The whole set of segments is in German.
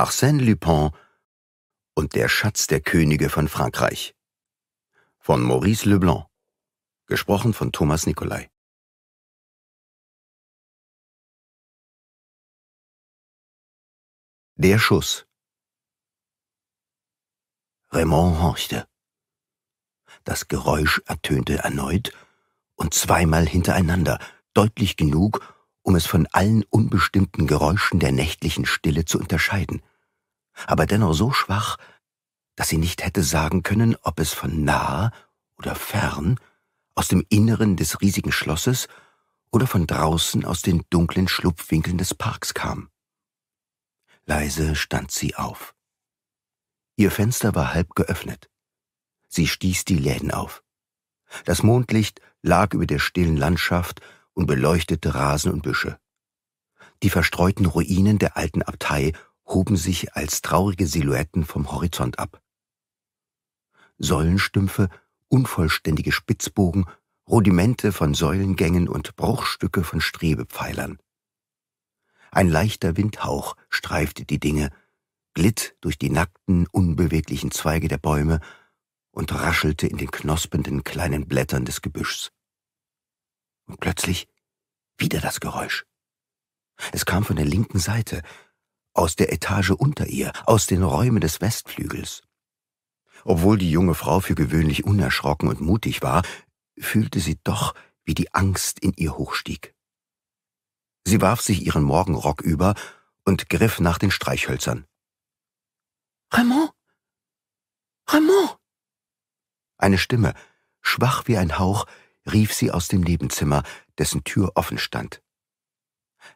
Arsène Lupin und Der Schatz der Könige von Frankreich von Maurice Leblanc, gesprochen von Thomas Nicolai. Der Schuss Raymond horchte. Das Geräusch ertönte erneut und zweimal hintereinander, deutlich genug, um es von allen unbestimmten Geräuschen der nächtlichen Stille zu unterscheiden aber dennoch so schwach, dass sie nicht hätte sagen können, ob es von nah oder fern, aus dem Inneren des riesigen Schlosses oder von draußen aus den dunklen Schlupfwinkeln des Parks kam. Leise stand sie auf. Ihr Fenster war halb geöffnet. Sie stieß die Läden auf. Das Mondlicht lag über der stillen Landschaft und beleuchtete Rasen und Büsche. Die verstreuten Ruinen der alten Abtei hoben sich als traurige Silhouetten vom Horizont ab. Säulenstümpfe, unvollständige Spitzbogen, Rudimente von Säulengängen und Bruchstücke von Strebepfeilern. Ein leichter Windhauch streifte die Dinge, glitt durch die nackten, unbeweglichen Zweige der Bäume und raschelte in den knospenden kleinen Blättern des Gebüschs. Und plötzlich wieder das Geräusch. Es kam von der linken Seite, aus der Etage unter ihr, aus den Räumen des Westflügels. Obwohl die junge Frau für gewöhnlich unerschrocken und mutig war, fühlte sie doch, wie die Angst in ihr hochstieg. Sie warf sich ihren Morgenrock über und griff nach den Streichhölzern. Raymond! Raymond! Eine Stimme, schwach wie ein Hauch, rief sie aus dem Nebenzimmer, dessen Tür offen stand.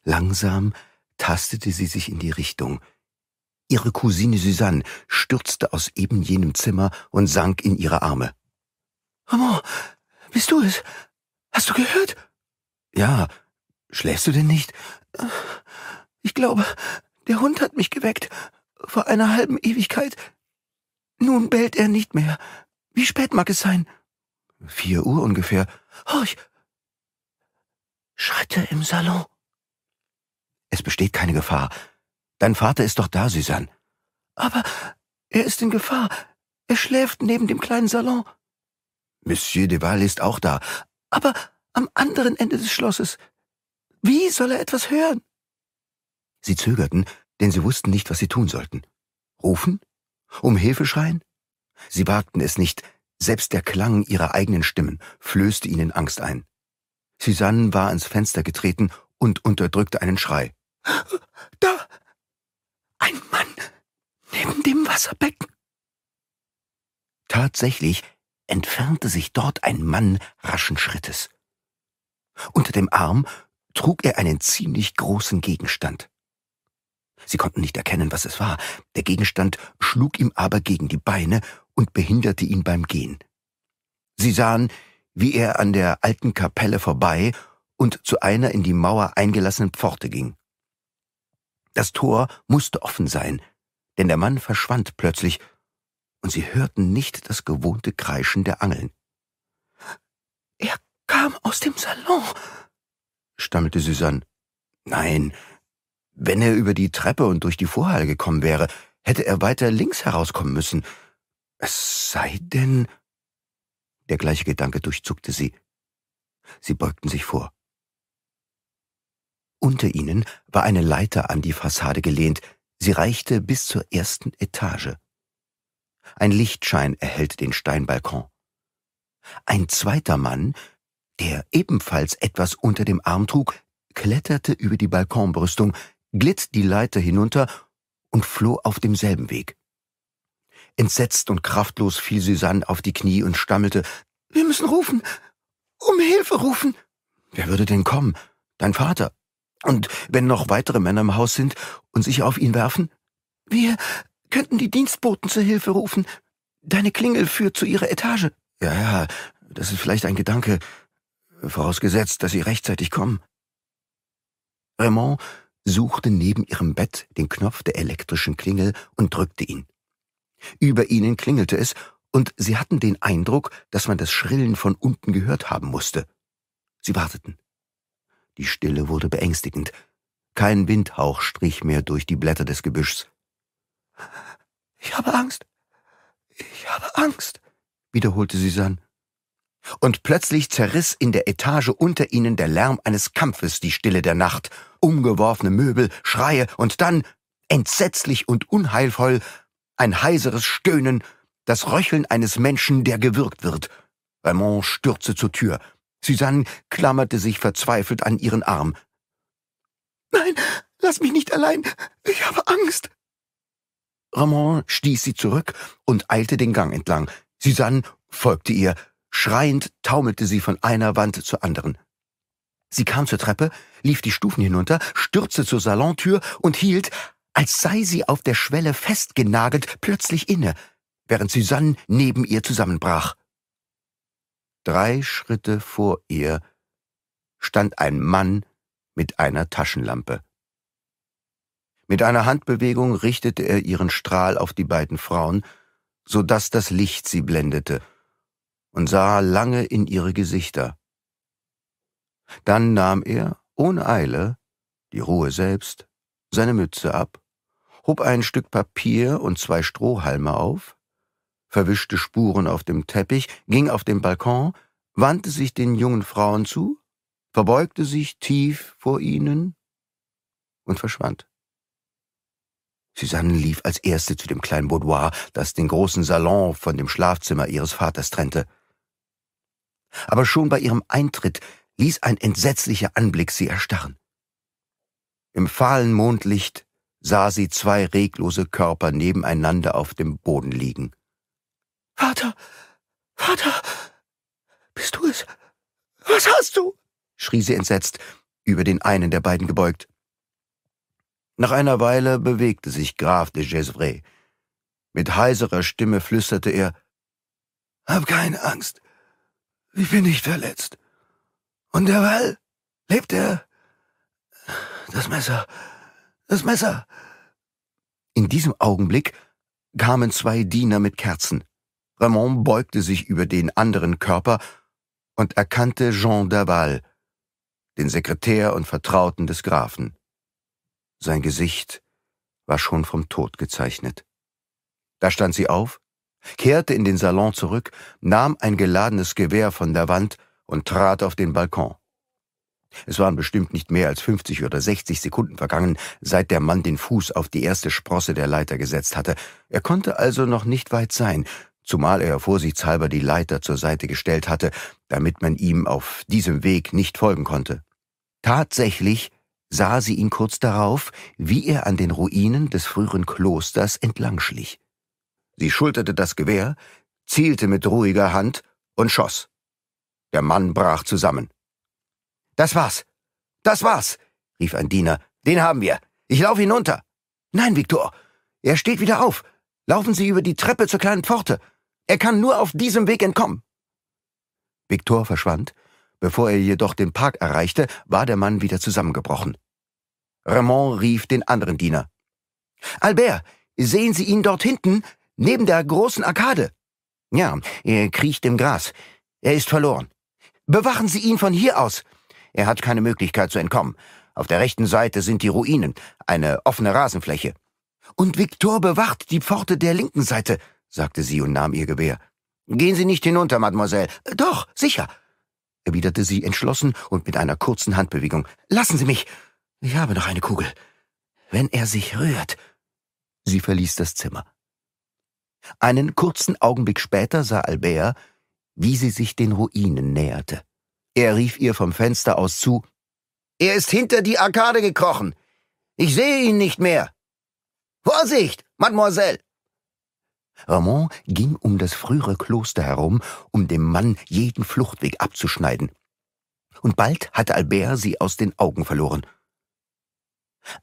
Langsam tastete sie sich in die Richtung. Ihre Cousine Suzanne stürzte aus eben jenem Zimmer und sank in ihre Arme. Maman, bist du es? Hast du gehört? Ja. Schläfst du denn nicht? Ich glaube, der Hund hat mich geweckt. Vor einer halben Ewigkeit. Nun bellt er nicht mehr. Wie spät mag es sein? Vier Uhr ungefähr. Horch! Oh, schritte im Salon. Es besteht keine Gefahr. Dein Vater ist doch da, Susanne. Aber er ist in Gefahr. Er schläft neben dem kleinen Salon. Monsieur de Deval ist auch da. Aber am anderen Ende des Schlosses. Wie soll er etwas hören? Sie zögerten, denn sie wussten nicht, was sie tun sollten. Rufen? Um Hilfe schreien? Sie wagten es nicht, selbst der Klang ihrer eigenen Stimmen flößte ihnen Angst ein. Susanne war ans Fenster getreten und unterdrückte einen Schrei. Da! Ein Mann! Neben dem Wasserbecken! Tatsächlich entfernte sich dort ein Mann raschen Schrittes. Unter dem Arm trug er einen ziemlich großen Gegenstand. Sie konnten nicht erkennen, was es war. Der Gegenstand schlug ihm aber gegen die Beine und behinderte ihn beim Gehen. Sie sahen, wie er an der alten Kapelle vorbei und zu einer in die Mauer eingelassenen Pforte ging. Das Tor musste offen sein, denn der Mann verschwand plötzlich, und sie hörten nicht das gewohnte Kreischen der Angeln. Er kam aus dem Salon, stammelte Susanne. Nein, wenn er über die Treppe und durch die Vorhalle gekommen wäre, hätte er weiter links herauskommen müssen. Es sei denn. Der gleiche Gedanke durchzuckte sie. Sie beugten sich vor. Unter ihnen war eine Leiter an die Fassade gelehnt, sie reichte bis zur ersten Etage. Ein Lichtschein erhellte den Steinbalkon. Ein zweiter Mann, der ebenfalls etwas unter dem Arm trug, kletterte über die Balkonbrüstung, glitt die Leiter hinunter und floh auf demselben Weg. Entsetzt und kraftlos fiel Suzanne auf die Knie und stammelte, Wir müssen rufen! Um Hilfe rufen! Wer würde denn kommen? Dein Vater? Und wenn noch weitere Männer im Haus sind und sich auf ihn werfen? Wir könnten die Dienstboten zur Hilfe rufen. Deine Klingel führt zu ihrer Etage. Ja, ja, das ist vielleicht ein Gedanke, vorausgesetzt, dass sie rechtzeitig kommen. Raymond suchte neben ihrem Bett den Knopf der elektrischen Klingel und drückte ihn. Über ihnen klingelte es, und sie hatten den Eindruck, dass man das Schrillen von unten gehört haben musste. Sie warteten. Die Stille wurde beängstigend. Kein Windhauch strich mehr durch die Blätter des Gebüschs. Ich habe Angst. Ich habe Angst, wiederholte Susanne. Und plötzlich zerriss in der Etage unter ihnen der Lärm eines Kampfes die Stille der Nacht. Umgeworfene Möbel, Schreie und dann, entsetzlich und unheilvoll, ein heiseres Stöhnen, das Röcheln eines Menschen, der gewürgt wird. Raymond stürzte zur Tür. Suzanne klammerte sich verzweifelt an ihren Arm. Nein, lass mich nicht allein. Ich habe Angst. Ramon stieß sie zurück und eilte den Gang entlang. Suzanne folgte ihr. Schreiend taumelte sie von einer Wand zur anderen. Sie kam zur Treppe, lief die Stufen hinunter, stürzte zur Salontür und hielt, als sei sie auf der Schwelle festgenagelt, plötzlich inne, während Suzanne neben ihr zusammenbrach. Drei Schritte vor ihr stand ein Mann mit einer Taschenlampe. Mit einer Handbewegung richtete er ihren Strahl auf die beiden Frauen, so dass das Licht sie blendete, und sah lange in ihre Gesichter. Dann nahm er, ohne Eile, die Ruhe selbst, seine Mütze ab, hob ein Stück Papier und zwei Strohhalme auf, verwischte Spuren auf dem Teppich, ging auf den Balkon, wandte sich den jungen Frauen zu, verbeugte sich tief vor ihnen und verschwand. Susanne lief als erste zu dem kleinen Boudoir, das den großen Salon von dem Schlafzimmer ihres Vaters trennte. Aber schon bei ihrem Eintritt ließ ein entsetzlicher Anblick sie erstarren. Im fahlen Mondlicht sah sie zwei reglose Körper nebeneinander auf dem Boden liegen. Vater, Vater, bist du es? Was hast du? schrie sie entsetzt, über den einen der beiden gebeugt. Nach einer Weile bewegte sich Graf de Gesvres. Mit heiserer Stimme flüsterte er, Hab keine Angst, ich bin nicht verletzt. Und derweil lebt er. Das Messer, das Messer. In diesem Augenblick kamen zwei Diener mit Kerzen. Ramon beugte sich über den anderen Körper und erkannte Jean Daval, den Sekretär und Vertrauten des Grafen. Sein Gesicht war schon vom Tod gezeichnet. Da stand sie auf, kehrte in den Salon zurück, nahm ein geladenes Gewehr von der Wand und trat auf den Balkon. Es waren bestimmt nicht mehr als 50 oder 60 Sekunden vergangen, seit der Mann den Fuß auf die erste Sprosse der Leiter gesetzt hatte. Er konnte also noch nicht weit sein, zumal er vorsichtshalber die Leiter zur Seite gestellt hatte, damit man ihm auf diesem Weg nicht folgen konnte. Tatsächlich sah sie ihn kurz darauf, wie er an den Ruinen des früheren Klosters entlangschlich. Sie schulterte das Gewehr, zielte mit ruhiger Hand und schoss. Der Mann brach zusammen. Das war's. Das war's, rief ein Diener. Den haben wir. Ich laufe hinunter. Nein, Viktor. Er steht wieder auf. Laufen Sie über die Treppe zur kleinen Pforte. Er kann nur auf diesem Weg entkommen. Victor verschwand. Bevor er jedoch den Park erreichte, war der Mann wieder zusammengebrochen. Raymond rief den anderen Diener. Albert, sehen Sie ihn dort hinten, neben der großen Arkade? Ja, er kriecht im Gras. Er ist verloren. Bewachen Sie ihn von hier aus. Er hat keine Möglichkeit zu entkommen. Auf der rechten Seite sind die Ruinen, eine offene Rasenfläche. Und Victor bewacht die Pforte der linken Seite sagte sie und nahm ihr Gewehr. Gehen Sie nicht hinunter, Mademoiselle. Doch, sicher, erwiderte sie entschlossen und mit einer kurzen Handbewegung. Lassen Sie mich. Ich habe noch eine Kugel. Wenn er sich rührt. Sie verließ das Zimmer. Einen kurzen Augenblick später sah Albert, wie sie sich den Ruinen näherte. Er rief ihr vom Fenster aus zu Er ist hinter die Arkade gekrochen. Ich sehe ihn nicht mehr. Vorsicht, Mademoiselle. Ramon ging um das frühere Kloster herum, um dem Mann jeden Fluchtweg abzuschneiden. Und bald hatte Albert sie aus den Augen verloren.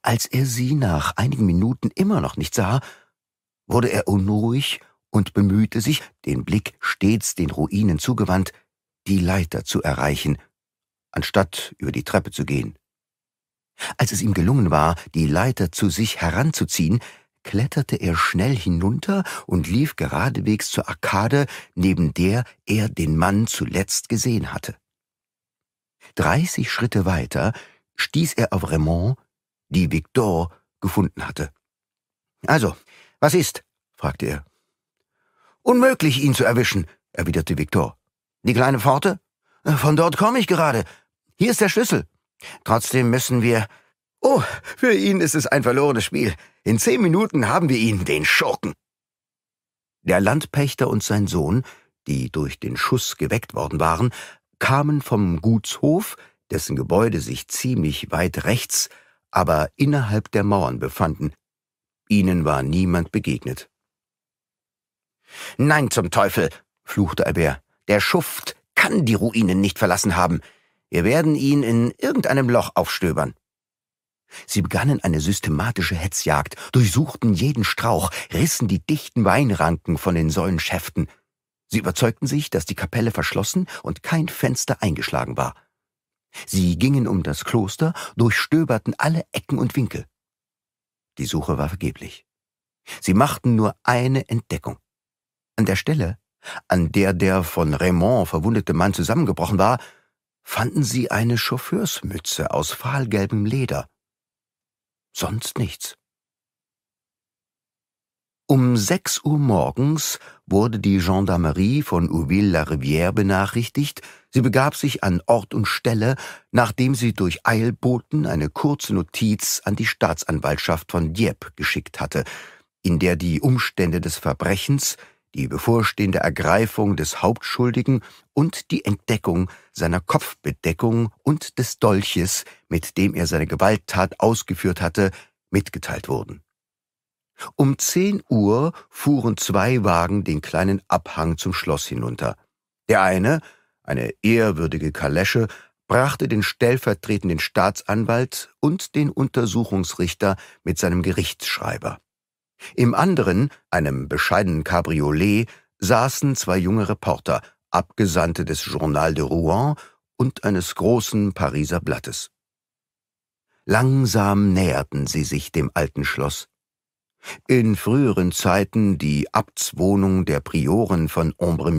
Als er sie nach einigen Minuten immer noch nicht sah, wurde er unruhig und bemühte sich, den Blick stets den Ruinen zugewandt, die Leiter zu erreichen, anstatt über die Treppe zu gehen. Als es ihm gelungen war, die Leiter zu sich heranzuziehen, kletterte er schnell hinunter und lief geradewegs zur Arkade, neben der er den Mann zuletzt gesehen hatte. Dreißig Schritte weiter stieß er auf Raymond, die Victor gefunden hatte. Also, was ist? fragte er. Unmöglich, ihn zu erwischen, erwiderte Victor. Die kleine Pforte? Von dort komme ich gerade. Hier ist der Schlüssel. Trotzdem müssen wir. Oh, für ihn ist es ein verlorenes Spiel. In zehn Minuten haben wir ihn, den Schurken. Der Landpächter und sein Sohn, die durch den Schuss geweckt worden waren, kamen vom Gutshof, dessen Gebäude sich ziemlich weit rechts, aber innerhalb der Mauern befanden. Ihnen war niemand begegnet. Nein zum Teufel, fluchte Albert, der Schuft kann die Ruinen nicht verlassen haben. Wir werden ihn in irgendeinem Loch aufstöbern. Sie begannen eine systematische Hetzjagd, durchsuchten jeden Strauch, rissen die dichten Weinranken von den Säulenschäften. Sie überzeugten sich, dass die Kapelle verschlossen und kein Fenster eingeschlagen war. Sie gingen um das Kloster, durchstöberten alle Ecken und Winkel. Die Suche war vergeblich. Sie machten nur eine Entdeckung. An der Stelle, an der der von Raymond verwundete Mann zusammengebrochen war, fanden sie eine Chauffeursmütze aus fahlgelbem Leder sonst nichts. Um sechs Uhr morgens wurde die Gendarmerie von Ouville-la-Rivière benachrichtigt. Sie begab sich an Ort und Stelle, nachdem sie durch Eilboten eine kurze Notiz an die Staatsanwaltschaft von Dieppe geschickt hatte, in der die Umstände des Verbrechens, die bevorstehende Ergreifung des Hauptschuldigen und die Entdeckung seiner Kopfbedeckung und des Dolches, mit dem er seine Gewalttat ausgeführt hatte, mitgeteilt wurden. Um zehn Uhr fuhren zwei Wagen den kleinen Abhang zum Schloss hinunter. Der eine, eine ehrwürdige Kalesche, brachte den stellvertretenden Staatsanwalt und den Untersuchungsrichter mit seinem Gerichtsschreiber. Im anderen, einem bescheidenen Cabriolet, saßen zwei junge Reporter, Abgesandte des Journal de Rouen und eines großen Pariser Blattes. Langsam näherten sie sich dem alten Schloss. In früheren Zeiten die Abtswohnung der Prioren von ambre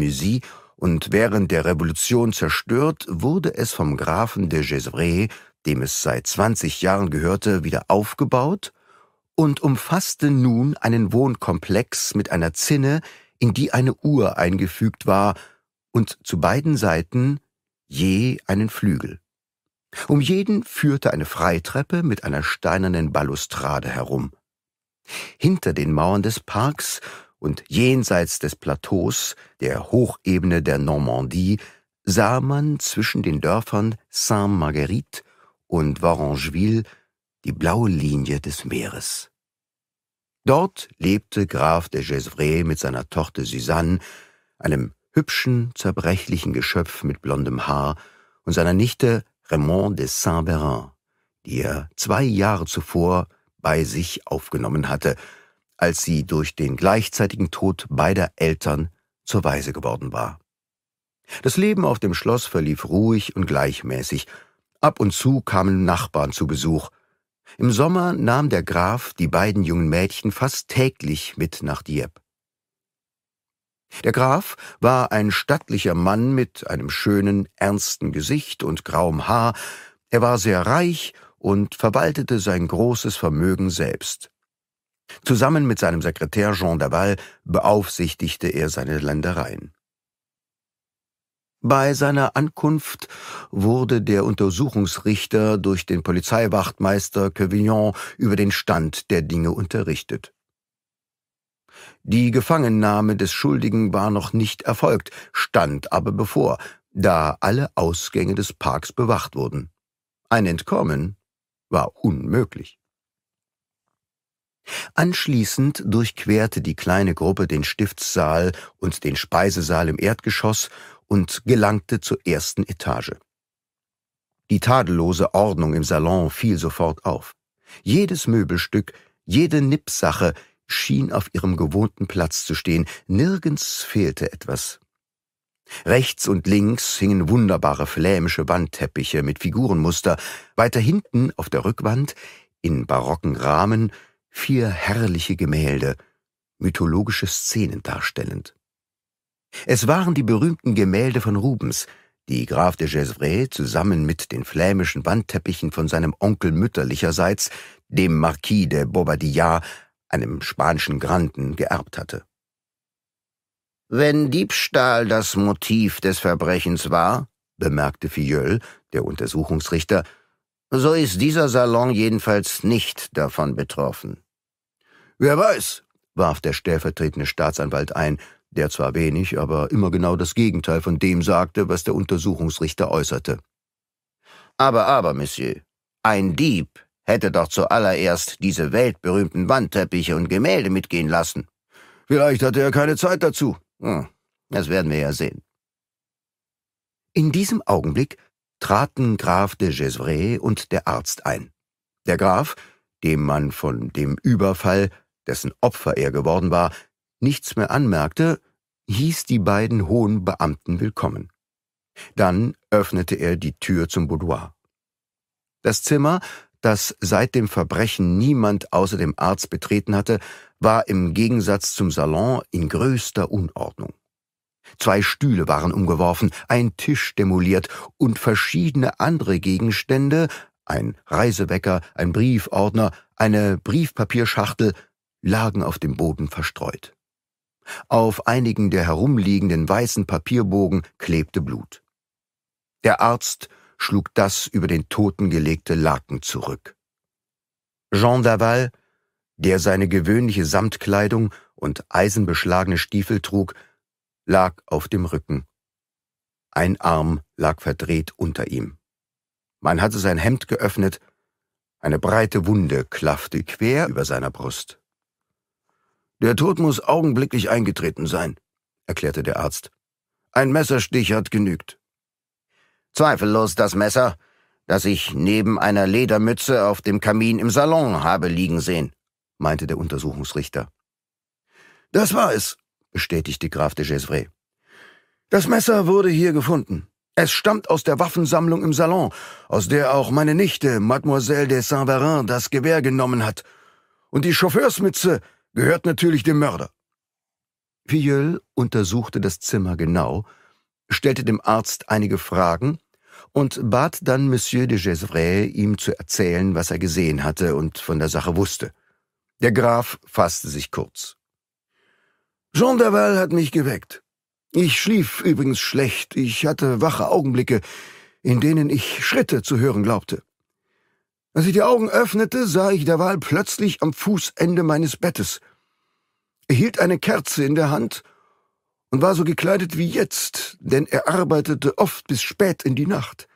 und während der Revolution zerstört, wurde es vom Grafen de Gesvres, dem es seit 20 Jahren gehörte, wieder aufgebaut und umfasste nun einen Wohnkomplex mit einer Zinne, in die eine Uhr eingefügt war, und zu beiden Seiten je einen Flügel. Um jeden führte eine Freitreppe mit einer steinernen Balustrade herum. Hinter den Mauern des Parks und jenseits des Plateaus, der Hochebene der Normandie, sah man zwischen den Dörfern Saint-Marguerite und Varangeville die blaue Linie des Meeres. Dort lebte Graf de Gesvres mit seiner Tochter Suzanne, einem hübschen, zerbrechlichen Geschöpf mit blondem Haar und seiner Nichte Raymond de Saint-Berin, die er zwei Jahre zuvor bei sich aufgenommen hatte, als sie durch den gleichzeitigen Tod beider Eltern zur Waise geworden war. Das Leben auf dem Schloss verlief ruhig und gleichmäßig. Ab und zu kamen Nachbarn zu Besuch. Im Sommer nahm der Graf die beiden jungen Mädchen fast täglich mit nach Dieppe. Der Graf war ein stattlicher Mann mit einem schönen, ernsten Gesicht und grauem Haar, er war sehr reich und verwaltete sein großes Vermögen selbst. Zusammen mit seinem Sekretär Jean Daval beaufsichtigte er seine Ländereien. Bei seiner Ankunft wurde der Untersuchungsrichter durch den Polizeiwachtmeister Quevillon über den Stand der Dinge unterrichtet. Die Gefangennahme des Schuldigen war noch nicht erfolgt, stand aber bevor, da alle Ausgänge des Parks bewacht wurden. Ein Entkommen war unmöglich. Anschließend durchquerte die kleine Gruppe den Stiftssaal und den Speisesaal im Erdgeschoss und gelangte zur ersten Etage. Die tadellose Ordnung im Salon fiel sofort auf. Jedes Möbelstück, jede Nippsache, schien auf ihrem gewohnten Platz zu stehen, nirgends fehlte etwas. Rechts und links hingen wunderbare flämische Wandteppiche mit Figurenmuster, weiter hinten auf der Rückwand, in barocken Rahmen, vier herrliche Gemälde, mythologische Szenen darstellend. Es waren die berühmten Gemälde von Rubens, die Graf de Gesvres zusammen mit den flämischen Wandteppichen von seinem Onkel mütterlicherseits, dem Marquis de Bobadilla, einem spanischen Granden, geerbt hatte. Wenn Diebstahl das Motiv des Verbrechens war, bemerkte Filleul, der Untersuchungsrichter, so ist dieser Salon jedenfalls nicht davon betroffen. Wer weiß, warf der stellvertretende Staatsanwalt ein, der zwar wenig, aber immer genau das Gegenteil von dem sagte, was der Untersuchungsrichter äußerte. Aber, aber, Monsieur, ein Dieb hätte doch zuallererst diese weltberühmten Wandteppiche und Gemälde mitgehen lassen. Vielleicht hatte er keine Zeit dazu. Hm, das werden wir ja sehen. In diesem Augenblick traten Graf de Gesvres und der Arzt ein. Der Graf, dem man von dem Überfall, dessen Opfer er geworden war, nichts mehr anmerkte, hieß die beiden hohen Beamten willkommen. Dann öffnete er die Tür zum Boudoir. Das Zimmer das seit dem Verbrechen niemand außer dem Arzt betreten hatte, war im Gegensatz zum Salon in größter Unordnung. Zwei Stühle waren umgeworfen, ein Tisch demoliert und verschiedene andere Gegenstände, ein Reisewecker, ein Briefordner, eine Briefpapierschachtel, lagen auf dem Boden verstreut. Auf einigen der herumliegenden weißen Papierbogen klebte Blut. Der Arzt schlug das über den Toten gelegte Laken zurück. Jean Daval, der seine gewöhnliche Samtkleidung und eisenbeschlagene Stiefel trug, lag auf dem Rücken. Ein Arm lag verdreht unter ihm. Man hatte sein Hemd geöffnet, eine breite Wunde klaffte quer über seiner Brust. Der Tod muss augenblicklich eingetreten sein, erklärte der Arzt. Ein Messerstich hat genügt. Zweifellos das Messer, das ich neben einer Ledermütze auf dem Kamin im Salon habe liegen sehen, meinte der Untersuchungsrichter. Das war es, bestätigte Graf de Gesvres. Das Messer wurde hier gefunden. Es stammt aus der Waffensammlung im Salon, aus der auch meine Nichte, Mademoiselle de Saint-Verin, das Gewehr genommen hat. Und die Chauffeursmütze gehört natürlich dem Mörder. Filleul untersuchte das Zimmer genau, stellte dem Arzt einige Fragen und bat dann Monsieur de Gesvres, ihm zu erzählen, was er gesehen hatte und von der Sache wusste. Der Graf fasste sich kurz. Jean Daval hat mich geweckt. Ich schlief übrigens schlecht, ich hatte wache Augenblicke, in denen ich Schritte zu hören glaubte. Als ich die Augen öffnete, sah ich Daval plötzlich am Fußende meines Bettes. Er hielt eine Kerze in der Hand und war so gekleidet wie jetzt, denn er arbeitete oft bis spät in die Nacht.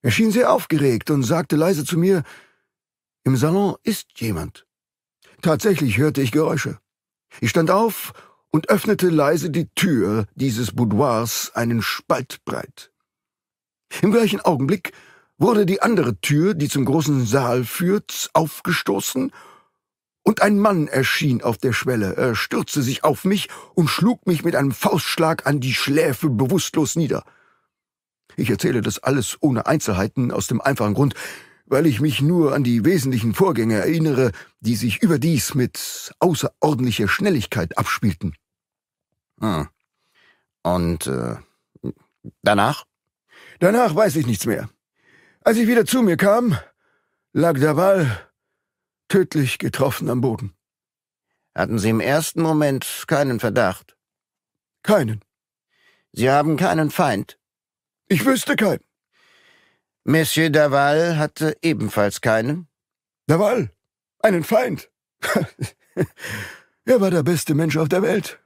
Er schien sehr aufgeregt und sagte leise zu mir, im Salon ist jemand. Tatsächlich hörte ich Geräusche. Ich stand auf und öffnete leise die Tür dieses Boudoirs einen Spalt breit. Im gleichen Augenblick wurde die andere Tür, die zum großen Saal führt, aufgestoßen und ein Mann erschien auf der Schwelle. Er stürzte sich auf mich und schlug mich mit einem Faustschlag an die Schläfe bewusstlos nieder. Ich erzähle das alles ohne Einzelheiten aus dem einfachen Grund, weil ich mich nur an die wesentlichen Vorgänge erinnere, die sich überdies mit außerordentlicher Schnelligkeit abspielten. Hm. Und äh, danach? Danach weiß ich nichts mehr. Als ich wieder zu mir kam, lag der Ball tödlich getroffen am Boden. Hatten Sie im ersten Moment keinen Verdacht? Keinen. Sie haben keinen Feind? Ich wüsste keinen. Monsieur Daval hatte ebenfalls keinen? Daval? Einen Feind? er war der beste Mensch auf der Welt.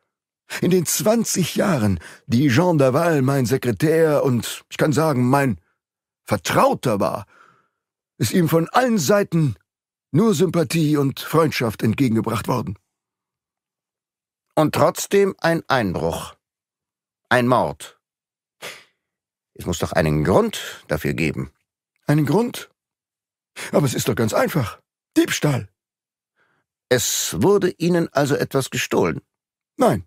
In den zwanzig Jahren, die Jean Daval mein Sekretär und, ich kann sagen, mein Vertrauter war, ist ihm von allen Seiten nur Sympathie und Freundschaft entgegengebracht worden. Und trotzdem ein Einbruch. Ein Mord. Es muss doch einen Grund dafür geben. Einen Grund? Aber es ist doch ganz einfach. Diebstahl. Es wurde Ihnen also etwas gestohlen? Nein.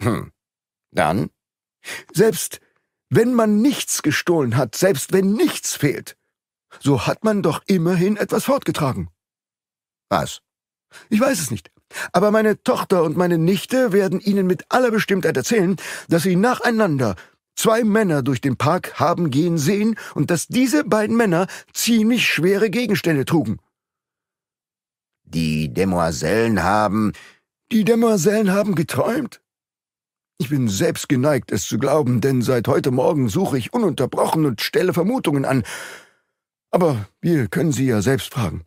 Hm. Dann? Selbst wenn man nichts gestohlen hat, selbst wenn nichts fehlt, so hat man doch immerhin etwas fortgetragen. Was? Ich weiß es nicht. Aber meine Tochter und meine Nichte werden Ihnen mit aller Bestimmtheit erzählen, dass sie nacheinander zwei Männer durch den Park haben gehen sehen und dass diese beiden Männer ziemlich schwere Gegenstände trugen. Die Demoisellen haben. Die Demoisellen haben geträumt? Ich bin selbst geneigt, es zu glauben, denn seit heute Morgen suche ich ununterbrochen und stelle Vermutungen an, aber wir können Sie ja selbst fragen.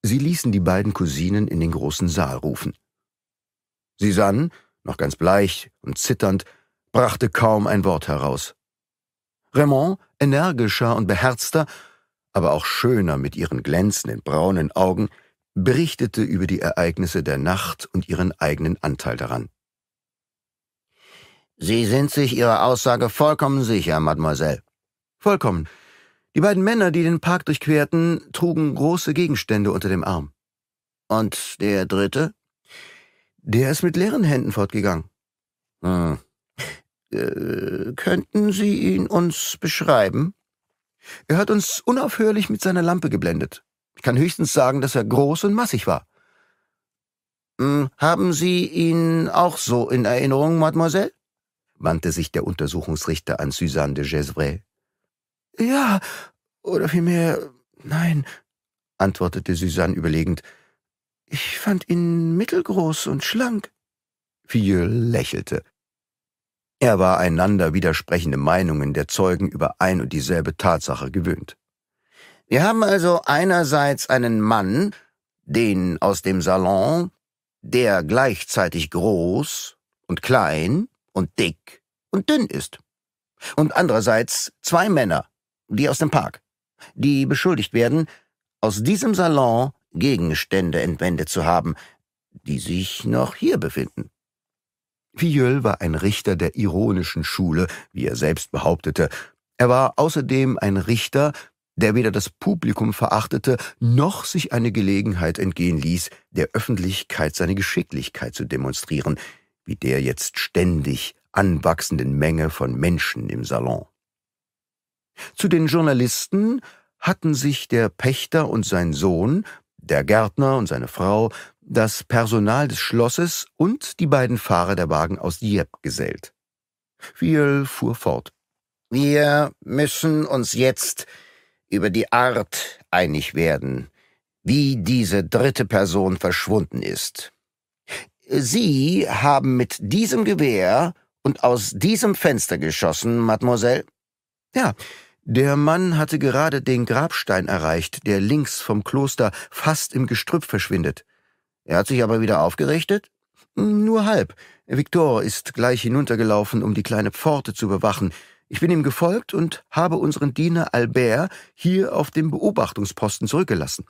Sie ließen die beiden Cousinen in den großen Saal rufen. Susanne, noch ganz bleich und zitternd, brachte kaum ein Wort heraus. Raymond, energischer und beherzter, aber auch schöner mit ihren glänzenden braunen Augen, berichtete über die Ereignisse der Nacht und ihren eigenen Anteil daran. Sie sind sich Ihrer Aussage vollkommen sicher, Mademoiselle. Vollkommen. Die beiden Männer, die den Park durchquerten, trugen große Gegenstände unter dem Arm. Und der dritte? Der ist mit leeren Händen fortgegangen. Hm. Äh, könnten Sie ihn uns beschreiben? Er hat uns unaufhörlich mit seiner Lampe geblendet. Ich kann höchstens sagen, dass er groß und massig war. Hm, haben Sie ihn auch so in Erinnerung, Mademoiselle? wandte sich der Untersuchungsrichter an Suzanne de Gesvray. Ja, oder vielmehr nein, antwortete Suzanne überlegend. Ich fand ihn mittelgroß und schlank. Viel lächelte. Er war einander widersprechende Meinungen der Zeugen über ein und dieselbe Tatsache gewöhnt. Wir haben also einerseits einen Mann, den aus dem Salon, der gleichzeitig groß und klein und dick und dünn ist. Und andererseits zwei Männer, die aus dem Park, die beschuldigt werden, aus diesem Salon Gegenstände entwendet zu haben, die sich noch hier befinden. Fiol war ein Richter der ironischen Schule, wie er selbst behauptete. Er war außerdem ein Richter, der weder das Publikum verachtete, noch sich eine Gelegenheit entgehen ließ, der Öffentlichkeit seine Geschicklichkeit zu demonstrieren, wie der jetzt ständig anwachsenden Menge von Menschen im Salon. Zu den Journalisten hatten sich der Pächter und sein Sohn, der Gärtner und seine Frau, das Personal des Schlosses und die beiden Fahrer der Wagen aus Dieppe gesellt. Viel fuhr fort. Wir müssen uns jetzt über die Art einig werden, wie diese dritte Person verschwunden ist. Sie haben mit diesem Gewehr und aus diesem Fenster geschossen, Mademoiselle? Ja, der Mann hatte gerade den Grabstein erreicht, der links vom Kloster fast im Gestrüpp verschwindet. Er hat sich aber wieder aufgerichtet? Nur halb. Victor ist gleich hinuntergelaufen, um die kleine Pforte zu bewachen. Ich bin ihm gefolgt und habe unseren Diener Albert hier auf dem Beobachtungsposten zurückgelassen.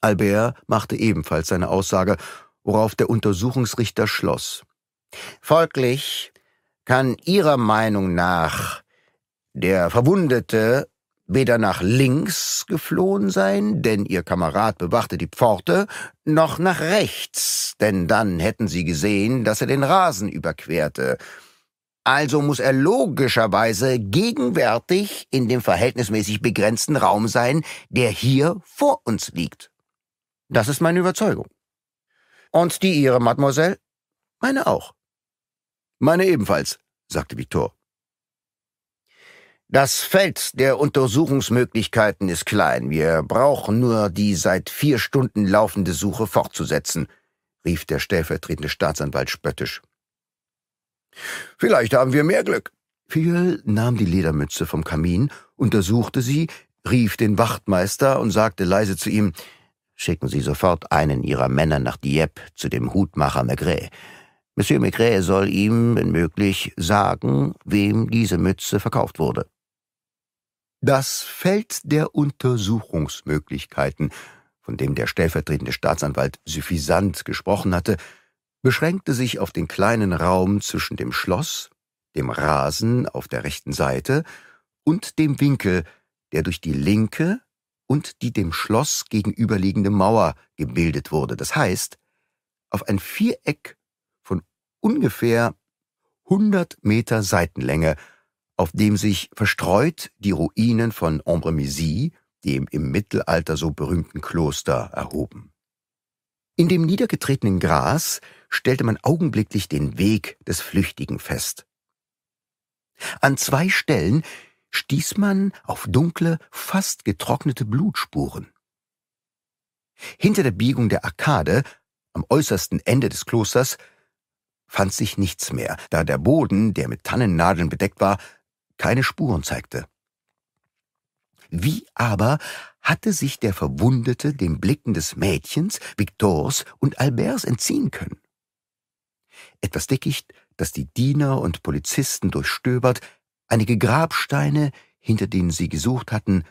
Albert machte ebenfalls seine Aussage, worauf der Untersuchungsrichter schloss. Folglich kann Ihrer Meinung nach der Verwundete weder nach links geflohen sein, denn ihr Kamerad bewachte die Pforte, noch nach rechts, denn dann hätten sie gesehen, dass er den Rasen überquerte. Also muss er logischerweise gegenwärtig in dem verhältnismäßig begrenzten Raum sein, der hier vor uns liegt. Das ist meine Überzeugung. Und die Ihre, Mademoiselle? Meine auch. Meine ebenfalls, sagte Victor. Das Feld der Untersuchungsmöglichkeiten ist klein. Wir brauchen nur die seit vier Stunden laufende Suche fortzusetzen, rief der stellvertretende Staatsanwalt spöttisch. Vielleicht haben wir mehr Glück. Fiel nahm die Ledermütze vom Kamin, untersuchte sie, rief den Wachtmeister und sagte leise zu ihm, Schicken Sie sofort einen Ihrer Männer nach Dieppe zu dem Hutmacher Maigret. Monsieur Maigret soll ihm, wenn möglich, sagen, wem diese Mütze verkauft wurde. Das Feld der Untersuchungsmöglichkeiten, von dem der stellvertretende Staatsanwalt suffisant gesprochen hatte, beschränkte sich auf den kleinen Raum zwischen dem Schloss, dem Rasen auf der rechten Seite und dem Winkel, der durch die linke und die dem Schloss gegenüberliegende Mauer gebildet wurde. Das heißt, auf ein Viereck von ungefähr 100 Meter Seitenlänge auf dem sich verstreut die Ruinen von Ambremésy, dem im Mittelalter so berühmten Kloster, erhoben. In dem niedergetretenen Gras stellte man augenblicklich den Weg des Flüchtigen fest. An zwei Stellen stieß man auf dunkle, fast getrocknete Blutspuren. Hinter der Biegung der Arkade, am äußersten Ende des Klosters, fand sich nichts mehr, da der Boden, der mit Tannennadeln bedeckt war, keine Spuren zeigte. Wie aber hatte sich der Verwundete den Blicken des Mädchens, Victors und Alberts entziehen können? Etwas Dickicht, das die Diener und Polizisten durchstöbert, einige Grabsteine, hinter denen sie gesucht hatten,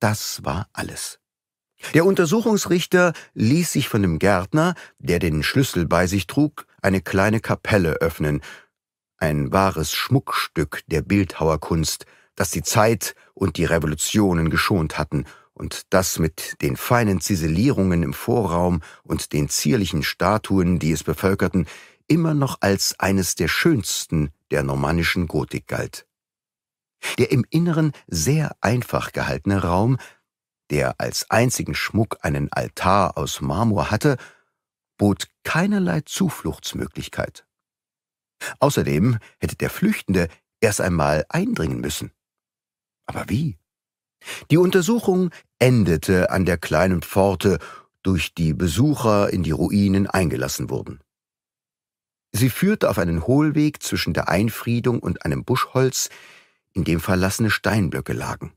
das war alles. Der Untersuchungsrichter ließ sich von dem Gärtner, der den Schlüssel bei sich trug, eine kleine Kapelle öffnen, ein wahres Schmuckstück der Bildhauerkunst, das die Zeit und die Revolutionen geschont hatten und das mit den feinen Ziselierungen im Vorraum und den zierlichen Statuen, die es bevölkerten, immer noch als eines der schönsten der normannischen Gotik galt. Der im Inneren sehr einfach gehaltene Raum, der als einzigen Schmuck einen Altar aus Marmor hatte, bot keinerlei Zufluchtsmöglichkeit. Außerdem hätte der Flüchtende erst einmal eindringen müssen. Aber wie? Die Untersuchung endete an der kleinen Pforte, durch die Besucher in die Ruinen eingelassen wurden. Sie führte auf einen Hohlweg zwischen der Einfriedung und einem Buschholz, in dem verlassene Steinblöcke lagen.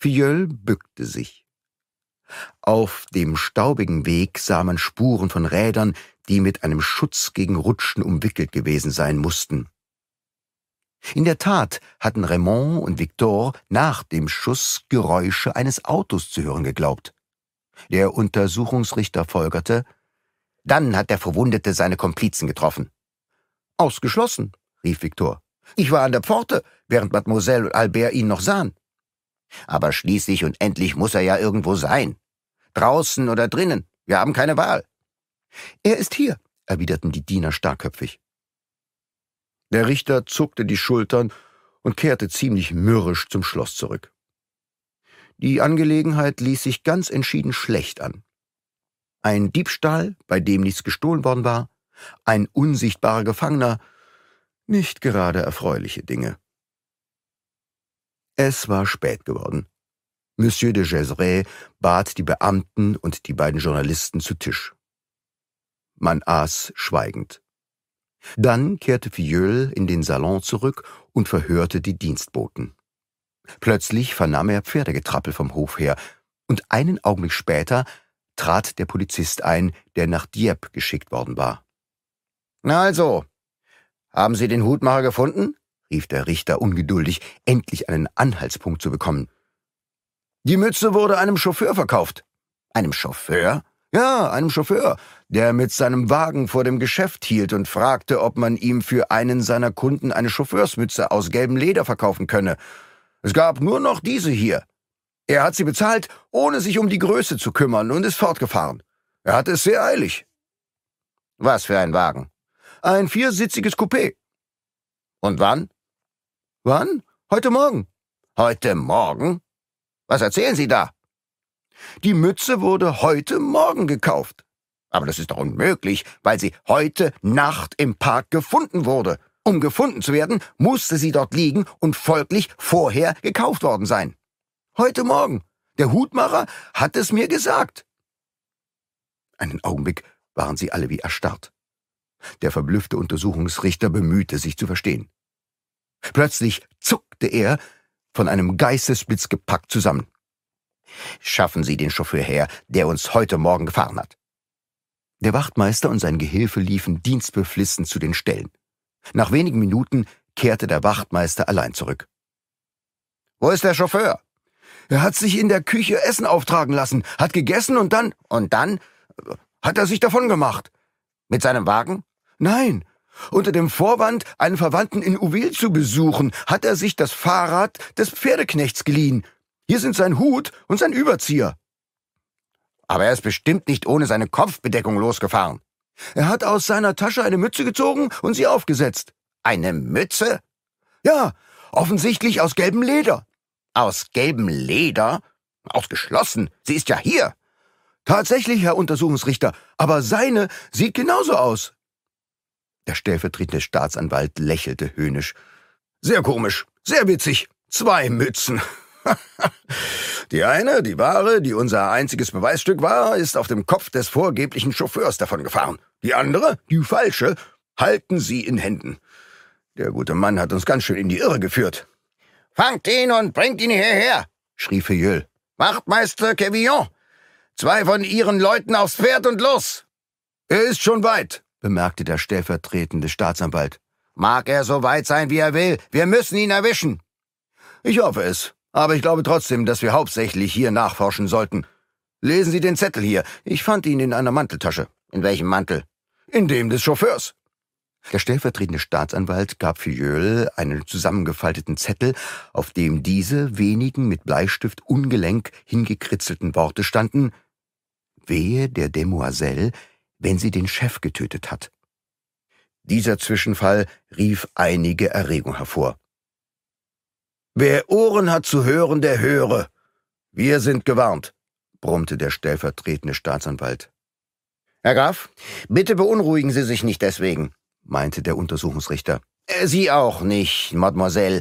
Filleul bückte sich. Auf dem staubigen Weg sah man Spuren von Rädern, die mit einem Schutz gegen Rutschen umwickelt gewesen sein mussten. In der Tat hatten Raymond und Victor nach dem Schuss Geräusche eines Autos zu hören geglaubt. Der Untersuchungsrichter folgerte, dann hat der Verwundete seine Komplizen getroffen. Ausgeschlossen, rief Victor. Ich war an der Pforte, während Mademoiselle und Albert ihn noch sahen. Aber schließlich und endlich muss er ja irgendwo sein. Draußen oder drinnen, wir haben keine Wahl. Er ist hier, erwiderten die Diener starrköpfig. Der Richter zuckte die Schultern und kehrte ziemlich mürrisch zum Schloss zurück. Die Angelegenheit ließ sich ganz entschieden schlecht an. Ein Diebstahl, bei dem nichts gestohlen worden war, ein unsichtbarer Gefangener, nicht gerade erfreuliche Dinge. Es war spät geworden. Monsieur de Gesray bat die Beamten und die beiden Journalisten zu Tisch. Man aß schweigend. Dann kehrte Filleul in den Salon zurück und verhörte die Dienstboten. Plötzlich vernahm er Pferdegetrappel vom Hof her, und einen Augenblick später trat der Polizist ein, der nach Dieppe geschickt worden war. Na also, haben Sie den Hutmacher gefunden? rief der Richter ungeduldig, endlich einen Anhaltspunkt zu bekommen. Die Mütze wurde einem Chauffeur verkauft. Einem Chauffeur? Ja, einem Chauffeur, der mit seinem Wagen vor dem Geschäft hielt und fragte, ob man ihm für einen seiner Kunden eine Chauffeursmütze aus gelbem Leder verkaufen könne. Es gab nur noch diese hier. Er hat sie bezahlt, ohne sich um die Größe zu kümmern und ist fortgefahren. Er hatte es sehr eilig. Was für ein Wagen? Ein viersitziges Coupé. Und wann? Wann? Heute Morgen. Heute Morgen? Was erzählen Sie da? Die Mütze wurde heute Morgen gekauft. Aber das ist doch unmöglich, weil sie heute Nacht im Park gefunden wurde. Um gefunden zu werden, musste sie dort liegen und folglich vorher gekauft worden sein. Heute Morgen. Der Hutmacher hat es mir gesagt. Einen Augenblick waren sie alle wie erstarrt. Der verblüffte Untersuchungsrichter bemühte sich zu verstehen. Plötzlich zuckte er, von einem Geistesblitz gepackt zusammen. Schaffen Sie den Chauffeur her, der uns heute Morgen gefahren hat. Der Wachtmeister und sein Gehilfe liefen dienstbeflissen zu den Stellen. Nach wenigen Minuten kehrte der Wachtmeister allein zurück. Wo ist der Chauffeur? Er hat sich in der Küche Essen auftragen lassen, hat gegessen und dann, und dann äh, hat er sich davon gemacht. Mit seinem Wagen? Nein. Unter dem Vorwand, einen Verwandten in Uwil zu besuchen, hat er sich das Fahrrad des Pferdeknechts geliehen. Hier sind sein Hut und sein Überzieher. Aber er ist bestimmt nicht ohne seine Kopfbedeckung losgefahren. Er hat aus seiner Tasche eine Mütze gezogen und sie aufgesetzt. Eine Mütze? Ja, offensichtlich aus gelbem Leder. Aus gelbem Leder? Ausgeschlossen, sie ist ja hier. Tatsächlich, Herr Untersuchungsrichter, aber seine sieht genauso aus. Der stellvertretende Staatsanwalt lächelte höhnisch. Sehr komisch, sehr witzig. Zwei Mützen. die eine, die Ware, die unser einziges Beweisstück war, ist auf dem Kopf des vorgeblichen Chauffeurs davongefahren. Die andere, die falsche, halten Sie in Händen. Der gute Mann hat uns ganz schön in die Irre geführt. Fangt ihn und bringt ihn hierher, schrie Filleul. Wachtmeister Kevillon, zwei von Ihren Leuten aufs Pferd und los! Er ist schon weit, bemerkte der stellvertretende Staatsanwalt. Mag er so weit sein, wie er will, wir müssen ihn erwischen. Ich hoffe es, aber ich glaube trotzdem, dass wir hauptsächlich hier nachforschen sollten. Lesen Sie den Zettel hier. Ich fand ihn in einer Manteltasche. In welchem Mantel? In dem des Chauffeurs. Der stellvertretende Staatsanwalt gab Filleul einen zusammengefalteten Zettel, auf dem diese wenigen mit Bleistift ungelenk hingekritzelten Worte standen Wehe der Demoiselle, wenn sie den Chef getötet hat. Dieser Zwischenfall rief einige Erregung hervor. Wer Ohren hat zu hören, der höre. Wir sind gewarnt, brummte der stellvertretende Staatsanwalt. Herr Graf, bitte beunruhigen Sie sich nicht deswegen, meinte der Untersuchungsrichter. Äh, Sie auch nicht, Mademoiselle.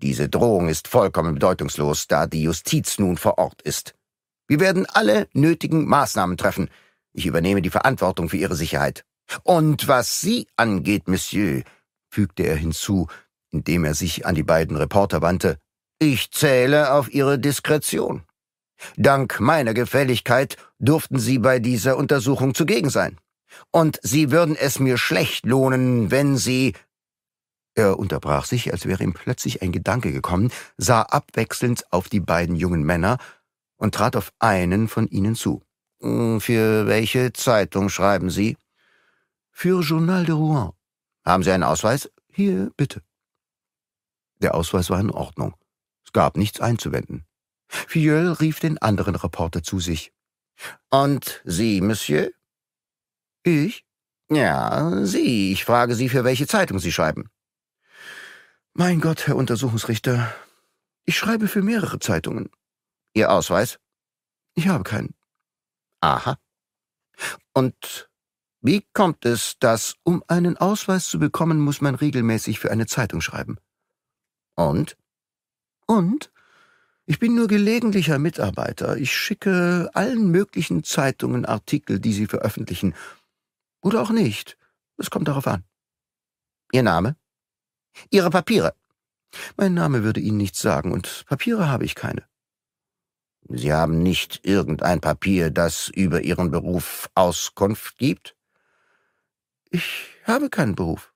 Diese Drohung ist vollkommen bedeutungslos, da die Justiz nun vor Ort ist. Wir werden alle nötigen Maßnahmen treffen. Ich übernehme die Verantwortung für Ihre Sicherheit. Und was Sie angeht, Monsieur, fügte er hinzu, indem er sich an die beiden Reporter wandte. Ich zähle auf Ihre Diskretion. Dank meiner Gefälligkeit durften Sie bei dieser Untersuchung zugegen sein. Und Sie würden es mir schlecht lohnen, wenn Sie. Er unterbrach sich, als wäre ihm plötzlich ein Gedanke gekommen, sah abwechselnd auf die beiden jungen Männer und trat auf einen von ihnen zu. Hm, für welche Zeitung schreiben Sie? Für Journal de Rouen. Haben Sie einen Ausweis? Hier, bitte. Der Ausweis war in Ordnung. Es gab nichts einzuwenden. Filleul rief den anderen Reporter zu sich. »Und Sie, Monsieur?« »Ich?« »Ja, Sie. Ich frage Sie, für welche Zeitung Sie schreiben.« »Mein Gott, Herr Untersuchungsrichter, ich schreibe für mehrere Zeitungen.« »Ihr Ausweis?« »Ich habe keinen.« »Aha. Und wie kommt es, dass, um einen Ausweis zu bekommen, muss man regelmäßig für eine Zeitung schreiben?« und? Und? Ich bin nur gelegentlicher Mitarbeiter. Ich schicke allen möglichen Zeitungen Artikel, die sie veröffentlichen. Oder auch nicht. Es kommt darauf an. Ihr Name? Ihre Papiere. Mein Name würde Ihnen nichts sagen, und Papiere habe ich keine. Sie haben nicht irgendein Papier, das über Ihren Beruf Auskunft gibt? Ich habe keinen Beruf.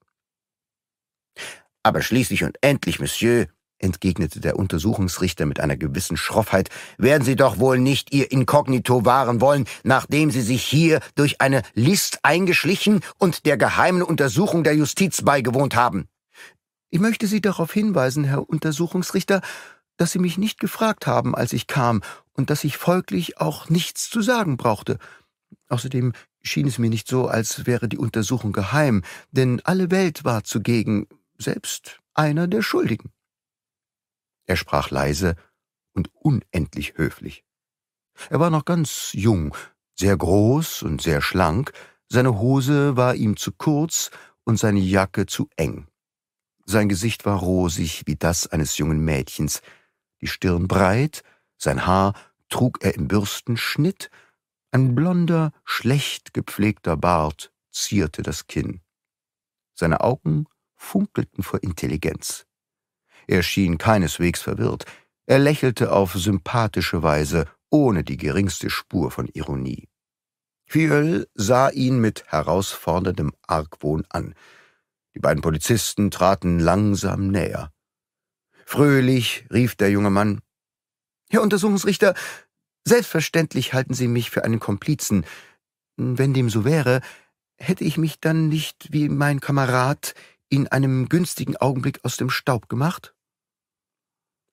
Aber schließlich und endlich, Monsieur, entgegnete der Untersuchungsrichter mit einer gewissen Schroffheit, werden Sie doch wohl nicht Ihr Inkognito wahren wollen, nachdem Sie sich hier durch eine List eingeschlichen und der geheimen Untersuchung der Justiz beigewohnt haben. Ich möchte Sie darauf hinweisen, Herr Untersuchungsrichter, dass Sie mich nicht gefragt haben, als ich kam, und dass ich folglich auch nichts zu sagen brauchte. Außerdem schien es mir nicht so, als wäre die Untersuchung geheim, denn alle Welt war zugegen, selbst einer der Schuldigen. Er sprach leise und unendlich höflich. Er war noch ganz jung, sehr groß und sehr schlank, seine Hose war ihm zu kurz und seine Jacke zu eng. Sein Gesicht war rosig wie das eines jungen Mädchens, die Stirn breit, sein Haar trug er im Bürstenschnitt, ein blonder, schlecht gepflegter Bart zierte das Kinn. Seine Augen funkelten vor Intelligenz. Er schien keineswegs verwirrt, er lächelte auf sympathische Weise, ohne die geringste Spur von Ironie. Filleul sah ihn mit herausforderndem Argwohn an. Die beiden Polizisten traten langsam näher. Fröhlich rief der junge Mann, Herr Untersuchungsrichter, selbstverständlich halten Sie mich für einen Komplizen. Wenn dem so wäre, hätte ich mich dann nicht wie mein Kamerad in einem günstigen Augenblick aus dem Staub gemacht?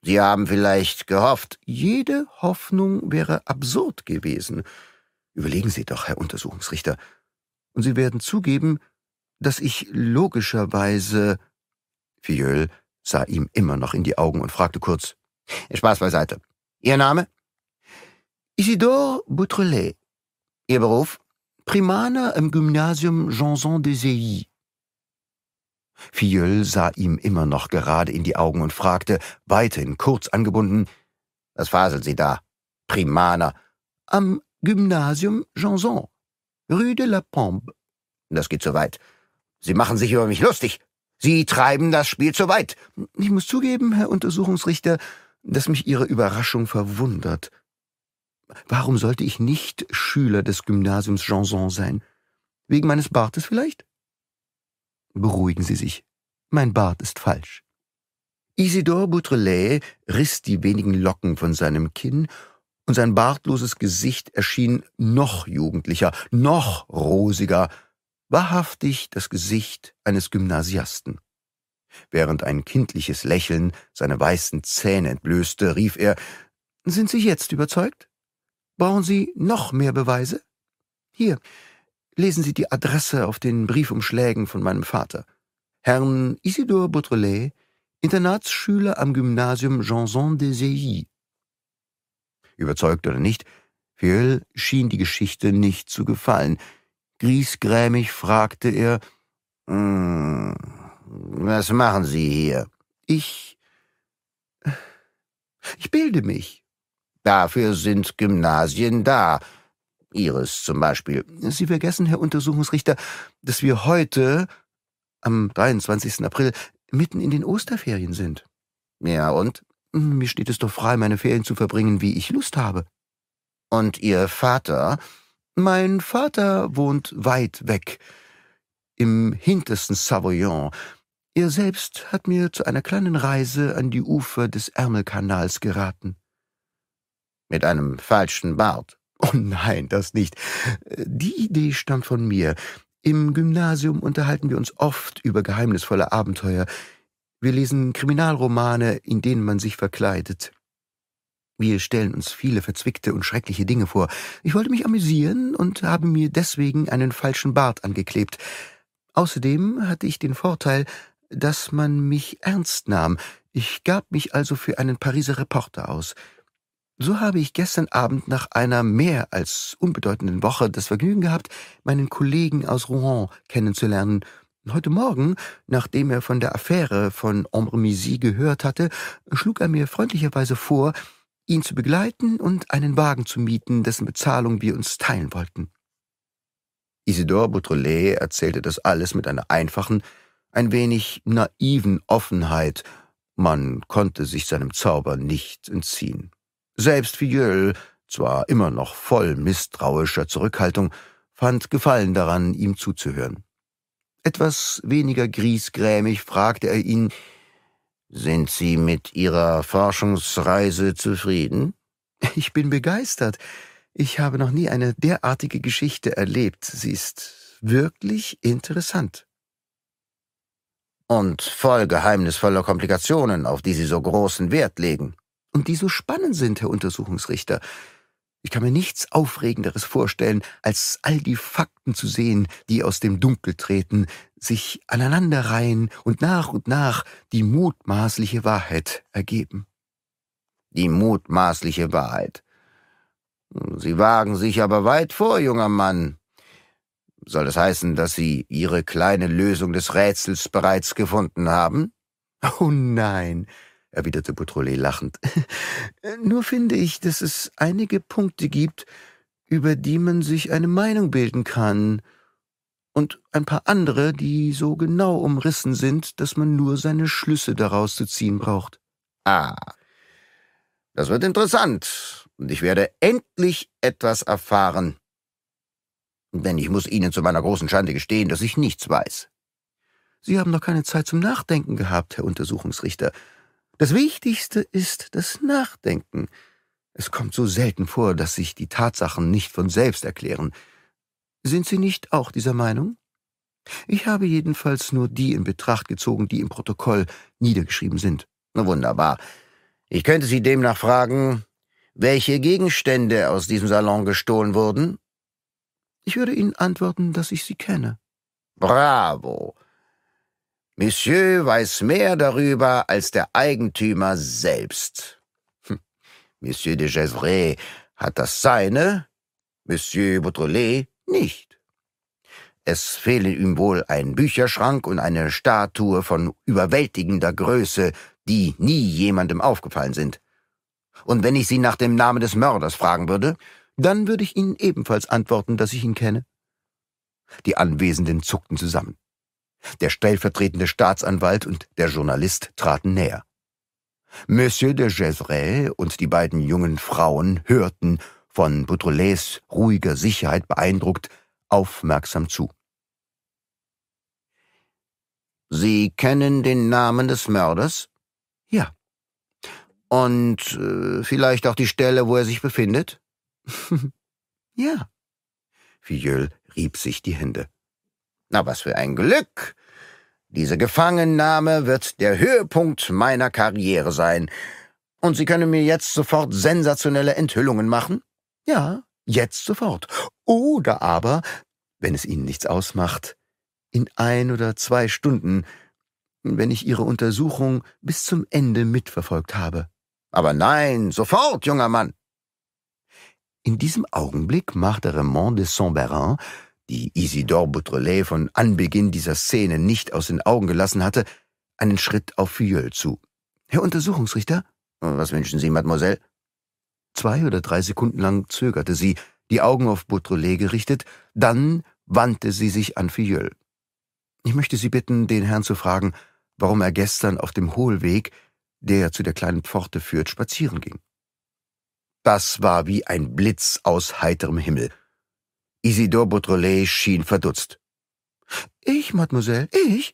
Sie haben vielleicht gehofft. Jede Hoffnung wäre absurd gewesen. Überlegen Sie doch, Herr Untersuchungsrichter, und Sie werden zugeben, dass ich logischerweise. Fiol sah ihm immer noch in die Augen und fragte kurz. Spaß beiseite. Ihr Name? Isidore Boutrelet. Ihr Beruf? Primaner im Gymnasium Janson de Seilly. Filleul sah ihm immer noch gerade in die Augen und fragte, weithin kurz angebunden, »Was faseln Sie da? Primaner!« »Am Gymnasium Janson, Rue de la Pompe.« »Das geht zu weit. Sie machen sich über mich lustig. Sie treiben das Spiel zu weit.« »Ich muss zugeben, Herr Untersuchungsrichter, dass mich Ihre Überraschung verwundert. Warum sollte ich nicht Schüler des Gymnasiums Janson sein? Wegen meines Bartes vielleicht?« Beruhigen Sie sich. Mein Bart ist falsch. Isidor Boutrelet riss die wenigen Locken von seinem Kinn und sein bartloses Gesicht erschien noch jugendlicher, noch rosiger, wahrhaftig das Gesicht eines Gymnasiasten. Während ein kindliches Lächeln seine weißen Zähne entblößte, rief er Sind Sie jetzt überzeugt? Brauchen Sie noch mehr Beweise? Hier, Lesen Sie die Adresse auf den Briefumschlägen von meinem Vater. Herrn Isidor Beautrelet, Internatsschüler am Gymnasium Janson de Seilly. Überzeugt oder nicht, Fiel schien die Geschichte nicht zu gefallen. Griesgrämig fragte er, hm, was machen Sie hier? Ich... ich bilde mich. Dafür sind Gymnasien da, Ihres zum Beispiel. Sie vergessen, Herr Untersuchungsrichter, dass wir heute, am 23. April, mitten in den Osterferien sind. Ja, und? Mir steht es doch frei, meine Ferien zu verbringen, wie ich Lust habe. Und Ihr Vater? Mein Vater wohnt weit weg, im hintersten Savoyon. Er selbst hat mir zu einer kleinen Reise an die Ufer des Ärmelkanals geraten. Mit einem falschen Bart Oh nein, das nicht. Die Idee stammt von mir. Im Gymnasium unterhalten wir uns oft über geheimnisvolle Abenteuer. Wir lesen Kriminalromane, in denen man sich verkleidet. Wir stellen uns viele verzwickte und schreckliche Dinge vor. Ich wollte mich amüsieren und habe mir deswegen einen falschen Bart angeklebt. Außerdem hatte ich den Vorteil, dass man mich ernst nahm. Ich gab mich also für einen Pariser Reporter aus. So habe ich gestern Abend nach einer mehr als unbedeutenden Woche das Vergnügen gehabt, meinen Kollegen aus Rouen kennenzulernen. Heute Morgen, nachdem er von der Affäre von Ambremisi gehört hatte, schlug er mir freundlicherweise vor, ihn zu begleiten und einen Wagen zu mieten, dessen Bezahlung wir uns teilen wollten. Isidore Beautrelet erzählte das alles mit einer einfachen, ein wenig naiven Offenheit. Man konnte sich seinem Zauber nicht entziehen. Selbst Filleul, zwar immer noch voll misstrauischer Zurückhaltung, fand Gefallen daran, ihm zuzuhören. Etwas weniger griesgrämig fragte er ihn, »Sind Sie mit Ihrer Forschungsreise zufrieden?« »Ich bin begeistert. Ich habe noch nie eine derartige Geschichte erlebt. Sie ist wirklich interessant.« »Und voll geheimnisvoller Komplikationen, auf die Sie so großen Wert legen.« und die so spannend sind, Herr Untersuchungsrichter. Ich kann mir nichts Aufregenderes vorstellen, als all die Fakten zu sehen, die aus dem Dunkel treten, sich aneinanderreihen und nach und nach die mutmaßliche Wahrheit ergeben. Die mutmaßliche Wahrheit. Sie wagen sich aber weit vor, junger Mann. Soll das heißen, dass Sie Ihre kleine Lösung des Rätsels bereits gefunden haben? Oh nein, erwiderte Beautrelet lachend. Äh, nur finde ich, dass es einige Punkte gibt, über die man sich eine Meinung bilden kann, und ein paar andere, die so genau umrissen sind, dass man nur seine Schlüsse daraus zu ziehen braucht. Ah, das wird interessant, und ich werde endlich etwas erfahren. Denn ich muss Ihnen zu meiner großen Schande gestehen, dass ich nichts weiß. Sie haben noch keine Zeit zum Nachdenken gehabt, Herr Untersuchungsrichter, das Wichtigste ist das Nachdenken. Es kommt so selten vor, dass sich die Tatsachen nicht von selbst erklären. Sind Sie nicht auch dieser Meinung? Ich habe jedenfalls nur die in Betracht gezogen, die im Protokoll niedergeschrieben sind. Na wunderbar. Ich könnte Sie demnach fragen, welche Gegenstände aus diesem Salon gestohlen wurden? Ich würde Ihnen antworten, dass ich sie kenne. Bravo. Monsieur weiß mehr darüber als der Eigentümer selbst. Hm. Monsieur de Gesvres hat das Seine, Monsieur Beautrelet nicht. Es fehlen ihm wohl ein Bücherschrank und eine Statue von überwältigender Größe, die nie jemandem aufgefallen sind. Und wenn ich Sie nach dem Namen des Mörders fragen würde, dann würde ich Ihnen ebenfalls antworten, dass ich ihn kenne. Die Anwesenden zuckten zusammen. Der stellvertretende Staatsanwalt und der Journalist traten näher. Monsieur de Gesray und die beiden jungen Frauen hörten, von Beautrelets ruhiger Sicherheit beeindruckt, aufmerksam zu. Sie kennen den Namen des Mörders? Ja. Und äh, vielleicht auch die Stelle, wo er sich befindet? ja. Filleul rieb sich die Hände. Na, was für ein Glück! Diese Gefangennahme wird der Höhepunkt meiner Karriere sein. Und Sie können mir jetzt sofort sensationelle Enthüllungen machen? Ja, jetzt sofort. Oder aber, wenn es Ihnen nichts ausmacht, in ein oder zwei Stunden, wenn ich Ihre Untersuchung bis zum Ende mitverfolgt habe. Aber nein, sofort, junger Mann! In diesem Augenblick machte Raymond de Saint-Berin die Isidore Boutrelet von Anbeginn dieser Szene nicht aus den Augen gelassen hatte, einen Schritt auf Fuyol zu. Herr Untersuchungsrichter? Was wünschen Sie, Mademoiselle? Zwei oder drei Sekunden lang zögerte sie, die Augen auf Boutrelet gerichtet, dann wandte sie sich an Fuyol. Ich möchte Sie bitten, den Herrn zu fragen, warum er gestern auf dem Hohlweg, der zu der kleinen Pforte führt, spazieren ging. Das war wie ein Blitz aus heiterem Himmel. Isidor Beautrelet schien verdutzt. Ich, Mademoiselle, ich?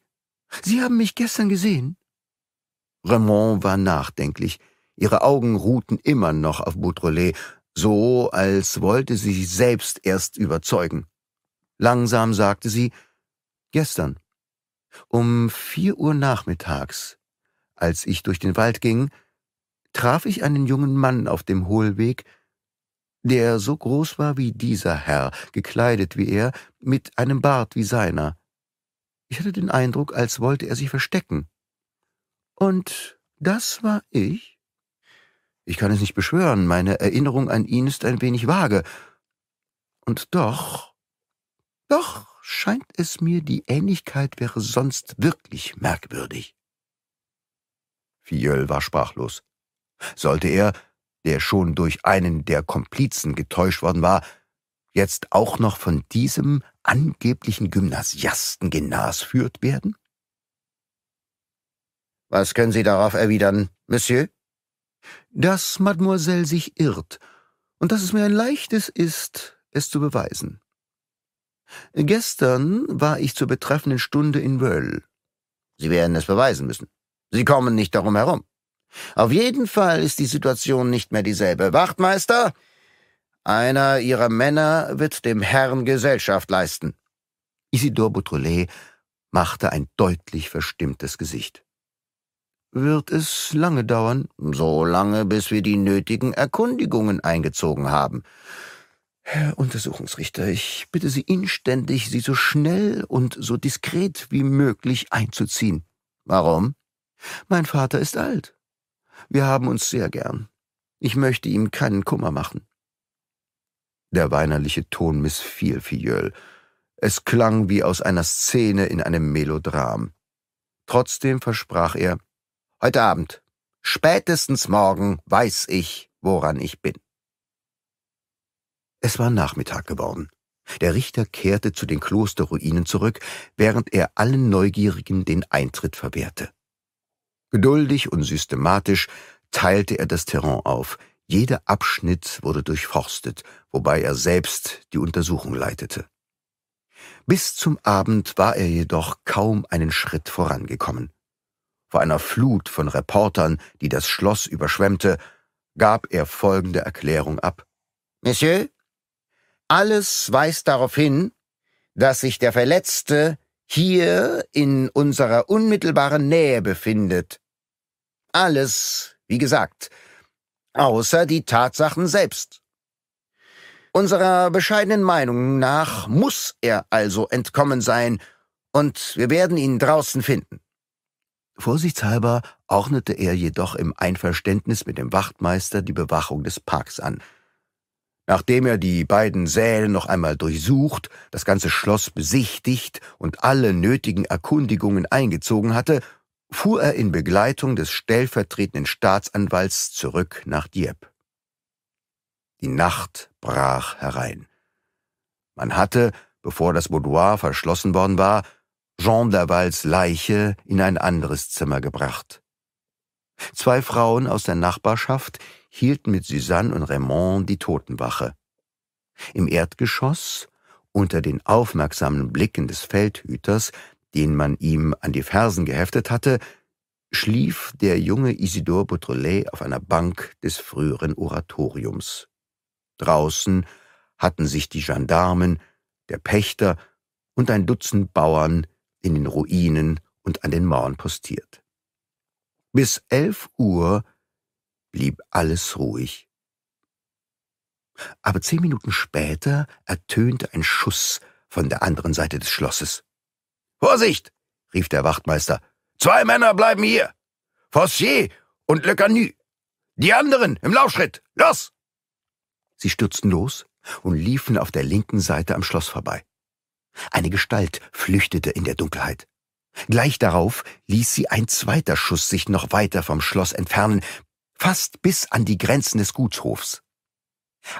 Sie haben mich gestern gesehen? Raymond war nachdenklich. Ihre Augen ruhten immer noch auf Beautrelet, so als wollte sie sich selbst erst überzeugen. Langsam sagte sie, gestern, um vier Uhr nachmittags, als ich durch den Wald ging, traf ich einen jungen Mann auf dem Hohlweg, der so groß war wie dieser Herr, gekleidet wie er, mit einem Bart wie seiner. Ich hatte den Eindruck, als wollte er sich verstecken. Und das war ich? Ich kann es nicht beschwören, meine Erinnerung an ihn ist ein wenig vage. Und doch, doch scheint es mir, die Ähnlichkeit wäre sonst wirklich merkwürdig. Filleul war sprachlos. Sollte er, der schon durch einen der Komplizen getäuscht worden war, jetzt auch noch von diesem angeblichen Gymnasiasten genasführt werden? Was können Sie darauf erwidern, Monsieur? Dass Mademoiselle sich irrt und dass es mir ein leichtes ist, es zu beweisen. Gestern war ich zur betreffenden Stunde in Wöll. Sie werden es beweisen müssen. Sie kommen nicht darum herum. Auf jeden Fall ist die Situation nicht mehr dieselbe. Wachtmeister, einer ihrer Männer wird dem Herrn Gesellschaft leisten. Isidor Boutroulet machte ein deutlich verstimmtes Gesicht. Wird es lange dauern? So lange, bis wir die nötigen Erkundigungen eingezogen haben. Herr Untersuchungsrichter, ich bitte Sie inständig, sie so schnell und so diskret wie möglich einzuziehen. Warum? Mein Vater ist alt. Wir haben uns sehr gern. Ich möchte ihm keinen Kummer machen. Der weinerliche Ton missfiel Filleul. Es klang wie aus einer Szene in einem Melodram. Trotzdem versprach er, heute Abend, spätestens morgen weiß ich, woran ich bin. Es war Nachmittag geworden. Der Richter kehrte zu den Klosterruinen zurück, während er allen Neugierigen den Eintritt verwehrte. Geduldig und systematisch teilte er das Terrain auf. Jeder Abschnitt wurde durchforstet, wobei er selbst die Untersuchung leitete. Bis zum Abend war er jedoch kaum einen Schritt vorangekommen. Vor einer Flut von Reportern, die das Schloss überschwemmte, gab er folgende Erklärung ab. Monsieur, alles weist darauf hin, dass sich der Verletzte hier in unserer unmittelbaren Nähe befindet. Alles, wie gesagt, außer die Tatsachen selbst. Unserer bescheidenen Meinung nach muss er also entkommen sein, und wir werden ihn draußen finden. Vorsichtshalber ordnete er jedoch im Einverständnis mit dem Wachtmeister die Bewachung des Parks an. Nachdem er die beiden Säle noch einmal durchsucht, das ganze Schloss besichtigt und alle nötigen Erkundigungen eingezogen hatte, fuhr er in Begleitung des stellvertretenden Staatsanwalts zurück nach Dieppe. Die Nacht brach herein. Man hatte, bevor das Boudoir verschlossen worden war, Jean Davals Leiche in ein anderes Zimmer gebracht. Zwei Frauen aus der Nachbarschaft hielten mit Suzanne und Raymond die Totenwache. Im Erdgeschoss, unter den aufmerksamen Blicken des Feldhüters, den man ihm an die Fersen geheftet hatte, schlief der junge Isidor Beautrelet auf einer Bank des früheren Oratoriums. Draußen hatten sich die Gendarmen, der Pächter und ein Dutzend Bauern in den Ruinen und an den Mauern postiert. Bis elf Uhr blieb alles ruhig. Aber zehn Minuten später ertönte ein Schuss von der anderen Seite des Schlosses. Vorsicht! rief der Wachtmeister. Zwei Männer bleiben hier. Fossier und Le Canu. Die anderen im Laufschritt. Los! Sie stürzten los und liefen auf der linken Seite am Schloss vorbei. Eine Gestalt flüchtete in der Dunkelheit. Gleich darauf ließ sie ein zweiter Schuss sich noch weiter vom Schloss entfernen, fast bis an die Grenzen des Gutshofs.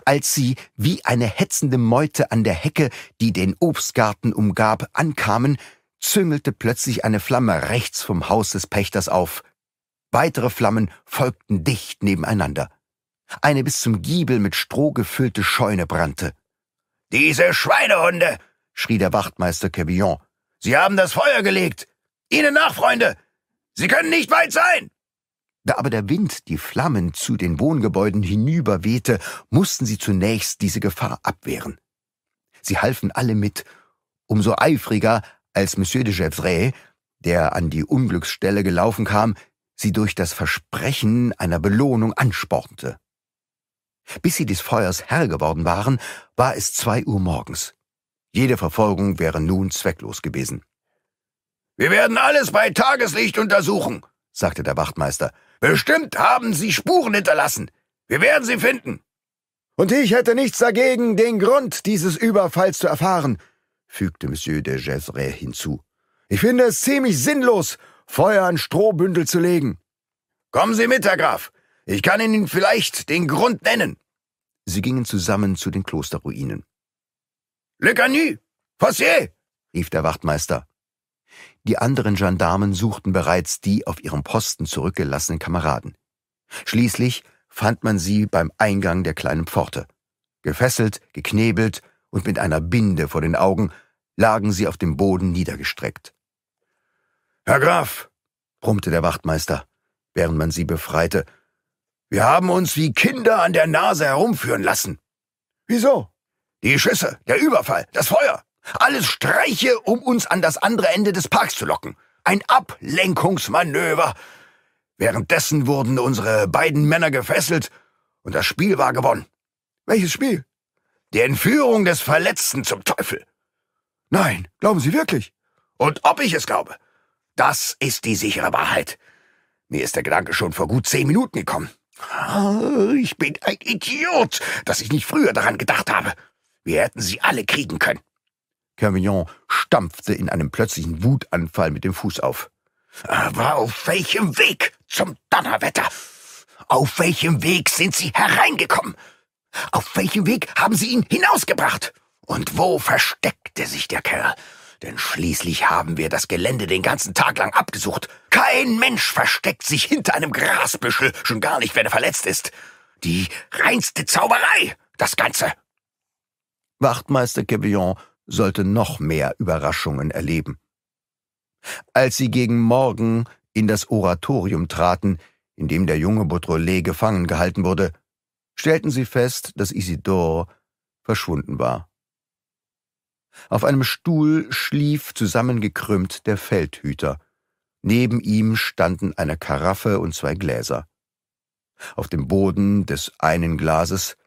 Als sie wie eine hetzende Meute an der Hecke, die den Obstgarten umgab, ankamen, züngelte plötzlich eine Flamme rechts vom Haus des Pächters auf. Weitere Flammen folgten dicht nebeneinander. Eine bis zum Giebel mit Stroh gefüllte Scheune brannte. Diese Schweinehunde! schrie der Wachtmeister Kebillon. Sie haben das Feuer gelegt! Ihnen nach, Freunde! Sie können nicht weit sein! Da aber der Wind die Flammen zu den Wohngebäuden hinüberwehte, mussten sie zunächst diese Gefahr abwehren. Sie halfen alle mit. Umso eifriger als Monsieur de Gesvres, der an die Unglücksstelle gelaufen kam, sie durch das Versprechen einer Belohnung anspornte. Bis sie des Feuers Herr geworden waren, war es zwei Uhr morgens. Jede Verfolgung wäre nun zwecklos gewesen. Wir werden alles bei Tageslicht untersuchen, sagte der Wachtmeister. Bestimmt haben Sie Spuren hinterlassen. Wir werden sie finden. Und ich hätte nichts dagegen, den Grund dieses Überfalls zu erfahren, fügte Monsieur de Gesvres hinzu. Ich finde es ziemlich sinnlos, Feuer an Strohbündel zu legen. Kommen Sie mit, Herr Graf. Ich kann Ihnen vielleicht den Grund nennen. Sie gingen zusammen zu den Klosterruinen. Le Canu! Fossier! rief der Wachtmeister. Die anderen Gendarmen suchten bereits die auf ihrem Posten zurückgelassenen Kameraden. Schließlich fand man sie beim Eingang der kleinen Pforte. Gefesselt, geknebelt und mit einer Binde vor den Augen lagen sie auf dem Boden niedergestreckt. Herr Graf, brummte der Wachtmeister, während man sie befreite, wir haben uns wie Kinder an der Nase herumführen lassen. Wieso? Die Schüsse, der Überfall, das Feuer, alles Streiche, um uns an das andere Ende des Parks zu locken. Ein Ablenkungsmanöver. Währenddessen wurden unsere beiden Männer gefesselt und das Spiel war gewonnen. Welches Spiel? Die Entführung des Verletzten zum Teufel. Nein, glauben Sie wirklich? Und ob ich es glaube? Das ist die sichere Wahrheit. Mir ist der Gedanke schon vor gut zehn Minuten gekommen. Ah, ich bin ein Idiot, dass ich nicht früher daran gedacht habe. Wir hätten sie alle kriegen können. Carmignon stampfte in einem plötzlichen Wutanfall mit dem Fuß auf. Aber auf welchem Weg, zum Donnerwetter? Auf welchem Weg sind Sie hereingekommen? Auf welchem Weg haben Sie ihn hinausgebracht? Und wo versteckte sich der Kerl? Denn schließlich haben wir das Gelände den ganzen Tag lang abgesucht. Kein Mensch versteckt sich hinter einem Grasbüschel, schon gar nicht, wenn er verletzt ist. Die reinste Zauberei, das Ganze. Wachtmeister Kevillon sollte noch mehr Überraschungen erleben. Als sie gegen Morgen in das Oratorium traten, in dem der junge Boutrolet gefangen gehalten wurde, stellten sie fest, dass Isidore verschwunden war. Auf einem Stuhl schlief zusammengekrümmt der Feldhüter. Neben ihm standen eine Karaffe und zwei Gläser. Auf dem Boden des einen Glases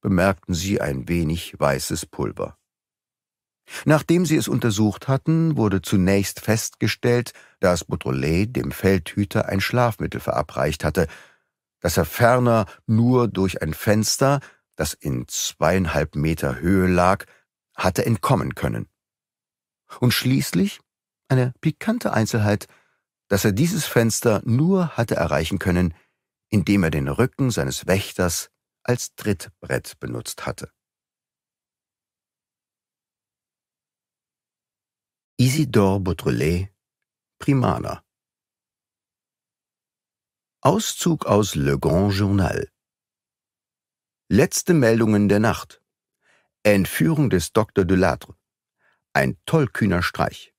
bemerkten sie ein wenig weißes Pulver. Nachdem sie es untersucht hatten, wurde zunächst festgestellt, dass Beautrelet dem Feldhüter ein Schlafmittel verabreicht hatte, dass er ferner nur durch ein Fenster, das in zweieinhalb Meter Höhe lag, hatte entkommen können. Und schließlich eine pikante Einzelheit, dass er dieses Fenster nur hatte erreichen können, indem er den Rücken seines Wächters als Trittbrett benutzt hatte. Isidore Baudrelet, Primana Auszug aus Le Grand Journal Letzte Meldungen der Nacht Entführung des Dr. Delatre. Ein tollkühner Streich.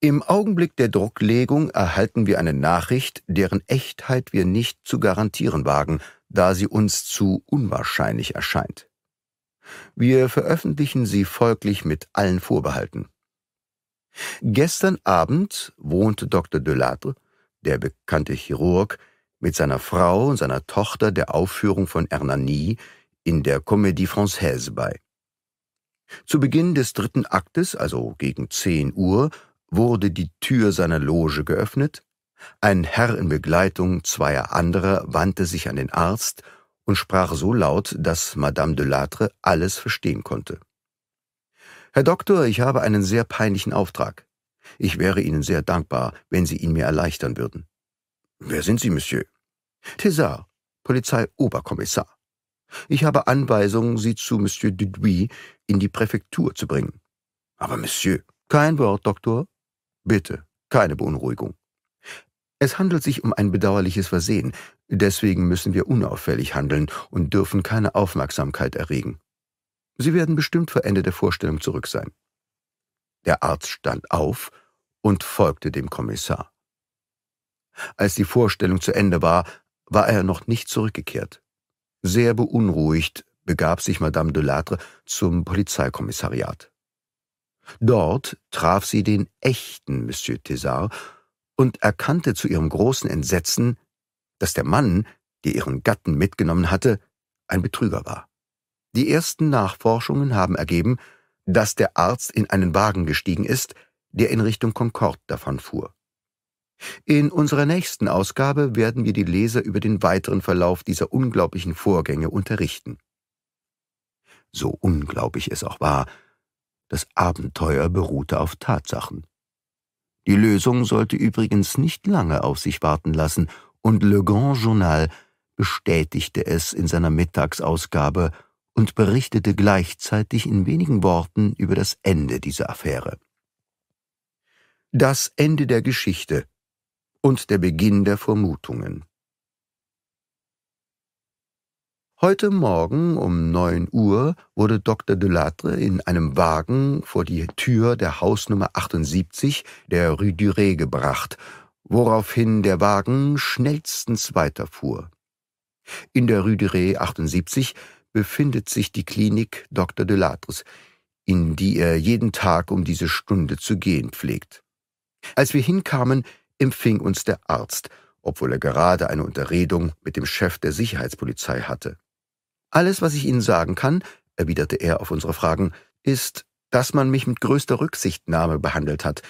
Im Augenblick der Drucklegung erhalten wir eine Nachricht, deren Echtheit wir nicht zu garantieren wagen, da sie uns zu unwahrscheinlich erscheint. Wir veröffentlichen sie folglich mit allen Vorbehalten. Gestern Abend wohnte Dr. Delatre, der bekannte Chirurg, mit seiner Frau und seiner Tochter der Aufführung von Ernani in der Comédie Française bei. Zu Beginn des dritten Aktes, also gegen 10 Uhr, wurde die Tür seiner Loge geöffnet, ein Herr in Begleitung zweier anderer wandte sich an den Arzt und sprach so laut, dass Madame de Delatre alles verstehen konnte. Herr Doktor, ich habe einen sehr peinlichen Auftrag. Ich wäre Ihnen sehr dankbar, wenn Sie ihn mir erleichtern würden. Wer sind Sie, Monsieur? Tessard, Polizeioberkommissar. Ich habe Anweisungen, Sie zu Monsieur Duduy in die Präfektur zu bringen. Aber Monsieur, kein Wort, Doktor? Bitte, keine Beunruhigung. Es handelt sich um ein bedauerliches Versehen, deswegen müssen wir unauffällig handeln und dürfen keine Aufmerksamkeit erregen. Sie werden bestimmt vor Ende der Vorstellung zurück sein. Der Arzt stand auf und folgte dem Kommissar. Als die Vorstellung zu Ende war, war er noch nicht zurückgekehrt. Sehr beunruhigt begab sich Madame de Latre zum Polizeikommissariat. Dort traf sie den echten Monsieur Tesard und erkannte zu ihrem großen Entsetzen, dass der Mann, der ihren Gatten mitgenommen hatte, ein Betrüger war. Die ersten Nachforschungen haben ergeben, dass der Arzt in einen Wagen gestiegen ist, der in Richtung Concorde davonfuhr. In unserer nächsten Ausgabe werden wir die Leser über den weiteren Verlauf dieser unglaublichen Vorgänge unterrichten. So unglaublich es auch war, das Abenteuer beruhte auf Tatsachen. Die Lösung sollte übrigens nicht lange auf sich warten lassen, und Le Grand Journal bestätigte es in seiner Mittagsausgabe und berichtete gleichzeitig in wenigen Worten über das Ende dieser Affäre. Das Ende der Geschichte und der Beginn der Vermutungen. Heute Morgen um 9 Uhr wurde Dr. Delattre in einem Wagen vor die Tür der Hausnummer 78 der Rue du gebracht, woraufhin der Wagen schnellstens weiterfuhr. In der Rue du 78 befindet sich die Klinik Dr. Delatres, in die er jeden Tag um diese Stunde zu gehen pflegt. Als wir hinkamen, empfing uns der Arzt, obwohl er gerade eine Unterredung mit dem Chef der Sicherheitspolizei hatte. Alles, was ich Ihnen sagen kann, erwiderte er auf unsere Fragen, ist, dass man mich mit größter Rücksichtnahme behandelt hat.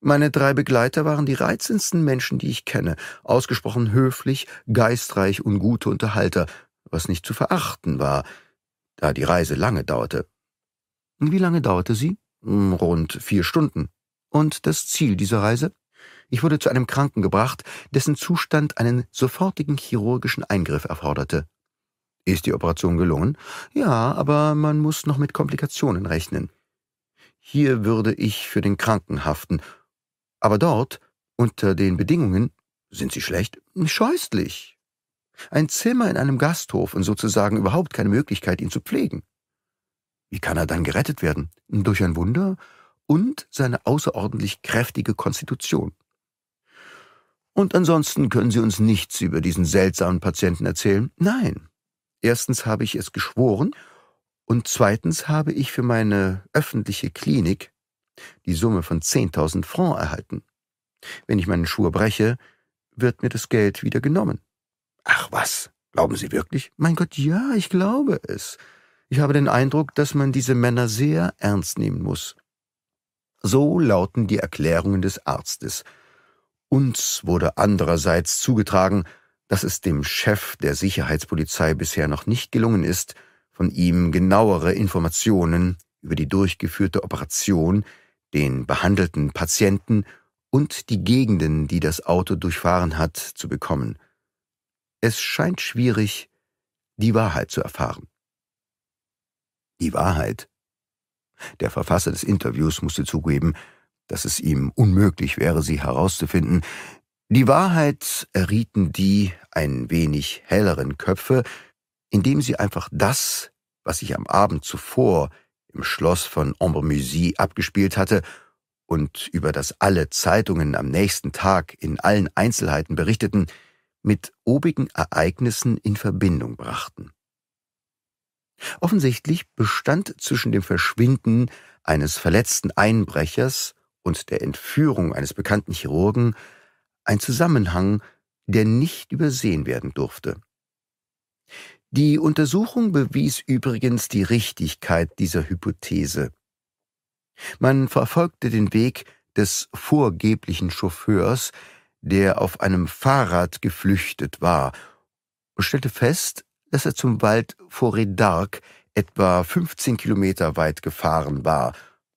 Meine drei Begleiter waren die reizendsten Menschen, die ich kenne, ausgesprochen höflich, geistreich und gute Unterhalter, was nicht zu verachten war, da die Reise lange dauerte. Wie lange dauerte sie? Hm, rund vier Stunden. Und das Ziel dieser Reise? Ich wurde zu einem Kranken gebracht, dessen Zustand einen sofortigen chirurgischen Eingriff erforderte. Ist die Operation gelungen? Ja, aber man muss noch mit Komplikationen rechnen. Hier würde ich für den Kranken haften. Aber dort, unter den Bedingungen, sind sie schlecht, scheußlich. Ein Zimmer in einem Gasthof und sozusagen überhaupt keine Möglichkeit, ihn zu pflegen. Wie kann er dann gerettet werden? Durch ein Wunder und seine außerordentlich kräftige Konstitution. Und ansonsten können Sie uns nichts über diesen seltsamen Patienten erzählen. Nein. Erstens habe ich es geschworen und zweitens habe ich für meine öffentliche Klinik die Summe von 10.000 Francs erhalten. Wenn ich meinen Schuh breche, wird mir das Geld wieder genommen. Ach was, glauben Sie wirklich? Mein Gott, ja, ich glaube es. Ich habe den Eindruck, dass man diese Männer sehr ernst nehmen muss. So lauten die Erklärungen des Arztes, uns wurde andererseits zugetragen, dass es dem Chef der Sicherheitspolizei bisher noch nicht gelungen ist, von ihm genauere Informationen über die durchgeführte Operation, den behandelten Patienten und die Gegenden, die das Auto durchfahren hat, zu bekommen. Es scheint schwierig, die Wahrheit zu erfahren. Die Wahrheit? Der Verfasser des Interviews musste zugeben, dass es ihm unmöglich wäre, sie herauszufinden. Die Wahrheit errieten die ein wenig helleren Köpfe, indem sie einfach das, was sich am Abend zuvor im Schloss von Ambermusy abgespielt hatte und über das alle Zeitungen am nächsten Tag in allen Einzelheiten berichteten, mit obigen Ereignissen in Verbindung brachten. Offensichtlich bestand zwischen dem Verschwinden eines verletzten Einbrechers und der Entführung eines bekannten Chirurgen ein Zusammenhang, der nicht übersehen werden durfte. Die Untersuchung bewies übrigens die Richtigkeit dieser Hypothese. Man verfolgte den Weg des vorgeblichen Chauffeurs, der auf einem Fahrrad geflüchtet war, und stellte fest, dass er zum Wald Foredark etwa 15 Kilometer weit gefahren war.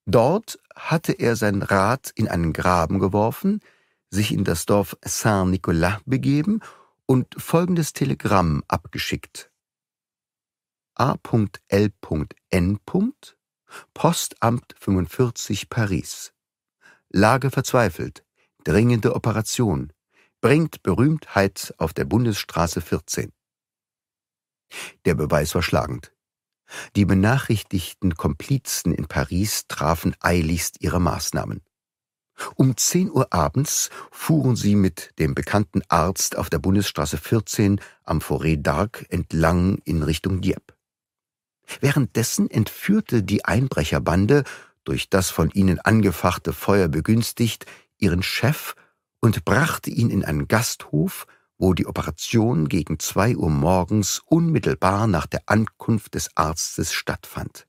Dort hatte er sein Rad in einen Graben geworfen, sich in das Dorf Saint-Nicolas begeben und folgendes Telegramm abgeschickt. A.L.N. Postamt 45 Paris. Lage verzweifelt. Dringende Operation. Bringt Berühmtheit auf der Bundesstraße 14. Der Beweis war schlagend. Die benachrichtigten Komplizen in Paris trafen eiligst ihre Maßnahmen. Um 10 Uhr abends fuhren sie mit dem bekannten Arzt auf der Bundesstraße 14 am Forêt d'Arc entlang in Richtung Dieppe. Währenddessen entführte die Einbrecherbande, durch das von ihnen angefachte Feuer begünstigt, ihren Chef und brachte ihn in einen Gasthof, wo die Operation gegen zwei Uhr morgens unmittelbar nach der Ankunft des Arztes stattfand.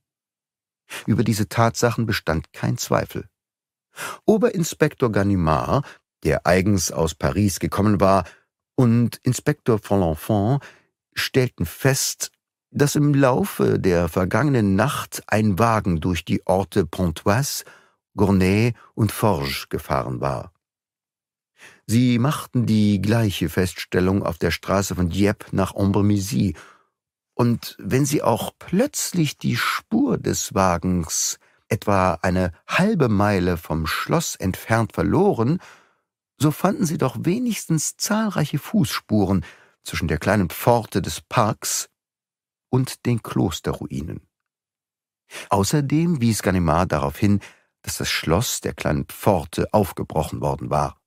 Über diese Tatsachen bestand kein Zweifel. Oberinspektor Ganimard, der eigens aus Paris gekommen war, und Inspektor Folenfant stellten fest, dass im Laufe der vergangenen Nacht ein Wagen durch die Orte Pontoise, Gournay und Forges gefahren war. Sie machten die gleiche Feststellung auf der Straße von Dieppe nach Ambremésy. Und wenn sie auch plötzlich die Spur des Wagens etwa eine halbe Meile vom Schloss entfernt verloren, so fanden sie doch wenigstens zahlreiche Fußspuren zwischen der kleinen Pforte des Parks und den Klosterruinen. Außerdem wies Ganimard darauf hin, dass das Schloss der kleinen Pforte aufgebrochen worden war.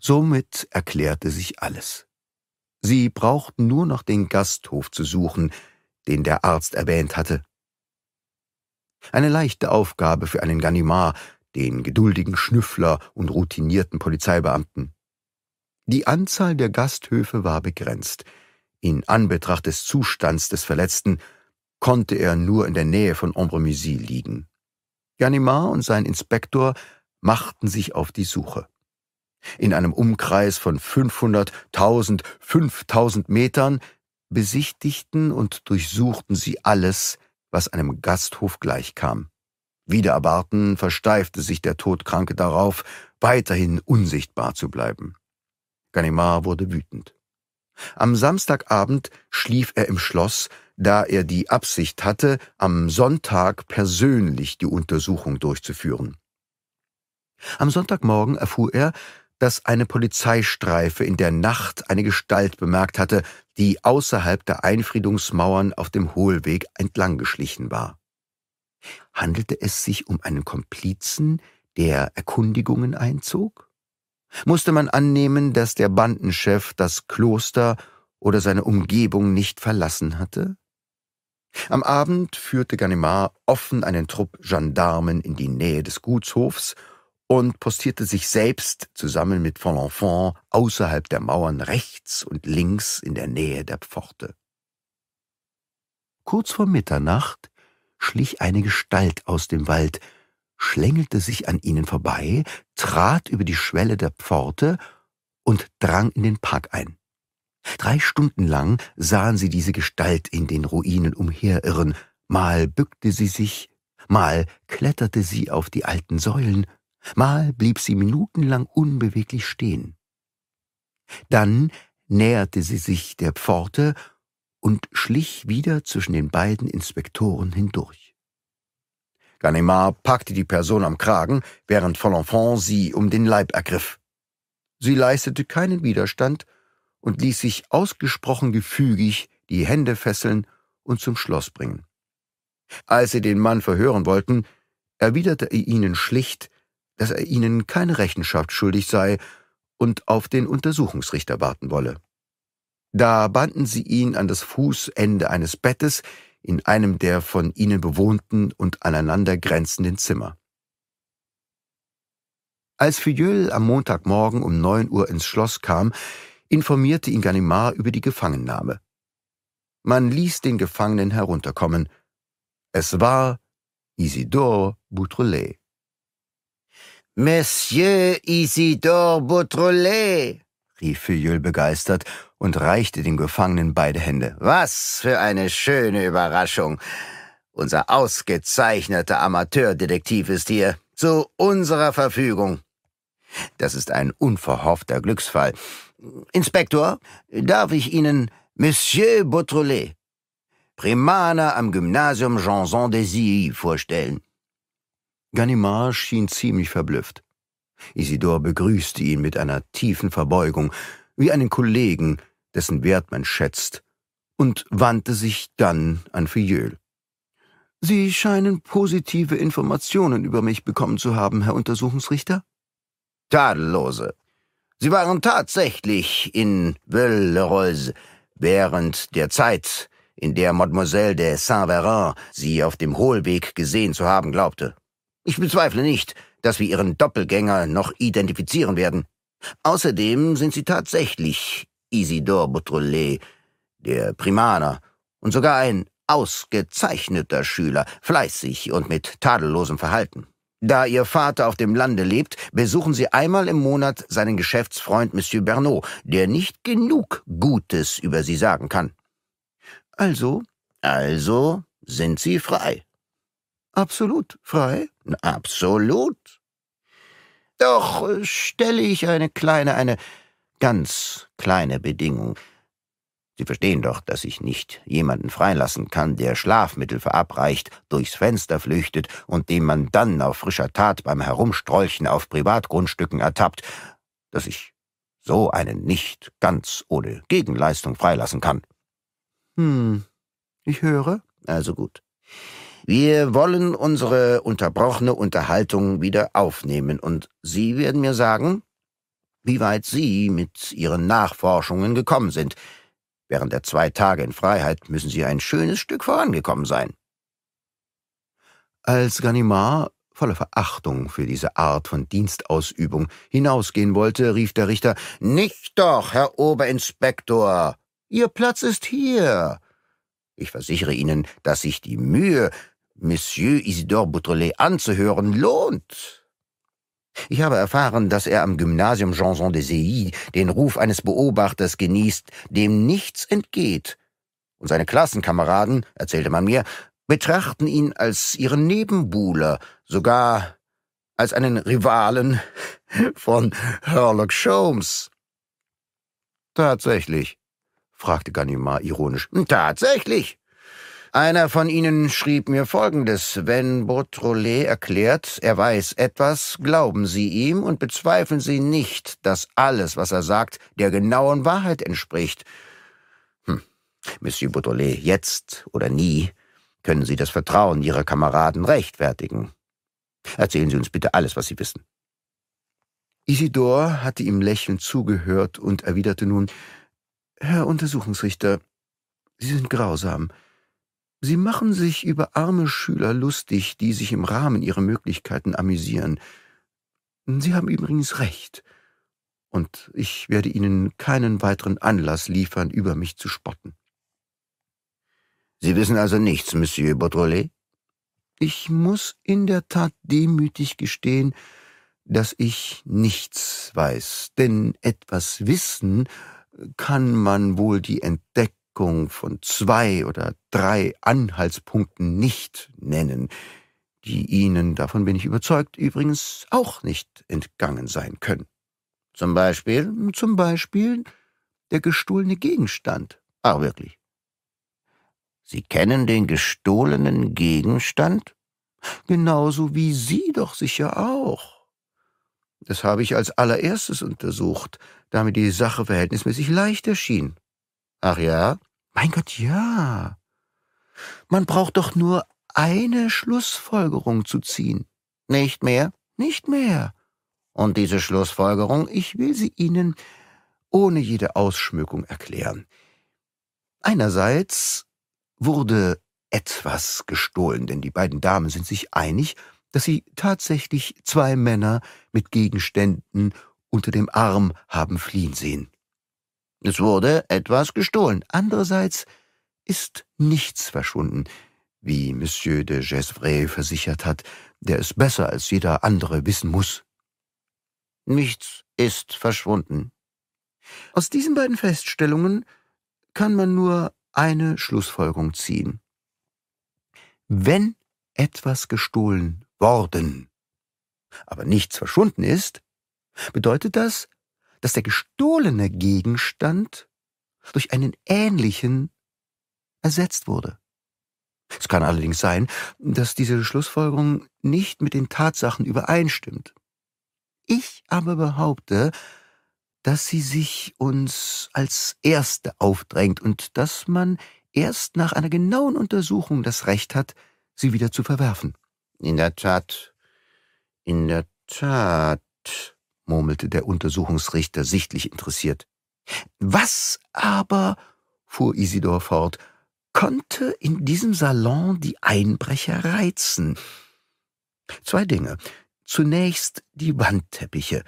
Somit erklärte sich alles. Sie brauchten nur noch den Gasthof zu suchen, den der Arzt erwähnt hatte. Eine leichte Aufgabe für einen Ganimar, den geduldigen Schnüffler und routinierten Polizeibeamten. Die Anzahl der Gasthöfe war begrenzt. In Anbetracht des Zustands des Verletzten konnte er nur in der Nähe von Ambremüsy liegen. Ganimard und sein Inspektor machten sich auf die Suche. In einem Umkreis von 500, 1000, 5000 Metern besichtigten und durchsuchten sie alles, was einem Gasthof gleichkam. Wieder Erwarten versteifte sich der Todkranke darauf, weiterhin unsichtbar zu bleiben. Ganimard wurde wütend. Am Samstagabend schlief er im Schloss, da er die Absicht hatte, am Sonntag persönlich die Untersuchung durchzuführen. Am Sonntagmorgen erfuhr er, dass eine Polizeistreife in der Nacht eine Gestalt bemerkt hatte, die außerhalb der Einfriedungsmauern auf dem Hohlweg entlanggeschlichen war. Handelte es sich um einen Komplizen, der Erkundigungen einzog? Musste man annehmen, dass der Bandenchef das Kloster oder seine Umgebung nicht verlassen hatte? Am Abend führte Ganimard offen einen Trupp Gendarmen in die Nähe des Gutshofs und postierte sich selbst zusammen mit Valenfant außerhalb der Mauern rechts und links in der Nähe der Pforte. Kurz vor Mitternacht schlich eine Gestalt aus dem Wald, schlängelte sich an ihnen vorbei, trat über die Schwelle der Pforte und drang in den Park ein. Drei Stunden lang sahen sie diese Gestalt in den Ruinen umherirren, mal bückte sie sich, mal kletterte sie auf die alten Säulen, Mal blieb sie minutenlang unbeweglich stehen. Dann näherte sie sich der Pforte und schlich wieder zwischen den beiden Inspektoren hindurch. Ganimard packte die Person am Kragen, während Folenfant sie um den Leib ergriff. Sie leistete keinen Widerstand und ließ sich ausgesprochen gefügig die Hände fesseln und zum Schloss bringen. Als sie den Mann verhören wollten, erwiderte er ihnen schlicht, dass er ihnen keine Rechenschaft schuldig sei und auf den Untersuchungsrichter warten wolle. Da banden sie ihn an das Fußende eines Bettes in einem der von ihnen bewohnten und aneinander grenzenden Zimmer. Als Filleul am Montagmorgen um neun Uhr ins Schloss kam, informierte ihn Ganimard über die Gefangennahme. Man ließ den Gefangenen herunterkommen. Es war Isidore Boutrelet. Monsieur Isidore Beautrelet, rief Filleul begeistert und reichte dem Gefangenen beide Hände. Was für eine schöne Überraschung! Unser ausgezeichneter Amateurdetektiv ist hier, zu unserer Verfügung. Das ist ein unverhoffter Glücksfall. Inspektor, darf ich Ihnen Monsieur Beautrelet, Primaner am Gymnasium Janson-Désy, vorstellen? Ganimard schien ziemlich verblüfft. Isidor begrüßte ihn mit einer tiefen Verbeugung, wie einen Kollegen, dessen Wert man schätzt, und wandte sich dann an Filleul. Sie scheinen positive Informationen über mich bekommen zu haben, Herr Untersuchungsrichter? Tadellose. Sie waren tatsächlich in Villeroz während der Zeit, in der Mademoiselle de Saint-Véran sie auf dem Hohlweg gesehen zu haben glaubte. Ich bezweifle nicht, dass wir Ihren Doppelgänger noch identifizieren werden. Außerdem sind Sie tatsächlich Isidore Boutroulet, der Primaner, und sogar ein ausgezeichneter Schüler, fleißig und mit tadellosem Verhalten. Da Ihr Vater auf dem Lande lebt, besuchen Sie einmal im Monat seinen Geschäftsfreund Monsieur Bernot, der nicht genug Gutes über Sie sagen kann. Also, also sind Sie frei. Absolut frei? Absolut. Doch äh, stelle ich eine kleine, eine ganz kleine Bedingung. Sie verstehen doch, dass ich nicht jemanden freilassen kann, der Schlafmittel verabreicht, durchs Fenster flüchtet und den man dann auf frischer Tat beim Herumstrolchen auf Privatgrundstücken ertappt, dass ich so einen nicht ganz ohne Gegenleistung freilassen kann. Hm, ich höre. Also gut. Wir wollen unsere unterbrochene Unterhaltung wieder aufnehmen und Sie werden mir sagen, wie weit Sie mit Ihren Nachforschungen gekommen sind. Während der zwei Tage in Freiheit müssen Sie ein schönes Stück vorangekommen sein. Als Ganimar voller Verachtung für diese Art von Dienstausübung hinausgehen wollte, rief der Richter Nicht doch, Herr Oberinspektor. Ihr Platz ist hier. Ich versichere Ihnen, dass ich die Mühe, Monsieur Isidore Boutrelet anzuhören lohnt. Ich habe erfahren, dass er am Gymnasium Janson de Seilly den Ruf eines Beobachters genießt, dem nichts entgeht. Und seine Klassenkameraden, erzählte man mir, betrachten ihn als ihren Nebenbuhler, sogar als einen Rivalen von Herlock Sholmes. Tatsächlich, fragte Ganimard ironisch. Hm, tatsächlich, einer von Ihnen schrieb mir Folgendes. Wenn Beautrelet erklärt, er weiß etwas, glauben Sie ihm und bezweifeln Sie nicht, dass alles, was er sagt, der genauen Wahrheit entspricht. Hm. Monsieur Beautrelet, jetzt oder nie können Sie das Vertrauen Ihrer Kameraden rechtfertigen. Erzählen Sie uns bitte alles, was Sie wissen. Isidor hatte ihm lächelnd zugehört und erwiderte nun, Herr Untersuchungsrichter, Sie sind grausam. Sie machen sich über arme Schüler lustig, die sich im Rahmen ihrer Möglichkeiten amüsieren. Sie haben übrigens recht, und ich werde Ihnen keinen weiteren Anlass liefern, über mich zu spotten. Sie wissen also nichts, Monsieur Baudrolet? Ich muss in der Tat demütig gestehen, dass ich nichts weiß, denn etwas wissen kann man wohl die Entdeckung Deckung von zwei oder drei Anhaltspunkten nicht nennen, die Ihnen, davon bin ich überzeugt, übrigens auch nicht entgangen sein können. Zum Beispiel? Zum Beispiel der gestohlene Gegenstand. Ach wirklich. Sie kennen den gestohlenen Gegenstand? Genauso wie Sie doch sicher auch. Das habe ich als allererstes untersucht, da mir die Sache verhältnismäßig leicht erschien. Ach ja? Mein Gott, ja. Man braucht doch nur eine Schlussfolgerung zu ziehen. Nicht mehr, nicht mehr. Und diese Schlussfolgerung, ich will sie Ihnen ohne jede Ausschmückung erklären. Einerseits wurde etwas gestohlen, denn die beiden Damen sind sich einig, dass sie tatsächlich zwei Männer mit Gegenständen unter dem Arm haben fliehen sehen. Es wurde etwas gestohlen. Andererseits ist nichts verschwunden, wie Monsieur de Gesvres versichert hat, der es besser als jeder andere wissen muss. Nichts ist verschwunden. Aus diesen beiden Feststellungen kann man nur eine Schlussfolgerung ziehen. Wenn etwas gestohlen worden, aber nichts verschwunden ist, bedeutet das, dass der gestohlene Gegenstand durch einen ähnlichen ersetzt wurde. Es kann allerdings sein, dass diese Schlussfolgerung nicht mit den Tatsachen übereinstimmt. Ich aber behaupte, dass sie sich uns als erste aufdrängt und dass man erst nach einer genauen Untersuchung das Recht hat, sie wieder zu verwerfen. In der Tat, in der Tat, murmelte der Untersuchungsrichter sichtlich interessiert. Was aber, fuhr Isidor fort, konnte in diesem Salon die Einbrecher reizen? Zwei Dinge. Zunächst die Wandteppiche.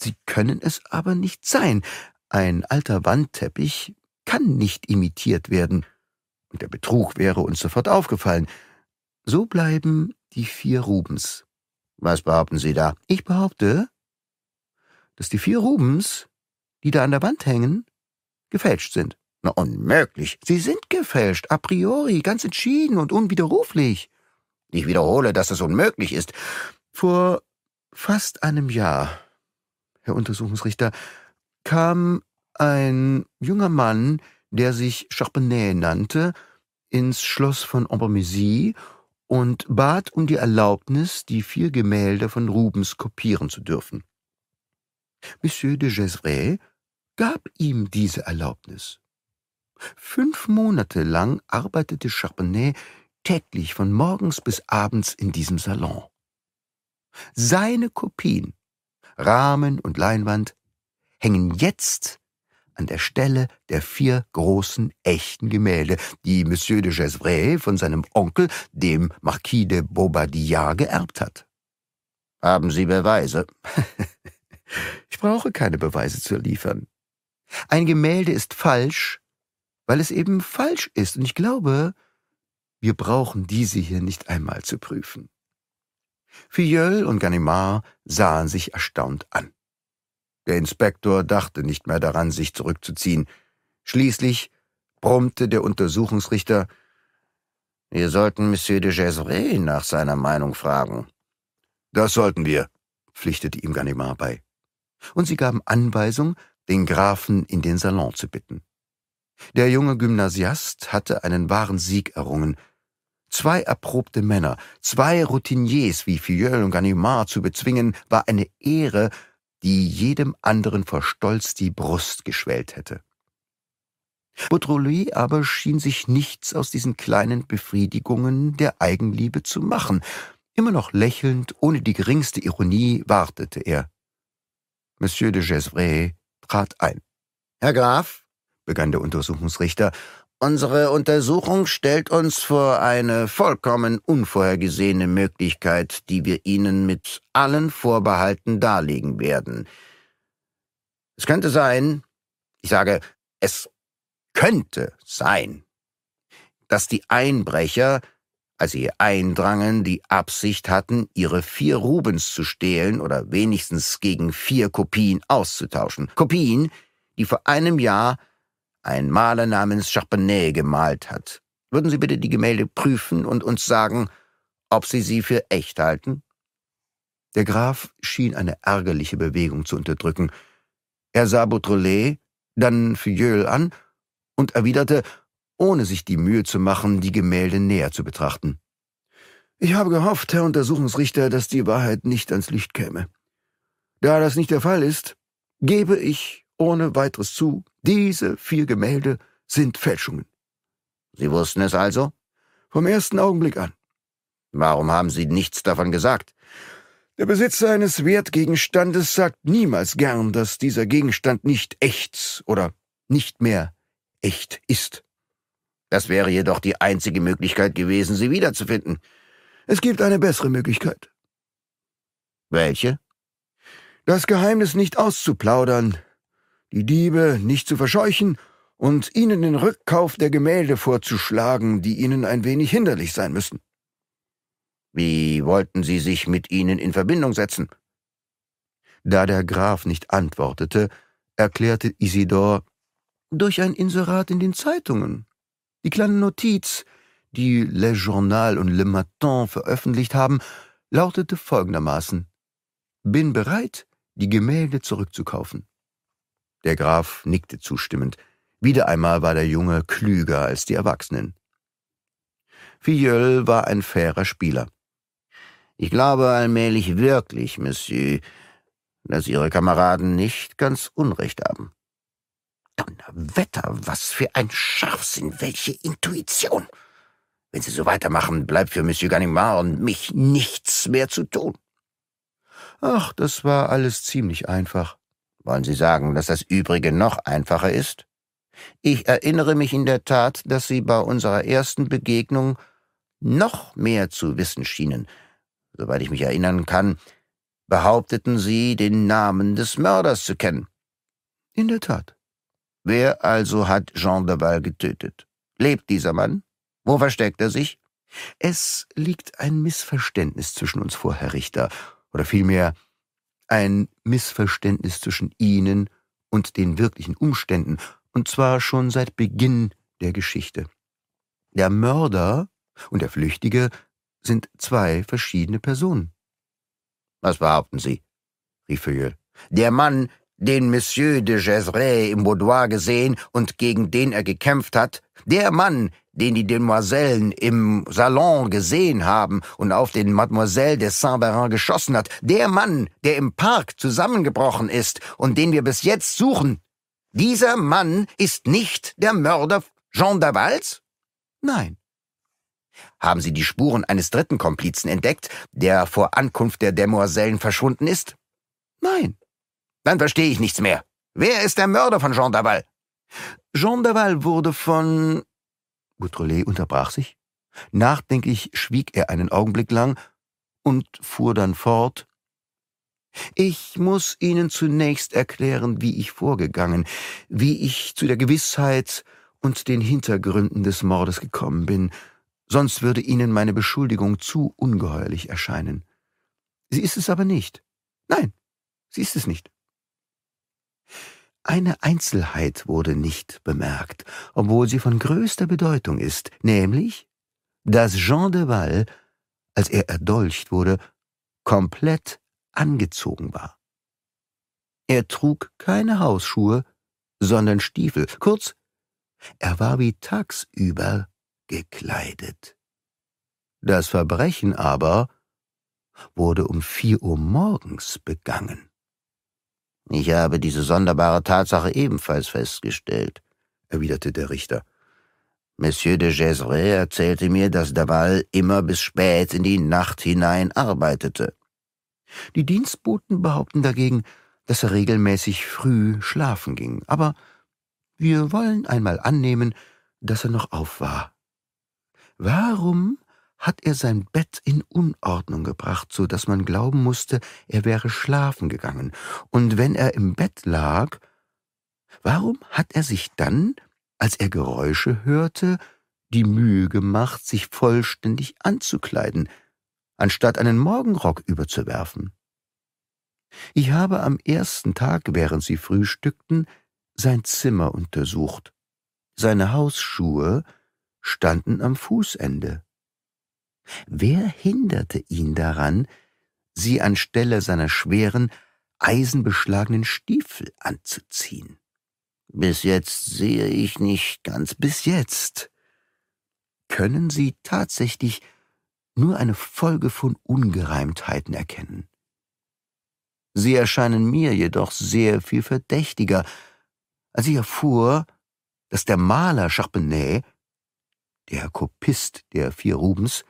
Sie können es aber nicht sein. Ein alter Wandteppich kann nicht imitiert werden. Und der Betrug wäre uns sofort aufgefallen. So bleiben die vier Rubens. Was behaupten Sie da? Ich behaupte, dass die vier Rubens, die da an der Wand hängen, gefälscht sind. Na, unmöglich. Sie sind gefälscht, a priori, ganz entschieden und unwiderruflich. Ich wiederhole, dass es unmöglich ist. Vor fast einem Jahr, Herr Untersuchungsrichter, kam ein junger Mann, der sich Charbonnet nannte, ins Schloss von Ambermésy und bat um die Erlaubnis, die vier Gemälde von Rubens kopieren zu dürfen. Monsieur de Gesvres gab ihm diese Erlaubnis. Fünf Monate lang arbeitete Charpenais täglich von morgens bis abends in diesem Salon. Seine Kopien, Rahmen und Leinwand, hängen jetzt an der Stelle der vier großen echten Gemälde, die Monsieur de Gesvres von seinem Onkel, dem Marquis de Bobadilla, geerbt hat. Haben Sie Beweise? Ich brauche keine Beweise zu liefern. Ein Gemälde ist falsch, weil es eben falsch ist. Und ich glaube, wir brauchen diese hier nicht einmal zu prüfen. Filleul und Ganimard sahen sich erstaunt an. Der Inspektor dachte nicht mehr daran, sich zurückzuziehen. Schließlich brummte der Untersuchungsrichter, wir sollten Monsieur de Gesvres nach seiner Meinung fragen. Das sollten wir, pflichtete ihm Ganimard bei und sie gaben Anweisung, den Grafen in den Salon zu bitten. Der junge Gymnasiast hatte einen wahren Sieg errungen. Zwei erprobte Männer, zwei Routiniers wie Filleul und Ganimard zu bezwingen, war eine Ehre, die jedem anderen vor Stolz die Brust geschwellt hätte. Beautrelet aber schien sich nichts aus diesen kleinen Befriedigungen der Eigenliebe zu machen. Immer noch lächelnd, ohne die geringste Ironie, wartete er. Monsieur de Gesvres trat ein. Herr Graf, begann der Untersuchungsrichter, unsere Untersuchung stellt uns vor eine vollkommen unvorhergesehene Möglichkeit, die wir Ihnen mit allen Vorbehalten darlegen werden. Es könnte sein, ich sage, es könnte sein, dass die Einbrecher als sie eindrangen, die Absicht hatten, ihre vier Rubens zu stehlen oder wenigstens gegen vier Kopien auszutauschen. Kopien, die vor einem Jahr ein Maler namens Charpenay gemalt hat. Würden Sie bitte die Gemälde prüfen und uns sagen, ob Sie sie für echt halten? Der Graf schien eine ärgerliche Bewegung zu unterdrücken. Er sah Beautrelet, dann Filleul an und erwiderte, ohne sich die Mühe zu machen, die Gemälde näher zu betrachten. Ich habe gehofft, Herr Untersuchungsrichter, dass die Wahrheit nicht ans Licht käme. Da das nicht der Fall ist, gebe ich ohne weiteres zu, diese vier Gemälde sind Fälschungen. Sie wussten es also? Vom ersten Augenblick an. Warum haben Sie nichts davon gesagt? Der Besitzer eines Wertgegenstandes sagt niemals gern, dass dieser Gegenstand nicht echt oder nicht mehr echt ist. Das wäre jedoch die einzige Möglichkeit gewesen, sie wiederzufinden. Es gibt eine bessere Möglichkeit. Welche? Das Geheimnis nicht auszuplaudern, die Diebe nicht zu verscheuchen und ihnen den Rückkauf der Gemälde vorzuschlagen, die ihnen ein wenig hinderlich sein müssen. Wie wollten Sie sich mit ihnen in Verbindung setzen? Da der Graf nicht antwortete, erklärte Isidor, durch ein Inserat in den Zeitungen. Die kleine Notiz, die Le Journal und Le Matin veröffentlicht haben, lautete folgendermaßen Bin bereit, die Gemälde zurückzukaufen. Der Graf nickte zustimmend. Wieder einmal war der Junge klüger als die Erwachsenen. Filleul war ein fairer Spieler. Ich glaube allmählich wirklich, Monsieur, dass Ihre Kameraden nicht ganz Unrecht haben. Donnerwetter, was für ein Scharfsinn, welche Intuition! Wenn Sie so weitermachen, bleibt für Monsieur Ganimard und mich nichts mehr zu tun. Ach, das war alles ziemlich einfach. Wollen Sie sagen, dass das Übrige noch einfacher ist? Ich erinnere mich in der Tat, dass Sie bei unserer ersten Begegnung noch mehr zu wissen schienen. Soweit ich mich erinnern kann, behaupteten Sie, den Namen des Mörders zu kennen. In der Tat. Wer also hat Jean Daval getötet? Lebt dieser Mann? Wo versteckt er sich? Es liegt ein Missverständnis zwischen uns vor, Herr Richter, oder vielmehr ein Missverständnis zwischen Ihnen und den wirklichen Umständen, und zwar schon seit Beginn der Geschichte. Der Mörder und der Flüchtige sind zwei verschiedene Personen. Was behaupten Sie? rief Feuille. Der Mann, den Monsieur de Gesray im Boudoir gesehen und gegen den er gekämpft hat, der Mann, den die Demoisellen im Salon gesehen haben und auf den Mademoiselle de Saint-Berin geschossen hat, der Mann, der im Park zusammengebrochen ist und den wir bis jetzt suchen, dieser Mann ist nicht der Mörder Jean Davals? Nein. Haben Sie die Spuren eines dritten Komplizen entdeckt, der vor Ankunft der Demoisellen verschwunden ist? Nein. Dann verstehe ich nichts mehr. Wer ist der Mörder von Jean Daval? Jean Daval wurde von... Boutrolet unterbrach sich. Nachdenklich schwieg er einen Augenblick lang und fuhr dann fort. Ich muss Ihnen zunächst erklären, wie ich vorgegangen, wie ich zu der Gewissheit und den Hintergründen des Mordes gekommen bin, sonst würde Ihnen meine Beschuldigung zu ungeheuerlich erscheinen. Sie ist es aber nicht. Nein, sie ist es nicht. Eine Einzelheit wurde nicht bemerkt, obwohl sie von größter Bedeutung ist, nämlich, dass Jean de Val, als er erdolcht wurde, komplett angezogen war. Er trug keine Hausschuhe, sondern Stiefel. Kurz, er war wie tagsüber gekleidet. Das Verbrechen aber wurde um vier Uhr morgens begangen. Ich habe diese sonderbare Tatsache ebenfalls festgestellt, erwiderte der Richter. Monsieur de Gesvres erzählte mir, dass Daval immer bis spät in die Nacht hinein arbeitete. Die Dienstboten behaupten dagegen, dass er regelmäßig früh schlafen ging, aber wir wollen einmal annehmen, dass er noch auf war. Warum hat er sein Bett in Unordnung gebracht, so daß man glauben mußte, er wäre schlafen gegangen, und wenn er im Bett lag, warum hat er sich dann, als er Geräusche hörte, die Mühe gemacht, sich vollständig anzukleiden, anstatt einen Morgenrock überzuwerfen? Ich habe am ersten Tag, während sie frühstückten, sein Zimmer untersucht. Seine Hausschuhe standen am Fußende. Wer hinderte ihn daran, sie anstelle seiner schweren, eisenbeschlagenen Stiefel anzuziehen? Bis jetzt sehe ich nicht ganz bis jetzt. Können Sie tatsächlich nur eine Folge von Ungereimtheiten erkennen. Sie erscheinen mir jedoch sehr viel verdächtiger, als ich erfuhr, dass der Maler Charpenay, der Kopist der vier Rubens,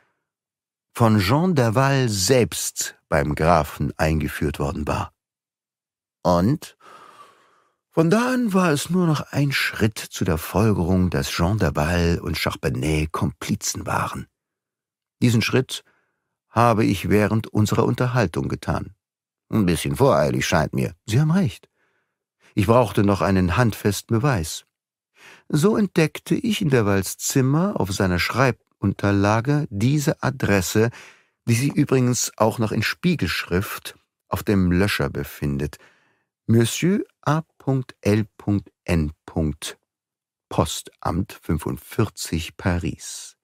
von Jean Daval selbst beim Grafen eingeführt worden war. Und von da an war es nur noch ein Schritt zu der Folgerung, dass Jean Daval und Charbonnet Komplizen waren. Diesen Schritt habe ich während unserer Unterhaltung getan. Ein bisschen voreilig scheint mir. Sie haben recht. Ich brauchte noch einen handfesten Beweis. So entdeckte ich in Davals Zimmer auf seiner Schreibtafel Unterlage diese Adresse, die sich übrigens auch noch in Spiegelschrift auf dem Löscher befindet. Monsieur A.L.N. Postamt 45 Paris.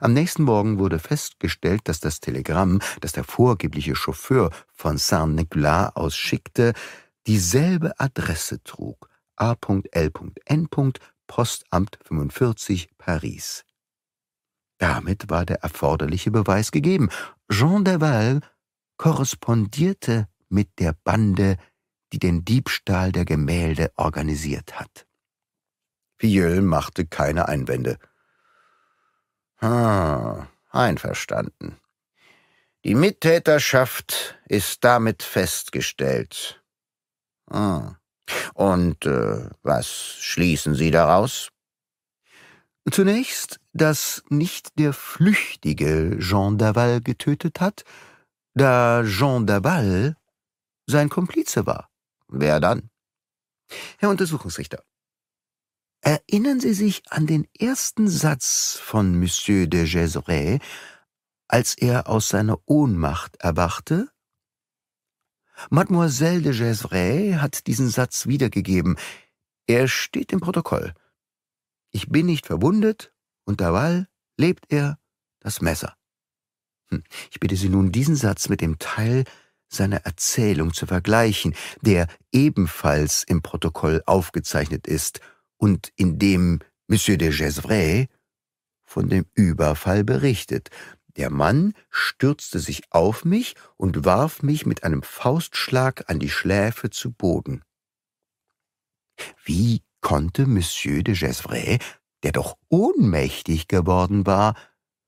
Am nächsten Morgen wurde festgestellt, dass das Telegramm, das der vorgebliche Chauffeur von Saint-Nicolas aus schickte, dieselbe Adresse trug. A.L.N. Postamt 45 Paris. Damit war der erforderliche Beweis gegeben. Jean Derval korrespondierte mit der Bande, die den Diebstahl der Gemälde organisiert hat. Filleul machte keine Einwände. Ah, einverstanden. Die Mittäterschaft ist damit festgestellt. Ah. Und äh, was schließen Sie daraus? Zunächst dass nicht der flüchtige Jean Daval getötet hat, da Jean Daval sein Komplize war. Wer dann? Herr Untersuchungsrichter, erinnern Sie sich an den ersten Satz von Monsieur de Geseret, als er aus seiner Ohnmacht erwachte? Mademoiselle de Geseret hat diesen Satz wiedergegeben. Er steht im Protokoll. Ich bin nicht verwundet, und derweil lebt er das Messer. Hm, ich bitte Sie nun, diesen Satz mit dem Teil seiner Erzählung zu vergleichen, der ebenfalls im Protokoll aufgezeichnet ist und in dem Monsieur de Gesvres von dem Überfall berichtet. Der Mann stürzte sich auf mich und warf mich mit einem Faustschlag an die Schläfe zu Boden. Wie konnte Monsieur de Gesvres der doch ohnmächtig geworden war,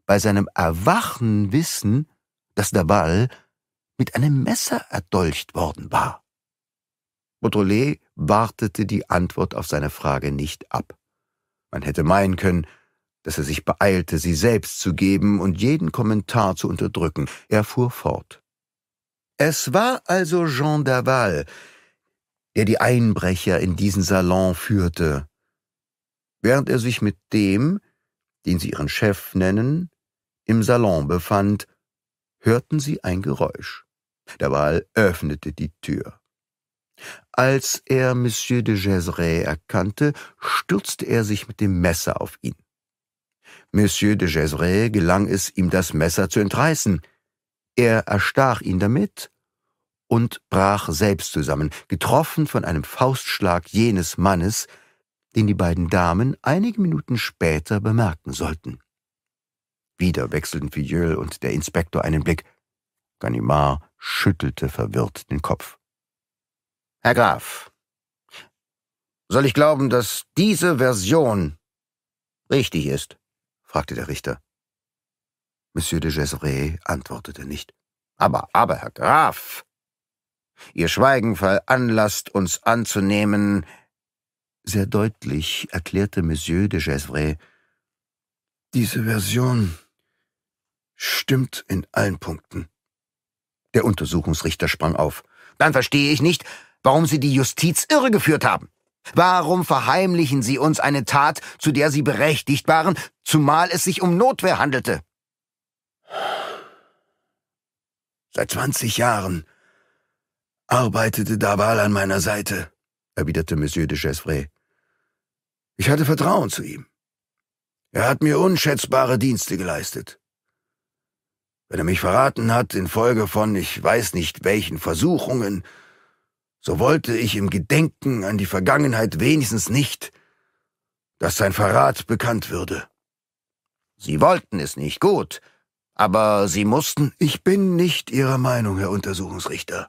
bei seinem Erwachen wissen, dass der Ball mit einem Messer erdolcht worden war. Baudelaire wartete die Antwort auf seine Frage nicht ab. Man hätte meinen können, dass er sich beeilte, sie selbst zu geben und jeden Kommentar zu unterdrücken. Er fuhr fort. Es war also Jean Daval, der die Einbrecher in diesen Salon führte, während er sich mit dem, den sie ihren Chef nennen, im Salon befand, hörten sie ein Geräusch. Der Ball öffnete die Tür. Als er Monsieur de Geseraix erkannte, stürzte er sich mit dem Messer auf ihn. Monsieur de Geseraix gelang es, ihm das Messer zu entreißen. Er erstach ihn damit und brach selbst zusammen, getroffen von einem Faustschlag jenes Mannes, den die beiden Damen einige Minuten später bemerken sollten. Wieder wechselten Filleul und der Inspektor einen Blick. Ganimard schüttelte verwirrt den Kopf. Herr Graf, soll ich glauben, dass diese Version richtig ist? fragte der Richter. Monsieur de Geseret antwortete nicht. Aber, aber, Herr Graf, Ihr Schweigen veranlasst uns anzunehmen, sehr deutlich erklärte Monsieur de Gesvres, diese Version stimmt in allen Punkten. Der Untersuchungsrichter sprang auf. Dann verstehe ich nicht, warum Sie die Justiz irregeführt haben. Warum verheimlichen Sie uns eine Tat, zu der Sie berechtigt waren, zumal es sich um Notwehr handelte? Seit zwanzig Jahren arbeitete Daval an meiner Seite, erwiderte Monsieur de Chesvray. Ich hatte Vertrauen zu ihm. Er hat mir unschätzbare Dienste geleistet. Wenn er mich verraten hat, infolge von ich weiß nicht welchen Versuchungen, so wollte ich im Gedenken an die Vergangenheit wenigstens nicht, dass sein Verrat bekannt würde. Sie wollten es nicht gut, aber Sie mussten. Ich bin nicht Ihrer Meinung, Herr Untersuchungsrichter.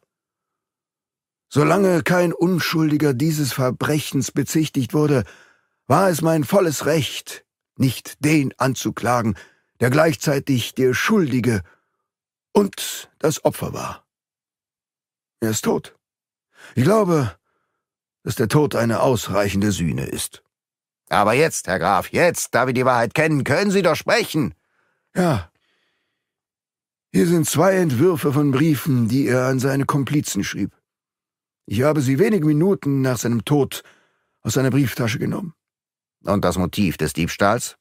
Solange kein Unschuldiger dieses Verbrechens bezichtigt wurde, war es mein volles Recht, nicht den anzuklagen, der gleichzeitig der Schuldige und das Opfer war. Er ist tot. Ich glaube, dass der Tod eine ausreichende Sühne ist. Aber jetzt, Herr Graf, jetzt, da wir die Wahrheit kennen, können Sie doch sprechen. Ja. Hier sind zwei Entwürfe von Briefen, die er an seine Komplizen schrieb. Ich habe sie wenige Minuten nach seinem Tod aus seiner Brieftasche genommen. Und das Motiv des Diebstahls?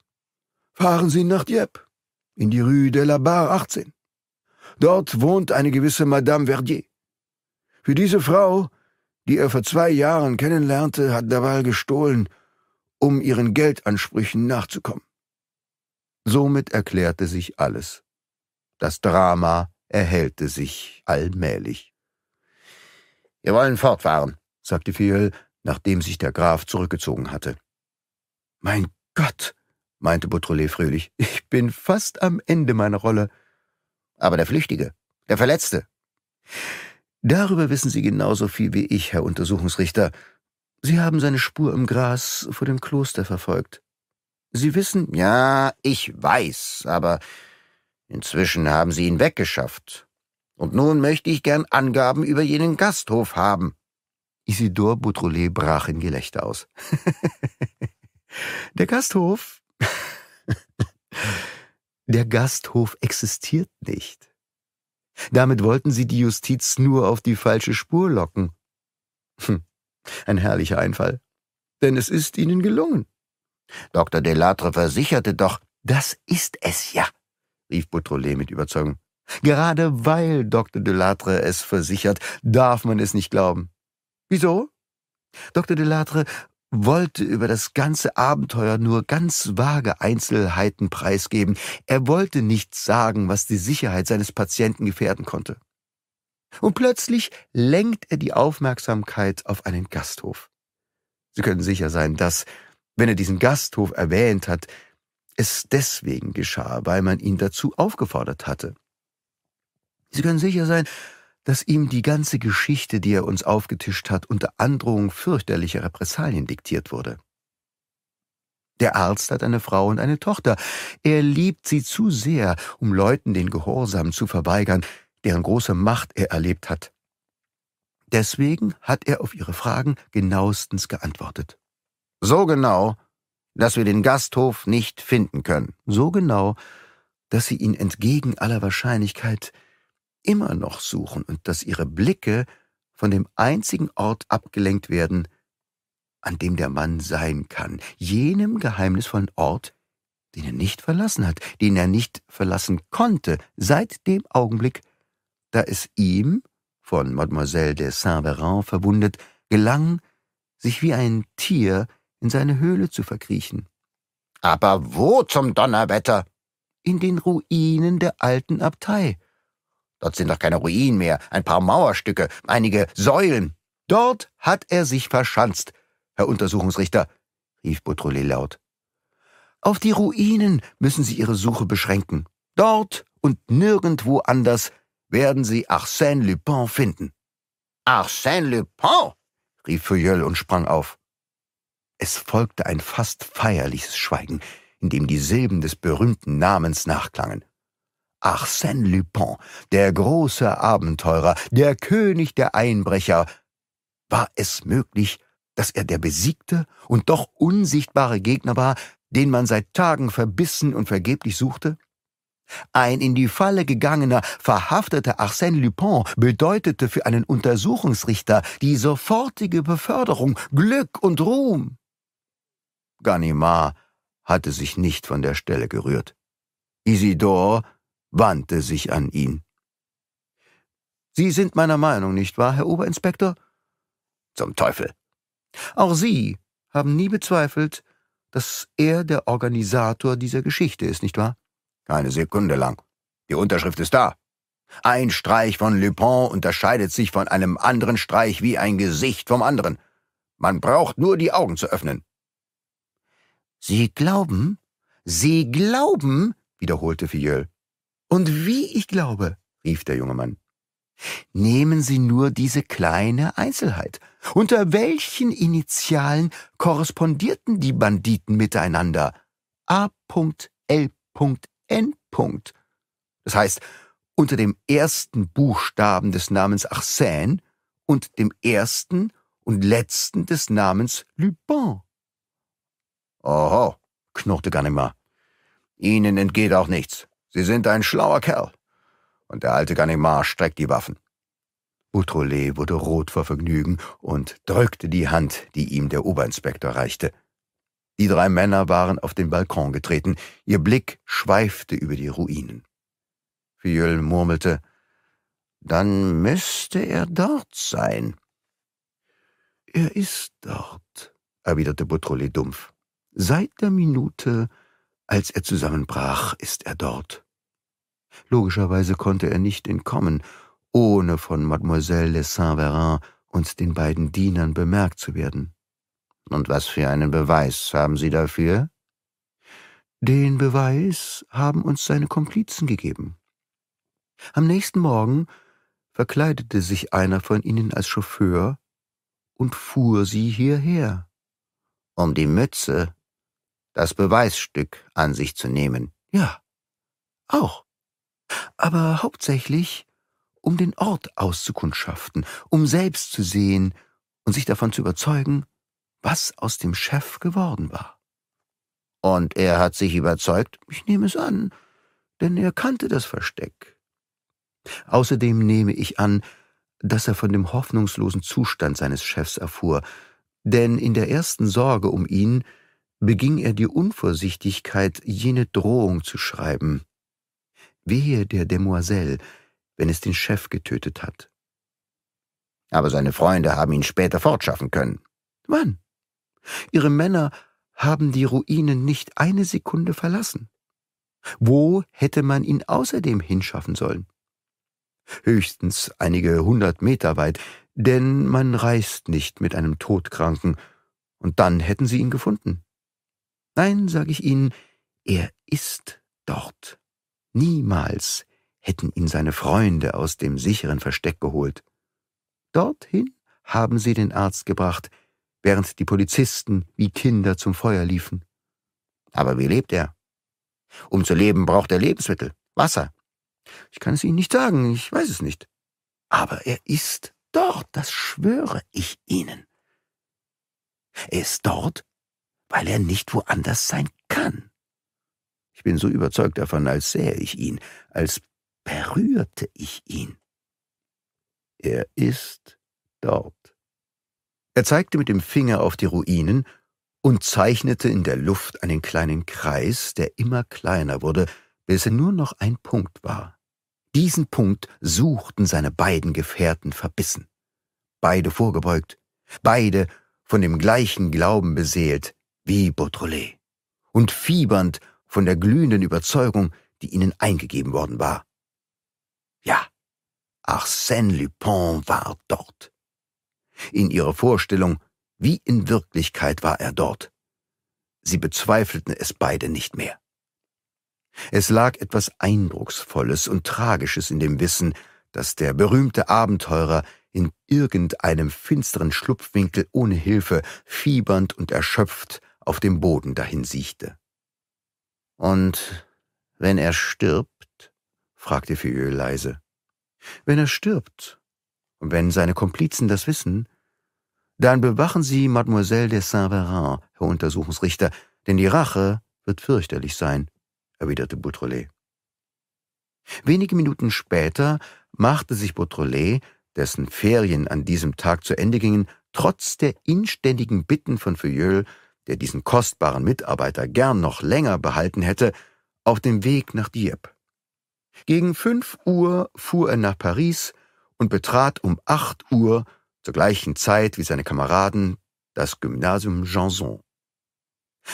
Fahren Sie nach Dieppe, in die Rue de la Barre 18. Dort wohnt eine gewisse Madame Verdier. Für diese Frau, die er vor zwei Jahren kennenlernte, hat Daval gestohlen, um ihren Geldansprüchen nachzukommen. Somit erklärte sich alles. Das Drama erhellte sich allmählich. Wir wollen fortfahren, sagte Fiel, nachdem sich der Graf zurückgezogen hatte. Mein Gott, meinte Beautrelet fröhlich, ich bin fast am Ende meiner Rolle. Aber der Flüchtige, der Verletzte. Darüber wissen Sie genauso viel wie ich, Herr Untersuchungsrichter. Sie haben seine Spur im Gras vor dem Kloster verfolgt. Sie wissen, ja, ich weiß, aber inzwischen haben Sie ihn weggeschafft. Und nun möchte ich gern Angaben über jenen Gasthof haben. Isidor Beautrelet brach in Gelächter aus. Der Gasthof, der Gasthof existiert nicht. Damit wollten sie die Justiz nur auf die falsche Spur locken. Hm, ein herrlicher Einfall. Denn es ist ihnen gelungen. Dr. Delatre versicherte doch, das ist es ja, rief Beautrelet mit Überzeugung. Gerade weil Dr. Delatre es versichert, darf man es nicht glauben. Wieso? Dr. Delatre wollte über das ganze Abenteuer nur ganz vage Einzelheiten preisgeben. Er wollte nichts sagen, was die Sicherheit seines Patienten gefährden konnte. Und plötzlich lenkt er die Aufmerksamkeit auf einen Gasthof. Sie können sicher sein, dass, wenn er diesen Gasthof erwähnt hat, es deswegen geschah, weil man ihn dazu aufgefordert hatte. Sie können sicher sein, dass ihm die ganze Geschichte, die er uns aufgetischt hat, unter Androhung fürchterlicher Repressalien diktiert wurde. Der Arzt hat eine Frau und eine Tochter. Er liebt sie zu sehr, um Leuten den Gehorsam zu verweigern, deren große Macht er erlebt hat. Deswegen hat er auf ihre Fragen genauestens geantwortet. So genau, dass wir den Gasthof nicht finden können. So genau, dass sie ihn entgegen aller Wahrscheinlichkeit immer noch suchen und dass ihre Blicke von dem einzigen Ort abgelenkt werden, an dem der Mann sein kann, jenem geheimnisvollen Ort, den er nicht verlassen hat, den er nicht verlassen konnte, seit dem Augenblick, da es ihm, von Mademoiselle de Saint-Véran verwundet, gelang, sich wie ein Tier in seine Höhle zu verkriechen. Aber wo zum Donnerwetter? In den Ruinen der alten Abtei. Dort sind doch keine Ruinen mehr, ein paar Mauerstücke, einige Säulen. Dort hat er sich verschanzt, Herr Untersuchungsrichter, rief Beautrelet laut. Auf die Ruinen müssen Sie Ihre Suche beschränken. Dort und nirgendwo anders werden Sie Arsène Lupin finden. Arsène Lupin! rief Feuilleul und sprang auf. Es folgte ein fast feierliches Schweigen, in dem die Silben des berühmten Namens nachklangen. Arsène Lupin, der große Abenteurer, der König der Einbrecher, war es möglich, dass er der besiegte und doch unsichtbare Gegner war, den man seit Tagen verbissen und vergeblich suchte? Ein in die Falle gegangener, verhafteter Arsène Lupin bedeutete für einen Untersuchungsrichter die sofortige Beförderung, Glück und Ruhm. Ganimard hatte sich nicht von der Stelle gerührt. Isidor wandte sich an ihn. Sie sind meiner Meinung, nicht wahr, Herr Oberinspektor? Zum Teufel. Auch Sie haben nie bezweifelt, dass er der Organisator dieser Geschichte ist, nicht wahr? Keine Sekunde lang. Die Unterschrift ist da. Ein Streich von Lupin unterscheidet sich von einem anderen Streich wie ein Gesicht vom anderen. Man braucht nur die Augen zu öffnen. Sie glauben? Sie glauben? wiederholte Filleul. Und wie ich glaube, rief der junge Mann, nehmen Sie nur diese kleine Einzelheit. Unter welchen Initialen korrespondierten die Banditen miteinander? A.L.N. Das heißt, unter dem ersten Buchstaben des Namens Arsène und dem ersten und letzten des Namens Lupin. Oho, knurrte Ganimard. Ihnen entgeht auch nichts. Sie sind ein schlauer Kerl. Und der alte Ganimar streckt die Waffen. Boutrolet wurde rot vor Vergnügen und drückte die Hand, die ihm der Oberinspektor reichte. Die drei Männer waren auf den Balkon getreten. Ihr Blick schweifte über die Ruinen. Filleul murmelte, »Dann müsste er dort sein.« »Er ist dort«, erwiderte Boutrolet dumpf. »Seit der Minute, als er zusammenbrach, ist er dort.« Logischerweise konnte er nicht entkommen, ohne von Mademoiselle de Saint-Verin und den beiden Dienern bemerkt zu werden. Und was für einen Beweis haben Sie dafür? Den Beweis haben uns seine Komplizen gegeben. Am nächsten Morgen verkleidete sich einer von ihnen als Chauffeur und fuhr sie hierher. Um die Mütze, das Beweisstück an sich zu nehmen. Ja, auch aber hauptsächlich, um den Ort auszukundschaften, um selbst zu sehen und sich davon zu überzeugen, was aus dem Chef geworden war. Und er hat sich überzeugt, ich nehme es an, denn er kannte das Versteck. Außerdem nehme ich an, dass er von dem hoffnungslosen Zustand seines Chefs erfuhr, denn in der ersten Sorge um ihn beging er die Unvorsichtigkeit, jene Drohung zu schreiben, Wehe der Demoiselle, wenn es den Chef getötet hat. Aber seine Freunde haben ihn später fortschaffen können. Wann? Ihre Männer haben die Ruinen nicht eine Sekunde verlassen. Wo hätte man ihn außerdem hinschaffen sollen? Höchstens einige hundert Meter weit, denn man reist nicht mit einem Todkranken, und dann hätten sie ihn gefunden. Nein, sage ich Ihnen, er ist dort. Niemals hätten ihn seine Freunde aus dem sicheren Versteck geholt. Dorthin haben sie den Arzt gebracht, während die Polizisten wie Kinder zum Feuer liefen. Aber wie lebt er? Um zu leben braucht er Lebensmittel, Wasser. Ich kann es Ihnen nicht sagen, ich weiß es nicht. Aber er ist dort, das schwöre ich Ihnen. Er ist dort, weil er nicht woanders sein kann bin so überzeugt davon, als sähe ich ihn, als berührte ich ihn. Er ist dort. Er zeigte mit dem Finger auf die Ruinen und zeichnete in der Luft einen kleinen Kreis, der immer kleiner wurde, bis er nur noch ein Punkt war. Diesen Punkt suchten seine beiden Gefährten verbissen. Beide vorgebeugt, beide von dem gleichen Glauben beseelt wie Beautrelet. Und fiebernd von der glühenden Überzeugung, die ihnen eingegeben worden war. Ja, Arsène Lupin war dort. In ihrer Vorstellung, wie in Wirklichkeit war er dort. Sie bezweifelten es beide nicht mehr. Es lag etwas Eindrucksvolles und Tragisches in dem Wissen, dass der berühmte Abenteurer in irgendeinem finsteren Schlupfwinkel ohne Hilfe, fiebernd und erschöpft, auf dem Boden dahin siechte. Und wenn er stirbt? fragte Filleul leise. Wenn er stirbt, und wenn seine Komplizen das wissen, dann bewachen Sie Mademoiselle de Saint-Véran, Herr Untersuchungsrichter, denn die Rache wird fürchterlich sein, erwiderte Beautrelet. Wenige Minuten später machte sich Beautrelet, dessen Ferien an diesem Tag zu Ende gingen, trotz der inständigen Bitten von Feuilleul, der diesen kostbaren Mitarbeiter gern noch länger behalten hätte, auf dem Weg nach Dieppe. Gegen fünf Uhr fuhr er nach Paris und betrat um acht Uhr, zur gleichen Zeit wie seine Kameraden, das Gymnasium Janson.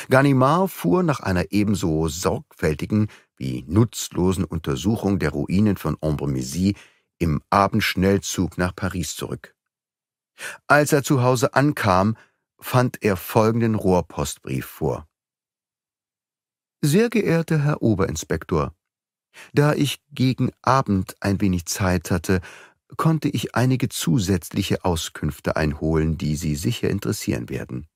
Ganimard fuhr nach einer ebenso sorgfältigen wie nutzlosen Untersuchung der Ruinen von Ambrumésy im Abendschnellzug nach Paris zurück. Als er zu Hause ankam, fand er folgenden Rohrpostbrief vor. Sehr geehrter Herr Oberinspektor, da ich gegen Abend ein wenig Zeit hatte, konnte ich einige zusätzliche Auskünfte einholen, die Sie sicher interessieren werden.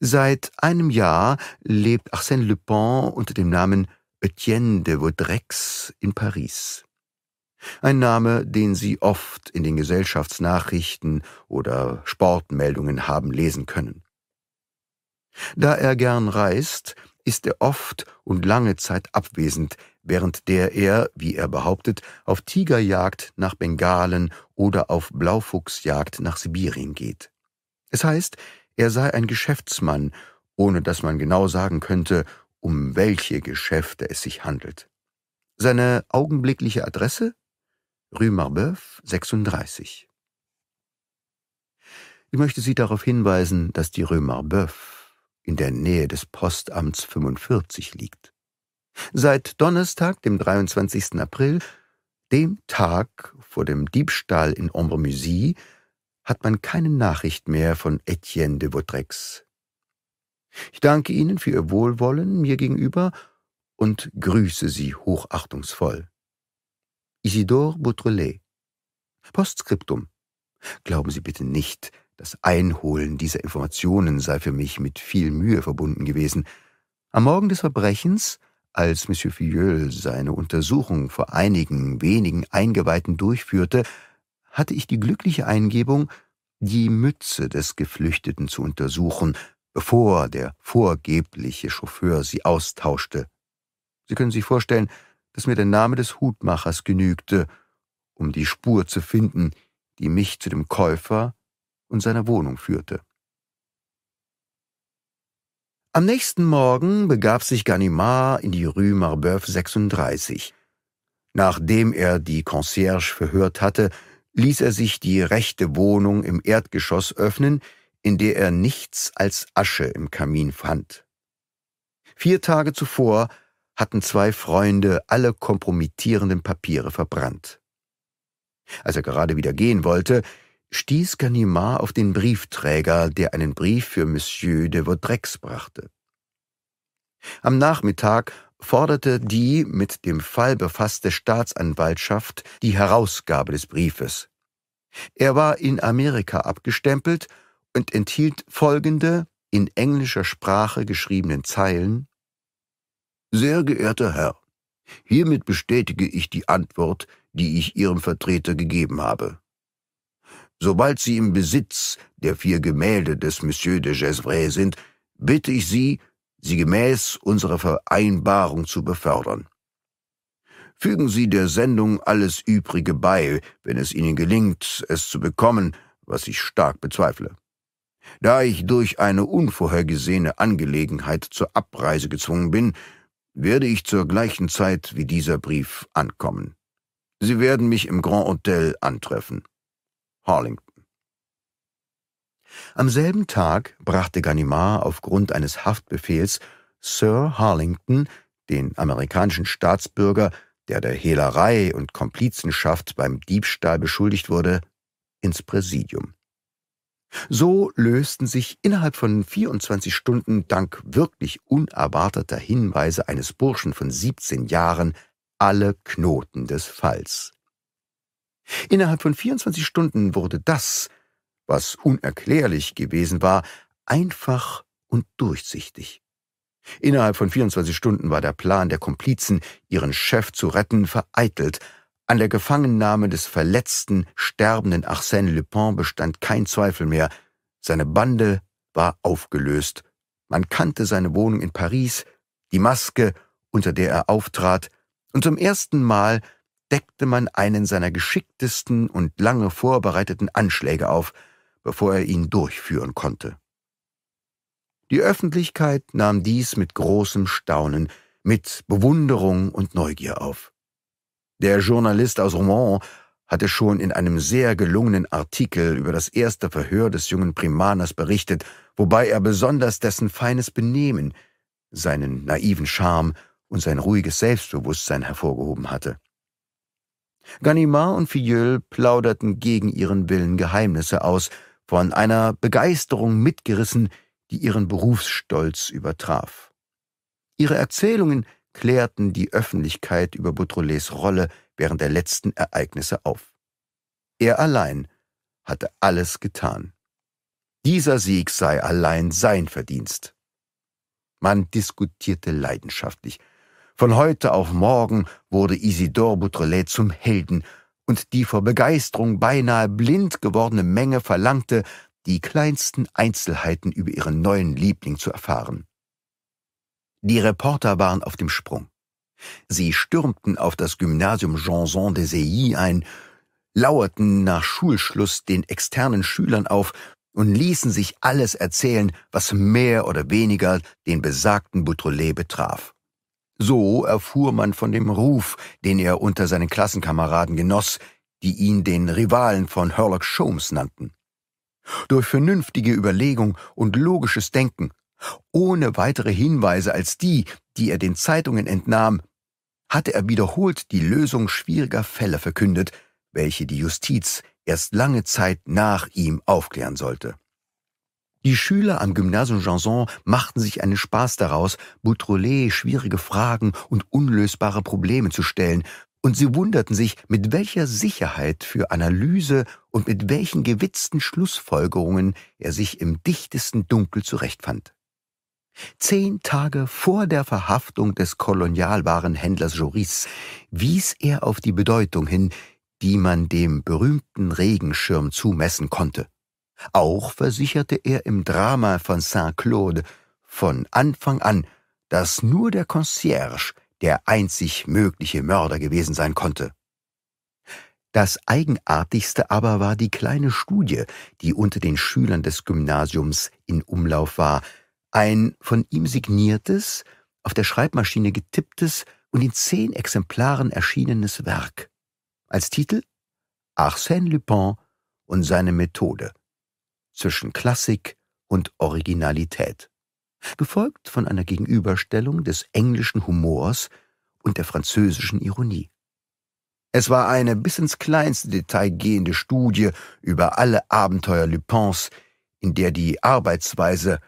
Seit einem Jahr lebt Arsène Lupin unter dem Namen Etienne de Vaudrex in Paris. Ein Name, den Sie oft in den Gesellschaftsnachrichten oder Sportmeldungen haben lesen können. Da er gern reist, ist er oft und lange Zeit abwesend, während der er, wie er behauptet, auf Tigerjagd nach Bengalen oder auf Blaufuchsjagd nach Sibirien geht. Es heißt, er sei ein Geschäftsmann, ohne dass man genau sagen könnte, um welche Geschäfte es sich handelt. Seine augenblickliche Adresse? Rue Marbeuf 36. Ich möchte Sie darauf hinweisen, dass die Rue Marbeuf in der Nähe des Postamts 45 liegt. Seit Donnerstag, dem 23. April, dem Tag vor dem Diebstahl in Ambremüsy, hat man keine Nachricht mehr von Etienne de Vautrex. Ich danke Ihnen für Ihr Wohlwollen mir gegenüber und grüße Sie hochachtungsvoll. Isidore Beautrelet. Postskriptum. Glauben Sie bitte nicht, das Einholen dieser Informationen sei für mich mit viel Mühe verbunden gewesen. Am Morgen des Verbrechens, als Monsieur Filleul seine Untersuchung vor einigen wenigen Eingeweihten durchführte, hatte ich die glückliche Eingebung, die Mütze des Geflüchteten zu untersuchen, bevor der vorgebliche Chauffeur sie austauschte. Sie können sich vorstellen, dass mir der Name des Hutmachers genügte, um die Spur zu finden, die mich zu dem Käufer und seiner Wohnung führte. Am nächsten Morgen begab sich Ganimard in die Rue Marbeuf 36. Nachdem er die Concierge verhört hatte, ließ er sich die rechte Wohnung im Erdgeschoss öffnen, in der er nichts als Asche im Kamin fand. Vier Tage zuvor hatten zwei Freunde alle kompromittierenden Papiere verbrannt. Als er gerade wieder gehen wollte, stieß Ganimard auf den Briefträger, der einen Brief für Monsieur de Vaudrex brachte. Am Nachmittag forderte die mit dem Fall befasste Staatsanwaltschaft die Herausgabe des Briefes. Er war in Amerika abgestempelt und enthielt folgende in englischer Sprache geschriebenen Zeilen sehr geehrter Herr, hiermit bestätige ich die Antwort, die ich Ihrem Vertreter gegeben habe. Sobald Sie im Besitz der vier Gemälde des Monsieur de Gesvres sind, bitte ich Sie, sie gemäß unserer Vereinbarung zu befördern. Fügen Sie der Sendung alles Übrige bei, wenn es Ihnen gelingt, es zu bekommen, was ich stark bezweifle. Da ich durch eine unvorhergesehene Angelegenheit zur Abreise gezwungen bin, werde ich zur gleichen Zeit wie dieser Brief ankommen. Sie werden mich im Grand Hotel antreffen. Harlington. Am selben Tag brachte Ganimard aufgrund eines Haftbefehls Sir Harlington, den amerikanischen Staatsbürger, der der Hehlerei und Komplizenschaft beim Diebstahl beschuldigt wurde, ins Präsidium. So lösten sich innerhalb von 24 Stunden dank wirklich unerwarteter Hinweise eines Burschen von 17 Jahren alle Knoten des Falls. Innerhalb von 24 Stunden wurde das, was unerklärlich gewesen war, einfach und durchsichtig. Innerhalb von 24 Stunden war der Plan der Komplizen, ihren Chef zu retten, vereitelt, an der Gefangennahme des verletzten, sterbenden Arsène Lupin bestand kein Zweifel mehr. Seine Bande war aufgelöst. Man kannte seine Wohnung in Paris, die Maske, unter der er auftrat, und zum ersten Mal deckte man einen seiner geschicktesten und lange vorbereiteten Anschläge auf, bevor er ihn durchführen konnte. Die Öffentlichkeit nahm dies mit großem Staunen, mit Bewunderung und Neugier auf. Der Journalist aus Rouen hatte schon in einem sehr gelungenen Artikel über das erste Verhör des jungen Primaners berichtet, wobei er besonders dessen feines Benehmen, seinen naiven Charme und sein ruhiges Selbstbewusstsein hervorgehoben hatte. Ganimard und Filleul plauderten gegen ihren Willen Geheimnisse aus, von einer Begeisterung mitgerissen, die ihren Berufsstolz übertraf. Ihre Erzählungen klärten die Öffentlichkeit über Boutrelets Rolle während der letzten Ereignisse auf. Er allein hatte alles getan. Dieser Sieg sei allein sein Verdienst. Man diskutierte leidenschaftlich. Von heute auf morgen wurde Isidore Boutrelet zum Helden, und die vor Begeisterung beinahe blind gewordene Menge verlangte, die kleinsten Einzelheiten über ihren neuen Liebling zu erfahren. Die Reporter waren auf dem Sprung. Sie stürmten auf das Gymnasium Janson de Seilly ein, lauerten nach Schulschluss den externen Schülern auf und ließen sich alles erzählen, was mehr oder weniger den besagten Boutrolet betraf. So erfuhr man von dem Ruf, den er unter seinen Klassenkameraden genoss, die ihn den Rivalen von Herlock Sholmes nannten. Durch vernünftige Überlegung und logisches Denken ohne weitere Hinweise als die, die er den Zeitungen entnahm, hatte er wiederholt die Lösung schwieriger Fälle verkündet, welche die Justiz erst lange Zeit nach ihm aufklären sollte. Die Schüler am Gymnasium Janson machten sich einen Spaß daraus, Boutrolet schwierige Fragen und unlösbare Probleme zu stellen, und sie wunderten sich, mit welcher Sicherheit für Analyse und mit welchen gewitzten Schlussfolgerungen er sich im dichtesten Dunkel zurechtfand. Zehn Tage vor der Verhaftung des Kolonialwarenhändlers Joris wies er auf die Bedeutung hin, die man dem berühmten Regenschirm zumessen konnte. Auch versicherte er im Drama von Saint-Claude von Anfang an, dass nur der Concierge der einzig mögliche Mörder gewesen sein konnte. Das Eigenartigste aber war die kleine Studie, die unter den Schülern des Gymnasiums in Umlauf war, ein von ihm signiertes, auf der Schreibmaschine getipptes und in zehn Exemplaren erschienenes Werk. Als Titel Arsène Lupin und seine Methode zwischen Klassik und Originalität, gefolgt von einer Gegenüberstellung des englischen Humors und der französischen Ironie. Es war eine bis ins kleinste Detail gehende Studie über alle Abenteuer Lupins, in der die Arbeitsweise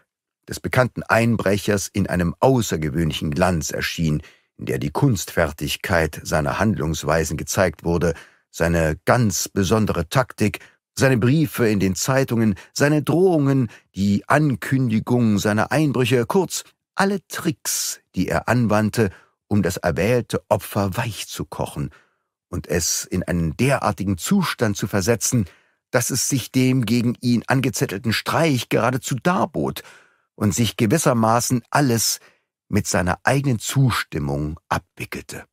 des bekannten Einbrechers in einem außergewöhnlichen Glanz erschien, in der die Kunstfertigkeit seiner Handlungsweisen gezeigt wurde, seine ganz besondere Taktik, seine Briefe in den Zeitungen, seine Drohungen, die Ankündigung seiner Einbrüche, kurz alle Tricks, die er anwandte, um das erwählte Opfer weich zu kochen und es in einen derartigen Zustand zu versetzen, dass es sich dem gegen ihn angezettelten Streich geradezu darbot, und sich gewissermaßen alles mit seiner eigenen Zustimmung abwickelte.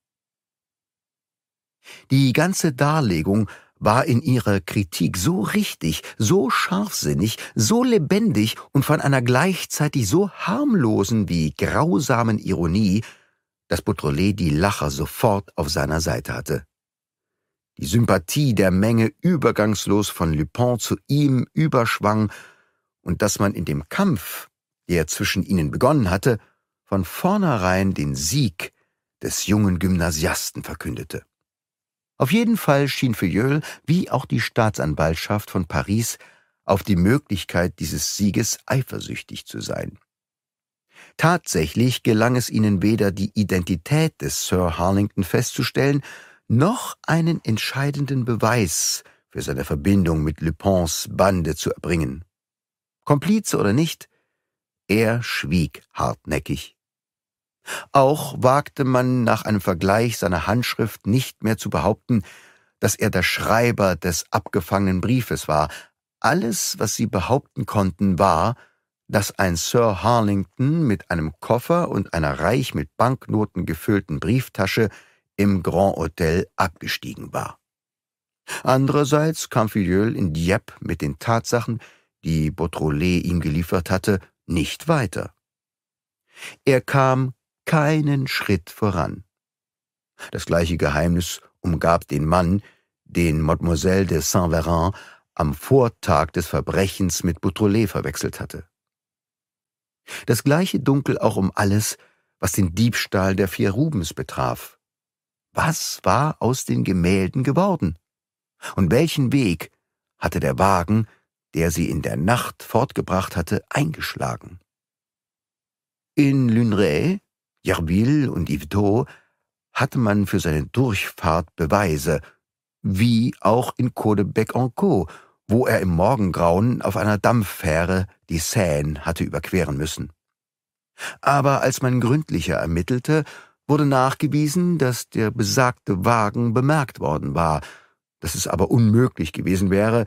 Die ganze Darlegung war in ihrer Kritik so richtig, so scharfsinnig, so lebendig und von einer gleichzeitig so harmlosen wie grausamen Ironie, dass Beautrelet die Lacher sofort auf seiner Seite hatte. Die Sympathie der Menge übergangslos von Lupin zu ihm überschwang und dass man in dem Kampf er zwischen ihnen begonnen hatte, von vornherein den Sieg des jungen Gymnasiasten verkündete. Auf jeden Fall schien Filleul wie auch die Staatsanwaltschaft von Paris auf die Möglichkeit dieses Sieges eifersüchtig zu sein. Tatsächlich gelang es ihnen weder die Identität des Sir Harlington festzustellen, noch einen entscheidenden Beweis für seine Verbindung mit Lupins Bande zu erbringen. Komplize oder nicht, er schwieg hartnäckig. Auch wagte man nach einem Vergleich seiner Handschrift nicht mehr zu behaupten, dass er der Schreiber des abgefangenen Briefes war. Alles, was sie behaupten konnten, war, dass ein Sir Harlington mit einem Koffer und einer reich mit Banknoten gefüllten Brieftasche im Grand Hotel abgestiegen war. Andererseits kam Filleul in Dieppe mit den Tatsachen, die Beautrelet ihm geliefert hatte, nicht weiter. Er kam keinen Schritt voran. Das gleiche Geheimnis umgab den Mann, den Mademoiselle de Saint-Véran am Vortag des Verbrechens mit Boutrolet verwechselt hatte. Das gleiche Dunkel auch um alles, was den Diebstahl der vier Rubens betraf. Was war aus den Gemälden geworden? Und welchen Weg hatte der Wagen der sie in der Nacht fortgebracht hatte, eingeschlagen. In Lunray, Yerville und Yvetot hatte man für seine Durchfahrt Beweise, wie auch in Codebec-en-Caux, wo er im Morgengrauen auf einer Dampffähre die Seine hatte überqueren müssen. Aber als man gründlicher ermittelte, wurde nachgewiesen, dass der besagte Wagen bemerkt worden war, dass es aber unmöglich gewesen wäre,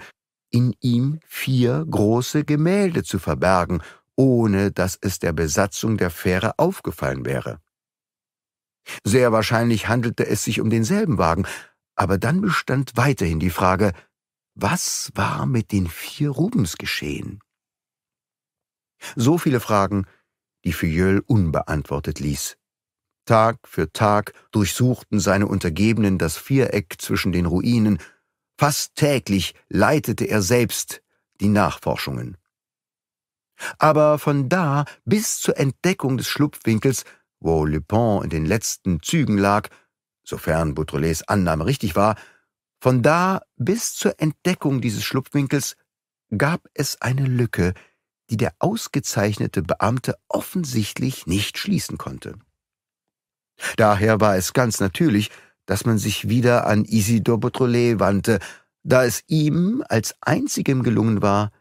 in ihm vier große Gemälde zu verbergen, ohne dass es der Besatzung der Fähre aufgefallen wäre. Sehr wahrscheinlich handelte es sich um denselben Wagen, aber dann bestand weiterhin die Frage, was war mit den vier Rubens geschehen? So viele Fragen, die Filleul unbeantwortet ließ. Tag für Tag durchsuchten seine Untergebenen das Viereck zwischen den Ruinen Fast täglich leitete er selbst die Nachforschungen. Aber von da bis zur Entdeckung des Schlupfwinkels, wo Lupin in den letzten Zügen lag, sofern Beautrelets Annahme richtig war, von da bis zur Entdeckung dieses Schlupfwinkels gab es eine Lücke, die der ausgezeichnete Beamte offensichtlich nicht schließen konnte. Daher war es ganz natürlich, dass man sich wieder an Isidor Beautrelet wandte, da es ihm als einzigem gelungen war,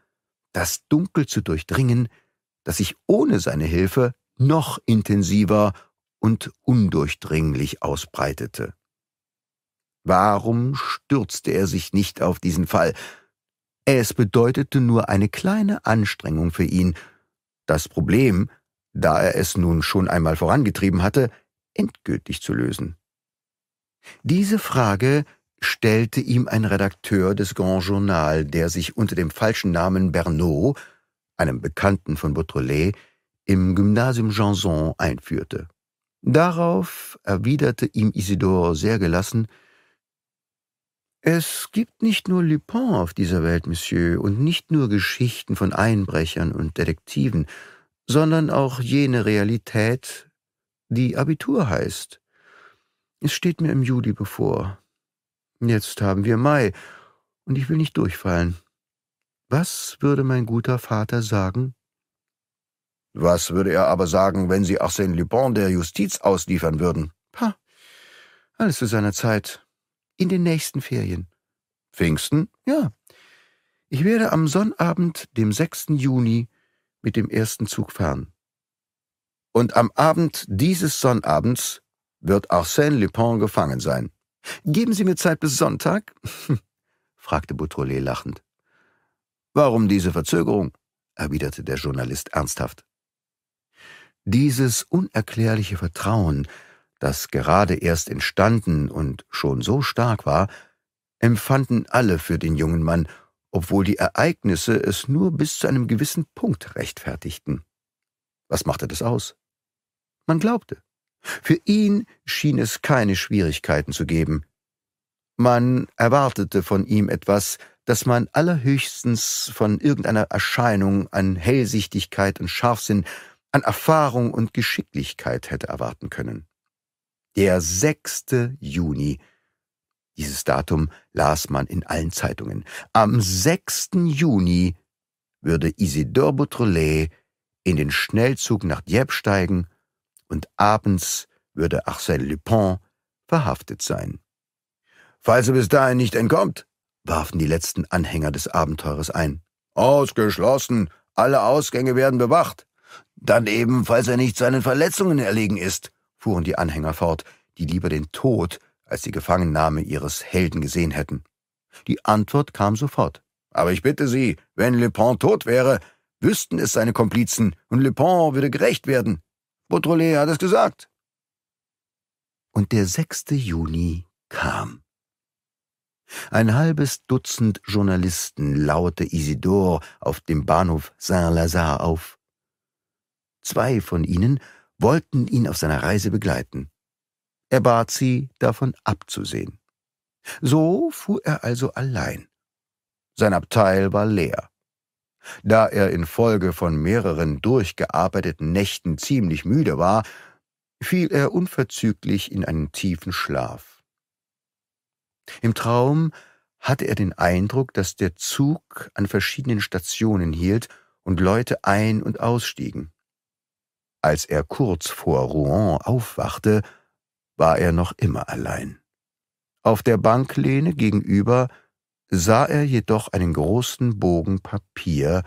das Dunkel zu durchdringen, das sich ohne seine Hilfe noch intensiver und undurchdringlich ausbreitete. Warum stürzte er sich nicht auf diesen Fall? Es bedeutete nur eine kleine Anstrengung für ihn. Das Problem, da er es nun schon einmal vorangetrieben hatte, endgültig zu lösen. Diese Frage stellte ihm ein Redakteur des Grand Journal, der sich unter dem falschen Namen Bernot, einem Bekannten von Beautrelet, im Gymnasium Janson einführte. Darauf erwiderte ihm Isidore sehr gelassen, es gibt nicht nur Lupin auf dieser Welt, Monsieur, und nicht nur Geschichten von Einbrechern und Detektiven, sondern auch jene Realität, die Abitur heißt es steht mir im Juli bevor. Jetzt haben wir Mai, und ich will nicht durchfallen. Was würde mein guter Vater sagen? Was würde er aber sagen, wenn Sie Arsène Lupin der Justiz ausliefern würden? Ha, alles zu seiner Zeit. In den nächsten Ferien. Pfingsten? Ja. Ich werde am Sonnabend, dem 6. Juni, mit dem ersten Zug fahren. Und am Abend dieses Sonnabends wird Arsène Lupin gefangen sein. Geben Sie mir Zeit bis Sonntag? fragte Beautrelet lachend. Warum diese Verzögerung? erwiderte der Journalist ernsthaft. Dieses unerklärliche Vertrauen, das gerade erst entstanden und schon so stark war, empfanden alle für den jungen Mann, obwohl die Ereignisse es nur bis zu einem gewissen Punkt rechtfertigten. Was machte das aus? Man glaubte. Für ihn schien es keine Schwierigkeiten zu geben. Man erwartete von ihm etwas, das man allerhöchstens von irgendeiner Erscheinung an Hellsichtigkeit und Scharfsinn, an Erfahrung und Geschicklichkeit hätte erwarten können. Der 6. Juni. Dieses Datum las man in allen Zeitungen. Am 6. Juni würde Isidore Beautrelet in den Schnellzug nach Dieppe steigen und abends würde Arsène Lupin verhaftet sein. Falls er bis dahin nicht entkommt, warfen die letzten Anhänger des Abenteurers ein. Ausgeschlossen, alle Ausgänge werden bewacht. Dann eben, falls er nicht seinen Verletzungen erlegen ist, fuhren die Anhänger fort, die lieber den Tod als die Gefangennahme ihres Helden gesehen hätten. Die Antwort kam sofort. Aber ich bitte Sie, wenn Lepin tot wäre, wüssten es seine Komplizen und Lepin würde gerecht werden. Beautrelet hat es gesagt. Und der 6. Juni kam. Ein halbes Dutzend Journalisten laute Isidore auf dem Bahnhof Saint-Lazare auf. Zwei von ihnen wollten ihn auf seiner Reise begleiten. Er bat sie, davon abzusehen. So fuhr er also allein. Sein Abteil war leer. Da er infolge von mehreren durchgearbeiteten Nächten ziemlich müde war, fiel er unverzüglich in einen tiefen Schlaf. Im Traum hatte er den Eindruck, dass der Zug an verschiedenen Stationen hielt und Leute ein- und ausstiegen. Als er kurz vor Rouen aufwachte, war er noch immer allein. Auf der Banklehne gegenüber sah er jedoch einen großen Bogen Papier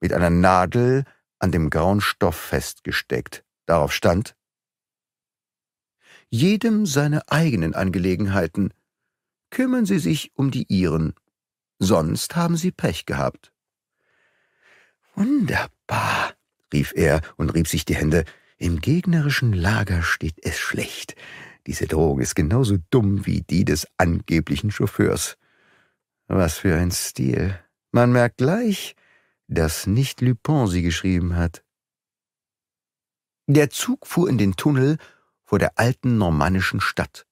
mit einer Nadel an dem grauen Stoff festgesteckt. Darauf stand Jedem seine eigenen Angelegenheiten. Kümmern Sie sich um die Ihren. Sonst haben Sie Pech gehabt. Wunderbar, rief er und rieb sich die Hände. Im gegnerischen Lager steht es schlecht. Diese Drohung ist genauso dumm wie die des angeblichen Chauffeurs. Was für ein Stil. Man merkt gleich, dass nicht Lupin sie geschrieben hat. Der Zug fuhr in den Tunnel vor der alten normannischen Stadt.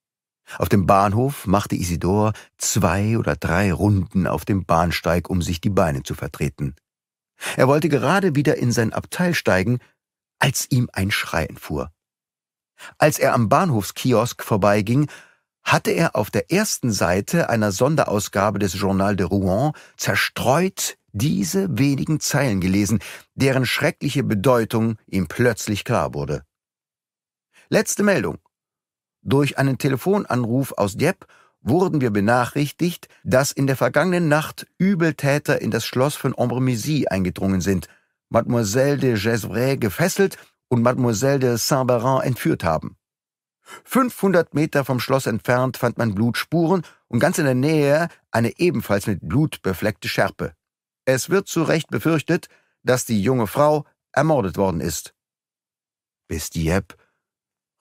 Auf dem Bahnhof machte Isidor zwei oder drei Runden auf dem Bahnsteig, um sich die Beine zu vertreten. Er wollte gerade wieder in sein Abteil steigen, als ihm ein Schrei entfuhr. Als er am Bahnhofskiosk vorbeiging, hatte er auf der ersten Seite einer Sonderausgabe des Journal de Rouen zerstreut diese wenigen Zeilen gelesen, deren schreckliche Bedeutung ihm plötzlich klar wurde. Letzte Meldung. Durch einen Telefonanruf aus Dieppe wurden wir benachrichtigt, dass in der vergangenen Nacht Übeltäter in das Schloss von Ambremésy eingedrungen sind, Mademoiselle de Gesvres gefesselt und Mademoiselle de Saint-Baran entführt haben. 500 Meter vom Schloss entfernt fand man Blutspuren und ganz in der Nähe eine ebenfalls mit Blut befleckte Schärpe. Es wird zu Recht befürchtet, dass die junge Frau ermordet worden ist. Bis Dieppe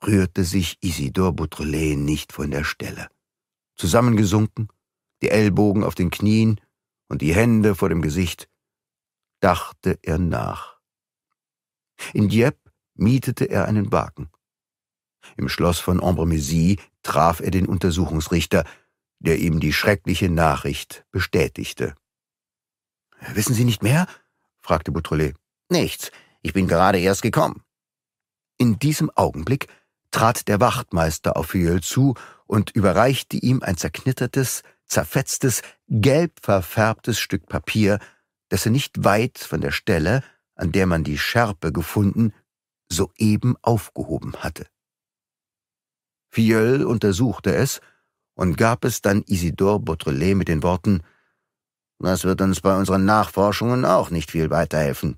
rührte sich Isidor Boutrelet nicht von der Stelle. Zusammengesunken, die Ellbogen auf den Knien und die Hände vor dem Gesicht, dachte er nach. In Dieppe mietete er einen Wagen. Im Schloss von Ambremésy traf er den Untersuchungsrichter, der ihm die schreckliche Nachricht bestätigte. Wissen Sie nicht mehr? fragte Boutrelet. Nichts. Ich bin gerade erst gekommen. In diesem Augenblick trat der Wachtmeister auf Feuille zu und überreichte ihm ein zerknittertes, zerfetztes, gelb verfärbtes Stück Papier, das er nicht weit von der Stelle, an der man die Schärpe gefunden, soeben aufgehoben hatte. Filleul untersuchte es und gab es dann Isidor Baudrelet mit den Worten »Das wird uns bei unseren Nachforschungen auch nicht viel weiterhelfen.«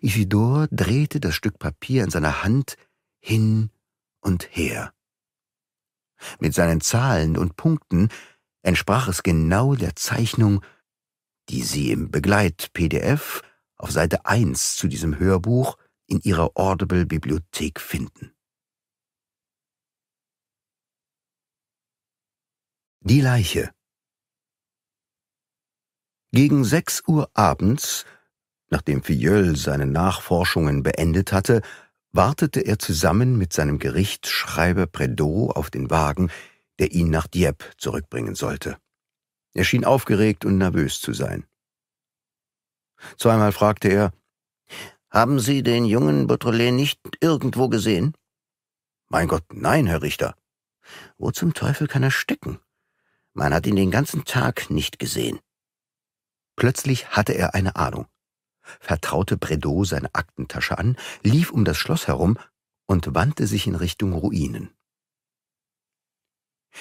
Isidor drehte das Stück Papier in seiner Hand hin und her. Mit seinen Zahlen und Punkten entsprach es genau der Zeichnung, die sie im Begleit-PDF auf Seite 1 zu diesem Hörbuch in ihrer Audible-Bibliothek finden. Die Leiche. Gegen sechs Uhr abends, nachdem Filleul seine Nachforschungen beendet hatte, wartete er zusammen mit seinem Gerichtsschreiber Predot auf den Wagen, der ihn nach Dieppe zurückbringen sollte. Er schien aufgeregt und nervös zu sein. Zweimal fragte er, »Haben Sie den jungen Boutrelet nicht irgendwo gesehen?« »Mein Gott, nein, Herr Richter.« »Wo zum Teufel kann er stecken?« man hat ihn den ganzen Tag nicht gesehen. Plötzlich hatte er eine Ahnung, vertraute Bredot seine Aktentasche an, lief um das Schloss herum und wandte sich in Richtung Ruinen.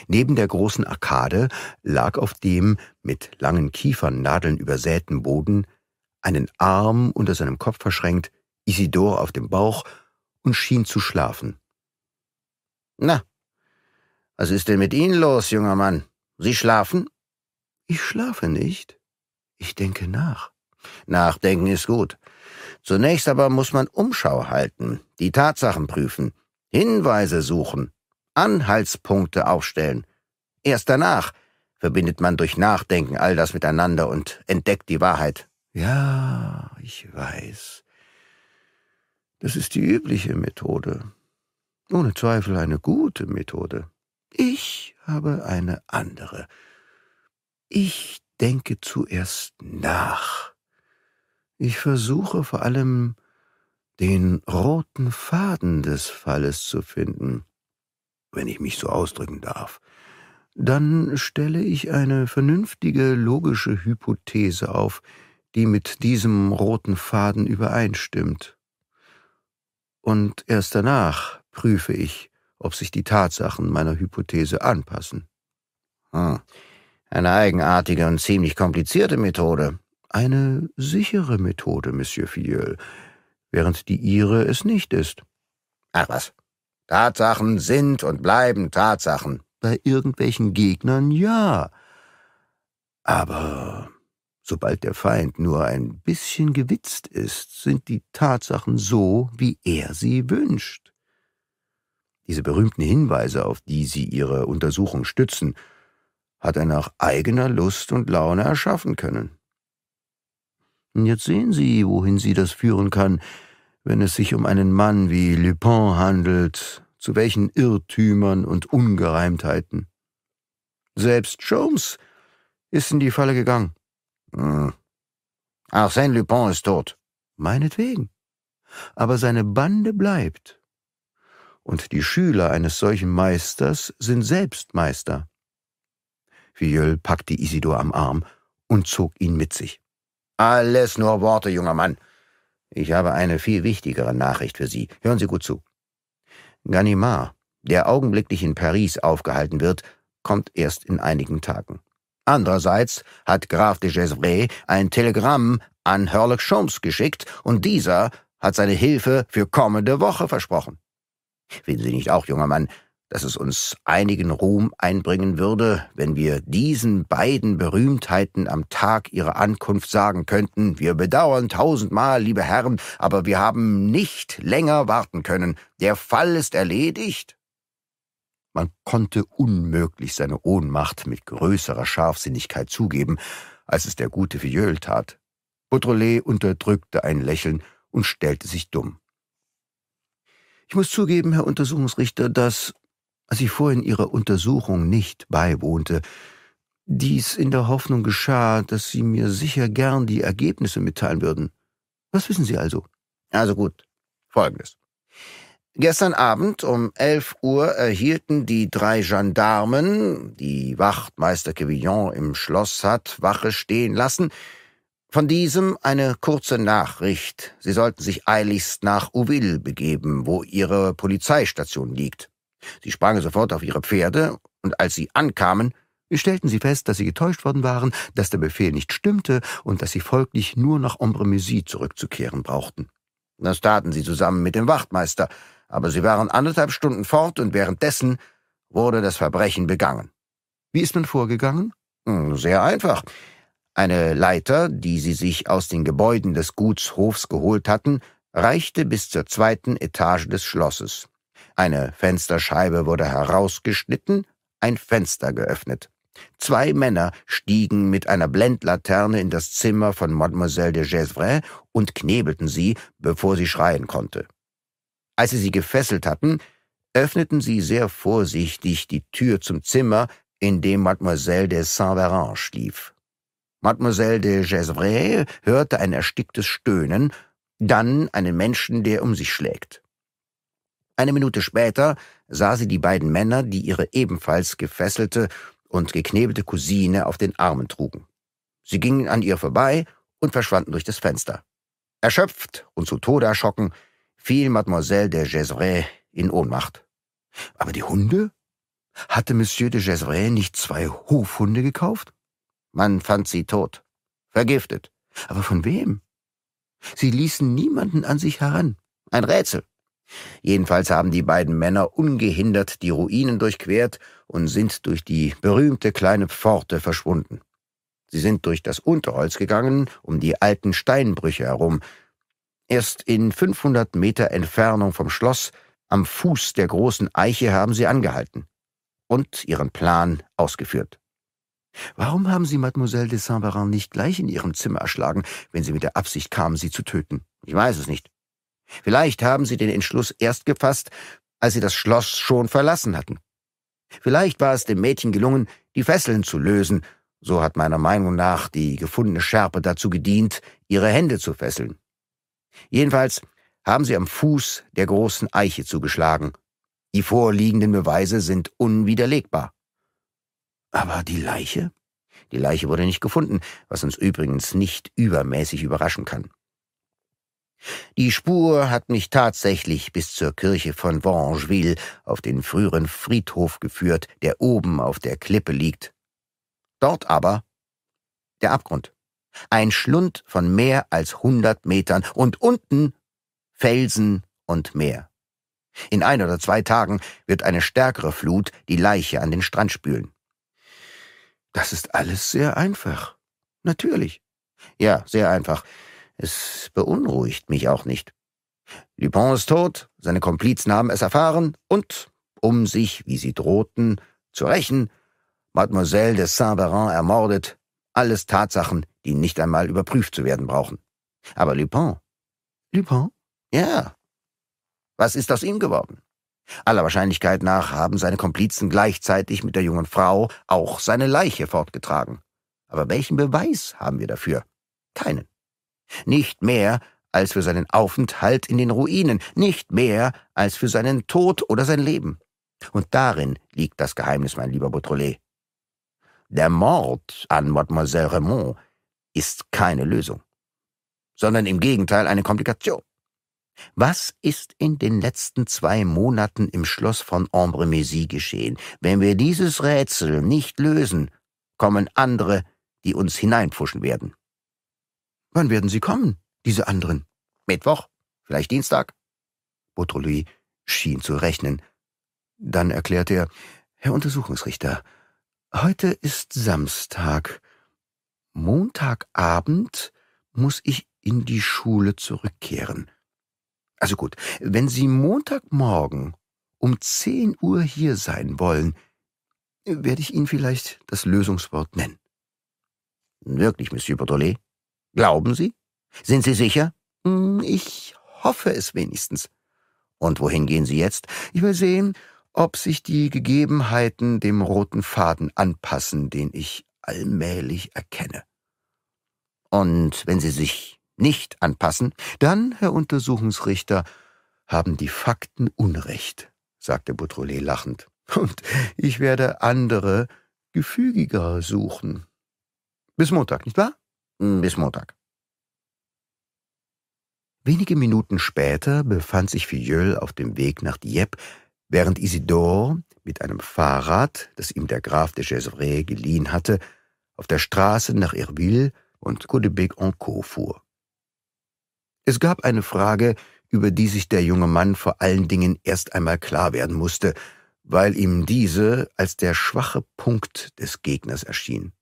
Neben der großen Arkade lag auf dem mit langen Kiefernnadeln übersäten Boden, einen Arm unter seinem Kopf verschränkt, Isidor auf dem Bauch und schien zu schlafen. Na, was ist denn mit Ihnen los, junger Mann? Sie schlafen? Ich schlafe nicht. Ich denke nach. Nachdenken ist gut. Zunächst aber muss man Umschau halten, die Tatsachen prüfen, Hinweise suchen, Anhaltspunkte aufstellen. Erst danach verbindet man durch Nachdenken all das miteinander und entdeckt die Wahrheit. Ja, ich weiß. Das ist die übliche Methode. Ohne Zweifel eine gute Methode. Ich habe eine andere. Ich denke zuerst nach. Ich versuche vor allem, den roten Faden des Falles zu finden, wenn ich mich so ausdrücken darf. Dann stelle ich eine vernünftige logische Hypothese auf, die mit diesem roten Faden übereinstimmt. Und erst danach prüfe ich, ob sich die Tatsachen meiner Hypothese anpassen. Hm. Eine eigenartige und ziemlich komplizierte Methode. Eine sichere Methode, Monsieur Filleul, während die Ihre es nicht ist. Ach was. Tatsachen sind und bleiben Tatsachen. Bei irgendwelchen Gegnern ja. Aber sobald der Feind nur ein bisschen gewitzt ist, sind die Tatsachen so, wie er sie wünscht diese berühmten Hinweise, auf die sie ihre Untersuchung stützen, hat er nach eigener Lust und Laune erschaffen können. Und jetzt sehen Sie, wohin sie das führen kann, wenn es sich um einen Mann wie Lupin handelt, zu welchen Irrtümern und Ungereimtheiten. Selbst Sholmes ist in die Falle gegangen. Hm. Arsène Lupin ist tot. Meinetwegen. Aber seine Bande bleibt und die Schüler eines solchen Meisters sind selbst Meister. Filleul packte Isidor am Arm und zog ihn mit sich. Alles nur Worte, junger Mann. Ich habe eine viel wichtigere Nachricht für Sie. Hören Sie gut zu. Ganimard, der augenblicklich in Paris aufgehalten wird, kommt erst in einigen Tagen. Andererseits hat Graf de Gesvres ein Telegramm an Herlock Sholmes geschickt und dieser hat seine Hilfe für kommende Woche versprochen. Finden Sie nicht auch, junger Mann, dass es uns einigen Ruhm einbringen würde, wenn wir diesen beiden Berühmtheiten am Tag ihrer Ankunft sagen könnten, wir bedauern tausendmal, liebe Herren, aber wir haben nicht länger warten können, der Fall ist erledigt? Man konnte unmöglich seine Ohnmacht mit größerer Scharfsinnigkeit zugeben, als es der gute Fiol tat. Beautrelet unterdrückte ein Lächeln und stellte sich dumm. Ich muss zugeben, Herr Untersuchungsrichter, dass, als ich vorhin Ihrer Untersuchung nicht beiwohnte, dies in der Hoffnung geschah, dass Sie mir sicher gern die Ergebnisse mitteilen würden. Was wissen Sie also? Also gut, folgendes. Gestern Abend um 11 Uhr erhielten die drei Gendarmen, die Wachtmeister Quevillon im Schloss hat Wache stehen lassen, von diesem eine kurze Nachricht. Sie sollten sich eiligst nach Uville begeben, wo ihre Polizeistation liegt. Sie sprangen sofort auf ihre Pferde, und als sie ankamen, stellten sie fest, dass sie getäuscht worden waren, dass der Befehl nicht stimmte und dass sie folglich nur nach Ombremüsy zurückzukehren brauchten. Das taten sie zusammen mit dem Wachtmeister, aber sie waren anderthalb Stunden fort und währenddessen wurde das Verbrechen begangen. Wie ist man vorgegangen? Hm, sehr einfach. Eine Leiter, die sie sich aus den Gebäuden des Gutshofs geholt hatten, reichte bis zur zweiten Etage des Schlosses. Eine Fensterscheibe wurde herausgeschnitten, ein Fenster geöffnet. Zwei Männer stiegen mit einer Blendlaterne in das Zimmer von Mademoiselle de Gesvres und knebelten sie, bevor sie schreien konnte. Als sie sie gefesselt hatten, öffneten sie sehr vorsichtig die Tür zum Zimmer, in dem Mademoiselle de Saint-Véran schlief. Mademoiselle de Gesvray hörte ein ersticktes Stöhnen, dann einen Menschen, der um sich schlägt. Eine Minute später sah sie die beiden Männer, die ihre ebenfalls gefesselte und geknebelte Cousine auf den Armen trugen. Sie gingen an ihr vorbei und verschwanden durch das Fenster. Erschöpft und zu Tode erschrocken, fiel Mademoiselle de Gesvray in Ohnmacht. Aber die Hunde? Hatte Monsieur de Gesvray nicht zwei Hofhunde gekauft? Man fand sie tot, vergiftet. Aber von wem? Sie ließen niemanden an sich heran. Ein Rätsel. Jedenfalls haben die beiden Männer ungehindert die Ruinen durchquert und sind durch die berühmte kleine Pforte verschwunden. Sie sind durch das Unterholz gegangen, um die alten Steinbrüche herum. Erst in 500 Meter Entfernung vom Schloss, am Fuß der großen Eiche, haben sie angehalten und ihren Plan ausgeführt. Warum haben Sie Mademoiselle de saint varin nicht gleich in Ihrem Zimmer erschlagen, wenn Sie mit der Absicht kamen, sie zu töten? Ich weiß es nicht. Vielleicht haben Sie den Entschluss erst gefasst, als Sie das Schloss schon verlassen hatten. Vielleicht war es dem Mädchen gelungen, die Fesseln zu lösen, so hat meiner Meinung nach die gefundene Schärpe dazu gedient, ihre Hände zu fesseln. Jedenfalls haben sie am Fuß der großen Eiche zugeschlagen. Die vorliegenden Beweise sind unwiderlegbar. Aber die Leiche? Die Leiche wurde nicht gefunden, was uns übrigens nicht übermäßig überraschen kann. Die Spur hat mich tatsächlich bis zur Kirche von Vangeville auf den früheren Friedhof geführt, der oben auf der Klippe liegt. Dort aber der Abgrund. Ein Schlund von mehr als hundert Metern und unten Felsen und Meer. In ein oder zwei Tagen wird eine stärkere Flut die Leiche an den Strand spülen. Das ist alles sehr einfach. Natürlich. Ja, sehr einfach. Es beunruhigt mich auch nicht. Dupont ist tot, seine Komplizen haben es erfahren und, um sich, wie sie drohten, zu rächen, Mademoiselle de Saint-Véran ermordet, alles Tatsachen, die nicht einmal überprüft zu werden brauchen. Aber Lupin. Lupin? Ja. Was ist aus ihm geworden? Aller Wahrscheinlichkeit nach haben seine Komplizen gleichzeitig mit der jungen Frau auch seine Leiche fortgetragen. Aber welchen Beweis haben wir dafür? Keinen. Nicht mehr als für seinen Aufenthalt in den Ruinen, nicht mehr als für seinen Tod oder sein Leben. Und darin liegt das Geheimnis, mein lieber Beautrelet. Der Mord an Mademoiselle Raymond ist keine Lösung, sondern im Gegenteil eine Komplikation. Was ist in den letzten zwei Monaten im Schloss von Ambremésy geschehen? Wenn wir dieses Rätsel nicht lösen, kommen andere, die uns hineinpfuschen werden. Wann werden sie kommen, diese anderen? Mittwoch, vielleicht Dienstag. Beautrelouis schien zu rechnen. Dann erklärte er, Herr Untersuchungsrichter, heute ist Samstag. Montagabend muss ich in die Schule zurückkehren. Also gut, wenn Sie Montagmorgen um 10 Uhr hier sein wollen, werde ich Ihnen vielleicht das Lösungswort nennen. Wirklich, Monsieur Bordelais? Glauben Sie? Sind Sie sicher? Hm, ich hoffe es wenigstens. Und wohin gehen Sie jetzt? Ich will sehen, ob sich die Gegebenheiten dem roten Faden anpassen, den ich allmählich erkenne. Und wenn Sie sich nicht anpassen, dann, Herr Untersuchungsrichter, haben die Fakten Unrecht, sagte Boutrolet lachend, und ich werde andere gefügiger suchen. Bis Montag, nicht wahr? Hm, bis Montag. Wenige Minuten später befand sich Filleul auf dem Weg nach Dieppe, während Isidore mit einem Fahrrad, das ihm der Graf de Gesvres geliehen hatte, auf der Straße nach Irville und Codebec-en-Caux fuhr. Es gab eine Frage, über die sich der junge Mann vor allen Dingen erst einmal klar werden musste, weil ihm diese als der schwache Punkt des Gegners erschien.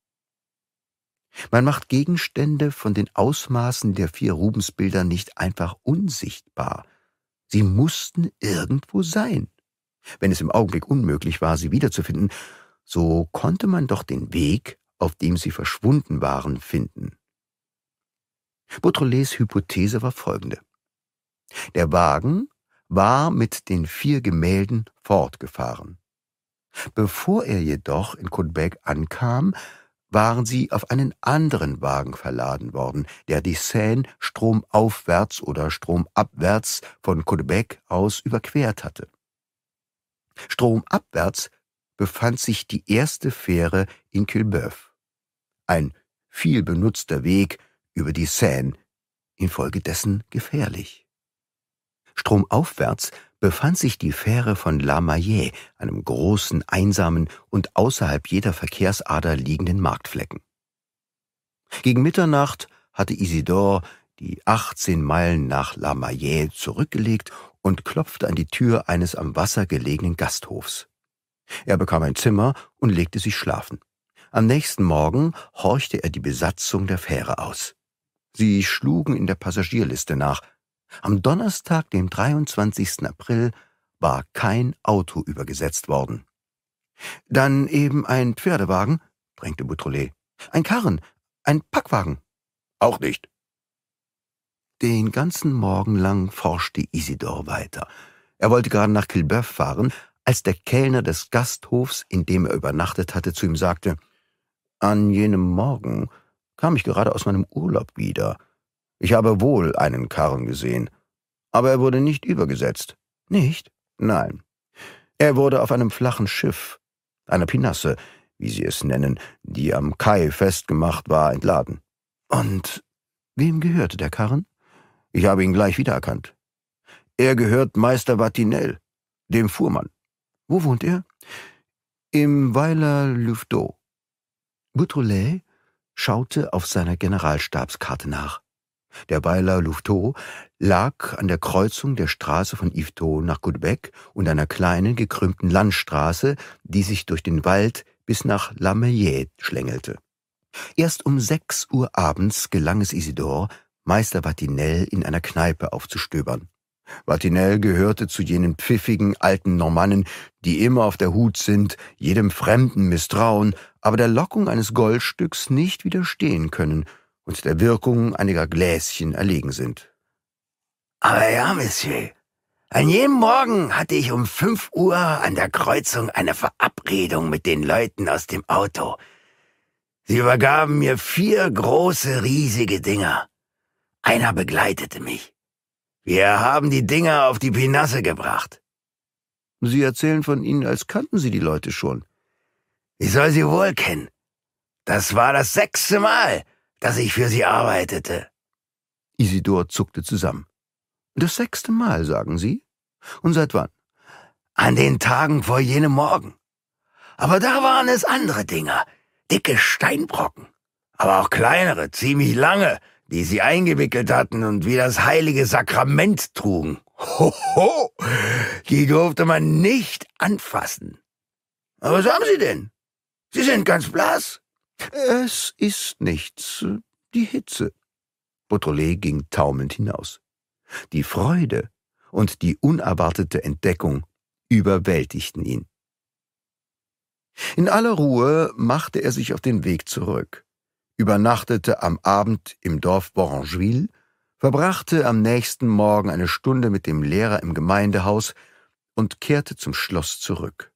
Man macht Gegenstände von den Ausmaßen der vier Rubensbilder nicht einfach unsichtbar. Sie mussten irgendwo sein. Wenn es im Augenblick unmöglich war, sie wiederzufinden, so konnte man doch den Weg, auf dem sie verschwunden waren, finden. Beautrelets Hypothese war folgende. Der Wagen war mit den vier Gemälden fortgefahren. Bevor er jedoch in Quebec ankam, waren sie auf einen anderen Wagen verladen worden, der die Seine stromaufwärts oder stromabwärts von Quebec aus überquert hatte. Stromabwärts befand sich die erste Fähre in Kilbeuf, ein viel benutzter Weg, über die Seine, infolgedessen gefährlich. Stromaufwärts befand sich die Fähre von La Maillé, einem großen, einsamen und außerhalb jeder Verkehrsader liegenden Marktflecken. Gegen Mitternacht hatte Isidore die 18 Meilen nach La Maillé zurückgelegt und klopfte an die Tür eines am Wasser gelegenen Gasthofs. Er bekam ein Zimmer und legte sich schlafen. Am nächsten Morgen horchte er die Besatzung der Fähre aus. Sie schlugen in der Passagierliste nach. Am Donnerstag, dem 23. April, war kein Auto übergesetzt worden. Dann eben ein Pferdewagen, drängte Boutrolet. Ein Karren, ein Packwagen. Auch nicht. Den ganzen Morgen lang forschte Isidor weiter. Er wollte gerade nach Kilbeuf fahren, als der Kellner des Gasthofs, in dem er übernachtet hatte, zu ihm sagte, an jenem Morgen kam ich gerade aus meinem Urlaub wieder. Ich habe wohl einen Karren gesehen. Aber er wurde nicht übergesetzt. Nicht? Nein. Er wurde auf einem flachen Schiff, einer Pinasse, wie sie es nennen, die am Kai festgemacht war, entladen. Und wem gehörte der Karren? Ich habe ihn gleich wiedererkannt. Er gehört Meister Vatinel, dem Fuhrmann. Wo wohnt er? Im Weiler Lufteau. Beautrelet schaute auf seiner Generalstabskarte nach. Der Weiler Louveteau lag an der Kreuzung der Straße von Yvetot nach Goudbec und einer kleinen, gekrümmten Landstraße, die sich durch den Wald bis nach La Meillet schlängelte. Erst um sechs Uhr abends gelang es Isidor, Meister Vatinel in einer Kneipe aufzustöbern. Martinell gehörte zu jenen pfiffigen alten Normannen, die immer auf der Hut sind, jedem Fremden misstrauen, aber der Lockung eines Goldstücks nicht widerstehen können und der Wirkung einiger Gläschen erlegen sind. Aber ja, Monsieur, an jedem Morgen hatte ich um fünf Uhr an der Kreuzung eine Verabredung mit den Leuten aus dem Auto. Sie übergaben mir vier große, riesige Dinger. Einer begleitete mich. Wir haben die Dinger auf die Pinasse gebracht. Sie erzählen von ihnen, als kannten sie die Leute schon. Ich soll sie wohl kennen. Das war das sechste Mal, dass ich für sie arbeitete. Isidor zuckte zusammen. Das sechste Mal, sagen Sie? Und seit wann? An den Tagen vor jenem Morgen. Aber da waren es andere Dinger, dicke Steinbrocken, aber auch kleinere, ziemlich lange, die sie eingewickelt hatten und wie das heilige Sakrament trugen. Hoho, die durfte man nicht anfassen. Aber was haben Sie denn? Sie sind ganz blass. Es ist nichts, die Hitze. Beautrelet ging taumelnd hinaus. Die Freude und die unerwartete Entdeckung überwältigten ihn. In aller Ruhe machte er sich auf den Weg zurück übernachtete am Abend im Dorf Borangeville, verbrachte am nächsten Morgen eine Stunde mit dem Lehrer im Gemeindehaus und kehrte zum Schloss zurück.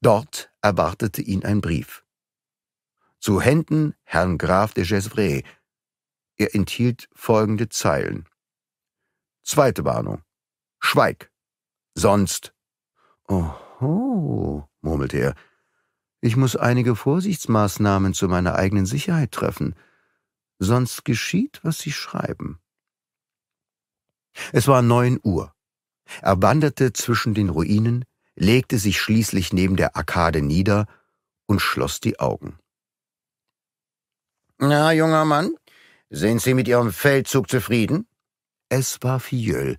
Dort erwartete ihn ein Brief. Zu Händen Herrn Graf de Gesvres. Er enthielt folgende Zeilen. Zweite Warnung. Schweig. Sonst. Oho, murmelte er. Ich muss einige Vorsichtsmaßnahmen zu meiner eigenen Sicherheit treffen, sonst geschieht, was Sie schreiben. Es war neun Uhr. Er wanderte zwischen den Ruinen, legte sich schließlich neben der Arkade nieder und schloss die Augen. Na, junger Mann, sind Sie mit Ihrem Feldzug zufrieden? Es war Filleul,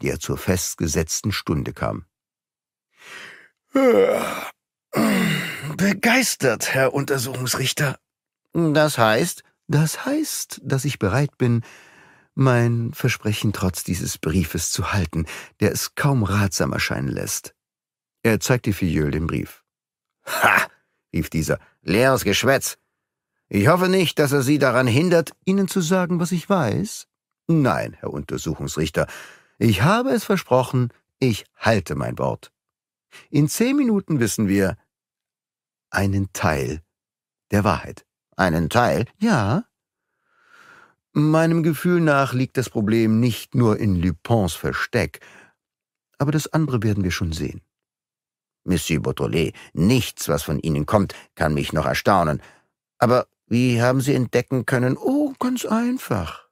der zur festgesetzten Stunde kam. Begeistert, Herr Untersuchungsrichter. Das heißt? Das heißt, dass ich bereit bin, mein Versprechen trotz dieses Briefes zu halten, der es kaum ratsam erscheinen lässt. Er zeigte Fiol den Brief. Ha! rief dieser. Leeres Geschwätz. Ich hoffe nicht, dass er Sie daran hindert, Ihnen zu sagen, was ich weiß. Nein, Herr Untersuchungsrichter, ich habe es versprochen, ich halte mein Wort. In zehn Minuten wissen wir, einen Teil der Wahrheit. Einen Teil? Ja. Meinem Gefühl nach liegt das Problem nicht nur in Lupins Versteck, aber das andere werden wir schon sehen. Monsieur Beautrelet, nichts, was von Ihnen kommt, kann mich noch erstaunen. Aber wie haben Sie entdecken können? Oh, ganz einfach.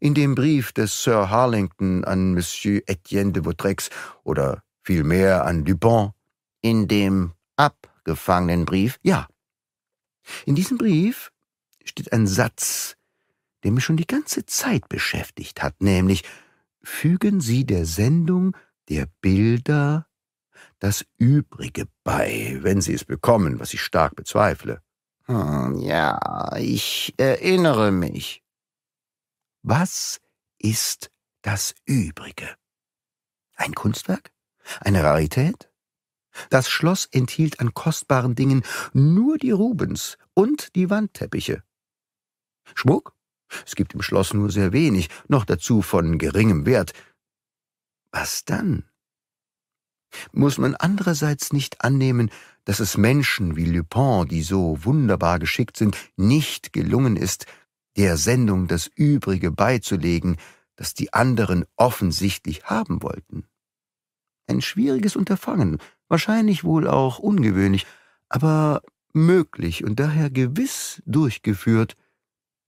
In dem Brief des Sir Harlington an Monsieur Etienne de Vautrex oder vielmehr an Dupont, in dem ab Gefangenenbrief? Ja. In diesem Brief steht ein Satz, der mich schon die ganze Zeit beschäftigt hat, nämlich fügen Sie der Sendung der Bilder das Übrige bei, wenn Sie es bekommen, was ich stark bezweifle. Hm, ja, ich erinnere mich. Was ist das Übrige? Ein Kunstwerk? Eine Rarität? Das Schloss enthielt an kostbaren Dingen nur die Rubens und die Wandteppiche. Schmuck? Es gibt im Schloss nur sehr wenig, noch dazu von geringem Wert. Was dann? Muss man andererseits nicht annehmen, dass es Menschen wie Lupin, die so wunderbar geschickt sind, nicht gelungen ist, der Sendung das Übrige beizulegen, das die anderen offensichtlich haben wollten? Ein schwieriges Unterfangen, wahrscheinlich wohl auch ungewöhnlich, aber möglich und daher gewiss durchgeführt,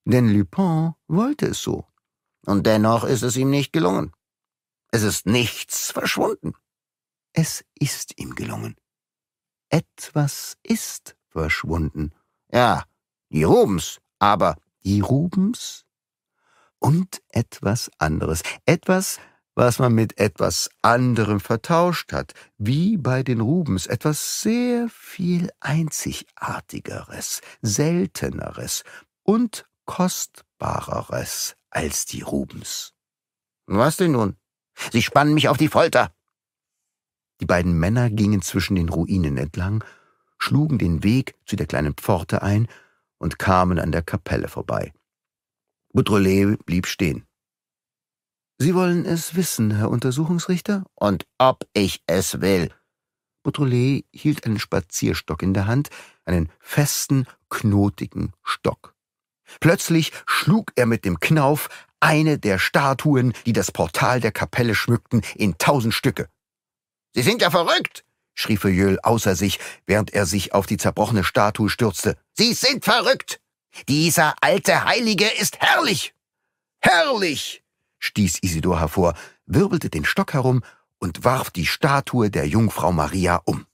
denn Lupin wollte es so. Und dennoch ist es ihm nicht gelungen. Es ist nichts verschwunden. Es ist ihm gelungen. Etwas ist verschwunden. Ja, die Rubens, aber die Rubens und etwas anderes. Etwas, was man mit etwas anderem vertauscht hat, wie bei den Rubens, etwas sehr viel Einzigartigeres, Selteneres und Kostbareres als die Rubens. Was denn nun? Sie spannen mich auf die Folter! Die beiden Männer gingen zwischen den Ruinen entlang, schlugen den Weg zu der kleinen Pforte ein und kamen an der Kapelle vorbei. Beautrelet blieb stehen. Sie wollen es wissen, Herr Untersuchungsrichter? Und ob ich es will. Beautrelet hielt einen Spazierstock in der Hand, einen festen, knotigen Stock. Plötzlich schlug er mit dem Knauf eine der Statuen, die das Portal der Kapelle schmückten, in tausend Stücke. Sie sind ja verrückt! schrie Feuilleul außer sich, während er sich auf die zerbrochene Statue stürzte. Sie sind verrückt! Dieser alte Heilige ist herrlich! Herrlich! stieß Isidor hervor, wirbelte den Stock herum und warf die Statue der Jungfrau Maria um.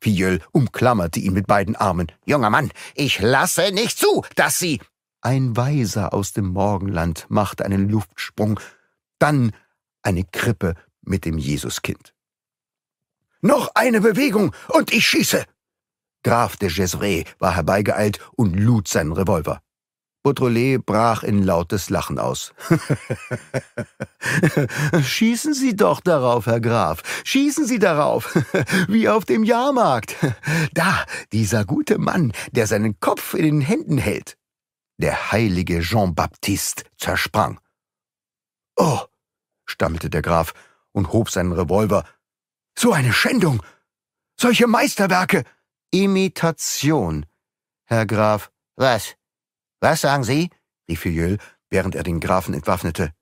Filleul umklammerte ihn mit beiden Armen. »Junger Mann, ich lasse nicht zu, dass Sie...« Ein Weiser aus dem Morgenland machte einen Luftsprung, dann eine Krippe mit dem Jesuskind. »Noch eine Bewegung und ich schieße!« Graf de Gesvres war herbeigeeilt und lud seinen Revolver. Beautrelet brach in lautes Lachen aus. Schießen Sie doch darauf, Herr Graf. Schießen Sie darauf. Wie auf dem Jahrmarkt. Da, dieser gute Mann, der seinen Kopf in den Händen hält. Der heilige Jean-Baptiste zersprang. Oh, stammelte der Graf und hob seinen Revolver. So eine Schändung! Solche Meisterwerke! Imitation. Herr Graf. Was? Was sagen Sie? rief Filleul, während er den Grafen entwaffnete.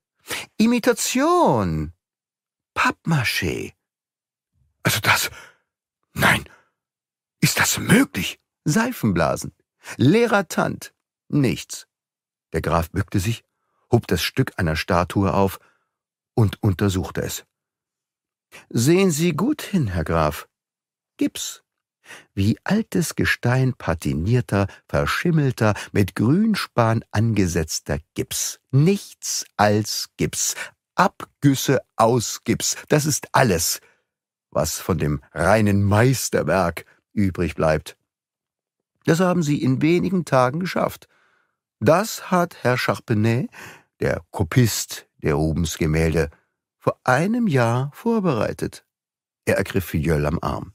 Imitation! Pappmaché! Also das. Nein! Ist das möglich? Seifenblasen. Leerer Tant. Nichts. Der Graf bückte sich, hob das Stück einer Statue auf und untersuchte es. Sehen Sie gut hin, Herr Graf. Gips. Wie altes Gestein patinierter, verschimmelter, mit Grünspan angesetzter Gips. Nichts als Gips. Abgüsse aus Gips. Das ist alles, was von dem reinen Meisterwerk übrig bleibt. Das haben sie in wenigen Tagen geschafft. Das hat Herr Charpenay, der Kopist der Rubens Gemälde, vor einem Jahr vorbereitet. Er ergriff Fiol am Arm.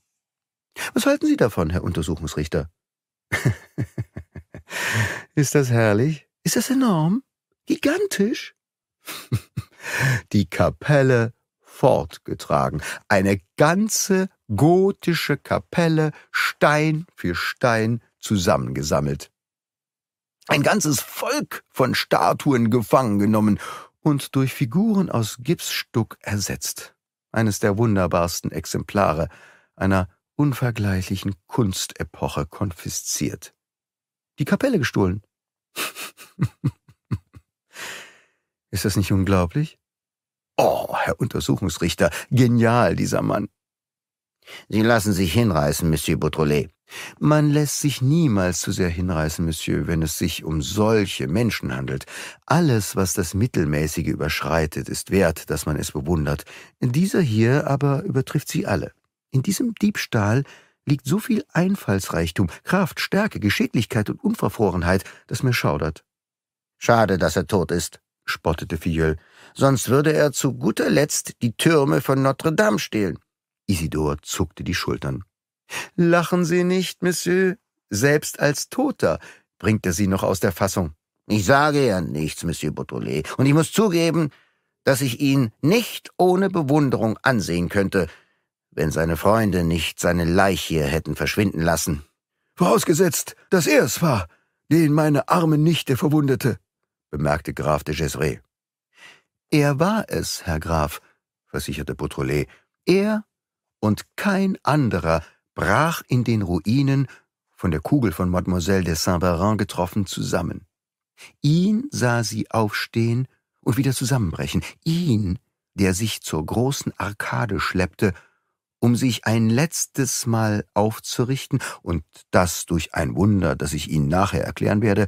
Was halten Sie davon, Herr Untersuchungsrichter? Ist das herrlich? Ist das enorm? Gigantisch? Die Kapelle fortgetragen. Eine ganze gotische Kapelle, Stein für Stein zusammengesammelt. Ein ganzes Volk von Statuen gefangen genommen und durch Figuren aus Gipsstuck ersetzt. Eines der wunderbarsten Exemplare einer unvergleichlichen Kunstepoche konfisziert. Die Kapelle gestohlen. Ist das nicht unglaublich? Oh, Herr Untersuchungsrichter, genial dieser Mann. Sie lassen sich hinreißen, Monsieur Beautrelet. Man lässt sich niemals zu sehr hinreißen, Monsieur, wenn es sich um solche Menschen handelt. Alles, was das Mittelmäßige überschreitet, ist wert, dass man es bewundert. Dieser hier aber übertrifft sie alle. In diesem Diebstahl liegt so viel Einfallsreichtum, Kraft, Stärke, Geschicklichkeit und Unverfrorenheit, dass mir schaudert. Schade, dass er tot ist, spottete Filleul. Sonst würde er zu guter Letzt die Türme von Notre Dame stehlen. Isidor zuckte die Schultern. Lachen Sie nicht, Monsieur. Selbst als Toter bringt er Sie noch aus der Fassung. Ich sage ja nichts, Monsieur Beautrelet, und ich muss zugeben, dass ich ihn nicht ohne Bewunderung ansehen könnte, wenn seine Freunde nicht seine Leiche hätten verschwinden lassen. Vorausgesetzt, dass er es war, den meine arme Nichte verwundete, bemerkte Graf de Gesré. Er war es, Herr Graf, versicherte Beautrelet. Er und kein anderer brach in den Ruinen, von der Kugel von Mademoiselle de Saint-Véran getroffen, zusammen. Ihn sah sie aufstehen und wieder zusammenbrechen. Ihn, der sich zur großen Arkade schleppte um sich ein letztes Mal aufzurichten, und das durch ein Wunder, das ich Ihnen nachher erklären werde,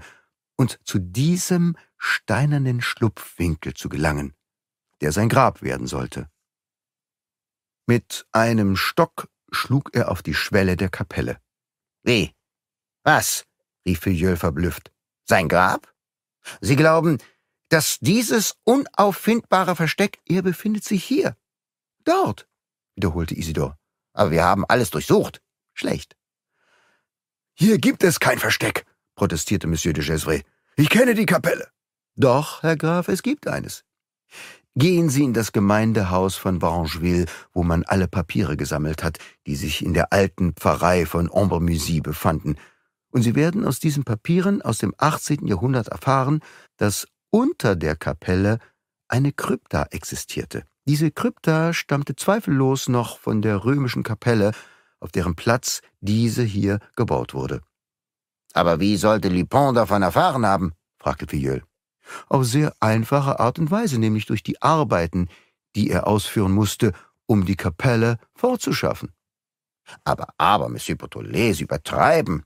und zu diesem steinernen Schlupfwinkel zu gelangen, der sein Grab werden sollte. Mit einem Stock schlug er auf die Schwelle der Kapelle. Wie? Was? rief Filleul verblüfft. Sein Grab? Sie glauben, dass dieses unauffindbare Versteck, er befindet sich hier, dort, wiederholte Isidor. Aber wir haben alles durchsucht. Schlecht. Hier gibt es kein Versteck, protestierte Monsieur de Gesvres. Ich kenne die Kapelle. Doch, Herr Graf, es gibt eines. Gehen Sie in das Gemeindehaus von Varangeville, wo man alle Papiere gesammelt hat, die sich in der alten Pfarrei von Ambermusy befanden, und Sie werden aus diesen Papieren aus dem 18. Jahrhundert erfahren, dass unter der Kapelle eine Krypta existierte. Diese Krypta stammte zweifellos noch von der römischen Kapelle, auf deren Platz diese hier gebaut wurde. Aber wie sollte Lupin davon erfahren haben? fragte Filleul. Auf sehr einfache Art und Weise, nämlich durch die Arbeiten, die er ausführen musste, um die Kapelle fortzuschaffen. Aber, aber, Monsieur Boutollet, übertreiben.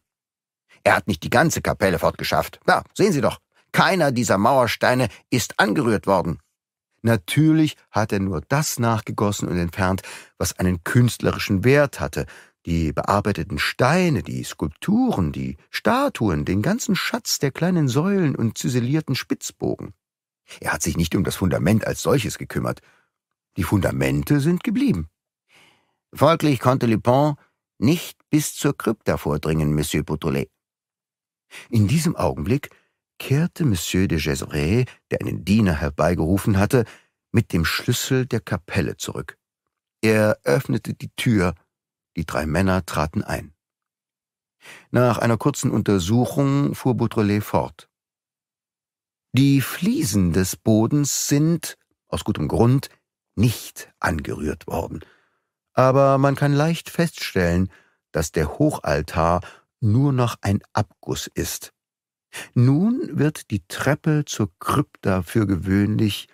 Er hat nicht die ganze Kapelle fortgeschafft. Na, sehen Sie doch, keiner dieser Mauersteine ist angerührt worden. Natürlich hat er nur das nachgegossen und entfernt, was einen künstlerischen Wert hatte, die bearbeiteten Steine, die Skulpturen, die Statuen, den ganzen Schatz der kleinen Säulen und ziselierten Spitzbogen. Er hat sich nicht um das Fundament als solches gekümmert. Die Fundamente sind geblieben. Folglich konnte Lupin nicht bis zur Krypta vordringen, Monsieur Beautrelet. In diesem Augenblick kehrte Monsieur de Geseraix, der einen Diener herbeigerufen hatte, mit dem Schlüssel der Kapelle zurück. Er öffnete die Tür, die drei Männer traten ein. Nach einer kurzen Untersuchung fuhr Beautrelet fort. Die Fliesen des Bodens sind, aus gutem Grund, nicht angerührt worden. Aber man kann leicht feststellen, dass der Hochaltar nur noch ein Abguss ist. Nun wird die Treppe zur Krypta für gewöhnlich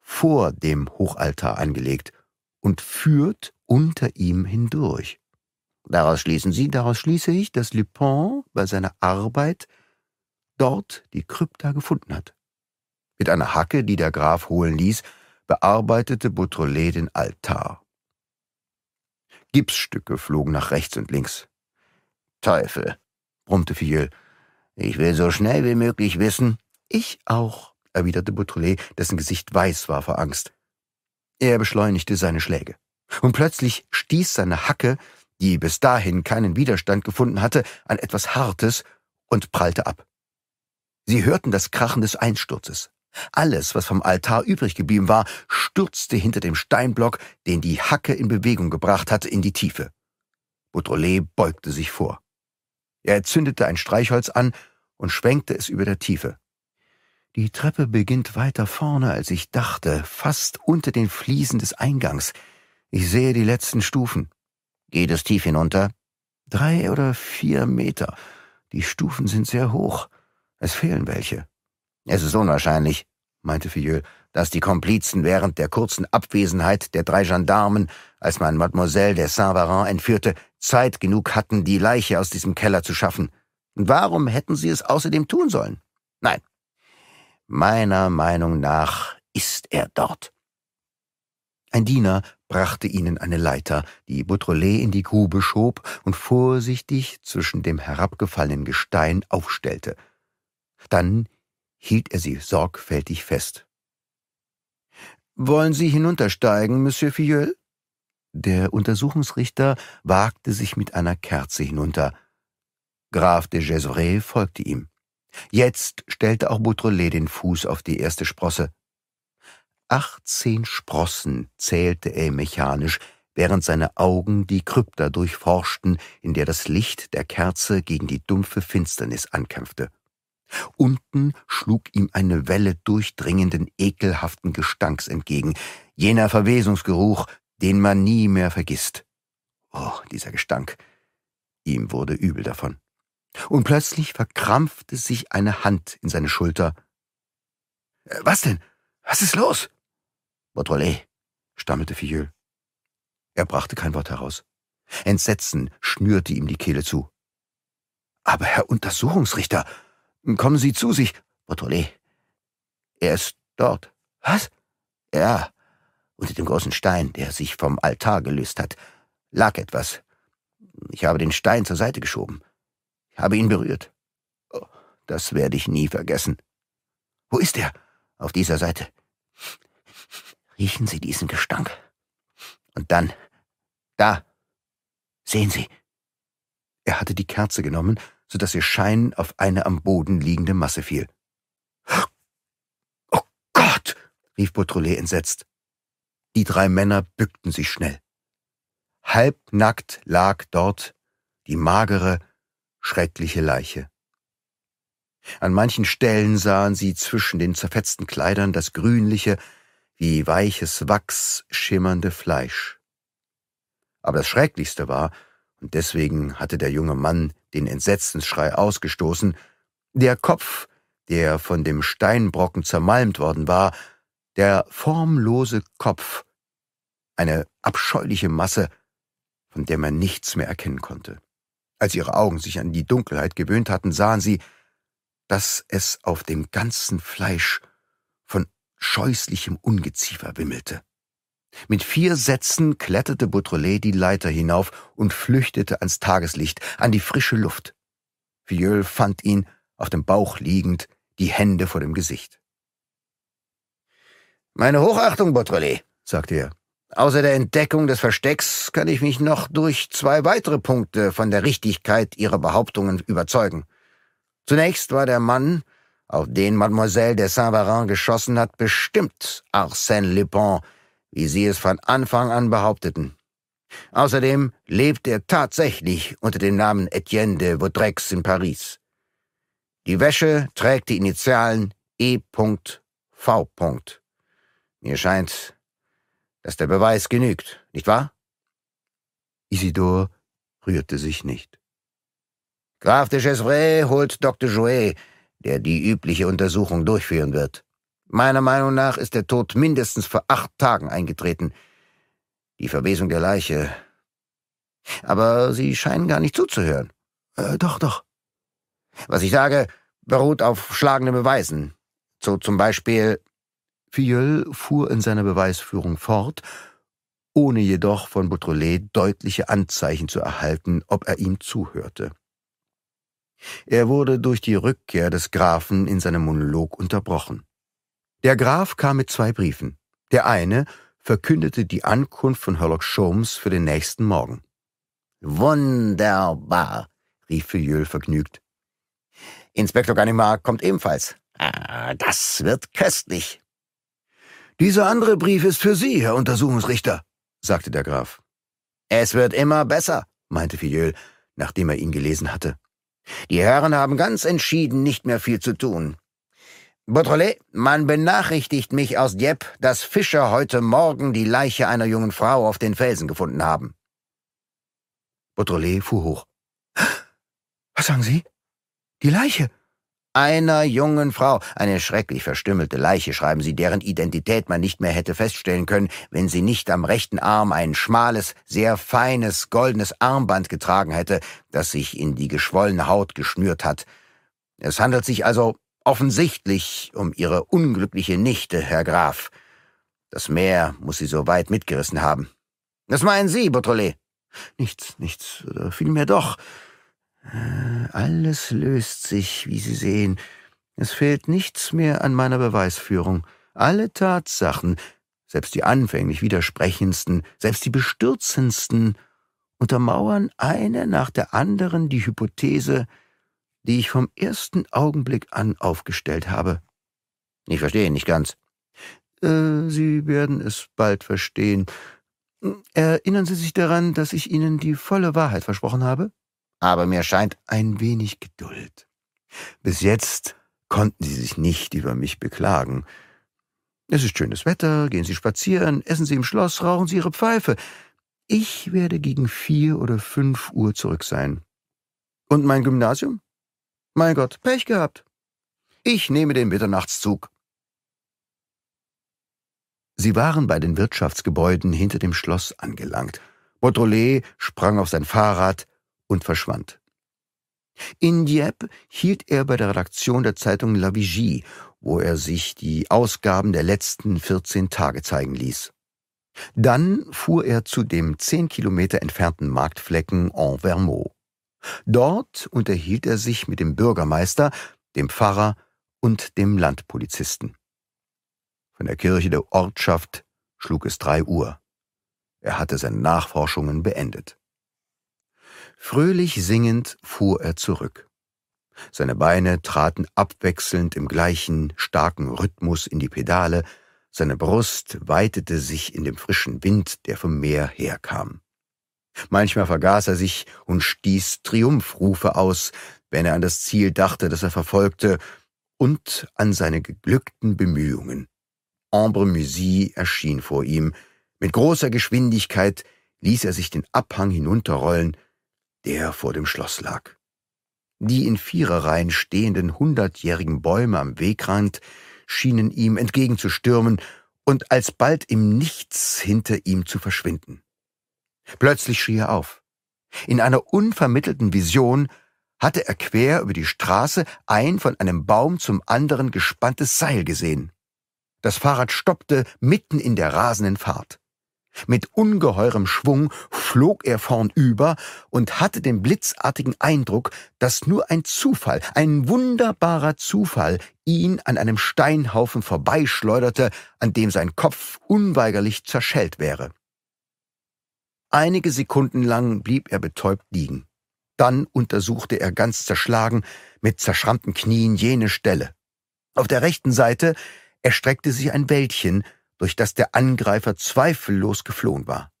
vor dem Hochaltar angelegt und führt unter ihm hindurch. Daraus schließen Sie, daraus schließe ich, dass Lupin bei seiner Arbeit dort die Krypta gefunden hat. Mit einer Hacke, die der Graf holen ließ, bearbeitete Boutrelet den Altar. Gipsstücke flogen nach rechts und links. Teufel, brummte Filleul, ich will so schnell wie möglich wissen. Ich auch, erwiderte Beautrelet, dessen Gesicht weiß war vor Angst. Er beschleunigte seine Schläge. Und plötzlich stieß seine Hacke, die bis dahin keinen Widerstand gefunden hatte, an etwas Hartes und prallte ab. Sie hörten das Krachen des Einsturzes. Alles, was vom Altar übrig geblieben war, stürzte hinter dem Steinblock, den die Hacke in Bewegung gebracht hatte, in die Tiefe. Beautrelet beugte sich vor. Er zündete ein Streichholz an und schwenkte es über der Tiefe. Die Treppe beginnt weiter vorne, als ich dachte, fast unter den Fliesen des Eingangs. Ich sehe die letzten Stufen. Geht es tief hinunter? Drei oder vier Meter. Die Stufen sind sehr hoch. Es fehlen welche. Es ist unwahrscheinlich, meinte Filleul, dass die Komplizen während der kurzen Abwesenheit der drei Gendarmen, als man Mademoiselle de Saint-Varin entführte, Zeit genug hatten, die Leiche aus diesem Keller zu schaffen. Warum hätten sie es außerdem tun sollen? Nein. Meiner Meinung nach ist er dort. Ein Diener brachte ihnen eine Leiter, die Beautrelet in die Grube schob und vorsichtig zwischen dem herabgefallenen Gestein aufstellte. Dann hielt er sie sorgfältig fest. »Wollen Sie hinuntersteigen, Monsieur Filleul?« der Untersuchungsrichter wagte sich mit einer Kerze hinunter. Graf de Gesvres folgte ihm. Jetzt stellte auch Boutrelet den Fuß auf die erste Sprosse. Achtzehn Sprossen zählte er mechanisch, während seine Augen die Krypta durchforschten, in der das Licht der Kerze gegen die dumpfe Finsternis ankämpfte. Unten schlug ihm eine Welle durchdringenden, ekelhaften Gestanks entgegen, jener Verwesungsgeruch, den man nie mehr vergisst. Oh, dieser Gestank. Ihm wurde übel davon. Und plötzlich verkrampfte sich eine Hand in seine Schulter. Äh, was denn? Was ist los? Beautrelet, stammelte Filleul. Er brachte kein Wort heraus. Entsetzen schnürte ihm die Kehle zu. Aber Herr Untersuchungsrichter, kommen Sie zu sich, Beautrelet. Er ist dort. Was? Ja, unter dem großen Stein, der sich vom Altar gelöst hat, lag etwas. Ich habe den Stein zur Seite geschoben. Ich habe ihn berührt. Oh, das werde ich nie vergessen. Wo ist er? Auf dieser Seite. Riechen Sie diesen Gestank. Und dann. Da. Sehen Sie. Er hatte die Kerze genommen, so dass ihr Schein auf eine am Boden liegende Masse fiel. Oh Gott! rief Beautrelet entsetzt. Die drei Männer bückten sich schnell. Halbnackt lag dort die magere, schreckliche Leiche. An manchen Stellen sahen sie zwischen den zerfetzten Kleidern das grünliche, wie weiches Wachs schimmernde Fleisch. Aber das Schrecklichste war, und deswegen hatte der junge Mann den Entsetzensschrei ausgestoßen, der Kopf, der von dem Steinbrocken zermalmt worden war, der formlose Kopf, eine abscheuliche Masse, von der man nichts mehr erkennen konnte. Als ihre Augen sich an die Dunkelheit gewöhnt hatten, sahen sie, dass es auf dem ganzen Fleisch von scheußlichem Ungeziefer wimmelte. Mit vier Sätzen kletterte Beautrelet die Leiter hinauf und flüchtete ans Tageslicht, an die frische Luft. Vieul fand ihn, auf dem Bauch liegend, die Hände vor dem Gesicht. Meine Hochachtung, Bottrelli, sagte er. Außer der Entdeckung des Verstecks kann ich mich noch durch zwei weitere Punkte von der Richtigkeit Ihrer Behauptungen überzeugen. Zunächst war der Mann, auf den Mademoiselle de Saint-Varin geschossen hat, bestimmt Arsène Lupin, wie Sie es von Anfang an behaupteten. Außerdem lebt er tatsächlich unter dem Namen Etienne de Vaudrex in Paris. Die Wäsche trägt die Initialen E.V. Mir scheint, dass der Beweis genügt, nicht wahr? Isidor rührte sich nicht. Graf de Gesvray holt Dr. Jouet, der die übliche Untersuchung durchführen wird. Meiner Meinung nach ist der Tod mindestens vor acht Tagen eingetreten. Die Verwesung der Leiche. Aber Sie scheinen gar nicht zuzuhören. Äh, doch, doch. Was ich sage, beruht auf schlagenden Beweisen. So zum Beispiel Fiol fuhr in seiner Beweisführung fort, ohne jedoch von Beautrelet deutliche Anzeichen zu erhalten, ob er ihm zuhörte. Er wurde durch die Rückkehr des Grafen in seinem Monolog unterbrochen. Der Graf kam mit zwei Briefen. Der eine verkündete die Ankunft von Herlock Sholmes für den nächsten Morgen. Wunderbar, rief Fiol vergnügt. Inspektor Ganimard kommt ebenfalls. Ah, das wird köstlich. Dieser andere Brief ist für Sie, Herr Untersuchungsrichter, sagte der Graf. Es wird immer besser, meinte Filleul, nachdem er ihn gelesen hatte. Die Herren haben ganz entschieden nicht mehr viel zu tun. Beautrelet, man benachrichtigt mich aus Dieppe, dass Fischer heute Morgen die Leiche einer jungen Frau auf den Felsen gefunden haben. Beautrelet fuhr hoch. Was sagen Sie? Die Leiche? einer jungen Frau, eine schrecklich verstümmelte Leiche, schreiben sie, deren Identität man nicht mehr hätte feststellen können, wenn sie nicht am rechten Arm ein schmales, sehr feines, goldenes Armband getragen hätte, das sich in die geschwollene Haut geschnürt hat. Es handelt sich also offensichtlich um ihre unglückliche Nichte, Herr Graf. Das Meer muss sie so weit mitgerissen haben. Was meinen Sie, Beautrelet? Nichts, nichts, äh, vielmehr doch. Alles löst sich, wie Sie sehen. Es fehlt nichts mehr an meiner Beweisführung. Alle Tatsachen, selbst die anfänglich widersprechendsten, selbst die bestürzendsten, untermauern eine nach der anderen die Hypothese, die ich vom ersten Augenblick an aufgestellt habe. Ich verstehe nicht ganz. Äh, Sie werden es bald verstehen. Erinnern Sie sich daran, dass ich Ihnen die volle Wahrheit versprochen habe? aber mir scheint ein wenig Geduld. Bis jetzt konnten sie sich nicht über mich beklagen. Es ist schönes Wetter, gehen Sie spazieren, essen Sie im Schloss, rauchen Sie Ihre Pfeife. Ich werde gegen vier oder fünf Uhr zurück sein. Und mein Gymnasium? Mein Gott, Pech gehabt. Ich nehme den Mitternachtszug. Sie waren bei den Wirtschaftsgebäuden hinter dem Schloss angelangt. Beautrelet sprang auf sein Fahrrad, und verschwand. In Dieppe hielt er bei der Redaktion der Zeitung La Vigie, wo er sich die Ausgaben der letzten 14 Tage zeigen ließ. Dann fuhr er zu dem zehn Kilometer entfernten Marktflecken Envermont. Dort unterhielt er sich mit dem Bürgermeister, dem Pfarrer und dem Landpolizisten. Von der Kirche der Ortschaft schlug es drei Uhr. Er hatte seine Nachforschungen beendet. Fröhlich singend fuhr er zurück. Seine Beine traten abwechselnd im gleichen starken Rhythmus in die Pedale, seine Brust weitete sich in dem frischen Wind, der vom Meer herkam. Manchmal vergaß er sich und stieß Triumphrufe aus, wenn er an das Ziel dachte, das er verfolgte, und an seine geglückten Bemühungen. Ambre Musie erschien vor ihm. Mit großer Geschwindigkeit ließ er sich den Abhang hinunterrollen, der vor dem Schloss lag. Die in Viererreihen stehenden hundertjährigen Bäume am Wegrand schienen ihm entgegenzustürmen und alsbald im Nichts hinter ihm zu verschwinden. Plötzlich schrie er auf. In einer unvermittelten Vision hatte er quer über die Straße ein von einem Baum zum anderen gespanntes Seil gesehen. Das Fahrrad stoppte mitten in der rasenden Fahrt. Mit ungeheurem Schwung flog er vornüber und hatte den blitzartigen Eindruck, dass nur ein Zufall, ein wunderbarer Zufall, ihn an einem Steinhaufen vorbeischleuderte, an dem sein Kopf unweigerlich zerschellt wäre. Einige Sekunden lang blieb er betäubt liegen. Dann untersuchte er ganz zerschlagen, mit zerschrammten Knien jene Stelle. Auf der rechten Seite erstreckte sich ein Wäldchen, durch das der Angreifer zweifellos geflohen war.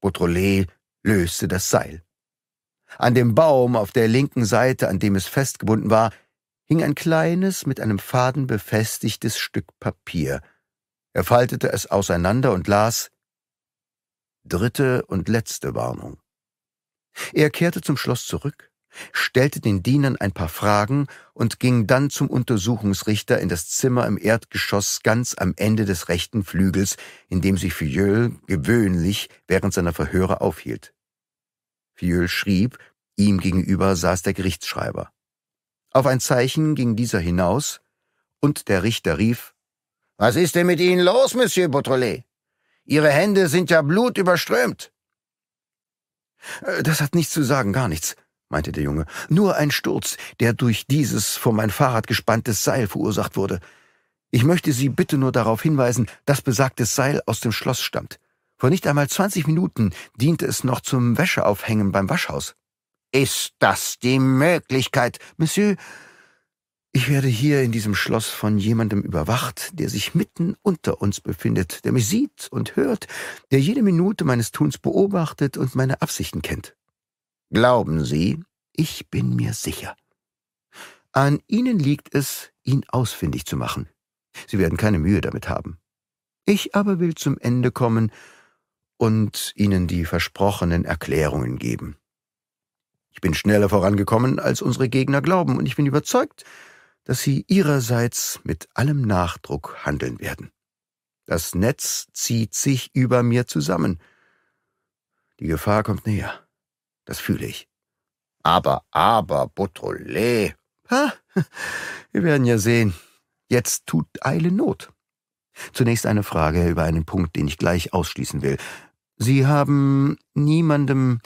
Beautrelet löste das Seil. An dem Baum auf der linken Seite, an dem es festgebunden war, hing ein kleines, mit einem Faden befestigtes Stück Papier. Er faltete es auseinander und las Dritte und letzte Warnung. Er kehrte zum Schloss zurück stellte den Dienern ein paar Fragen und ging dann zum Untersuchungsrichter in das Zimmer im Erdgeschoss ganz am Ende des rechten Flügels, in dem sich Filleul gewöhnlich während seiner Verhöre aufhielt. Filleul schrieb, ihm gegenüber saß der Gerichtsschreiber. Auf ein Zeichen ging dieser hinaus, und der Richter rief, »Was ist denn mit Ihnen los, Monsieur Beautrelet? Ihre Hände sind ja blutüberströmt.« äh, »Das hat nichts zu sagen, gar nichts«, meinte der Junge. Nur ein Sturz, der durch dieses vor mein Fahrrad gespanntes Seil verursacht wurde. Ich möchte Sie bitte nur darauf hinweisen, dass besagtes Seil aus dem Schloss stammt. Vor nicht einmal 20 Minuten diente es noch zum Wäscheaufhängen beim Waschhaus. Ist das die Möglichkeit, Monsieur? Ich werde hier in diesem Schloss von jemandem überwacht, der sich mitten unter uns befindet, der mich sieht und hört, der jede Minute meines Tuns beobachtet und meine Absichten kennt. Glauben Sie, ich bin mir sicher. An Ihnen liegt es, ihn ausfindig zu machen. Sie werden keine Mühe damit haben. Ich aber will zum Ende kommen und Ihnen die versprochenen Erklärungen geben. Ich bin schneller vorangekommen, als unsere Gegner glauben, und ich bin überzeugt, dass Sie Ihrerseits mit allem Nachdruck handeln werden. Das Netz zieht sich über mir zusammen. Die Gefahr kommt näher. Das fühle ich. Aber, aber, Buttrollet. Ha, wir werden ja sehen. Jetzt tut Eile Not. Zunächst eine Frage über einen Punkt, den ich gleich ausschließen will. Sie haben niemandem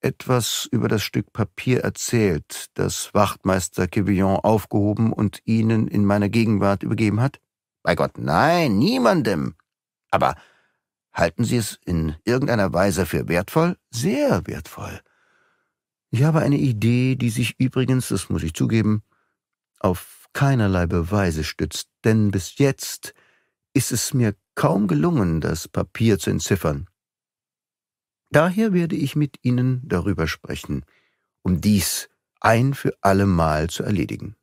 etwas über das Stück Papier erzählt, das Wachtmeister Quevillon aufgehoben und Ihnen in meiner Gegenwart übergeben hat? Bei Gott, nein, niemandem. Aber halten Sie es in irgendeiner Weise für wertvoll? Sehr wertvoll. Ich habe eine Idee, die sich übrigens, das muss ich zugeben, auf keinerlei Beweise stützt, denn bis jetzt ist es mir kaum gelungen, das Papier zu entziffern. Daher werde ich mit Ihnen darüber sprechen, um dies ein für allemal zu erledigen.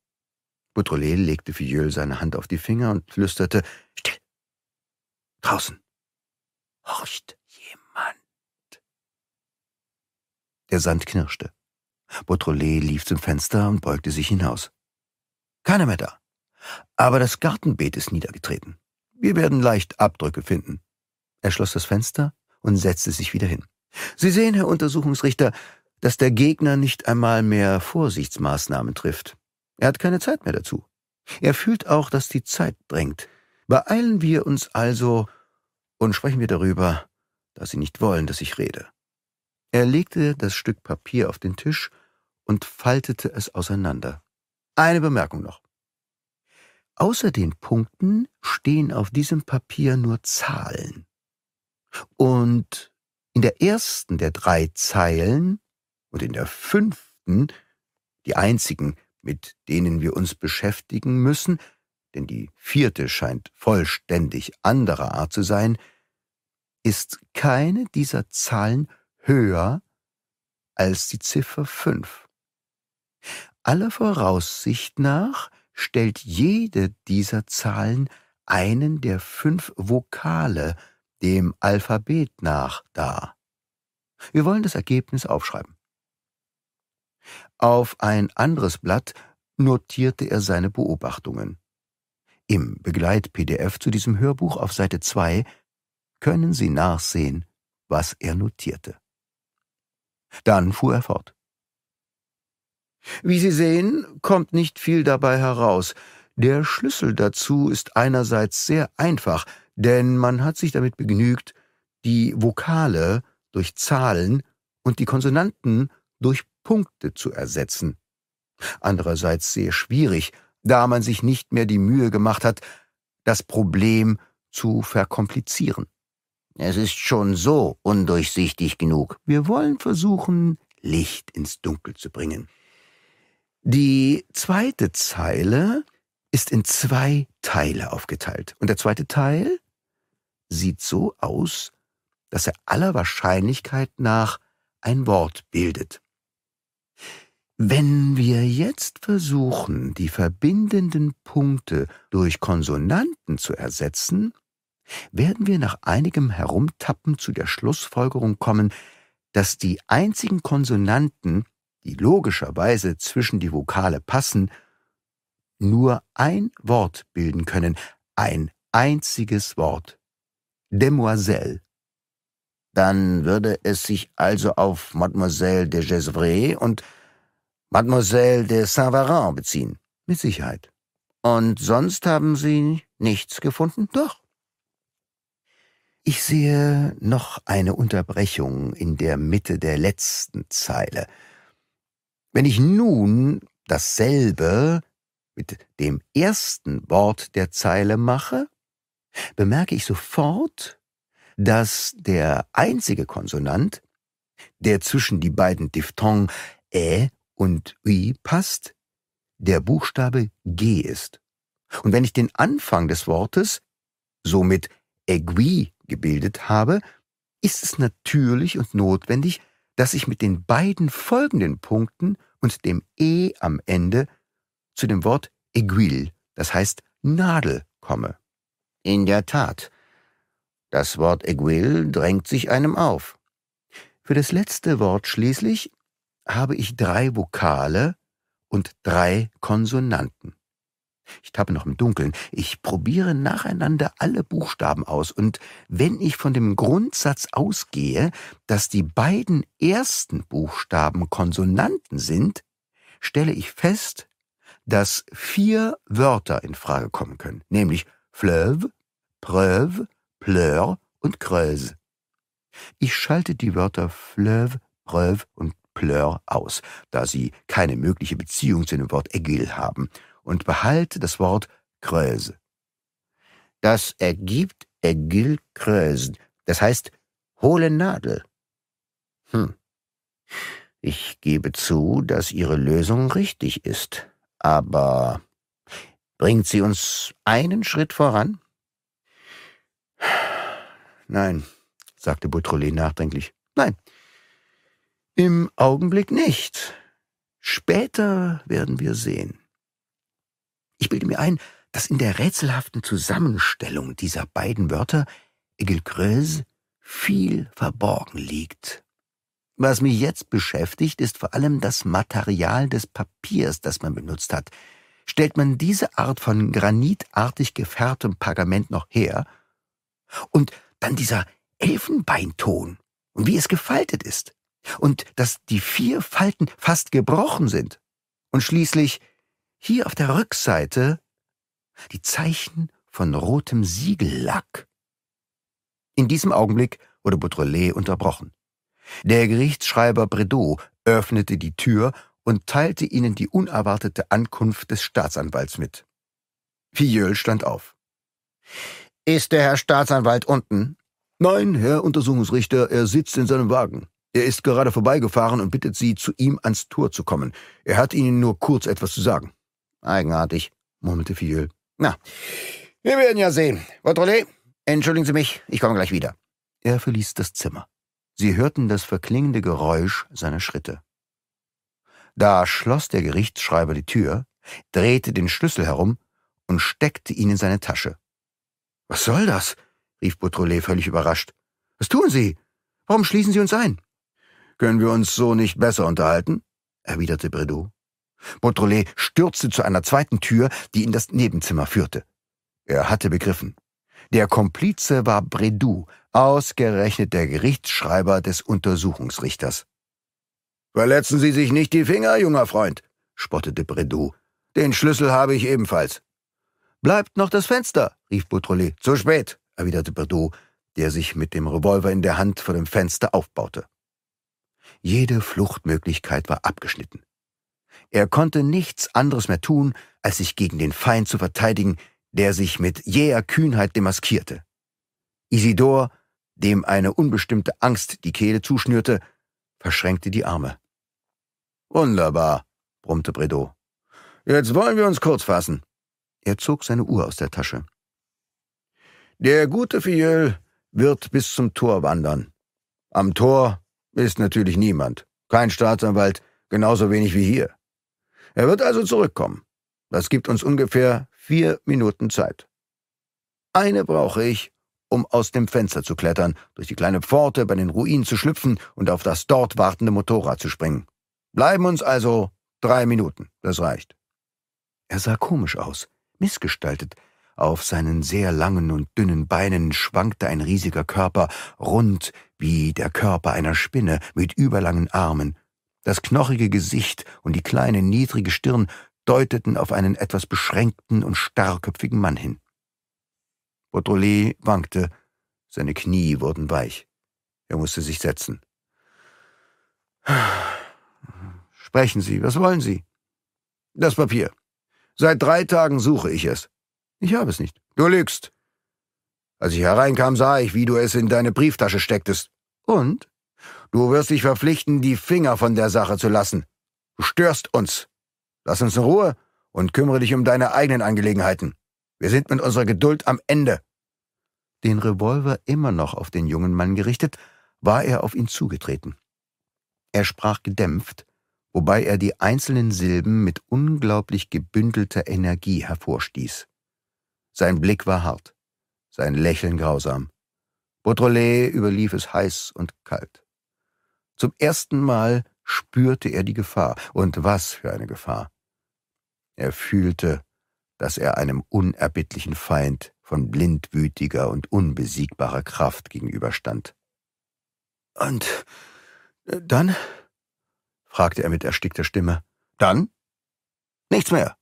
Beautrelet legte Filleul seine Hand auf die Finger und flüsterte, »Still! Draußen! Horcht jemand!« Der Sand knirschte. Beautrelet lief zum Fenster und beugte sich hinaus. Keiner mehr da. Aber das Gartenbeet ist niedergetreten. Wir werden leicht Abdrücke finden. Er schloss das Fenster und setzte sich wieder hin. Sie sehen, Herr Untersuchungsrichter, dass der Gegner nicht einmal mehr Vorsichtsmaßnahmen trifft. Er hat keine Zeit mehr dazu. Er fühlt auch, dass die Zeit drängt. Beeilen wir uns also und sprechen wir darüber, da Sie nicht wollen, dass ich rede. Er legte das Stück Papier auf den Tisch und faltete es auseinander. Eine Bemerkung noch. Außer den Punkten stehen auf diesem Papier nur Zahlen. Und in der ersten der drei Zeilen und in der fünften, die einzigen, mit denen wir uns beschäftigen müssen, denn die vierte scheint vollständig anderer Art zu sein, ist keine dieser Zahlen höher als die Ziffer 5. Aller Voraussicht nach stellt jede dieser Zahlen einen der fünf Vokale dem Alphabet nach dar. Wir wollen das Ergebnis aufschreiben. Auf ein anderes Blatt notierte er seine Beobachtungen. Im Begleit-PDF zu diesem Hörbuch auf Seite 2 können Sie nachsehen, was er notierte. Dann fuhr er fort. Wie Sie sehen, kommt nicht viel dabei heraus. Der Schlüssel dazu ist einerseits sehr einfach, denn man hat sich damit begnügt, die Vokale durch Zahlen und die Konsonanten durch Punkte zu ersetzen. Andererseits sehr schwierig, da man sich nicht mehr die Mühe gemacht hat, das Problem zu verkomplizieren. Es ist schon so undurchsichtig genug. Wir wollen versuchen, Licht ins Dunkel zu bringen. Die zweite Zeile ist in zwei Teile aufgeteilt. Und der zweite Teil sieht so aus, dass er aller Wahrscheinlichkeit nach ein Wort bildet. Wenn wir jetzt versuchen, die verbindenden Punkte durch Konsonanten zu ersetzen, werden wir nach einigem Herumtappen zu der Schlussfolgerung kommen, dass die einzigen Konsonanten, die logischerweise zwischen die Vokale passen, nur ein Wort bilden können, ein einziges Wort. Demoiselle. Dann würde es sich also auf Mademoiselle de Gesvres und Mademoiselle de Saint-Varin beziehen. Mit Sicherheit. Und sonst haben Sie nichts gefunden? Doch. Ich sehe noch eine Unterbrechung in der Mitte der letzten Zeile. Wenn ich nun dasselbe mit dem ersten Wort der Zeile mache, bemerke ich sofort, dass der einzige Konsonant, der zwischen die beiden Diphthong ä und ü passt, der Buchstabe g ist. Und wenn ich den Anfang des Wortes, somit aiguille, gebildet habe, ist es natürlich und notwendig, dass ich mit den beiden folgenden Punkten und dem E am Ende zu dem Wort Aiguille, das heißt Nadel, komme. In der Tat. Das Wort Aiguille drängt sich einem auf. Für das letzte Wort schließlich habe ich drei Vokale und drei Konsonanten. Ich tappe noch im Dunkeln. Ich probiere nacheinander alle Buchstaben aus und wenn ich von dem Grundsatz ausgehe, dass die beiden ersten Buchstaben Konsonanten sind, stelle ich fest, dass vier Wörter in Frage kommen können, nämlich fleuve, preuve, pleur und creuse. Ich schalte die Wörter fleuve, preuve und pleur aus, da sie keine mögliche Beziehung zu dem Wort Egil haben und behalte das Wort Kröse. Das ergibt Egil Krösen, das heißt hohle Nadel. Hm. Ich gebe zu, dass Ihre Lösung richtig ist, aber bringt sie uns einen Schritt voran? Nein, sagte Beautrelet nachdenklich. Nein, im Augenblick nicht. Später werden wir sehen. Ich bilde mir ein, dass in der rätselhaften Zusammenstellung dieser beiden Wörter Egelkröse viel verborgen liegt. Was mich jetzt beschäftigt, ist vor allem das Material des Papiers, das man benutzt hat. Stellt man diese Art von granitartig gefärbtem Pergament noch her? Und dann dieser Elfenbeinton und wie es gefaltet ist. Und dass die vier Falten fast gebrochen sind. Und schließlich hier auf der Rückseite die Zeichen von rotem Siegellack. In diesem Augenblick wurde Beautrelet unterbrochen. Der Gerichtsschreiber Bredot öffnete die Tür und teilte ihnen die unerwartete Ankunft des Staatsanwalts mit. Filleul stand auf. Ist der Herr Staatsanwalt unten? Nein, Herr Untersuchungsrichter, er sitzt in seinem Wagen. Er ist gerade vorbeigefahren und bittet Sie, zu ihm ans Tor zu kommen. Er hat Ihnen nur kurz etwas zu sagen. Eigenartig, murmelte Fidel. Na, wir werden ja sehen. Vautrelet, entschuldigen Sie mich, ich komme gleich wieder. Er verließ das Zimmer. Sie hörten das verklingende Geräusch seiner Schritte. Da schloss der Gerichtsschreiber die Tür, drehte den Schlüssel herum und steckte ihn in seine Tasche. Was soll das? rief Beautrelet völlig überrascht. Was tun Sie? Warum schließen Sie uns ein? Können wir uns so nicht besser unterhalten? erwiderte Bredoux. Beautrelet stürzte zu einer zweiten Tür, die in das Nebenzimmer führte. Er hatte begriffen. Der Komplize war Bredou, ausgerechnet der Gerichtsschreiber des Untersuchungsrichters. Verletzen Sie sich nicht die Finger, junger Freund, spottete Bredou. Den Schlüssel habe ich ebenfalls. Bleibt noch das Fenster, rief Beautrelet. Zu spät, erwiderte Bredou, der sich mit dem Revolver in der Hand vor dem Fenster aufbaute. Jede Fluchtmöglichkeit war abgeschnitten. Er konnte nichts anderes mehr tun, als sich gegen den Feind zu verteidigen, der sich mit jäher Kühnheit demaskierte. Isidor, dem eine unbestimmte Angst die Kehle zuschnürte, verschränkte die Arme. Wunderbar, brummte Bredot. Jetzt wollen wir uns kurz fassen. Er zog seine Uhr aus der Tasche. Der gute Filleul wird bis zum Tor wandern. Am Tor ist natürlich niemand. Kein Staatsanwalt, genauso wenig wie hier. Er wird also zurückkommen. Das gibt uns ungefähr vier Minuten Zeit. Eine brauche ich, um aus dem Fenster zu klettern, durch die kleine Pforte bei den Ruinen zu schlüpfen und auf das dort wartende Motorrad zu springen. Bleiben uns also drei Minuten, das reicht. Er sah komisch aus, missgestaltet. Auf seinen sehr langen und dünnen Beinen schwankte ein riesiger Körper, rund wie der Körper einer Spinne, mit überlangen Armen. Das knochige Gesicht und die kleine, niedrige Stirn deuteten auf einen etwas beschränkten und starrköpfigen Mann hin. Beautrelet wankte, seine Knie wurden weich. Er musste sich setzen. Sprechen Sie, was wollen Sie? Das Papier. Seit drei Tagen suche ich es. Ich habe es nicht. Du lügst. Als ich hereinkam, sah ich, wie du es in deine Brieftasche stecktest. Und? Du wirst dich verpflichten, die Finger von der Sache zu lassen. Du störst uns. Lass uns in Ruhe und kümmere dich um deine eigenen Angelegenheiten. Wir sind mit unserer Geduld am Ende. Den Revolver immer noch auf den jungen Mann gerichtet, war er auf ihn zugetreten. Er sprach gedämpft, wobei er die einzelnen Silben mit unglaublich gebündelter Energie hervorstieß. Sein Blick war hart, sein Lächeln grausam. Beautrelet überlief es heiß und kalt. Zum ersten Mal spürte er die Gefahr. Und was für eine Gefahr. Er fühlte, dass er einem unerbittlichen Feind von blindwütiger und unbesiegbarer Kraft gegenüberstand. Und äh, dann? fragte er mit erstickter Stimme. Dann? Nichts mehr.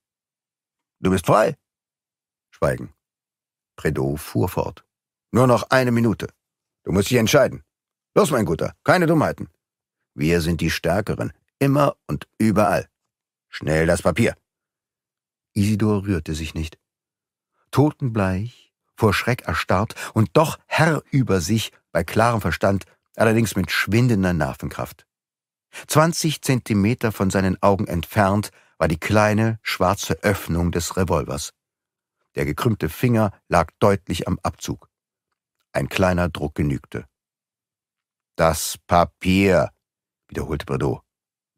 Du bist frei. Schweigen. Predot fuhr fort. Nur noch eine Minute. Du musst dich entscheiden. Los, mein Guter, keine Dummheiten. Wir sind die Stärkeren, immer und überall. Schnell das Papier. Isidor rührte sich nicht. Totenbleich, vor Schreck erstarrt und doch Herr über sich, bei klarem Verstand, allerdings mit schwindender Nervenkraft. Zwanzig Zentimeter von seinen Augen entfernt war die kleine, schwarze Öffnung des Revolvers. Der gekrümmte Finger lag deutlich am Abzug. Ein kleiner Druck genügte. Das Papier, wiederholte Bordeaux.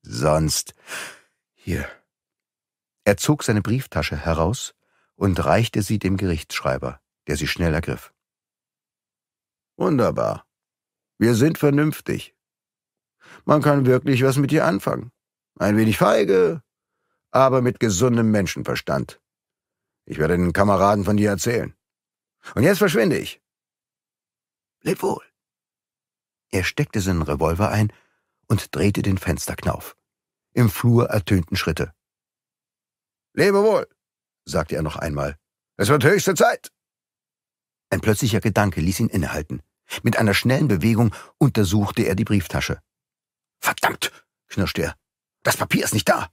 Sonst. Hier. Er zog seine Brieftasche heraus und reichte sie dem Gerichtsschreiber, der sie schnell ergriff. Wunderbar. Wir sind vernünftig. Man kann wirklich was mit dir anfangen. Ein wenig feige, aber mit gesundem Menschenverstand. Ich werde den Kameraden von dir erzählen. Und jetzt verschwinde ich. Leb wohl. Er steckte seinen Revolver ein und drehte den Fensterknauf. Im Flur ertönten Schritte. Lebe wohl, sagte er noch einmal. Es wird höchste Zeit. Ein plötzlicher Gedanke ließ ihn innehalten. Mit einer schnellen Bewegung untersuchte er die Brieftasche. Verdammt, knirschte er. Das Papier ist nicht da.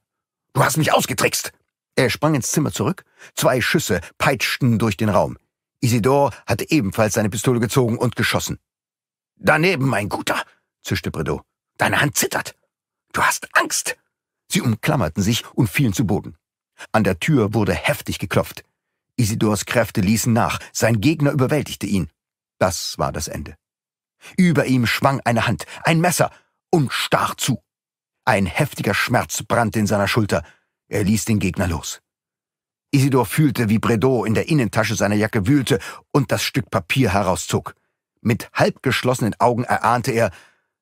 Du hast mich ausgetrickst. Er sprang ins Zimmer zurück. Zwei Schüsse peitschten durch den Raum. Isidor hatte ebenfalls seine Pistole gezogen und geschossen. Daneben, mein Guter, zischte Bredeau. Deine Hand zittert. Du hast Angst. Sie umklammerten sich und fielen zu Boden. An der Tür wurde heftig geklopft. Isidors Kräfte ließen nach, sein Gegner überwältigte ihn. Das war das Ende. Über ihm schwang eine Hand, ein Messer und stach zu. Ein heftiger Schmerz brannte in seiner Schulter. Er ließ den Gegner los. Isidor fühlte, wie Bredot in der Innentasche seiner Jacke wühlte und das Stück Papier herauszog. Mit halbgeschlossenen Augen erahnte er,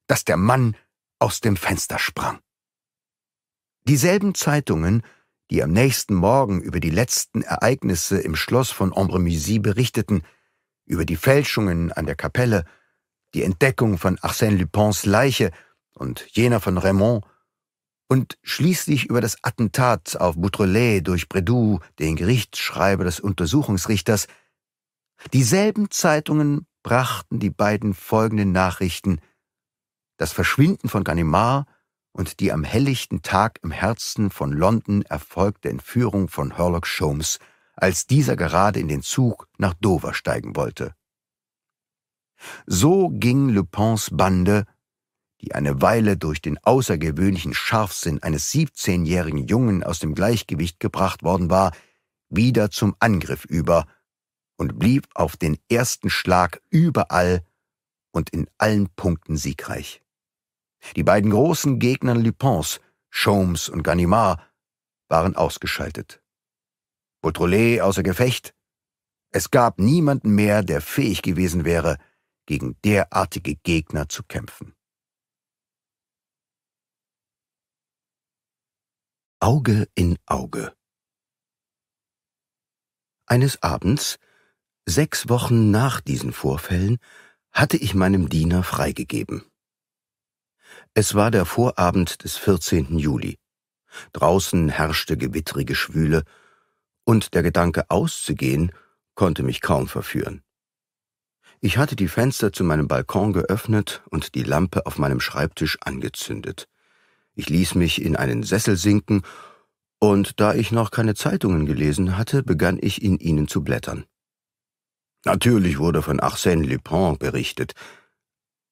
dass der Mann aus dem Fenster sprang. Dieselben Zeitungen, die am nächsten Morgen über die letzten Ereignisse im Schloss von Ambremüsy berichteten, über die Fälschungen an der Kapelle, die Entdeckung von Arsène Lupins Leiche und jener von Raymond und schließlich über das Attentat auf Boutrolet durch Bredoux, den Gerichtsschreiber des Untersuchungsrichters, dieselben Zeitungen brachten die beiden folgenden Nachrichten das Verschwinden von Ganimard und die am helllichten Tag im Herzen von London erfolgte Entführung von Herlock Sholmes, als dieser gerade in den Zug nach Dover steigen wollte. So ging Lupins Bande, die eine Weile durch den außergewöhnlichen Scharfsinn eines 17-jährigen Jungen aus dem Gleichgewicht gebracht worden war, wieder zum Angriff über und blieb auf den ersten Schlag überall und in allen Punkten siegreich. Die beiden großen Gegner Lupins, Sholmes und Ganimard, waren ausgeschaltet. Beautrelet außer Gefecht. Es gab niemanden mehr, der fähig gewesen wäre, gegen derartige Gegner zu kämpfen. Auge in Auge. Eines Abends, sechs Wochen nach diesen Vorfällen, hatte ich meinem Diener freigegeben. Es war der Vorabend des 14. Juli. Draußen herrschte gewittrige Schwüle, und der Gedanke auszugehen konnte mich kaum verführen. Ich hatte die Fenster zu meinem Balkon geöffnet und die Lampe auf meinem Schreibtisch angezündet. Ich ließ mich in einen Sessel sinken, und da ich noch keine Zeitungen gelesen hatte, begann ich in ihnen zu blättern. Natürlich wurde von Arsène Lupin berichtet.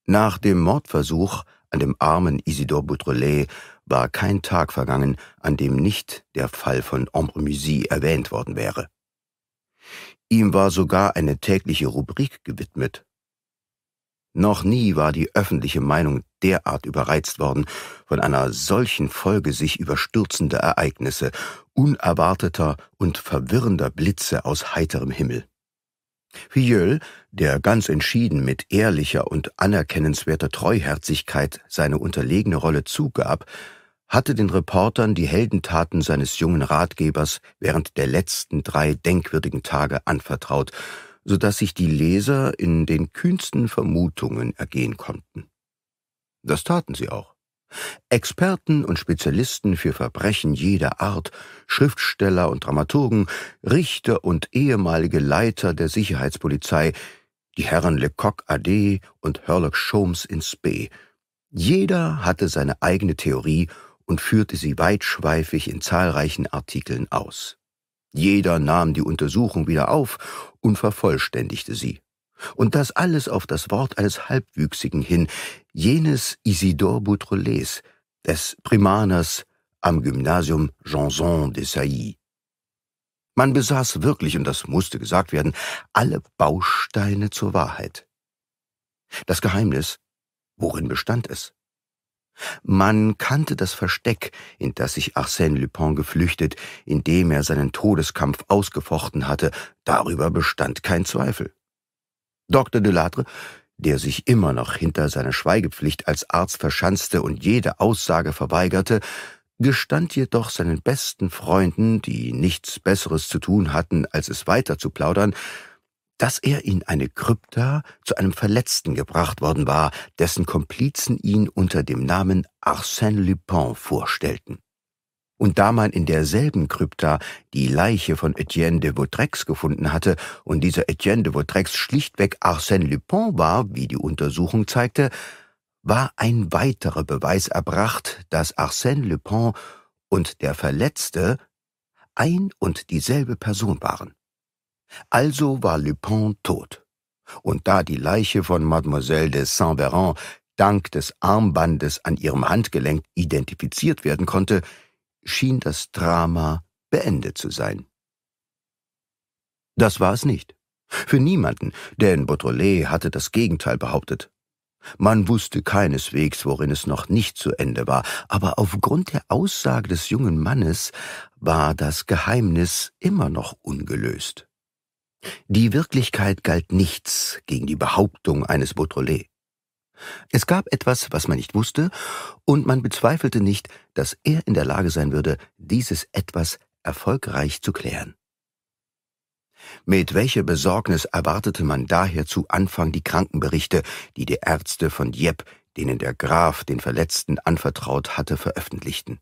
Nach dem Mordversuch an dem armen Isidor Beautrelet war kein Tag vergangen, an dem nicht der Fall von Ambremüsie erwähnt worden wäre. Ihm war sogar eine tägliche Rubrik gewidmet. Noch nie war die öffentliche Meinung derart überreizt worden von einer solchen Folge sich überstürzender Ereignisse, unerwarteter und verwirrender Blitze aus heiterem Himmel. Hilleul, der ganz entschieden mit ehrlicher und anerkennenswerter Treuherzigkeit seine unterlegene Rolle zugab, hatte den Reportern die Heldentaten seines jungen Ratgebers während der letzten drei denkwürdigen Tage anvertraut, so dass sich die Leser in den kühnsten Vermutungen ergehen konnten. Das taten sie auch. Experten und Spezialisten für Verbrechen jeder Art, Schriftsteller und Dramaturgen, Richter und ehemalige Leiter der Sicherheitspolizei, die Herren Lecoq AD und Herlock Sholmes in B. Jeder hatte seine eigene Theorie und führte sie weitschweifig in zahlreichen Artikeln aus. Jeder nahm die Untersuchung wieder auf und vervollständigte sie. Und das alles auf das Wort eines Halbwüchsigen hin, jenes Isidor Boutrelets, des Primaners am Gymnasium Janson de Sailly. Man besaß wirklich, und das musste gesagt werden, alle Bausteine zur Wahrheit. Das Geheimnis, worin bestand es? Man kannte das Versteck, in das sich Arsène Lupin geflüchtet, in dem er seinen Todeskampf ausgefochten hatte, darüber bestand kein Zweifel. Dr. Delatre, der sich immer noch hinter seiner Schweigepflicht als Arzt verschanzte und jede Aussage verweigerte, gestand jedoch seinen besten Freunden, die nichts Besseres zu tun hatten, als es weiter zu plaudern, dass er in eine Krypta zu einem Verletzten gebracht worden war, dessen Komplizen ihn unter dem Namen Arsène Lupin vorstellten. Und da man in derselben Krypta die Leiche von Etienne de Vautrex gefunden hatte und dieser Etienne de Vautrex schlichtweg Arsène Lupin war, wie die Untersuchung zeigte, war ein weiterer Beweis erbracht, dass Arsène Lupin und der Verletzte ein und dieselbe Person waren. Also war Lupin tot. Und da die Leiche von Mademoiselle de Saint-Véran dank des Armbandes an ihrem Handgelenk identifiziert werden konnte, schien das Drama beendet zu sein. Das war es nicht. Für niemanden, denn Baudrelais hatte das Gegenteil behauptet. Man wusste keineswegs, worin es noch nicht zu Ende war, aber aufgrund der Aussage des jungen Mannes war das Geheimnis immer noch ungelöst. Die Wirklichkeit galt nichts gegen die Behauptung eines Baudrelais. Es gab etwas, was man nicht wusste, und man bezweifelte nicht, dass er in der Lage sein würde, dieses etwas erfolgreich zu klären. Mit welcher Besorgnis erwartete man daher zu Anfang die Krankenberichte, die die Ärzte von Dieppe, denen der Graf den Verletzten anvertraut hatte, veröffentlichten.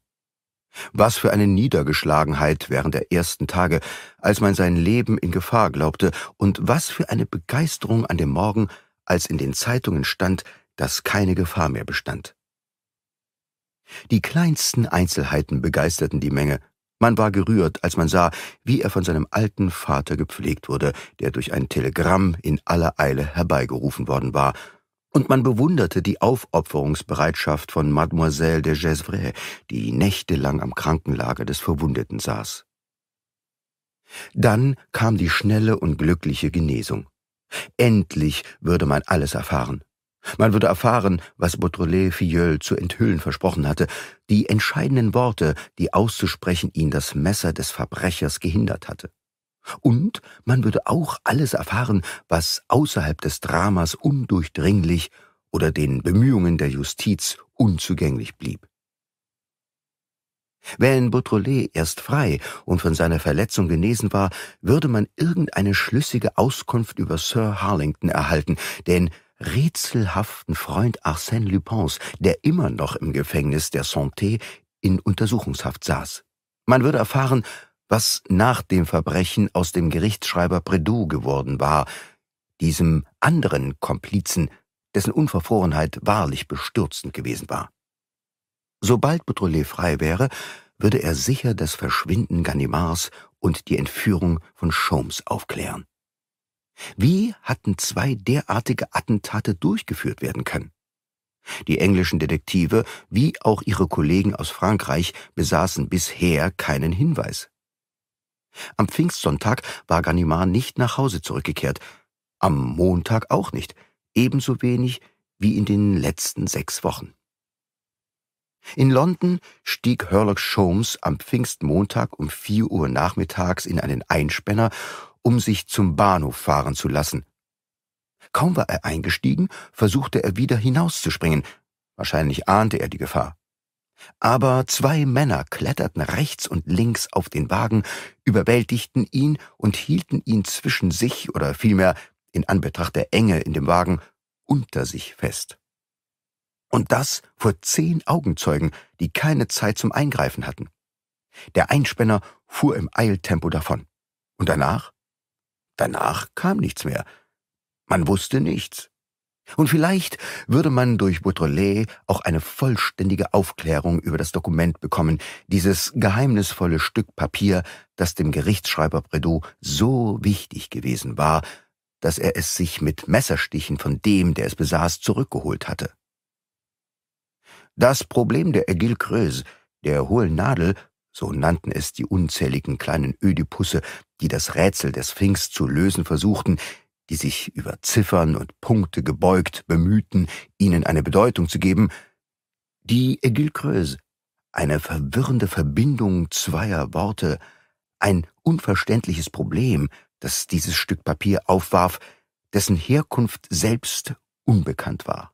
Was für eine Niedergeschlagenheit während der ersten Tage, als man sein Leben in Gefahr glaubte, und was für eine Begeisterung an dem Morgen, als in den Zeitungen stand, dass keine Gefahr mehr bestand. Die kleinsten Einzelheiten begeisterten die Menge. Man war gerührt, als man sah, wie er von seinem alten Vater gepflegt wurde, der durch ein Telegramm in aller Eile herbeigerufen worden war, und man bewunderte die Aufopferungsbereitschaft von Mademoiselle de Gesvres, die nächtelang am Krankenlager des Verwundeten saß. Dann kam die schnelle und glückliche Genesung. Endlich würde man alles erfahren. Man würde erfahren, was Baudrelais Filleul zu enthüllen versprochen hatte, die entscheidenden Worte, die auszusprechen ihn das Messer des Verbrechers gehindert hatte. Und man würde auch alles erfahren, was außerhalb des Dramas undurchdringlich oder den Bemühungen der Justiz unzugänglich blieb. Wenn Baudrelais erst frei und von seiner Verletzung genesen war, würde man irgendeine schlüssige Auskunft über Sir Harlington erhalten, denn rätselhaften Freund Arsène Lupins, der immer noch im Gefängnis der Santé in Untersuchungshaft saß. Man würde erfahren, was nach dem Verbrechen aus dem Gerichtsschreiber Predou geworden war, diesem anderen Komplizen, dessen Unverfrorenheit wahrlich bestürzend gewesen war. Sobald Beautrelet frei wäre, würde er sicher das Verschwinden Ganimars und die Entführung von Sholmes aufklären. Wie hatten zwei derartige Attentate durchgeführt werden können? Die englischen Detektive wie auch ihre Kollegen aus Frankreich besaßen bisher keinen Hinweis. Am Pfingstsonntag war Ganimard nicht nach Hause zurückgekehrt, am Montag auch nicht, ebenso wenig wie in den letzten sechs Wochen. In London stieg Herlock Sholmes am Pfingstmontag um vier Uhr nachmittags in einen Einspänner um sich zum Bahnhof fahren zu lassen. Kaum war er eingestiegen, versuchte er wieder hinauszuspringen. Wahrscheinlich ahnte er die Gefahr. Aber zwei Männer kletterten rechts und links auf den Wagen, überwältigten ihn und hielten ihn zwischen sich oder vielmehr in Anbetracht der Enge in dem Wagen unter sich fest. Und das vor zehn Augenzeugen, die keine Zeit zum Eingreifen hatten. Der Einspänner fuhr im Eiltempo davon. Und danach Danach kam nichts mehr. Man wusste nichts. Und vielleicht würde man durch Beautrelet auch eine vollständige Aufklärung über das Dokument bekommen, dieses geheimnisvolle Stück Papier, das dem Gerichtsschreiber Bredou so wichtig gewesen war, dass er es sich mit Messerstichen von dem, der es besaß, zurückgeholt hatte. Das Problem der Aiguille Creuse, der hohlen Nadel, so nannten es die unzähligen kleinen Ödipusse, die das Rätsel der Sphinx zu lösen versuchten, die sich über Ziffern und Punkte gebeugt bemühten, ihnen eine Bedeutung zu geben, die Egil Creuse, eine verwirrende Verbindung zweier Worte, ein unverständliches Problem, das dieses Stück Papier aufwarf, dessen Herkunft selbst unbekannt war.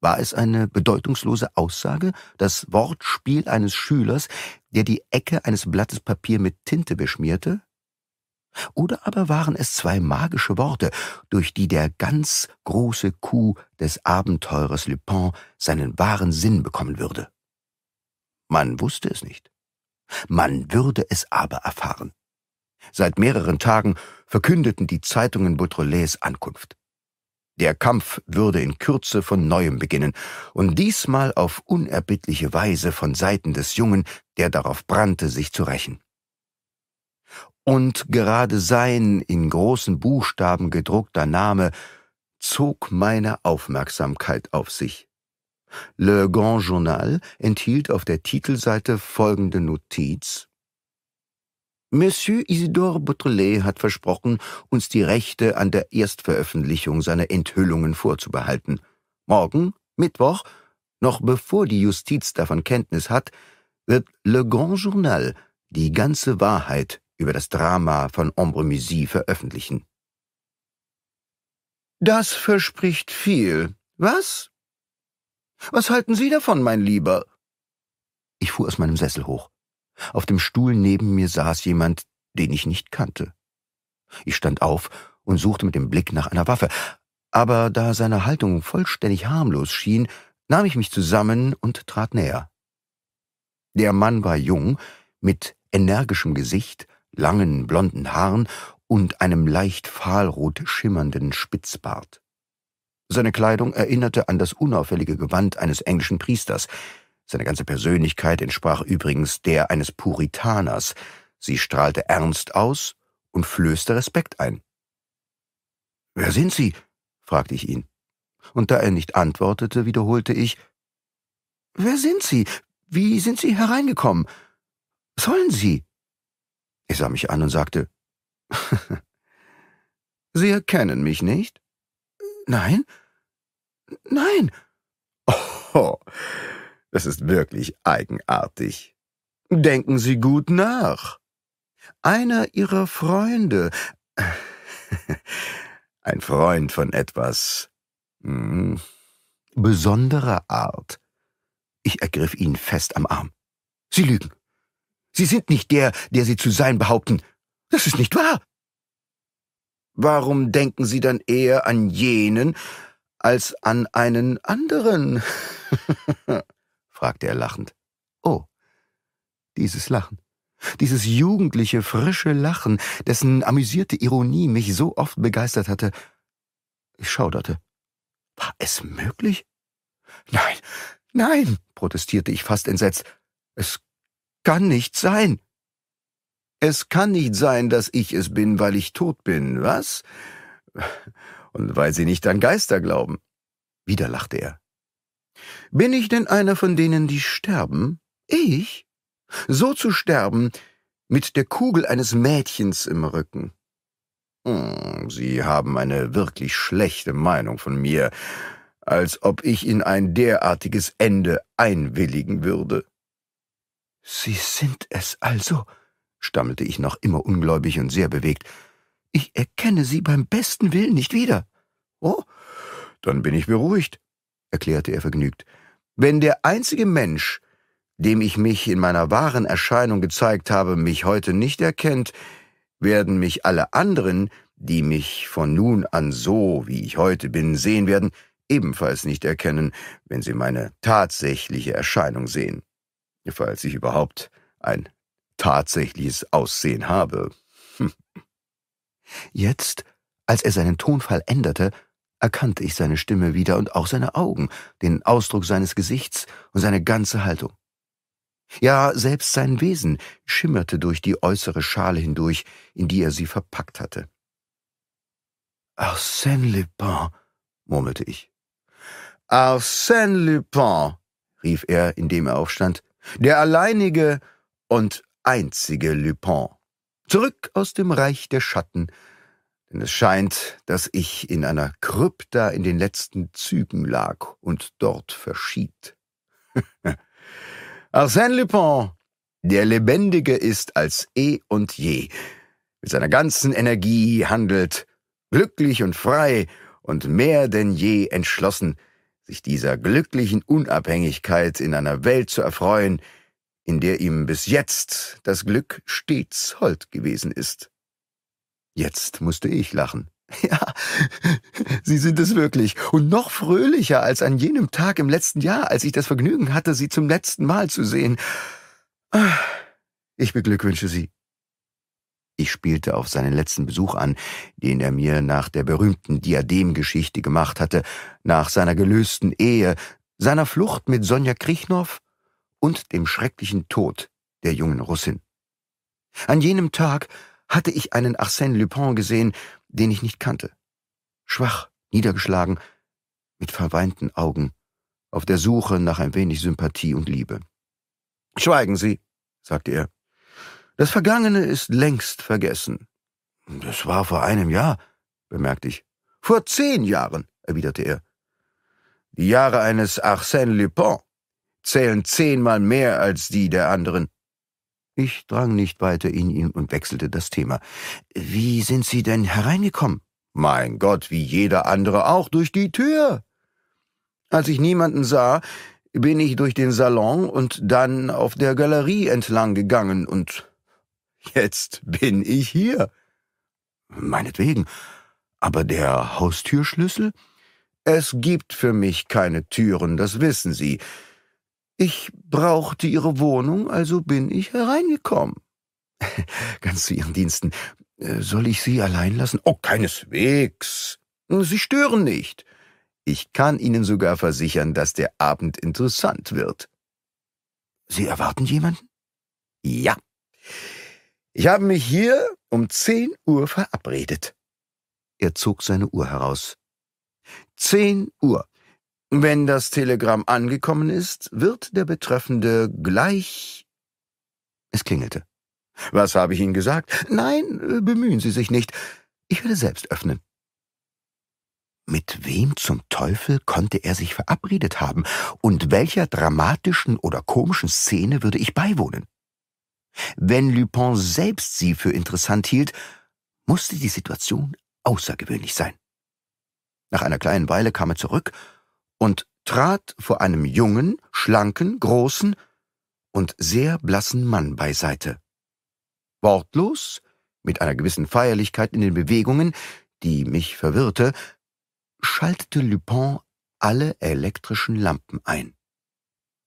War es eine bedeutungslose Aussage, das Wortspiel eines Schülers, der die Ecke eines Blattes Papier mit Tinte beschmierte? Oder aber waren es zwei magische Worte, durch die der ganz große Coup des Abenteurers Lupin seinen wahren Sinn bekommen würde? Man wusste es nicht. Man würde es aber erfahren. Seit mehreren Tagen verkündeten die Zeitungen Beautreillets Ankunft. Der Kampf würde in Kürze von neuem beginnen und diesmal auf unerbittliche Weise von Seiten des Jungen, der darauf brannte, sich zu rächen und gerade sein in großen Buchstaben gedruckter Name zog meine Aufmerksamkeit auf sich. Le Grand Journal enthielt auf der Titelseite folgende Notiz. Monsieur Isidore Baudelaire hat versprochen, uns die Rechte an der Erstveröffentlichung seiner Enthüllungen vorzubehalten. Morgen, Mittwoch, noch bevor die Justiz davon Kenntnis hat, wird Le Grand Journal die ganze Wahrheit über das Drama von Ambrumésy veröffentlichen. Das verspricht viel. Was? Was halten Sie davon, mein Lieber? Ich fuhr aus meinem Sessel hoch. Auf dem Stuhl neben mir saß jemand, den ich nicht kannte. Ich stand auf und suchte mit dem Blick nach einer Waffe, aber da seine Haltung vollständig harmlos schien, nahm ich mich zusammen und trat näher. Der Mann war jung, mit energischem Gesicht langen blonden Haaren und einem leicht fahlrot schimmernden Spitzbart. Seine Kleidung erinnerte an das unauffällige Gewand eines englischen Priesters. Seine ganze Persönlichkeit entsprach übrigens der eines Puritaners. Sie strahlte ernst aus und flößte Respekt ein. »Wer sind Sie?« fragte ich ihn. Und da er nicht antwortete, wiederholte ich, »Wer sind Sie? Wie sind Sie hereingekommen? Sollen Sie?« er sah mich an und sagte, Sie erkennen mich nicht? Nein? Nein! Oh, das ist wirklich eigenartig. Denken Sie gut nach. Einer Ihrer Freunde, ein Freund von etwas mh, hm, besonderer Art. Ich ergriff ihn fest am Arm. Sie lügen. Sie sind nicht der, der Sie zu sein behaupten. Das ist nicht wahr. Warum denken Sie dann eher an jenen als an einen anderen? fragte er lachend. Oh, dieses Lachen. Dieses jugendliche, frische Lachen, dessen amüsierte Ironie mich so oft begeistert hatte. Ich schauderte. War es möglich? Nein, nein, protestierte ich fast entsetzt. Es kann nicht sein. Es kann nicht sein, dass ich es bin, weil ich tot bin, was? Und weil sie nicht an Geister glauben. Wieder lachte er. Bin ich denn einer von denen, die sterben? Ich? So zu sterben, mit der Kugel eines Mädchens im Rücken. Hm, sie haben eine wirklich schlechte Meinung von mir, als ob ich in ein derartiges Ende einwilligen würde. Sie sind es also, stammelte ich noch immer ungläubig und sehr bewegt. Ich erkenne Sie beim besten Willen nicht wieder. Oh, dann bin ich beruhigt, erklärte er vergnügt. Wenn der einzige Mensch, dem ich mich in meiner wahren Erscheinung gezeigt habe, mich heute nicht erkennt, werden mich alle anderen, die mich von nun an so, wie ich heute bin, sehen werden, ebenfalls nicht erkennen, wenn sie meine tatsächliche Erscheinung sehen falls ich überhaupt ein tatsächliches Aussehen habe. Hm. Jetzt, als er seinen Tonfall änderte, erkannte ich seine Stimme wieder und auch seine Augen, den Ausdruck seines Gesichts und seine ganze Haltung. Ja, selbst sein Wesen schimmerte durch die äußere Schale hindurch, in die er sie verpackt hatte. Arsène Lupin, murmelte ich. Arsène Lupin, rief er, indem er aufstand, der alleinige und einzige Lupin. Zurück aus dem Reich der Schatten, denn es scheint, dass ich in einer Krypta in den letzten Zügen lag und dort verschied. Arsène Lupin, der lebendiger ist als eh und je, mit seiner ganzen Energie handelt, glücklich und frei und mehr denn je entschlossen, sich dieser glücklichen Unabhängigkeit in einer Welt zu erfreuen, in der ihm bis jetzt das Glück stets hold gewesen ist. Jetzt musste ich lachen. Ja, Sie sind es wirklich. Und noch fröhlicher als an jenem Tag im letzten Jahr, als ich das Vergnügen hatte, Sie zum letzten Mal zu sehen. Ich beglückwünsche Sie. Ich spielte auf seinen letzten Besuch an, den er mir nach der berühmten Diademgeschichte gemacht hatte, nach seiner gelösten Ehe, seiner Flucht mit Sonja Krichnow und dem schrecklichen Tod der jungen Russin. An jenem Tag hatte ich einen Arsène Lupin gesehen, den ich nicht kannte. Schwach, niedergeschlagen, mit verweinten Augen, auf der Suche nach ein wenig Sympathie und Liebe. Schweigen Sie, sagte er. Das Vergangene ist längst vergessen. Das war vor einem Jahr, bemerkte ich. Vor zehn Jahren, erwiderte er. Die Jahre eines Arsène Lupin zählen zehnmal mehr als die der anderen. Ich drang nicht weiter in ihn und wechselte das Thema. Wie sind Sie denn hereingekommen? Mein Gott, wie jeder andere auch, durch die Tür. Als ich niemanden sah, bin ich durch den Salon und dann auf der Galerie entlang gegangen und Jetzt bin ich hier. Meinetwegen. Aber der Haustürschlüssel? Es gibt für mich keine Türen, das wissen Sie. Ich brauchte Ihre Wohnung, also bin ich hereingekommen. Ganz zu Ihren Diensten. Äh, soll ich Sie allein lassen? Oh, keineswegs. Sie stören nicht. Ich kann Ihnen sogar versichern, dass der Abend interessant wird. Sie erwarten jemanden? Ja. Ich habe mich hier um zehn Uhr verabredet. Er zog seine Uhr heraus. Zehn Uhr. Wenn das Telegramm angekommen ist, wird der Betreffende gleich. Es klingelte. Was habe ich Ihnen gesagt? Nein, äh, bemühen Sie sich nicht. Ich werde selbst öffnen. Mit wem zum Teufel konnte er sich verabredet haben und welcher dramatischen oder komischen Szene würde ich beiwohnen? Wenn Lupin selbst sie für interessant hielt, musste die Situation außergewöhnlich sein. Nach einer kleinen Weile kam er zurück und trat vor einem jungen, schlanken, großen und sehr blassen Mann beiseite. Wortlos, mit einer gewissen Feierlichkeit in den Bewegungen, die mich verwirrte, schaltete Lupin alle elektrischen Lampen ein.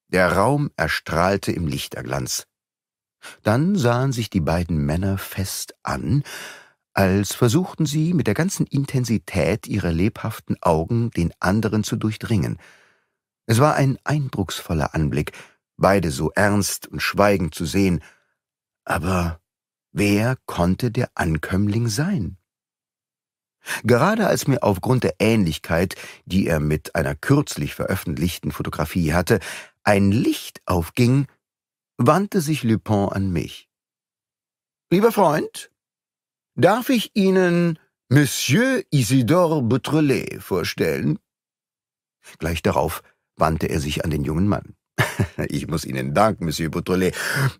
Der Raum erstrahlte im Lichterglanz. Dann sahen sich die beiden Männer fest an, als versuchten sie mit der ganzen Intensität ihrer lebhaften Augen den anderen zu durchdringen. Es war ein eindrucksvoller Anblick, beide so ernst und schweigend zu sehen, aber wer konnte der Ankömmling sein? Gerade als mir aufgrund der Ähnlichkeit, die er mit einer kürzlich veröffentlichten Fotografie hatte, ein Licht aufging, wandte sich Lupin an mich. Lieber Freund, darf ich Ihnen Monsieur Isidore Boutrelet vorstellen? Gleich darauf wandte er sich an den jungen Mann. Ich muss Ihnen danken, Monsieur Boutrelet,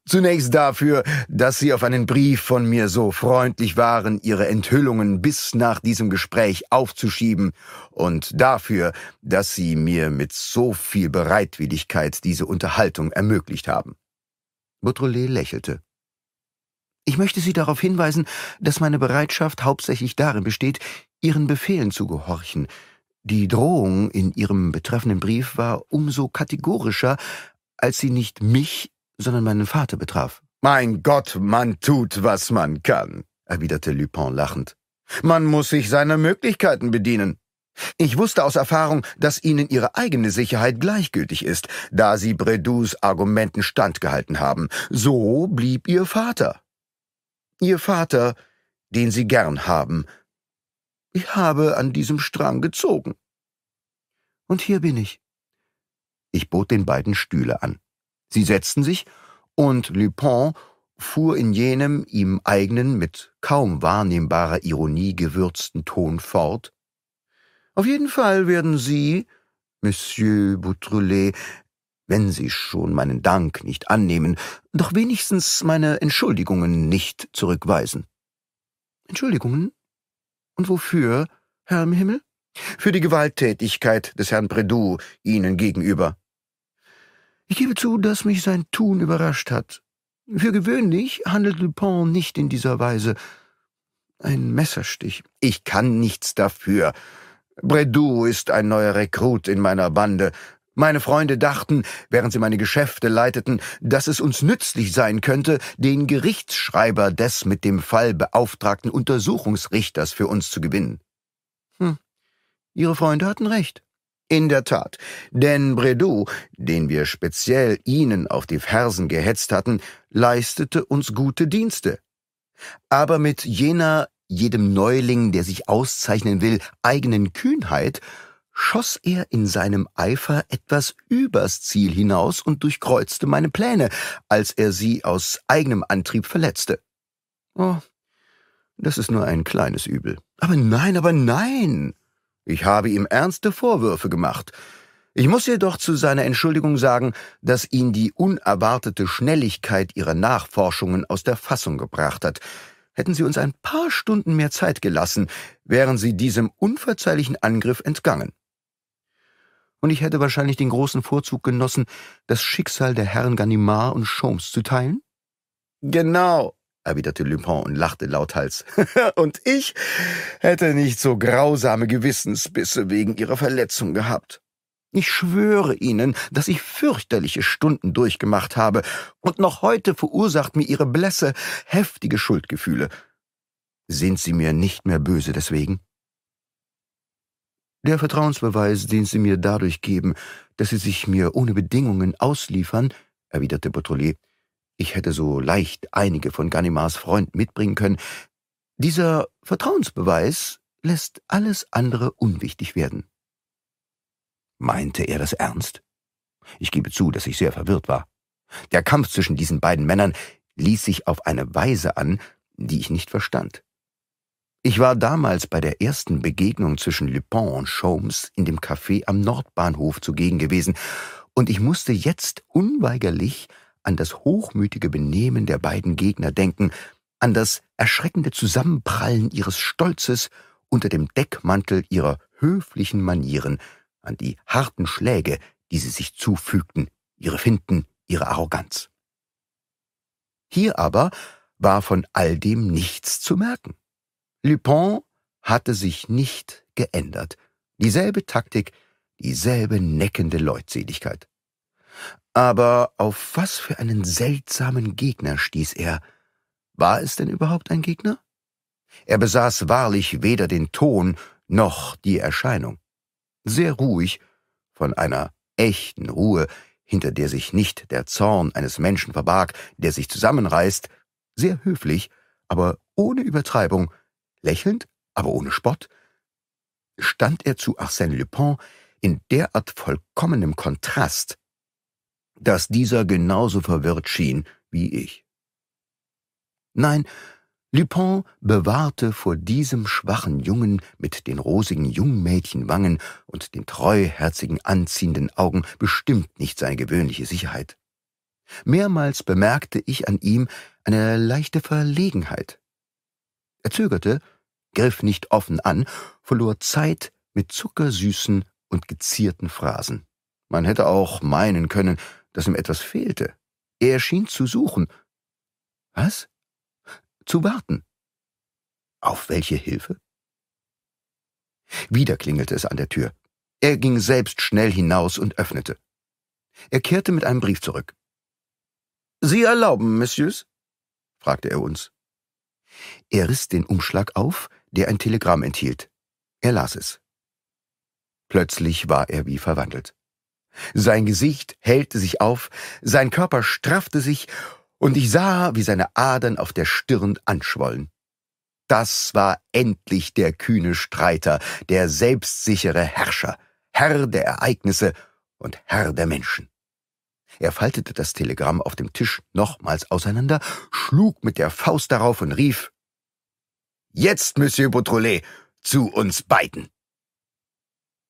Zunächst dafür, dass Sie auf einen Brief von mir so freundlich waren, Ihre Enthüllungen bis nach diesem Gespräch aufzuschieben und dafür, dass Sie mir mit so viel Bereitwilligkeit diese Unterhaltung ermöglicht haben. Beautrelet lächelte. Ich möchte Sie darauf hinweisen, dass meine Bereitschaft hauptsächlich darin besteht, Ihren Befehlen zu gehorchen. Die Drohung in Ihrem betreffenden Brief war umso kategorischer, als sie nicht mich, sondern meinen Vater betraf. Mein Gott, man tut, was man kann, erwiderte Lupin lachend. Man muss sich seiner Möglichkeiten bedienen. Ich wusste aus Erfahrung, dass ihnen ihre eigene Sicherheit gleichgültig ist, da sie Bredou's Argumenten standgehalten haben. So blieb ihr Vater. Ihr Vater, den sie gern haben. Ich habe an diesem Strang gezogen. Und hier bin ich. Ich bot den beiden Stühle an. Sie setzten sich, und Lupin fuhr in jenem ihm eigenen, mit kaum wahrnehmbarer Ironie gewürzten Ton fort. Auf jeden Fall werden Sie, Monsieur Boutrolet, wenn Sie schon meinen Dank nicht annehmen, doch wenigstens meine Entschuldigungen nicht zurückweisen. Entschuldigungen? Und wofür, Herr im Himmel? Für die Gewalttätigkeit des Herrn Predou Ihnen gegenüber. Ich gebe zu, dass mich sein Tun überrascht hat. Für gewöhnlich handelt Lupin nicht in dieser Weise. Ein Messerstich. Ich kann nichts dafür, Bredou ist ein neuer Rekrut in meiner Bande. Meine Freunde dachten, während sie meine Geschäfte leiteten, dass es uns nützlich sein könnte, den Gerichtsschreiber des mit dem Fall beauftragten Untersuchungsrichters für uns zu gewinnen. Hm, Ihre Freunde hatten recht. In der Tat, denn Bredou, den wir speziell Ihnen auf die Fersen gehetzt hatten, leistete uns gute Dienste. Aber mit jener jedem Neuling, der sich auszeichnen will, eigenen Kühnheit, schoss er in seinem Eifer etwas übers Ziel hinaus und durchkreuzte meine Pläne, als er sie aus eigenem Antrieb verletzte. Oh, das ist nur ein kleines Übel. Aber nein, aber nein. Ich habe ihm ernste Vorwürfe gemacht. Ich muss jedoch zu seiner Entschuldigung sagen, dass ihn die unerwartete Schnelligkeit ihrer Nachforschungen aus der Fassung gebracht hat. Hätten Sie uns ein paar Stunden mehr Zeit gelassen, wären Sie diesem unverzeihlichen Angriff entgangen. Und ich hätte wahrscheinlich den großen Vorzug genossen, das Schicksal der Herren Ganimard und Sholmes zu teilen? Genau, erwiderte Lupin und lachte lauthals. und ich hätte nicht so grausame Gewissensbisse wegen Ihrer Verletzung gehabt. Ich schwöre Ihnen, dass ich fürchterliche Stunden durchgemacht habe, und noch heute verursacht mir Ihre Blässe heftige Schuldgefühle. Sind Sie mir nicht mehr böse deswegen? Der Vertrauensbeweis, den Sie mir dadurch geben, dass Sie sich mir ohne Bedingungen ausliefern, erwiderte Beautrelet, ich hätte so leicht einige von Ganimars Freund mitbringen können, dieser Vertrauensbeweis lässt alles andere unwichtig werden. Meinte er das ernst? Ich gebe zu, dass ich sehr verwirrt war. Der Kampf zwischen diesen beiden Männern ließ sich auf eine Weise an, die ich nicht verstand. Ich war damals bei der ersten Begegnung zwischen Lupin und Sholmes in dem Café am Nordbahnhof zugegen gewesen, und ich musste jetzt unweigerlich an das hochmütige Benehmen der beiden Gegner denken, an das erschreckende Zusammenprallen ihres Stolzes unter dem Deckmantel ihrer höflichen Manieren, an die harten Schläge, die sie sich zufügten, ihre Finden, ihre Arroganz. Hier aber war von all dem nichts zu merken. Lupin hatte sich nicht geändert. Dieselbe Taktik, dieselbe neckende Leutseligkeit. Aber auf was für einen seltsamen Gegner stieß er? War es denn überhaupt ein Gegner? Er besaß wahrlich weder den Ton noch die Erscheinung sehr ruhig, von einer echten Ruhe, hinter der sich nicht der Zorn eines Menschen verbarg, der sich zusammenreißt, sehr höflich, aber ohne Übertreibung, lächelnd, aber ohne Spott, stand er zu Arsène Lupin in derart vollkommenem Kontrast, dass dieser genauso verwirrt schien wie ich. Nein, Lupin bewahrte vor diesem schwachen Jungen mit den rosigen Jungmädchenwangen und den treuherzigen anziehenden Augen bestimmt nicht seine gewöhnliche Sicherheit. Mehrmals bemerkte ich an ihm eine leichte Verlegenheit. Er zögerte, griff nicht offen an, verlor Zeit mit zuckersüßen und gezierten Phrasen. Man hätte auch meinen können, dass ihm etwas fehlte. Er schien zu suchen. Was? zu warten. Auf welche Hilfe? Wieder klingelte es an der Tür. Er ging selbst schnell hinaus und öffnete. Er kehrte mit einem Brief zurück. Sie erlauben, Messieurs? fragte er uns. Er riss den Umschlag auf, der ein Telegramm enthielt. Er las es. Plötzlich war er wie verwandelt. Sein Gesicht hellte sich auf, sein Körper straffte sich und ich sah, wie seine Adern auf der Stirn anschwollen. Das war endlich der kühne Streiter, der selbstsichere Herrscher, Herr der Ereignisse und Herr der Menschen. Er faltete das Telegramm auf dem Tisch nochmals auseinander, schlug mit der Faust darauf und rief Jetzt, Monsieur Boutroulet, zu uns beiden.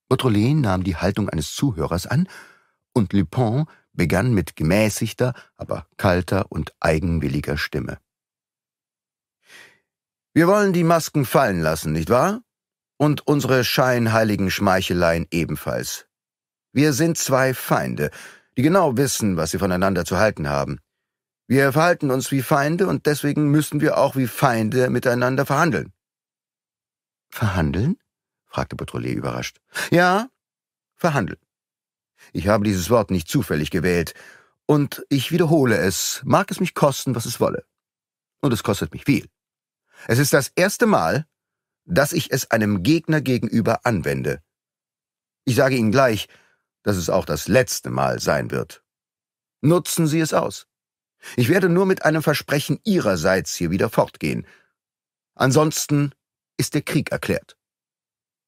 Boutroulet nahm die Haltung eines Zuhörers an, und Lupin begann mit gemäßigter, aber kalter und eigenwilliger Stimme. Wir wollen die Masken fallen lassen, nicht wahr? Und unsere scheinheiligen Schmeicheleien ebenfalls. Wir sind zwei Feinde, die genau wissen, was sie voneinander zu halten haben. Wir verhalten uns wie Feinde und deswegen müssen wir auch wie Feinde miteinander verhandeln. Verhandeln? fragte Petrolier überrascht. Ja, verhandeln ich habe dieses Wort nicht zufällig gewählt, und ich wiederhole es, mag es mich kosten, was es wolle. Und es kostet mich viel. Es ist das erste Mal, dass ich es einem Gegner gegenüber anwende. Ich sage Ihnen gleich, dass es auch das letzte Mal sein wird. Nutzen Sie es aus. Ich werde nur mit einem Versprechen Ihrerseits hier wieder fortgehen. Ansonsten ist der Krieg erklärt.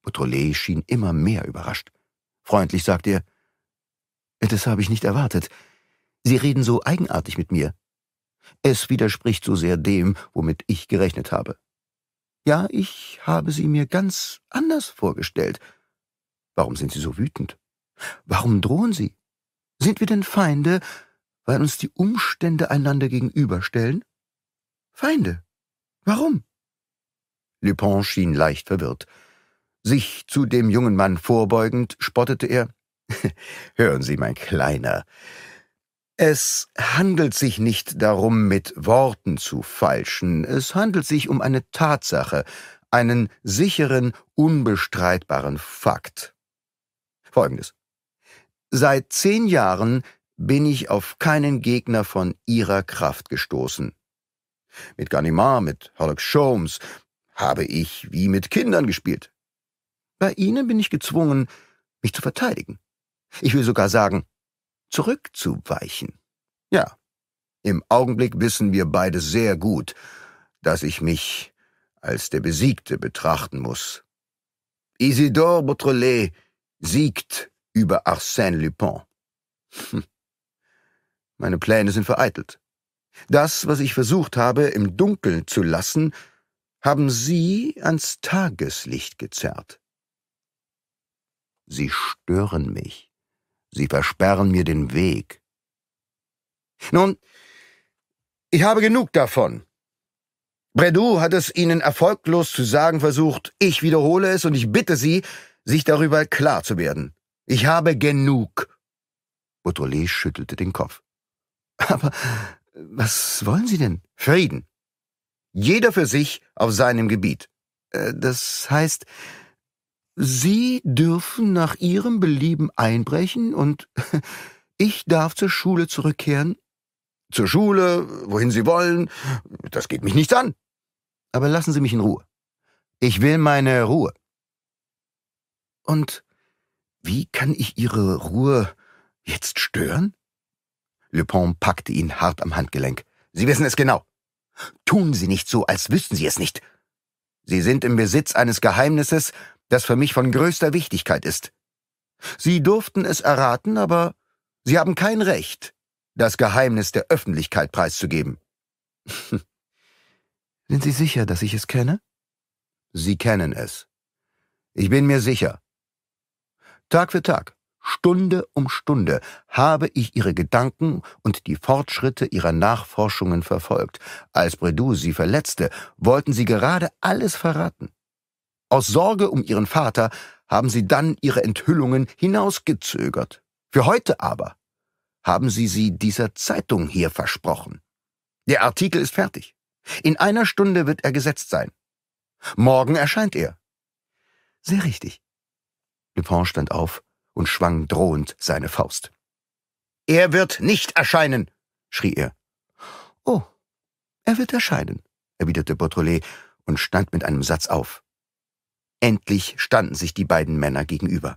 Beautrelet schien immer mehr überrascht. Freundlich sagte er, das habe ich nicht erwartet. Sie reden so eigenartig mit mir. Es widerspricht so sehr dem, womit ich gerechnet habe. Ja, ich habe sie mir ganz anders vorgestellt. Warum sind Sie so wütend? Warum drohen Sie? Sind wir denn Feinde, weil uns die Umstände einander gegenüberstellen? Feinde? Warum? Lupin schien leicht verwirrt. Sich zu dem jungen Mann vorbeugend, spottete er. Hören Sie, mein Kleiner, es handelt sich nicht darum, mit Worten zu falschen. es handelt sich um eine Tatsache, einen sicheren, unbestreitbaren Fakt. Folgendes. Seit zehn Jahren bin ich auf keinen Gegner von ihrer Kraft gestoßen. Mit Ganimar, mit Hollock Sholmes habe ich wie mit Kindern gespielt. Bei ihnen bin ich gezwungen, mich zu verteidigen ich will sogar sagen, zurückzuweichen. Ja, im Augenblick wissen wir beide sehr gut, dass ich mich als der Besiegte betrachten muss. Isidore Beautrelet siegt über Arsène Lupin. Hm. Meine Pläne sind vereitelt. Das, was ich versucht habe, im Dunkeln zu lassen, haben Sie ans Tageslicht gezerrt. Sie stören mich. Sie versperren mir den Weg. Nun, ich habe genug davon. Bredou hat es Ihnen erfolglos zu sagen versucht, ich wiederhole es und ich bitte Sie, sich darüber klar zu werden. Ich habe genug. Beautrelet schüttelte den Kopf. Aber was wollen Sie denn? Frieden. Jeder für sich auf seinem Gebiet. Äh, das heißt, Sie dürfen nach Ihrem Belieben einbrechen und ich darf zur Schule zurückkehren? Zur Schule, wohin Sie wollen, das geht mich nichts an. Aber lassen Sie mich in Ruhe. Ich will meine Ruhe. Und wie kann ich Ihre Ruhe jetzt stören? Lepon packte ihn hart am Handgelenk. Sie wissen es genau. Tun Sie nicht so, als wüssten Sie es nicht. Sie sind im Besitz eines Geheimnisses, das für mich von größter Wichtigkeit ist. Sie durften es erraten, aber Sie haben kein Recht, das Geheimnis der Öffentlichkeit preiszugeben. Sind Sie sicher, dass ich es kenne? Sie kennen es. Ich bin mir sicher. Tag für Tag, Stunde um Stunde habe ich Ihre Gedanken und die Fortschritte Ihrer Nachforschungen verfolgt. Als Bredou Sie verletzte, wollten Sie gerade alles verraten. Aus Sorge um ihren Vater haben sie dann ihre Enthüllungen hinausgezögert. Für heute aber haben sie sie dieser Zeitung hier versprochen. Der Artikel ist fertig. In einer Stunde wird er gesetzt sein. Morgen erscheint er. Sehr richtig. Dupont stand auf und schwang drohend seine Faust. Er wird nicht erscheinen, schrie er. Oh, er wird erscheinen, erwiderte Beautrelet und stand mit einem Satz auf. Endlich standen sich die beiden Männer gegenüber.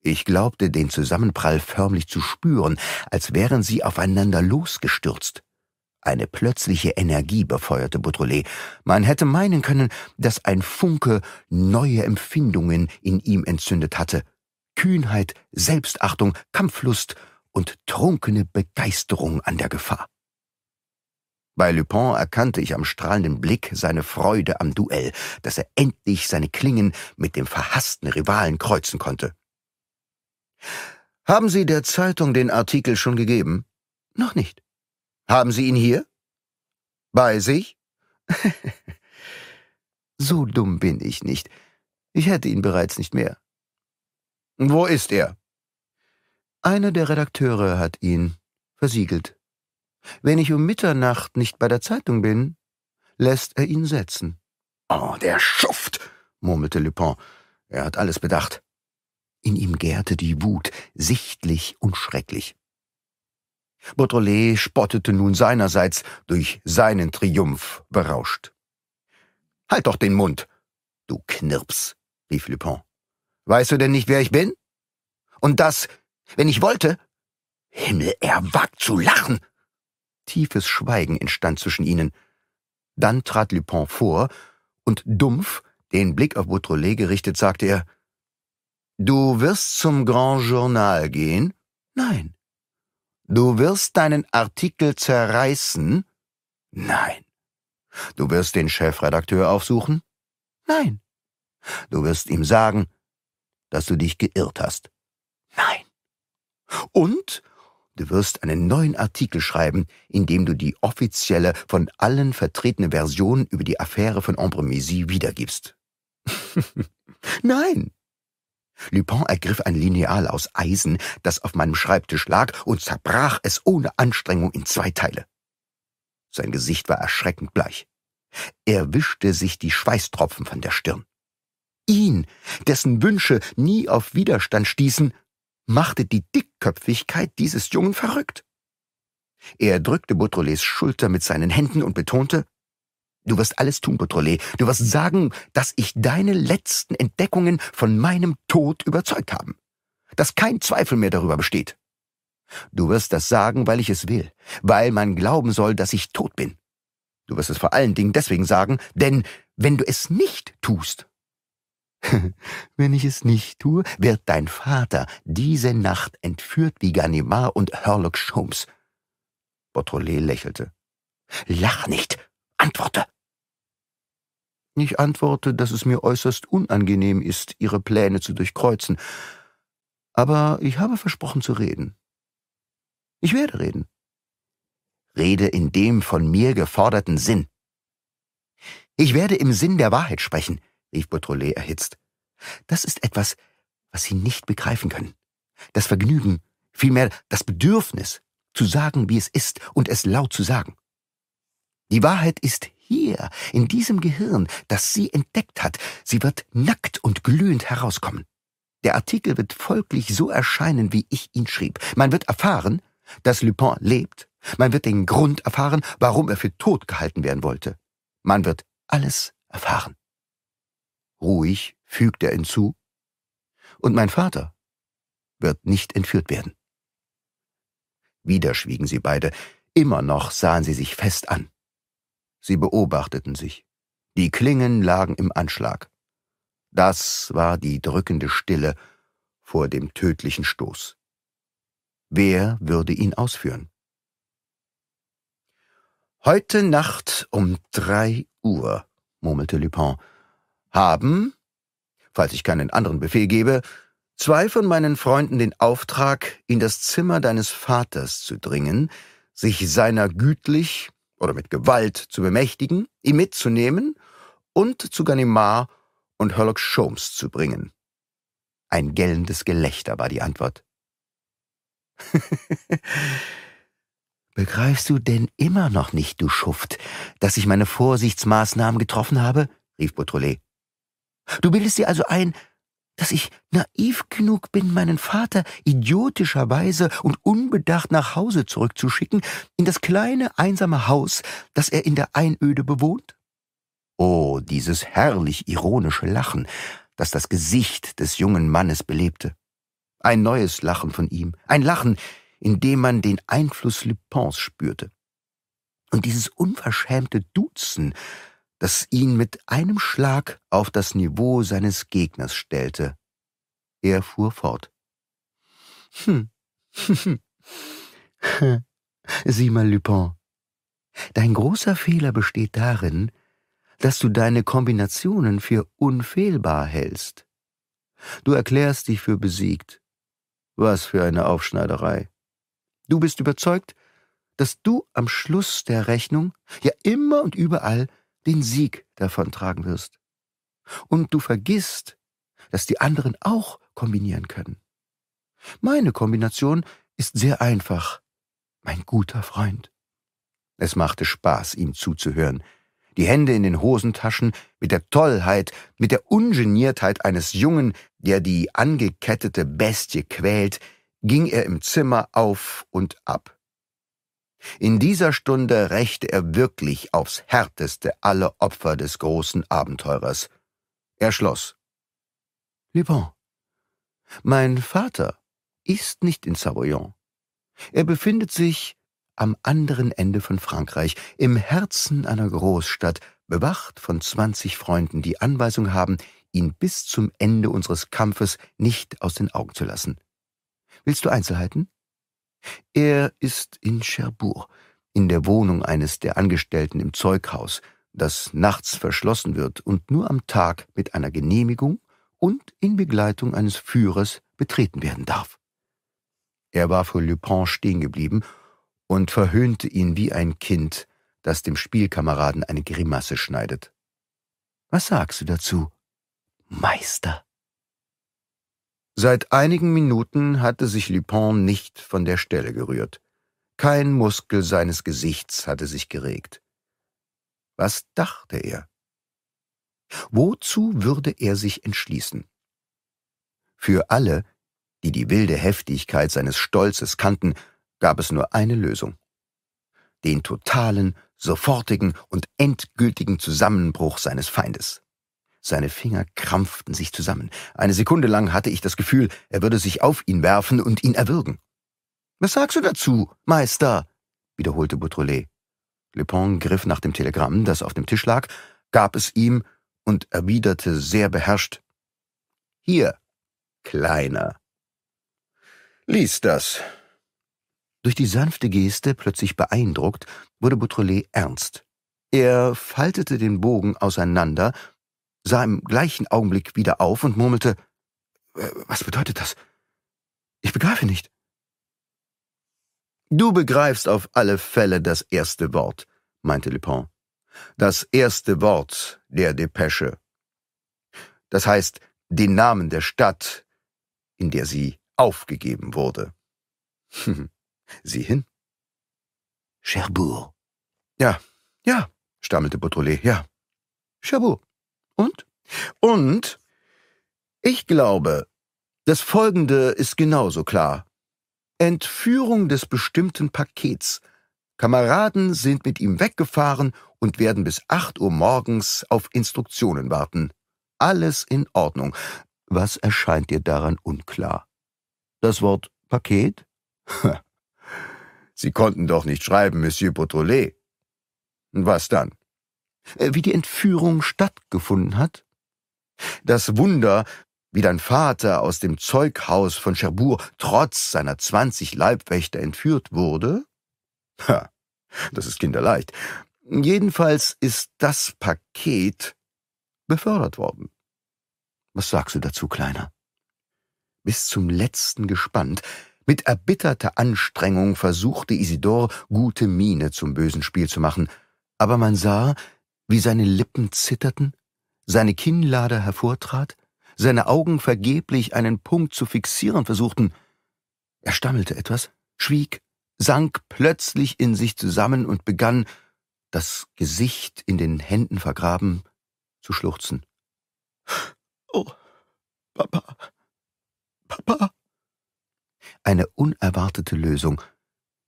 Ich glaubte den Zusammenprall förmlich zu spüren, als wären sie aufeinander losgestürzt. Eine plötzliche Energie befeuerte Beautrelet. Man hätte meinen können, dass ein Funke neue Empfindungen in ihm entzündet hatte. Kühnheit, Selbstachtung, Kampflust und trunkene Begeisterung an der Gefahr. Bei Lupin erkannte ich am strahlenden Blick seine Freude am Duell, dass er endlich seine Klingen mit dem verhassten Rivalen kreuzen konnte. Haben Sie der Zeitung den Artikel schon gegeben? Noch nicht. Haben Sie ihn hier? Bei sich? so dumm bin ich nicht. Ich hätte ihn bereits nicht mehr. Wo ist er? Einer der Redakteure hat ihn versiegelt. Wenn ich um Mitternacht nicht bei der Zeitung bin, lässt er ihn setzen. Oh, der Schuft! murmelte Lupin. Er hat alles bedacht. In ihm gärte die Wut, sichtlich und schrecklich. Beautrelet spottete nun seinerseits durch seinen Triumph berauscht. Halt doch den Mund, du Knirps, rief Lupin. Weißt du denn nicht, wer ich bin? Und das, wenn ich wollte? Himmel, er wagt zu lachen! Tiefes Schweigen entstand zwischen ihnen. Dann trat Lupin vor und dumpf, den Blick auf Beautrelet gerichtet, sagte er, »Du wirst zum Grand Journal gehen?« »Nein.« »Du wirst deinen Artikel zerreißen?« »Nein.« »Du wirst den Chefredakteur aufsuchen?« »Nein.« »Du wirst ihm sagen, dass du dich geirrt hast?« »Nein.« »Und Du wirst einen neuen Artikel schreiben, in dem du die offizielle, von allen vertretene Version über die Affäre von Ambremisi wiedergibst. Nein! Lupin ergriff ein Lineal aus Eisen, das auf meinem Schreibtisch lag, und zerbrach es ohne Anstrengung in zwei Teile. Sein Gesicht war erschreckend bleich. Er wischte sich die Schweißtropfen von der Stirn. Ihn, dessen Wünsche nie auf Widerstand stießen, machte die Dickköpfigkeit dieses Jungen verrückt. Er drückte Boutrolets Schulter mit seinen Händen und betonte, Du wirst alles tun, Boutrolet. Du wirst sagen, dass ich deine letzten Entdeckungen von meinem Tod überzeugt haben. Dass kein Zweifel mehr darüber besteht. Du wirst das sagen, weil ich es will. Weil man glauben soll, dass ich tot bin. Du wirst es vor allen Dingen deswegen sagen, denn wenn du es nicht tust, Wenn ich es nicht tue, wird dein Vater diese Nacht entführt wie Ganimar und Herlock Sholmes. Beautrelet lächelte. Lach nicht, antworte. Ich antworte, dass es mir äußerst unangenehm ist, Ihre Pläne zu durchkreuzen, aber ich habe versprochen zu reden. Ich werde reden. Rede in dem von mir geforderten Sinn. Ich werde im Sinn der Wahrheit sprechen, rief Beautrelet erhitzt. Das ist etwas, was Sie nicht begreifen können. Das Vergnügen, vielmehr das Bedürfnis, zu sagen, wie es ist und es laut zu sagen. Die Wahrheit ist hier, in diesem Gehirn, das sie entdeckt hat. Sie wird nackt und glühend herauskommen. Der Artikel wird folglich so erscheinen, wie ich ihn schrieb. Man wird erfahren, dass Lupin lebt. Man wird den Grund erfahren, warum er für tot gehalten werden wollte. Man wird alles erfahren. Ruhig fügt er hinzu. Und mein Vater wird nicht entführt werden. Wieder schwiegen sie beide. Immer noch sahen sie sich fest an. Sie beobachteten sich. Die Klingen lagen im Anschlag. Das war die drückende Stille vor dem tödlichen Stoß. Wer würde ihn ausführen? Heute Nacht um drei Uhr, murmelte Lupin, haben, falls ich keinen anderen Befehl gebe, zwei von meinen Freunden den Auftrag, in das Zimmer deines Vaters zu dringen, sich seiner gütlich oder mit Gewalt zu bemächtigen, ihn mitzunehmen und zu Ganimar und Herlock Sholmes zu bringen. Ein gellendes Gelächter war die Antwort. Begreifst du denn immer noch nicht, du Schuft, dass ich meine Vorsichtsmaßnahmen getroffen habe? rief Beautrelet. Du bildest dir also ein, dass ich naiv genug bin, meinen Vater idiotischerweise und unbedacht nach Hause zurückzuschicken, in das kleine, einsame Haus, das er in der Einöde bewohnt? Oh, dieses herrlich ironische Lachen, das das Gesicht des jungen Mannes belebte. Ein neues Lachen von ihm, ein Lachen, in dem man den Einfluss Lupins spürte. Und dieses unverschämte Duzen, das ihn mit einem Schlag auf das Niveau seines Gegners stellte. Er fuhr fort. Hm. Sieh mal, Lupin. Dein großer Fehler besteht darin, dass du deine Kombinationen für unfehlbar hältst. Du erklärst dich für besiegt. Was für eine Aufschneiderei. Du bist überzeugt, dass du am Schluss der Rechnung, ja immer und überall, den Sieg davontragen wirst. Und du vergisst, dass die anderen auch kombinieren können. Meine Kombination ist sehr einfach, mein guter Freund. Es machte Spaß, ihm zuzuhören, die Hände in den Hosentaschen, mit der Tollheit, mit der Ungeniertheit eines Jungen, der die angekettete Bestie quält, ging er im Zimmer auf und ab. In dieser Stunde rächte er wirklich aufs härteste alle Opfer des großen Abenteurers. Er schloss. Lupin, mein Vater ist nicht in Savoyon. Er befindet sich am anderen Ende von Frankreich, im Herzen einer Großstadt, bewacht von zwanzig Freunden, die Anweisung haben, ihn bis zum Ende unseres Kampfes nicht aus den Augen zu lassen. Willst du Einzelheiten? Er ist in Cherbourg, in der Wohnung eines der Angestellten im Zeughaus, das nachts verschlossen wird und nur am Tag mit einer Genehmigung und in Begleitung eines Führers betreten werden darf. Er war vor Lupin stehen geblieben und verhöhnte ihn wie ein Kind, das dem Spielkameraden eine Grimasse schneidet. Was sagst du dazu, Meister? Seit einigen Minuten hatte sich Lupin nicht von der Stelle gerührt. Kein Muskel seines Gesichts hatte sich geregt. Was dachte er? Wozu würde er sich entschließen? Für alle, die die wilde Heftigkeit seines Stolzes kannten, gab es nur eine Lösung. Den totalen, sofortigen und endgültigen Zusammenbruch seines Feindes. Seine Finger krampften sich zusammen. Eine Sekunde lang hatte ich das Gefühl, er würde sich auf ihn werfen und ihn erwürgen. Was sagst du dazu, Meister? wiederholte Beautrelet. Lepon griff nach dem Telegramm, das auf dem Tisch lag, gab es ihm und erwiderte sehr beherrscht. Hier, Kleiner. Lies das. Durch die sanfte Geste, plötzlich beeindruckt, wurde Beautrelet ernst. Er faltete den Bogen auseinander sah im gleichen Augenblick wieder auf und murmelte, äh, was bedeutet das? Ich begreife nicht. Du begreifst auf alle Fälle das erste Wort, meinte Lupin. Das erste Wort der Depesche. Das heißt, den Namen der Stadt, in der sie aufgegeben wurde. Sieh hin. Cherbourg. Ja, ja, stammelte Beautrelet, ja. Cherbourg. Und? Und ich glaube, das Folgende ist genauso klar. Entführung des bestimmten Pakets. Kameraden sind mit ihm weggefahren und werden bis 8 Uhr morgens auf Instruktionen warten. Alles in Ordnung. Was erscheint dir daran unklar? Das Wort Paket? Sie konnten doch nicht schreiben, Monsieur Beautrelet. Was dann? Äh, wie die Entführung stattgefunden hat? Das Wunder, wie dein Vater aus dem Zeughaus von Cherbourg trotz seiner 20 Leibwächter entführt wurde? Ha, das ist kinderleicht. Jedenfalls ist das Paket befördert worden. Was sagst du dazu, Kleiner? Bis zum letzten gespannt, mit erbitterter Anstrengung versuchte Isidor, gute Miene zum bösen Spiel zu machen, aber man sah, wie seine Lippen zitterten, seine Kinnlader hervortrat, seine Augen vergeblich einen Punkt zu fixieren versuchten. Er stammelte etwas, schwieg, sank plötzlich in sich zusammen und begann, das Gesicht in den Händen vergraben, zu schluchzen. Oh, Papa, Papa. Eine unerwartete Lösung,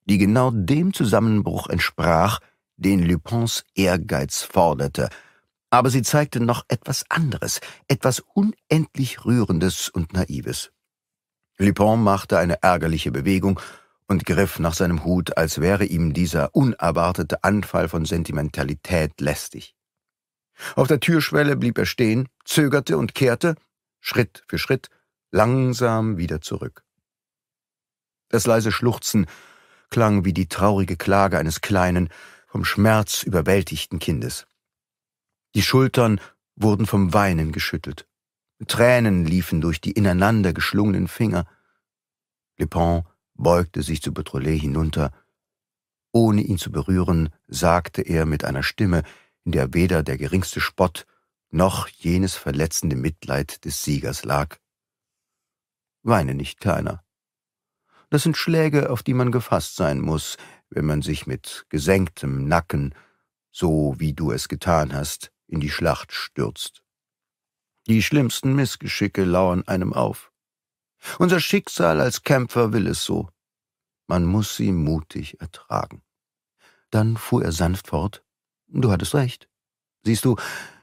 die genau dem Zusammenbruch entsprach, den Lupins Ehrgeiz forderte, aber sie zeigte noch etwas anderes, etwas unendlich Rührendes und Naives. Lupin machte eine ärgerliche Bewegung und griff nach seinem Hut, als wäre ihm dieser unerwartete Anfall von Sentimentalität lästig. Auf der Türschwelle blieb er stehen, zögerte und kehrte, Schritt für Schritt, langsam wieder zurück. Das leise Schluchzen klang wie die traurige Klage eines kleinen, vom Schmerz überwältigten Kindes. Die Schultern wurden vom Weinen geschüttelt. Tränen liefen durch die ineinander geschlungenen Finger. Lepon beugte sich zu Beautrelet hinunter. Ohne ihn zu berühren, sagte er mit einer Stimme, in der weder der geringste Spott noch jenes verletzende Mitleid des Siegers lag. Weine nicht, Kleiner. Das sind Schläge, auf die man gefasst sein muss, wenn man sich mit gesenktem Nacken, so wie du es getan hast, in die Schlacht stürzt. Die schlimmsten Missgeschicke lauern einem auf. Unser Schicksal als Kämpfer will es so. Man muss sie mutig ertragen. Dann fuhr er sanft fort. Du hattest recht. Siehst du,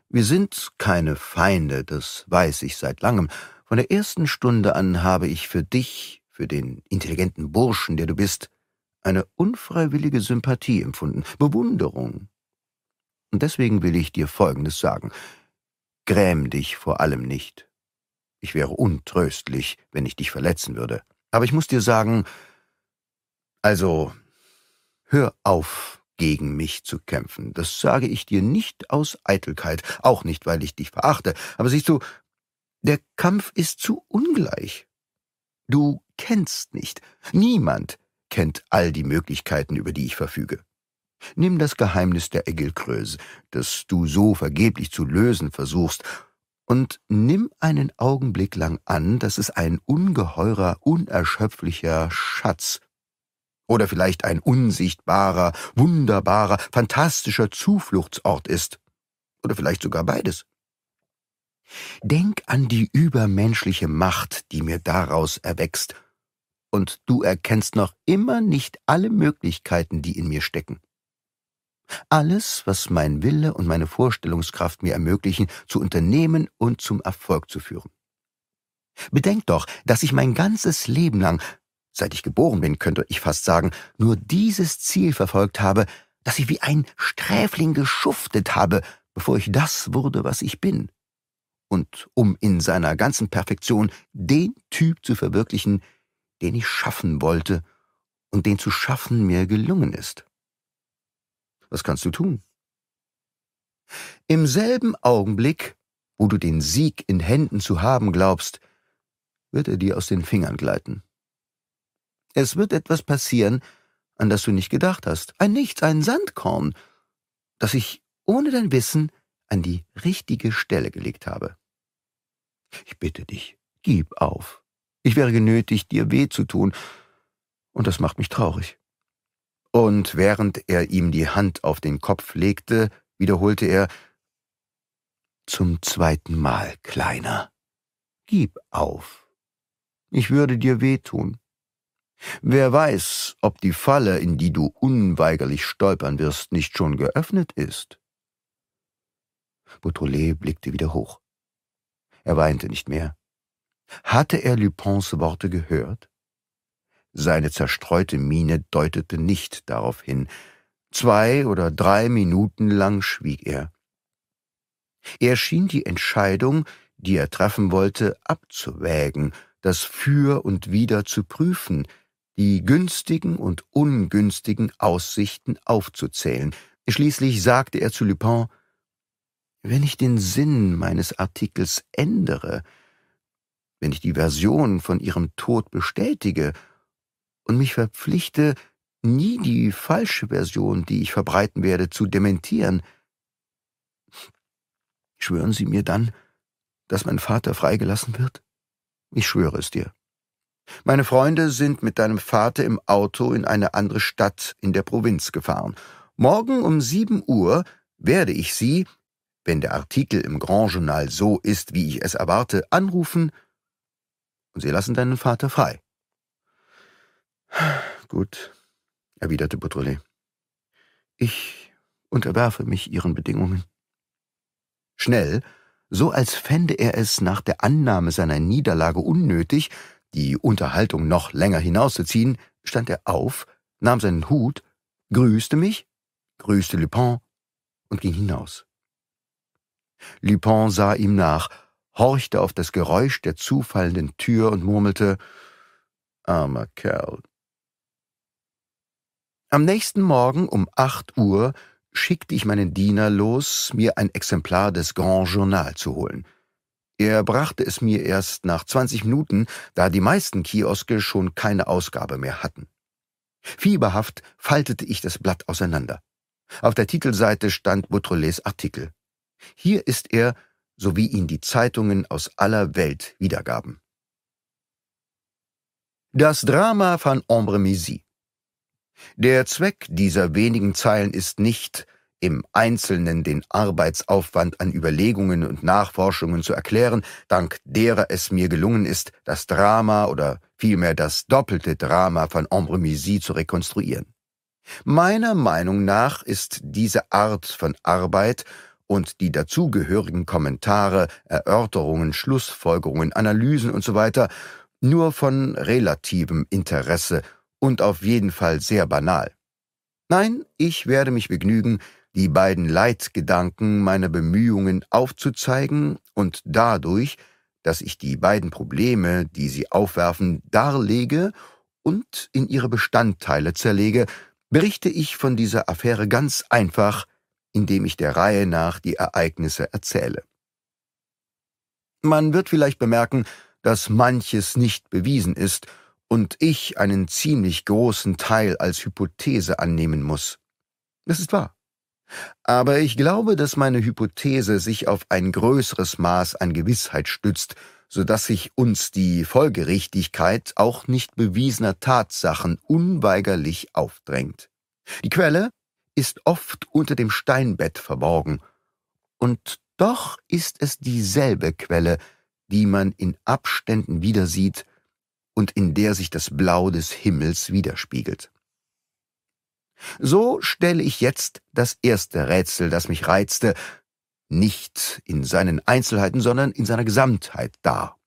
wir sind keine Feinde, das weiß ich seit langem. Von der ersten Stunde an habe ich für dich, für den intelligenten Burschen, der du bist, eine unfreiwillige Sympathie empfunden, Bewunderung. Und deswegen will ich dir Folgendes sagen. Gräm dich vor allem nicht. Ich wäre untröstlich, wenn ich dich verletzen würde. Aber ich muss dir sagen, also, hör auf, gegen mich zu kämpfen. Das sage ich dir nicht aus Eitelkeit, auch nicht, weil ich dich verachte. Aber siehst du, der Kampf ist zu ungleich. Du kennst nicht. Niemand kennt all die Möglichkeiten, über die ich verfüge. Nimm das Geheimnis der Eggelkröse, das du so vergeblich zu lösen versuchst, und nimm einen Augenblick lang an, dass es ein ungeheurer, unerschöpflicher Schatz oder vielleicht ein unsichtbarer, wunderbarer, fantastischer Zufluchtsort ist. Oder vielleicht sogar beides. Denk an die übermenschliche Macht, die mir daraus erwächst, und du erkennst noch immer nicht alle Möglichkeiten, die in mir stecken. Alles, was mein Wille und meine Vorstellungskraft mir ermöglichen, zu unternehmen und zum Erfolg zu führen. Bedenk doch, dass ich mein ganzes Leben lang, seit ich geboren bin, könnte ich fast sagen, nur dieses Ziel verfolgt habe, dass ich wie ein Sträfling geschuftet habe, bevor ich das wurde, was ich bin. Und um in seiner ganzen Perfektion den Typ zu verwirklichen, den ich schaffen wollte und den zu schaffen mir gelungen ist. Was kannst du tun? Im selben Augenblick, wo du den Sieg in Händen zu haben glaubst, wird er dir aus den Fingern gleiten. Es wird etwas passieren, an das du nicht gedacht hast. Ein Nichts, ein Sandkorn, das ich ohne dein Wissen an die richtige Stelle gelegt habe. Ich bitte dich, gib auf. Ich wäre genötigt, dir weh zu tun, und das macht mich traurig. Und während er ihm die Hand auf den Kopf legte, wiederholte er Zum zweiten Mal, Kleiner, gib auf. Ich würde dir weh tun. Wer weiß, ob die Falle, in die du unweigerlich stolpern wirst, nicht schon geöffnet ist. Beautrelet blickte wieder hoch. Er weinte nicht mehr. Hatte er Lupins Worte gehört? Seine zerstreute Miene deutete nicht darauf hin. Zwei oder drei Minuten lang schwieg er. Er schien die Entscheidung, die er treffen wollte, abzuwägen, das Für und Wider zu prüfen, die günstigen und ungünstigen Aussichten aufzuzählen. Schließlich sagte er zu Lupin, »Wenn ich den Sinn meines Artikels ändere, wenn ich die Version von ihrem Tod bestätige und mich verpflichte, nie die falsche Version, die ich verbreiten werde, zu dementieren, schwören Sie mir dann, dass mein Vater freigelassen wird? Ich schwöre es dir. Meine Freunde sind mit deinem Vater im Auto in eine andere Stadt in der Provinz gefahren. Morgen um sieben Uhr werde ich sie, wenn der Artikel im Grand Journal so ist, wie ich es erwarte, anrufen und sie lassen deinen Vater frei. Gut, erwiderte Beautrelet. Ich unterwerfe mich ihren Bedingungen. Schnell, so als fände er es nach der Annahme seiner Niederlage unnötig, die Unterhaltung noch länger hinauszuziehen, stand er auf, nahm seinen Hut, grüßte mich, grüßte Lupin und ging hinaus. Lupin sah ihm nach horchte auf das Geräusch der zufallenden Tür und murmelte Armer Kerl. Am nächsten Morgen um acht Uhr schickte ich meinen Diener los, mir ein Exemplar des Grand Journal zu holen. Er brachte es mir erst nach zwanzig Minuten, da die meisten Kioske schon keine Ausgabe mehr hatten. Fieberhaft faltete ich das Blatt auseinander. Auf der Titelseite stand Beautreillets Artikel. Hier ist er sowie ihn die Zeitungen aus aller Welt wiedergaben. Das Drama von ambre Der Zweck dieser wenigen Zeilen ist nicht, im Einzelnen den Arbeitsaufwand an Überlegungen und Nachforschungen zu erklären, dank derer es mir gelungen ist, das Drama oder vielmehr das doppelte Drama von ambre zu rekonstruieren. Meiner Meinung nach ist diese Art von Arbeit und die dazugehörigen Kommentare, Erörterungen, Schlussfolgerungen, Analysen usw. So nur von relativem Interesse und auf jeden Fall sehr banal. Nein, ich werde mich begnügen, die beiden Leitgedanken meiner Bemühungen aufzuzeigen und dadurch, dass ich die beiden Probleme, die sie aufwerfen, darlege und in ihre Bestandteile zerlege, berichte ich von dieser Affäre ganz einfach indem ich der Reihe nach die Ereignisse erzähle. Man wird vielleicht bemerken, dass manches nicht bewiesen ist und ich einen ziemlich großen Teil als Hypothese annehmen muss. Das ist wahr. Aber ich glaube, dass meine Hypothese sich auf ein größeres Maß an Gewissheit stützt, so dass sich uns die Folgerichtigkeit auch nicht bewiesener Tatsachen unweigerlich aufdrängt. Die Quelle, ist oft unter dem Steinbett verborgen, und doch ist es dieselbe Quelle, die man in Abständen wieder sieht und in der sich das Blau des Himmels widerspiegelt. So stelle ich jetzt das erste Rätsel, das mich reizte, nicht in seinen Einzelheiten, sondern in seiner Gesamtheit dar.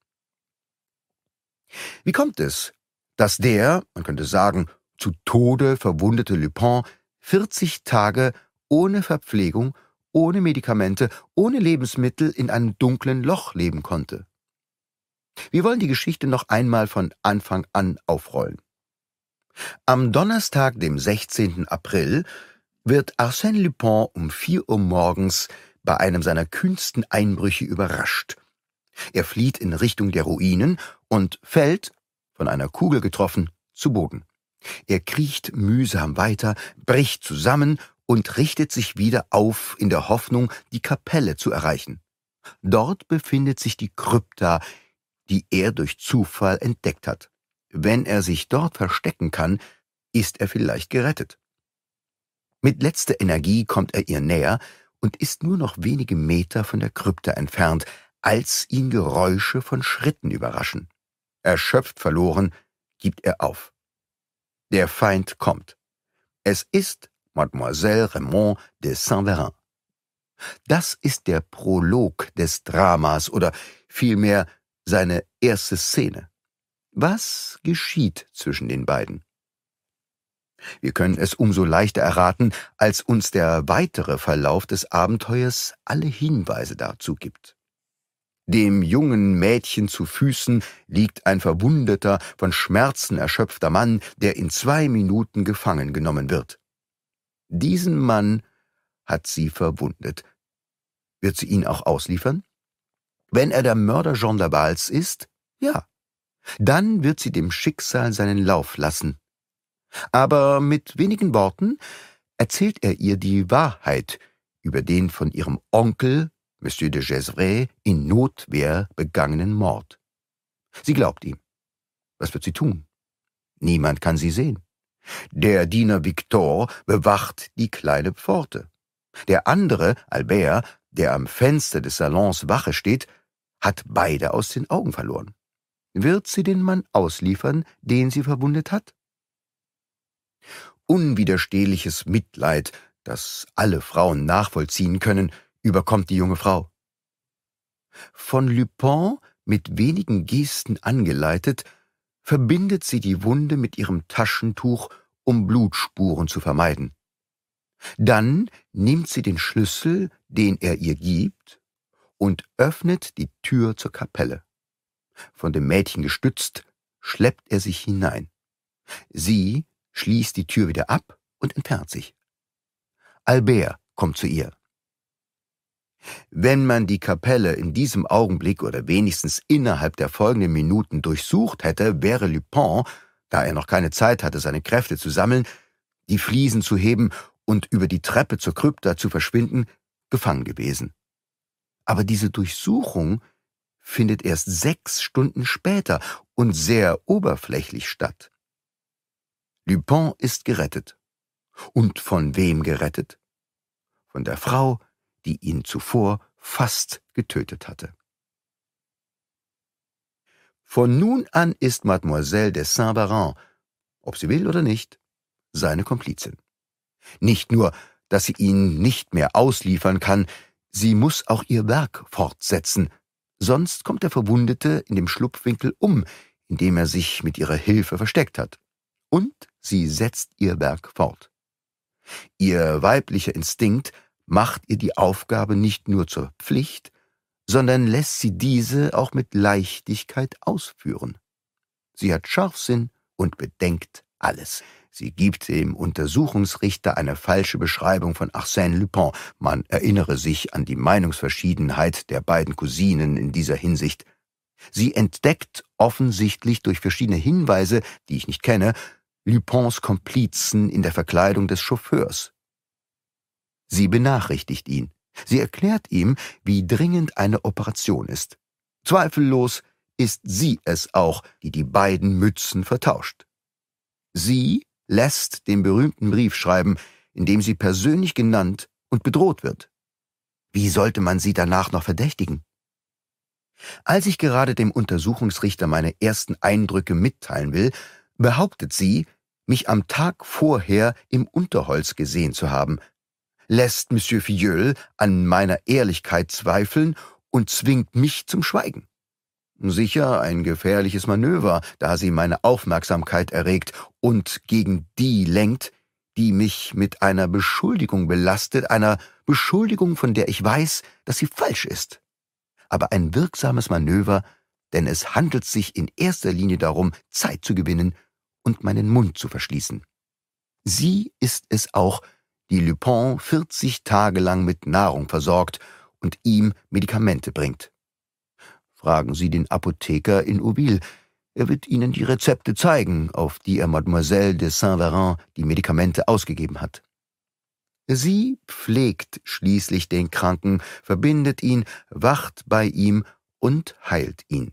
Wie kommt es, dass der, man könnte sagen, zu Tode verwundete Lupin 40 Tage ohne Verpflegung, ohne Medikamente, ohne Lebensmittel in einem dunklen Loch leben konnte. Wir wollen die Geschichte noch einmal von Anfang an aufrollen. Am Donnerstag, dem 16. April, wird Arsène Lupin um 4 Uhr morgens bei einem seiner kühnsten Einbrüche überrascht. Er flieht in Richtung der Ruinen und fällt, von einer Kugel getroffen, zu Boden. Er kriecht mühsam weiter, bricht zusammen und richtet sich wieder auf in der Hoffnung, die Kapelle zu erreichen. Dort befindet sich die Krypta, die er durch Zufall entdeckt hat. Wenn er sich dort verstecken kann, ist er vielleicht gerettet. Mit letzter Energie kommt er ihr näher und ist nur noch wenige Meter von der Krypta entfernt, als ihn Geräusche von Schritten überraschen. Erschöpft verloren, gibt er auf. Der Feind kommt. Es ist Mademoiselle Raymond de saint verin Das ist der Prolog des Dramas oder vielmehr seine erste Szene. Was geschieht zwischen den beiden? Wir können es umso leichter erraten, als uns der weitere Verlauf des Abenteuers alle Hinweise dazu gibt. Dem jungen Mädchen zu Füßen liegt ein verwundeter, von Schmerzen erschöpfter Mann, der in zwei Minuten gefangen genommen wird. Diesen Mann hat sie verwundet. Wird sie ihn auch ausliefern? Wenn er der Mörder Jean Lavals ist, ja. Dann wird sie dem Schicksal seinen Lauf lassen. Aber mit wenigen Worten erzählt er ihr die Wahrheit über den von ihrem Onkel Monsieur de Gesvres, in Notwehr begangenen Mord. Sie glaubt ihm. Was wird sie tun? Niemand kann sie sehen. Der Diener Victor bewacht die kleine Pforte. Der andere, Albert, der am Fenster des Salons Wache steht, hat beide aus den Augen verloren. Wird sie den Mann ausliefern, den sie verwundet hat? Unwiderstehliches Mitleid, das alle Frauen nachvollziehen können, überkommt die junge Frau. Von Lupin mit wenigen Gesten angeleitet, verbindet sie die Wunde mit ihrem Taschentuch, um Blutspuren zu vermeiden. Dann nimmt sie den Schlüssel, den er ihr gibt, und öffnet die Tür zur Kapelle. Von dem Mädchen gestützt, schleppt er sich hinein. Sie schließt die Tür wieder ab und entfernt sich. Albert kommt zu ihr. Wenn man die Kapelle in diesem Augenblick oder wenigstens innerhalb der folgenden Minuten durchsucht hätte, wäre Lupin, da er noch keine Zeit hatte, seine Kräfte zu sammeln, die Fliesen zu heben und über die Treppe zur Krypta zu verschwinden, gefangen gewesen. Aber diese Durchsuchung findet erst sechs Stunden später und sehr oberflächlich statt. Lupin ist gerettet. Und von wem gerettet? Von der Frau, die ihn zuvor fast getötet hatte. Von nun an ist Mademoiselle de Saint-Baran, ob sie will oder nicht, seine Komplizin. Nicht nur, dass sie ihn nicht mehr ausliefern kann, sie muss auch ihr Werk fortsetzen, sonst kommt der Verwundete in dem Schlupfwinkel um, in dem er sich mit ihrer Hilfe versteckt hat. Und sie setzt ihr Werk fort. Ihr weiblicher Instinkt macht ihr die Aufgabe nicht nur zur Pflicht, sondern lässt sie diese auch mit Leichtigkeit ausführen. Sie hat Scharfsinn und bedenkt alles. Sie gibt dem Untersuchungsrichter eine falsche Beschreibung von Arsène Lupin. Man erinnere sich an die Meinungsverschiedenheit der beiden Cousinen in dieser Hinsicht. Sie entdeckt offensichtlich durch verschiedene Hinweise, die ich nicht kenne, Lupins Komplizen in der Verkleidung des Chauffeurs. Sie benachrichtigt ihn. Sie erklärt ihm, wie dringend eine Operation ist. Zweifellos ist sie es auch, die die beiden Mützen vertauscht. Sie lässt den berühmten Brief schreiben, in dem sie persönlich genannt und bedroht wird. Wie sollte man sie danach noch verdächtigen? Als ich gerade dem Untersuchungsrichter meine ersten Eindrücke mitteilen will, behauptet sie, mich am Tag vorher im Unterholz gesehen zu haben, lässt Monsieur Filleul an meiner Ehrlichkeit zweifeln und zwingt mich zum Schweigen. Sicher ein gefährliches Manöver, da sie meine Aufmerksamkeit erregt und gegen die lenkt, die mich mit einer Beschuldigung belastet, einer Beschuldigung, von der ich weiß, dass sie falsch ist. Aber ein wirksames Manöver, denn es handelt sich in erster Linie darum, Zeit zu gewinnen und meinen Mund zu verschließen. Sie ist es auch, die Lupin 40 Tage lang mit Nahrung versorgt und ihm Medikamente bringt. Fragen Sie den Apotheker in Auville. Er wird Ihnen die Rezepte zeigen, auf die er Mademoiselle de Saint-Véran die Medikamente ausgegeben hat. Sie pflegt schließlich den Kranken, verbindet ihn, wacht bei ihm und heilt ihn.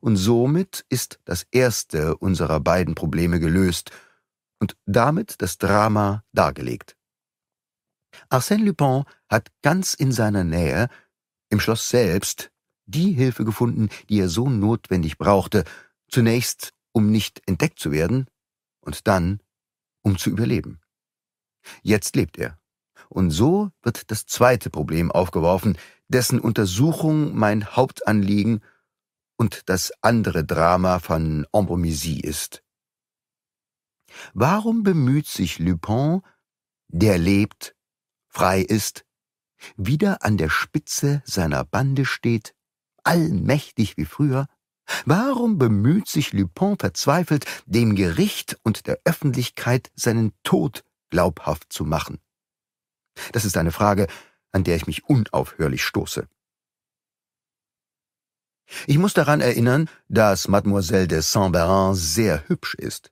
Und somit ist das erste unserer beiden Probleme gelöst und damit das Drama dargelegt. Arsène Lupin hat ganz in seiner Nähe, im Schloss selbst, die Hilfe gefunden, die er so notwendig brauchte, zunächst um nicht entdeckt zu werden und dann um zu überleben. Jetzt lebt er. Und so wird das zweite Problem aufgeworfen, dessen Untersuchung mein Hauptanliegen und das andere Drama von Ambromisi ist. Warum bemüht sich Lupin, der lebt, frei ist, wieder an der Spitze seiner Bande steht, allmächtig wie früher, warum bemüht sich Lupin verzweifelt, dem Gericht und der Öffentlichkeit seinen Tod glaubhaft zu machen? Das ist eine Frage, an der ich mich unaufhörlich stoße. Ich muss daran erinnern, dass Mademoiselle de Saint-Véran sehr hübsch ist.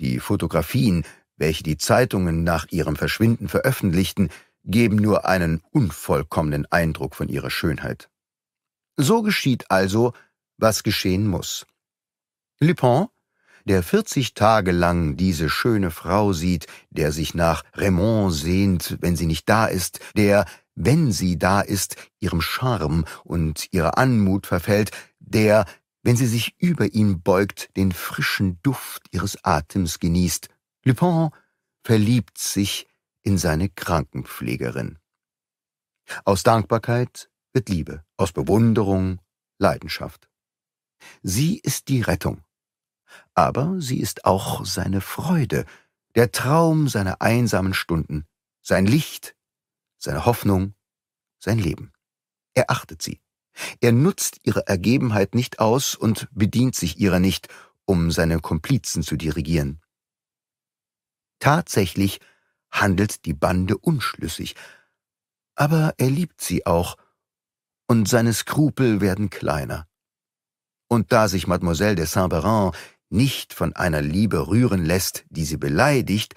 Die Fotografien, welche die Zeitungen nach ihrem Verschwinden veröffentlichten, geben nur einen unvollkommenen Eindruck von ihrer Schönheit. So geschieht also, was geschehen muss. Lupin, der 40 Tage lang diese schöne Frau sieht, der sich nach Raymond sehnt, wenn sie nicht da ist, der, wenn sie da ist, ihrem Charme und ihrer Anmut verfällt, der, wenn sie sich über ihn beugt, den frischen Duft ihres Atems genießt, Lupin verliebt sich in seine Krankenpflegerin. Aus Dankbarkeit wird Liebe, aus Bewunderung Leidenschaft. Sie ist die Rettung, aber sie ist auch seine Freude, der Traum seiner einsamen Stunden, sein Licht, seine Hoffnung, sein Leben. Er achtet sie. Er nutzt ihre Ergebenheit nicht aus und bedient sich ihrer nicht, um seine Komplizen zu dirigieren. Tatsächlich handelt die Bande unschlüssig, aber er liebt sie auch, und seine Skrupel werden kleiner. Und da sich Mademoiselle de Saint-Berin nicht von einer Liebe rühren lässt, die sie beleidigt,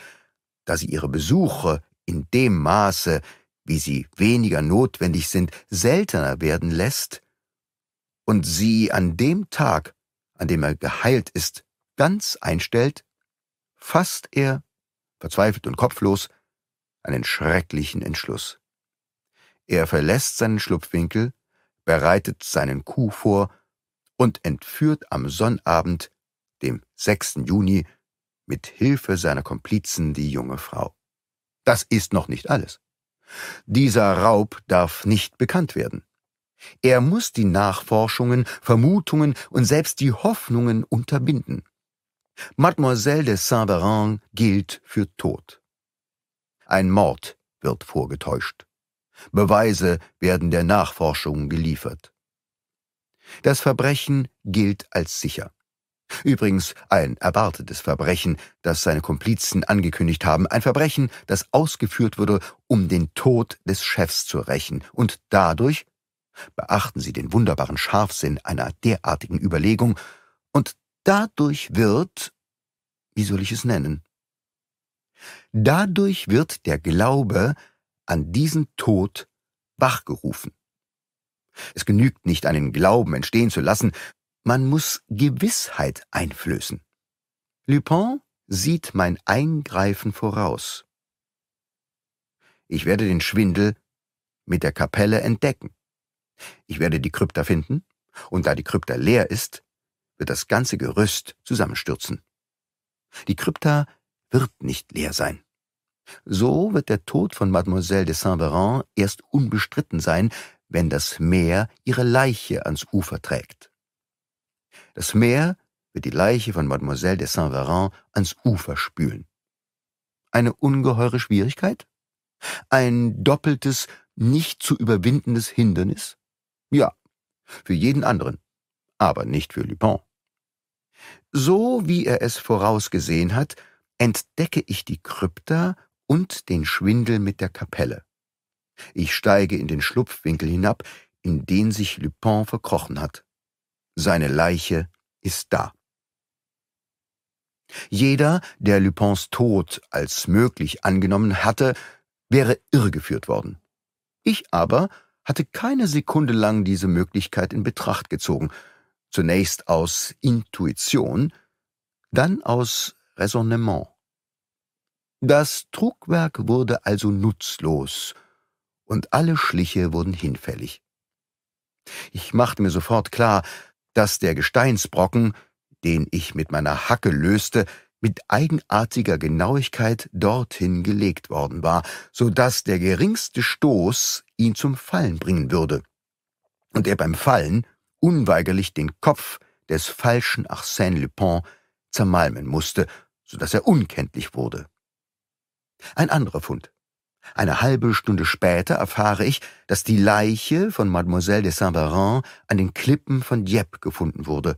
da sie ihre Besuche in dem Maße, wie sie weniger notwendig sind, seltener werden lässt, und sie an dem Tag, an dem er geheilt ist, ganz einstellt, fasst er verzweifelt und kopflos, einen schrecklichen Entschluss. Er verlässt seinen Schlupfwinkel, bereitet seinen Coup vor und entführt am Sonnabend, dem 6. Juni, mit Hilfe seiner Komplizen die junge Frau. Das ist noch nicht alles. Dieser Raub darf nicht bekannt werden. Er muss die Nachforschungen, Vermutungen und selbst die Hoffnungen unterbinden. Mademoiselle de Saint-Véran gilt für tot. Ein Mord wird vorgetäuscht. Beweise werden der Nachforschung geliefert. Das Verbrechen gilt als sicher. Übrigens ein erwartetes Verbrechen, das seine Komplizen angekündigt haben, ein Verbrechen, das ausgeführt wurde, um den Tod des Chefs zu rächen und dadurch, beachten Sie den wunderbaren Scharfsinn einer derartigen Überlegung, und Dadurch wird, wie soll ich es nennen? Dadurch wird der Glaube an diesen Tod wachgerufen. Es genügt nicht, einen Glauben entstehen zu lassen, man muss Gewissheit einflößen. Lupin sieht mein Eingreifen voraus. Ich werde den Schwindel mit der Kapelle entdecken. Ich werde die Krypta finden, und da die Krypta leer ist, wird das ganze Gerüst zusammenstürzen. Die Krypta wird nicht leer sein. So wird der Tod von Mademoiselle de Saint-Véran erst unbestritten sein, wenn das Meer ihre Leiche ans Ufer trägt. Das Meer wird die Leiche von Mademoiselle de Saint-Véran ans Ufer spülen. Eine ungeheure Schwierigkeit? Ein doppeltes, nicht zu überwindendes Hindernis? Ja, für jeden anderen, aber nicht für Lupin. So wie er es vorausgesehen hat, entdecke ich die Krypta und den Schwindel mit der Kapelle. Ich steige in den Schlupfwinkel hinab, in den sich Lupin verkrochen hat. Seine Leiche ist da. Jeder, der Lupins Tod als möglich angenommen hatte, wäre irregeführt worden. Ich aber hatte keine Sekunde lang diese Möglichkeit in Betracht gezogen, Zunächst aus Intuition, dann aus Raisonnement. Das Trugwerk wurde also nutzlos und alle Schliche wurden hinfällig. Ich machte mir sofort klar, dass der Gesteinsbrocken, den ich mit meiner Hacke löste, mit eigenartiger Genauigkeit dorthin gelegt worden war, so dass der geringste Stoß ihn zum Fallen bringen würde und er beim Fallen unweigerlich den Kopf des falschen Arsène Lupin zermalmen musste, so dass er unkenntlich wurde. Ein anderer Fund. Eine halbe Stunde später erfahre ich, dass die Leiche von Mademoiselle de Saint-Barin an den Klippen von Dieppe gefunden wurde,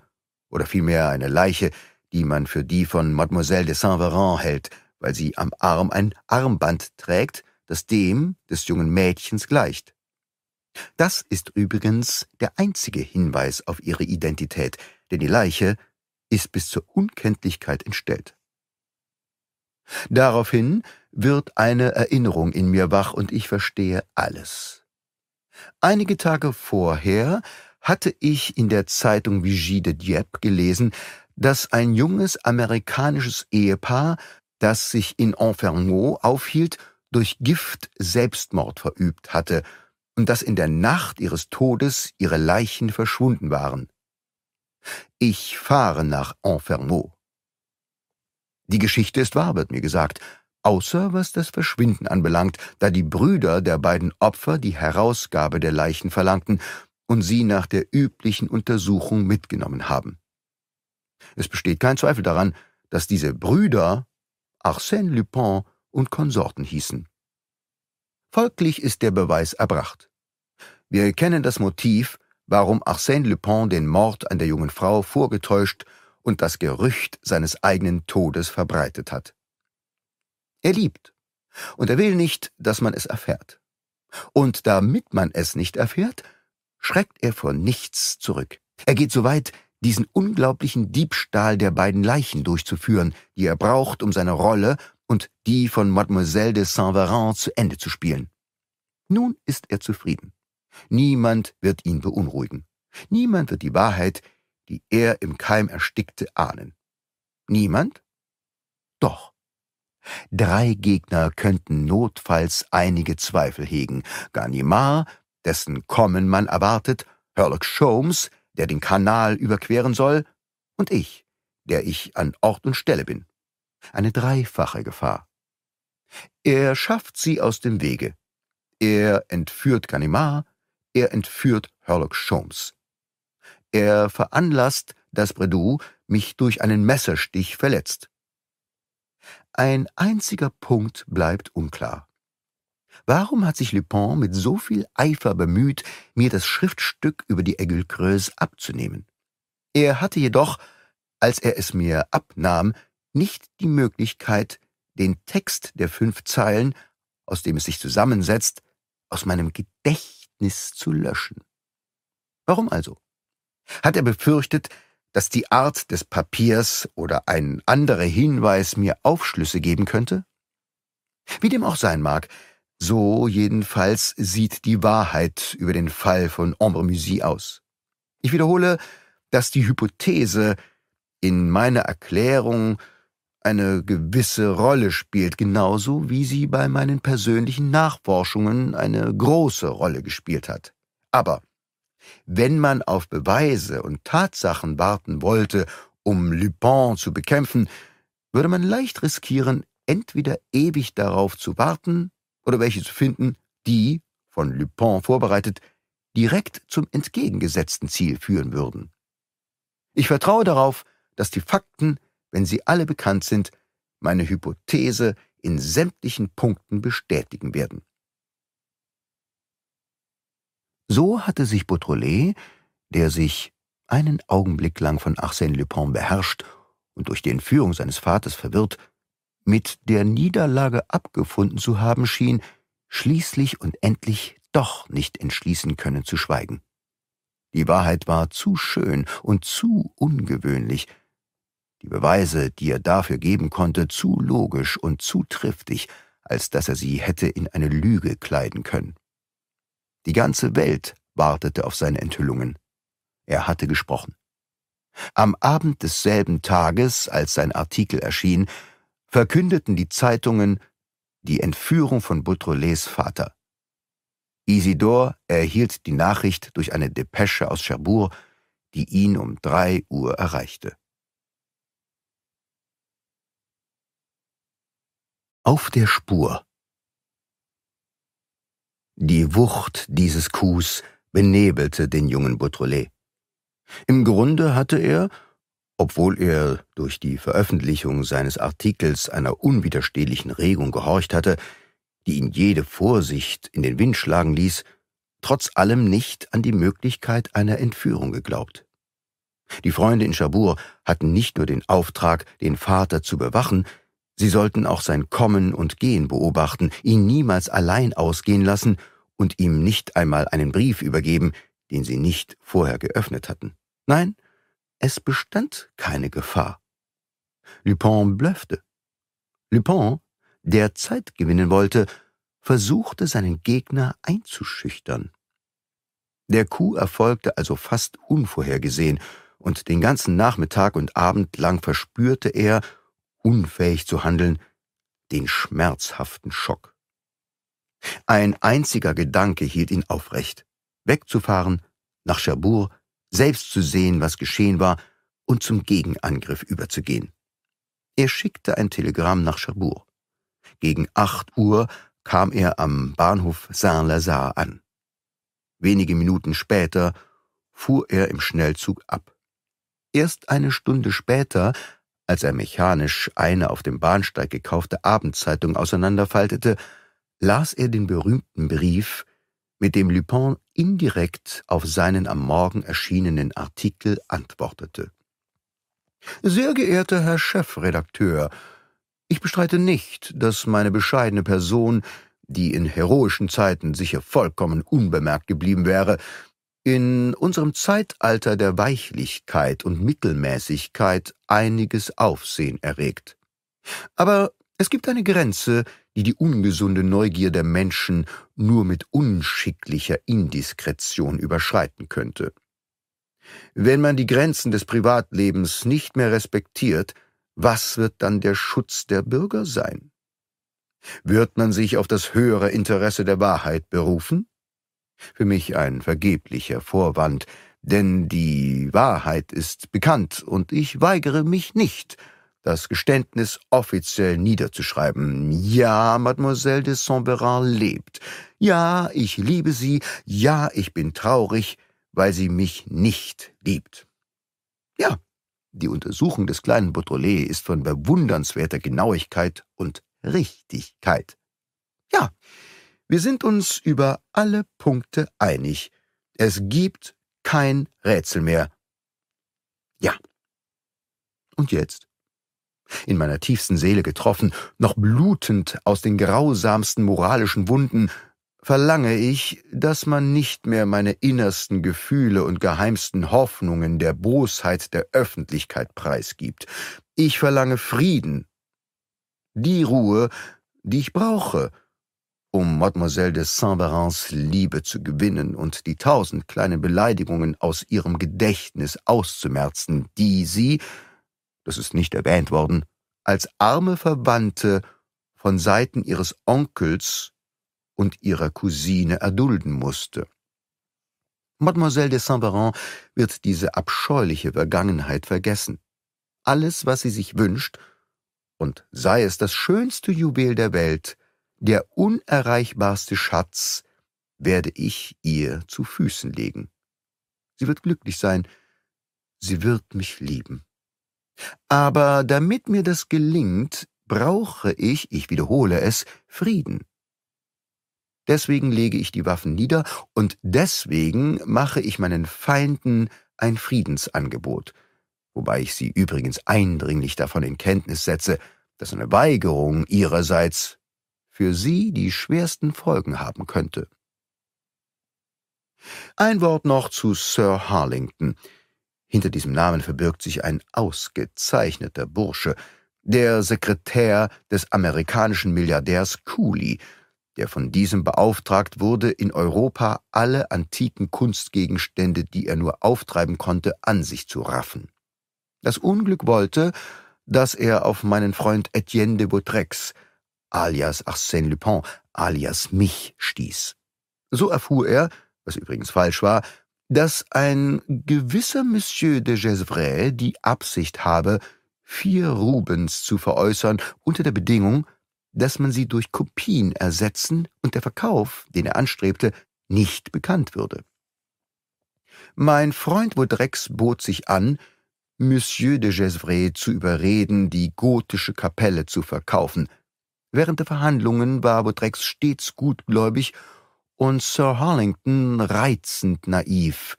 oder vielmehr eine Leiche, die man für die von Mademoiselle de Saint-Véran hält, weil sie am Arm ein Armband trägt, das dem des jungen Mädchens gleicht. Das ist übrigens der einzige Hinweis auf ihre Identität, denn die Leiche ist bis zur Unkenntlichkeit entstellt. Daraufhin wird eine Erinnerung in mir wach und ich verstehe alles. Einige Tage vorher hatte ich in der Zeitung Vigie de Dieppe gelesen, dass ein junges amerikanisches Ehepaar, das sich in Enfermo aufhielt, durch Gift Selbstmord verübt hatte und dass in der Nacht ihres Todes ihre Leichen verschwunden waren. Ich fahre nach Enfermeau. Die Geschichte ist wahr, wird mir gesagt, außer was das Verschwinden anbelangt, da die Brüder der beiden Opfer die Herausgabe der Leichen verlangten und sie nach der üblichen Untersuchung mitgenommen haben. Es besteht kein Zweifel daran, dass diese Brüder Arsène Lupin und Konsorten hießen. Folglich ist der Beweis erbracht. Wir erkennen das Motiv, warum Arsène Lupin den Mord an der jungen Frau vorgetäuscht und das Gerücht seines eigenen Todes verbreitet hat. Er liebt, und er will nicht, dass man es erfährt. Und damit man es nicht erfährt, schreckt er vor nichts zurück. Er geht so weit, diesen unglaublichen Diebstahl der beiden Leichen durchzuführen, die er braucht, um seine Rolle und die von Mademoiselle de Saint-Véran zu Ende zu spielen. Nun ist er zufrieden. Niemand wird ihn beunruhigen. Niemand wird die Wahrheit, die er im Keim erstickte, ahnen. Niemand? Doch. Drei Gegner könnten notfalls einige Zweifel hegen. Ganimar, dessen Kommen man erwartet, Herlock Sholmes, der den Kanal überqueren soll, und ich, der ich an Ort und Stelle bin. Eine dreifache Gefahr. Er schafft sie aus dem Wege. Er entführt Ganimar, er entführt Herlock Sholmes. Er veranlasst, dass Bredou mich durch einen Messerstich verletzt. Ein einziger Punkt bleibt unklar. Warum hat sich Lupin mit so viel Eifer bemüht, mir das Schriftstück über die Aigle Creuse abzunehmen? Er hatte jedoch, als er es mir abnahm, nicht die Möglichkeit, den Text der fünf Zeilen, aus dem es sich zusammensetzt, aus meinem Gedächtnis Gedächtnis zu löschen. Warum also? Hat er befürchtet, dass die Art des Papiers oder ein anderer Hinweis mir Aufschlüsse geben könnte? Wie dem auch sein mag, so jedenfalls sieht die Wahrheit über den Fall von Ambre aus. Ich wiederhole, dass die Hypothese in meiner Erklärung eine gewisse Rolle spielt, genauso wie sie bei meinen persönlichen Nachforschungen eine große Rolle gespielt hat. Aber wenn man auf Beweise und Tatsachen warten wollte, um Lupin zu bekämpfen, würde man leicht riskieren, entweder ewig darauf zu warten oder welche zu finden, die, von Lupin vorbereitet, direkt zum entgegengesetzten Ziel führen würden. Ich vertraue darauf, dass die Fakten wenn sie alle bekannt sind, meine Hypothese in sämtlichen Punkten bestätigen werden. So hatte sich Beautrelet, der sich einen Augenblick lang von Arsène Lupin beherrscht und durch die Entführung seines Vaters verwirrt, mit der Niederlage abgefunden zu haben schien, schließlich und endlich doch nicht entschließen können zu schweigen. Die Wahrheit war zu schön und zu ungewöhnlich, die Beweise, die er dafür geben konnte, zu logisch und zu triftig, als dass er sie hätte in eine Lüge kleiden können. Die ganze Welt wartete auf seine Enthüllungen. Er hatte gesprochen. Am Abend desselben Tages, als sein Artikel erschien, verkündeten die Zeitungen die Entführung von Beautrelets Vater. Isidor erhielt die Nachricht durch eine Depesche aus Cherbourg, die ihn um drei Uhr erreichte. auf der Spur. Die Wucht dieses Coups benebelte den jungen Boutrelet. Im Grunde hatte er, obwohl er durch die Veröffentlichung seines Artikels einer unwiderstehlichen Regung gehorcht hatte, die ihn jede Vorsicht in den Wind schlagen ließ, trotz allem nicht an die Möglichkeit einer Entführung geglaubt. Die Freunde in Chabur hatten nicht nur den Auftrag, den Vater zu bewachen, Sie sollten auch sein Kommen und Gehen beobachten, ihn niemals allein ausgehen lassen und ihm nicht einmal einen Brief übergeben, den sie nicht vorher geöffnet hatten. Nein, es bestand keine Gefahr. Lupin blöffte. Lupin, der Zeit gewinnen wollte, versuchte seinen Gegner einzuschüchtern. Der Coup erfolgte also fast unvorhergesehen, und den ganzen Nachmittag und Abend lang verspürte er unfähig zu handeln, den schmerzhaften Schock. Ein einziger Gedanke hielt ihn aufrecht, wegzufahren, nach Cherbourg, selbst zu sehen, was geschehen war, und zum Gegenangriff überzugehen. Er schickte ein Telegramm nach Cherbourg. Gegen acht Uhr kam er am Bahnhof Saint-Lazare an. Wenige Minuten später fuhr er im Schnellzug ab. Erst eine Stunde später als er mechanisch eine auf dem Bahnsteig gekaufte Abendzeitung auseinanderfaltete, las er den berühmten Brief, mit dem Lupin indirekt auf seinen am Morgen erschienenen Artikel antwortete. Sehr geehrter Herr Chefredakteur, ich bestreite nicht, dass meine bescheidene Person, die in heroischen Zeiten sicher vollkommen unbemerkt geblieben wäre, in unserem Zeitalter der Weichlichkeit und Mittelmäßigkeit einiges Aufsehen erregt. Aber es gibt eine Grenze, die die ungesunde Neugier der Menschen nur mit unschicklicher Indiskretion überschreiten könnte. Wenn man die Grenzen des Privatlebens nicht mehr respektiert, was wird dann der Schutz der Bürger sein? Wird man sich auf das höhere Interesse der Wahrheit berufen? Für mich ein vergeblicher Vorwand, denn die Wahrheit ist bekannt und ich weigere mich nicht, das Geständnis offiziell niederzuschreiben. Ja, Mademoiselle de Saint-Véran lebt. Ja, ich liebe sie. Ja, ich bin traurig, weil sie mich nicht liebt. Ja, die Untersuchung des kleinen Baudrillais ist von bewundernswerter Genauigkeit und Richtigkeit. Ja, wir sind uns über alle Punkte einig. Es gibt kein Rätsel mehr. Ja. Und jetzt? In meiner tiefsten Seele getroffen, noch blutend aus den grausamsten moralischen Wunden, verlange ich, dass man nicht mehr meine innersten Gefühle und geheimsten Hoffnungen der Bosheit der Öffentlichkeit preisgibt. Ich verlange Frieden, die Ruhe, die ich brauche, um Mademoiselle de Saint-Varens Liebe zu gewinnen und die tausend kleinen Beleidigungen aus ihrem Gedächtnis auszumerzen, die sie, das ist nicht erwähnt worden, als arme Verwandte von Seiten ihres Onkels und ihrer Cousine erdulden musste. Mademoiselle de Saint-Véran wird diese abscheuliche Vergangenheit vergessen. Alles, was sie sich wünscht, und sei es das schönste Juwel der Welt, der unerreichbarste Schatz, werde ich ihr zu Füßen legen. Sie wird glücklich sein, sie wird mich lieben. Aber damit mir das gelingt, brauche ich, ich wiederhole es, Frieden. Deswegen lege ich die Waffen nieder und deswegen mache ich meinen Feinden ein Friedensangebot, wobei ich sie übrigens eindringlich davon in Kenntnis setze, dass eine Weigerung ihrerseits für sie die schwersten Folgen haben könnte. Ein Wort noch zu Sir Harlington. Hinter diesem Namen verbirgt sich ein ausgezeichneter Bursche, der Sekretär des amerikanischen Milliardärs Cooley, der von diesem beauftragt wurde, in Europa alle antiken Kunstgegenstände, die er nur auftreiben konnte, an sich zu raffen. Das Unglück wollte, dass er auf meinen Freund Etienne de Boutrex, alias Arsène Lupin, alias mich stieß. So erfuhr er, was übrigens falsch war, dass ein gewisser Monsieur de Gesvres die Absicht habe, vier Rubens zu veräußern unter der Bedingung, dass man sie durch Kopien ersetzen und der Verkauf, den er anstrebte, nicht bekannt würde. Mein Freund Vaudrex bot sich an, Monsieur de Gesvres zu überreden, die gotische Kapelle zu verkaufen, Während der Verhandlungen war Bodrex stets gutgläubig und Sir Harlington reizend naiv,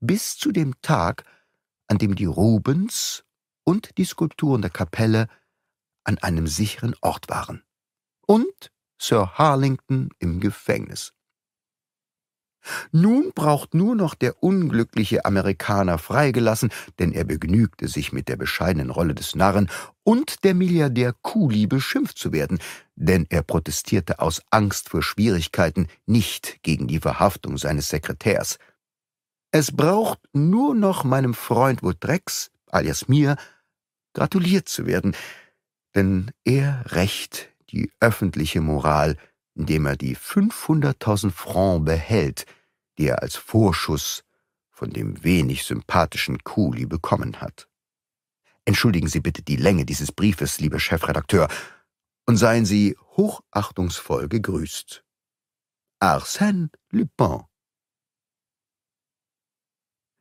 bis zu dem Tag, an dem die Rubens und die Skulpturen der Kapelle an einem sicheren Ort waren. Und Sir Harlington im Gefängnis. Nun braucht nur noch der unglückliche Amerikaner freigelassen, denn er begnügte sich mit der bescheidenen Rolle des Narren und der Milliardär Kuli beschimpft zu werden, denn er protestierte aus Angst vor Schwierigkeiten nicht gegen die Verhaftung seines Sekretärs. Es braucht nur noch meinem Freund Woodrex, alias mir, gratuliert zu werden, denn er rächt die öffentliche Moral indem er die 500.000 Francs behält, die er als Vorschuss von dem wenig sympathischen Kuli bekommen hat. Entschuldigen Sie bitte die Länge dieses Briefes, lieber Chefredakteur, und seien Sie hochachtungsvoll gegrüßt. Arsène Lupin.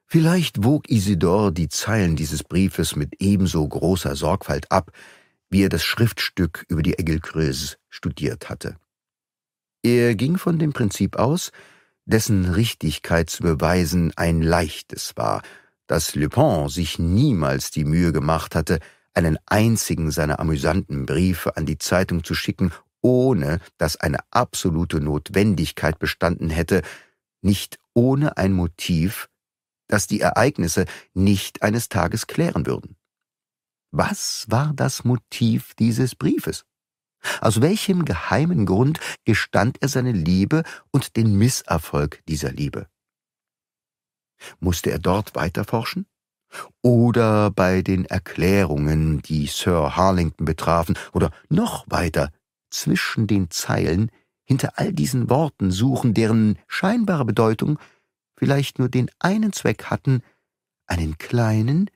Vielleicht wog Isidor die Zeilen dieses Briefes mit ebenso großer Sorgfalt ab, wie er das Schriftstück über die Eggelkröse studiert hatte. Er ging von dem Prinzip aus, dessen Richtigkeit zu beweisen ein leichtes war, dass Lupin sich niemals die Mühe gemacht hatte, einen einzigen seiner amüsanten Briefe an die Zeitung zu schicken, ohne dass eine absolute Notwendigkeit bestanden hätte, nicht ohne ein Motiv, das die Ereignisse nicht eines Tages klären würden. Was war das Motiv dieses Briefes? Aus welchem geheimen Grund gestand er seine Liebe und den Misserfolg dieser Liebe? Musste er dort weiterforschen? Oder bei den Erklärungen, die Sir Harlington betrafen, oder noch weiter zwischen den Zeilen hinter all diesen Worten suchen, deren scheinbare Bedeutung vielleicht nur den einen Zweck hatten, einen kleinen,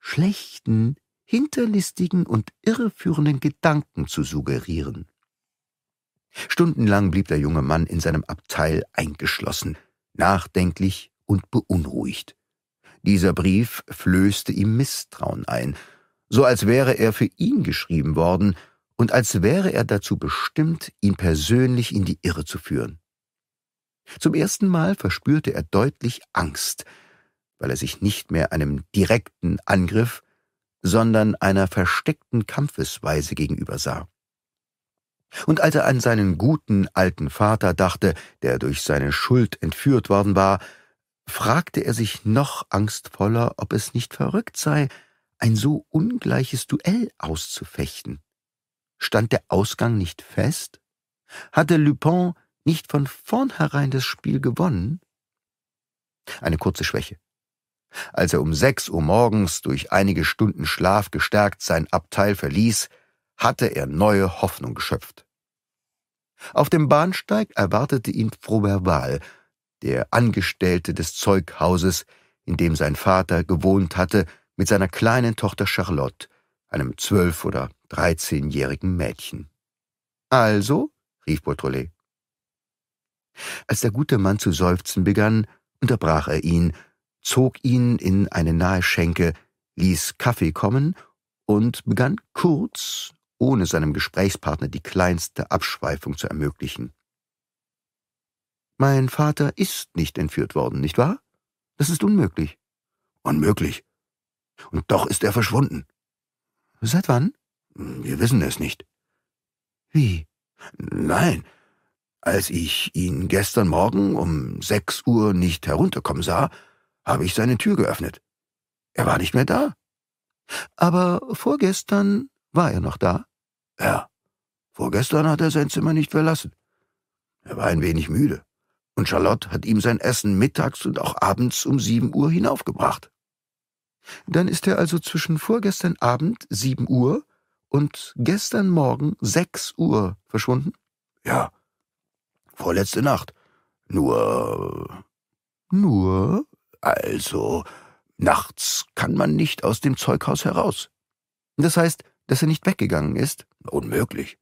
schlechten hinterlistigen und irreführenden Gedanken zu suggerieren. Stundenlang blieb der junge Mann in seinem Abteil eingeschlossen, nachdenklich und beunruhigt. Dieser Brief flößte ihm Misstrauen ein, so als wäre er für ihn geschrieben worden und als wäre er dazu bestimmt, ihn persönlich in die Irre zu führen. Zum ersten Mal verspürte er deutlich Angst, weil er sich nicht mehr einem direkten Angriff, sondern einer versteckten Kampfesweise gegenübersah. Und als er an seinen guten alten Vater dachte, der durch seine Schuld entführt worden war, fragte er sich noch angstvoller, ob es nicht verrückt sei, ein so ungleiches Duell auszufechten. Stand der Ausgang nicht fest? Hatte Lupin nicht von vornherein das Spiel gewonnen? Eine kurze Schwäche. Als er um sechs Uhr morgens durch einige Stunden Schlaf gestärkt sein Abteil verließ, hatte er neue Hoffnung geschöpft. Auf dem Bahnsteig erwartete ihn Frobert der Angestellte des Zeughauses, in dem sein Vater gewohnt hatte, mit seiner kleinen Tochter Charlotte, einem zwölf- oder dreizehnjährigen Mädchen. Also? rief Beautrelet. Als der gute Mann zu seufzen begann, unterbrach er ihn, zog ihn in eine nahe Schenke, ließ Kaffee kommen und begann kurz, ohne seinem Gesprächspartner die kleinste Abschweifung zu ermöglichen. Mein Vater ist nicht entführt worden, nicht wahr? Das ist unmöglich. Unmöglich. Und doch ist er verschwunden. Seit wann? Wir wissen es nicht. Wie? Nein, als ich ihn gestern Morgen um sechs Uhr nicht herunterkommen sah, habe ich seine Tür geöffnet. Er war nicht mehr da. Aber vorgestern war er noch da? Ja. Vorgestern hat er sein Zimmer nicht verlassen. Er war ein wenig müde, und Charlotte hat ihm sein Essen mittags und auch abends um sieben Uhr hinaufgebracht. Dann ist er also zwischen vorgestern Abend sieben Uhr und gestern Morgen sechs Uhr verschwunden? Ja. Vorletzte Nacht. Nur. Nur? Also, nachts kann man nicht aus dem Zeughaus heraus. Das heißt, dass er nicht weggegangen ist? Unmöglich.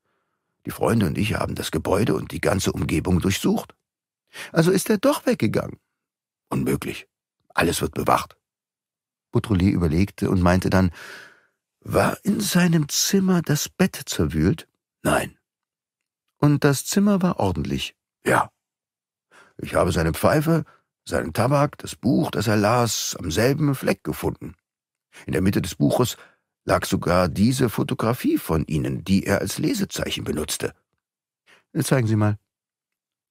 Die Freunde und ich haben das Gebäude und die ganze Umgebung durchsucht. Also ist er doch weggegangen. Unmöglich. Alles wird bewacht. Boutroulier überlegte und meinte dann, war in seinem Zimmer das Bett zerwühlt? Nein. Und das Zimmer war ordentlich? Ja. Ich habe seine Pfeife, seinen Tabak, das Buch, das er las, am selben Fleck gefunden. In der Mitte des Buches lag sogar diese Fotografie von Ihnen, die er als Lesezeichen benutzte. Äh, zeigen Sie mal.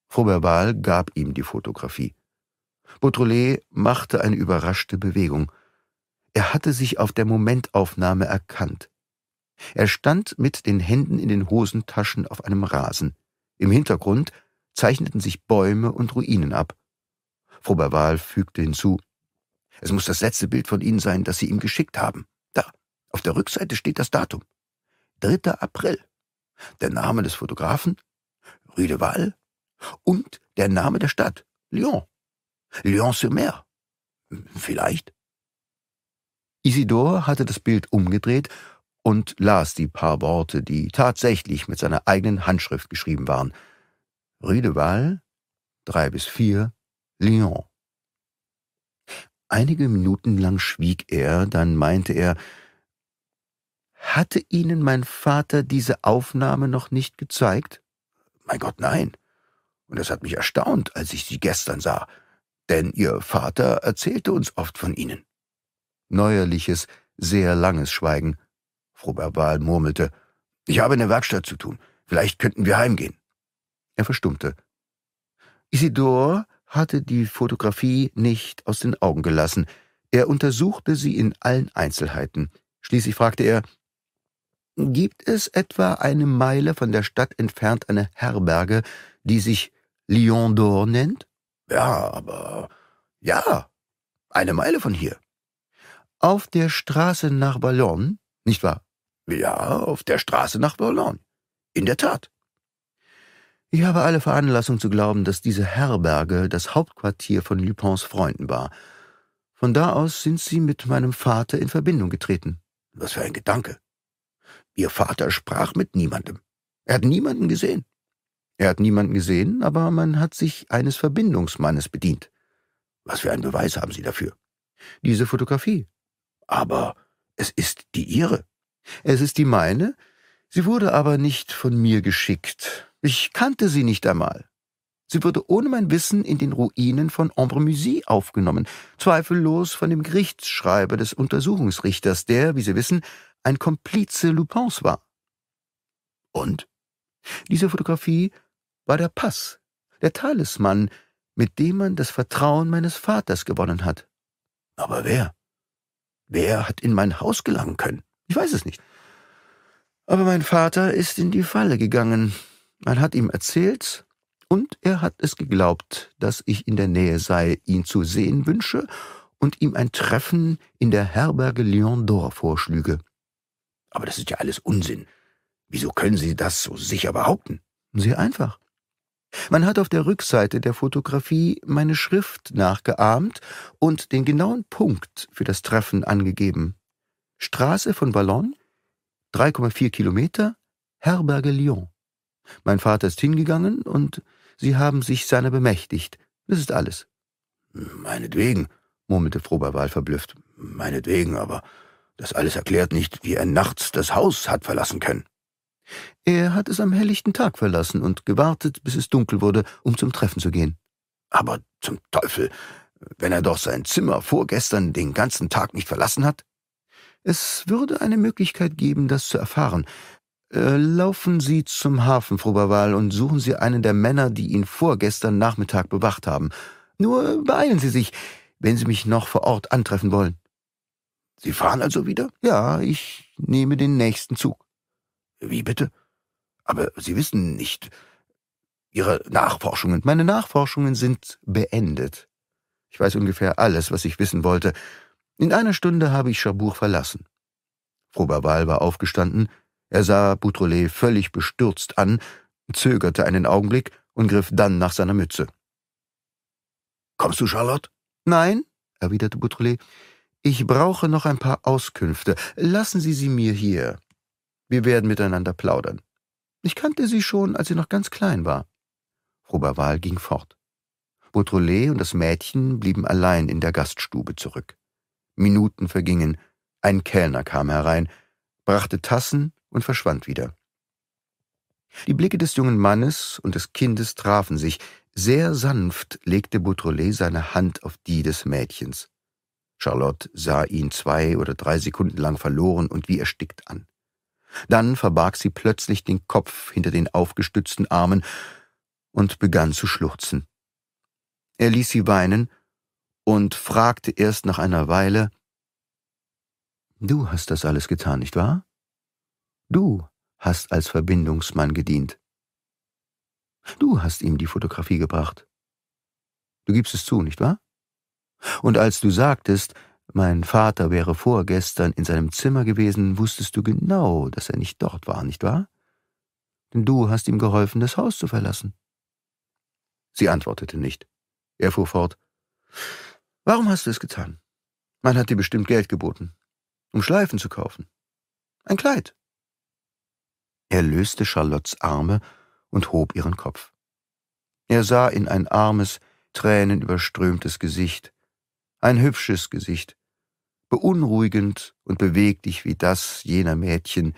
Froberval gab ihm die Fotografie. Beautrelet machte eine überraschte Bewegung. Er hatte sich auf der Momentaufnahme erkannt. Er stand mit den Händen in den Hosentaschen auf einem Rasen. Im Hintergrund zeichneten sich Bäume und Ruinen ab. Proberwahl fügte hinzu, es muss das letzte Bild von Ihnen sein, das Sie ihm geschickt haben. Da, auf der Rückseite steht das Datum. 3. April. Der Name des Fotografen? Rue de Rüdeval. Und der Name der Stadt? Lyon. Lyon-sur-Mer. Vielleicht. Isidor hatte das Bild umgedreht und las die paar Worte, die tatsächlich mit seiner eigenen Handschrift geschrieben waren. Rue de Rüdeval, 3 bis 4, Lyon. Einige Minuten lang schwieg er, dann meinte er, hatte Ihnen mein Vater diese Aufnahme noch nicht gezeigt? Mein Gott, nein. Und das hat mich erstaunt, als ich Sie gestern sah, denn Ihr Vater erzählte uns oft von Ihnen. Neuerliches, sehr langes Schweigen. Frobert Wahl murmelte, ich habe in der Werkstatt zu tun. Vielleicht könnten wir heimgehen. Er verstummte. Isidor hatte die Fotografie nicht aus den Augen gelassen. Er untersuchte sie in allen Einzelheiten. Schließlich fragte er, Gibt es etwa eine Meile von der Stadt entfernt eine Herberge, die sich Lyon d'Or nennt? Ja, aber. Ja, eine Meile von hier. Auf der Straße nach Boulogne, nicht wahr? Ja, auf der Straße nach Boulogne. In der Tat. Ich habe alle Veranlassung zu glauben, dass diese Herberge das Hauptquartier von Lupins Freunden war. Von da aus sind sie mit meinem Vater in Verbindung getreten. Was für ein Gedanke. Ihr Vater sprach mit niemandem. Er hat niemanden gesehen. Er hat niemanden gesehen, aber man hat sich eines Verbindungsmannes bedient. Was für einen Beweis haben Sie dafür? Diese Fotografie. Aber es ist die Ihre. Es ist die meine. Sie wurde aber nicht von mir geschickt. Ich kannte sie nicht einmal. Sie wurde ohne mein Wissen in den Ruinen von Ambremüsy aufgenommen, zweifellos von dem Gerichtsschreiber des Untersuchungsrichters, der, wie Sie wissen, ein Komplize Lupins war. Und? Diese Fotografie war der Pass, der Talisman, mit dem man das Vertrauen meines Vaters gewonnen hat. Aber wer? Wer hat in mein Haus gelangen können? Ich weiß es nicht. Aber mein Vater ist in die Falle gegangen, man hat ihm erzählt, und er hat es geglaubt, dass ich in der Nähe sei, ihn zu sehen wünsche und ihm ein Treffen in der Herberge Lyon d'Or vorschlüge. Aber das ist ja alles Unsinn. Wieso können Sie das so sicher behaupten? Sehr einfach. Man hat auf der Rückseite der Fotografie meine Schrift nachgeahmt und den genauen Punkt für das Treffen angegeben. Straße von Ballon, 3,4 Kilometer, Herberge Lyon. Mein Vater ist hingegangen und Sie haben sich seiner bemächtigt. Das ist alles. Meinetwegen, murmelte Froberwahl verblüfft. Meinetwegen, aber das alles erklärt nicht, wie er nachts das Haus hat verlassen können. Er hat es am helllichten Tag verlassen und gewartet, bis es dunkel wurde, um zum Treffen zu gehen. Aber zum Teufel, wenn er doch sein Zimmer vorgestern den ganzen Tag nicht verlassen hat? Es würde eine Möglichkeit geben, das zu erfahren, äh, laufen Sie zum Hafen, Froberwal, und suchen Sie einen der Männer, die ihn vorgestern Nachmittag bewacht haben. Nur beeilen Sie sich, wenn Sie mich noch vor Ort antreffen wollen. Sie fahren also wieder? Ja, ich nehme den nächsten Zug. Wie bitte? Aber Sie wissen nicht. Ihre Nachforschungen. Meine Nachforschungen sind beendet. Ich weiß ungefähr alles, was ich wissen wollte. In einer Stunde habe ich Schabur verlassen. Froberwal war aufgestanden, er sah Boutrolet völlig bestürzt an, zögerte einen Augenblick und griff dann nach seiner Mütze. Kommst du, Charlotte? Nein, erwiderte Boutrolet. Ich brauche noch ein paar Auskünfte. Lassen Sie sie mir hier. Wir werden miteinander plaudern. Ich kannte sie schon, als sie noch ganz klein war. Roberval ging fort. Boutrolet und das Mädchen blieben allein in der Gaststube zurück. Minuten vergingen. Ein Kellner kam herein, brachte Tassen, und verschwand wieder. Die Blicke des jungen Mannes und des Kindes trafen sich. Sehr sanft legte Beautrelet seine Hand auf die des Mädchens. Charlotte sah ihn zwei oder drei Sekunden lang verloren und wie erstickt an. Dann verbarg sie plötzlich den Kopf hinter den aufgestützten Armen und begann zu schluchzen. Er ließ sie weinen und fragte erst nach einer Weile, »Du hast das alles getan, nicht wahr?« Du hast als Verbindungsmann gedient. Du hast ihm die Fotografie gebracht. Du gibst es zu, nicht wahr? Und als du sagtest, mein Vater wäre vorgestern in seinem Zimmer gewesen, wusstest du genau, dass er nicht dort war, nicht wahr? Denn du hast ihm geholfen, das Haus zu verlassen. Sie antwortete nicht. Er fuhr fort. Warum hast du es getan? Man hat dir bestimmt Geld geboten, um Schleifen zu kaufen. Ein Kleid. Er löste Charlottes Arme und hob ihren Kopf. Er sah in ein armes, tränenüberströmtes Gesicht, ein hübsches Gesicht, beunruhigend und beweglich wie das jener Mädchen,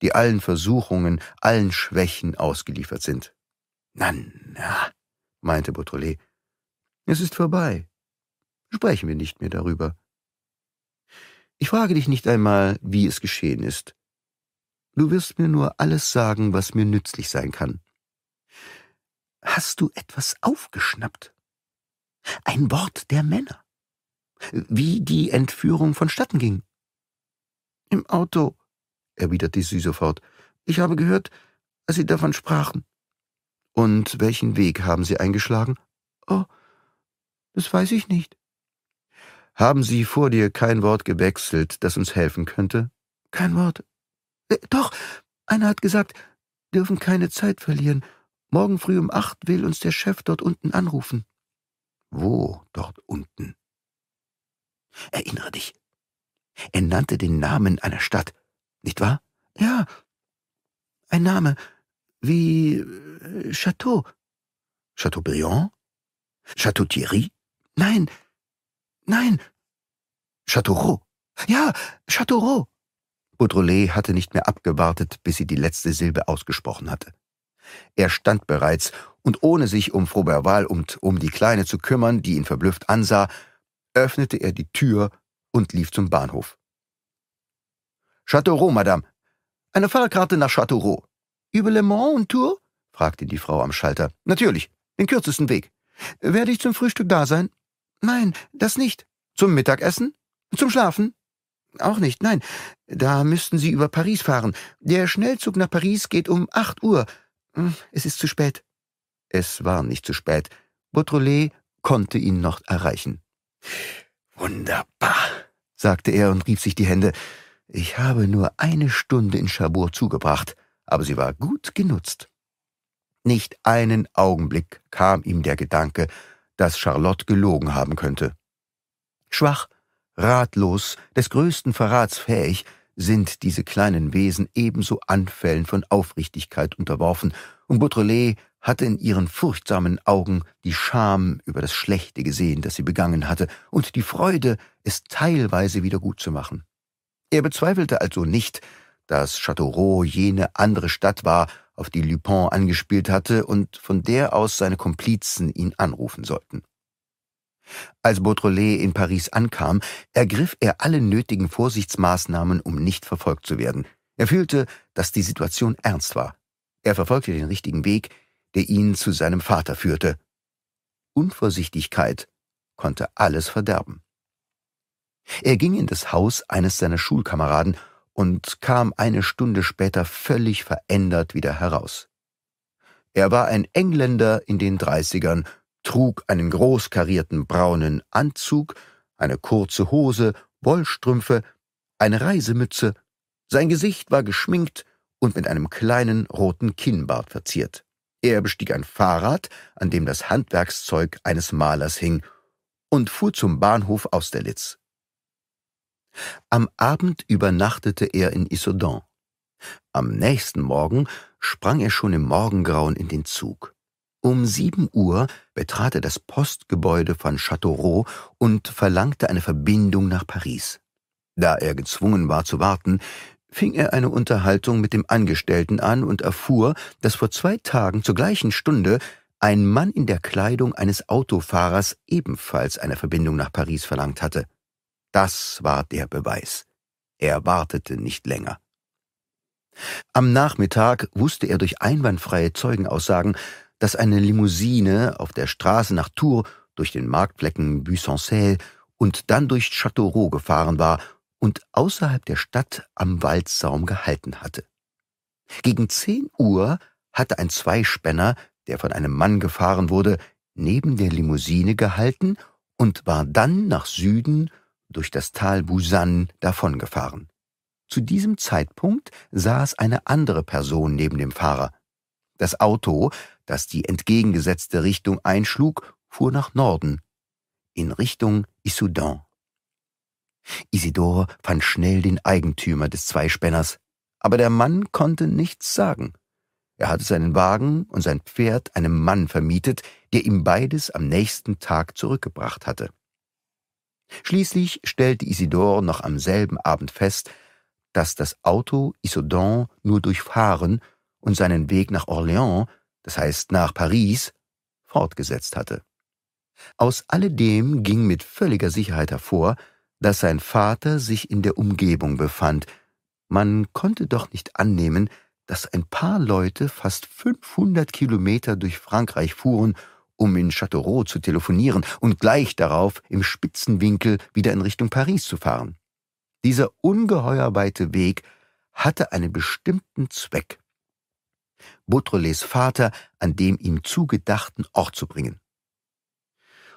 die allen Versuchungen, allen Schwächen ausgeliefert sind. Na, na, meinte Beautrelet, es ist vorbei. Sprechen wir nicht mehr darüber. Ich frage dich nicht einmal, wie es geschehen ist. Du wirst mir nur alles sagen, was mir nützlich sein kann. Hast du etwas aufgeschnappt? Ein Wort der Männer. Wie die Entführung vonstatten ging. Im Auto, erwiderte sie sofort. Ich habe gehört, als Sie davon sprachen. Und welchen Weg haben Sie eingeschlagen? Oh, das weiß ich nicht. Haben Sie vor dir kein Wort gewechselt, das uns helfen könnte? Kein Wort. Äh, doch, einer hat gesagt, dürfen keine Zeit verlieren. Morgen früh um acht will uns der Chef dort unten anrufen. Wo dort unten? Erinnere dich. Er nannte den Namen einer Stadt, nicht wahr? Ja. Ein Name wie äh, Chateau. Chateaubriand? Chateau Thierry? Nein. Nein. Chateauroux. Ja, Chateauroux. Baudrelais hatte nicht mehr abgewartet, bis sie die letzte Silbe ausgesprochen hatte. Er stand bereits, und ohne sich um Froberval und um die Kleine zu kümmern, die ihn verblüfft ansah, öffnete er die Tür und lief zum Bahnhof. Châteauroux, Madame. Eine Fahrkarte nach Châteauroux. Über Le Mans und Tours? fragte die Frau am Schalter. Natürlich, den kürzesten Weg. Werde ich zum Frühstück da sein? Nein, das nicht. Zum Mittagessen? Zum Schlafen? Auch nicht, nein. Da müssten Sie über Paris fahren. Der Schnellzug nach Paris geht um acht Uhr. Hm, es ist zu spät. Es war nicht zu spät. Beautrelet konnte ihn noch erreichen. Wunderbar, sagte er und rieb sich die Hände. Ich habe nur eine Stunde in Chabour zugebracht, aber sie war gut genutzt. Nicht einen Augenblick kam ihm der Gedanke, dass Charlotte gelogen haben könnte. Schwach ratlos, des größten Verrats fähig, sind diese kleinen Wesen ebenso Anfällen von Aufrichtigkeit unterworfen, und Beautrelet hatte in ihren furchtsamen Augen die Scham über das Schlechte gesehen, das sie begangen hatte, und die Freude, es teilweise wieder gut zu machen. Er bezweifelte also nicht, dass Châteauroux jene andere Stadt war, auf die Lupin angespielt hatte und von der aus seine Komplizen ihn anrufen sollten. Als Beautrelet in Paris ankam, ergriff er alle nötigen Vorsichtsmaßnahmen, um nicht verfolgt zu werden. Er fühlte, dass die Situation ernst war. Er verfolgte den richtigen Weg, der ihn zu seinem Vater führte. Unvorsichtigkeit konnte alles verderben. Er ging in das Haus eines seiner Schulkameraden und kam eine Stunde später völlig verändert wieder heraus. Er war ein Engländer in den Dreißigern trug einen großkarierten braunen Anzug, eine kurze Hose, Wollstrümpfe, eine Reisemütze, sein Gesicht war geschminkt und mit einem kleinen roten Kinnbart verziert. Er bestieg ein Fahrrad, an dem das Handwerkszeug eines Malers hing, und fuhr zum Bahnhof Austerlitz. Am Abend übernachtete er in Issoudun. Am nächsten Morgen sprang er schon im Morgengrauen in den Zug. Um sieben Uhr betrat er das Postgebäude von Châteauroux und verlangte eine Verbindung nach Paris. Da er gezwungen war zu warten, fing er eine Unterhaltung mit dem Angestellten an und erfuhr, dass vor zwei Tagen zur gleichen Stunde ein Mann in der Kleidung eines Autofahrers ebenfalls eine Verbindung nach Paris verlangt hatte. Das war der Beweis. Er wartete nicht länger. Am Nachmittag wusste er durch einwandfreie Zeugenaussagen, dass eine Limousine auf der Straße nach Tours durch den Marktflecken Buissancel und dann durch Châteauroux gefahren war und außerhalb der Stadt am Waldsaum gehalten hatte. Gegen zehn Uhr hatte ein Zweispänner, der von einem Mann gefahren wurde, neben der Limousine gehalten und war dann nach Süden durch das Tal Busan davongefahren. Zu diesem Zeitpunkt saß eine andere Person neben dem Fahrer. Das Auto das die entgegengesetzte Richtung einschlug, fuhr nach Norden, in Richtung Issoudun. Isidor fand schnell den Eigentümer des Zweispenners, aber der Mann konnte nichts sagen. Er hatte seinen Wagen und sein Pferd einem Mann vermietet, der ihm beides am nächsten Tag zurückgebracht hatte. Schließlich stellte Isidor noch am selben Abend fest, dass das Auto Isodon nur durchfahren und seinen Weg nach Orléans das heißt nach Paris, fortgesetzt hatte. Aus alledem ging mit völliger Sicherheit hervor, dass sein Vater sich in der Umgebung befand. Man konnte doch nicht annehmen, dass ein paar Leute fast 500 Kilometer durch Frankreich fuhren, um in Châteauroux zu telefonieren und gleich darauf im Spitzenwinkel wieder in Richtung Paris zu fahren. Dieser ungeheuer weite Weg hatte einen bestimmten Zweck. Baudrelais Vater, an dem ihm zugedachten Ort zu bringen.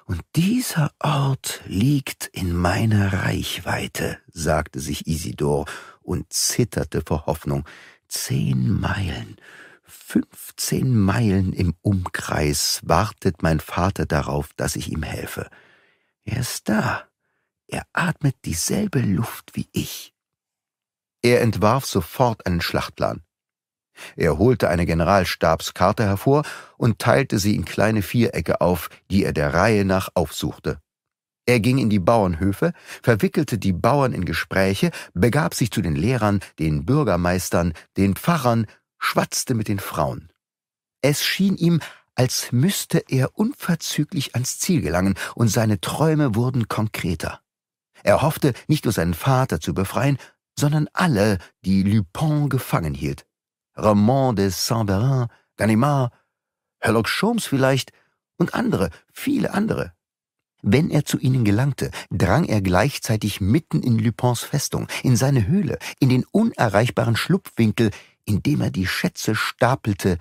Und dieser Ort liegt in meiner Reichweite, sagte sich Isidor und zitterte vor Hoffnung. Zehn Meilen, fünfzehn Meilen im Umkreis wartet mein Vater darauf, dass ich ihm helfe. Er ist da. Er atmet dieselbe Luft wie ich. Er entwarf sofort einen Schlachtplan. Er holte eine Generalstabskarte hervor und teilte sie in kleine Vierecke auf, die er der Reihe nach aufsuchte. Er ging in die Bauernhöfe, verwickelte die Bauern in Gespräche, begab sich zu den Lehrern, den Bürgermeistern, den Pfarrern, schwatzte mit den Frauen. Es schien ihm, als müsste er unverzüglich ans Ziel gelangen, und seine Träume wurden konkreter. Er hoffte, nicht nur seinen Vater zu befreien, sondern alle, die Lupin gefangen hielt. Ramon de Saint-Véran, Ganimard, Herlock Sholmes vielleicht und andere, viele andere. Wenn er zu ihnen gelangte, drang er gleichzeitig mitten in Lupins Festung, in seine Höhle, in den unerreichbaren Schlupfwinkel, in dem er die Schätze stapelte,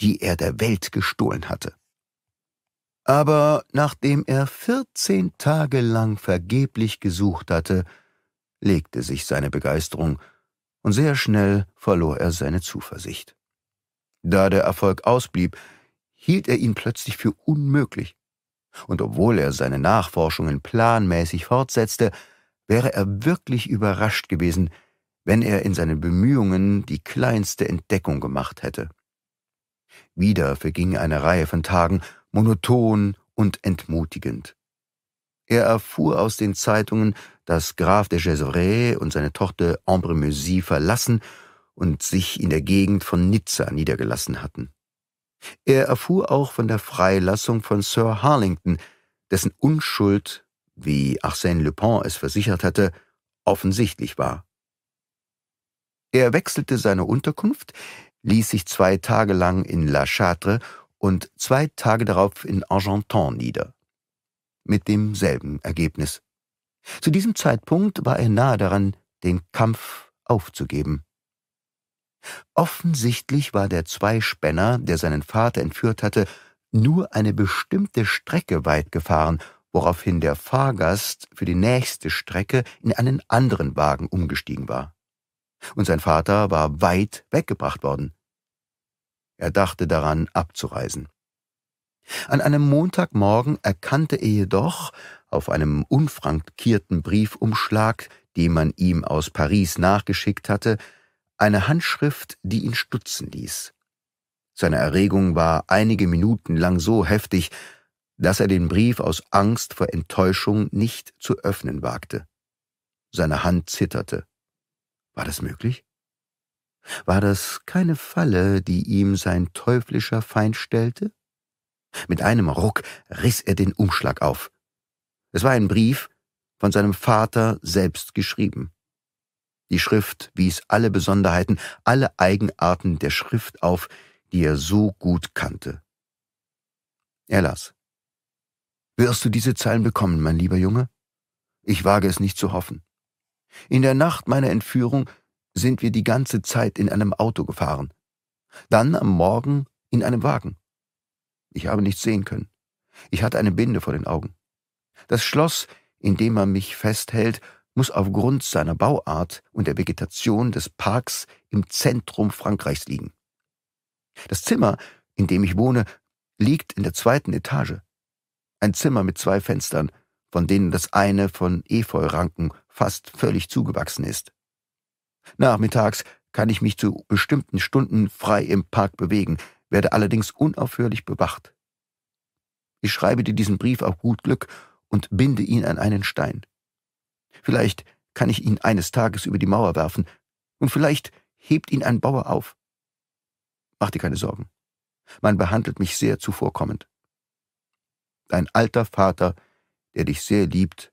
die er der Welt gestohlen hatte. Aber nachdem er vierzehn Tage lang vergeblich gesucht hatte, legte sich seine Begeisterung und sehr schnell verlor er seine Zuversicht. Da der Erfolg ausblieb, hielt er ihn plötzlich für unmöglich. Und obwohl er seine Nachforschungen planmäßig fortsetzte, wäre er wirklich überrascht gewesen, wenn er in seinen Bemühungen die kleinste Entdeckung gemacht hätte. Wieder verging eine Reihe von Tagen, monoton und entmutigend. Er erfuhr aus den Zeitungen, dass Graf de Gesvres und seine Tochter Ambremusy verlassen und sich in der Gegend von Nizza niedergelassen hatten. Er erfuhr auch von der Freilassung von Sir Harlington, dessen Unschuld, wie Arsène Lupin es versichert hatte, offensichtlich war. Er wechselte seine Unterkunft, ließ sich zwei Tage lang in La Châtre und zwei Tage darauf in Argentan nieder. Mit demselben Ergebnis. Zu diesem Zeitpunkt war er nahe daran, den Kampf aufzugeben. Offensichtlich war der Zweispänner, der seinen Vater entführt hatte, nur eine bestimmte Strecke weit gefahren, woraufhin der Fahrgast für die nächste Strecke in einen anderen Wagen umgestiegen war. Und sein Vater war weit weggebracht worden. Er dachte daran, abzureisen. An einem Montagmorgen erkannte er jedoch, auf einem unfrankierten Briefumschlag, den man ihm aus Paris nachgeschickt hatte, eine Handschrift, die ihn stutzen ließ. Seine Erregung war einige Minuten lang so heftig, dass er den Brief aus Angst vor Enttäuschung nicht zu öffnen wagte. Seine Hand zitterte. War das möglich? War das keine Falle, die ihm sein teuflischer Feind stellte? Mit einem Ruck riss er den Umschlag auf. Es war ein Brief, von seinem Vater selbst geschrieben. Die Schrift wies alle Besonderheiten, alle Eigenarten der Schrift auf, die er so gut kannte. Er las. Wirst du diese Zeilen bekommen, mein lieber Junge? Ich wage es nicht zu hoffen. In der Nacht meiner Entführung sind wir die ganze Zeit in einem Auto gefahren, dann am Morgen in einem Wagen. Ich habe nichts sehen können. Ich hatte eine Binde vor den Augen. Das Schloss, in dem man mich festhält, muss aufgrund seiner Bauart und der Vegetation des Parks im Zentrum Frankreichs liegen. Das Zimmer, in dem ich wohne, liegt in der zweiten Etage. Ein Zimmer mit zwei Fenstern, von denen das eine von Efeuranken fast völlig zugewachsen ist. Nachmittags kann ich mich zu bestimmten Stunden frei im Park bewegen, werde allerdings unaufhörlich bewacht. Ich schreibe dir diesen Brief auf gut Glück und binde ihn an einen Stein. Vielleicht kann ich ihn eines Tages über die Mauer werfen, und vielleicht hebt ihn ein Bauer auf. Mach dir keine Sorgen. Man behandelt mich sehr zuvorkommend. Dein alter Vater, der dich sehr liebt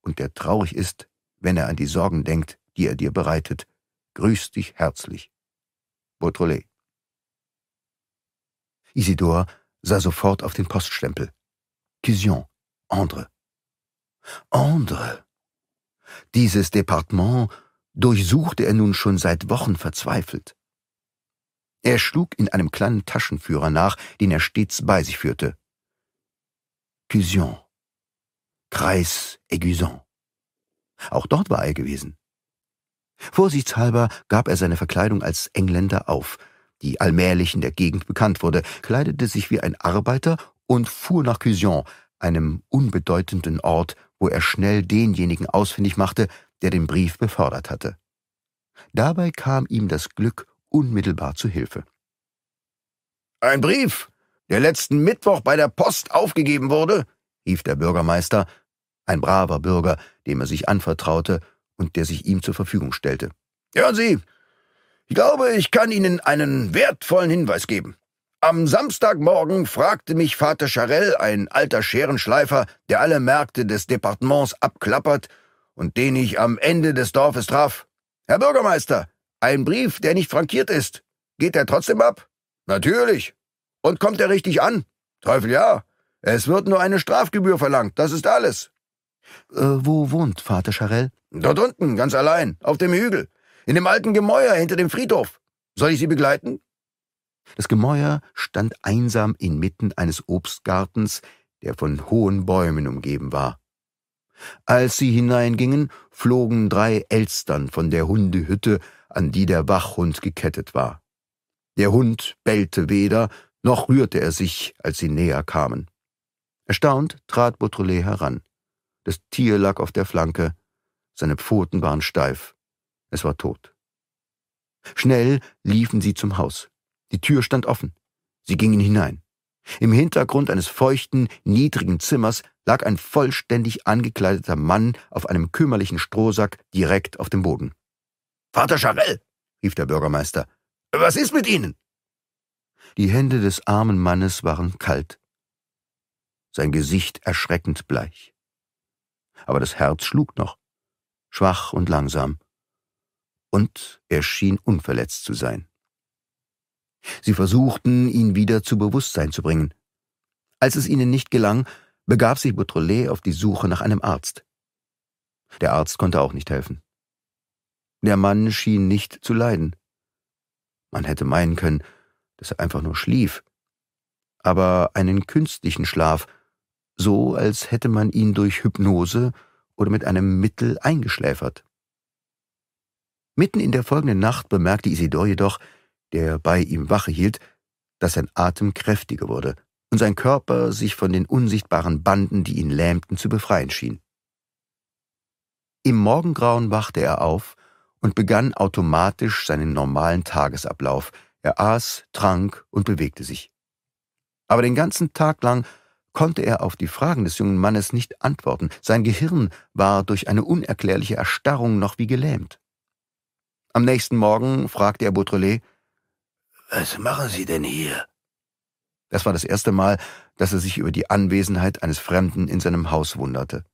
und der traurig ist, wenn er an die Sorgen denkt, die er dir bereitet, grüßt dich herzlich. Beautrelet. Isidor sah sofort auf den Poststempel. Cusion, Andre. Andre! Dieses Departement durchsuchte er nun schon seit Wochen verzweifelt. Er schlug in einem kleinen Taschenführer nach, den er stets bei sich führte. Cusion. Kreis Aiguison. Auch dort war er gewesen. Vorsichtshalber gab er seine Verkleidung als Engländer auf – die allmählich in der Gegend bekannt wurde, kleidete sich wie ein Arbeiter und fuhr nach Cusion, einem unbedeutenden Ort, wo er schnell denjenigen ausfindig machte, der den Brief befördert hatte. Dabei kam ihm das Glück unmittelbar zu Hilfe. Ein Brief, der letzten Mittwoch bei der Post aufgegeben wurde, rief der Bürgermeister, ein braver Bürger, dem er sich anvertraute und der sich ihm zur Verfügung stellte. Hören Sie, ich glaube, ich kann Ihnen einen wertvollen Hinweis geben. Am Samstagmorgen fragte mich Vater Charell, ein alter Scherenschleifer, der alle Märkte des Departements abklappert und den ich am Ende des Dorfes traf. Herr Bürgermeister, ein Brief, der nicht frankiert ist. Geht er trotzdem ab? Natürlich. Und kommt er richtig an? Teufel ja. Es wird nur eine Strafgebühr verlangt, das ist alles. Äh, wo wohnt Vater Charell? Dort unten, ganz allein, auf dem Hügel. In dem alten Gemäuer hinter dem Friedhof. Soll ich Sie begleiten? Das Gemäuer stand einsam inmitten eines Obstgartens, der von hohen Bäumen umgeben war. Als sie hineingingen, flogen drei Elstern von der Hundehütte, an die der Wachhund gekettet war. Der Hund bellte weder, noch rührte er sich, als sie näher kamen. Erstaunt trat Beautrelet heran. Das Tier lag auf der Flanke, seine Pfoten waren steif. Es war tot. Schnell liefen sie zum Haus. Die Tür stand offen. Sie gingen hinein. Im Hintergrund eines feuchten, niedrigen Zimmers lag ein vollständig angekleideter Mann auf einem kümmerlichen Strohsack direkt auf dem Boden. Vater Charell, rief der Bürgermeister, was ist mit Ihnen? Die Hände des armen Mannes waren kalt, sein Gesicht erschreckend bleich. Aber das Herz schlug noch, schwach und langsam und er schien unverletzt zu sein. Sie versuchten, ihn wieder zu Bewusstsein zu bringen. Als es ihnen nicht gelang, begab sich Beautrelet auf die Suche nach einem Arzt. Der Arzt konnte auch nicht helfen. Der Mann schien nicht zu leiden. Man hätte meinen können, dass er einfach nur schlief, aber einen künstlichen Schlaf, so als hätte man ihn durch Hypnose oder mit einem Mittel eingeschläfert. Mitten in der folgenden Nacht bemerkte Isidor jedoch, der bei ihm Wache hielt, dass sein Atem kräftiger wurde und sein Körper sich von den unsichtbaren Banden, die ihn lähmten, zu befreien schien. Im Morgengrauen wachte er auf und begann automatisch seinen normalen Tagesablauf. Er aß, trank und bewegte sich. Aber den ganzen Tag lang konnte er auf die Fragen des jungen Mannes nicht antworten. Sein Gehirn war durch eine unerklärliche Erstarrung noch wie gelähmt. Am nächsten Morgen fragte er Beautrelet, Was machen Sie denn hier? Das war das erste Mal, dass er sich über die Anwesenheit eines Fremden in seinem Haus wunderte.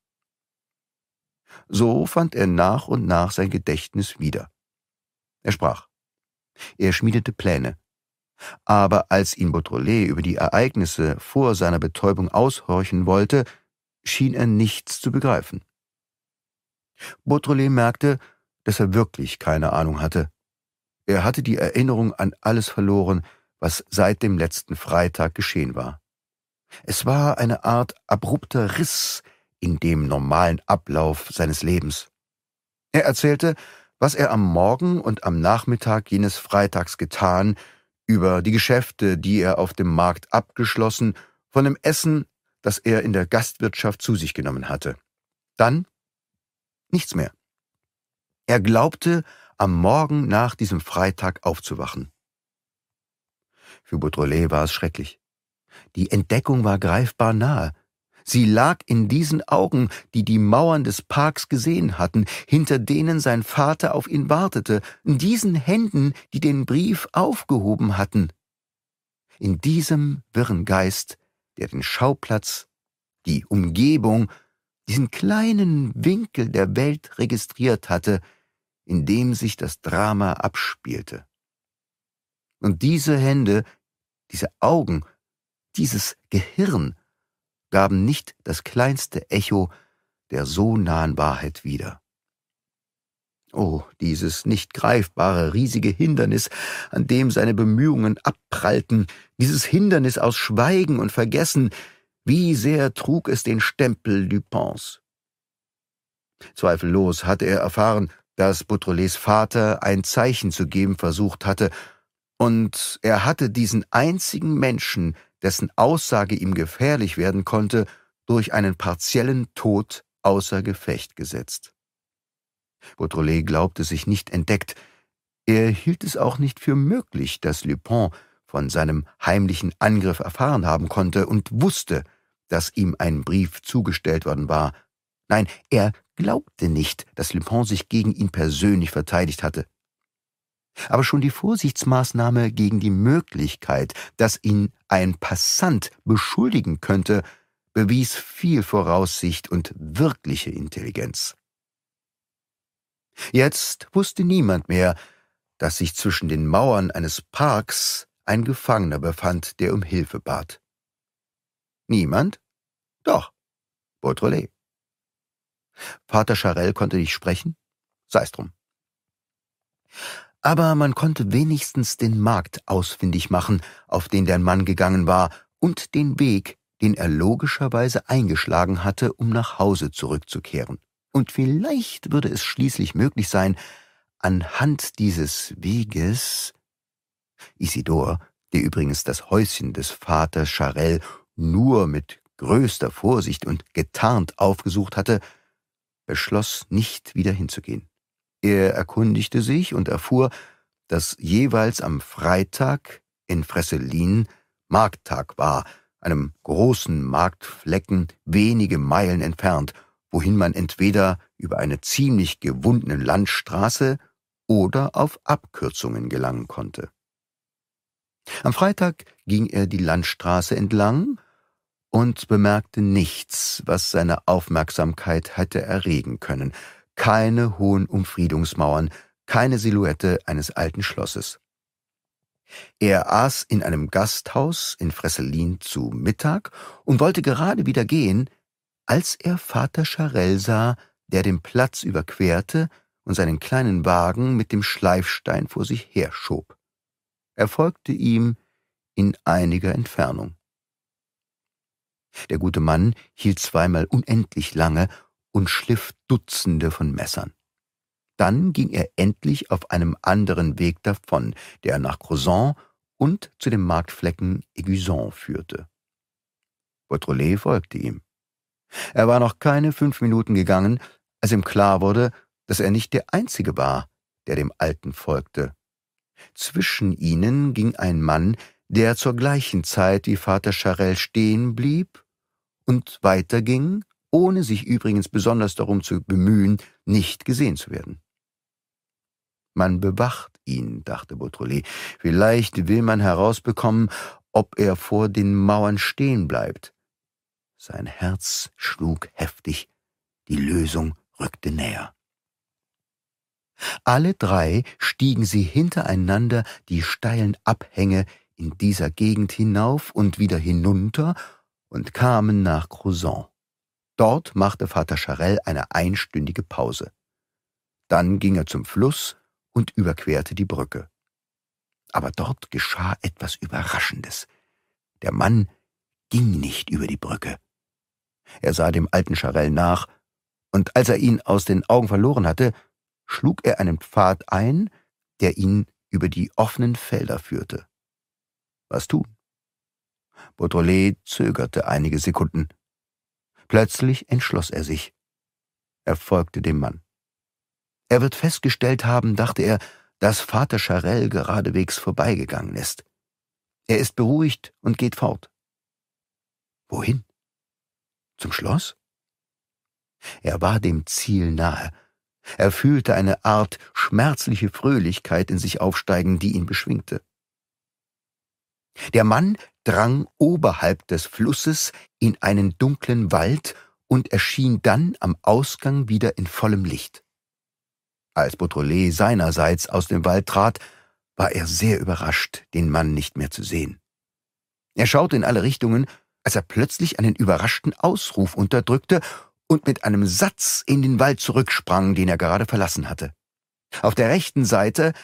So fand er nach und nach sein Gedächtnis wieder. Er sprach. Er schmiedete Pläne. Aber als ihn Beautrelet über die Ereignisse vor seiner Betäubung aushorchen wollte, schien er nichts zu begreifen. Beautrelet merkte, dass er wirklich keine Ahnung hatte. Er hatte die Erinnerung an alles verloren, was seit dem letzten Freitag geschehen war. Es war eine Art abrupter Riss in dem normalen Ablauf seines Lebens. Er erzählte, was er am Morgen und am Nachmittag jenes Freitags getan, über die Geschäfte, die er auf dem Markt abgeschlossen, von dem Essen, das er in der Gastwirtschaft zu sich genommen hatte. Dann nichts mehr. Er glaubte, am Morgen nach diesem Freitag aufzuwachen. Für Beautrelet war es schrecklich. Die Entdeckung war greifbar nahe. Sie lag in diesen Augen, die die Mauern des Parks gesehen hatten, hinter denen sein Vater auf ihn wartete, in diesen Händen, die den Brief aufgehoben hatten. In diesem wirren Geist, der den Schauplatz, die Umgebung, diesen kleinen Winkel der Welt registriert hatte, in dem sich das Drama abspielte. Und diese Hände, diese Augen, dieses Gehirn gaben nicht das kleinste Echo der so nahen Wahrheit wieder. Oh, dieses nicht greifbare, riesige Hindernis, an dem seine Bemühungen abprallten, dieses Hindernis aus Schweigen und Vergessen, wie sehr trug es den Stempel Dupons. Zweifellos hatte er erfahren, dass Boutroullets Vater ein Zeichen zu geben versucht hatte, und er hatte diesen einzigen Menschen, dessen Aussage ihm gefährlich werden konnte, durch einen partiellen Tod außer Gefecht gesetzt. Beautrelet glaubte sich nicht entdeckt. Er hielt es auch nicht für möglich, dass Lupin von seinem heimlichen Angriff erfahren haben konnte und wusste, dass ihm ein Brief zugestellt worden war Nein, er glaubte nicht, dass Lupin sich gegen ihn persönlich verteidigt hatte. Aber schon die Vorsichtsmaßnahme gegen die Möglichkeit, dass ihn ein Passant beschuldigen könnte, bewies viel Voraussicht und wirkliche Intelligenz. Jetzt wusste niemand mehr, dass sich zwischen den Mauern eines Parks ein Gefangener befand, der um Hilfe bat. Niemand? Doch, Beautrelet. Vater Charell konnte nicht sprechen, sei's drum. Aber man konnte wenigstens den Markt ausfindig machen, auf den der Mann gegangen war, und den Weg, den er logischerweise eingeschlagen hatte, um nach Hause zurückzukehren. Und vielleicht würde es schließlich möglich sein, anhand dieses Weges Isidor, der übrigens das Häuschen des Vaters Charell nur mit größter Vorsicht und getarnt aufgesucht hatte, beschloss, nicht wieder hinzugehen. Er erkundigte sich und erfuhr, dass jeweils am Freitag in Fresselin Markttag war, einem großen Marktflecken wenige Meilen entfernt, wohin man entweder über eine ziemlich gewundene Landstraße oder auf Abkürzungen gelangen konnte. Am Freitag ging er die Landstraße entlang, und bemerkte nichts, was seine Aufmerksamkeit hätte erregen können, keine hohen Umfriedungsmauern, keine Silhouette eines alten Schlosses. Er aß in einem Gasthaus in Fresselin zu Mittag und wollte gerade wieder gehen, als er Vater Charell sah, der den Platz überquerte und seinen kleinen Wagen mit dem Schleifstein vor sich herschob. Er folgte ihm in einiger Entfernung. Der gute Mann hielt zweimal unendlich lange und schliff Dutzende von Messern. Dann ging er endlich auf einem anderen Weg davon, der nach Crozon und zu dem Marktflecken Aiguison führte. Beautrelet folgte ihm. Er war noch keine fünf Minuten gegangen, als ihm klar wurde, dass er nicht der Einzige war, der dem Alten folgte. Zwischen ihnen ging ein Mann, der zur gleichen Zeit wie Vater Charel stehen blieb und weiterging, ohne sich übrigens besonders darum zu bemühen, nicht gesehen zu werden. Man bewacht ihn, dachte Beautrelet. Vielleicht will man herausbekommen, ob er vor den Mauern stehen bleibt. Sein Herz schlug heftig. Die Lösung rückte näher. Alle drei stiegen sie hintereinander die steilen Abhänge in dieser Gegend hinauf und wieder hinunter und kamen nach Crozon. Dort machte Vater Charel eine einstündige Pause. Dann ging er zum Fluss und überquerte die Brücke. Aber dort geschah etwas Überraschendes. Der Mann ging nicht über die Brücke. Er sah dem alten Charel nach, und als er ihn aus den Augen verloren hatte, schlug er einen Pfad ein, der ihn über die offenen Felder führte. Was tun? Beautrelet zögerte einige Sekunden. Plötzlich entschloss er sich. Er folgte dem Mann. Er wird festgestellt haben, dachte er, dass Vater Charell geradewegs vorbeigegangen ist. Er ist beruhigt und geht fort. Wohin? Zum Schloss? Er war dem Ziel nahe. Er fühlte eine Art schmerzliche Fröhlichkeit in sich aufsteigen, die ihn beschwingte. Der Mann drang oberhalb des Flusses in einen dunklen Wald und erschien dann am Ausgang wieder in vollem Licht. Als Beautrelet seinerseits aus dem Wald trat, war er sehr überrascht, den Mann nicht mehr zu sehen. Er schaute in alle Richtungen, als er plötzlich einen überraschten Ausruf unterdrückte und mit einem Satz in den Wald zurücksprang, den er gerade verlassen hatte. Auf der rechten Seite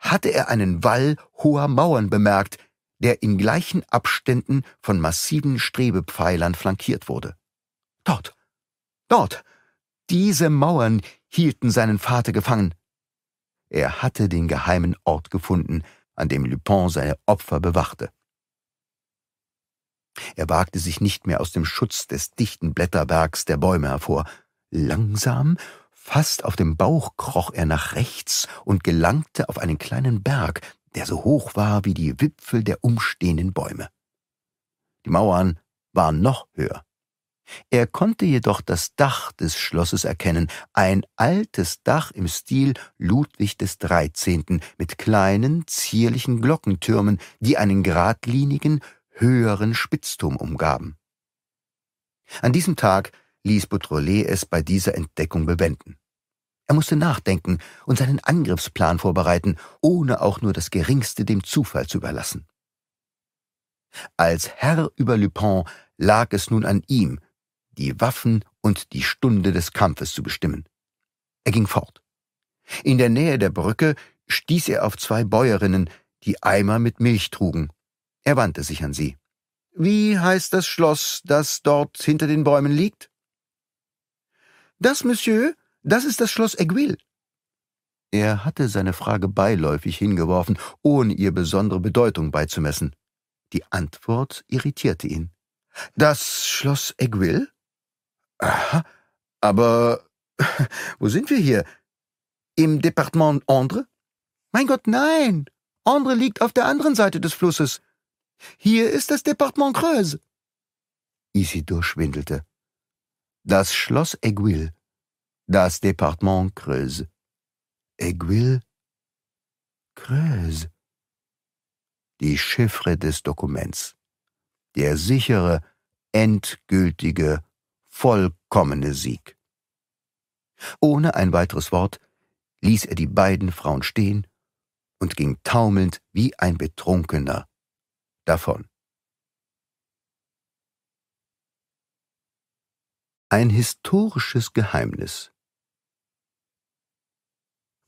hatte er einen Wall hoher Mauern bemerkt, der in gleichen Abständen von massiven Strebepfeilern flankiert wurde. Dort, dort, diese Mauern hielten seinen Vater gefangen. Er hatte den geheimen Ort gefunden, an dem Lupin seine Opfer bewachte. Er wagte sich nicht mehr aus dem Schutz des dichten Blätterbergs der Bäume hervor. Langsam, fast auf dem Bauch kroch er nach rechts und gelangte auf einen kleinen Berg, der so hoch war wie die Wipfel der umstehenden Bäume. Die Mauern waren noch höher. Er konnte jedoch das Dach des Schlosses erkennen, ein altes Dach im Stil Ludwig des XIII. mit kleinen, zierlichen Glockentürmen, die einen geradlinigen, höheren Spitzturm umgaben. An diesem Tag ließ Beautrelet es bei dieser Entdeckung bewenden. Er musste nachdenken und seinen Angriffsplan vorbereiten, ohne auch nur das geringste dem Zufall zu überlassen. Als Herr über Lupin lag es nun an ihm, die Waffen und die Stunde des Kampfes zu bestimmen. Er ging fort. In der Nähe der Brücke stieß er auf zwei Bäuerinnen, die Eimer mit Milch trugen. Er wandte sich an sie. Wie heißt das Schloss, das dort hinter den Bäumen liegt? Das, Monsieur, das ist das Schloss Aiguille. Er hatte seine Frage beiläufig hingeworfen, ohne ihr besondere Bedeutung beizumessen. Die Antwort irritierte ihn. Das Schloss Aiguille? Aha, aber wo sind wir hier? Im Departement Andre? Mein Gott, nein! Andre liegt auf der anderen Seite des Flusses. Hier ist das Departement Creuse. Isidor schwindelte. Das Schloss Aiguille das Departement Creuse. Aiguille Creuse. Die Chiffre des Dokuments. Der sichere, endgültige, vollkommene Sieg. Ohne ein weiteres Wort ließ er die beiden Frauen stehen und ging taumelnd wie ein Betrunkener davon. Ein historisches Geheimnis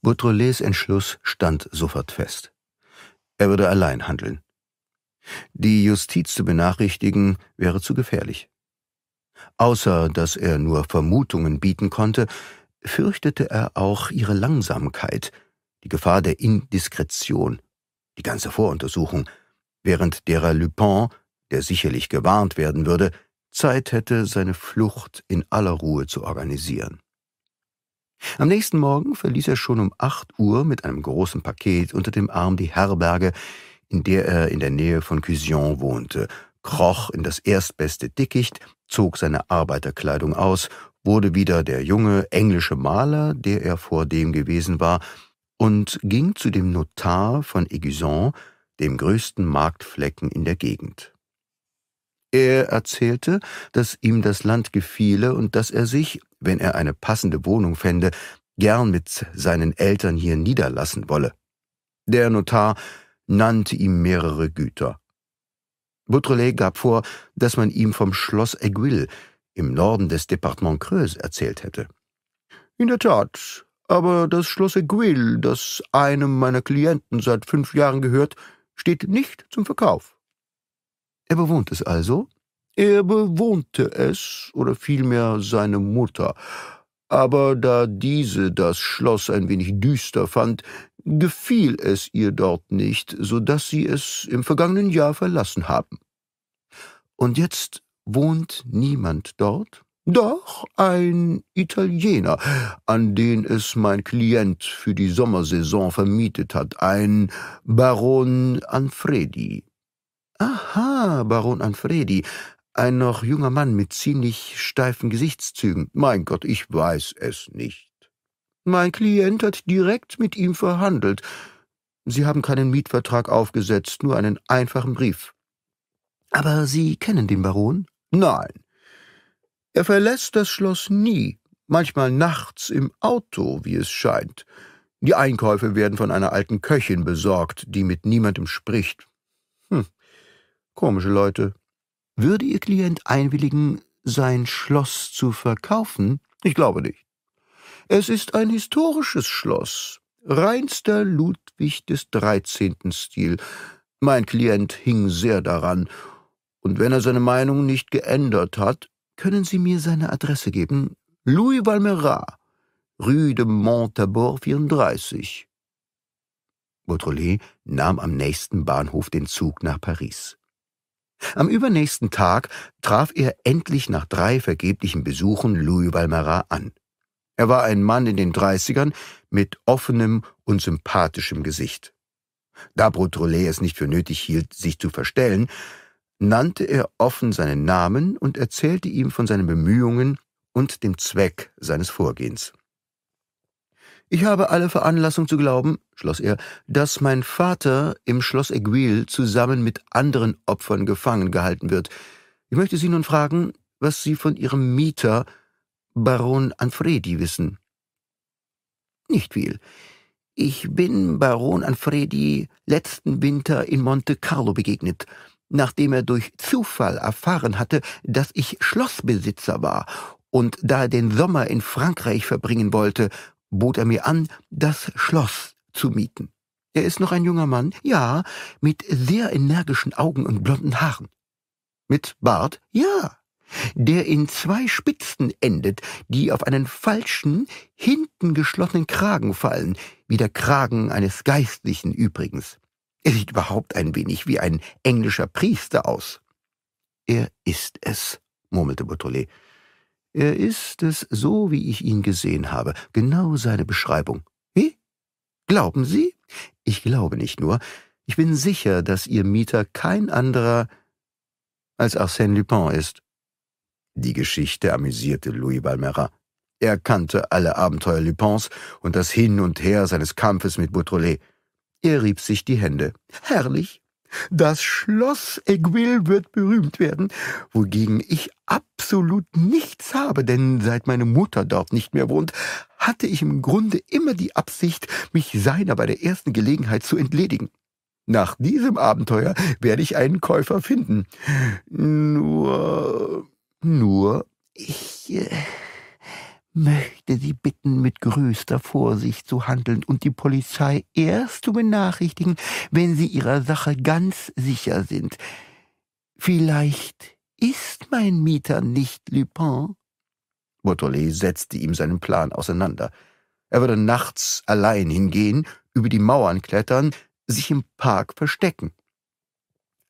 Beautreletts Entschluss stand sofort fest. Er würde allein handeln. Die Justiz zu benachrichtigen wäre zu gefährlich. Außer dass er nur Vermutungen bieten konnte, fürchtete er auch ihre Langsamkeit, die Gefahr der Indiskretion, die ganze Voruntersuchung, während derer Lupin, der sicherlich gewarnt werden würde, Zeit hätte, seine Flucht in aller Ruhe zu organisieren. Am nächsten Morgen verließ er schon um acht Uhr mit einem großen Paket unter dem Arm die Herberge, in der er in der Nähe von Cusion wohnte, kroch in das erstbeste Dickicht, zog seine Arbeiterkleidung aus, wurde wieder der junge englische Maler, der er vordem gewesen war, und ging zu dem Notar von Aiguison, dem größten Marktflecken in der Gegend. Er erzählte, dass ihm das Land gefiele und dass er sich, wenn er eine passende Wohnung fände, gern mit seinen Eltern hier niederlassen wolle. Der Notar nannte ihm mehrere Güter. Boutrelet gab vor, dass man ihm vom Schloss Aiguille im Norden des Departement Creuse erzählt hätte. In der Tat, aber das Schloss Aiguille, das einem meiner Klienten seit fünf Jahren gehört, steht nicht zum Verkauf. Er bewohnt es also er bewohnte es, oder vielmehr seine Mutter, aber da diese das Schloss ein wenig düster fand, gefiel es ihr dort nicht, so dass sie es im vergangenen Jahr verlassen haben. Und jetzt wohnt niemand dort? Doch ein Italiener, an den es mein Klient für die Sommersaison vermietet hat, ein Baron Anfredi. Aha, Baron Anfredi, ein noch junger Mann mit ziemlich steifen Gesichtszügen. Mein Gott, ich weiß es nicht. Mein Klient hat direkt mit ihm verhandelt. Sie haben keinen Mietvertrag aufgesetzt, nur einen einfachen Brief. Aber Sie kennen den Baron? Nein. Er verlässt das Schloss nie, manchmal nachts im Auto, wie es scheint. Die Einkäufe werden von einer alten Köchin besorgt, die mit niemandem spricht. Hm, komische Leute. Würde Ihr Klient einwilligen, sein Schloss zu verkaufen? Ich glaube nicht. Es ist ein historisches Schloss, reinster Ludwig des 13. Stil. Mein Klient hing sehr daran, und wenn er seine Meinung nicht geändert hat, können Sie mir seine Adresse geben? Louis Valmerat, Rue de Montabor 34. Beautrelet nahm am nächsten Bahnhof den Zug nach Paris. Am übernächsten Tag traf er endlich nach drei vergeblichen Besuchen Louis Valmarin an. Er war ein Mann in den Dreißigern mit offenem und sympathischem Gesicht. Da Brotroulet es nicht für nötig hielt, sich zu verstellen, nannte er offen seinen Namen und erzählte ihm von seinen Bemühungen und dem Zweck seines Vorgehens. Ich habe alle Veranlassung zu glauben, schloss er, dass mein Vater im Schloss Aiguille zusammen mit anderen Opfern gefangen gehalten wird. Ich möchte Sie nun fragen, was Sie von Ihrem Mieter, Baron Anfredi, wissen. Nicht viel. Ich bin Baron Anfredi letzten Winter in Monte Carlo begegnet, nachdem er durch Zufall erfahren hatte, dass ich Schlossbesitzer war und da er den Sommer in Frankreich verbringen wollte, bot er mir an, das Schloss zu mieten. Er ist noch ein junger Mann, ja, mit sehr energischen Augen und blonden Haaren. Mit Bart, ja, der in zwei Spitzen endet, die auf einen falschen, hinten geschlossenen Kragen fallen, wie der Kragen eines Geistlichen übrigens. Er sieht überhaupt ein wenig wie ein englischer Priester aus. Er ist es, murmelte Boutollet. Er ist es so, wie ich ihn gesehen habe, genau seine Beschreibung. Wie? Glauben Sie? Ich glaube nicht nur. Ich bin sicher, dass Ihr Mieter kein anderer als Arsène Lupin ist. Die Geschichte amüsierte Louis Balmerin. Er kannte alle Abenteuer Lupins und das Hin und Her seines Kampfes mit Beautrelet. Er rieb sich die Hände. Herrlich! Das Schloss Aiguille wird berühmt werden, wogegen ich absolut nichts habe, denn seit meine Mutter dort nicht mehr wohnt, hatte ich im Grunde immer die Absicht, mich seiner bei der ersten Gelegenheit zu entledigen. Nach diesem Abenteuer werde ich einen Käufer finden. Nur, nur, ich... Äh möchte Sie bitten, mit größter Vorsicht zu handeln und die Polizei erst zu benachrichtigen, wenn Sie Ihrer Sache ganz sicher sind. Vielleicht ist mein Mieter nicht Lupin? Waterley setzte ihm seinen Plan auseinander. Er würde nachts allein hingehen, über die Mauern klettern, sich im Park verstecken.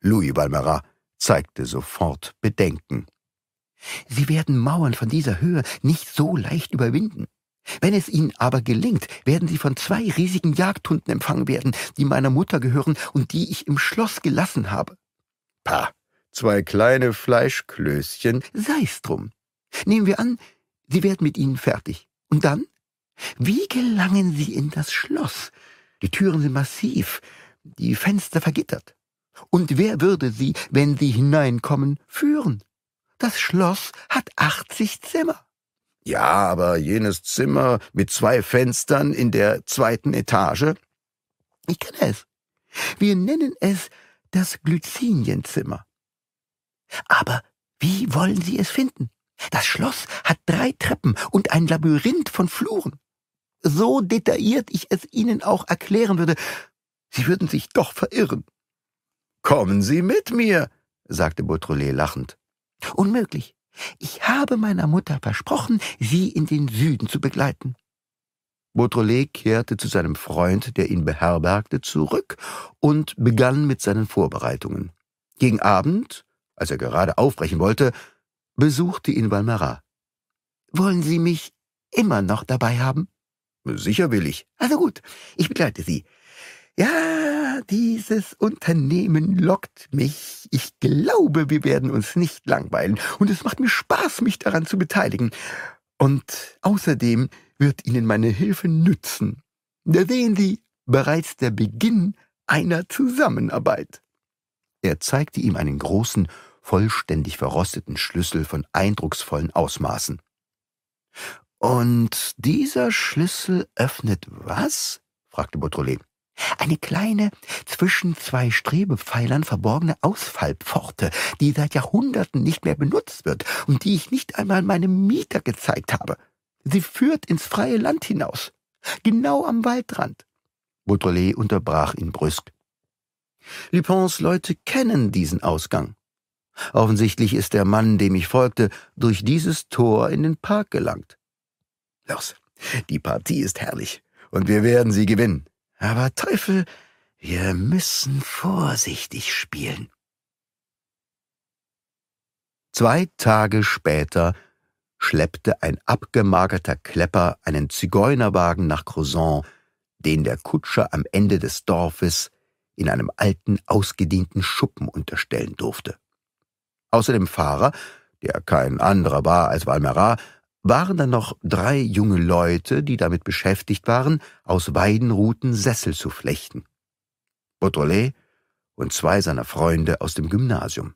Louis Valmeras zeigte sofort Bedenken. Sie werden Mauern von dieser Höhe nicht so leicht überwinden. Wenn es ihnen aber gelingt, werden sie von zwei riesigen Jagdhunden empfangen werden, die meiner Mutter gehören und die ich im Schloss gelassen habe. Pah, zwei kleine Fleischklößchen. Sei's drum. Nehmen wir an, sie werden mit ihnen fertig. Und dann? Wie gelangen sie in das Schloss? Die Türen sind massiv, die Fenster vergittert. Und wer würde sie, wenn sie hineinkommen, führen? Das Schloss hat 80 Zimmer. Ja, aber jenes Zimmer mit zwei Fenstern in der zweiten Etage? Ich kenne es. Wir nennen es das Glycinienzimmer. Aber wie wollen Sie es finden? Das Schloss hat drei Treppen und ein Labyrinth von Fluren. So detailliert ich es Ihnen auch erklären würde, Sie würden sich doch verirren. Kommen Sie mit mir, sagte Beautrelet lachend. Unmöglich. Ich habe meiner Mutter versprochen, sie in den Süden zu begleiten. Beautrelet kehrte zu seinem Freund, der ihn beherbergte, zurück und begann mit seinen Vorbereitungen. Gegen Abend, als er gerade aufbrechen wollte, besuchte ihn Valmarat. »Wollen Sie mich immer noch dabei haben?« »Sicher will ich.« »Also gut, ich begleite Sie. Ja, dieses Unternehmen lockt mich. Ich glaube, wir werden uns nicht langweilen. Und es macht mir Spaß, mich daran zu beteiligen. Und außerdem wird Ihnen meine Hilfe nützen. Da sehen Sie bereits der Beginn einer Zusammenarbeit. Er zeigte ihm einen großen, vollständig verrosteten Schlüssel von eindrucksvollen Ausmaßen. Und dieser Schlüssel öffnet was? fragte Beautrelet. Eine kleine, zwischen zwei Strebepfeilern verborgene Ausfallpforte, die seit Jahrhunderten nicht mehr benutzt wird und die ich nicht einmal meinem Mieter gezeigt habe. Sie führt ins freie Land hinaus, genau am Waldrand. Baudrelais unterbrach ihn brüsk. Lupins Leute kennen diesen Ausgang. Offensichtlich ist der Mann, dem ich folgte, durch dieses Tor in den Park gelangt. Los, die Partie ist herrlich, und wir werden sie gewinnen. Aber Teufel, wir müssen vorsichtig spielen. Zwei Tage später schleppte ein abgemagerter Klepper einen Zigeunerwagen nach Crozon, den der Kutscher am Ende des Dorfes in einem alten, ausgedienten Schuppen unterstellen durfte. Außer dem Fahrer, der kein anderer war als Valmerat, waren dann noch drei junge Leute, die damit beschäftigt waren, aus Weidenruten Sessel zu flechten. Beautrelet und zwei seiner Freunde aus dem Gymnasium.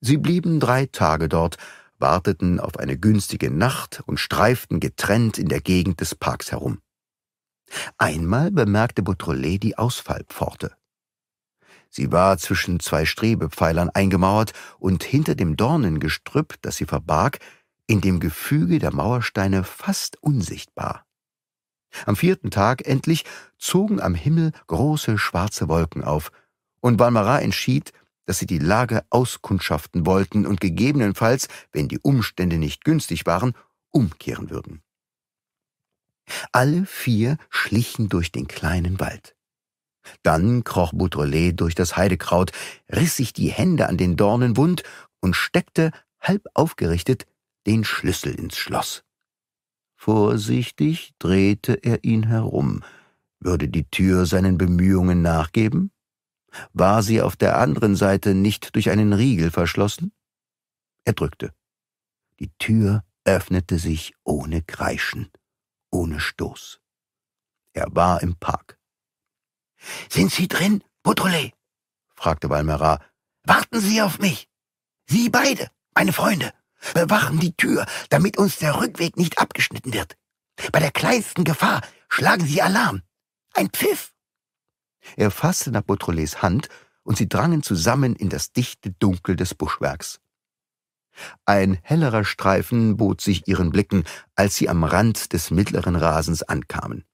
Sie blieben drei Tage dort, warteten auf eine günstige Nacht und streiften getrennt in der Gegend des Parks herum. Einmal bemerkte Beautrelet die Ausfallpforte. Sie war zwischen zwei Strebepfeilern eingemauert und hinter dem Dornengestrüpp, das sie verbarg, in dem Gefüge der Mauersteine fast unsichtbar. Am vierten Tag endlich zogen am Himmel große schwarze Wolken auf, und Balmarat entschied, dass sie die Lage auskundschaften wollten und gegebenenfalls, wenn die Umstände nicht günstig waren, umkehren würden. Alle vier schlichen durch den kleinen Wald. Dann kroch Boutrelet durch das Heidekraut, riss sich die Hände an den Dornen wund und steckte, halb aufgerichtet, den Schlüssel ins Schloss. Vorsichtig drehte er ihn herum. Würde die Tür seinen Bemühungen nachgeben? War sie auf der anderen Seite nicht durch einen Riegel verschlossen? Er drückte. Die Tür öffnete sich ohne Kreischen, ohne Stoß. Er war im Park. Sind Sie drin, Beautrelet? fragte Valmerat. Warten Sie auf mich! Sie beide, meine Freunde! Bewachen die Tür, damit uns der Rückweg nicht abgeschnitten wird. Bei der kleinsten Gefahr schlagen Sie Alarm. Ein Pfiff! Er fasste nach Beautrelets Hand und sie drangen zusammen in das dichte Dunkel des Buschwerks. Ein hellerer Streifen bot sich ihren Blicken, als sie am Rand des mittleren Rasens ankamen.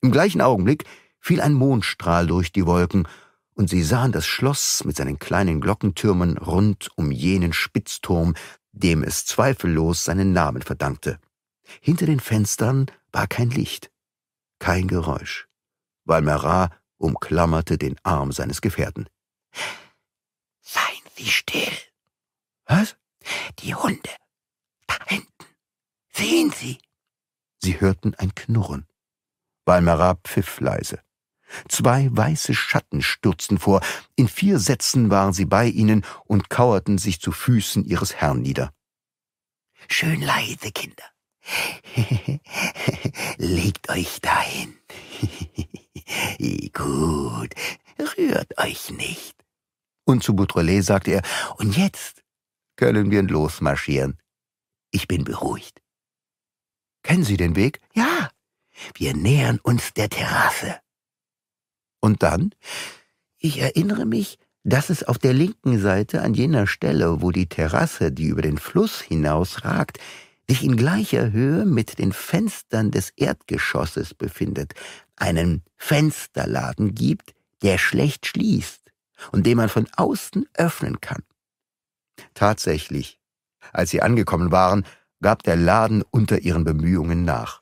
Im gleichen Augenblick fiel ein Mondstrahl durch die Wolken, und sie sahen das Schloss mit seinen kleinen Glockentürmen rund um jenen Spitzturm, dem es zweifellos seinen Namen verdankte. Hinter den Fenstern war kein Licht, kein Geräusch. Valmerat umklammerte den Arm seines Gefährten. Seien Sie still. Was? Die Hunde. Da hinten. Sehen Sie. Sie hörten ein Knurren. Valmerat pfiff leise. Zwei weiße Schatten stürzten vor, in vier Sätzen waren sie bei ihnen und kauerten sich zu Füßen ihres Herrn nieder. Schön leise, Kinder. Legt euch dahin. Gut, rührt euch nicht. Und zu Boutrelet sagte er, und jetzt können wir losmarschieren. Ich bin beruhigt. Kennen Sie den Weg? Ja. Wir nähern uns der Terrasse. Und dann? Ich erinnere mich, dass es auf der linken Seite an jener Stelle, wo die Terrasse, die über den Fluss hinausragt, sich in gleicher Höhe mit den Fenstern des Erdgeschosses befindet, einen Fensterladen gibt, der schlecht schließt und den man von außen öffnen kann. Tatsächlich, als sie angekommen waren, gab der Laden unter ihren Bemühungen nach.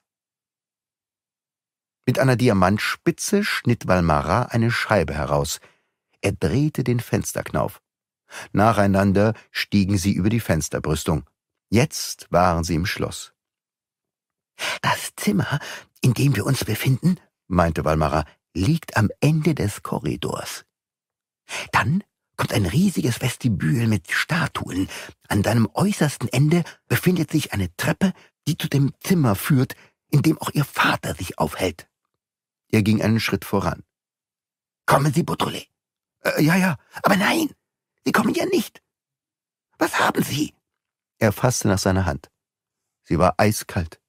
Mit einer Diamantspitze schnitt Valmara eine Scheibe heraus. Er drehte den Fensterknauf. Nacheinander stiegen sie über die Fensterbrüstung. Jetzt waren sie im Schloss. Das Zimmer, in dem wir uns befinden, meinte Valmara, liegt am Ende des Korridors. Dann kommt ein riesiges Vestibül mit Statuen. An seinem äußersten Ende befindet sich eine Treppe, die zu dem Zimmer führt, in dem auch ihr Vater sich aufhält. Er ging einen Schritt voran. Kommen Sie, Beautrelet. Äh, ja, ja, aber nein, Sie kommen ja nicht. Was haben Sie? Er fasste nach seiner Hand. Sie war eiskalt.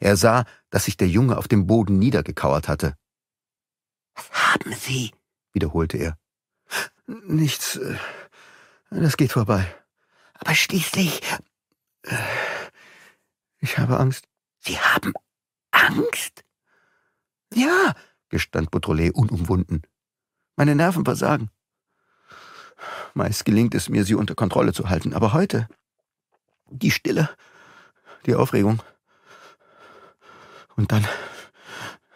Er sah, dass sich der Junge auf dem Boden niedergekauert hatte. Was haben Sie? wiederholte er. Nichts. Äh, das geht vorbei. Aber schließlich. Äh, ich habe Angst. Sie haben Angst? Ja, gestand Beautrelet unumwunden. Meine Nerven versagen. Meist gelingt es mir, sie unter Kontrolle zu halten, aber heute die Stille, die Aufregung und dann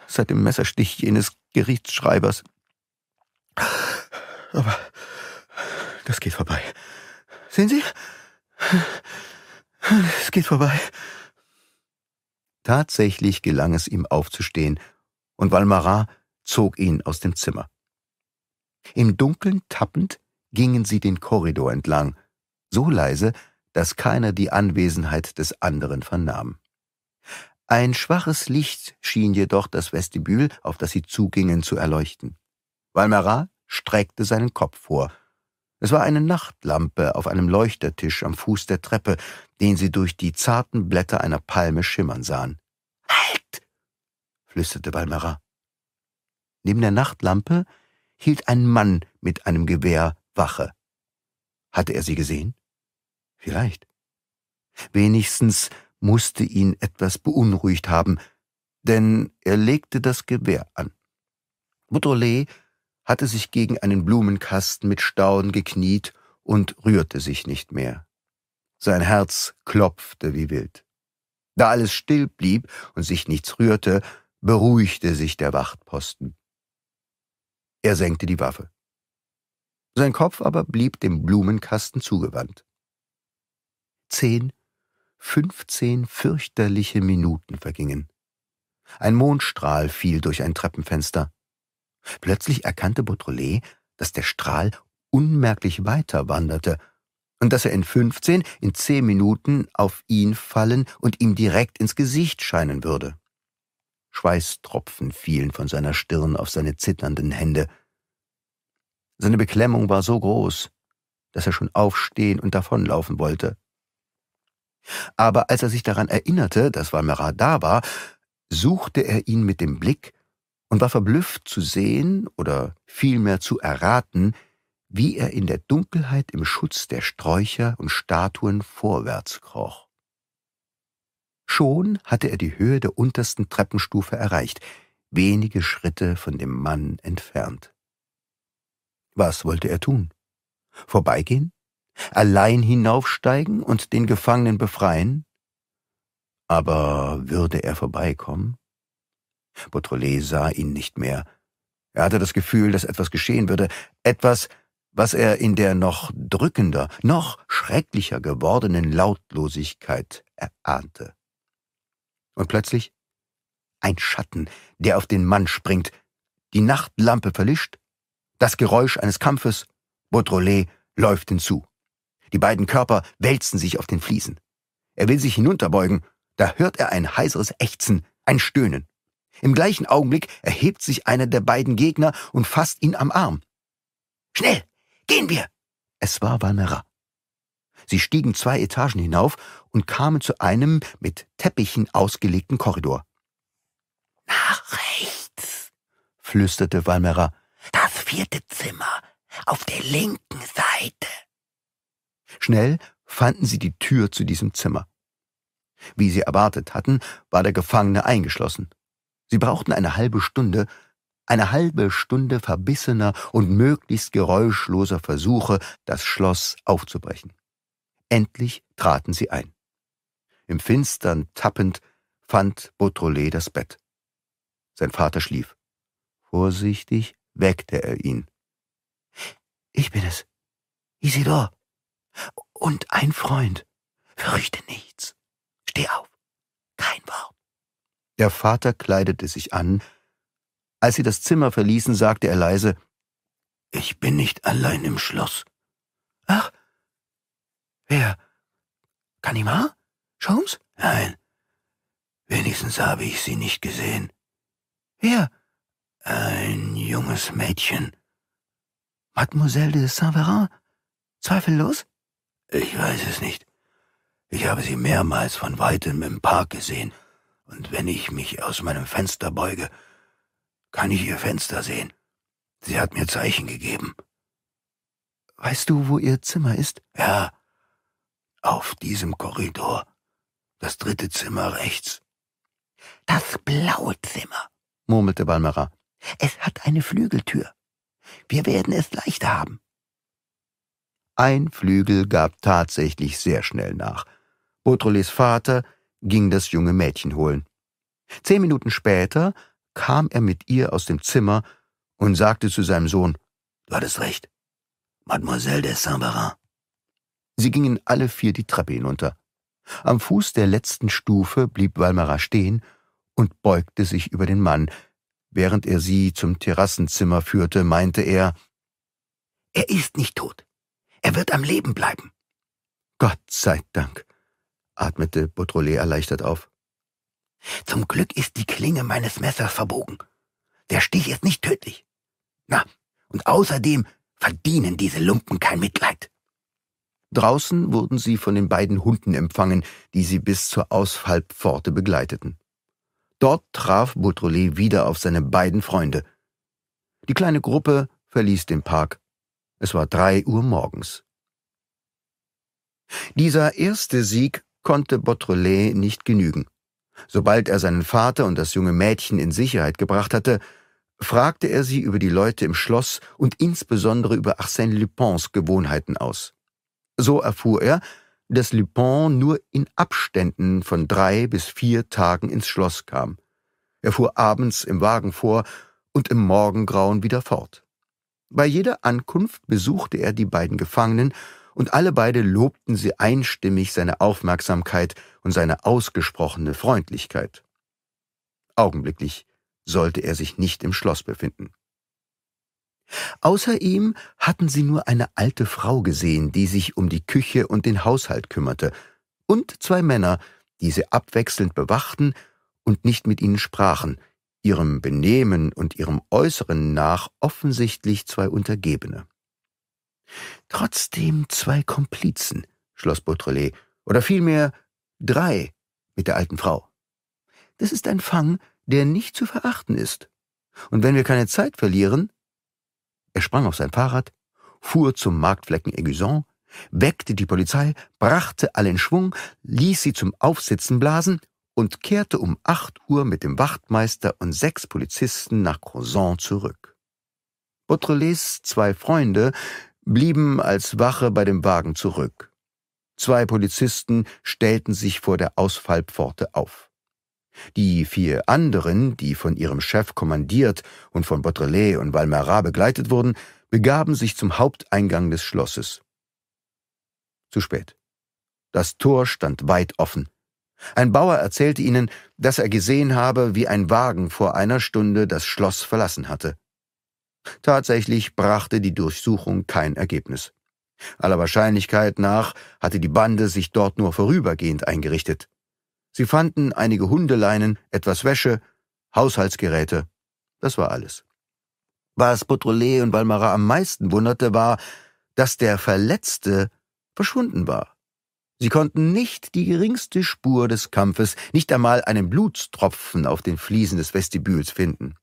seit dem Messerstich jenes Gerichtsschreibers. Aber das geht vorbei. Sehen Sie? Es geht vorbei. Tatsächlich gelang es ihm aufzustehen und Valmarin zog ihn aus dem Zimmer. Im Dunkeln tappend gingen sie den Korridor entlang, so leise, dass keiner die Anwesenheit des anderen vernahm. Ein schwaches Licht schien jedoch das Vestibül, auf das sie zugingen, zu erleuchten. Valmarin streckte seinen Kopf vor. Es war eine Nachtlampe auf einem Leuchtertisch am Fuß der Treppe, den sie durch die zarten Blätter einer Palme schimmern sahen flüsterte Valmera. Neben der Nachtlampe hielt ein Mann mit einem Gewehr Wache. Hatte er sie gesehen? Vielleicht. Wenigstens musste ihn etwas beunruhigt haben, denn er legte das Gewehr an. Beautrelet hatte sich gegen einen Blumenkasten mit Stauen gekniet und rührte sich nicht mehr. Sein Herz klopfte wie wild. Da alles still blieb und sich nichts rührte, beruhigte sich der Wachtposten. Er senkte die Waffe. Sein Kopf aber blieb dem Blumenkasten zugewandt. Zehn, fünfzehn fürchterliche Minuten vergingen. Ein Mondstrahl fiel durch ein Treppenfenster. Plötzlich erkannte Beautrelet, dass der Strahl unmerklich weiter wanderte und dass er in fünfzehn, in zehn Minuten auf ihn fallen und ihm direkt ins Gesicht scheinen würde. Schweißtropfen fielen von seiner Stirn auf seine zitternden Hände. Seine Beklemmung war so groß, dass er schon aufstehen und davonlaufen wollte. Aber als er sich daran erinnerte, dass Valmera da war, suchte er ihn mit dem Blick und war verblüfft zu sehen oder vielmehr zu erraten, wie er in der Dunkelheit im Schutz der Sträucher und Statuen vorwärts kroch. Schon hatte er die Höhe der untersten Treppenstufe erreicht, wenige Schritte von dem Mann entfernt. Was wollte er tun? Vorbeigehen? Allein hinaufsteigen und den Gefangenen befreien? Aber würde er vorbeikommen? Beautrelet sah ihn nicht mehr. Er hatte das Gefühl, dass etwas geschehen würde, etwas, was er in der noch drückender, noch schrecklicher gewordenen Lautlosigkeit erahnte. Und plötzlich ein Schatten, der auf den Mann springt, die Nachtlampe verlischt, das Geräusch eines Kampfes, Baudrolet läuft hinzu. Die beiden Körper wälzen sich auf den Fliesen. Er will sich hinunterbeugen, da hört er ein heiseres Ächzen, ein Stöhnen. Im gleichen Augenblick erhebt sich einer der beiden Gegner und fasst ihn am Arm. Schnell, gehen wir! Es war Valmera. Sie stiegen zwei Etagen hinauf und kamen zu einem mit Teppichen ausgelegten Korridor. Nach rechts, flüsterte Valmera. Das vierte Zimmer, auf der linken Seite. Schnell fanden sie die Tür zu diesem Zimmer. Wie sie erwartet hatten, war der Gefangene eingeschlossen. Sie brauchten eine halbe Stunde, eine halbe Stunde verbissener und möglichst geräuschloser Versuche, das Schloss aufzubrechen. Endlich traten sie ein. Im Finstern tappend fand Beautrelet das Bett. Sein Vater schlief. Vorsichtig weckte er ihn. Ich bin es. Isidor. Und ein Freund. Fürchte nichts. Steh auf. Kein Wort. Der Vater kleidete sich an. Als sie das Zimmer verließen, sagte er leise, Ich bin nicht allein im Schloss. Ach, Wer? Kanimar? Sholmes? Nein. Wenigstens habe ich sie nicht gesehen. Wer? Ein junges Mädchen. Mademoiselle de Saint-Verin? Zweifellos? Ich weiß es nicht. Ich habe sie mehrmals von weitem im Park gesehen, und wenn ich mich aus meinem Fenster beuge, kann ich ihr Fenster sehen. Sie hat mir Zeichen gegeben. Weißt du, wo ihr Zimmer ist? Ja, auf diesem Korridor. Das dritte Zimmer rechts. Das blaue Zimmer, murmelte Balmera. Es hat eine Flügeltür. Wir werden es leichter haben. Ein Flügel gab tatsächlich sehr schnell nach. Botrolets Vater ging das junge Mädchen holen. Zehn Minuten später kam er mit ihr aus dem Zimmer und sagte zu seinem Sohn, Du hattest recht. Mademoiselle de Saint-Barin Sie gingen alle vier die Treppe hinunter. Am Fuß der letzten Stufe blieb Walmara stehen und beugte sich über den Mann. Während er sie zum Terrassenzimmer führte, meinte er, »Er ist nicht tot. Er wird am Leben bleiben.« »Gott sei Dank«, atmete Beautrelet erleichtert auf. »Zum Glück ist die Klinge meines Messers verbogen. Der Stich ist nicht tödlich. Na, und außerdem verdienen diese Lumpen kein Mitleid.« Draußen wurden sie von den beiden Hunden empfangen, die sie bis zur Ausfallpforte begleiteten. Dort traf Beautrelet wieder auf seine beiden Freunde. Die kleine Gruppe verließ den Park. Es war drei Uhr morgens. Dieser erste Sieg konnte Beautrelet nicht genügen. Sobald er seinen Vater und das junge Mädchen in Sicherheit gebracht hatte, fragte er sie über die Leute im Schloss und insbesondere über Arsène Lupins Gewohnheiten aus. So erfuhr er, dass Lupin nur in Abständen von drei bis vier Tagen ins Schloss kam. Er fuhr abends im Wagen vor und im Morgengrauen wieder fort. Bei jeder Ankunft besuchte er die beiden Gefangenen, und alle beide lobten sie einstimmig seine Aufmerksamkeit und seine ausgesprochene Freundlichkeit. Augenblicklich sollte er sich nicht im Schloss befinden. Außer ihm hatten sie nur eine alte Frau gesehen, die sich um die Küche und den Haushalt kümmerte, und zwei Männer, die sie abwechselnd bewachten und nicht mit ihnen sprachen, ihrem Benehmen und ihrem Äußeren nach offensichtlich zwei Untergebene. Trotzdem zwei Komplizen, schloss Beautrelet, oder vielmehr drei mit der alten Frau. Das ist ein Fang, der nicht zu verachten ist. Und wenn wir keine Zeit verlieren, er sprang auf sein Fahrrad, fuhr zum Marktflecken Aiguison, weckte die Polizei, brachte alle in Schwung, ließ sie zum Aufsitzen blasen und kehrte um acht Uhr mit dem Wachtmeister und sechs Polizisten nach Crozon zurück. Beautrelet's zwei Freunde blieben als Wache bei dem Wagen zurück. Zwei Polizisten stellten sich vor der Ausfallpforte auf. Die vier anderen, die von ihrem Chef kommandiert und von Baudrelais und Valmerat begleitet wurden, begaben sich zum Haupteingang des Schlosses. Zu spät. Das Tor stand weit offen. Ein Bauer erzählte ihnen, dass er gesehen habe, wie ein Wagen vor einer Stunde das Schloss verlassen hatte. Tatsächlich brachte die Durchsuchung kein Ergebnis. Aller Wahrscheinlichkeit nach hatte die Bande sich dort nur vorübergehend eingerichtet. Sie fanden einige Hundeleinen, etwas Wäsche, Haushaltsgeräte. Das war alles. Was Beautrelet und Balmarat am meisten wunderte, war, dass der Verletzte verschwunden war. Sie konnten nicht die geringste Spur des Kampfes, nicht einmal einen Blutstropfen auf den Fliesen des Vestibüls finden.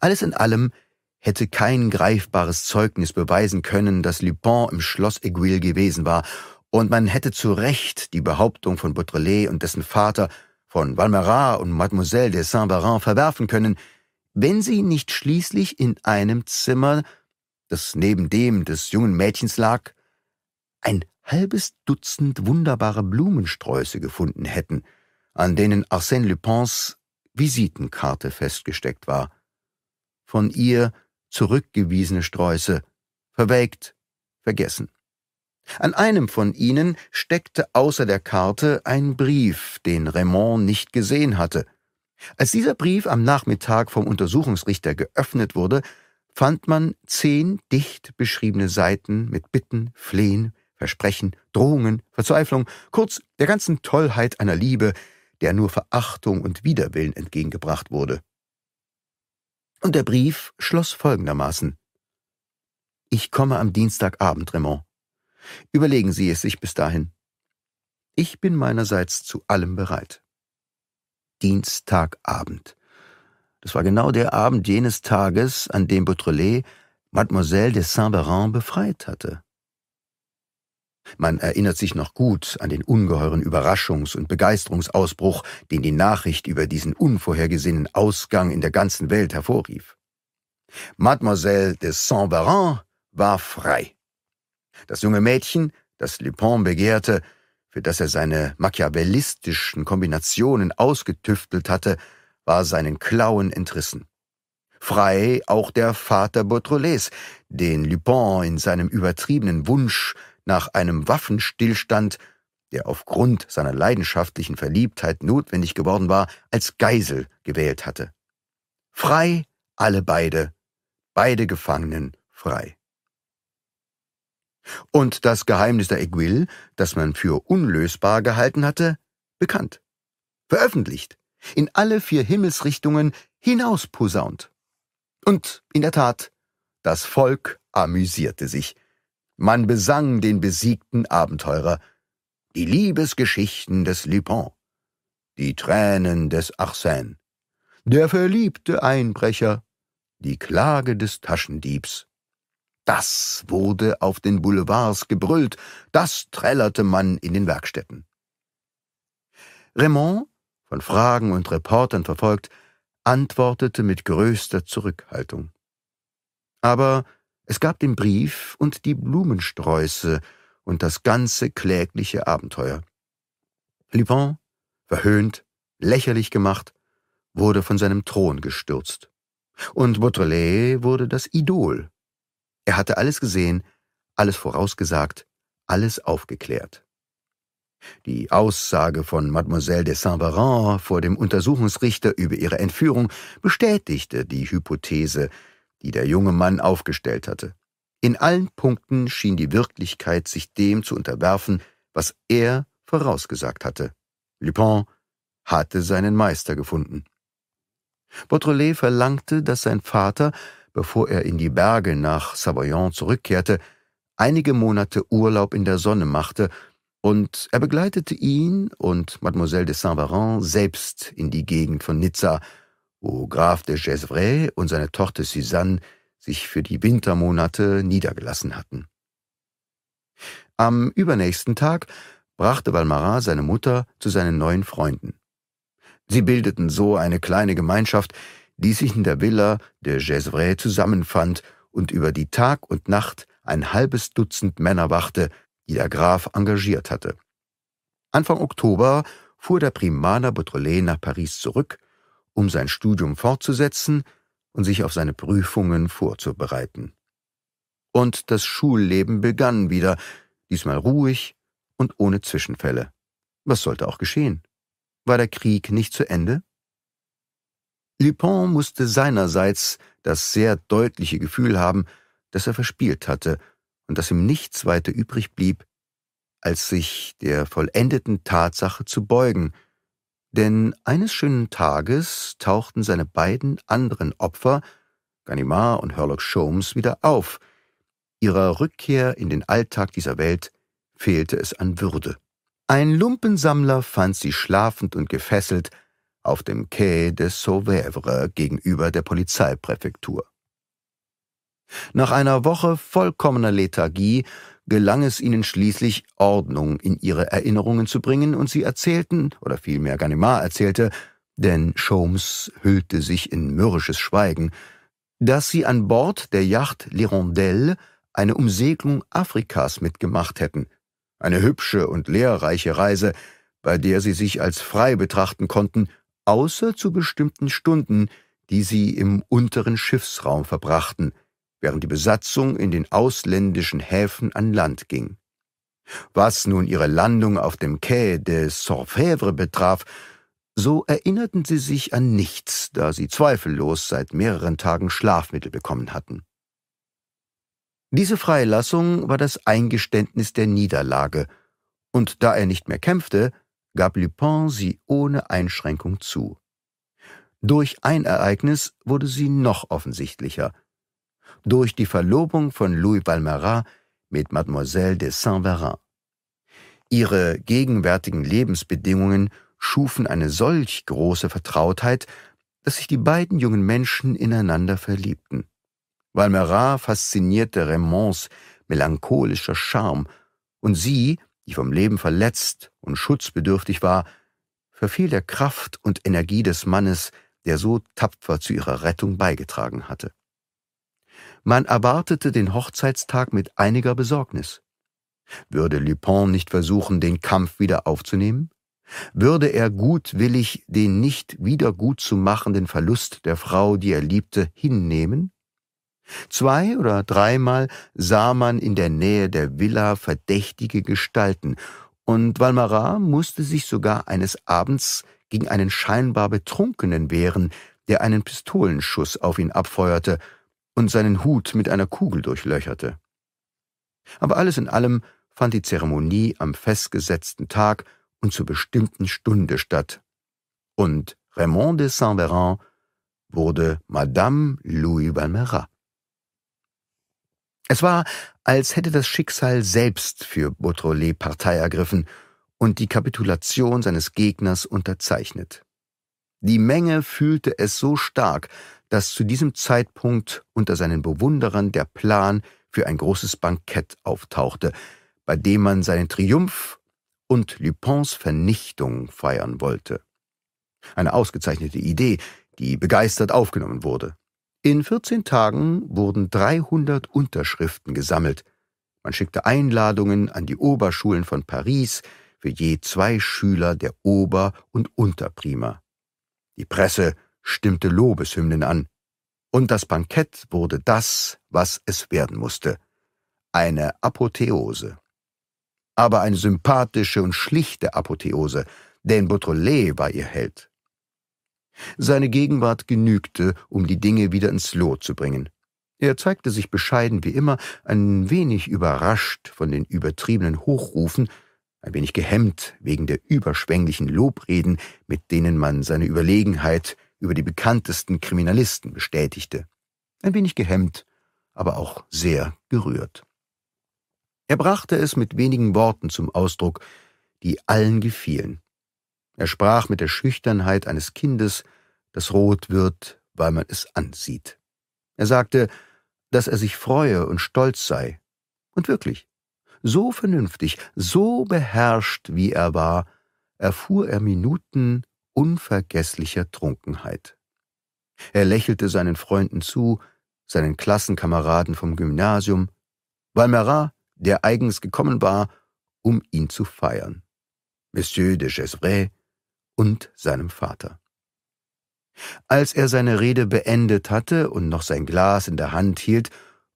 Alles in allem hätte kein greifbares Zeugnis beweisen können, dass Lupin im Schloss Aiguille gewesen war und man hätte zu Recht die Behauptung von Baudrillard und dessen Vater, von Valmerat und Mademoiselle de Saint-Barin verwerfen können, wenn sie nicht schließlich in einem Zimmer, das neben dem des jungen Mädchens lag, ein halbes Dutzend wunderbare Blumensträuße gefunden hätten, an denen Arsène Lupins Visitenkarte festgesteckt war. Von ihr zurückgewiesene Sträuße, verwelkt, vergessen. An einem von ihnen steckte außer der Karte ein Brief, den Raymond nicht gesehen hatte. Als dieser Brief am Nachmittag vom Untersuchungsrichter geöffnet wurde, fand man zehn dicht beschriebene Seiten mit Bitten, Flehen, Versprechen, Drohungen, Verzweiflung, kurz der ganzen Tollheit einer Liebe, der nur Verachtung und Widerwillen entgegengebracht wurde. Und der Brief schloss folgendermaßen Ich komme am Dienstagabend, Raymond. Überlegen Sie es sich bis dahin. Ich bin meinerseits zu allem bereit. Dienstagabend. Das war genau der Abend jenes Tages, an dem Beautrelet Mademoiselle de Saint-Véran befreit hatte. Man erinnert sich noch gut an den ungeheuren Überraschungs- und Begeisterungsausbruch, den die Nachricht über diesen unvorhergesehenen Ausgang in der ganzen Welt hervorrief. Mademoiselle de Saint-Véran war frei. Das junge Mädchen, das Lupin begehrte, für das er seine machiavellistischen Kombinationen ausgetüftelt hatte, war seinen Klauen entrissen. Frei auch der Vater Beautrelet, den Lupin in seinem übertriebenen Wunsch nach einem Waffenstillstand, der aufgrund seiner leidenschaftlichen Verliebtheit notwendig geworden war, als Geisel gewählt hatte. Frei alle beide, beide Gefangenen frei und das Geheimnis der Aiguille, das man für unlösbar gehalten hatte, bekannt, veröffentlicht, in alle vier Himmelsrichtungen hinausposaunt. Und in der Tat, das Volk amüsierte sich. Man besang den besiegten Abenteurer, die Liebesgeschichten des Lupin, die Tränen des Arsène, der verliebte Einbrecher, die Klage des Taschendiebs, das wurde auf den Boulevards gebrüllt, das trällerte man in den Werkstätten. Raymond, von Fragen und Reportern verfolgt, antwortete mit größter Zurückhaltung. Aber es gab den Brief und die Blumensträuße und das ganze klägliche Abenteuer. Lupin, verhöhnt, lächerlich gemacht, wurde von seinem Thron gestürzt. Und Baudrillard wurde das Idol er hatte alles gesehen, alles vorausgesagt, alles aufgeklärt. Die Aussage von Mademoiselle de Saint-Véran vor dem Untersuchungsrichter über ihre Entführung bestätigte die Hypothese, die der junge Mann aufgestellt hatte. In allen Punkten schien die Wirklichkeit sich dem zu unterwerfen, was er vorausgesagt hatte. Lupin hatte seinen Meister gefunden. Beautrelet verlangte, dass sein Vater bevor er in die Berge nach Savoyon zurückkehrte, einige Monate Urlaub in der Sonne machte, und er begleitete ihn und Mademoiselle de Saint-Varin selbst in die Gegend von Nizza, wo Graf de Gesvres und seine Tochter Suzanne sich für die Wintermonate niedergelassen hatten. Am übernächsten Tag brachte Valmarin seine Mutter zu seinen neuen Freunden. Sie bildeten so eine kleine Gemeinschaft, die sich in der Villa de Gesvres zusammenfand und über die Tag und Nacht ein halbes Dutzend Männer wachte, die der Graf engagiert hatte. Anfang Oktober fuhr der Primaner Beautrelet nach Paris zurück, um sein Studium fortzusetzen und sich auf seine Prüfungen vorzubereiten. Und das Schulleben begann wieder, diesmal ruhig und ohne Zwischenfälle. Was sollte auch geschehen? War der Krieg nicht zu Ende? Lupin musste seinerseits das sehr deutliche Gefühl haben, dass er verspielt hatte und dass ihm nichts weiter übrig blieb, als sich der vollendeten Tatsache zu beugen, denn eines schönen Tages tauchten seine beiden anderen Opfer, Ganimar und Herlock Sholmes, wieder auf. Ihrer Rückkehr in den Alltag dieser Welt fehlte es an Würde. Ein Lumpensammler fand sie schlafend und gefesselt auf dem Quai des Sauvèvres gegenüber der Polizeipräfektur. Nach einer Woche vollkommener Lethargie gelang es ihnen schließlich, Ordnung in ihre Erinnerungen zu bringen, und sie erzählten, oder vielmehr Ganimard erzählte, denn Sholmes hüllte sich in mürrisches Schweigen, dass sie an Bord der Yacht L'Hirondelle eine Umsegelung Afrikas mitgemacht hätten, eine hübsche und lehrreiche Reise, bei der sie sich als frei betrachten konnten außer zu bestimmten Stunden, die sie im unteren Schiffsraum verbrachten, während die Besatzung in den ausländischen Häfen an Land ging. Was nun ihre Landung auf dem Quai de Sorfèvre betraf, so erinnerten sie sich an nichts, da sie zweifellos seit mehreren Tagen Schlafmittel bekommen hatten. Diese Freilassung war das Eingeständnis der Niederlage, und da er nicht mehr kämpfte, gab Lupin sie ohne Einschränkung zu. Durch ein Ereignis wurde sie noch offensichtlicher. Durch die Verlobung von Louis Valmerat mit Mademoiselle de saint verin Ihre gegenwärtigen Lebensbedingungen schufen eine solch große Vertrautheit, dass sich die beiden jungen Menschen ineinander verliebten. Valmerat faszinierte Raymonds melancholischer Charme und sie die vom Leben verletzt und schutzbedürftig war, verfiel der Kraft und Energie des Mannes, der so tapfer zu ihrer Rettung beigetragen hatte. Man erwartete den Hochzeitstag mit einiger Besorgnis. Würde Lupin nicht versuchen, den Kampf wieder aufzunehmen? Würde er gutwillig den nicht wieder gutzumachenden Verlust der Frau, die er liebte, hinnehmen? Zwei oder dreimal sah man in der Nähe der Villa verdächtige Gestalten, und Valmarat musste sich sogar eines Abends gegen einen scheinbar Betrunkenen wehren, der einen Pistolenschuss auf ihn abfeuerte und seinen Hut mit einer Kugel durchlöcherte. Aber alles in allem fand die Zeremonie am festgesetzten Tag und zur bestimmten Stunde statt. Und Raymond de Saint-Véran wurde Madame Louis Valmerat. Es war, als hätte das Schicksal selbst für Beautrelet Partei ergriffen und die Kapitulation seines Gegners unterzeichnet. Die Menge fühlte es so stark, dass zu diesem Zeitpunkt unter seinen Bewunderern der Plan für ein großes Bankett auftauchte, bei dem man seinen Triumph und Lupins Vernichtung feiern wollte. Eine ausgezeichnete Idee, die begeistert aufgenommen wurde. In 14 Tagen wurden 300 Unterschriften gesammelt. Man schickte Einladungen an die Oberschulen von Paris für je zwei Schüler der Ober- und Unterprima. Die Presse stimmte Lobeshymnen an. Und das Bankett wurde das, was es werden musste. Eine Apotheose. Aber eine sympathische und schlichte Apotheose, denn Beautrelet war ihr Held. Seine Gegenwart genügte, um die Dinge wieder ins Lot zu bringen. Er zeigte sich bescheiden wie immer, ein wenig überrascht von den übertriebenen Hochrufen, ein wenig gehemmt wegen der überschwänglichen Lobreden, mit denen man seine Überlegenheit über die bekanntesten Kriminalisten bestätigte. Ein wenig gehemmt, aber auch sehr gerührt. Er brachte es mit wenigen Worten zum Ausdruck, die allen gefielen. Er sprach mit der Schüchternheit eines Kindes, das rot wird, weil man es ansieht. Er sagte, dass er sich freue und stolz sei. Und wirklich, so vernünftig, so beherrscht, wie er war, erfuhr er Minuten unvergesslicher Trunkenheit. Er lächelte seinen Freunden zu, seinen Klassenkameraden vom Gymnasium, Valmerat, der eigens gekommen war, um ihn zu feiern. Monsieur de Gesvray, und seinem Vater. Als er seine Rede beendet hatte und noch sein Glas in der Hand hielt,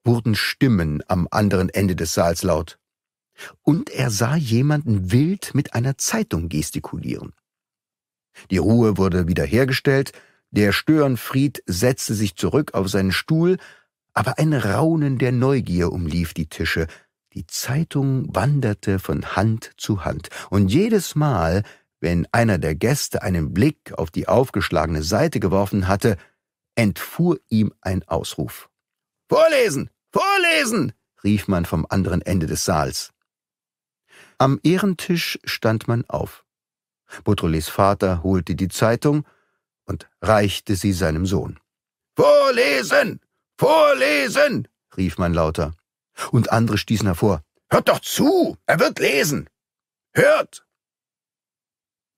wurden Stimmen am anderen Ende des Saals laut. Und er sah jemanden wild mit einer Zeitung gestikulieren. Die Ruhe wurde wiederhergestellt, der Störenfried setzte sich zurück auf seinen Stuhl, aber ein Raunen der Neugier umlief die Tische, die Zeitung wanderte von Hand zu Hand, und jedes Mal, wenn einer der Gäste einen Blick auf die aufgeschlagene Seite geworfen hatte, entfuhr ihm ein Ausruf. Vorlesen! Vorlesen! rief man vom anderen Ende des Saals. Am Ehrentisch stand man auf. Boutrolets Vater holte die Zeitung und reichte sie seinem Sohn. Vorlesen! Vorlesen! rief man lauter. Und andere stießen hervor. Hört doch zu! Er wird lesen! Hört!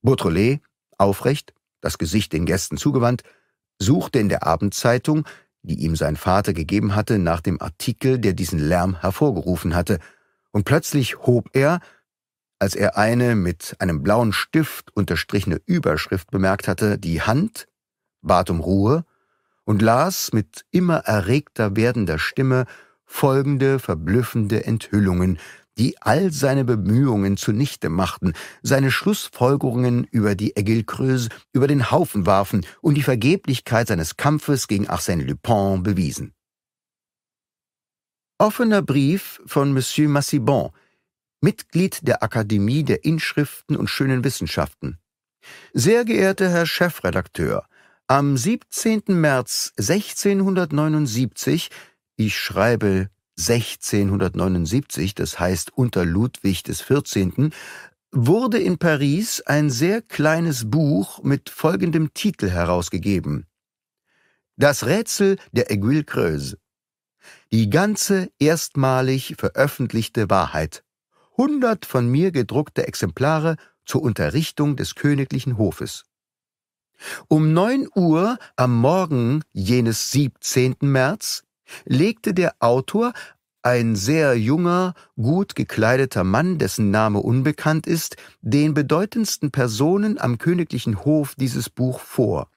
Beautrelet, aufrecht, das Gesicht den Gästen zugewandt, suchte in der Abendzeitung, die ihm sein Vater gegeben hatte, nach dem Artikel, der diesen Lärm hervorgerufen hatte, und plötzlich hob er, als er eine mit einem blauen Stift unterstrichene Überschrift bemerkt hatte, die Hand, bat um Ruhe und las mit immer erregter werdender Stimme folgende verblüffende Enthüllungen, die all seine Bemühungen zunichte machten, seine Schlussfolgerungen über die Aiguille-Creuse über den Haufen warfen und die Vergeblichkeit seines Kampfes gegen Arsène Lupin bewiesen. Offener Brief von Monsieur Massibon, Mitglied der Akademie der Inschriften und schönen Wissenschaften. Sehr geehrter Herr Chefredakteur, am 17. März 1679, ich schreibe 1679, das heißt unter Ludwig XIV., wurde in Paris ein sehr kleines Buch mit folgendem Titel herausgegeben. Das Rätsel der Aiguille Creuse. Die ganze erstmalig veröffentlichte Wahrheit. Hundert von mir gedruckte Exemplare zur Unterrichtung des königlichen Hofes. Um neun Uhr am Morgen jenes 17. März legte der Autor, ein sehr junger, gut gekleideter Mann, dessen Name unbekannt ist, den bedeutendsten Personen am königlichen Hof dieses Buch vor.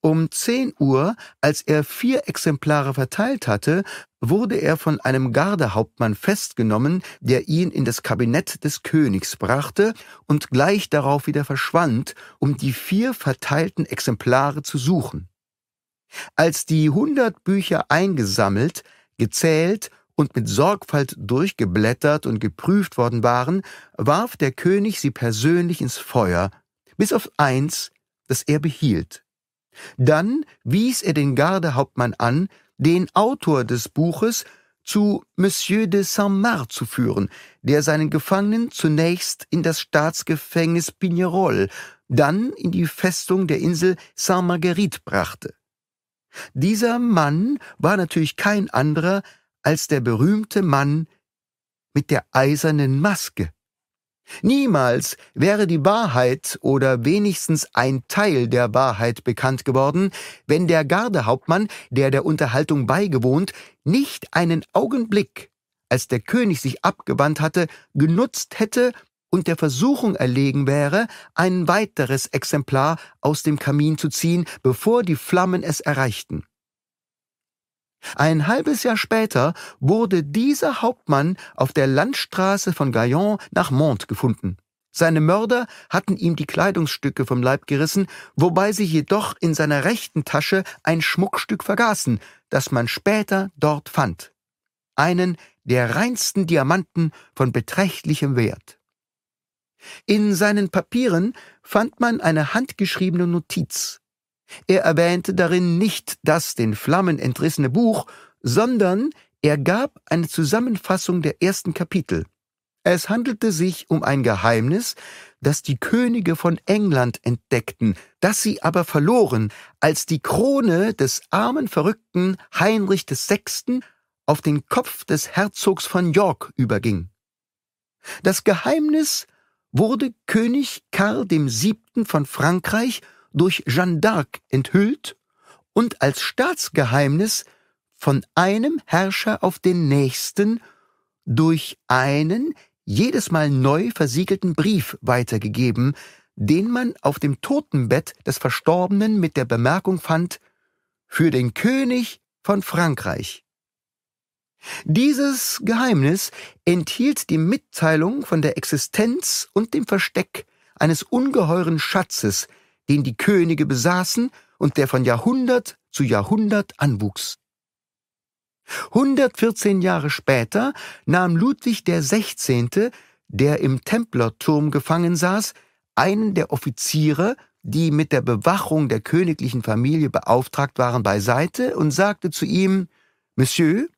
Um 10 Uhr, als er vier Exemplare verteilt hatte, wurde er von einem Gardehauptmann festgenommen, der ihn in das Kabinett des Königs brachte und gleich darauf wieder verschwand, um die vier verteilten Exemplare zu suchen. Als die hundert Bücher eingesammelt, gezählt und mit Sorgfalt durchgeblättert und geprüft worden waren, warf der König sie persönlich ins Feuer, bis auf eins, das er behielt. Dann wies er den Gardehauptmann an, den Autor des Buches zu Monsieur de Saint-Marc zu führen, der seinen Gefangenen zunächst in das Staatsgefängnis Pignerol, dann in die Festung der Insel Saint-Marguerite brachte. Dieser Mann war natürlich kein anderer als der berühmte Mann mit der eisernen Maske. Niemals wäre die Wahrheit oder wenigstens ein Teil der Wahrheit bekannt geworden, wenn der Gardehauptmann, der der Unterhaltung beigewohnt, nicht einen Augenblick, als der König sich abgewandt hatte, genutzt hätte, und der Versuchung erlegen wäre, ein weiteres Exemplar aus dem Kamin zu ziehen, bevor die Flammen es erreichten. Ein halbes Jahr später wurde dieser Hauptmann auf der Landstraße von Gaillon nach Mont gefunden. Seine Mörder hatten ihm die Kleidungsstücke vom Leib gerissen, wobei sie jedoch in seiner rechten Tasche ein Schmuckstück vergaßen, das man später dort fand. Einen der reinsten Diamanten von beträchtlichem Wert. In seinen Papieren fand man eine handgeschriebene Notiz. Er erwähnte darin nicht das den Flammen entrissene Buch, sondern er gab eine Zusammenfassung der ersten Kapitel. Es handelte sich um ein Geheimnis, das die Könige von England entdeckten, das sie aber verloren, als die Krone des armen Verrückten Heinrich VI. auf den Kopf des Herzogs von York überging. Das Geheimnis wurde König Karl VII. von Frankreich durch Jeanne d'Arc enthüllt und als Staatsgeheimnis von einem Herrscher auf den nächsten durch einen jedes Mal neu versiegelten Brief weitergegeben, den man auf dem Totenbett des Verstorbenen mit der Bemerkung fand, für den König von Frankreich. Dieses Geheimnis enthielt die Mitteilung von der Existenz und dem Versteck eines ungeheuren Schatzes, den die Könige besaßen und der von Jahrhundert zu Jahrhundert anwuchs. 114 Jahre später nahm Ludwig XVI., der im Templerturm gefangen saß, einen der Offiziere, die mit der Bewachung der königlichen Familie beauftragt waren, beiseite und sagte zu ihm, Monsieur,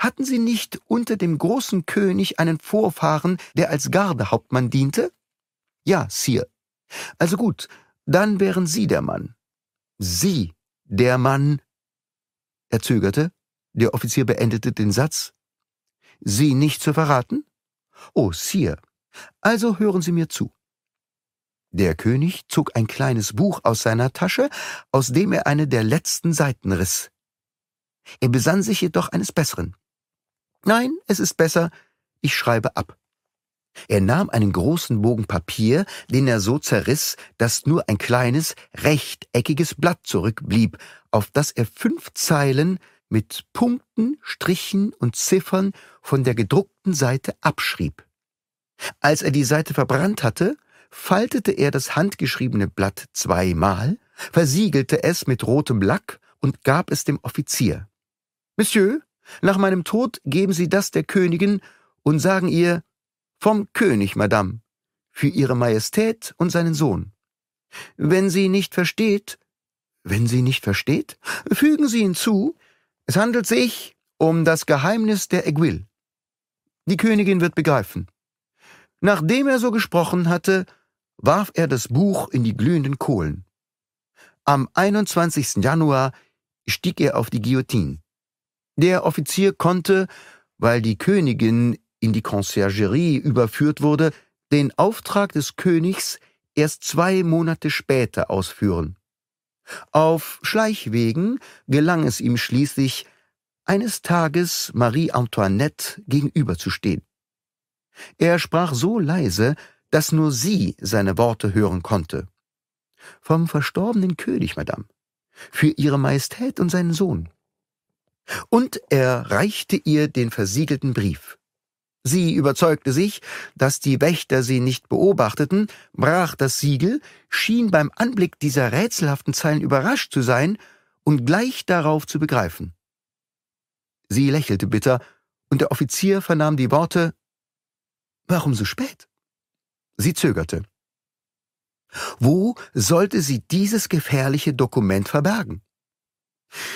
hatten Sie nicht unter dem großen König einen Vorfahren, der als Gardehauptmann diente? Ja, Sire. Also gut, dann wären Sie der Mann. Sie, der Mann. Er zögerte. Der Offizier beendete den Satz. Sie nicht zu verraten? Oh, Sire. Also hören Sie mir zu. Der König zog ein kleines Buch aus seiner Tasche, aus dem er eine der letzten Seiten riss. Er besann sich jedoch eines Besseren. Nein, es ist besser, ich schreibe ab. Er nahm einen großen Bogen Papier, den er so zerriss, dass nur ein kleines, rechteckiges Blatt zurückblieb, auf das er fünf Zeilen mit Punkten, Strichen und Ziffern von der gedruckten Seite abschrieb. Als er die Seite verbrannt hatte, faltete er das handgeschriebene Blatt zweimal, versiegelte es mit rotem Lack und gab es dem Offizier. Monsieur, nach meinem Tod geben Sie das der Königin und sagen ihr vom König, Madame, für Ihre Majestät und seinen Sohn. Wenn sie nicht versteht, wenn sie nicht versteht, fügen Sie hinzu, es handelt sich um das Geheimnis der Aiguille. Die Königin wird begreifen. Nachdem er so gesprochen hatte, warf er das Buch in die glühenden Kohlen. Am 21. Januar stieg er auf die Guillotine. Der Offizier konnte, weil die Königin in die Conciergerie überführt wurde, den Auftrag des Königs erst zwei Monate später ausführen. Auf Schleichwegen gelang es ihm schließlich, eines Tages Marie Antoinette gegenüberzustehen. Er sprach so leise, dass nur sie seine Worte hören konnte. Vom verstorbenen König, Madame, für Ihre Majestät und seinen Sohn und er reichte ihr den versiegelten Brief. Sie überzeugte sich, dass die Wächter sie nicht beobachteten, brach das Siegel, schien beim Anblick dieser rätselhaften Zeilen überrascht zu sein und gleich darauf zu begreifen. Sie lächelte bitter, und der Offizier vernahm die Worte Warum so spät? Sie zögerte. Wo sollte sie dieses gefährliche Dokument verbergen?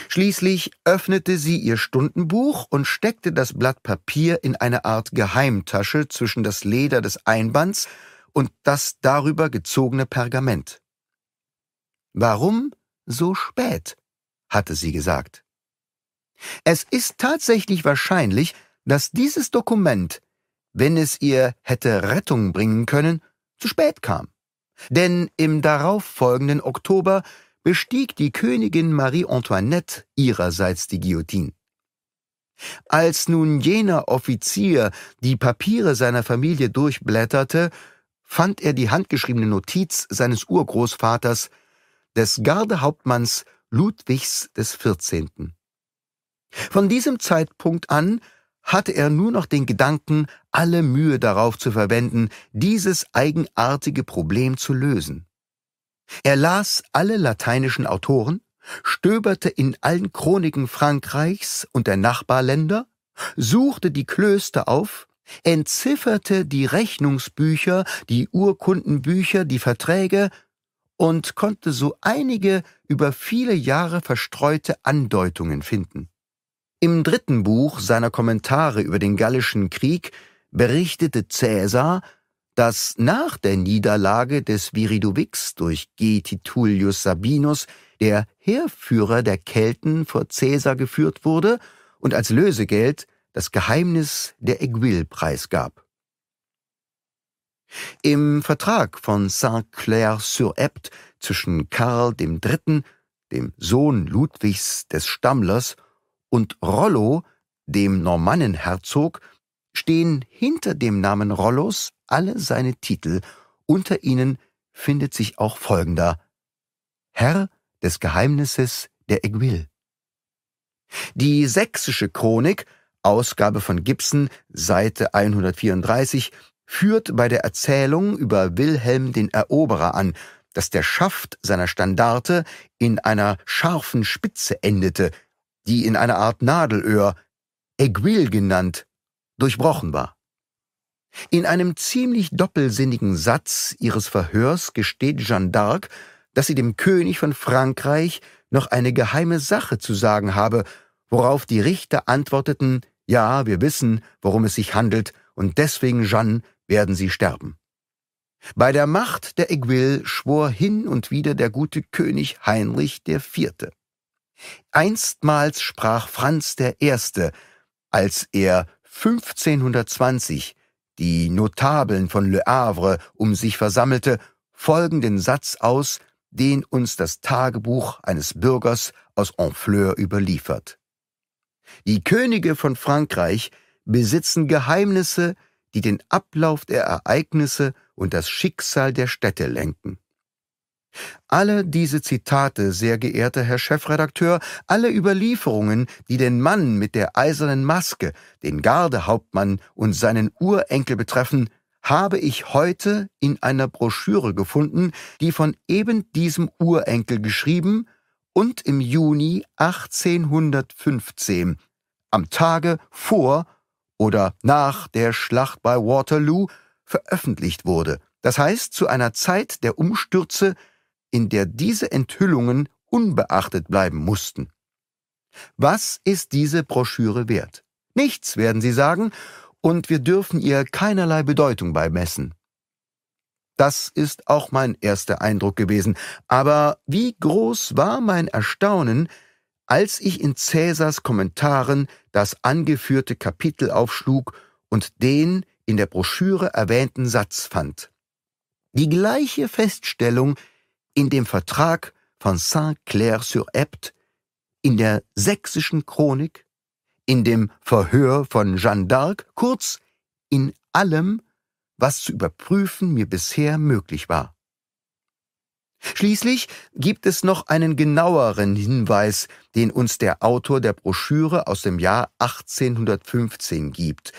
Schließlich öffnete sie ihr Stundenbuch und steckte das Blatt Papier in eine Art Geheimtasche zwischen das Leder des Einbands und das darüber gezogene Pergament. Warum so spät? hatte sie gesagt. Es ist tatsächlich wahrscheinlich, dass dieses Dokument, wenn es ihr hätte Rettung bringen können, zu spät kam. Denn im darauffolgenden Oktober bestieg die Königin Marie Antoinette ihrerseits die Guillotine. Als nun jener Offizier die Papiere seiner Familie durchblätterte, fand er die handgeschriebene Notiz seines Urgroßvaters, des Gardehauptmanns Ludwigs des 14. Von diesem Zeitpunkt an hatte er nur noch den Gedanken, alle Mühe darauf zu verwenden, dieses eigenartige Problem zu lösen. Er las alle lateinischen Autoren, stöberte in allen Chroniken Frankreichs und der Nachbarländer, suchte die Klöster auf, entzifferte die Rechnungsbücher, die Urkundenbücher, die Verträge und konnte so einige über viele Jahre verstreute Andeutungen finden. Im dritten Buch seiner Kommentare über den Gallischen Krieg berichtete Cäsar, dass nach der Niederlage des Viridovix durch G. Titulius Sabinus der Heerführer der Kelten vor Caesar geführt wurde und als Lösegeld das Geheimnis der Aiguille preisgab. Im Vertrag von Saint-Clair-sur-Epte zwischen Karl III., dem Sohn Ludwigs des Stammlers, und Rollo, dem Normannenherzog, stehen hinter dem Namen Rollos alle seine Titel, unter ihnen findet sich auch folgender Herr des Geheimnisses der Aiguille. Die sächsische Chronik, Ausgabe von Gibson, Seite 134, führt bei der Erzählung über Wilhelm den Eroberer an, dass der Schaft seiner Standarte in einer scharfen Spitze endete, die in einer Art Nadelöhr, Aiguille genannt, durchbrochen war. In einem ziemlich doppelsinnigen Satz ihres Verhörs gesteht Jeanne d'Arc, dass sie dem König von Frankreich noch eine geheime Sache zu sagen habe, worauf die Richter antworteten, ja, wir wissen, worum es sich handelt, und deswegen, Jeanne, werden sie sterben. Bei der Macht der Aiguille schwor hin und wieder der gute König Heinrich IV. Einstmals sprach Franz I., als er 1520 die Notabeln von Le Havre um sich versammelte, folgenden Satz aus, den uns das Tagebuch eines Bürgers aus Honfleur überliefert. Die Könige von Frankreich besitzen Geheimnisse, die den Ablauf der Ereignisse und das Schicksal der Städte lenken. Alle diese Zitate, sehr geehrter Herr Chefredakteur, alle Überlieferungen, die den Mann mit der eisernen Maske, den Gardehauptmann und seinen Urenkel betreffen, habe ich heute in einer Broschüre gefunden, die von eben diesem Urenkel geschrieben und im Juni 1815, am Tage vor oder nach der Schlacht bei Waterloo, veröffentlicht wurde. Das heißt, zu einer Zeit der Umstürze in der diese Enthüllungen unbeachtet bleiben mussten. Was ist diese Broschüre wert? Nichts, werden Sie sagen, und wir dürfen ihr keinerlei Bedeutung beimessen. Das ist auch mein erster Eindruck gewesen, aber wie groß war mein Erstaunen, als ich in Cäsars Kommentaren das angeführte Kapitel aufschlug und den in der Broschüre erwähnten Satz fand. Die gleiche Feststellung, in dem Vertrag von Saint-Clair-sur-Epte, in der sächsischen Chronik, in dem Verhör von Jeanne d'Arc, kurz in allem, was zu überprüfen mir bisher möglich war. Schließlich gibt es noch einen genaueren Hinweis, den uns der Autor der Broschüre aus dem Jahr 1815 gibt.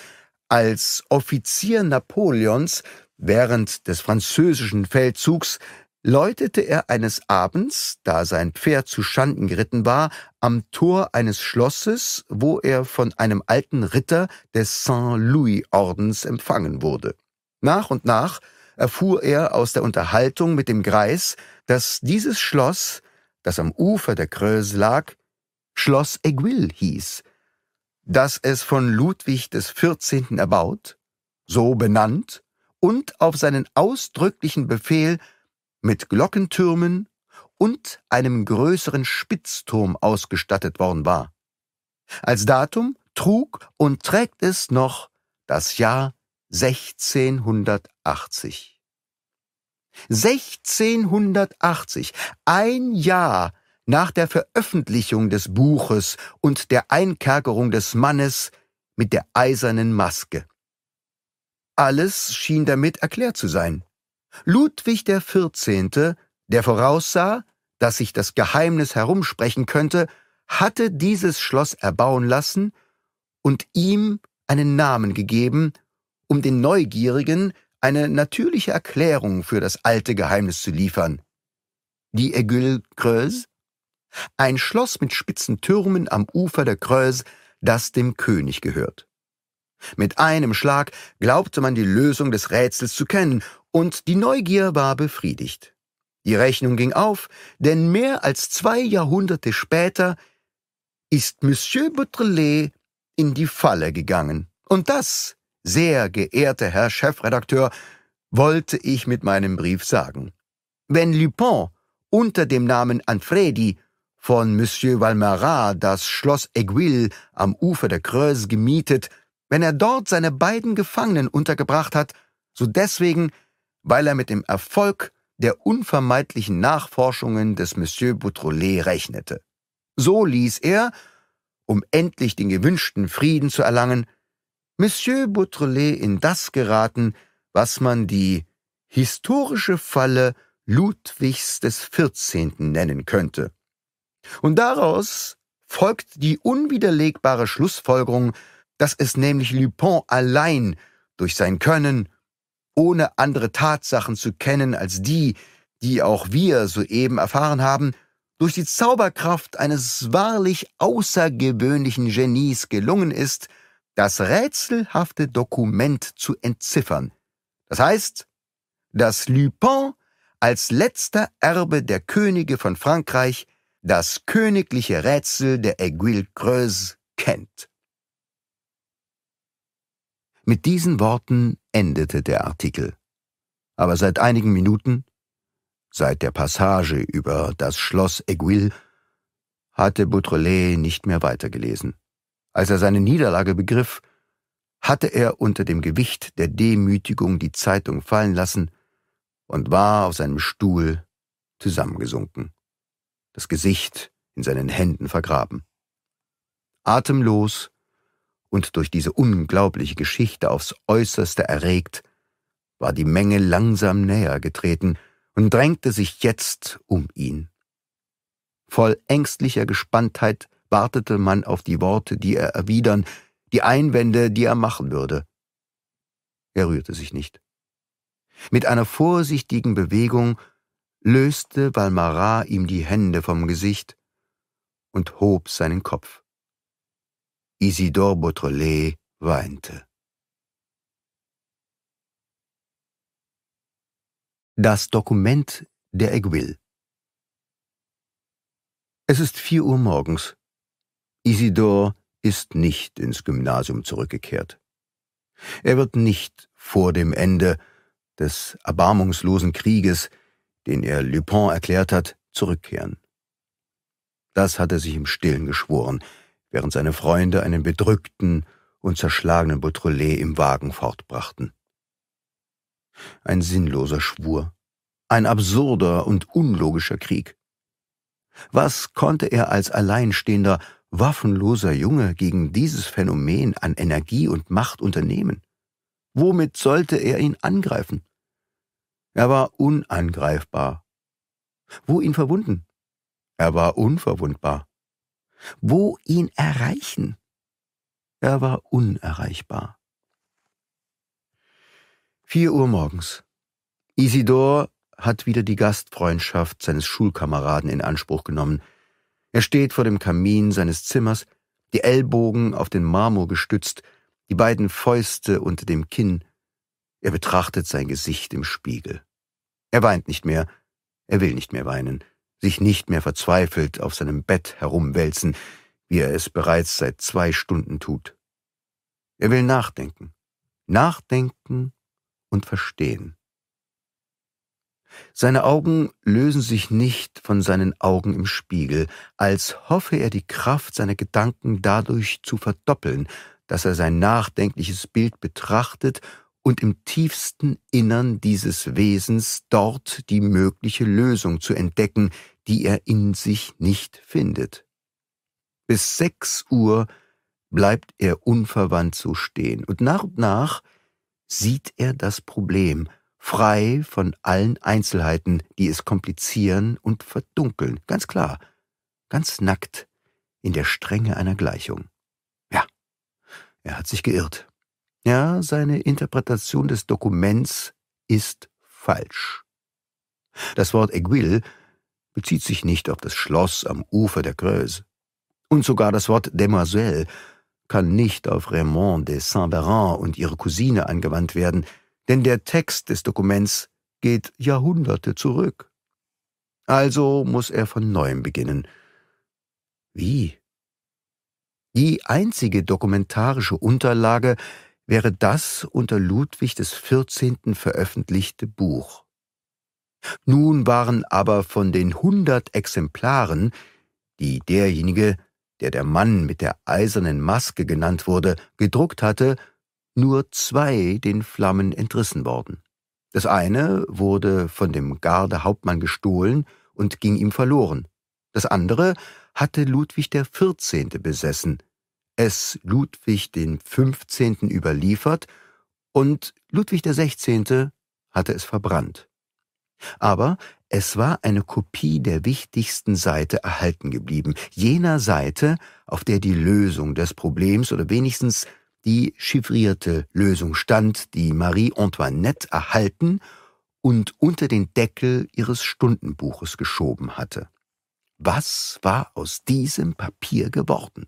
Als Offizier Napoleons während des französischen Feldzugs läutete er eines Abends, da sein Pferd zu Schanden geritten war, am Tor eines Schlosses, wo er von einem alten Ritter des Saint Louis Ordens empfangen wurde. Nach und nach erfuhr er aus der Unterhaltung mit dem Greis, dass dieses Schloss, das am Ufer der Creuse lag, Schloss Aiguille hieß, dass es von Ludwig des 14. erbaut, so benannt und auf seinen ausdrücklichen Befehl mit Glockentürmen und einem größeren Spitzturm ausgestattet worden war. Als Datum trug und trägt es noch das Jahr 1680. 1680, ein Jahr nach der Veröffentlichung des Buches und der Einkerkerung des Mannes mit der eisernen Maske. Alles schien damit erklärt zu sein. Ludwig XIV., der voraussah, dass sich das Geheimnis herumsprechen könnte, hatte dieses Schloss erbauen lassen und ihm einen Namen gegeben, um den Neugierigen eine natürliche Erklärung für das alte Geheimnis zu liefern. Die Aiguille Creuse? Ein Schloss mit spitzen Türmen am Ufer der Creuse, das dem König gehört. Mit einem Schlag glaubte man die Lösung des Rätsels zu kennen und die Neugier war befriedigt. Die Rechnung ging auf, denn mehr als zwei Jahrhunderte später ist Monsieur Baudrillard in die Falle gegangen. Und das, sehr geehrter Herr Chefredakteur, wollte ich mit meinem Brief sagen. Wenn Lupin unter dem Namen Anfredi von Monsieur Valmarat das Schloss Aiguille am Ufer der Creuse gemietet, wenn er dort seine beiden Gefangenen untergebracht hat, so deswegen, weil er mit dem Erfolg der unvermeidlichen Nachforschungen des Monsieur Boutrolet rechnete. So ließ er, um endlich den gewünschten Frieden zu erlangen, Monsieur Boutrolet in das geraten, was man die historische Falle Ludwigs des Vierzehnten nennen könnte. Und daraus folgt die unwiderlegbare Schlussfolgerung, dass es nämlich Lupin allein durch sein Können ohne andere Tatsachen zu kennen als die, die auch wir soeben erfahren haben, durch die Zauberkraft eines wahrlich außergewöhnlichen Genies gelungen ist, das rätselhafte Dokument zu entziffern. Das heißt, dass Lupin als letzter Erbe der Könige von Frankreich das königliche Rätsel der Aiguille Creuse kennt. Mit diesen Worten endete der Artikel. Aber seit einigen Minuten, seit der Passage über das Schloss Aiguille, hatte Beautrelet nicht mehr weitergelesen. Als er seine Niederlage begriff, hatte er unter dem Gewicht der Demütigung die Zeitung fallen lassen und war auf seinem Stuhl zusammengesunken, das Gesicht in seinen Händen vergraben. Atemlos und durch diese unglaubliche Geschichte aufs äußerste erregt, war die Menge langsam näher getreten und drängte sich jetzt um ihn. Voll ängstlicher Gespanntheit wartete man auf die Worte, die er erwidern, die Einwände, die er machen würde. Er rührte sich nicht. Mit einer vorsichtigen Bewegung löste Valmarat ihm die Hände vom Gesicht und hob seinen Kopf. Isidore Beautrelet weinte. Das Dokument der Aiguille Es ist vier Uhr morgens. Isidore ist nicht ins Gymnasium zurückgekehrt. Er wird nicht vor dem Ende des erbarmungslosen Krieges, den er Lupin erklärt hat, zurückkehren. Das hat er sich im Stillen geschworen, während seine Freunde einen bedrückten und zerschlagenen Boutrelet im Wagen fortbrachten. Ein sinnloser Schwur, ein absurder und unlogischer Krieg. Was konnte er als alleinstehender, waffenloser Junge gegen dieses Phänomen an Energie und Macht unternehmen? Womit sollte er ihn angreifen? Er war unangreifbar. Wo ihn verwunden? Er war unverwundbar wo ihn erreichen. Er war unerreichbar. Vier Uhr morgens. Isidor hat wieder die Gastfreundschaft seines Schulkameraden in Anspruch genommen. Er steht vor dem Kamin seines Zimmers, die Ellbogen auf den Marmor gestützt, die beiden Fäuste unter dem Kinn. Er betrachtet sein Gesicht im Spiegel. Er weint nicht mehr, er will nicht mehr weinen sich nicht mehr verzweifelt auf seinem Bett herumwälzen, wie er es bereits seit zwei Stunden tut. Er will nachdenken, nachdenken und verstehen. Seine Augen lösen sich nicht von seinen Augen im Spiegel, als hoffe er die Kraft seiner Gedanken dadurch zu verdoppeln, dass er sein nachdenkliches Bild betrachtet und im tiefsten Innern dieses Wesens dort die mögliche Lösung zu entdecken, die er in sich nicht findet. Bis sechs Uhr bleibt er unverwandt so stehen, und nach und nach sieht er das Problem, frei von allen Einzelheiten, die es komplizieren und verdunkeln, ganz klar, ganz nackt, in der Strenge einer Gleichung. Ja, er hat sich geirrt. Ja, seine Interpretation des Dokuments ist falsch. Das Wort Aiguille bezieht sich nicht auf das Schloss am Ufer der Creuse. Und sogar das Wort Demoiselle kann nicht auf Raymond de Saint-Véran und ihre Cousine angewandt werden, denn der Text des Dokuments geht Jahrhunderte zurück. Also muss er von neuem beginnen. Wie? Die einzige dokumentarische Unterlage, wäre das unter Ludwig des 14. veröffentlichte Buch. Nun waren aber von den hundert Exemplaren, die derjenige, der der Mann mit der eisernen Maske genannt wurde, gedruckt hatte, nur zwei den Flammen entrissen worden. Das eine wurde von dem Gardehauptmann gestohlen und ging ihm verloren. Das andere hatte Ludwig XIV. besessen, es Ludwig den 15. überliefert und Ludwig der 16. hatte es verbrannt. Aber es war eine Kopie der wichtigsten Seite erhalten geblieben, jener Seite, auf der die Lösung des Problems oder wenigstens die chiffrierte Lösung stand, die Marie Antoinette erhalten und unter den Deckel ihres Stundenbuches geschoben hatte. Was war aus diesem Papier geworden?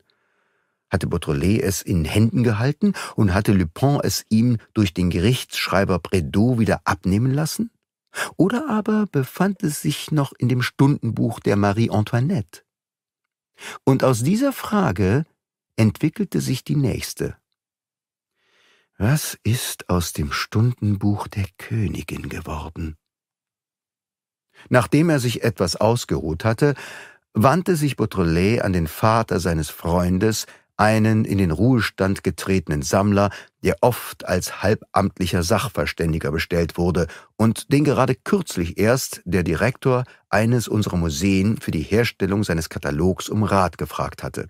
hatte Beautrelet es in Händen gehalten und hatte Lupin es ihm durch den Gerichtsschreiber Bredot wieder abnehmen lassen? Oder aber befand es sich noch in dem Stundenbuch der Marie Antoinette? Und aus dieser Frage entwickelte sich die nächste. Was ist aus dem Stundenbuch der Königin geworden? Nachdem er sich etwas ausgeruht hatte, wandte sich Beautrelet an den Vater seines Freundes, einen in den Ruhestand getretenen Sammler, der oft als halbamtlicher Sachverständiger bestellt wurde und den gerade kürzlich erst der Direktor eines unserer Museen für die Herstellung seines Katalogs um Rat gefragt hatte.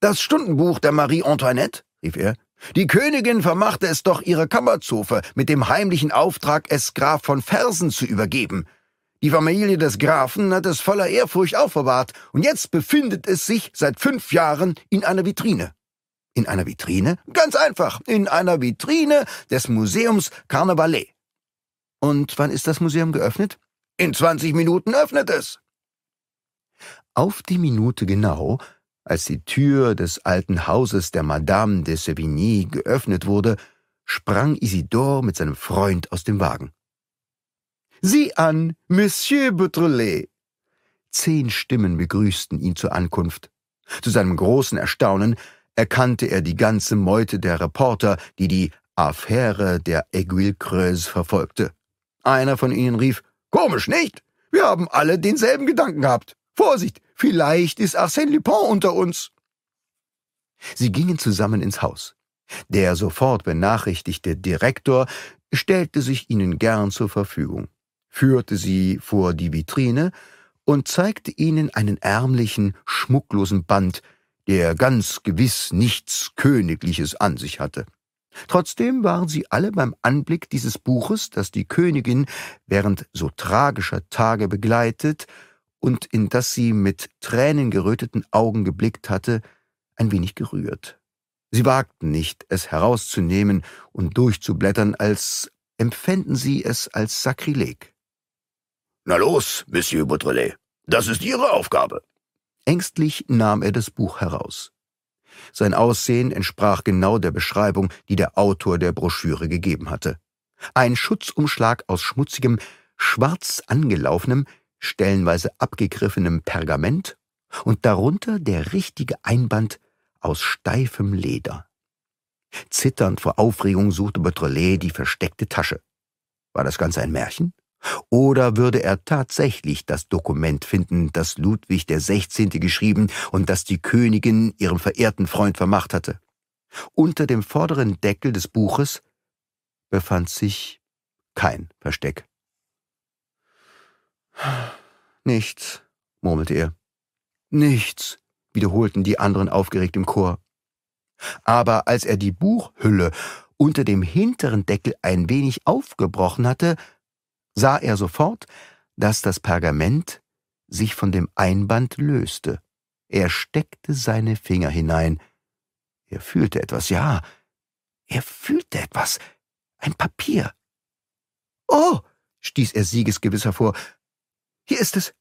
Das Stundenbuch der Marie Antoinette, rief er, die Königin vermachte es doch ihrer Kammerzofe mit dem heimlichen Auftrag, es Graf von Fersen zu übergeben. Die Familie des Grafen hat es voller Ehrfurcht aufbewahrt und jetzt befindet es sich seit fünf Jahren in einer Vitrine. In einer Vitrine? Ganz einfach, in einer Vitrine des Museums Carnavalet. Und wann ist das Museum geöffnet? In 20 Minuten öffnet es. Auf die Minute genau, als die Tür des alten Hauses der Madame de Sevigny geöffnet wurde, sprang Isidore mit seinem Freund aus dem Wagen. Sieh an, Monsieur Beautrelet! Zehn Stimmen begrüßten ihn zur Ankunft. Zu seinem großen Erstaunen erkannte er die ganze Meute der Reporter, die die Affäre der Aiguille Creuse verfolgte. Einer von ihnen rief, Komisch, nicht? Wir haben alle denselben Gedanken gehabt. Vorsicht, vielleicht ist Arsène Lupin unter uns. Sie gingen zusammen ins Haus. Der sofort benachrichtigte Direktor stellte sich ihnen gern zur Verfügung führte sie vor die Vitrine und zeigte ihnen einen ärmlichen, schmucklosen Band, der ganz gewiss nichts Königliches an sich hatte. Trotzdem waren sie alle beim Anblick dieses Buches, das die Königin während so tragischer Tage begleitet und in das sie mit tränengeröteten Augen geblickt hatte, ein wenig gerührt. Sie wagten nicht, es herauszunehmen und durchzublättern, als empfänden sie es als Sakrileg. Na los, Monsieur Beautrelet, das ist Ihre Aufgabe. Ängstlich nahm er das Buch heraus. Sein Aussehen entsprach genau der Beschreibung, die der Autor der Broschüre gegeben hatte. Ein Schutzumschlag aus schmutzigem, schwarz angelaufenem, stellenweise abgegriffenem Pergament und darunter der richtige Einband aus steifem Leder. Zitternd vor Aufregung suchte Beautrelet die versteckte Tasche. War das Ganze ein Märchen? Oder würde er tatsächlich das Dokument finden, das Ludwig XVI. geschrieben und das die Königin ihrem verehrten Freund vermacht hatte? Unter dem vorderen Deckel des Buches befand sich kein Versteck. Nichts, murmelte er. Nichts, wiederholten die anderen aufgeregt im Chor. Aber als er die Buchhülle unter dem hinteren Deckel ein wenig aufgebrochen hatte, sah er sofort, dass das Pergament sich von dem Einband löste. Er steckte seine Finger hinein. Er fühlte etwas, ja, er fühlte etwas, ein Papier. Oh, stieß er siegesgewiss hervor, hier ist es.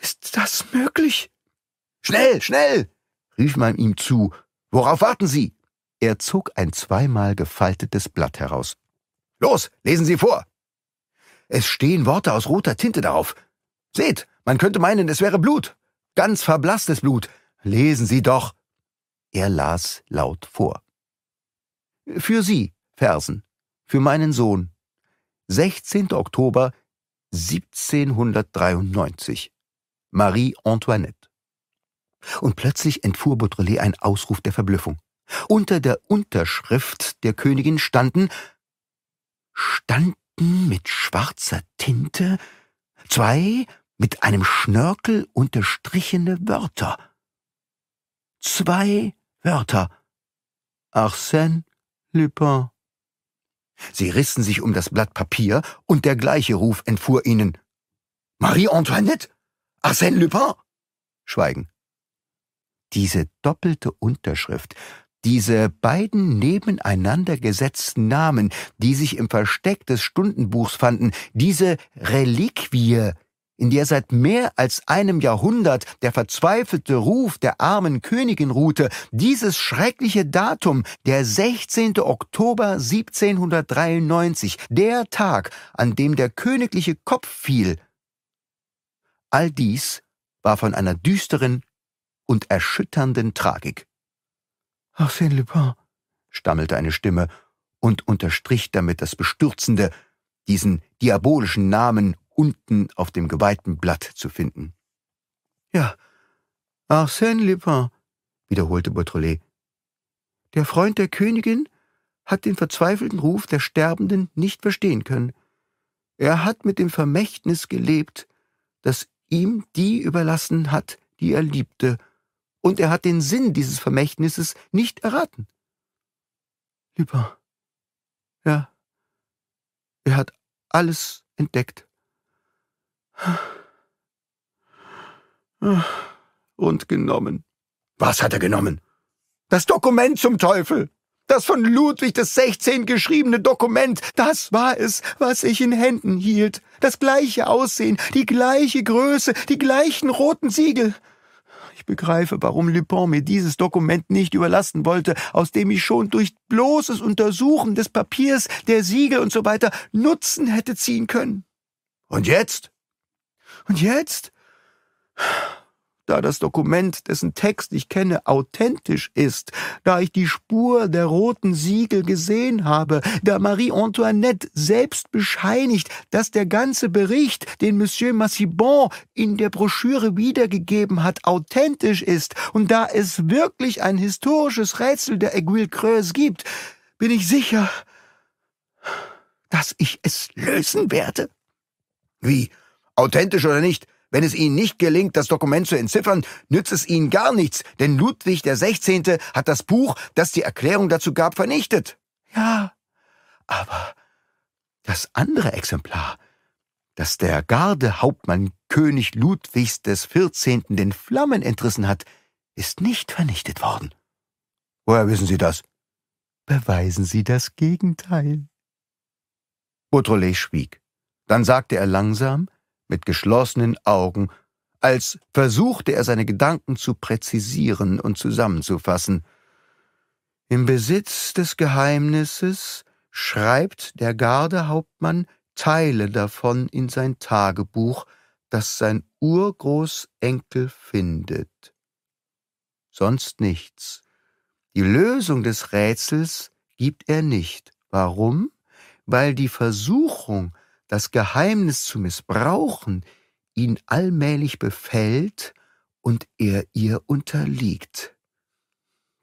Ist das möglich? Schnell, schnell, rief man ihm zu. Worauf warten Sie? Er zog ein zweimal gefaltetes Blatt heraus. Los, lesen Sie vor. Es stehen Worte aus roter Tinte darauf. Seht, man könnte meinen, es wäre Blut. Ganz verblasstes Blut. Lesen Sie doch. Er las laut vor. Für Sie, Versen. Für meinen Sohn. 16. Oktober 1793. Marie Antoinette. Und plötzlich entfuhr Baudrelais ein Ausruf der Verblüffung. Unter der Unterschrift der Königin standen, standen Lappen mit schwarzer Tinte, zwei mit einem Schnörkel unterstrichene Wörter. Zwei Wörter. Arsène Lupin. Sie rissen sich um das Blatt Papier und der gleiche Ruf entfuhr ihnen. Marie Antoinette? Arsène Lupin? Schweigen. Diese doppelte Unterschrift diese beiden nebeneinander gesetzten Namen, die sich im Versteck des Stundenbuchs fanden, diese Reliquie, in der seit mehr als einem Jahrhundert der verzweifelte Ruf der armen Königin ruhte, dieses schreckliche Datum, der 16. Oktober 1793, der Tag, an dem der königliche Kopf fiel. All dies war von einer düsteren und erschütternden Tragik. Arsène Lupin, stammelte eine Stimme und unterstrich damit das Bestürzende, diesen diabolischen Namen unten auf dem geweihten Blatt zu finden. Ja, Arsène Lupin, wiederholte Beautrelet. Der Freund der Königin hat den verzweifelten Ruf der Sterbenden nicht verstehen können. Er hat mit dem Vermächtnis gelebt, das ihm die überlassen hat, die er liebte, und er hat den Sinn dieses Vermächtnisses nicht erraten. Lieber, Ja. Er hat alles entdeckt. Und genommen. Was hat er genommen? Das Dokument zum Teufel! Das von Ludwig des 16 geschriebene Dokument, das war es, was ich in Händen hielt. Das gleiche Aussehen, die gleiche Größe, die gleichen roten Siegel. Ich begreife, warum Lupin mir dieses Dokument nicht überlassen wollte, aus dem ich schon durch bloßes Untersuchen des Papiers, der Siegel und so weiter Nutzen hätte ziehen können. Und jetzt? Und jetzt? da das Dokument, dessen Text ich kenne, authentisch ist, da ich die Spur der roten Siegel gesehen habe, da Marie Antoinette selbst bescheinigt, dass der ganze Bericht, den Monsieur Massibon in der Broschüre wiedergegeben hat, authentisch ist und da es wirklich ein historisches Rätsel der Aiguille Creuse gibt, bin ich sicher, dass ich es lösen werde. Wie? Authentisch oder nicht? Wenn es ihnen nicht gelingt, das Dokument zu entziffern, nützt es ihnen gar nichts, denn Ludwig XVI. hat das Buch, das die Erklärung dazu gab, vernichtet. Ja, aber das andere Exemplar, das der Gardehauptmann König Ludwigs des 14. den Flammen entrissen hat, ist nicht vernichtet worden. Woher wissen Sie das? Beweisen Sie das Gegenteil. Beautrelet schwieg. Dann sagte er langsam, mit geschlossenen Augen, als versuchte er seine Gedanken zu präzisieren und zusammenzufassen. Im Besitz des Geheimnisses schreibt der Gardehauptmann Teile davon in sein Tagebuch, das sein Urgroßenkel findet. Sonst nichts. Die Lösung des Rätsels gibt er nicht. Warum? Weil die Versuchung, das Geheimnis zu missbrauchen, ihn allmählich befällt und er ihr unterliegt.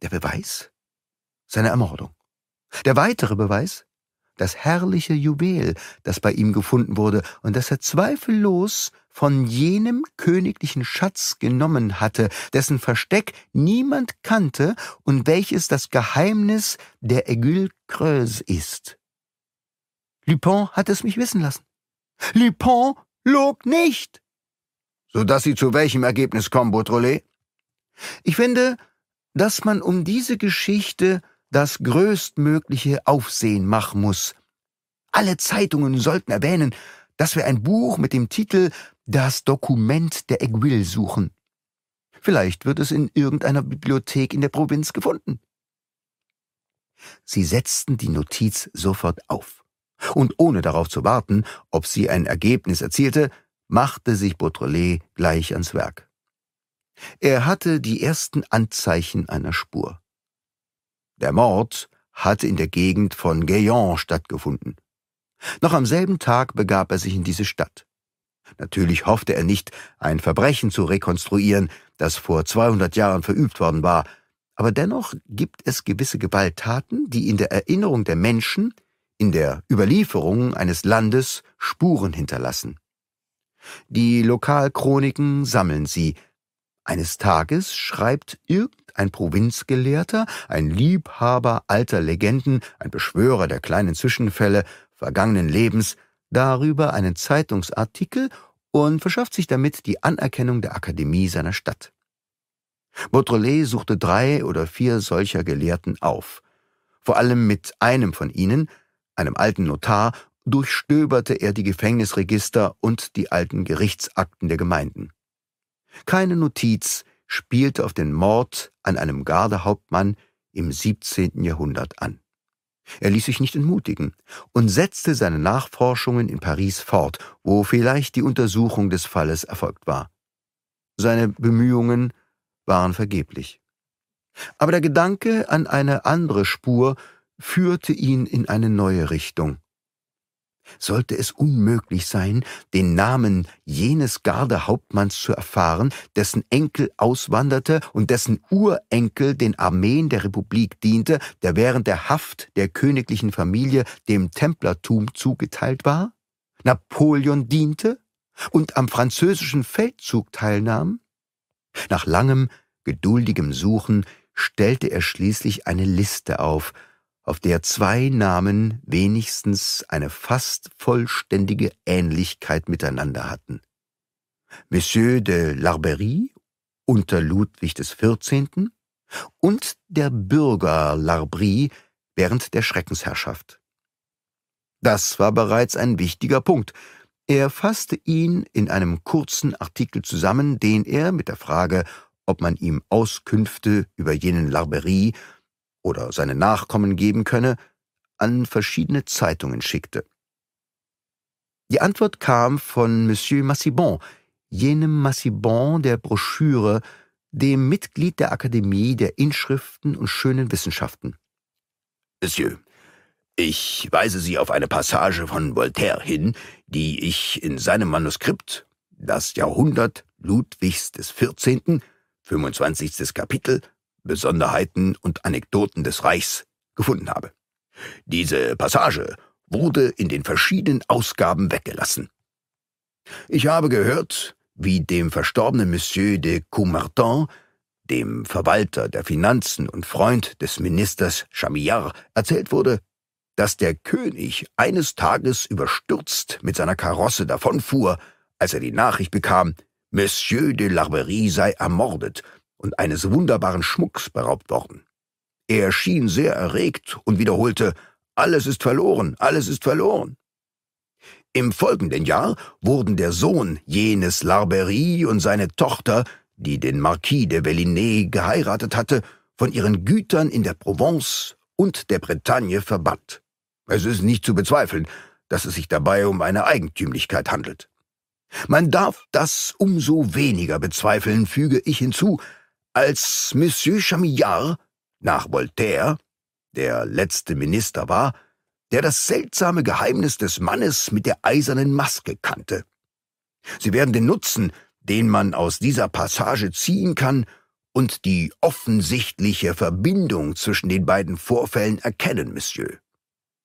Der Beweis? Seine Ermordung. Der weitere Beweis? Das herrliche Juwel, das bei ihm gefunden wurde und das er zweifellos von jenem königlichen Schatz genommen hatte, dessen Versteck niemand kannte und welches das Geheimnis der Aiguille Creuse ist. Lupin hat es mich wissen lassen. Lupin log nicht. So dass Sie zu welchem Ergebnis kommen, Beautrelet? Ich finde, dass man um diese Geschichte das größtmögliche Aufsehen machen muss. Alle Zeitungen sollten erwähnen, dass wir ein Buch mit dem Titel Das Dokument der Aiguille suchen. Vielleicht wird es in irgendeiner Bibliothek in der Provinz gefunden. Sie setzten die Notiz sofort auf und ohne darauf zu warten, ob sie ein Ergebnis erzielte, machte sich Beautrelet gleich ans Werk. Er hatte die ersten Anzeichen einer Spur. Der Mord hatte in der Gegend von Gaillon stattgefunden. Noch am selben Tag begab er sich in diese Stadt. Natürlich hoffte er nicht, ein Verbrechen zu rekonstruieren, das vor 200 Jahren verübt worden war, aber dennoch gibt es gewisse Gewalttaten, die in der Erinnerung der Menschen in der Überlieferung eines Landes Spuren hinterlassen. Die Lokalchroniken sammeln sie. Eines Tages schreibt irgendein Provinzgelehrter, ein Liebhaber alter Legenden, ein Beschwörer der kleinen Zwischenfälle vergangenen Lebens, darüber einen Zeitungsartikel und verschafft sich damit die Anerkennung der Akademie seiner Stadt. Baudrelais suchte drei oder vier solcher Gelehrten auf. Vor allem mit einem von ihnen – einem alten Notar, durchstöberte er die Gefängnisregister und die alten Gerichtsakten der Gemeinden. Keine Notiz spielte auf den Mord an einem Gardehauptmann im 17. Jahrhundert an. Er ließ sich nicht entmutigen und setzte seine Nachforschungen in Paris fort, wo vielleicht die Untersuchung des Falles erfolgt war. Seine Bemühungen waren vergeblich. Aber der Gedanke an eine andere Spur führte ihn in eine neue Richtung. Sollte es unmöglich sein, den Namen jenes Gardehauptmanns zu erfahren, dessen Enkel auswanderte und dessen Urenkel den Armeen der Republik diente, der während der Haft der königlichen Familie dem Templertum zugeteilt war, Napoleon diente und am französischen Feldzug teilnahm? Nach langem, geduldigem Suchen stellte er schließlich eine Liste auf – auf der zwei Namen wenigstens eine fast vollständige Ähnlichkeit miteinander hatten. Monsieur de Larberie unter Ludwig des Vierzehnten und der Bürger Larbrie während der Schreckensherrschaft. Das war bereits ein wichtiger Punkt. Er fasste ihn in einem kurzen Artikel zusammen, den er mit der Frage, ob man ihm Auskünfte über jenen Larberie oder seine Nachkommen geben könne, an verschiedene Zeitungen schickte. Die Antwort kam von Monsieur Massibon, jenem Massibon der Broschüre, dem Mitglied der Akademie der Inschriften und schönen Wissenschaften. Monsieur, ich weise Sie auf eine Passage von Voltaire hin, die ich in seinem Manuskript Das Jahrhundert Ludwigs des 14., 25. Kapitel, Besonderheiten und Anekdoten des Reichs gefunden habe. Diese Passage wurde in den verschiedenen Ausgaben weggelassen. Ich habe gehört, wie dem verstorbenen Monsieur de Coumartin, dem Verwalter der Finanzen und Freund des Ministers Chamillard, erzählt wurde, dass der König eines Tages überstürzt mit seiner Karosse davonfuhr, als er die Nachricht bekam, Monsieur de Larberie sei ermordet und eines wunderbaren Schmucks beraubt worden. Er schien sehr erregt und wiederholte Alles ist verloren, alles ist verloren. Im folgenden Jahr wurden der Sohn jenes Larberie und seine Tochter, die den Marquis de Vellinay geheiratet hatte, von ihren Gütern in der Provence und der Bretagne verbannt. Es ist nicht zu bezweifeln, dass es sich dabei um eine Eigentümlichkeit handelt. Man darf das umso weniger bezweifeln, füge ich hinzu, als Monsieur Chamillard nach Voltaire der letzte Minister war, der das seltsame Geheimnis des Mannes mit der eisernen Maske kannte. Sie werden den Nutzen, den man aus dieser Passage ziehen kann, und die offensichtliche Verbindung zwischen den beiden Vorfällen erkennen, Monsieur.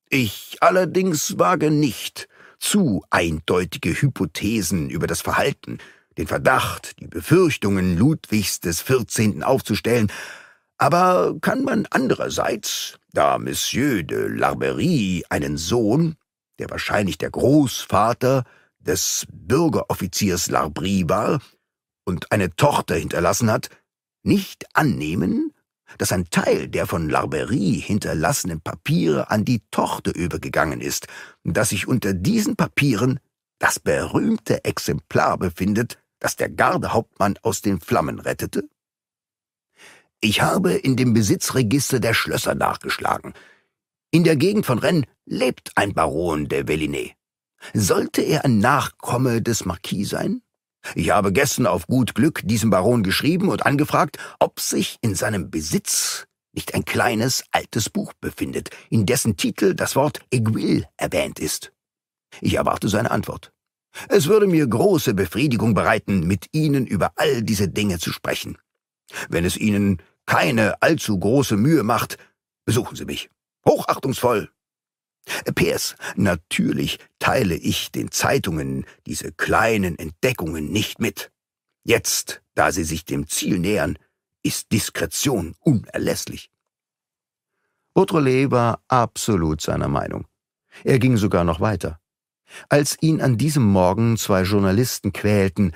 Ich allerdings wage nicht, zu eindeutige Hypothesen über das Verhalten den Verdacht, die Befürchtungen Ludwigs des Vierzehnten aufzustellen, aber kann man andererseits, da Monsieur de Larberie einen Sohn, der wahrscheinlich der Großvater des Bürgeroffiziers Larbrie war und eine Tochter hinterlassen hat, nicht annehmen, dass ein Teil der von Larberie hinterlassenen Papiere an die Tochter übergegangen ist, dass sich unter diesen Papieren das berühmte Exemplar befindet, das der Gardehauptmann aus den Flammen rettete? Ich habe in dem Besitzregister der Schlösser nachgeschlagen. In der Gegend von Rennes lebt ein Baron de Vellinet. Sollte er ein Nachkomme des Marquis sein? Ich habe gestern auf gut Glück diesem Baron geschrieben und angefragt, ob sich in seinem Besitz nicht ein kleines altes Buch befindet, in dessen Titel das Wort Aiguille erwähnt ist. Ich erwarte seine Antwort. Es würde mir große Befriedigung bereiten, mit Ihnen über all diese Dinge zu sprechen. Wenn es Ihnen keine allzu große Mühe macht, besuchen Sie mich. Hochachtungsvoll. Äh, PS, natürlich teile ich den Zeitungen diese kleinen Entdeckungen nicht mit. Jetzt, da sie sich dem Ziel nähern, ist Diskretion unerlässlich. Beautrelet war absolut seiner Meinung. Er ging sogar noch weiter. Als ihn an diesem Morgen zwei Journalisten quälten,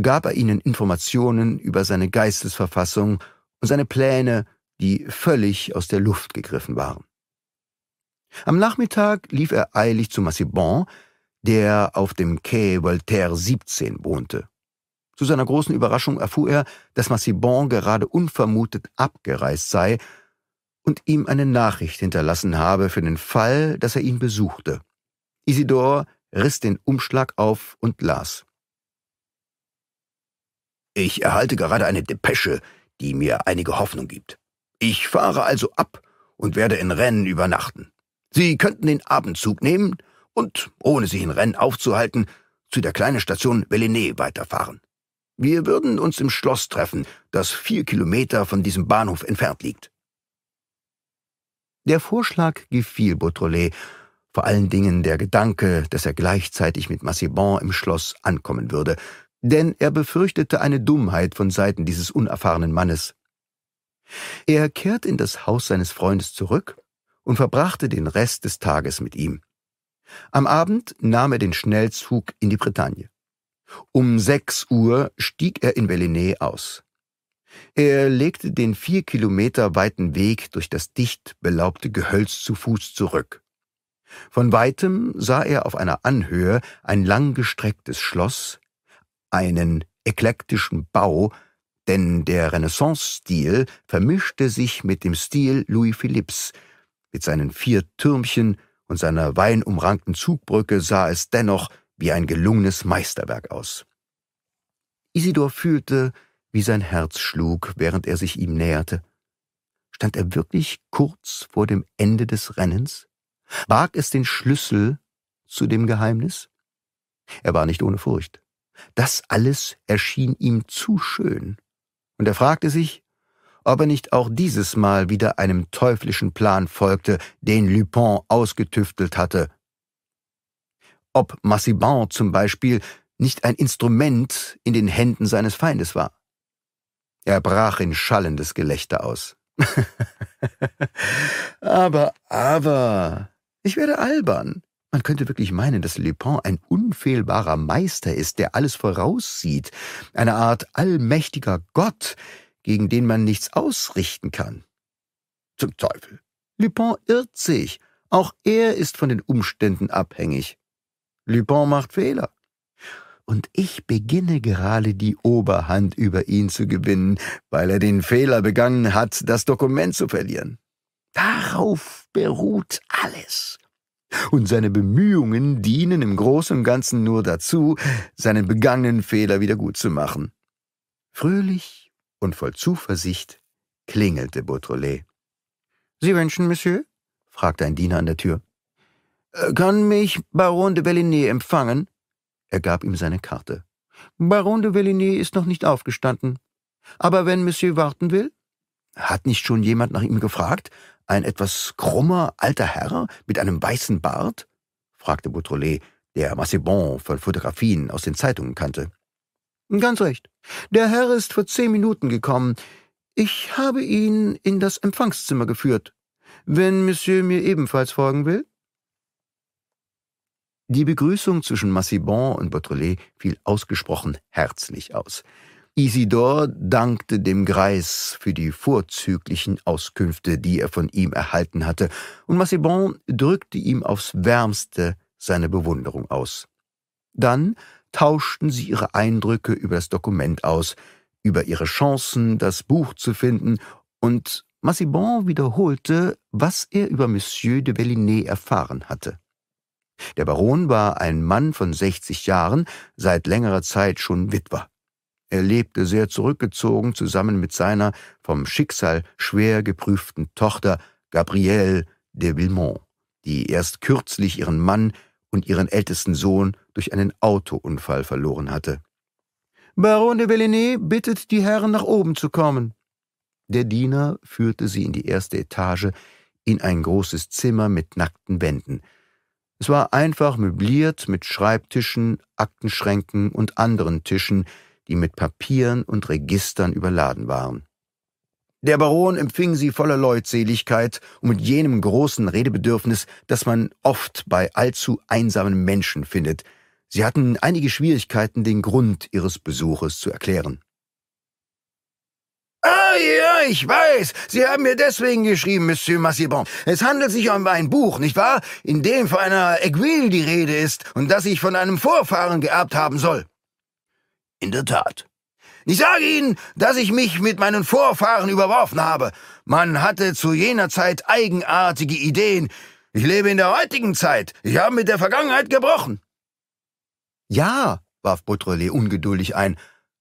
gab er ihnen Informationen über seine Geistesverfassung und seine Pläne, die völlig aus der Luft gegriffen waren. Am Nachmittag lief er eilig zu Massibon, der auf dem Quai Voltaire 17 wohnte. Zu seiner großen Überraschung erfuhr er, dass Massibon gerade unvermutet abgereist sei und ihm eine Nachricht hinterlassen habe für den Fall, dass er ihn besuchte. Isidor riss den Umschlag auf und las. Ich erhalte gerade eine Depesche, die mir einige Hoffnung gibt. Ich fahre also ab und werde in Rennes übernachten. Sie könnten den Abendzug nehmen und, ohne sich in Rennes aufzuhalten, zu der kleinen Station Vellinay weiterfahren. Wir würden uns im Schloss treffen, das vier Kilometer von diesem Bahnhof entfernt liegt. Der Vorschlag gefiel Beautrelet, vor allen Dingen der Gedanke, dass er gleichzeitig mit Massibon im Schloss ankommen würde, denn er befürchtete eine Dummheit von Seiten dieses unerfahrenen Mannes. Er kehrt in das Haus seines Freundes zurück und verbrachte den Rest des Tages mit ihm. Am Abend nahm er den Schnellzug in die Bretagne. Um sechs Uhr stieg er in Bellinay aus. Er legte den vier Kilometer weiten Weg durch das dicht belaubte Gehölz zu Fuß zurück. Von weitem sah er auf einer Anhöhe ein langgestrecktes Schloss, einen eklektischen Bau, denn der Renaissance-Stil vermischte sich mit dem Stil Louis Philipps. Mit seinen vier Türmchen und seiner weinumrankten Zugbrücke sah es dennoch wie ein gelungenes Meisterwerk aus. Isidor fühlte, wie sein Herz schlug, während er sich ihm näherte. Stand er wirklich kurz vor dem Ende des Rennens? Barg es den Schlüssel zu dem Geheimnis? Er war nicht ohne Furcht. Das alles erschien ihm zu schön, und er fragte sich, ob er nicht auch dieses Mal wieder einem teuflischen Plan folgte, den Lupin ausgetüftelt hatte. Ob Massiban zum Beispiel nicht ein Instrument in den Händen seines Feindes war. Er brach in schallendes Gelächter aus. aber, aber, ich werde albern. Man könnte wirklich meinen, dass Lupin ein unfehlbarer Meister ist, der alles voraussieht, eine Art allmächtiger Gott, gegen den man nichts ausrichten kann. Zum Teufel. Lupin irrt sich. Auch er ist von den Umständen abhängig. Lupin macht Fehler. Und ich beginne gerade die Oberhand über ihn zu gewinnen, weil er den Fehler begangen hat, das Dokument zu verlieren. Darauf beruht alles. Und seine Bemühungen dienen im Großen und Ganzen nur dazu, seinen begangenen Fehler wieder gut zu machen. Fröhlich und voll Zuversicht klingelte Beautrelet. Sie wünschen, Monsieur? fragte ein Diener an der Tür. Äh, kann mich Baron de Bellinet empfangen? Er gab ihm seine Karte. Baron de Bellinet ist noch nicht aufgestanden. Aber wenn Monsieur warten will? Hat nicht schon jemand nach ihm gefragt? ein etwas krummer alter Herr mit einem weißen Bart? fragte Boutrelet, der Massibon von Fotografien aus den Zeitungen kannte. Ganz recht. Der Herr ist vor zehn Minuten gekommen. Ich habe ihn in das Empfangszimmer geführt. Wenn Monsieur mir ebenfalls folgen will? Die Begrüßung zwischen Massibon und Boutrelet fiel ausgesprochen herzlich aus. Isidor dankte dem Greis für die vorzüglichen Auskünfte, die er von ihm erhalten hatte, und Massibon drückte ihm aufs Wärmste seine Bewunderung aus. Dann tauschten sie ihre Eindrücke über das Dokument aus, über ihre Chancen, das Buch zu finden, und Massibon wiederholte, was er über Monsieur de Bellinet erfahren hatte. Der Baron war ein Mann von 60 Jahren, seit längerer Zeit schon Witwer. Er lebte sehr zurückgezogen zusammen mit seiner vom Schicksal schwer geprüften Tochter Gabrielle de Villemont, die erst kürzlich ihren Mann und ihren ältesten Sohn durch einen Autounfall verloren hatte. Baron de Belleny bittet die Herren nach oben zu kommen. Der Diener führte sie in die erste Etage, in ein großes Zimmer mit nackten Wänden. Es war einfach möbliert mit Schreibtischen, Aktenschränken und anderen Tischen, die mit Papieren und Registern überladen waren. Der Baron empfing sie voller Leutseligkeit und mit jenem großen Redebedürfnis, das man oft bei allzu einsamen Menschen findet. Sie hatten einige Schwierigkeiten, den Grund ihres Besuches zu erklären. Ah, ja, ich weiß. Sie haben mir deswegen geschrieben, Monsieur Massibon. Es handelt sich um ein Buch, nicht wahr? In dem von einer Aiguille die Rede ist und das ich von einem Vorfahren geerbt haben soll. In der Tat. Ich sage Ihnen, dass ich mich mit meinen Vorfahren überworfen habe. Man hatte zu jener Zeit eigenartige Ideen. Ich lebe in der heutigen Zeit. Ich habe mit der Vergangenheit gebrochen. Ja, warf Beautrelet ungeduldig ein.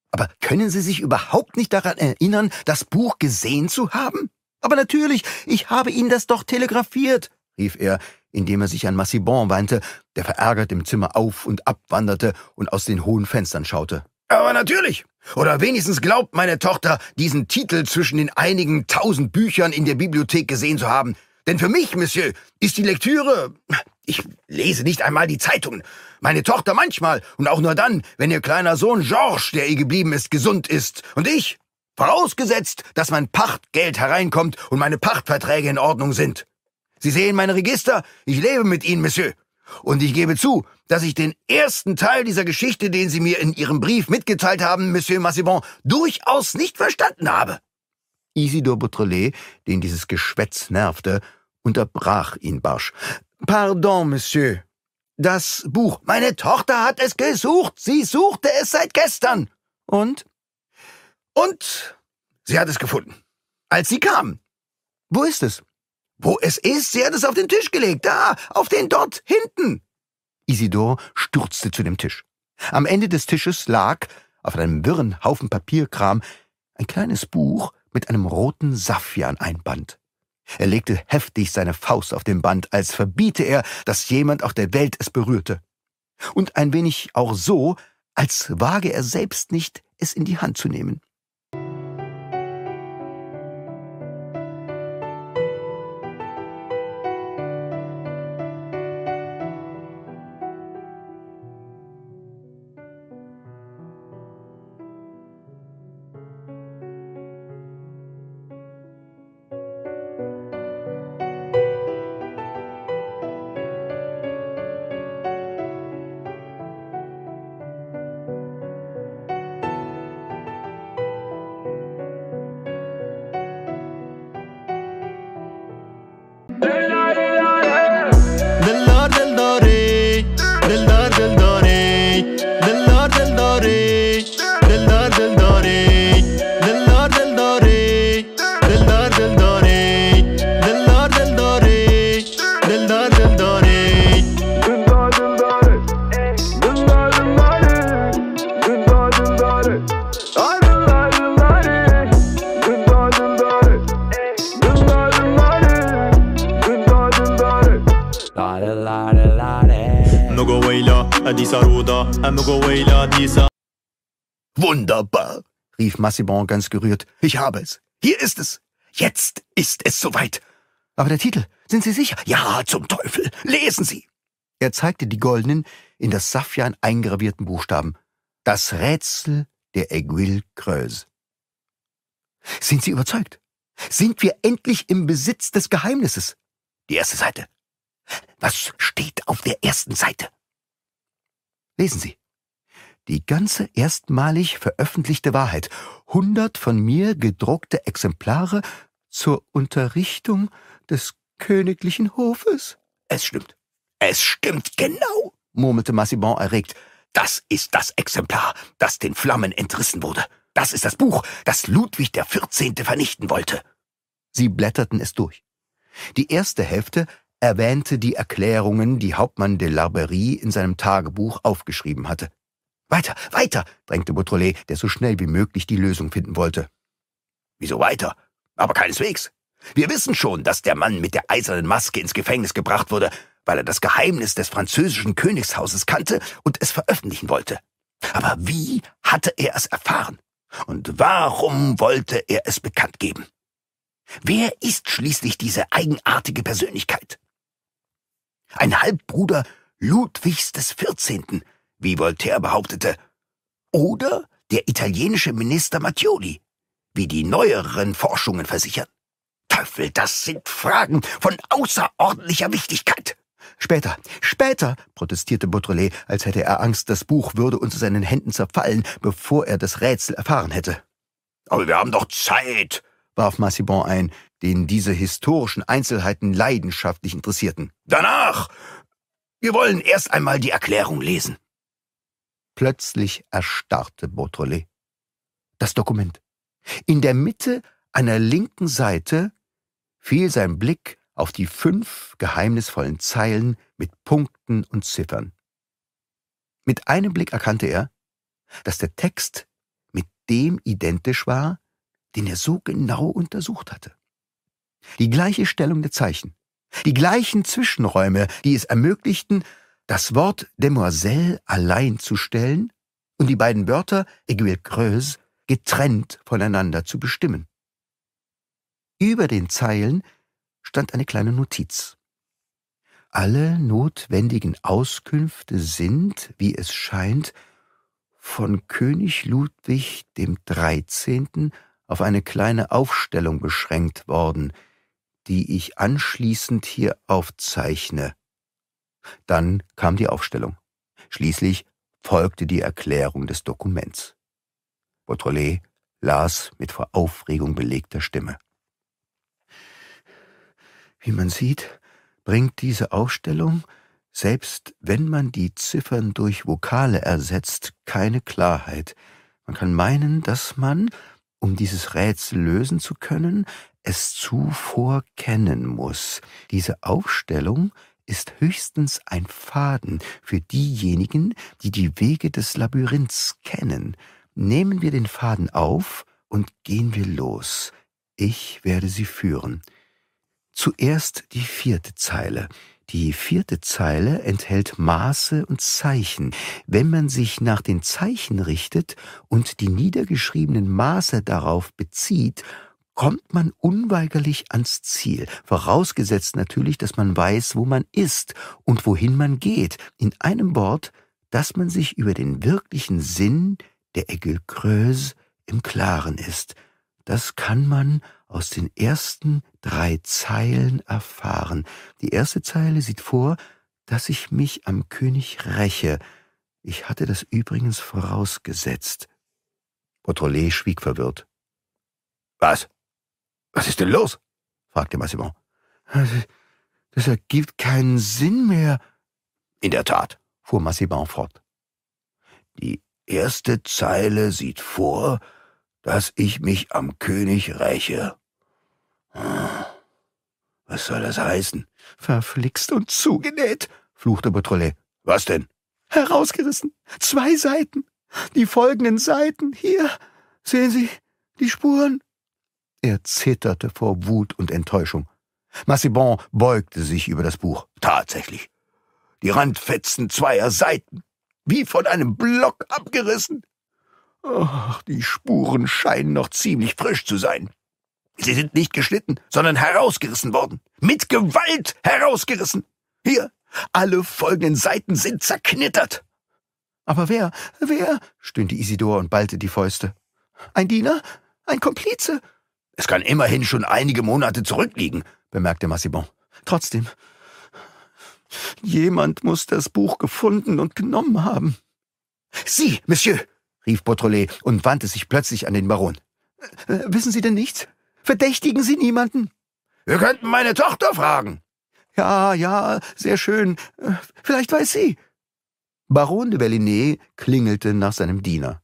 Aber können Sie sich überhaupt nicht daran erinnern, das Buch gesehen zu haben? Aber natürlich, ich habe Ihnen das doch telegrafiert, rief er, indem er sich an Massibon wandte, der verärgert im Zimmer auf und ab wanderte und aus den hohen Fenstern schaute. Aber natürlich. Oder wenigstens glaubt meine Tochter, diesen Titel zwischen den einigen tausend Büchern in der Bibliothek gesehen zu haben. Denn für mich, Monsieur, ist die Lektüre... Ich lese nicht einmal die Zeitungen. Meine Tochter manchmal und auch nur dann, wenn ihr kleiner Sohn Georges, der ihr geblieben ist, gesund ist. Und ich, vorausgesetzt, dass mein Pachtgeld hereinkommt und meine Pachtverträge in Ordnung sind. Sie sehen meine Register, ich lebe mit Ihnen, Monsieur. Und ich gebe zu, dass ich den ersten Teil dieser Geschichte, den Sie mir in Ihrem Brief mitgeteilt haben, Monsieur Massibon, durchaus nicht verstanden habe. Isidor Beautrelet, den dieses Geschwätz nervte, unterbrach ihn barsch. Pardon, Monsieur. Das Buch. Meine Tochter hat es gesucht. Sie suchte es seit gestern. Und? Und sie hat es gefunden. Als sie kam. Wo ist es? Wo es ist, sie hat es auf den Tisch gelegt. Da, auf den dort, hinten. Isidor stürzte zu dem Tisch. Am Ende des Tisches lag, auf einem wirren Haufen Papierkram, ein kleines Buch mit einem roten Saffian-Einband. Er legte heftig seine Faust auf den Band, als verbiete er, dass jemand auf der Welt es berührte. Und ein wenig auch so, als wage er selbst nicht, es in die Hand zu nehmen. Simon ganz gerührt. Ich habe es. Hier ist es. Jetzt ist es soweit. Aber der Titel, sind Sie sicher? Ja, zum Teufel. Lesen Sie. Er zeigte die goldenen, in das Safian eingravierten Buchstaben. Das Rätsel der Aiguille Creuse. Sind Sie überzeugt? Sind wir endlich im Besitz des Geheimnisses? Die erste Seite. Was steht auf der ersten Seite? Lesen Sie. Die ganze erstmalig veröffentlichte Wahrheit hundert von mir gedruckte Exemplare zur Unterrichtung des königlichen Hofes? Es stimmt. Es stimmt genau, murmelte Massibon erregt. Das ist das Exemplar, das den Flammen entrissen wurde. Das ist das Buch, das Ludwig der Vierzehnte vernichten wollte. Sie blätterten es durch. Die erste Hälfte erwähnte die Erklärungen, die Hauptmann de Larberie in seinem Tagebuch aufgeschrieben hatte. Weiter, weiter, drängte Beautrelet, der so schnell wie möglich die Lösung finden wollte. Wieso weiter? Aber keineswegs. Wir wissen schon, dass der Mann mit der eisernen Maske ins Gefängnis gebracht wurde, weil er das Geheimnis des französischen Königshauses kannte und es veröffentlichen wollte. Aber wie hatte er es erfahren? Und warum wollte er es bekannt geben? Wer ist schließlich diese eigenartige Persönlichkeit? Ein Halbbruder Ludwigs des Vierzehnten, wie Voltaire behauptete, oder der italienische Minister Mattioli, wie die neueren Forschungen versichern. Teufel, das sind Fragen von außerordentlicher Wichtigkeit. Später, später, protestierte Beautrelet, als hätte er Angst, das Buch würde unter seinen Händen zerfallen, bevor er das Rätsel erfahren hätte. Aber wir haben doch Zeit, warf Massibon ein, den diese historischen Einzelheiten leidenschaftlich interessierten. Danach! Wir wollen erst einmal die Erklärung lesen. Plötzlich erstarrte Beautrelet. Das Dokument. In der Mitte einer linken Seite fiel sein Blick auf die fünf geheimnisvollen Zeilen mit Punkten und Ziffern. Mit einem Blick erkannte er, dass der Text mit dem identisch war, den er so genau untersucht hatte. Die gleiche Stellung der Zeichen, die gleichen Zwischenräume, die es ermöglichten, das Wort Demoiselle allein zu stellen und die beiden Wörter aiguille creuse getrennt voneinander zu bestimmen. Über den Zeilen stand eine kleine Notiz. Alle notwendigen Auskünfte sind, wie es scheint, von König Ludwig dem 13. auf eine kleine Aufstellung beschränkt worden, die ich anschließend hier aufzeichne. Dann kam die Aufstellung. Schließlich folgte die Erklärung des Dokuments. Beautrelet las mit vor Aufregung belegter Stimme. Wie man sieht, bringt diese Aufstellung, selbst wenn man die Ziffern durch Vokale ersetzt, keine Klarheit. Man kann meinen, dass man, um dieses Rätsel lösen zu können, es zuvor kennen muss. Diese Aufstellung ist höchstens ein Faden für diejenigen, die die Wege des Labyrinths kennen. Nehmen wir den Faden auf und gehen wir los. Ich werde sie führen. Zuerst die vierte Zeile. Die vierte Zeile enthält Maße und Zeichen. Wenn man sich nach den Zeichen richtet und die niedergeschriebenen Maße darauf bezieht, kommt man unweigerlich ans Ziel, vorausgesetzt natürlich, dass man weiß, wo man ist und wohin man geht, in einem Wort, dass man sich über den wirklichen Sinn der Eggelkröse im Klaren ist. Das kann man aus den ersten drei Zeilen erfahren. Die erste Zeile sieht vor, dass ich mich am König räche. Ich hatte das übrigens vorausgesetzt. Potrolet schwieg verwirrt. Was? Was ist denn los? fragte Massimo. Das ergibt keinen Sinn mehr. In der Tat, fuhr Massibon fort. Die erste Zeile sieht vor, dass ich mich am König räche. Hm. Was soll das heißen? Verflixt und zugenäht, fluchte Beautrelet. Was denn? Herausgerissen. Zwei Seiten. Die folgenden Seiten. Hier. Sehen Sie die Spuren? Er zitterte vor Wut und Enttäuschung. Massibon beugte sich über das Buch. Tatsächlich. Die Randfetzen zweier Seiten. Wie von einem Block abgerissen. Ach, die Spuren scheinen noch ziemlich frisch zu sein. Sie sind nicht geschnitten, sondern herausgerissen worden. Mit Gewalt herausgerissen. Hier, alle folgenden Seiten sind zerknittert. Aber wer, wer? stöhnte Isidor und ballte die Fäuste. Ein Diener? Ein Komplize? Es kann immerhin schon einige Monate zurückliegen, bemerkte Massibon. Trotzdem, jemand muss das Buch gefunden und genommen haben. Sie, Monsieur, rief Beautrelet und wandte sich plötzlich an den Baron. Äh, äh, wissen Sie denn nichts? Verdächtigen Sie niemanden? Wir könnten meine Tochter fragen. Ja, ja, sehr schön. Äh, vielleicht weiß sie. Baron de Bellinet klingelte nach seinem Diener.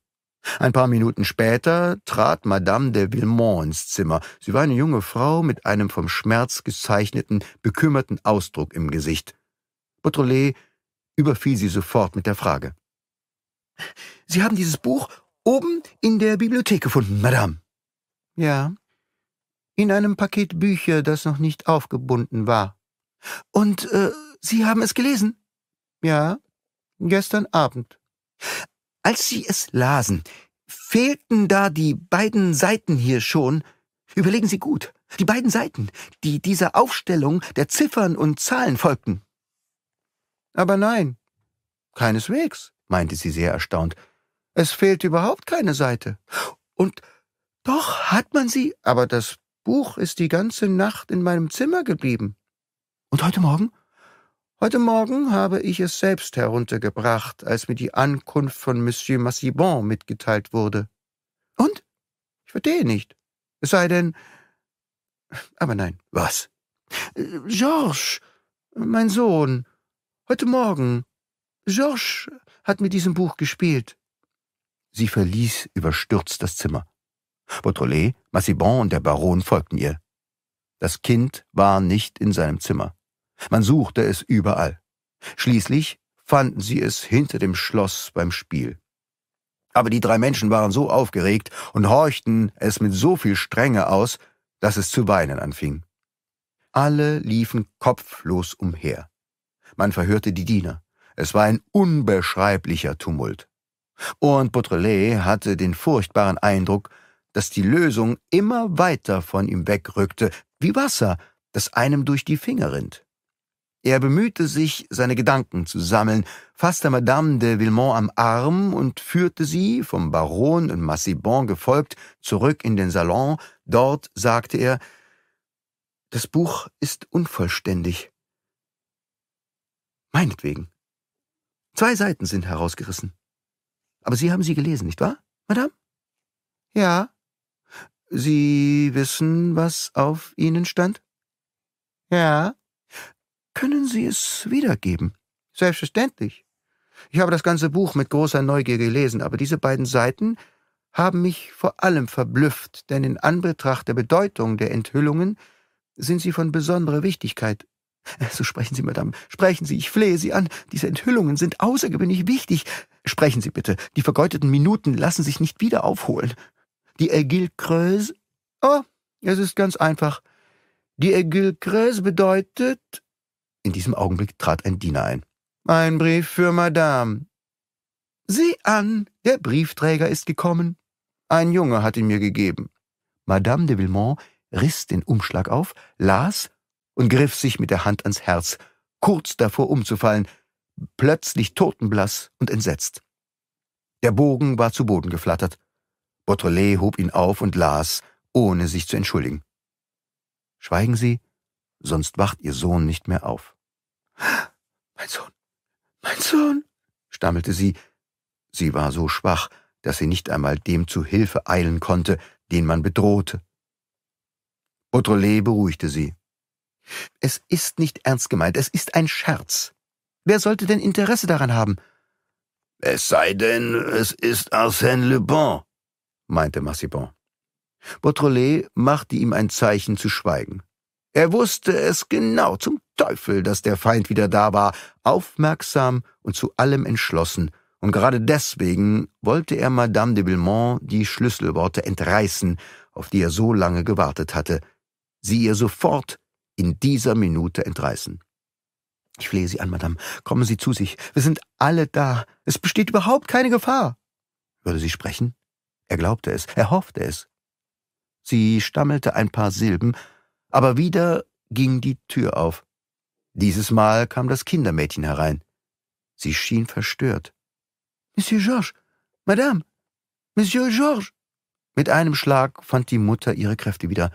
Ein paar Minuten später trat Madame de Villemont ins Zimmer. Sie war eine junge Frau mit einem vom Schmerz gezeichneten, bekümmerten Ausdruck im Gesicht. Beautrelet überfiel sie sofort mit der Frage. Sie haben dieses Buch oben in der Bibliothek gefunden, Madame. Ja, in einem Paket Bücher, das noch nicht aufgebunden war. Und äh, Sie haben es gelesen? Ja, gestern Abend. Als Sie es lasen, fehlten da die beiden Seiten hier schon? Überlegen Sie gut, die beiden Seiten, die dieser Aufstellung der Ziffern und Zahlen folgten. Aber nein, keineswegs, meinte sie sehr erstaunt. Es fehlt überhaupt keine Seite. Und doch hat man sie, aber das Buch ist die ganze Nacht in meinem Zimmer geblieben. Und heute Morgen Heute Morgen habe ich es selbst heruntergebracht, als mir die Ankunft von Monsieur Massibon mitgeteilt wurde. Und? Ich verstehe nicht. Es sei denn. Aber nein, was? Georges, mein Sohn, heute Morgen. Georges hat mit diesem Buch gespielt. Sie verließ überstürzt das Zimmer. Beautrelet, Massibon und der Baron folgten ihr. Das Kind war nicht in seinem Zimmer. Man suchte es überall. Schließlich fanden sie es hinter dem Schloss beim Spiel. Aber die drei Menschen waren so aufgeregt und horchten es mit so viel Strenge aus, dass es zu weinen anfing. Alle liefen kopflos umher. Man verhörte die Diener. Es war ein unbeschreiblicher Tumult. Und Baudrillard hatte den furchtbaren Eindruck, dass die Lösung immer weiter von ihm wegrückte, wie Wasser, das einem durch die Finger rinnt. Er bemühte sich, seine Gedanken zu sammeln, fasste Madame de Villemont am Arm und führte sie, vom Baron und Massibon gefolgt, zurück in den Salon. Dort sagte er, das Buch ist unvollständig. Meinetwegen. Zwei Seiten sind herausgerissen. Aber Sie haben sie gelesen, nicht wahr, Madame? Ja. Sie wissen, was auf ihnen stand? Ja. Können Sie es wiedergeben? Selbstverständlich. Ich habe das ganze Buch mit großer Neugier gelesen, aber diese beiden Seiten haben mich vor allem verblüfft, denn in Anbetracht der Bedeutung der Enthüllungen sind sie von besonderer Wichtigkeit. So sprechen Sie, Madame, sprechen Sie, ich flehe Sie an, diese Enthüllungen sind außergewöhnlich wichtig. Sprechen Sie bitte, die vergeudeten Minuten lassen sich nicht wieder aufholen. Die Aiguille Creuse? Oh, es ist ganz einfach. Die Aiguille Creuse bedeutet in diesem Augenblick trat ein Diener ein. Ein Brief für Madame. Sieh an, der Briefträger ist gekommen. Ein Junge hat ihn mir gegeben. Madame de Villemont riss den Umschlag auf, las und griff sich mit der Hand ans Herz, kurz davor umzufallen, plötzlich totenblass und entsetzt. Der Bogen war zu Boden geflattert. Beautrelet hob ihn auf und las, ohne sich zu entschuldigen. Schweigen Sie, sonst wacht Ihr Sohn nicht mehr auf. Mein Sohn, mein Sohn, stammelte sie. Sie war so schwach, dass sie nicht einmal dem zu Hilfe eilen konnte, den man bedrohte. Beautrelet beruhigte sie. Es ist nicht ernst gemeint, es ist ein Scherz. Wer sollte denn Interesse daran haben? Es sei denn, es ist Arsène Lupin, meinte Massiban. Beautrelet machte ihm ein Zeichen zu schweigen. Er wusste es genau zum Teufel, dass der Feind wieder da war, aufmerksam und zu allem entschlossen, und gerade deswegen wollte er Madame de Villemont die Schlüsselworte entreißen, auf die er so lange gewartet hatte, sie ihr sofort in dieser Minute entreißen. Ich flehe Sie an, Madame, kommen Sie zu sich, wir sind alle da, es besteht überhaupt keine Gefahr. Würde sie sprechen? Er glaubte es, er hoffte es. Sie stammelte ein paar Silben, aber wieder ging die Tür auf. Dieses Mal kam das Kindermädchen herein. Sie schien verstört. Monsieur Georges, Madame, Monsieur Georges. Mit einem Schlag fand die Mutter ihre Kräfte wieder.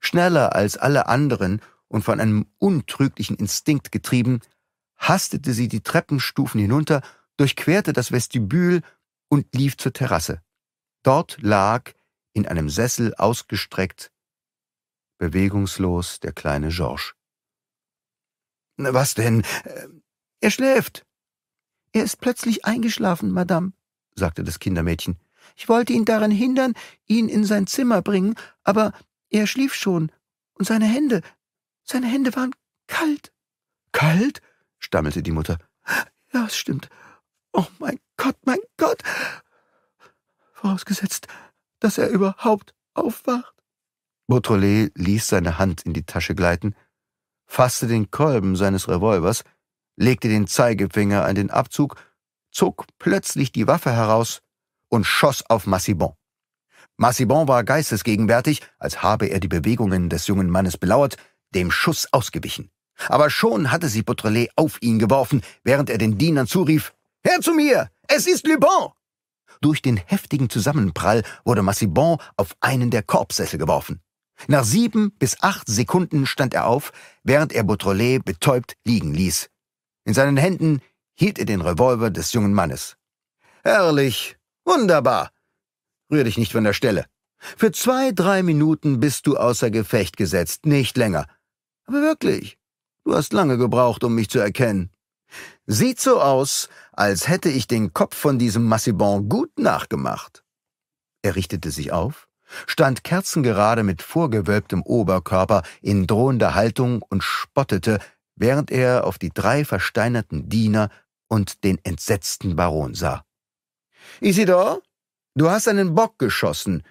Schneller als alle anderen und von einem untrüglichen Instinkt getrieben, hastete sie die Treppenstufen hinunter, durchquerte das Vestibül und lief zur Terrasse. Dort lag, in einem Sessel ausgestreckt, Bewegungslos der kleine Georges. Was denn? Er schläft. Er ist plötzlich eingeschlafen, Madame, sagte das Kindermädchen. Ich wollte ihn daran hindern, ihn in sein Zimmer bringen, aber er schlief schon, und seine Hände, seine Hände waren kalt. Kalt? stammelte die Mutter. Ja, es stimmt. Oh mein Gott, mein Gott. Vorausgesetzt, dass er überhaupt aufwacht. Beautrelet ließ seine Hand in die Tasche gleiten, fasste den Kolben seines Revolvers, legte den Zeigefinger an den Abzug, zog plötzlich die Waffe heraus und schoss auf Massibon. Massibon war geistesgegenwärtig, als habe er die Bewegungen des jungen Mannes belauert, dem Schuss ausgewichen. Aber schon hatte sie Beautrelet auf ihn geworfen, während er den Dienern zurief, »Her zu mir! Es ist Lubon!« Durch den heftigen Zusammenprall wurde Massibon auf einen der Korbsessel geworfen. Nach sieben bis acht Sekunden stand er auf, während er Beautrelet betäubt liegen ließ. In seinen Händen hielt er den Revolver des jungen Mannes. Herrlich, wunderbar. Rühr dich nicht von der Stelle. Für zwei, drei Minuten bist du außer Gefecht gesetzt, nicht länger. Aber wirklich, du hast lange gebraucht, um mich zu erkennen. Sieht so aus, als hätte ich den Kopf von diesem Massibon gut nachgemacht. Er richtete sich auf, stand kerzengerade mit vorgewölbtem Oberkörper in drohender Haltung und spottete, während er auf die drei versteinerten Diener und den entsetzten Baron sah. Isidor, du hast einen Bock geschossen.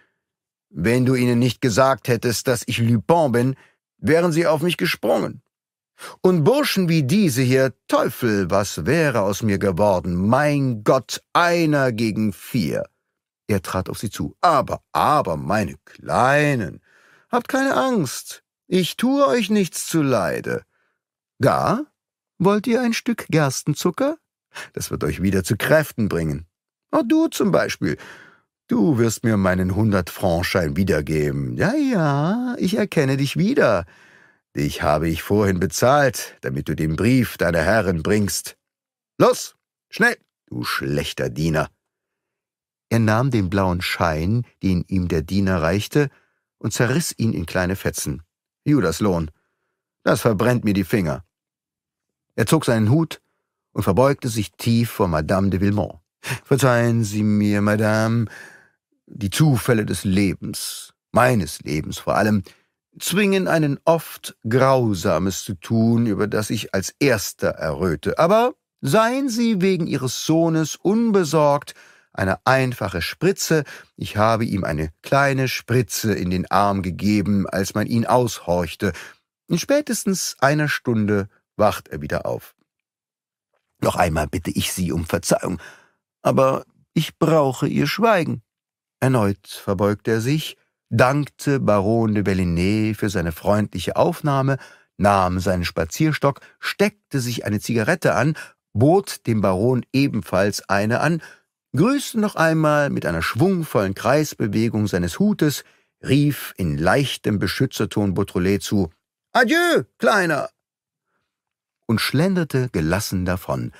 Wenn du ihnen nicht gesagt hättest, dass ich Lupin bin, wären sie auf mich gesprungen. Und Burschen wie diese hier, Teufel, was wäre aus mir geworden? Mein Gott, einer gegen vier. Er trat auf sie zu. Aber, aber, meine Kleinen, habt keine Angst. Ich tue euch nichts zuleide. Gar? Wollt ihr ein Stück Gerstenzucker? Das wird euch wieder zu Kräften bringen. Oh, du zum Beispiel. Du wirst mir meinen hundert Frankschein wiedergeben. Ja, ja, ich erkenne dich wieder. Dich habe ich vorhin bezahlt, damit du den Brief deiner Herren bringst. Los, schnell, du schlechter Diener. Er nahm den blauen Schein, den ihm der Diener reichte, und zerriss ihn in kleine Fetzen. Judas Lohn. Das verbrennt mir die Finger. Er zog seinen Hut und verbeugte sich tief vor Madame de Villemont. Verzeihen Sie mir, Madame, die Zufälle des Lebens, meines Lebens vor allem, zwingen einen oft Grausames zu tun, über das ich als Erster erröte. Aber seien Sie wegen Ihres Sohnes unbesorgt, eine einfache Spritze. Ich habe ihm eine kleine Spritze in den Arm gegeben, als man ihn aushorchte. In spätestens einer Stunde wacht er wieder auf. Noch einmal bitte ich Sie um Verzeihung, aber ich brauche Ihr Schweigen. Erneut verbeugte er sich, dankte Baron de Bellinet für seine freundliche Aufnahme, nahm seinen Spazierstock, steckte sich eine Zigarette an, bot dem Baron ebenfalls eine an, grüßte noch einmal mit einer schwungvollen Kreisbewegung seines Hutes, rief in leichtem Beschützerton Beautrelet zu, Adieu, Kleiner! und schlenderte gelassen davon,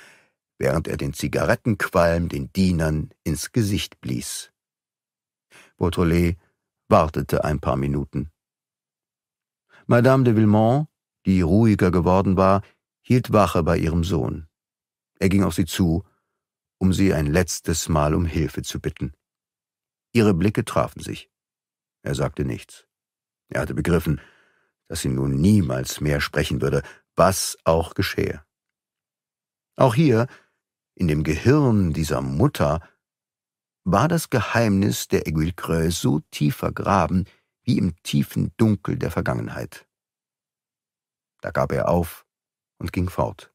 während er den Zigarettenqualm den Dienern ins Gesicht blies. Beautrelet wartete ein paar Minuten. Madame de Villemont, die ruhiger geworden war, hielt Wache bei ihrem Sohn. Er ging auf sie zu um sie ein letztes Mal um Hilfe zu bitten. Ihre Blicke trafen sich. Er sagte nichts. Er hatte begriffen, dass sie nun niemals mehr sprechen würde, was auch geschehe. Auch hier, in dem Gehirn dieser Mutter, war das Geheimnis der Aiguille Creuse so tief vergraben wie im tiefen Dunkel der Vergangenheit. Da gab er auf und ging fort.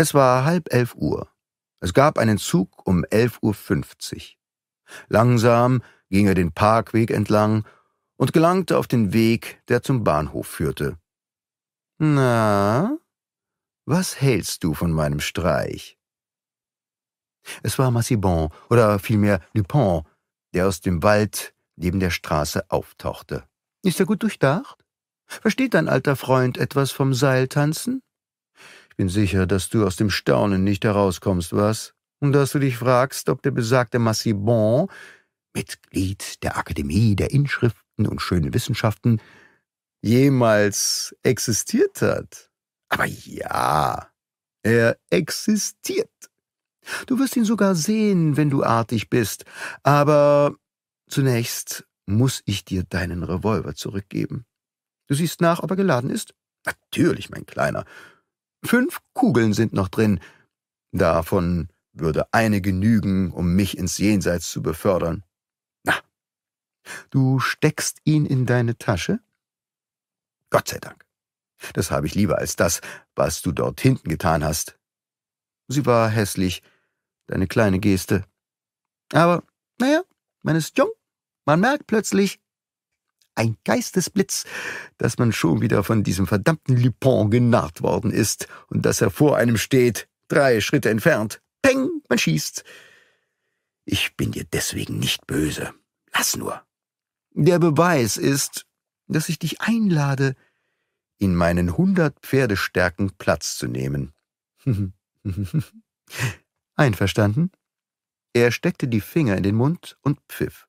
Es war halb elf Uhr. Es gab einen Zug um elf Uhr. fünfzig. Langsam ging er den Parkweg entlang und gelangte auf den Weg, der zum Bahnhof führte. Na, was hältst du von meinem Streich? Es war Massibon oder vielmehr Dupont, der aus dem Wald neben der Straße auftauchte. Ist er gut durchdacht? Versteht dein alter Freund etwas vom Seiltanzen? bin sicher, dass du aus dem Staunen nicht herauskommst, was? Und dass du dich fragst, ob der besagte Massibon, Mitglied der Akademie der Inschriften und schönen Wissenschaften, jemals existiert hat. Aber ja, er existiert. Du wirst ihn sogar sehen, wenn du artig bist. Aber zunächst muss ich dir deinen Revolver zurückgeben. Du siehst nach, ob er geladen ist? Natürlich, mein Kleiner. Fünf Kugeln sind noch drin. Davon würde eine genügen, um mich ins Jenseits zu befördern. Na, du steckst ihn in deine Tasche? Gott sei Dank. Das habe ich lieber als das, was du dort hinten getan hast. Sie war hässlich, deine kleine Geste. Aber, naja, man ist jung, man merkt plötzlich, ein Geistesblitz, dass man schon wieder von diesem verdammten Lupin genarrt worden ist und dass er vor einem steht, drei Schritte entfernt. Peng, man schießt. Ich bin dir deswegen nicht böse. Lass nur. Der Beweis ist, dass ich dich einlade, in meinen hundert Pferdestärken Platz zu nehmen. Einverstanden? Er steckte die Finger in den Mund und pfiff.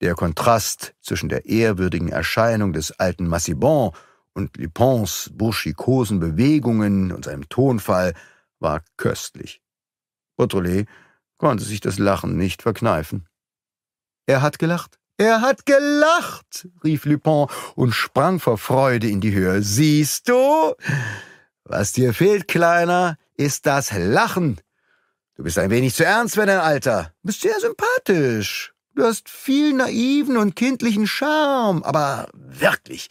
Der Kontrast zwischen der ehrwürdigen Erscheinung des alten Massibon und Lupins burschikosen Bewegungen und seinem Tonfall war köstlich. Beautrelet konnte sich das Lachen nicht verkneifen. Er hat gelacht. Er hat gelacht, rief Lupin und sprang vor Freude in die Höhe. Siehst du? Was dir fehlt, Kleiner, ist das Lachen. Du bist ein wenig zu ernst wenn dein Alter. Bist sehr sympathisch. Du hast viel naiven und kindlichen Charme, aber wirklich,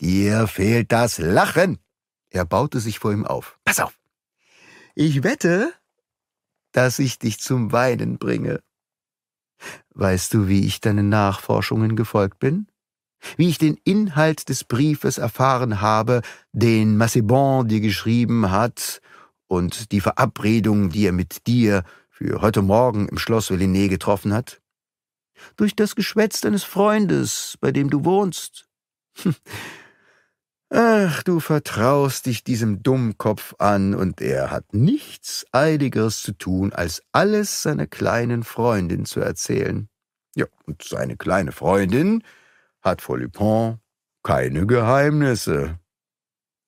dir fehlt das Lachen. Er baute sich vor ihm auf. Pass auf. Ich wette, dass ich dich zum Weinen bringe. Weißt du, wie ich deinen Nachforschungen gefolgt bin? Wie ich den Inhalt des Briefes erfahren habe, den Massebon dir geschrieben hat und die Verabredung, die er mit dir für heute Morgen im Schloss Villeneuve getroffen hat? durch das Geschwätz deines Freundes, bei dem du wohnst. Hm. Ach, du vertraust dich diesem Dummkopf an, und er hat nichts Eiligeres zu tun, als alles seiner kleinen Freundin zu erzählen. Ja, und seine kleine Freundin hat vor Lupin keine Geheimnisse.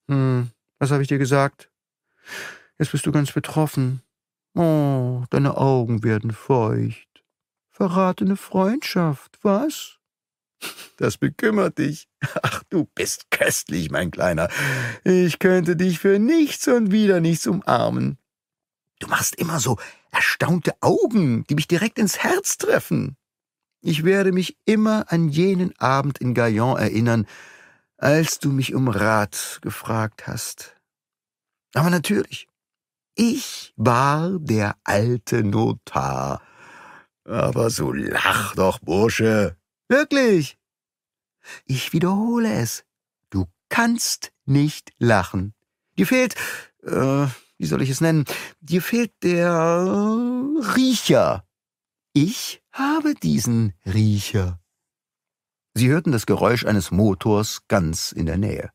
Hm, was habe ich dir gesagt? Jetzt bist du ganz betroffen. Oh, deine Augen werden feucht. Verratene Freundschaft, was? Das bekümmert dich. Ach, du bist köstlich, mein Kleiner. Ich könnte dich für nichts und wieder nichts umarmen. Du machst immer so erstaunte Augen, die mich direkt ins Herz treffen. Ich werde mich immer an jenen Abend in Gaillon erinnern, als du mich um Rat gefragt hast. Aber natürlich, ich war der alte Notar, aber so lach doch, Bursche. Wirklich? Ich wiederhole es. Du kannst nicht lachen. Dir fehlt, äh, wie soll ich es nennen? Dir fehlt der Riecher. Ich habe diesen Riecher. Sie hörten das Geräusch eines Motors ganz in der Nähe.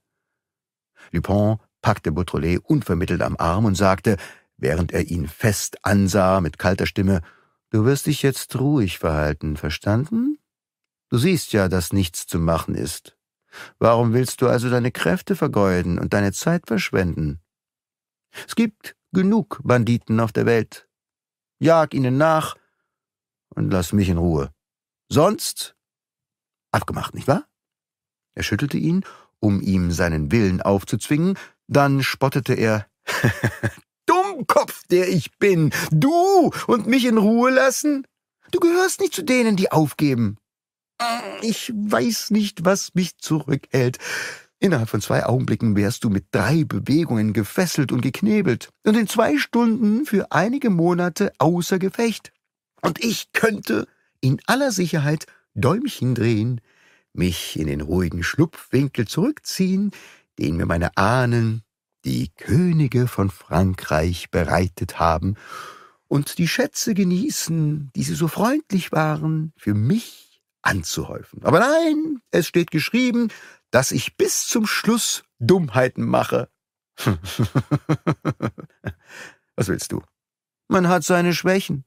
Dupont packte Beautrelet unvermittelt am Arm und sagte, während er ihn fest ansah mit kalter Stimme, Du wirst dich jetzt ruhig verhalten, verstanden? Du siehst ja, dass nichts zu machen ist. Warum willst du also deine Kräfte vergeuden und deine Zeit verschwenden? Es gibt genug Banditen auf der Welt. Jag ihnen nach und lass mich in Ruhe. Sonst abgemacht, nicht wahr? Er schüttelte ihn, um ihm seinen Willen aufzuzwingen, dann spottete er Dummkopf, der ich bin. Du und mich in Ruhe lassen? Du gehörst nicht zu denen, die aufgeben. Ich weiß nicht, was mich zurückhält. Innerhalb von zwei Augenblicken wärst du mit drei Bewegungen gefesselt und geknebelt und in zwei Stunden für einige Monate außer Gefecht. Und ich könnte in aller Sicherheit Däumchen drehen, mich in den ruhigen Schlupfwinkel zurückziehen, den mir meine Ahnen die Könige von Frankreich bereitet haben und die Schätze genießen, die sie so freundlich waren, für mich anzuhäufen. Aber nein, es steht geschrieben, dass ich bis zum Schluss Dummheiten mache. Was willst du? Man hat seine Schwächen.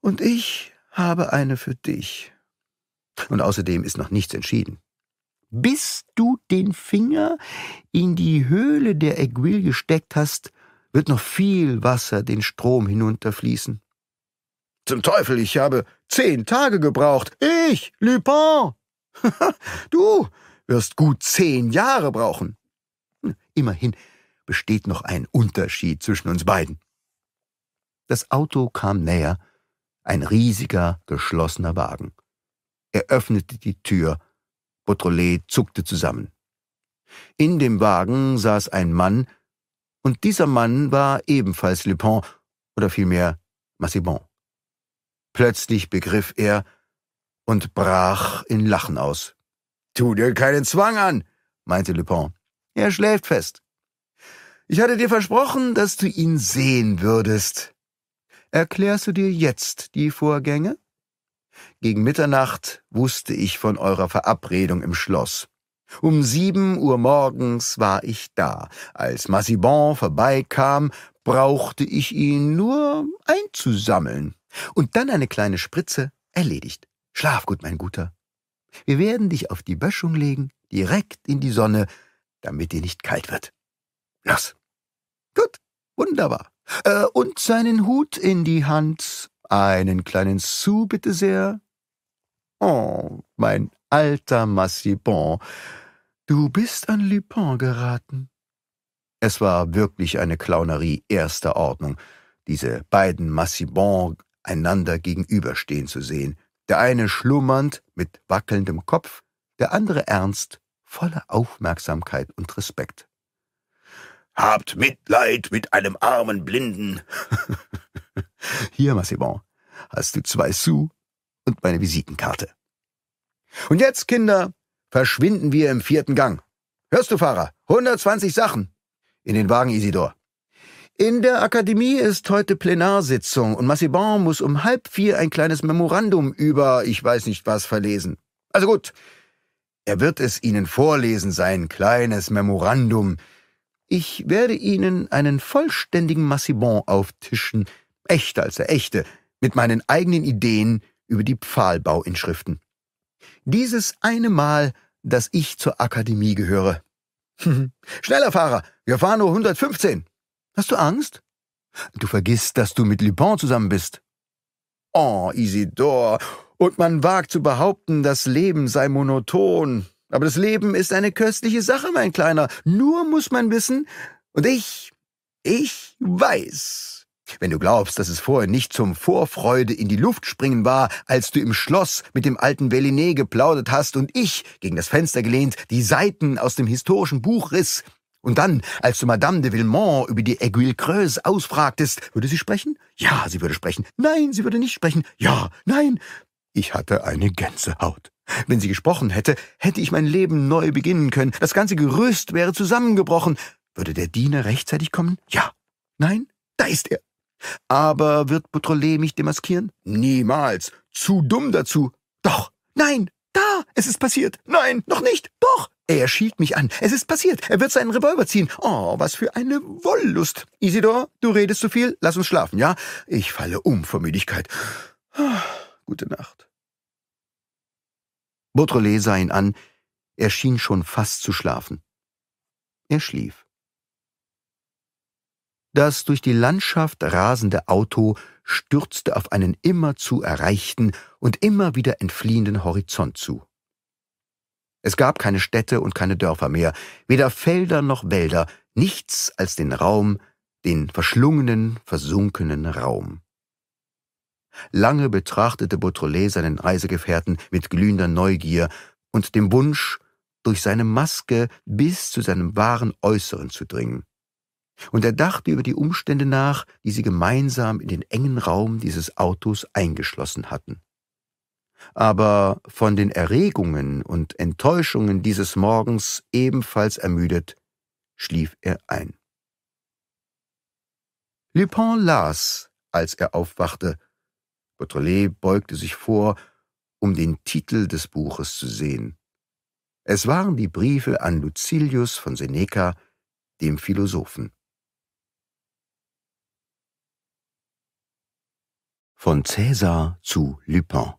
Und ich habe eine für dich. Und außerdem ist noch nichts entschieden bis du den Finger in die Höhle der Aiguille gesteckt hast, wird noch viel Wasser den Strom hinunterfließen. Zum Teufel, ich habe zehn Tage gebraucht. Ich, Lupin! du wirst gut zehn Jahre brauchen. Hm, immerhin besteht noch ein Unterschied zwischen uns beiden. Das Auto kam näher, ein riesiger, geschlossener Wagen. Er öffnete die Tür Beautrelet zuckte zusammen. In dem Wagen saß ein Mann, und dieser Mann war ebenfalls Lupin, oder vielmehr Massibon. Plötzlich begriff er und brach in Lachen aus. Tu dir keinen Zwang an, meinte Lupin. Er schläft fest. Ich hatte dir versprochen, dass du ihn sehen würdest. Erklärst du dir jetzt die Vorgänge? Gegen Mitternacht wusste ich von eurer Verabredung im Schloss. Um sieben Uhr morgens war ich da. Als Massibon vorbeikam, brauchte ich ihn nur einzusammeln. Und dann eine kleine Spritze, erledigt. Schlaf gut, mein Guter. Wir werden dich auf die Böschung legen, direkt in die Sonne, damit dir nicht kalt wird. Los. Gut, wunderbar. Äh, und seinen Hut in die Hand einen kleinen Sou, bitte sehr. Oh, mein alter Massibon, du bist an Lupin geraten. Es war wirklich eine Clownerie erster Ordnung, diese beiden Massibon einander gegenüberstehen zu sehen, der eine schlummernd mit wackelndem Kopf, der andere ernst, voller Aufmerksamkeit und Respekt. Habt Mitleid mit einem armen Blinden, Hier, Massivant, hast du zwei Sous und meine Visitenkarte. Und jetzt, Kinder, verschwinden wir im vierten Gang. Hörst du, Fahrer? 120 Sachen. In den Wagen, Isidor. In der Akademie ist heute Plenarsitzung und Massibon muss um halb vier ein kleines Memorandum über ich weiß nicht was verlesen. Also gut, er wird es Ihnen vorlesen, sein kleines Memorandum. Ich werde Ihnen einen vollständigen Massibon auftischen, echt als der echte, mit meinen eigenen Ideen über die Pfahlbauinschriften. Dieses eine Mal, dass ich zur Akademie gehöre. Schneller Fahrer, wir fahren nur 115. Hast du Angst? Du vergisst, dass du mit Lupin zusammen bist. Oh, Isidore, und man wagt zu behaupten, das Leben sei monoton. Aber das Leben ist eine köstliche Sache, mein Kleiner. Nur muss man wissen, und ich, ich weiß, wenn du glaubst, dass es vorher nicht zum Vorfreude in die Luft springen war, als du im Schloss mit dem alten Bellinet geplaudert hast und ich, gegen das Fenster gelehnt, die Seiten aus dem historischen Buch riss, und dann, als du Madame de Villemont über die Aiguille Creuse ausfragtest, würde sie sprechen? Ja, sie würde sprechen. Nein, sie würde nicht sprechen. Ja, nein. Ich hatte eine Gänsehaut. Wenn sie gesprochen hätte, hätte ich mein Leben neu beginnen können. Das ganze Gerüst wäre zusammengebrochen. Würde der Diener rechtzeitig kommen? Ja. Nein? Da ist er. Aber wird Beautrelet mich demaskieren? Niemals. Zu dumm dazu. Doch. Nein. Da. Es ist passiert. Nein. Noch nicht. Doch. Er schielt mich an. Es ist passiert. Er wird seinen Revolver ziehen. Oh, was für eine Wollust. Isidor, du redest zu viel. Lass uns schlafen, ja? Ich falle um vor Müdigkeit. Gute Nacht. Beautrelet sah ihn an. Er schien schon fast zu schlafen. Er schlief. Das durch die Landschaft rasende Auto stürzte auf einen immer zu erreichten und immer wieder entfliehenden Horizont zu. Es gab keine Städte und keine Dörfer mehr, weder Felder noch Wälder, nichts als den Raum, den verschlungenen, versunkenen Raum. Lange betrachtete Beautrelet seinen Reisegefährten mit glühender Neugier und dem Wunsch, durch seine Maske bis zu seinem wahren Äußeren zu dringen und er dachte über die Umstände nach, die sie gemeinsam in den engen Raum dieses Autos eingeschlossen hatten. Aber von den Erregungen und Enttäuschungen dieses Morgens ebenfalls ermüdet, schlief er ein. Lupin las, als er aufwachte. Baudrillard beugte sich vor, um den Titel des Buches zu sehen. Es waren die Briefe an Lucilius von Seneca, dem Philosophen. Von Cäsar zu Lupin.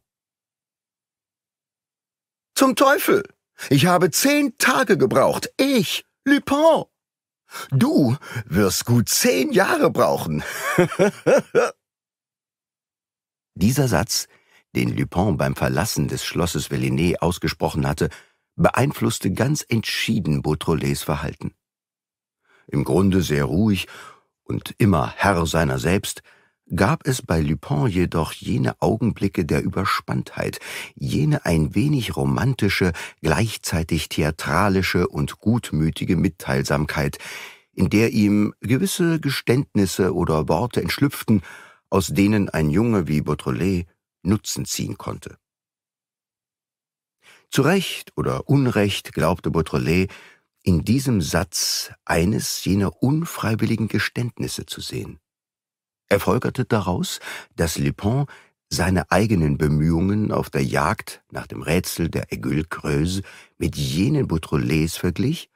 Zum Teufel! Ich habe zehn Tage gebraucht. Ich, Lupin! Du wirst gut zehn Jahre brauchen. Dieser Satz, den Lupin beim Verlassen des Schlosses Vellinet ausgesprochen hatte, beeinflusste ganz entschieden Beautrelets Verhalten. Im Grunde sehr ruhig und immer Herr seiner selbst, gab es bei Lupin jedoch jene Augenblicke der Überspanntheit, jene ein wenig romantische, gleichzeitig theatralische und gutmütige Mitteilsamkeit, in der ihm gewisse Geständnisse oder Worte entschlüpften, aus denen ein Junge wie Beautrelet Nutzen ziehen konnte. Zu Recht oder Unrecht glaubte Beautrelet, in diesem Satz eines jener unfreiwilligen Geständnisse zu sehen. Er folgerte daraus, dass Lupin seine eigenen Bemühungen auf der Jagd nach dem Rätsel der Aiguille Creuse mit jenen Beautreillets verglich,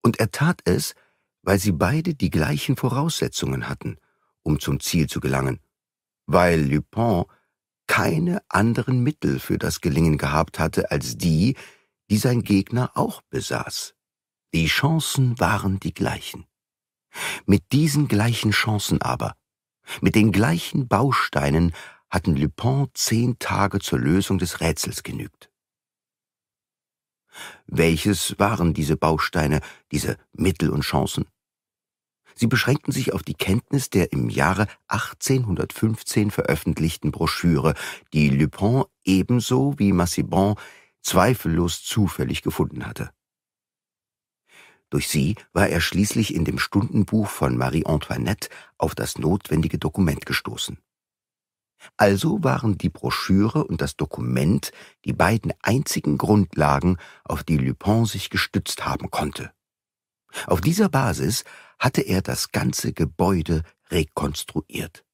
und er tat es, weil sie beide die gleichen Voraussetzungen hatten, um zum Ziel zu gelangen, weil Lupin keine anderen Mittel für das Gelingen gehabt hatte als die, die sein Gegner auch besaß. Die Chancen waren die gleichen. Mit diesen gleichen Chancen aber mit den gleichen Bausteinen hatten Lupin zehn Tage zur Lösung des Rätsels genügt. Welches waren diese Bausteine, diese Mittel und Chancen? Sie beschränkten sich auf die Kenntnis der im Jahre 1815 veröffentlichten Broschüre, die Lupin ebenso wie Massibon zweifellos zufällig gefunden hatte. Durch sie war er schließlich in dem Stundenbuch von Marie Antoinette auf das notwendige Dokument gestoßen. Also waren die Broschüre und das Dokument die beiden einzigen Grundlagen, auf die Lupin sich gestützt haben konnte. Auf dieser Basis hatte er das ganze Gebäude rekonstruiert.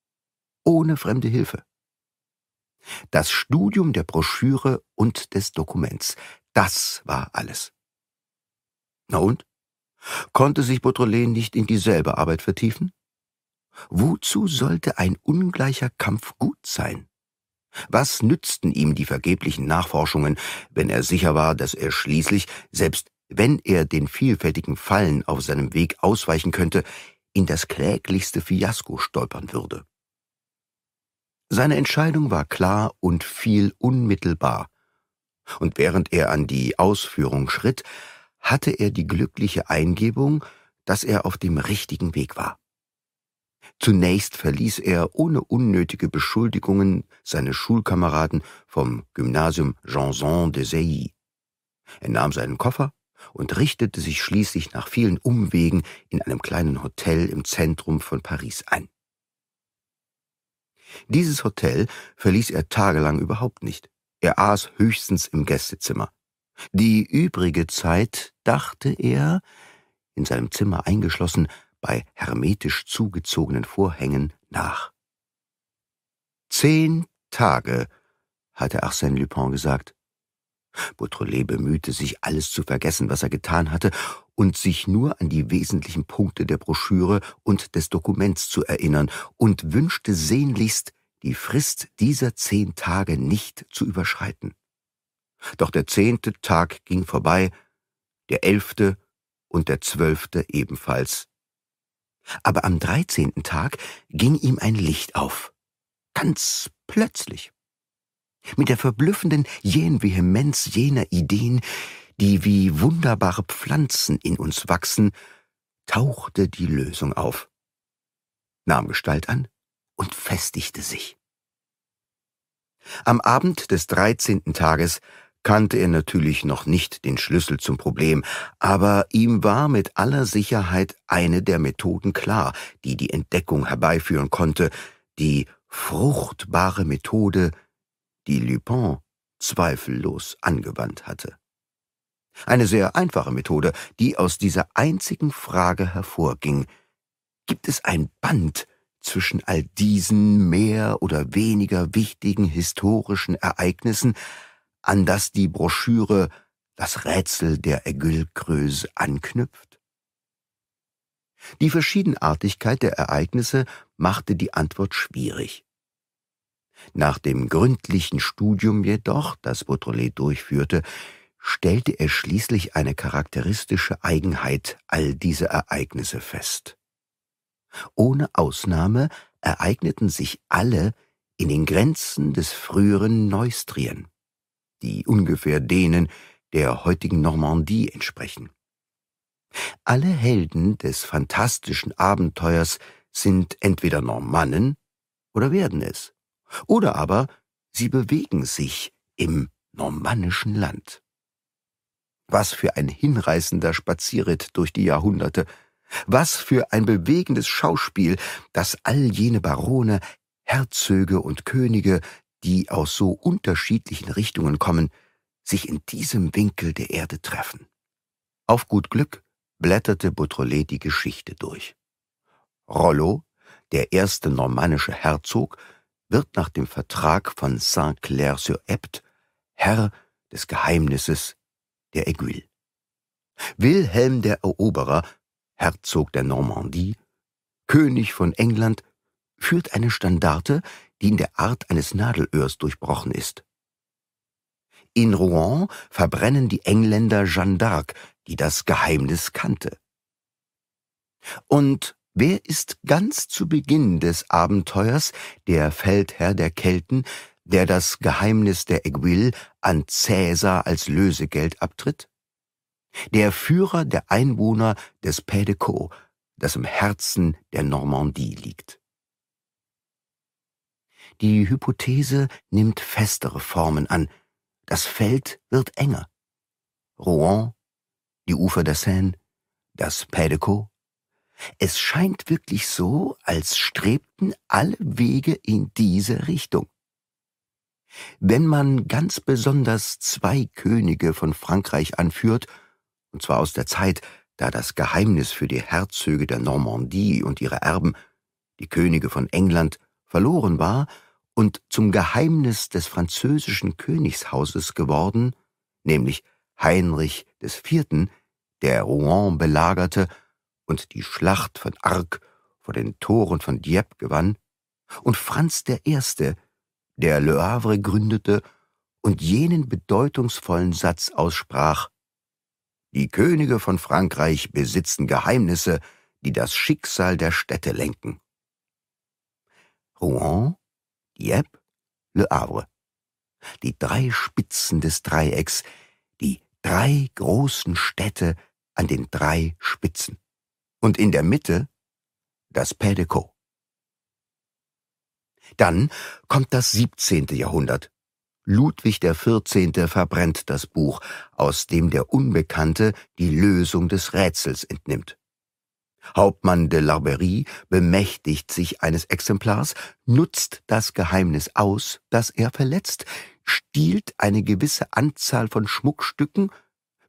Ohne fremde Hilfe. Das Studium der Broschüre und des Dokuments, das war alles. Na und? Konnte sich Baudrillard nicht in dieselbe Arbeit vertiefen? Wozu sollte ein ungleicher Kampf gut sein? Was nützten ihm die vergeblichen Nachforschungen, wenn er sicher war, dass er schließlich, selbst wenn er den vielfältigen Fallen auf seinem Weg ausweichen könnte, in das kläglichste Fiasko stolpern würde? Seine Entscheidung war klar und viel unmittelbar, und während er an die Ausführung schritt, hatte er die glückliche Eingebung, dass er auf dem richtigen Weg war. Zunächst verließ er ohne unnötige Beschuldigungen seine Schulkameraden vom Gymnasium Janson de Sailly. Er nahm seinen Koffer und richtete sich schließlich nach vielen Umwegen in einem kleinen Hotel im Zentrum von Paris ein. Dieses Hotel verließ er tagelang überhaupt nicht. Er aß höchstens im Gästezimmer. Die übrige Zeit dachte er, in seinem Zimmer eingeschlossen, bei hermetisch zugezogenen Vorhängen nach. Zehn Tage, hatte Arsène Lupin gesagt. Beautrelet bemühte sich, alles zu vergessen, was er getan hatte, und sich nur an die wesentlichen Punkte der Broschüre und des Dokuments zu erinnern und wünschte sehnlichst, die Frist dieser zehn Tage nicht zu überschreiten. Doch der zehnte Tag ging vorbei, der elfte und der zwölfte ebenfalls. Aber am dreizehnten Tag ging ihm ein Licht auf. Ganz plötzlich. Mit der verblüffenden jähen Vehemenz jener Ideen, die wie wunderbare Pflanzen in uns wachsen, tauchte die Lösung auf, nahm Gestalt an und festigte sich. Am Abend des dreizehnten Tages kannte er natürlich noch nicht den Schlüssel zum Problem, aber ihm war mit aller Sicherheit eine der Methoden klar, die die Entdeckung herbeiführen konnte, die fruchtbare Methode, die Lupin zweifellos angewandt hatte. Eine sehr einfache Methode, die aus dieser einzigen Frage hervorging. Gibt es ein Band zwischen all diesen mehr oder weniger wichtigen historischen Ereignissen, an das die Broschüre Das Rätsel der Ägylkrös anknüpft? Die Verschiedenartigkeit der Ereignisse machte die Antwort schwierig. Nach dem gründlichen Studium jedoch, das Baudrillard durchführte, stellte er schließlich eine charakteristische Eigenheit all dieser Ereignisse fest. Ohne Ausnahme ereigneten sich alle in den Grenzen des früheren Neustrien die ungefähr denen der heutigen Normandie entsprechen. Alle Helden des fantastischen Abenteuers sind entweder Normannen oder werden es, oder aber sie bewegen sich im normannischen Land. Was für ein hinreißender Spazierritt durch die Jahrhunderte, was für ein bewegendes Schauspiel, das all jene Barone, Herzöge und Könige, die aus so unterschiedlichen Richtungen kommen, sich in diesem Winkel der Erde treffen. Auf gut Glück blätterte Beautrelet die Geschichte durch. Rollo, der erste normannische Herzog, wird nach dem Vertrag von Saint-Clair-sur-Epte Herr des Geheimnisses der Aiguille. Wilhelm der Eroberer, Herzog der Normandie, König von England, führt eine Standarte, die in der Art eines Nadelöhrs durchbrochen ist. In Rouen verbrennen die Engländer Jeanne d'Arc, die das Geheimnis kannte. Und wer ist ganz zu Beginn des Abenteuers der Feldherr der Kelten, der das Geheimnis der Aiguille an Cäsar als Lösegeld abtritt? Der Führer der Einwohner des Pays de Caux, das im Herzen der Normandie liegt. Die Hypothese nimmt festere Formen an. Das Feld wird enger. Rouen, die Ufer der Seine, das Pas de Côte. Es scheint wirklich so, als strebten alle Wege in diese Richtung. Wenn man ganz besonders zwei Könige von Frankreich anführt, und zwar aus der Zeit, da das Geheimnis für die Herzöge der Normandie und ihre Erben, die Könige von England, verloren war und zum Geheimnis des französischen Königshauses geworden, nämlich Heinrich IV., der Rouen belagerte und die Schlacht von Arc vor den Toren von Dieppe gewann, und Franz I., der Le Havre gründete und jenen bedeutungsvollen Satz aussprach Die Könige von Frankreich besitzen Geheimnisse, die das Schicksal der Städte lenken. Rouen Dieppe, Le Havre. Die drei Spitzen des Dreiecks, die drei großen Städte an den drei Spitzen. Und in der Mitte das Pays de Caux. Dann kommt das 17. Jahrhundert. Ludwig XIV. verbrennt das Buch, aus dem der Unbekannte die Lösung des Rätsels entnimmt. Hauptmann de Larberie bemächtigt sich eines Exemplars, nutzt das Geheimnis aus, das er verletzt, stiehlt eine gewisse Anzahl von Schmuckstücken,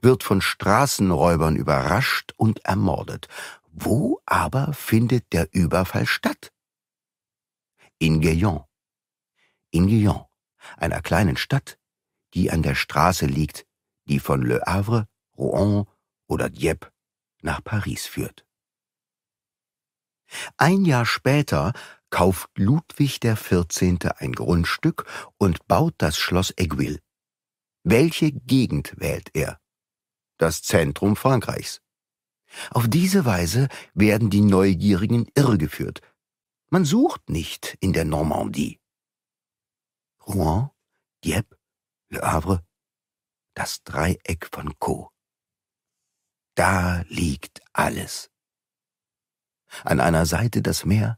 wird von Straßenräubern überrascht und ermordet. Wo aber findet der Überfall statt? In Guyon. In Guyon, einer kleinen Stadt, die an der Straße liegt, die von Le Havre, Rouen oder Dieppe nach Paris führt. Ein Jahr später kauft Ludwig XIV. ein Grundstück und baut das Schloss Aiguille. Welche Gegend wählt er? Das Zentrum Frankreichs. Auf diese Weise werden die Neugierigen irregeführt. Man sucht nicht in der Normandie. Rouen, Dieppe, Le Havre, das Dreieck von Co. Da liegt alles an einer Seite das Meer,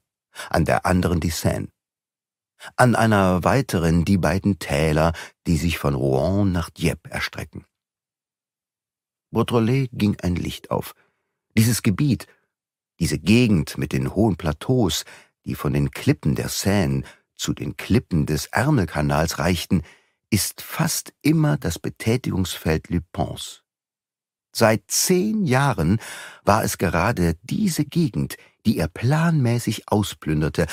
an der anderen die Seine. An einer weiteren die beiden Täler, die sich von Rouen nach Dieppe erstrecken. Beautrelet ging ein Licht auf. Dieses Gebiet, diese Gegend mit den hohen Plateaus, die von den Klippen der Seine zu den Klippen des Ärmelkanals reichten, ist fast immer das Betätigungsfeld Lupons, Seit zehn Jahren war es gerade diese Gegend, die er planmäßig ausplünderte,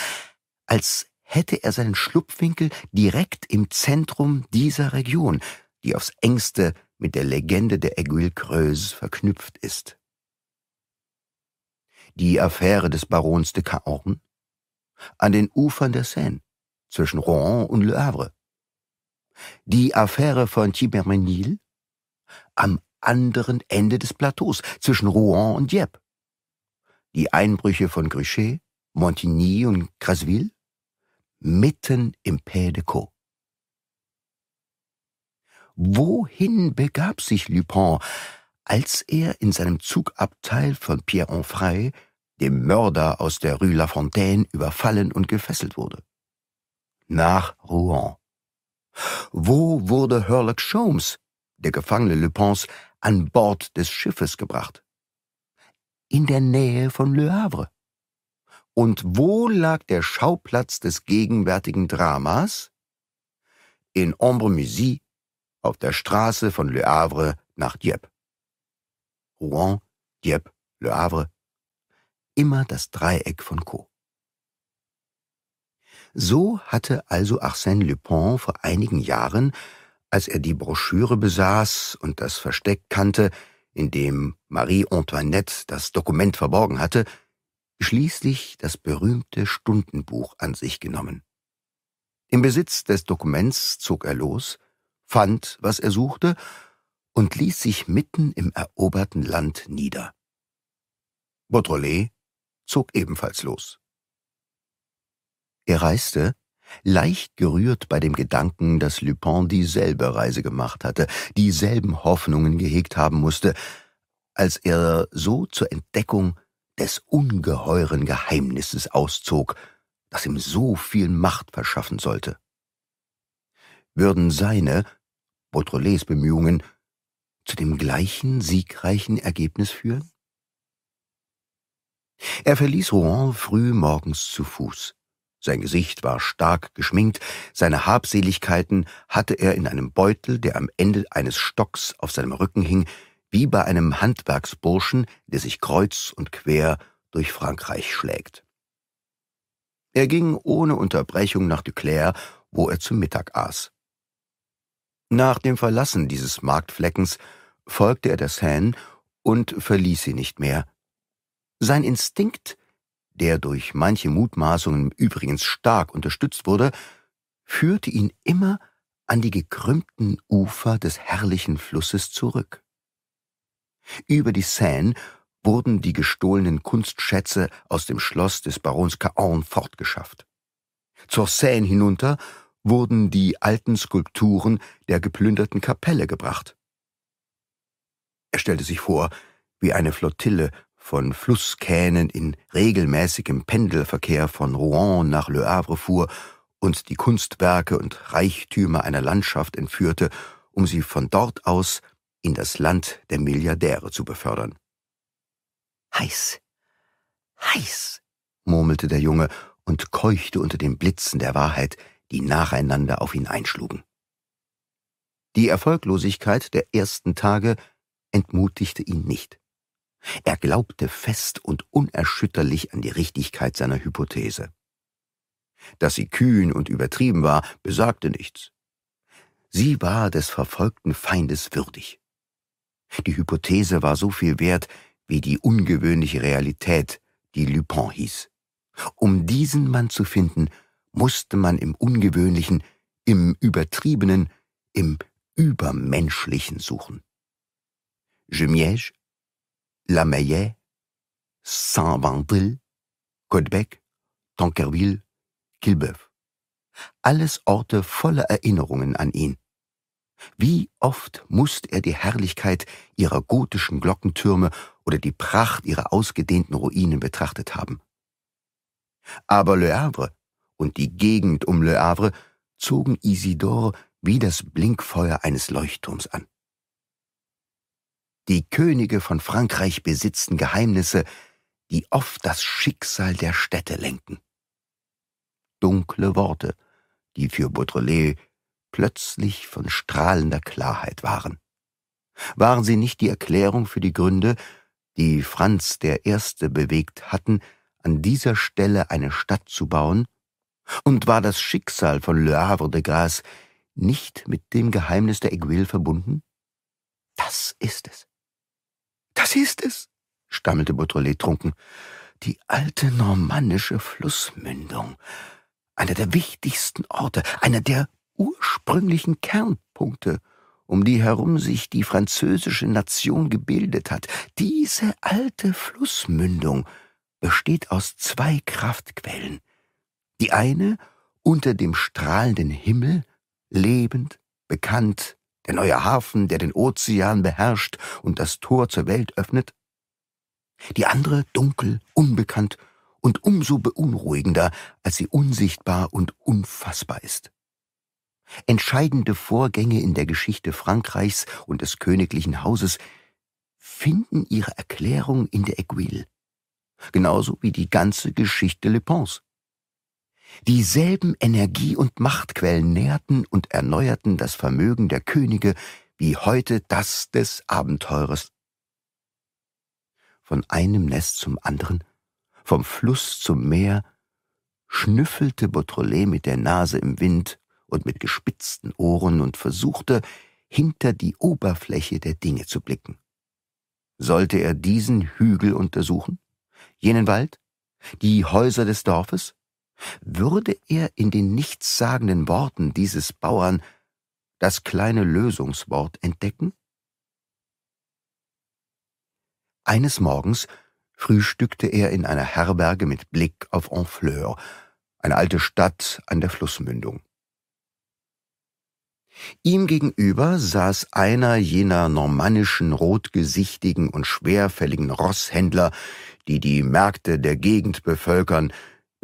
als hätte er seinen Schlupfwinkel direkt im Zentrum dieser Region, die aufs engste mit der Legende der Aiguille Creuse verknüpft ist. Die Affäre des Barons de Cahorn? An den Ufern der Seine, zwischen Rouen und Le Havre. Die Affäre von Thibermenil? Am anderen Ende des Plateaus, zwischen Rouen und Dieppe. Die Einbrüche von Gruchet, Montigny und Crasville, mitten im Pays de Caux. Wohin begab sich Lupin, als er in seinem Zugabteil von Pierre Onfray, dem Mörder aus der Rue La Fontaine, überfallen und gefesselt wurde? Nach Rouen. Wo wurde Herlock Sholmes, der Gefangene Lupins, an Bord des Schiffes gebracht. In der Nähe von Le Havre. Und wo lag der Schauplatz des gegenwärtigen Dramas? In ambre auf der Straße von Le Havre nach Dieppe. Rouen, Dieppe, Le Havre. Immer das Dreieck von Co. So hatte also Arsène Lupin vor einigen Jahren als er die Broschüre besaß und das Versteck kannte, in dem Marie Antoinette das Dokument verborgen hatte, schließlich das berühmte Stundenbuch an sich genommen. Im Besitz des Dokuments zog er los, fand, was er suchte, und ließ sich mitten im eroberten Land nieder. Baudrollet zog ebenfalls los. Er reiste, leicht gerührt bei dem Gedanken, dass Lupin dieselbe Reise gemacht hatte, dieselben Hoffnungen gehegt haben musste, als er so zur Entdeckung des ungeheuren Geheimnisses auszog, das ihm so viel Macht verschaffen sollte. Würden seine, Beautrelet's Bemühungen, zu dem gleichen siegreichen Ergebnis führen? Er verließ Rouen früh morgens zu Fuß. Sein Gesicht war stark geschminkt, seine Habseligkeiten hatte er in einem Beutel, der am Ende eines Stocks auf seinem Rücken hing, wie bei einem Handwerksburschen, der sich kreuz und quer durch Frankreich schlägt. Er ging ohne Unterbrechung nach Duclair, wo er zum Mittag aß. Nach dem Verlassen dieses Marktfleckens folgte er der Seine und verließ sie nicht mehr. Sein Instinkt der durch manche Mutmaßungen übrigens stark unterstützt wurde, führte ihn immer an die gekrümmten Ufer des herrlichen Flusses zurück. Über die Seine wurden die gestohlenen Kunstschätze aus dem Schloss des Barons Caorn fortgeschafft. Zur Seine hinunter wurden die alten Skulpturen der geplünderten Kapelle gebracht. Er stellte sich vor, wie eine Flottille von Flusskähnen in regelmäßigem Pendelverkehr von Rouen nach Le Havre fuhr und die Kunstwerke und Reichtümer einer Landschaft entführte, um sie von dort aus in das Land der Milliardäre zu befördern. Heiß, heiß, murmelte der Junge und keuchte unter den Blitzen der Wahrheit, die nacheinander auf ihn einschlugen. Die Erfolglosigkeit der ersten Tage entmutigte ihn nicht. Er glaubte fest und unerschütterlich an die Richtigkeit seiner Hypothese. Dass sie kühn und übertrieben war, besagte nichts. Sie war des verfolgten Feindes würdig. Die Hypothese war so viel wert wie die ungewöhnliche Realität, die Lupin hieß. Um diesen Mann zu finden, musste man im Ungewöhnlichen, im Übertriebenen, im Übermenschlichen suchen. Jumièges La Meillet, saint Côte-Bec, Tonkerville, Kilbeuf. Alles Orte voller Erinnerungen an ihn. Wie oft mußt er die Herrlichkeit ihrer gotischen Glockentürme oder die Pracht ihrer ausgedehnten Ruinen betrachtet haben. Aber Le Havre und die Gegend um Le Havre zogen Isidore wie das Blinkfeuer eines Leuchtturms an. Die Könige von Frankreich besitzen Geheimnisse, die oft das Schicksal der Städte lenken. Dunkle Worte, die für Baudrillard plötzlich von strahlender Klarheit waren. Waren sie nicht die Erklärung für die Gründe, die Franz der Erste bewegt hatten, an dieser Stelle eine Stadt zu bauen? Und war das Schicksal von Le Havre de Grace nicht mit dem Geheimnis der Aiguille verbunden? Das ist es. Das ist es, stammelte Beautrelet trunken. Die alte normannische Flussmündung. Einer der wichtigsten Orte, einer der ursprünglichen Kernpunkte, um die herum sich die französische Nation gebildet hat. Diese alte Flussmündung besteht aus zwei Kraftquellen. Die eine unter dem strahlenden Himmel, lebend, bekannt, der neue Hafen, der den Ozean beherrscht und das Tor zur Welt öffnet? Die andere dunkel, unbekannt und umso beunruhigender, als sie unsichtbar und unfassbar ist. Entscheidende Vorgänge in der Geschichte Frankreichs und des königlichen Hauses finden ihre Erklärung in der Aiguille, genauso wie die ganze Geschichte Le Pons. Dieselben Energie- und Machtquellen nährten und erneuerten das Vermögen der Könige wie heute das des Abenteurers. Von einem Nest zum anderen, vom Fluss zum Meer, schnüffelte Beautrelet mit der Nase im Wind und mit gespitzten Ohren und versuchte, hinter die Oberfläche der Dinge zu blicken. Sollte er diesen Hügel untersuchen? Jenen Wald? Die Häuser des Dorfes? würde er in den nichtssagenden Worten dieses Bauern das kleine Lösungswort entdecken? Eines Morgens frühstückte er in einer Herberge mit Blick auf Honfleur, eine alte Stadt an der Flussmündung. Ihm gegenüber saß einer jener normannischen, rotgesichtigen und schwerfälligen Rosshändler, die die Märkte der Gegend bevölkern,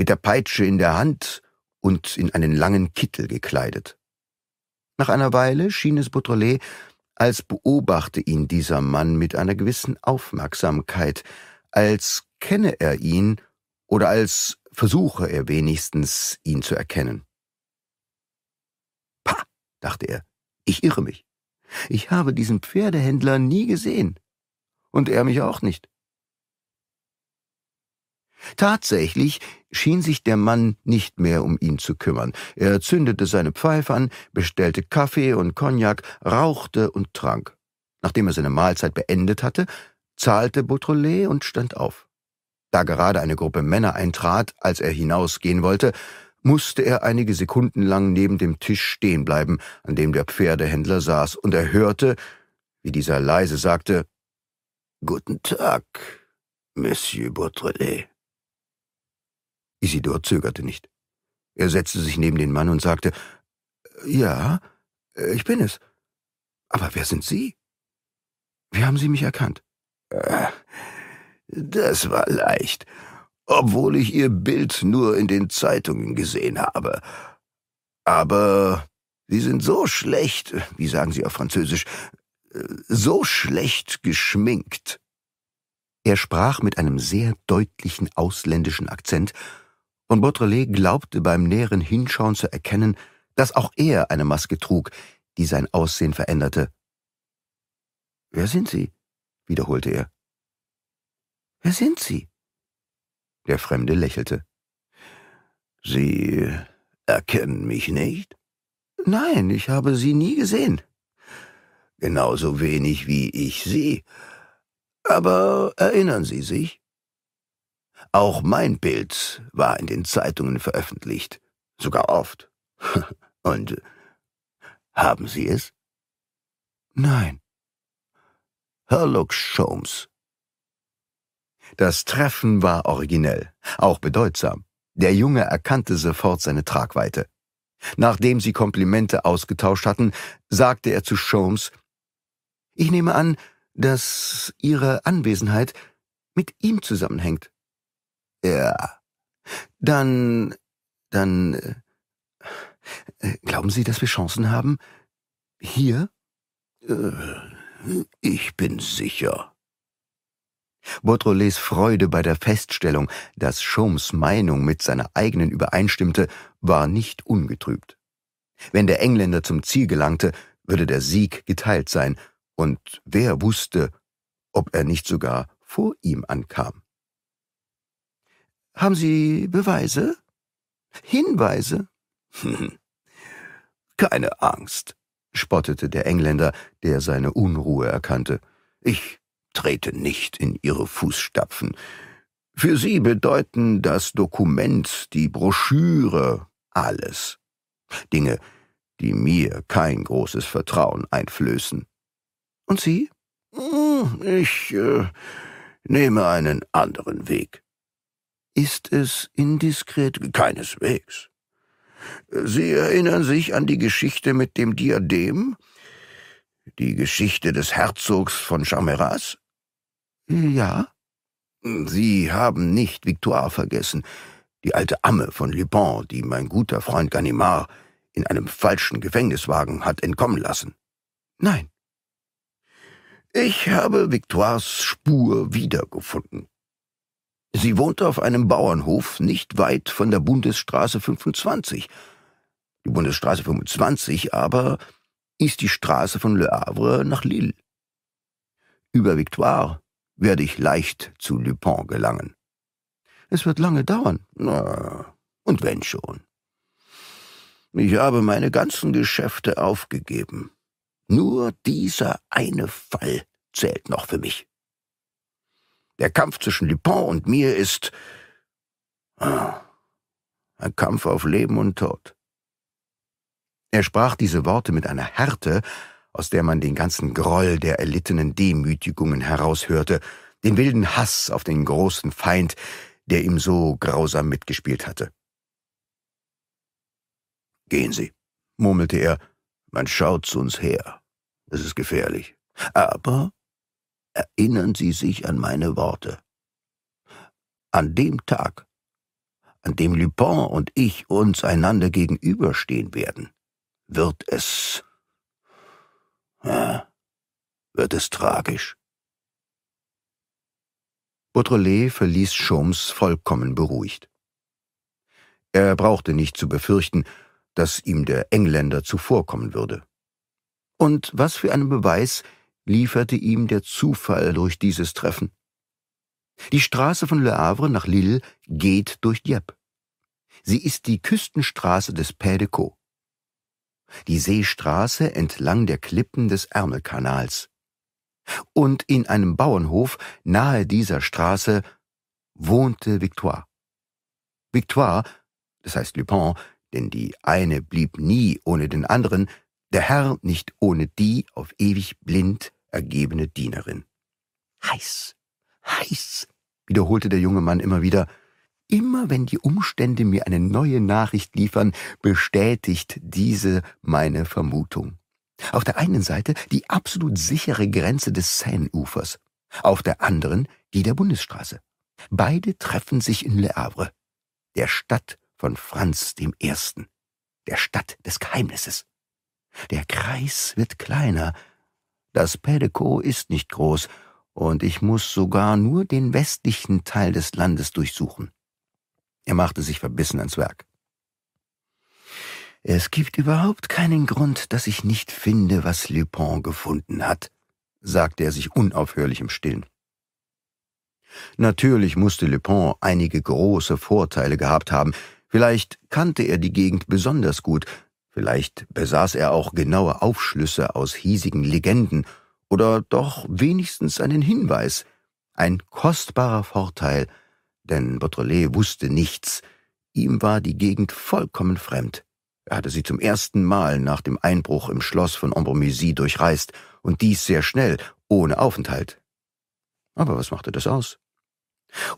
mit der Peitsche in der Hand und in einen langen Kittel gekleidet. Nach einer Weile schien es Beautrelet, als beobachte ihn dieser Mann mit einer gewissen Aufmerksamkeit, als kenne er ihn oder als versuche er wenigstens, ihn zu erkennen. Pah, dachte er, ich irre mich. Ich habe diesen Pferdehändler nie gesehen. Und er mich auch nicht. Tatsächlich schien sich der Mann nicht mehr um ihn zu kümmern. Er zündete seine Pfeife an, bestellte Kaffee und Cognac, rauchte und trank. Nachdem er seine Mahlzeit beendet hatte, zahlte Beautrelet und stand auf. Da gerade eine Gruppe Männer eintrat, als er hinausgehen wollte, musste er einige Sekunden lang neben dem Tisch stehen bleiben, an dem der Pferdehändler saß, und er hörte, wie dieser leise sagte, Guten Tag, Monsieur Beautrelet. Isidor zögerte nicht. Er setzte sich neben den Mann und sagte, »Ja, ich bin es. Aber wer sind Sie? Wie haben Sie mich erkannt?« äh, »Das war leicht, obwohl ich Ihr Bild nur in den Zeitungen gesehen habe. Aber Sie sind so schlecht, wie sagen Sie auf Französisch, so schlecht geschminkt.« Er sprach mit einem sehr deutlichen ausländischen Akzent und Baudrelais glaubte beim näheren Hinschauen zu erkennen, dass auch er eine Maske trug, die sein Aussehen veränderte. Wer sind Sie? wiederholte er. Wer sind Sie? Der Fremde lächelte. Sie erkennen mich nicht? Nein, ich habe Sie nie gesehen. Genauso wenig wie ich Sie. Aber erinnern Sie sich? Auch mein Bild war in den Zeitungen veröffentlicht, sogar oft. Und äh, haben Sie es? Nein. Herlock Sholmes. Das Treffen war originell, auch bedeutsam. Der Junge erkannte sofort seine Tragweite. Nachdem sie Komplimente ausgetauscht hatten, sagte er zu Sholmes, »Ich nehme an, dass Ihre Anwesenheit mit ihm zusammenhängt.« ja. Dann, dann, äh, äh, glauben Sie, dass wir Chancen haben? Hier? Äh, ich bin sicher. Baudrolets Freude bei der Feststellung, dass Schoms Meinung mit seiner eigenen übereinstimmte, war nicht ungetrübt. Wenn der Engländer zum Ziel gelangte, würde der Sieg geteilt sein, und wer wusste, ob er nicht sogar vor ihm ankam. Haben Sie Beweise? Hinweise? Keine Angst, spottete der Engländer, der seine Unruhe erkannte. Ich trete nicht in Ihre Fußstapfen. Für Sie bedeuten das Dokument, die Broschüre, alles. Dinge, die mir kein großes Vertrauen einflößen. Und Sie? Hm, ich äh, nehme einen anderen Weg. Ist es indiskret? Keineswegs. Sie erinnern sich an die Geschichte mit dem Diadem? Die Geschichte des Herzogs von Chameras? Ja. Sie haben nicht Victoire vergessen, die alte Amme von Lupin, die mein guter Freund Ganimard in einem falschen Gefängniswagen hat entkommen lassen. Nein. Ich habe Victoires Spur wiedergefunden. Sie wohnte auf einem Bauernhof nicht weit von der Bundesstraße 25. Die Bundesstraße 25 aber ist die Straße von Le Havre nach Lille. Über Victoire werde ich leicht zu Lupin gelangen. Es wird lange dauern. Na, und wenn schon. Ich habe meine ganzen Geschäfte aufgegeben. Nur dieser eine Fall zählt noch für mich. Der Kampf zwischen Lupin und mir ist ah, ein Kampf auf Leben und Tod. Er sprach diese Worte mit einer Härte, aus der man den ganzen Groll der erlittenen Demütigungen heraushörte, den wilden Hass auf den großen Feind, der ihm so grausam mitgespielt hatte. Gehen Sie, murmelte er, man schaut zu uns her. Es ist gefährlich. Aber erinnern Sie sich an meine Worte. An dem Tag, an dem Lupin und ich uns einander gegenüberstehen werden, wird es... Ja, wird es tragisch. Beautrelet verließ Schoms vollkommen beruhigt. Er brauchte nicht zu befürchten, dass ihm der Engländer zuvorkommen würde. Und was für einen Beweis, lieferte ihm der Zufall durch dieses Treffen. Die Straße von Le Havre nach Lille geht durch Dieppe. Sie ist die Küstenstraße des Pays de Caux. Die Seestraße entlang der Klippen des Ärmelkanals. Und in einem Bauernhof nahe dieser Straße wohnte Victoire. Victoire, das heißt Lupin, denn die eine blieb nie ohne den anderen, der Herr nicht ohne die auf ewig blind ergebene Dienerin. Heiß, heiß, wiederholte der junge Mann immer wieder, immer wenn die Umstände mir eine neue Nachricht liefern, bestätigt diese meine Vermutung. Auf der einen Seite die absolut sichere Grenze des Seineufers, auf der anderen die der Bundesstraße. Beide treffen sich in Le Havre, der Stadt von Franz I., der Stadt des Geheimnisses. Der Kreis wird kleiner. Das Pädeco ist nicht groß, und ich muss sogar nur den westlichen Teil des Landes durchsuchen. Er machte sich verbissen ans Werk. Es gibt überhaupt keinen Grund, dass ich nicht finde, was Lupin gefunden hat, sagte er sich unaufhörlich im Stillen. Natürlich musste Lupin einige große Vorteile gehabt haben. Vielleicht kannte er die Gegend besonders gut, Vielleicht besaß er auch genaue Aufschlüsse aus hiesigen Legenden oder doch wenigstens einen Hinweis, ein kostbarer Vorteil, denn Beautrelet wusste nichts, ihm war die Gegend vollkommen fremd. Er hatte sie zum ersten Mal nach dem Einbruch im Schloss von Ambrumésy durchreist, und dies sehr schnell, ohne Aufenthalt. Aber was machte das aus?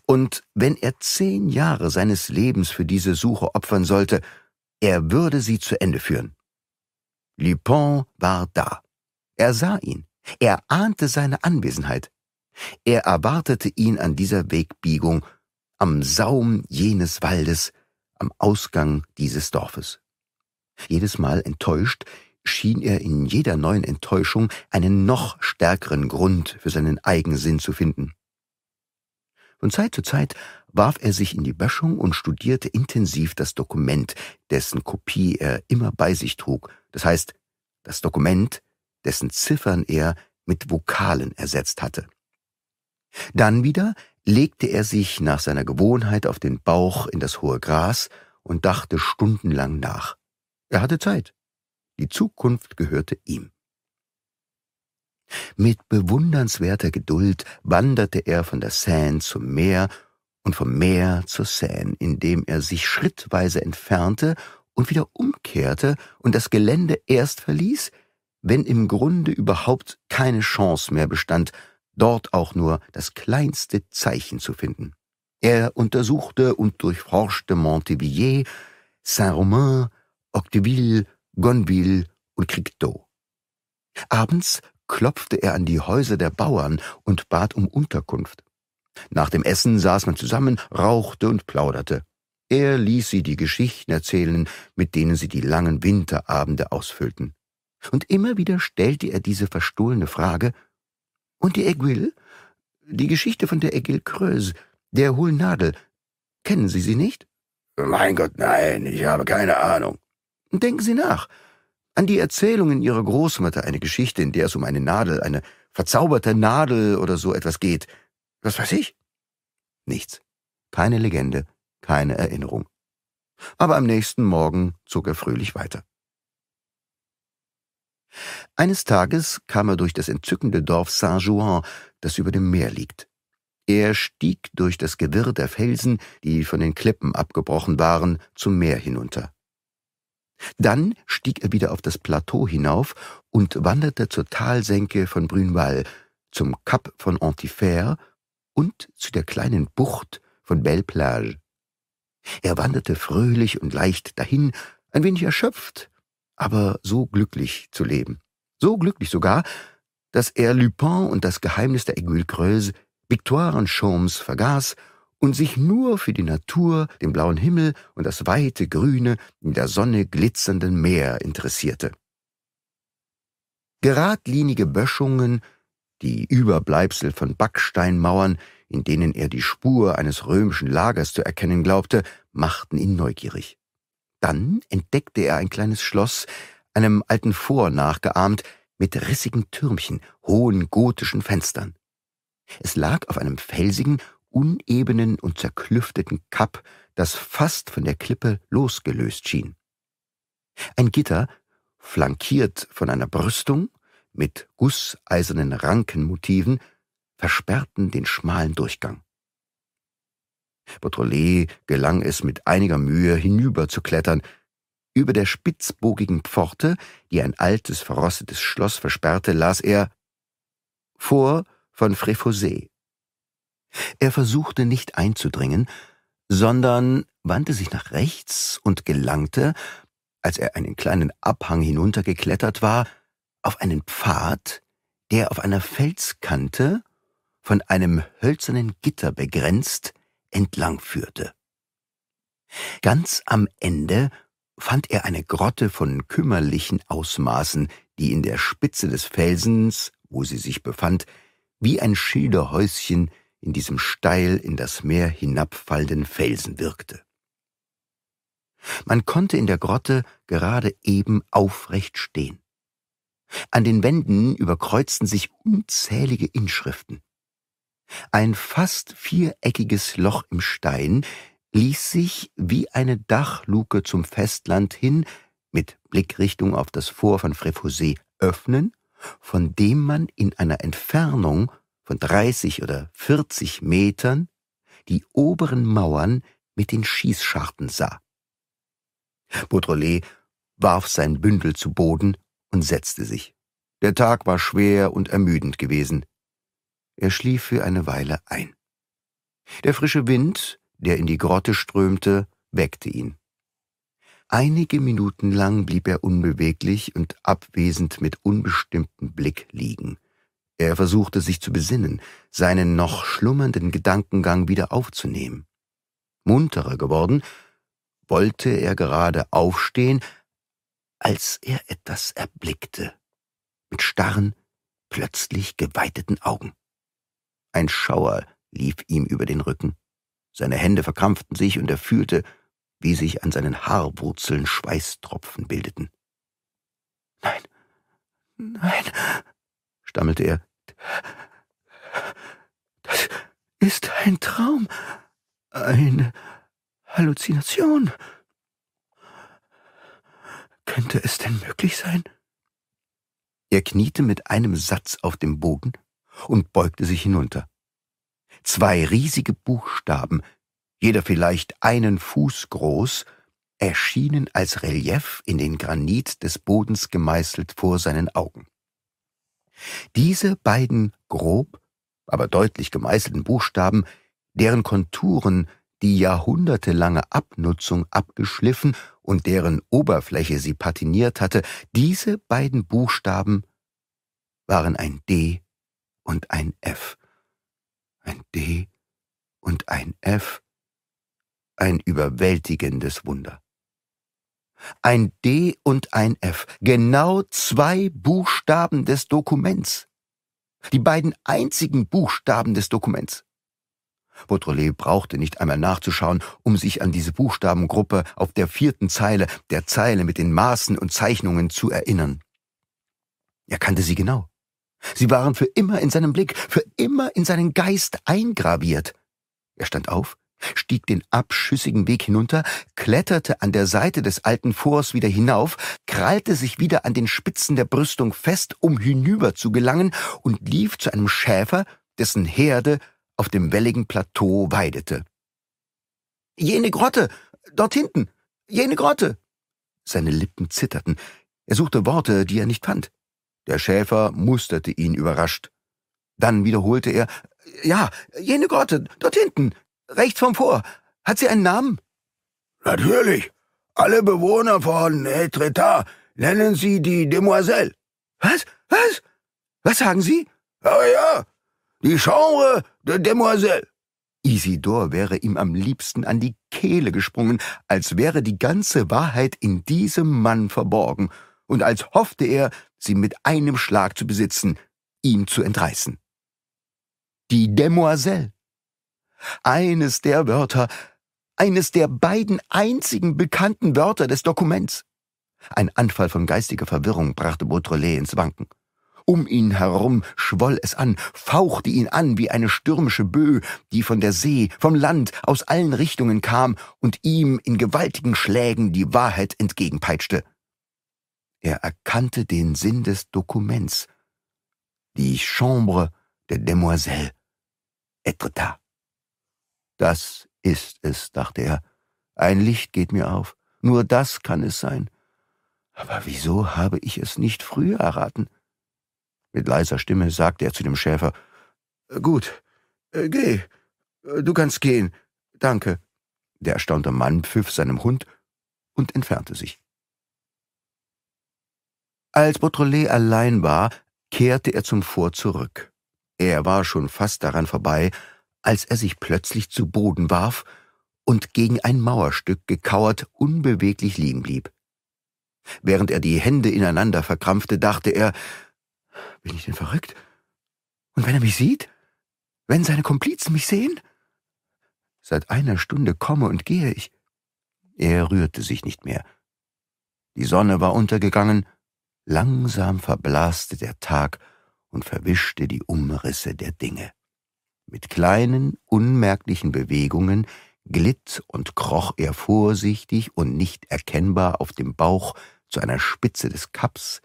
Und wenn er zehn Jahre seines Lebens für diese Suche opfern sollte, er würde sie zu Ende führen. Lupin war da. Er sah ihn. Er ahnte seine Anwesenheit. Er erwartete ihn an dieser Wegbiegung, am Saum jenes Waldes, am Ausgang dieses Dorfes. Jedes Mal enttäuscht, schien er in jeder neuen Enttäuschung einen noch stärkeren Grund für seinen Eigensinn zu finden. Von Zeit zu Zeit warf er sich in die Böschung und studierte intensiv das Dokument, dessen Kopie er immer bei sich trug, das heißt das Dokument, dessen Ziffern er mit Vokalen ersetzt hatte. Dann wieder legte er sich nach seiner Gewohnheit auf den Bauch in das hohe Gras und dachte stundenlang nach. Er hatte Zeit. Die Zukunft gehörte ihm. Mit bewundernswerter Geduld wanderte er von der Seine zum Meer und vom Meer zur Seine, indem er sich schrittweise entfernte und wieder umkehrte und das Gelände erst verließ, wenn im Grunde überhaupt keine Chance mehr bestand, dort auch nur das kleinste Zeichen zu finden. Er untersuchte und durchforschte Montevilliers, Saint-Romain, Octeville, Gonville und Cricteaux. Abends klopfte er an die Häuser der Bauern und bat um Unterkunft. Nach dem Essen saß man zusammen, rauchte und plauderte. Er ließ sie die Geschichten erzählen, mit denen sie die langen Winterabende ausfüllten. Und immer wieder stellte er diese verstohlene Frage, »Und die Aiguille? Die Geschichte von der Aiguille Creuse, der Hohlnadel. Kennen Sie sie nicht?« »Mein Gott, nein, ich habe keine Ahnung.« »Denken Sie nach. An die Erzählungen Ihrer Großmutter, eine Geschichte, in der es um eine Nadel, eine verzauberte Nadel oder so etwas geht.« was weiß ich? Nichts. Keine Legende, keine Erinnerung. Aber am nächsten Morgen zog er fröhlich weiter. Eines Tages kam er durch das entzückende Dorf Saint-Jouan, das über dem Meer liegt. Er stieg durch das Gewirr der Felsen, die von den Klippen abgebrochen waren, zum Meer hinunter. Dann stieg er wieder auf das Plateau hinauf und wanderte zur Talsenke von Brünval, zum Kap von Antifer und zu der kleinen Bucht von Belle Plage. Er wanderte fröhlich und leicht dahin, ein wenig erschöpft, aber so glücklich zu leben. So glücklich sogar, dass er Lupin und das Geheimnis der Aiguille Creuse, Victoire und Chaumes vergaß und sich nur für die Natur, den blauen Himmel und das weite, grüne, in der Sonne glitzernden Meer interessierte. Geradlinige Böschungen die Überbleibsel von Backsteinmauern, in denen er die Spur eines römischen Lagers zu erkennen glaubte, machten ihn neugierig. Dann entdeckte er ein kleines Schloss, einem alten Vor nachgeahmt, mit rissigen Türmchen, hohen gotischen Fenstern. Es lag auf einem felsigen, unebenen und zerklüfteten Kapp, das fast von der Klippe losgelöst schien. Ein Gitter, flankiert von einer Brüstung, mit gusseisernen Rankenmotiven versperrten den schmalen Durchgang. Beautrelet gelang es mit einiger Mühe hinüber zu klettern, über der spitzbogigen Pforte, die ein altes, verrostetes Schloss versperrte, las er vor von Fréfossé. Er versuchte nicht einzudringen, sondern wandte sich nach rechts und gelangte, als er einen kleinen Abhang hinuntergeklettert war, auf einen Pfad, der auf einer Felskante von einem hölzernen Gitter begrenzt entlang führte. Ganz am Ende fand er eine Grotte von kümmerlichen Ausmaßen, die in der Spitze des Felsens, wo sie sich befand, wie ein Schilderhäuschen in diesem steil in das Meer hinabfallenden Felsen wirkte. Man konnte in der Grotte gerade eben aufrecht stehen. An den Wänden überkreuzten sich unzählige Inschriften. Ein fast viereckiges Loch im Stein ließ sich wie eine Dachluke zum Festland hin mit Blickrichtung auf das Vor von Fréfousé öffnen, von dem man in einer Entfernung von 30 oder 40 Metern die oberen Mauern mit den Schießscharten sah. Baudrelais warf sein Bündel zu Boden und setzte sich. Der Tag war schwer und ermüdend gewesen. Er schlief für eine Weile ein. Der frische Wind, der in die Grotte strömte, weckte ihn. Einige Minuten lang blieb er unbeweglich und abwesend mit unbestimmtem Blick liegen. Er versuchte sich zu besinnen, seinen noch schlummernden Gedankengang wieder aufzunehmen. Munterer geworden, wollte er gerade aufstehen, als er etwas erblickte, mit starren, plötzlich geweiteten Augen. Ein Schauer lief ihm über den Rücken. Seine Hände verkrampften sich und er fühlte, wie sich an seinen Haarwurzeln Schweißtropfen bildeten. Nein, nein, stammelte er. Das ist ein Traum, eine Halluzination. Könnte es denn möglich sein? Er kniete mit einem Satz auf dem Boden und beugte sich hinunter. Zwei riesige Buchstaben, jeder vielleicht einen Fuß groß, erschienen als Relief in den Granit des Bodens gemeißelt vor seinen Augen. Diese beiden grob, aber deutlich gemeißelten Buchstaben, deren Konturen die jahrhundertelange Abnutzung abgeschliffen und deren Oberfläche sie patiniert hatte, diese beiden Buchstaben waren ein D und ein F. Ein D und ein F. Ein überwältigendes Wunder. Ein D und ein F, genau zwei Buchstaben des Dokuments. Die beiden einzigen Buchstaben des Dokuments. Baudrelais brauchte nicht einmal nachzuschauen, um sich an diese Buchstabengruppe auf der vierten Zeile, der Zeile mit den Maßen und Zeichnungen zu erinnern. Er kannte sie genau. Sie waren für immer in seinem Blick, für immer in seinen Geist eingraviert. Er stand auf, stieg den abschüssigen Weg hinunter, kletterte an der Seite des alten Forts wieder hinauf, krallte sich wieder an den Spitzen der Brüstung fest, um hinüber zu gelangen, und lief zu einem Schäfer, dessen Herde auf dem welligen Plateau weidete. Jene Grotte, dort hinten, jene Grotte. Seine Lippen zitterten. Er suchte Worte, die er nicht fand. Der Schäfer musterte ihn überrascht. Dann wiederholte er Ja, jene Grotte, dort hinten, rechts vom Vor. Hat sie einen Namen? Natürlich. Alle Bewohner von Etretat nennen sie die Demoiselle. Was? Was? Was sagen Sie? Ja, ja. Die Chambre Demoiselle! Isidor wäre ihm am liebsten an die Kehle gesprungen, als wäre die ganze Wahrheit in diesem Mann verborgen und als hoffte er, sie mit einem Schlag zu besitzen, ihm zu entreißen. Die Demoiselle. Eines der Wörter, eines der beiden einzigen bekannten Wörter des Dokuments. Ein Anfall von geistiger Verwirrung brachte Beautrelet ins Wanken. Um ihn herum schwoll es an, fauchte ihn an wie eine stürmische Böe, die von der See, vom Land, aus allen Richtungen kam und ihm in gewaltigen Schlägen die Wahrheit entgegenpeitschte. Er erkannte den Sinn des Dokuments. Die Chambre der Demoiselle. Etretat. Das ist es, dachte er. Ein Licht geht mir auf. Nur das kann es sein. Aber wieso habe ich es nicht früher erraten? Mit leiser Stimme sagte er zu dem Schäfer, äh, Gut, äh, geh, äh, du kannst gehen, danke. Der erstaunte Mann pfiff seinem Hund und entfernte sich. Als Beautrelet allein war, kehrte er zum Vor zurück. Er war schon fast daran vorbei, als er sich plötzlich zu Boden warf und gegen ein Mauerstück gekauert unbeweglich liegen blieb. Während er die Hände ineinander verkrampfte, dachte er, bin ich denn verrückt? Und wenn er mich sieht? Wenn seine Komplizen mich sehen? Seit einer Stunde komme und gehe ich. Er rührte sich nicht mehr. Die Sonne war untergegangen, langsam verblaste der Tag und verwischte die Umrisse der Dinge. Mit kleinen, unmerklichen Bewegungen glitt und kroch er vorsichtig und nicht erkennbar auf dem Bauch zu einer Spitze des Kapps,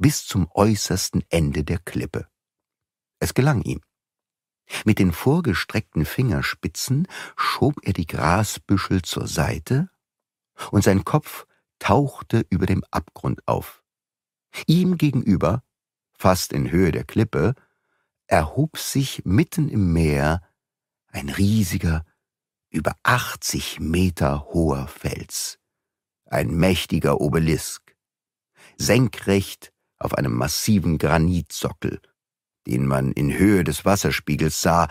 bis zum äußersten Ende der Klippe. Es gelang ihm. Mit den vorgestreckten Fingerspitzen schob er die Grasbüschel zur Seite, und sein Kopf tauchte über dem Abgrund auf. Ihm gegenüber, fast in Höhe der Klippe, erhob sich mitten im Meer ein riesiger, über 80 Meter hoher Fels, ein mächtiger Obelisk, senkrecht auf einem massiven Granitsockel, den man in Höhe des Wasserspiegels sah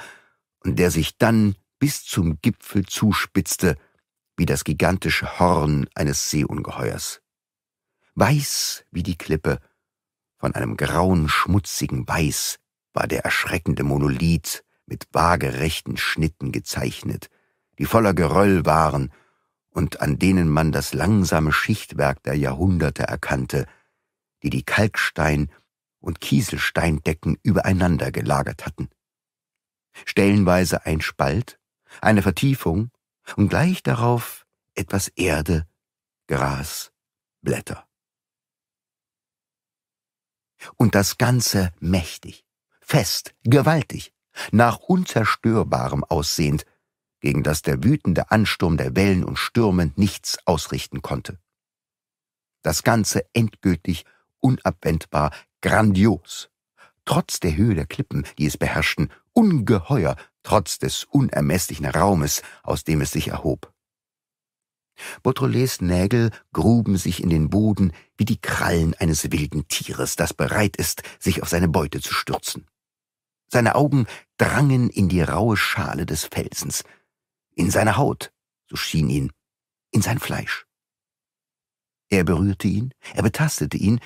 und der sich dann bis zum Gipfel zuspitzte, wie das gigantische Horn eines Seeungeheuers. Weiß wie die Klippe, von einem grauen, schmutzigen Weiß war der erschreckende Monolith mit waagerechten Schnitten gezeichnet, die voller Geröll waren und an denen man das langsame Schichtwerk der Jahrhunderte erkannte, die die Kalkstein- und Kieselsteindecken übereinander gelagert hatten. Stellenweise ein Spalt, eine Vertiefung und gleich darauf etwas Erde, Gras, Blätter. Und das Ganze mächtig, fest, gewaltig, nach unzerstörbarem aussehend, gegen das der wütende Ansturm der Wellen und Stürme nichts ausrichten konnte. Das Ganze endgültig unabwendbar, grandios. Trotz der Höhe der Klippen, die es beherrschten, ungeheuer, trotz des unermesslichen Raumes, aus dem es sich erhob. Beautreletts Nägel gruben sich in den Boden wie die Krallen eines wilden Tieres, das bereit ist, sich auf seine Beute zu stürzen. Seine Augen drangen in die raue Schale des Felsens, in seine Haut, so schien ihn, in sein Fleisch. Er berührte ihn, er betastete ihn,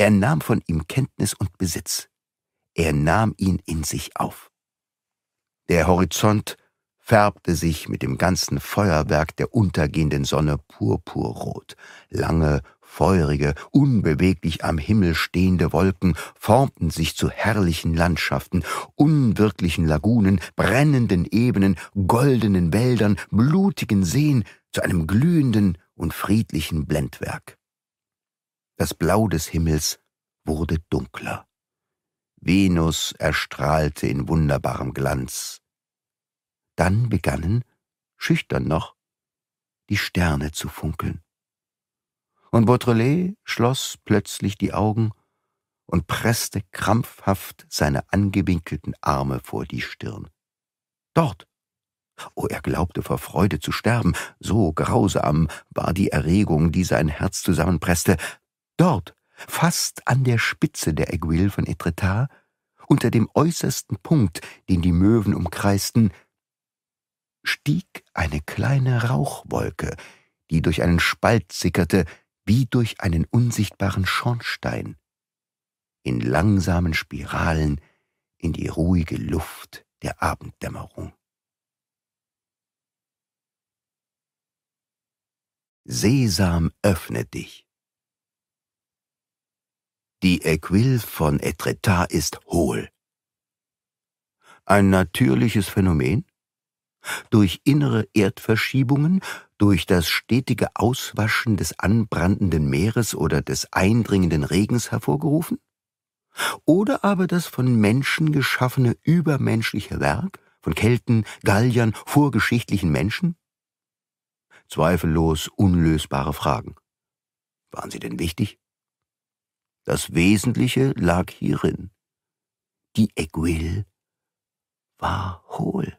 er nahm von ihm Kenntnis und Besitz. Er nahm ihn in sich auf. Der Horizont färbte sich mit dem ganzen Feuerwerk der untergehenden Sonne purpurrot. Lange, feurige, unbeweglich am Himmel stehende Wolken formten sich zu herrlichen Landschaften, unwirklichen Lagunen, brennenden Ebenen, goldenen Wäldern, blutigen Seen, zu einem glühenden und friedlichen Blendwerk. Das Blau des Himmels wurde dunkler. Venus erstrahlte in wunderbarem Glanz. Dann begannen, schüchtern noch, die Sterne zu funkeln. Und Baudrelais schloss plötzlich die Augen und presste krampfhaft seine angewinkelten Arme vor die Stirn. Dort! Oh, er glaubte vor Freude zu sterben, so grausam war die Erregung, die sein Herz zusammenpresste, Dort, fast an der Spitze der Aiguille von Etretat, unter dem äußersten Punkt, den die Möwen umkreisten, stieg eine kleine Rauchwolke, die durch einen Spalt sickerte, wie durch einen unsichtbaren Schornstein, in langsamen Spiralen in die ruhige Luft der Abenddämmerung. Sesam öffne dich. Die Aiguille von Etretat ist hohl. Ein natürliches Phänomen? Durch innere Erdverschiebungen, durch das stetige Auswaschen des anbrandenden Meeres oder des eindringenden Regens hervorgerufen? Oder aber das von Menschen geschaffene übermenschliche Werk von Kelten, Galliern, vorgeschichtlichen Menschen? Zweifellos unlösbare Fragen. Waren sie denn wichtig? Das Wesentliche lag hierin. Die Aiguille war hohl.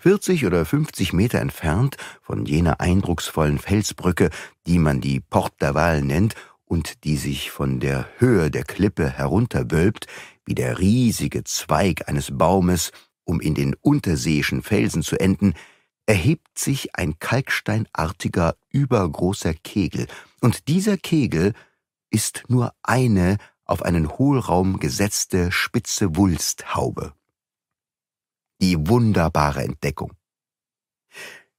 40 oder 50 Meter entfernt von jener eindrucksvollen Felsbrücke, die man die Porte d'Aval nennt und die sich von der Höhe der Klippe herunterwölbt, wie der riesige Zweig eines Baumes, um in den unterseeischen Felsen zu enden, erhebt sich ein kalksteinartiger, übergroßer Kegel, und dieser Kegel ist nur eine auf einen Hohlraum gesetzte spitze Wulsthaube. Die wunderbare Entdeckung.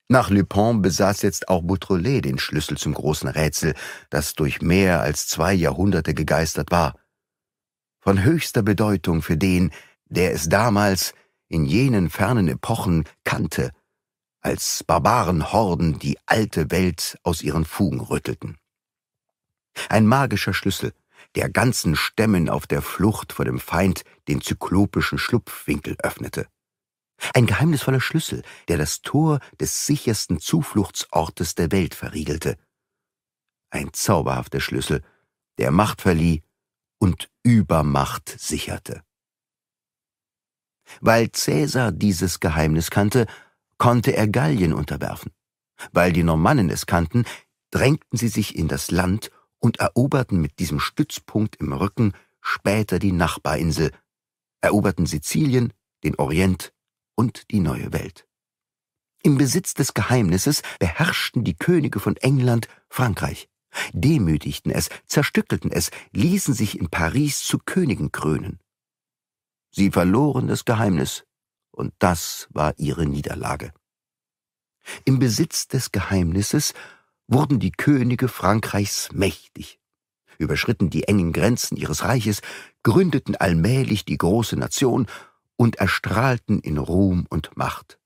Nach Lupin besaß jetzt auch Boutrelet den Schlüssel zum großen Rätsel, das durch mehr als zwei Jahrhunderte gegeistert war. Von höchster Bedeutung für den, der es damals in jenen fernen Epochen kannte, als Barbarenhorden die alte Welt aus ihren Fugen rüttelten. Ein magischer Schlüssel, der ganzen Stämmen auf der Flucht vor dem Feind den zyklopischen Schlupfwinkel öffnete. Ein geheimnisvoller Schlüssel, der das Tor des sichersten Zufluchtsortes der Welt verriegelte. Ein zauberhafter Schlüssel, der Macht verlieh und Übermacht sicherte. Weil Cäsar dieses Geheimnis kannte, konnte er Gallien unterwerfen. Weil die Normannen es kannten, drängten sie sich in das Land und eroberten mit diesem Stützpunkt im Rücken später die Nachbarinsel, eroberten Sizilien, den Orient und die neue Welt. Im Besitz des Geheimnisses beherrschten die Könige von England Frankreich, demütigten es, zerstückelten es, ließen sich in Paris zu Königen krönen. Sie verloren das Geheimnis, und das war ihre Niederlage. Im Besitz des Geheimnisses wurden die Könige Frankreichs mächtig, überschritten die engen Grenzen ihres Reiches, gründeten allmählich die große Nation und erstrahlten in Ruhm und Macht.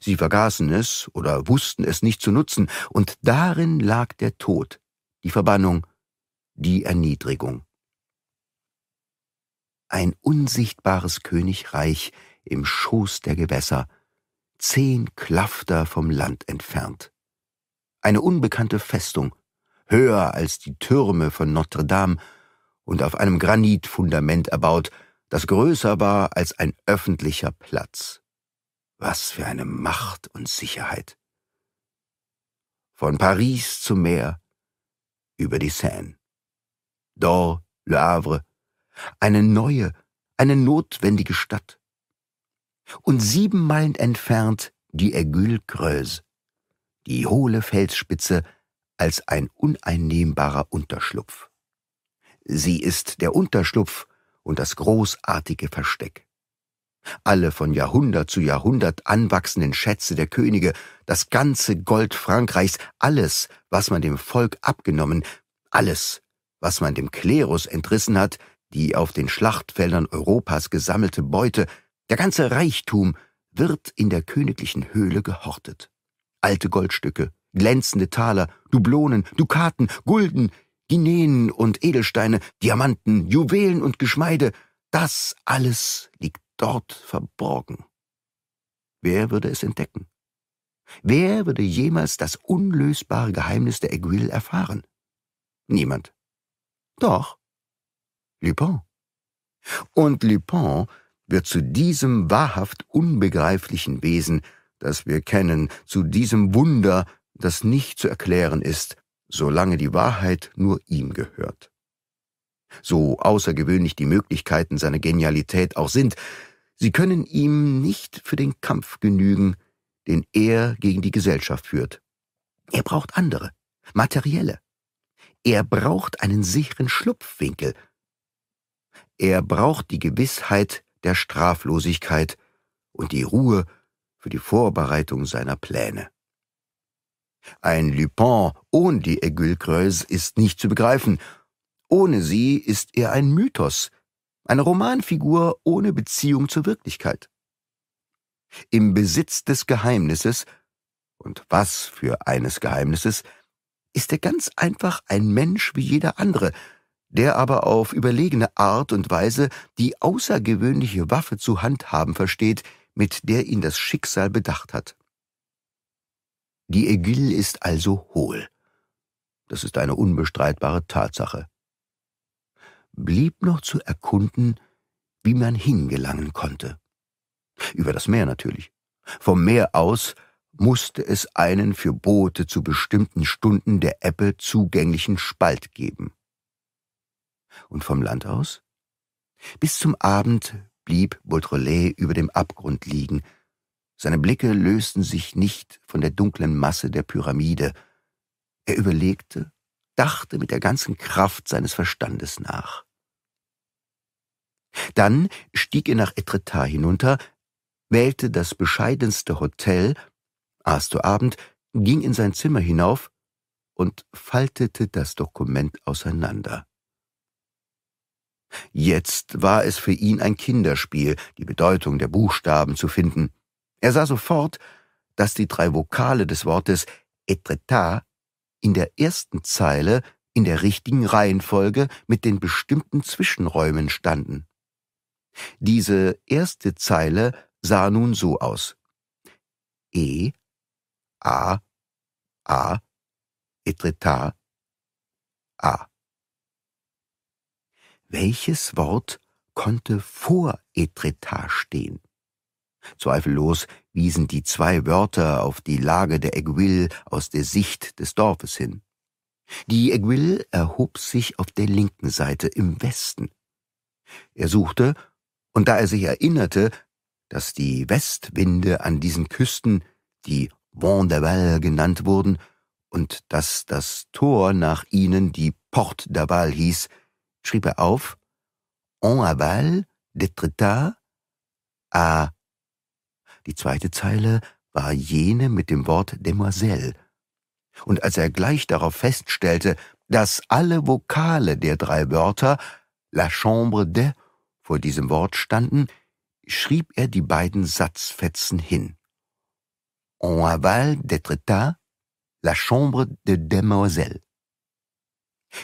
Sie vergaßen es oder wussten es nicht zu nutzen, und darin lag der Tod, die Verbannung, die Erniedrigung. Ein unsichtbares Königreich im Schoß der Gewässer, zehn Klafter vom Land entfernt eine unbekannte Festung, höher als die Türme von Notre Dame und auf einem Granitfundament erbaut, das größer war als ein öffentlicher Platz. Was für eine Macht und Sicherheit. Von Paris zum Meer, über die Seine. Dor, Le Havre, eine neue, eine notwendige Stadt. Und sieben Meilen entfernt die Aiguille Creuse, die hohle Felsspitze als ein uneinnehmbarer Unterschlupf. Sie ist der Unterschlupf und das großartige Versteck. Alle von Jahrhundert zu Jahrhundert anwachsenden Schätze der Könige, das ganze Gold Frankreichs, alles, was man dem Volk abgenommen, alles, was man dem Klerus entrissen hat, die auf den Schlachtfeldern Europas gesammelte Beute, der ganze Reichtum wird in der königlichen Höhle gehortet alte Goldstücke, glänzende Taler, Dublonen, Dukaten, Gulden, Guineen und Edelsteine, Diamanten, Juwelen und Geschmeide, das alles liegt dort verborgen. Wer würde es entdecken? Wer würde jemals das unlösbare Geheimnis der Aiguille erfahren? Niemand. Doch. Lupin. Und Lupin wird zu diesem wahrhaft unbegreiflichen Wesen das wir kennen, zu diesem Wunder, das nicht zu erklären ist, solange die Wahrheit nur ihm gehört. So außergewöhnlich die Möglichkeiten seiner Genialität auch sind, sie können ihm nicht für den Kampf genügen, den er gegen die Gesellschaft führt. Er braucht andere, materielle. Er braucht einen sicheren Schlupfwinkel. Er braucht die Gewissheit der Straflosigkeit und die Ruhe für die Vorbereitung seiner Pläne. Ein Lupin ohne die Aiguille Creuse ist nicht zu begreifen. Ohne sie ist er ein Mythos, eine Romanfigur ohne Beziehung zur Wirklichkeit. Im Besitz des Geheimnisses, und was für eines Geheimnisses, ist er ganz einfach ein Mensch wie jeder andere, der aber auf überlegene Art und Weise die außergewöhnliche Waffe zu handhaben versteht, mit der ihn das Schicksal bedacht hat. Die Ägyll ist also hohl. Das ist eine unbestreitbare Tatsache. Blieb noch zu erkunden, wie man hingelangen konnte. Über das Meer natürlich. Vom Meer aus musste es einen für Boote zu bestimmten Stunden der Ebbe zugänglichen Spalt geben. Und vom Land aus? Bis zum Abend blieb Beautrelet über dem Abgrund liegen. Seine Blicke lösten sich nicht von der dunklen Masse der Pyramide. Er überlegte, dachte mit der ganzen Kraft seines Verstandes nach. Dann stieg er nach Etretat hinunter, wählte das bescheidenste Hotel, aß zu Abend, ging in sein Zimmer hinauf und faltete das Dokument auseinander. Jetzt war es für ihn ein Kinderspiel, die Bedeutung der Buchstaben zu finden. Er sah sofort, dass die drei Vokale des Wortes etretat in der ersten Zeile in der richtigen Reihenfolge mit den bestimmten Zwischenräumen standen. Diese erste Zeile sah nun so aus. E, A, A, etretat, A welches Wort konnte vor Etretat stehen. Zweifellos wiesen die zwei Wörter auf die Lage der Aiguille aus der Sicht des Dorfes hin. Die Aiguille erhob sich auf der linken Seite im Westen. Er suchte, und da er sich erinnerte, dass die Westwinde an diesen Küsten, die Vent d'Aval genannt wurden, und dass das Tor nach ihnen die Porte d'Aval hieß, schrieb er auf, en aval d'être traitats à. Die zweite Zeile war jene mit dem Wort demoiselle. Und als er gleich darauf feststellte, dass alle Vokale der drei Wörter la chambre de vor diesem Wort standen, schrieb er die beiden Satzfetzen hin. En aval d'être traitats, la chambre de demoiselle.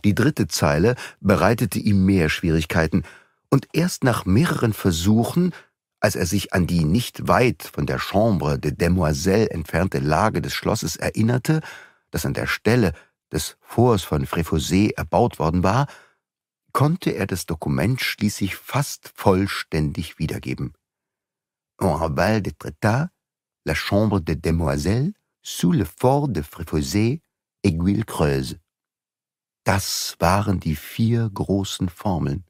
Die dritte Zeile bereitete ihm mehr Schwierigkeiten, und erst nach mehreren Versuchen, als er sich an die nicht weit von der Chambre de Demoiselle entfernte Lage des Schlosses erinnerte, das an der Stelle des Forts von Fréfossé erbaut worden war, konnte er das Dokument schließlich fast vollständig wiedergeben. En aval de Tretat, la Chambre de Demoiselle, sous le fort de Fréfossé, Aiguille Creuse. Das waren die vier großen Formeln,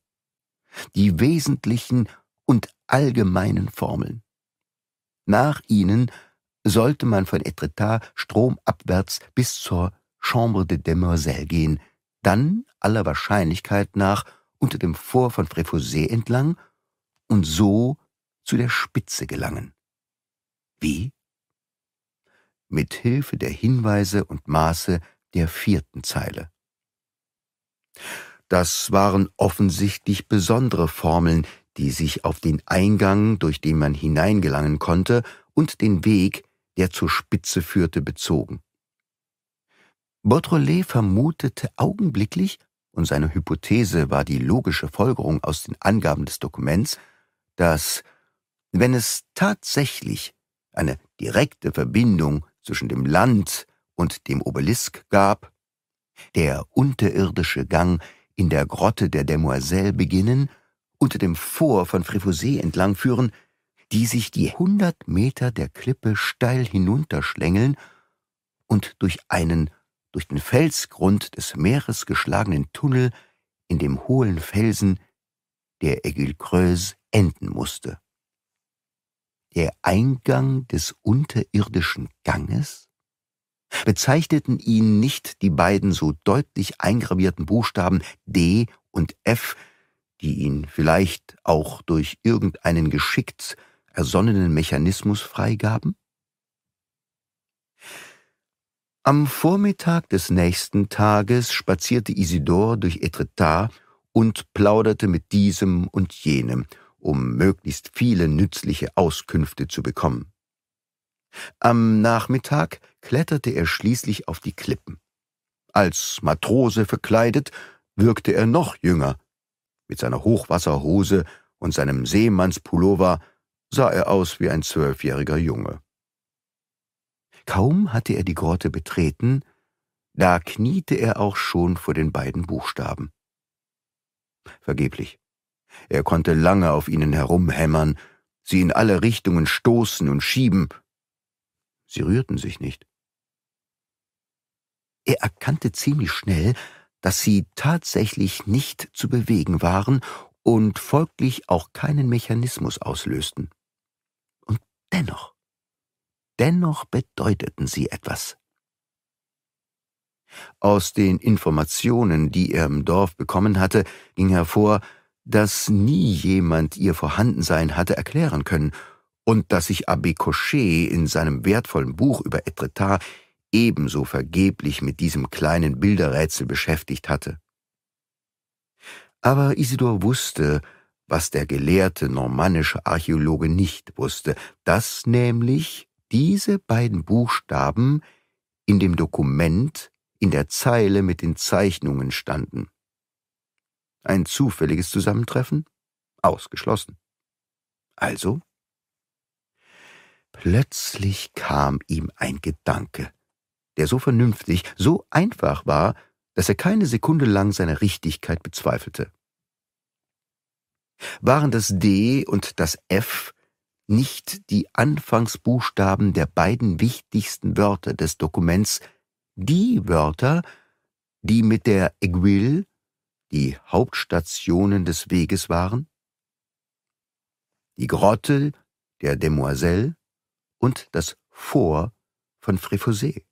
die wesentlichen und allgemeinen Formeln. Nach ihnen sollte man von Etretat stromabwärts bis zur Chambre de Demoiselle gehen, dann aller Wahrscheinlichkeit nach unter dem Fort von Fréfousé entlang und so zu der Spitze gelangen. Wie? Mit Hilfe der Hinweise und Maße der vierten Zeile. Das waren offensichtlich besondere Formeln, die sich auf den Eingang, durch den man hineingelangen konnte, und den Weg, der zur Spitze führte, bezogen. Beautrelet vermutete augenblicklich, und seine Hypothese war die logische Folgerung aus den Angaben des Dokuments, dass, wenn es tatsächlich eine direkte Verbindung zwischen dem Land und dem Obelisk gab, der unterirdische Gang in der Grotte der Demoiselle beginnen, unter dem Vor von Frevosé entlangführen, die sich die hundert Meter der Klippe steil hinunterschlängeln und durch einen durch den Felsgrund des Meeres geschlagenen Tunnel in dem hohlen Felsen der Aiguille-Creuse enden musste. Der Eingang des unterirdischen Ganges bezeichneten ihn nicht die beiden so deutlich eingravierten Buchstaben D und F, die ihn vielleicht auch durch irgendeinen geschickt ersonnenen Mechanismus freigaben? Am Vormittag des nächsten Tages spazierte Isidor durch Etretat und plauderte mit diesem und jenem, um möglichst viele nützliche Auskünfte zu bekommen. Am Nachmittag kletterte er schließlich auf die Klippen. Als Matrose verkleidet wirkte er noch jünger. Mit seiner Hochwasserhose und seinem Seemannspullover sah er aus wie ein zwölfjähriger Junge. Kaum hatte er die Grotte betreten, da kniete er auch schon vor den beiden Buchstaben. Vergeblich. Er konnte lange auf ihnen herumhämmern, sie in alle Richtungen stoßen und schieben, Sie rührten sich nicht. Er erkannte ziemlich schnell, dass sie tatsächlich nicht zu bewegen waren und folglich auch keinen Mechanismus auslösten. Und dennoch, dennoch bedeuteten sie etwas. Aus den Informationen, die er im Dorf bekommen hatte, ging hervor, dass nie jemand ihr Vorhandensein hatte erklären können und dass sich Abbé Cochet in seinem wertvollen Buch über Etretat ebenso vergeblich mit diesem kleinen Bilderrätsel beschäftigt hatte. Aber Isidor wusste, was der gelehrte normannische Archäologe nicht wusste, dass nämlich diese beiden Buchstaben in dem Dokument in der Zeile mit den Zeichnungen standen. Ein zufälliges Zusammentreffen? Ausgeschlossen. Also Plötzlich kam ihm ein Gedanke, der so vernünftig, so einfach war, dass er keine Sekunde lang seine Richtigkeit bezweifelte. Waren das D und das F nicht die Anfangsbuchstaben der beiden wichtigsten Wörter des Dokuments, die Wörter, die mit der Aiguille die Hauptstationen des Weges waren? Die Grotte der Demoiselle und das Vor von Frifosé,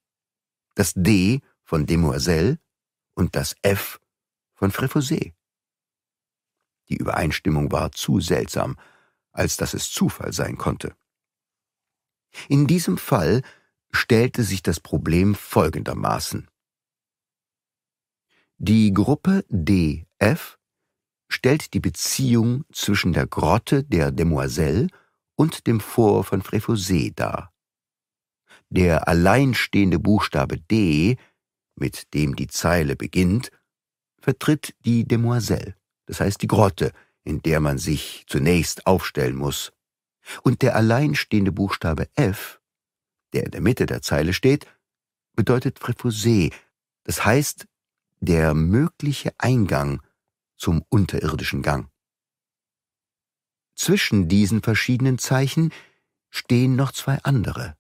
das D von Demoiselle und das F von Frifosé. Die Übereinstimmung war zu seltsam, als dass es Zufall sein konnte. In diesem Fall stellte sich das Problem folgendermaßen. Die Gruppe DF stellt die Beziehung zwischen der Grotte der Demoiselle und dem Vor von Frefosé dar. Der alleinstehende Buchstabe D, mit dem die Zeile beginnt, vertritt die Demoiselle, das heißt die Grotte, in der man sich zunächst aufstellen muss, und der alleinstehende Buchstabe F, der in der Mitte der Zeile steht, bedeutet Frefosé, das heißt der mögliche Eingang zum unterirdischen Gang. Zwischen diesen verschiedenen Zeichen stehen noch zwei andere.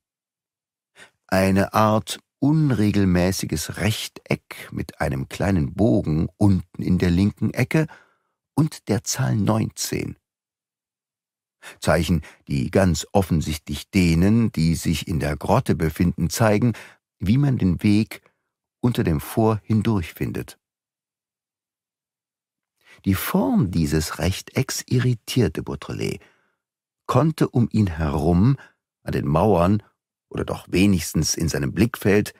Eine Art unregelmäßiges Rechteck mit einem kleinen Bogen unten in der linken Ecke und der Zahl 19. Zeichen, die ganz offensichtlich denen, die sich in der Grotte befinden, zeigen, wie man den Weg unter dem Vor hindurch findet. Die Form dieses Rechtecks irritierte Baudrillard. Konnte um ihn herum, an den Mauern oder doch wenigstens in seinem Blickfeld,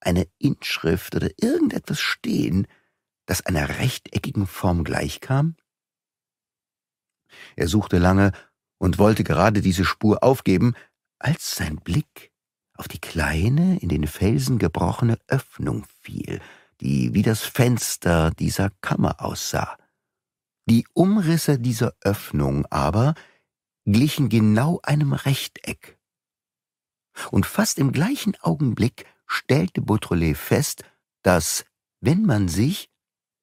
eine Inschrift oder irgendetwas stehen, das einer rechteckigen Form gleichkam? Er suchte lange und wollte gerade diese Spur aufgeben, als sein Blick auf die kleine, in den Felsen gebrochene Öffnung fiel, die wie das Fenster dieser Kammer aussah. Die Umrisse dieser Öffnung aber glichen genau einem Rechteck. Und fast im gleichen Augenblick stellte Beautrelet fest, dass, wenn man sich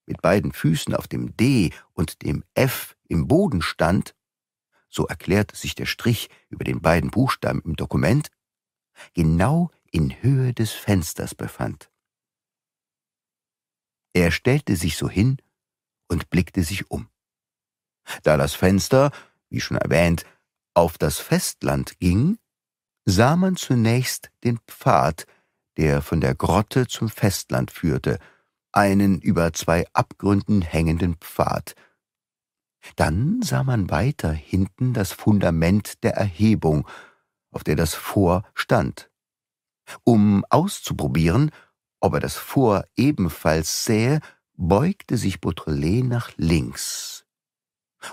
mit beiden Füßen auf dem D und dem F im Boden stand, so erklärt sich der Strich über den beiden Buchstaben im Dokument, genau in Höhe des Fensters befand. Er stellte sich so hin und blickte sich um. Da das Fenster, wie schon erwähnt, auf das Festland ging, sah man zunächst den Pfad, der von der Grotte zum Festland führte, einen über zwei Abgründen hängenden Pfad. Dann sah man weiter hinten das Fundament der Erhebung, auf der das Vor stand. Um auszuprobieren, ob er das Vor ebenfalls sähe, beugte sich Beautrelet nach links,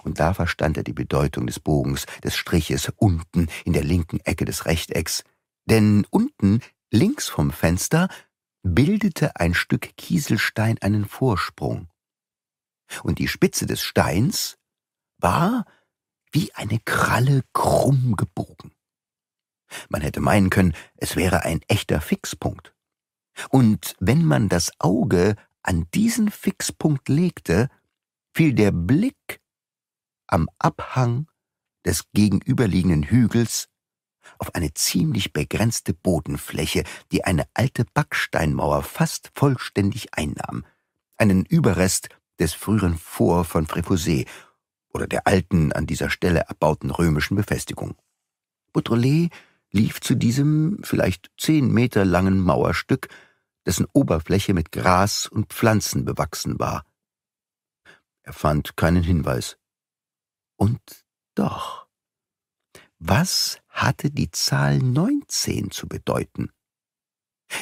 und da verstand er die Bedeutung des Bogens, des Striches unten in der linken Ecke des Rechtecks. Denn unten, links vom Fenster, bildete ein Stück Kieselstein einen Vorsprung. Und die Spitze des Steins war wie eine Kralle krumm gebogen. Man hätte meinen können, es wäre ein echter Fixpunkt. Und wenn man das Auge an diesen Fixpunkt legte, fiel der Blick am Abhang des gegenüberliegenden Hügels auf eine ziemlich begrenzte Bodenfläche, die eine alte Backsteinmauer fast vollständig einnahm, einen Überrest des früheren Vor von Fréfousé oder der alten an dieser Stelle erbauten römischen Befestigung. Beautrelet lief zu diesem vielleicht zehn Meter langen Mauerstück, dessen Oberfläche mit Gras und Pflanzen bewachsen war. Er fand keinen Hinweis. Und doch, was hatte die Zahl 19 zu bedeuten?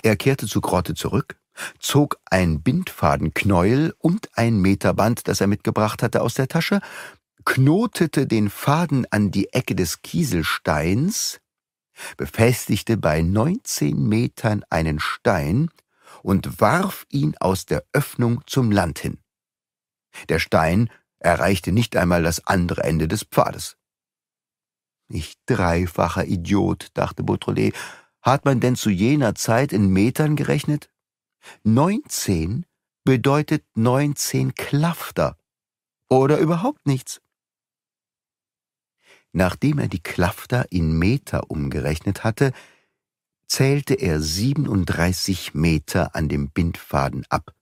Er kehrte zu Grotte zurück, zog ein Bindfadenknäuel und ein Meterband, das er mitgebracht hatte, aus der Tasche, knotete den Faden an die Ecke des Kieselsteins, befestigte bei 19 Metern einen Stein und warf ihn aus der Öffnung zum Land hin. Der Stein erreichte nicht einmal das andere Ende des Pfades. Ich dreifacher Idiot, dachte Beautrelet, hat man denn zu jener Zeit in Metern gerechnet? Neunzehn bedeutet neunzehn Klafter oder überhaupt nichts. Nachdem er die Klafter in Meter umgerechnet hatte, zählte er 37 Meter an dem Bindfaden ab,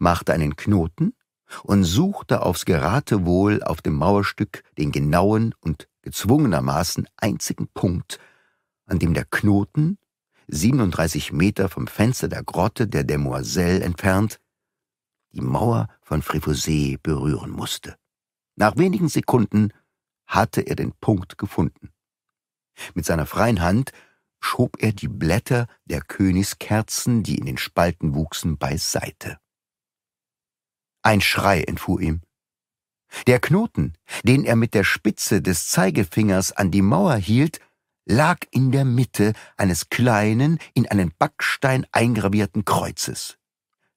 machte einen Knoten und suchte aufs Geratewohl auf dem Mauerstück den genauen und gezwungenermaßen einzigen Punkt, an dem der Knoten, 37 Meter vom Fenster der Grotte der Demoiselle entfernt, die Mauer von Frivosé berühren musste. Nach wenigen Sekunden hatte er den Punkt gefunden. Mit seiner freien Hand schob er die Blätter der Königskerzen, die in den Spalten wuchsen, beiseite. Ein Schrei entfuhr ihm. Der Knoten, den er mit der Spitze des Zeigefingers an die Mauer hielt, lag in der Mitte eines kleinen, in einen Backstein eingravierten Kreuzes.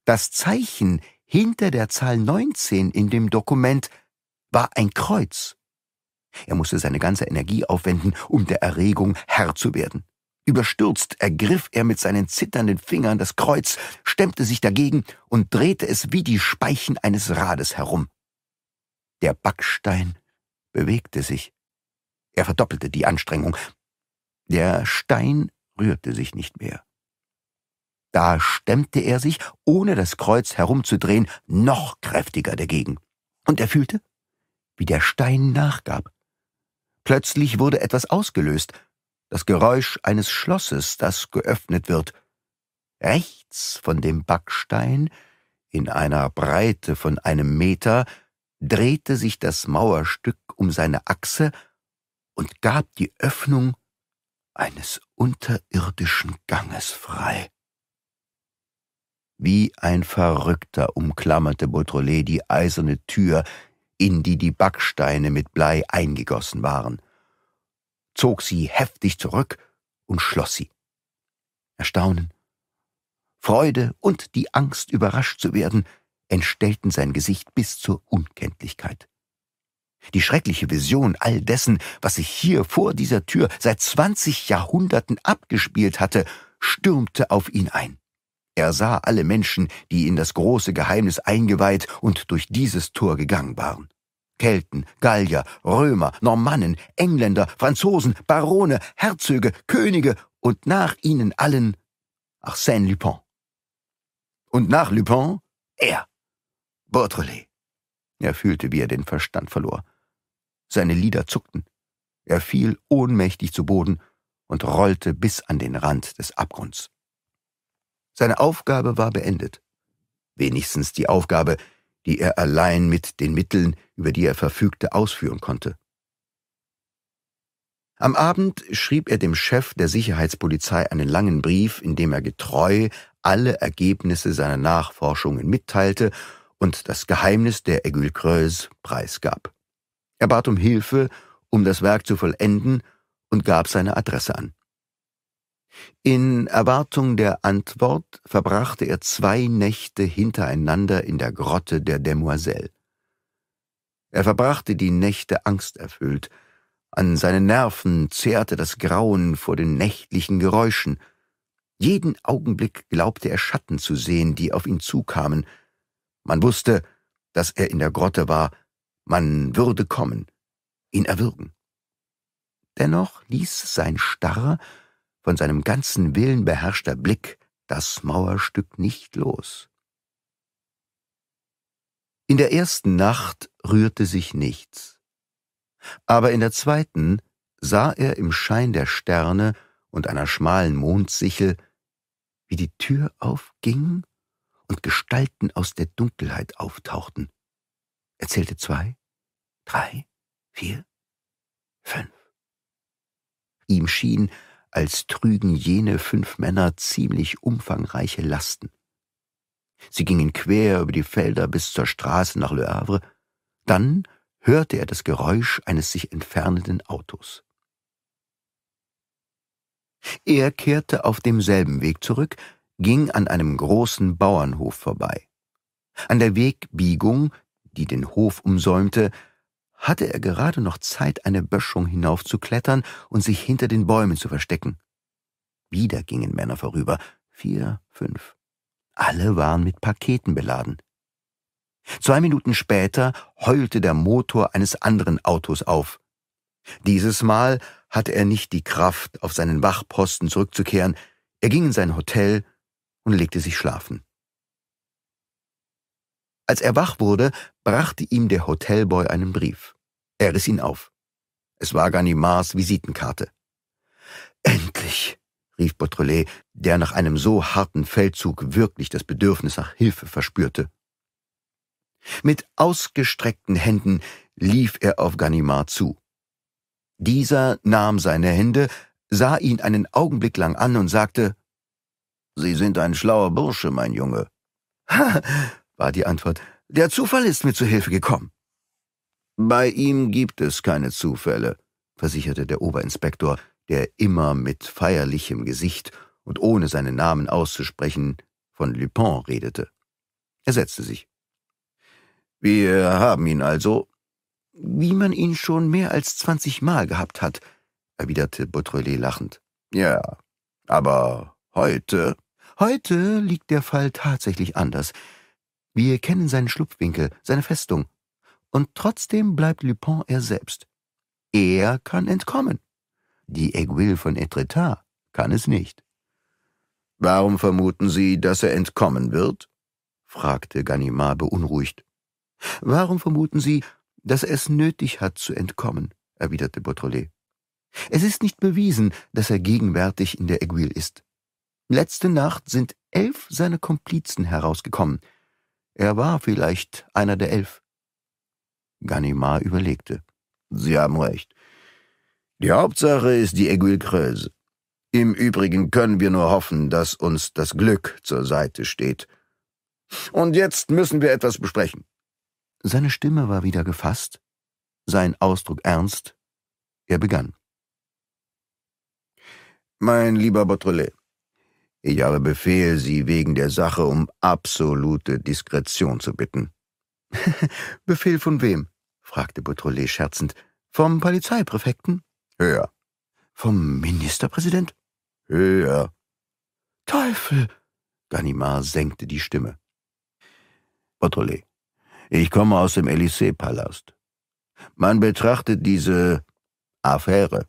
Das Zeichen hinter der Zahl 19 in dem Dokument war ein Kreuz. Er musste seine ganze Energie aufwenden, um der Erregung Herr zu werden. Überstürzt ergriff er mit seinen zitternden Fingern das Kreuz, stemmte sich dagegen und drehte es wie die Speichen eines Rades herum. Der Backstein bewegte sich. Er verdoppelte die Anstrengung. Der Stein rührte sich nicht mehr. Da stemmte er sich, ohne das Kreuz herumzudrehen, noch kräftiger dagegen. Und er fühlte, wie der Stein nachgab. Plötzlich wurde etwas ausgelöst, das Geräusch eines Schlosses, das geöffnet wird. Rechts von dem Backstein, in einer Breite von einem Meter, drehte sich das Mauerstück um seine Achse und gab die Öffnung eines unterirdischen Ganges frei. Wie ein Verrückter umklammerte Beautrelet die eiserne Tür, in die die Backsteine mit Blei eingegossen waren zog sie heftig zurück und schloss sie. Erstaunen, Freude und die Angst, überrascht zu werden, entstellten sein Gesicht bis zur Unkenntlichkeit. Die schreckliche Vision all dessen, was sich hier vor dieser Tür seit zwanzig Jahrhunderten abgespielt hatte, stürmte auf ihn ein. Er sah alle Menschen, die in das große Geheimnis eingeweiht und durch dieses Tor gegangen waren. Kelten, Gallier, Römer, Normannen, Engländer, Franzosen, Barone, Herzöge, Könige und nach ihnen allen Arsène Lupin. Und nach Lupin er, Beautrelet. Er fühlte, wie er den Verstand verlor. Seine Lider zuckten. Er fiel ohnmächtig zu Boden und rollte bis an den Rand des Abgrunds. Seine Aufgabe war beendet. Wenigstens die Aufgabe, die er allein mit den Mitteln, über die er verfügte, ausführen konnte. Am Abend schrieb er dem Chef der Sicherheitspolizei einen langen Brief, in dem er getreu alle Ergebnisse seiner Nachforschungen mitteilte und das Geheimnis der Aiguille Creuse preisgab. Er bat um Hilfe, um das Werk zu vollenden und gab seine Adresse an. In Erwartung der Antwort verbrachte er zwei Nächte hintereinander in der Grotte der Demoiselle. Er verbrachte die Nächte angsterfüllt, an seinen Nerven zehrte das Grauen vor den nächtlichen Geräuschen, jeden Augenblick glaubte er Schatten zu sehen, die auf ihn zukamen, man wusste, dass er in der Grotte war, man würde kommen, ihn erwürgen. Dennoch ließ sein starrer, von seinem ganzen Willen beherrschter Blick das Mauerstück nicht los. In der ersten Nacht rührte sich nichts. Aber in der zweiten sah er im Schein der Sterne und einer schmalen Mondsichel, wie die Tür aufging und Gestalten aus der Dunkelheit auftauchten. Er zählte zwei, drei, vier, fünf. Ihm schien, als trügen jene fünf Männer ziemlich umfangreiche Lasten. Sie gingen quer über die Felder bis zur Straße nach Le Havre, dann hörte er das Geräusch eines sich entfernenden Autos. Er kehrte auf demselben Weg zurück, ging an einem großen Bauernhof vorbei. An der Wegbiegung, die den Hof umsäumte, hatte er gerade noch Zeit, eine Böschung hinaufzuklettern und sich hinter den Bäumen zu verstecken. Wieder gingen Männer vorüber, vier, fünf. Alle waren mit Paketen beladen. Zwei Minuten später heulte der Motor eines anderen Autos auf. Dieses Mal hatte er nicht die Kraft, auf seinen Wachposten zurückzukehren, er ging in sein Hotel und legte sich schlafen. Als er wach wurde, brachte ihm der Hotelboy einen Brief. Er riss ihn auf. Es war Ganimars Visitenkarte. Endlich, rief Beautrelet, der nach einem so harten Feldzug wirklich das Bedürfnis nach Hilfe verspürte. Mit ausgestreckten Händen lief er auf Ganimard zu. Dieser nahm seine Hände, sah ihn einen Augenblick lang an und sagte, Sie sind ein schlauer Bursche, mein Junge war die Antwort. Der Zufall ist mir zu Hilfe gekommen. Bei ihm gibt es keine Zufälle, versicherte der Oberinspektor, der immer mit feierlichem Gesicht und ohne seinen Namen auszusprechen von Lupin redete. Er setzte sich. Wir haben ihn also, wie man ihn schon mehr als zwanzigmal gehabt hat, erwiderte Beautrelet lachend. Ja, aber heute. Heute liegt der Fall tatsächlich anders. Wir kennen seinen Schlupfwinkel, seine Festung. Und trotzdem bleibt Lupin er selbst. Er kann entkommen. Die Aiguille von Etretat kann es nicht. Warum vermuten Sie, dass er entkommen wird? fragte Ganimard beunruhigt. Warum vermuten Sie, dass er es nötig hat, zu entkommen? erwiderte Beautrelet. Es ist nicht bewiesen, dass er gegenwärtig in der Aiguille ist. Letzte Nacht sind elf seiner Komplizen herausgekommen, er war vielleicht einer der elf. Ganimar überlegte. Sie haben recht. Die Hauptsache ist die Aiguille Creuse. Im Übrigen können wir nur hoffen, dass uns das Glück zur Seite steht. Und jetzt müssen wir etwas besprechen. Seine Stimme war wieder gefasst, sein Ausdruck ernst. Er begann. Mein lieber Beautrelet, ich habe Befehl, Sie wegen der Sache um absolute Diskretion zu bitten. Befehl von wem? fragte Beautrelet scherzend. Vom Polizeipräfekten? Höher. Vom Ministerpräsident? Höher. Teufel! Ganimard senkte die Stimme. Beautrelet, ich komme aus dem Élysée-Palast. Man betrachtet diese Affäre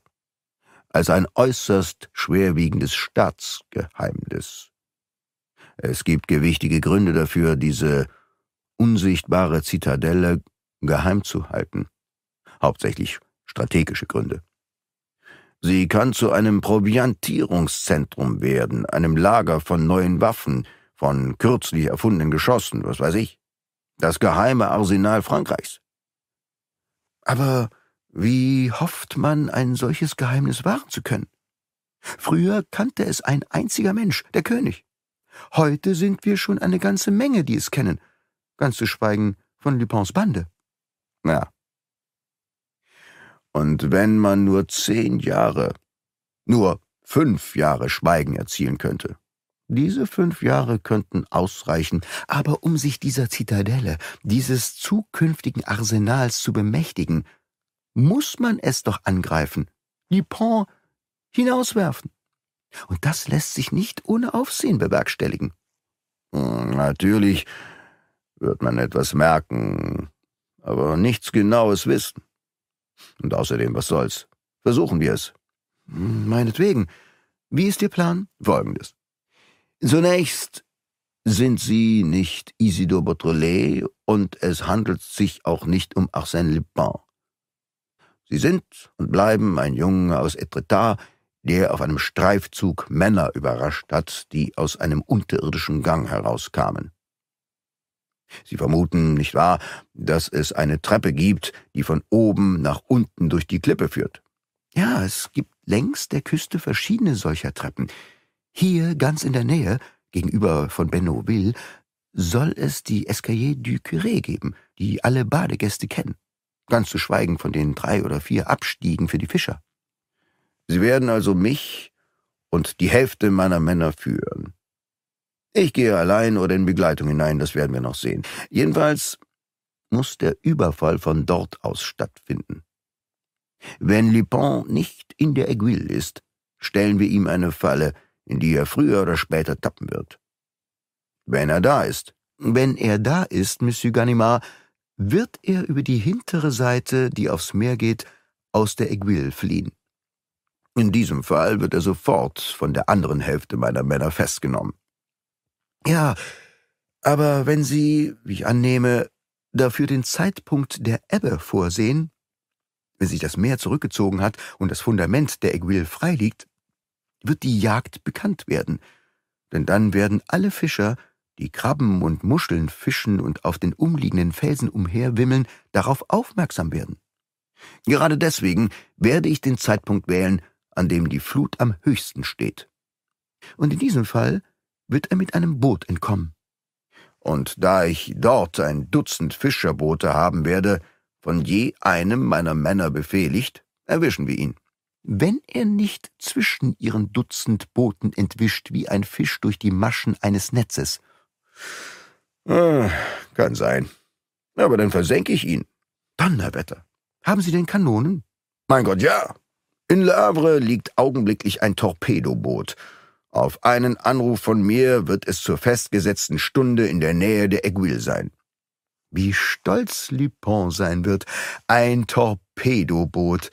als ein äußerst schwerwiegendes Staatsgeheimnis. Es gibt gewichtige Gründe dafür, diese unsichtbare Zitadelle geheim zu halten, hauptsächlich strategische Gründe. Sie kann zu einem Proviantierungszentrum werden, einem Lager von neuen Waffen, von kürzlich erfundenen Geschossen, was weiß ich. Das geheime Arsenal Frankreichs. Aber wie hofft man, ein solches Geheimnis wahren zu können? Früher kannte es ein einziger Mensch, der König. Heute sind wir schon eine ganze Menge, die es kennen, ganz zu schweigen von Lupins Bande. Ja. Und wenn man nur zehn Jahre, nur fünf Jahre Schweigen erzielen könnte. Diese fünf Jahre könnten ausreichen, aber um sich dieser Zitadelle, dieses zukünftigen Arsenals zu bemächtigen, muss man es doch angreifen, Dupont hinauswerfen. Und das lässt sich nicht ohne Aufsehen bewerkstelligen. Hm, natürlich wird man etwas merken, aber nichts Genaues wissen. Und außerdem, was soll's? Versuchen wir es. Hm, meinetwegen. Wie ist Ihr Plan? Folgendes. Zunächst sind Sie nicht Isidore Beautrelet und es handelt sich auch nicht um Arsène Lupin. Sie sind und bleiben ein Junge aus Etretat, der auf einem Streifzug Männer überrascht hat, die aus einem unterirdischen Gang herauskamen. Sie vermuten, nicht wahr, dass es eine Treppe gibt, die von oben nach unten durch die Klippe führt. Ja, es gibt längs der Küste verschiedene solcher Treppen. Hier, ganz in der Nähe, gegenüber von Bennoville, soll es die Escalier du Curé geben, die alle Badegäste kennen ganz zu schweigen von den drei oder vier Abstiegen für die Fischer. Sie werden also mich und die Hälfte meiner Männer führen. Ich gehe allein oder in Begleitung hinein, das werden wir noch sehen. Jedenfalls muss der Überfall von dort aus stattfinden. Wenn Lupin nicht in der Aiguille ist, stellen wir ihm eine Falle, in die er früher oder später tappen wird. Wenn er da ist. Wenn er da ist, Monsieur Ganimard, wird er über die hintere Seite, die aufs Meer geht, aus der Aiguille fliehen. In diesem Fall wird er sofort von der anderen Hälfte meiner Männer festgenommen. Ja, aber wenn Sie, wie ich annehme, dafür den Zeitpunkt der Ebbe vorsehen, wenn sich das Meer zurückgezogen hat und das Fundament der Aiguille freiliegt, wird die Jagd bekannt werden, denn dann werden alle Fischer die Krabben und Muscheln fischen und auf den umliegenden Felsen umherwimmeln, darauf aufmerksam werden. Gerade deswegen werde ich den Zeitpunkt wählen, an dem die Flut am höchsten steht. Und in diesem Fall wird er mit einem Boot entkommen. Und da ich dort ein Dutzend Fischerboote haben werde, von je einem meiner Männer befehligt, erwischen wir ihn. Wenn er nicht zwischen ihren Dutzend Booten entwischt wie ein Fisch durch die Maschen eines Netzes, Ah, kann sein. Aber dann versenke ich ihn. Donnerwetter. Haben Sie denn Kanonen? Mein Gott, ja. In Le Havre liegt augenblicklich ein Torpedoboot. Auf einen Anruf von mir wird es zur festgesetzten Stunde in der Nähe der Aiguille sein. Wie stolz Lupin sein wird. Ein Torpedoboot.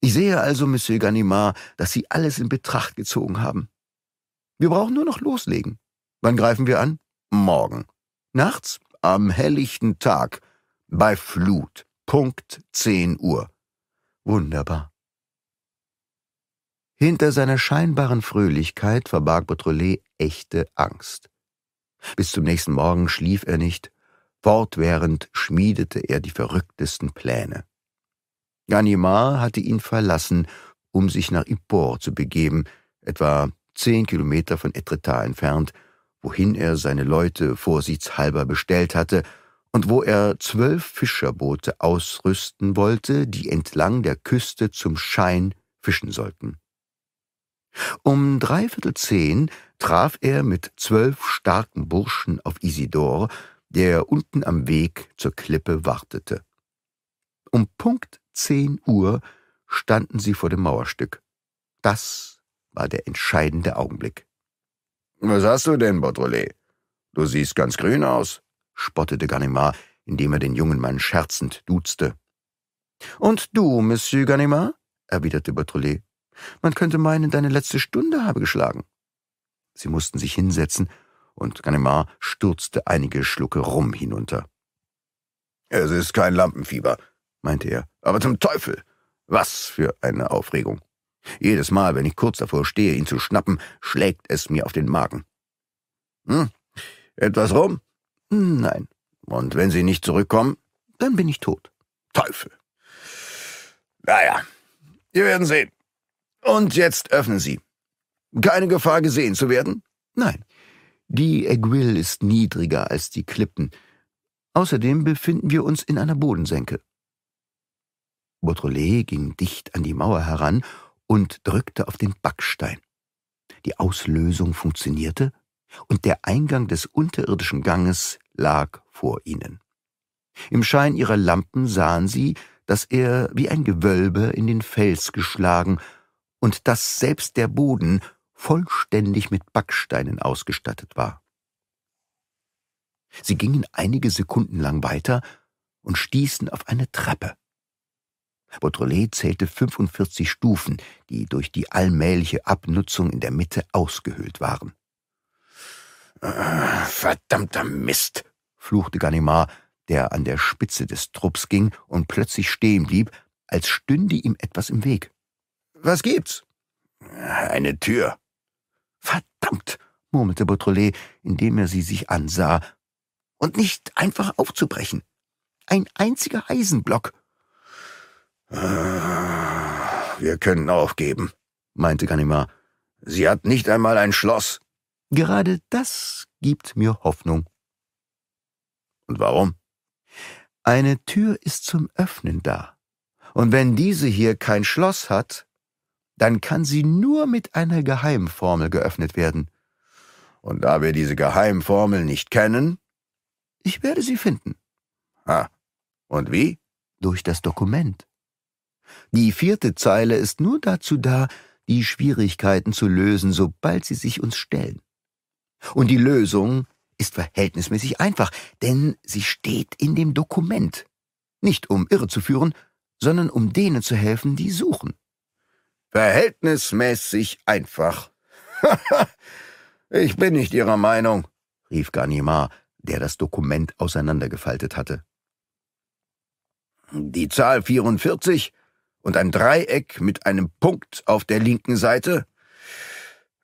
Ich sehe also, Monsieur Ganimard, dass Sie alles in Betracht gezogen haben. Wir brauchen nur noch loslegen. Wann greifen wir an? morgen. Nachts am helllichten Tag bei Flut. Punkt 10 Uhr. Wunderbar. Hinter seiner scheinbaren Fröhlichkeit verbarg Beautrelet echte Angst. Bis zum nächsten Morgen schlief er nicht, fortwährend schmiedete er die verrücktesten Pläne. Ganimard hatte ihn verlassen, um sich nach Yport zu begeben, etwa zehn Kilometer von Etretat entfernt, wohin er seine Leute vorsichtshalber bestellt hatte und wo er zwölf Fischerboote ausrüsten wollte, die entlang der Küste zum Schein fischen sollten. Um dreiviertel zehn traf er mit zwölf starken Burschen auf Isidor, der unten am Weg zur Klippe wartete. Um Punkt zehn Uhr standen sie vor dem Mauerstück. Das war der entscheidende Augenblick. Was hast du denn, Baudrolet? Du siehst ganz grün aus, spottete Ganimard, indem er den jungen Mann scherzend duzte. Und du, Monsieur Ganimard? erwiderte Baudrolet. Man könnte meinen, deine letzte Stunde habe geschlagen. Sie mussten sich hinsetzen, und Ganimard stürzte einige Schlucke Rum hinunter. Es ist kein Lampenfieber, meinte er, aber zum Teufel! Was für eine Aufregung! Jedes Mal, wenn ich kurz davor stehe, ihn zu schnappen, schlägt es mir auf den Magen. Hm? Etwas rum? Nein. Und wenn Sie nicht zurückkommen, dann bin ich tot. Teufel. Naja, wir werden sehen. Und jetzt öffnen Sie. Keine Gefahr gesehen zu werden? Nein. Die Aiguille ist niedriger als die Klippen. Außerdem befinden wir uns in einer Bodensenke. Beautrelet ging dicht an die Mauer heran und drückte auf den Backstein. Die Auslösung funktionierte und der Eingang des unterirdischen Ganges lag vor ihnen. Im Schein ihrer Lampen sahen sie, dass er wie ein Gewölbe in den Fels geschlagen und dass selbst der Boden vollständig mit Backsteinen ausgestattet war. Sie gingen einige Sekunden lang weiter und stießen auf eine Treppe. Beautrelet zählte 45 Stufen, die durch die allmähliche Abnutzung in der Mitte ausgehöhlt waren. Ah, verdammter Mist, fluchte Ganimard, der an der Spitze des Trupps ging und plötzlich stehen blieb, als stünde ihm etwas im Weg. Was gibt's? Eine Tür. Verdammt, murmelte Beautrelet, indem er sie sich ansah. Und nicht einfach aufzubrechen. Ein einziger Eisenblock Ah, wir können aufgeben, meinte Ganimar. Sie hat nicht einmal ein Schloss. Gerade das gibt mir Hoffnung. Und warum? Eine Tür ist zum Öffnen da. Und wenn diese hier kein Schloss hat, dann kann sie nur mit einer Geheimformel geöffnet werden. Und da wir diese Geheimformel nicht kennen? Ich werde sie finden. Ah, und wie? Durch das Dokument. Die vierte Zeile ist nur dazu da, die Schwierigkeiten zu lösen, sobald sie sich uns stellen. Und die Lösung ist verhältnismäßig einfach, denn sie steht in dem Dokument. Nicht um irre zu führen, sondern um denen zu helfen, die suchen. Verhältnismäßig einfach. ich bin nicht Ihrer Meinung, rief Ganimard, der das Dokument auseinandergefaltet hatte. Die Zahl 44 und ein Dreieck mit einem Punkt auf der linken Seite?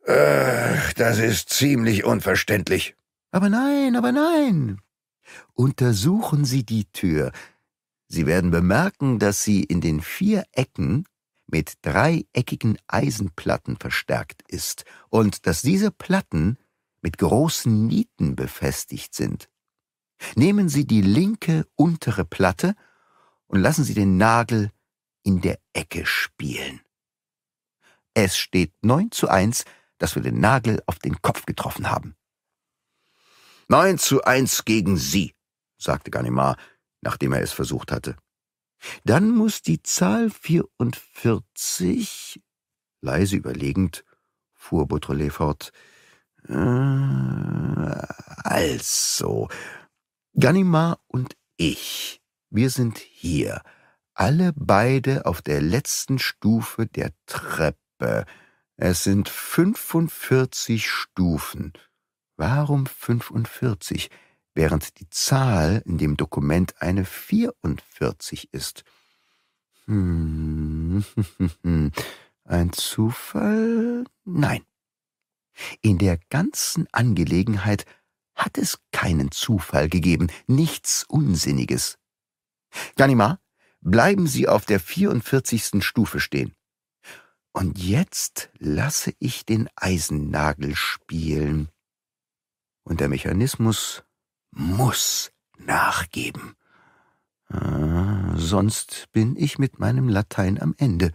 Ach, äh, das ist ziemlich unverständlich. Aber nein, aber nein. Untersuchen Sie die Tür. Sie werden bemerken, dass sie in den vier Ecken mit dreieckigen Eisenplatten verstärkt ist und dass diese Platten mit großen Nieten befestigt sind. Nehmen Sie die linke untere Platte und lassen Sie den Nagel in der Ecke spielen. Es steht neun zu eins, dass wir den Nagel auf den Kopf getroffen haben. Neun zu eins gegen Sie, sagte Ganimar, nachdem er es versucht hatte. Dann muss die Zahl 44, leise überlegend, fuhr Beautrelet fort, äh, also, Ganimar und ich, wir sind hier, alle beide auf der letzten Stufe der Treppe. Es sind 45 Stufen. Warum 45, während die Zahl in dem Dokument eine 44 ist? Hm, ein Zufall? Nein. In der ganzen Angelegenheit hat es keinen Zufall gegeben, nichts Unsinniges. Ganimar, bleiben Sie auf der 44. Stufe stehen. Und jetzt lasse ich den Eisennagel spielen. Und der Mechanismus muss nachgeben. Ah, sonst bin ich mit meinem Latein am Ende.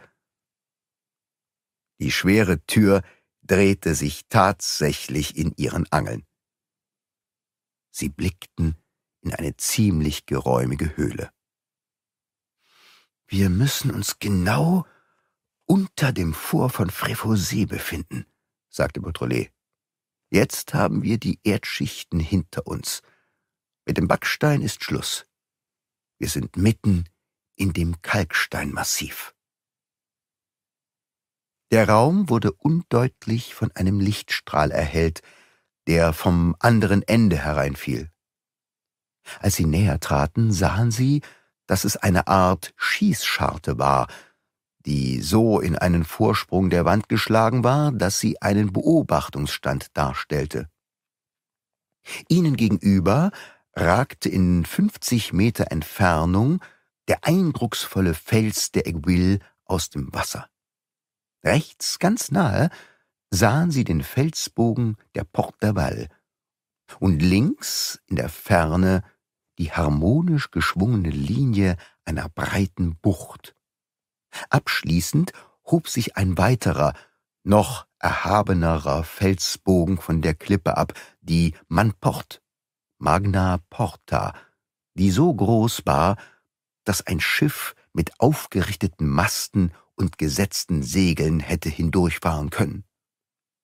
Die schwere Tür drehte sich tatsächlich in ihren Angeln. Sie blickten in eine ziemlich geräumige Höhle. Wir müssen uns genau unter dem Vor von Frefosé befinden, sagte Beautrelet. Jetzt haben wir die Erdschichten hinter uns. Mit dem Backstein ist Schluss. Wir sind mitten in dem Kalksteinmassiv. Der Raum wurde undeutlich von einem Lichtstrahl erhellt, der vom anderen Ende hereinfiel. Als sie näher traten, sahen sie, dass es eine Art Schießscharte war, die so in einen Vorsprung der Wand geschlagen war, dass sie einen Beobachtungsstand darstellte. Ihnen gegenüber ragte in fünfzig Meter Entfernung der eindrucksvolle Fels der Aiguille aus dem Wasser. Rechts, ganz nahe, sahen sie den Felsbogen der Porte d'Aval und links in der Ferne die harmonisch geschwungene Linie einer breiten Bucht. Abschließend hob sich ein weiterer, noch erhabenerer Felsbogen von der Klippe ab, die Manport, Magna Porta, die so groß war, dass ein Schiff mit aufgerichteten Masten und gesetzten Segeln hätte hindurchfahren können.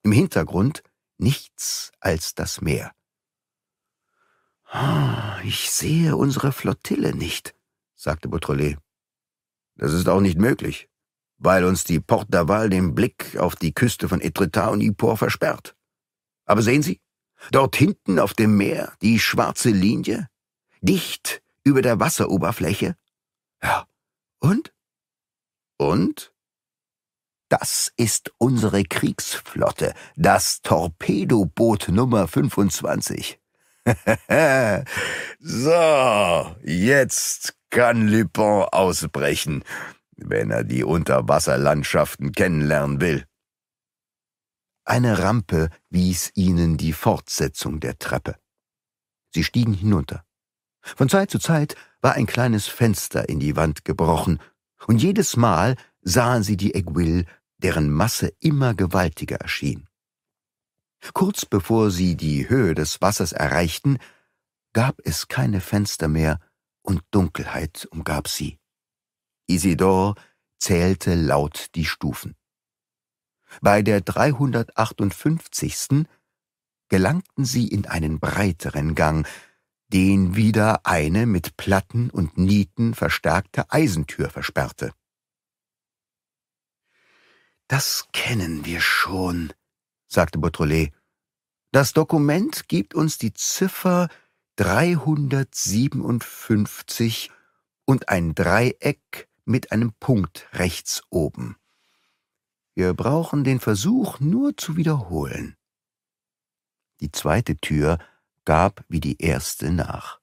Im Hintergrund nichts als das Meer. Ah, ich sehe unsere Flottille nicht, sagte Beautrelet. Das ist auch nicht möglich, weil uns die Port d'Aval den Blick auf die Küste von Etretat und Yport versperrt. Aber sehen Sie, dort hinten auf dem Meer die schwarze Linie, dicht über der Wasseroberfläche. Ja, und? Und? Das ist unsere Kriegsflotte, das Torpedoboot Nummer 25. so, jetzt kann Lupin ausbrechen, wenn er die Unterwasserlandschaften kennenlernen will. Eine Rampe wies ihnen die Fortsetzung der Treppe. Sie stiegen hinunter. Von Zeit zu Zeit war ein kleines Fenster in die Wand gebrochen, und jedes Mal sahen sie die Aiguille, deren Masse immer gewaltiger erschien. Kurz bevor sie die Höhe des Wassers erreichten, gab es keine Fenster mehr und Dunkelheit umgab sie. Isidor zählte laut die Stufen. Bei der 358. gelangten sie in einen breiteren Gang, den wieder eine mit Platten und Nieten verstärkte Eisentür versperrte. Das kennen wir schon, sagte Beautrelet. Das Dokument gibt uns die Ziffer 357 und ein Dreieck mit einem Punkt rechts oben. Wir brauchen den Versuch nur zu wiederholen. Die zweite Tür gab wie die erste nach.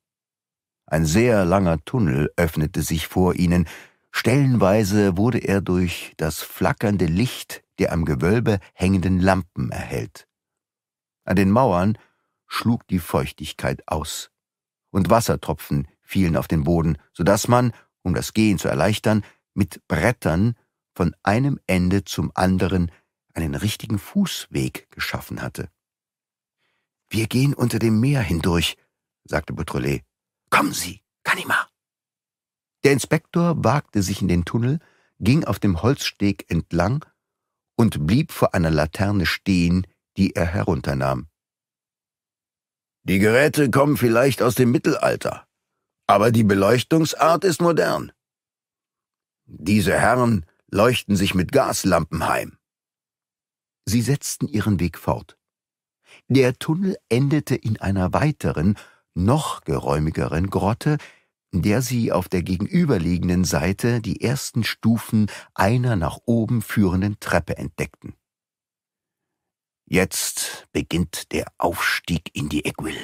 Ein sehr langer Tunnel öffnete sich vor ihnen, stellenweise wurde er durch das flackernde Licht der am Gewölbe hängenden Lampen erhellt. An den Mauern schlug die Feuchtigkeit aus, und Wassertropfen fielen auf den Boden, so dass man, um das Gehen zu erleichtern, mit Brettern von einem Ende zum anderen einen richtigen Fußweg geschaffen hatte. Wir gehen unter dem Meer hindurch, sagte Beautrelet. Kommen Sie, Kanima! Der Inspektor wagte sich in den Tunnel, ging auf dem Holzsteg entlang und blieb vor einer Laterne stehen, die er herunternahm. Die Geräte kommen vielleicht aus dem Mittelalter, aber die Beleuchtungsart ist modern. Diese Herren leuchten sich mit Gaslampen heim. Sie setzten ihren Weg fort. Der Tunnel endete in einer weiteren, noch geräumigeren Grotte, in der sie auf der gegenüberliegenden Seite die ersten Stufen einer nach oben führenden Treppe entdeckten. Jetzt beginnt der Aufstieg in die Equil,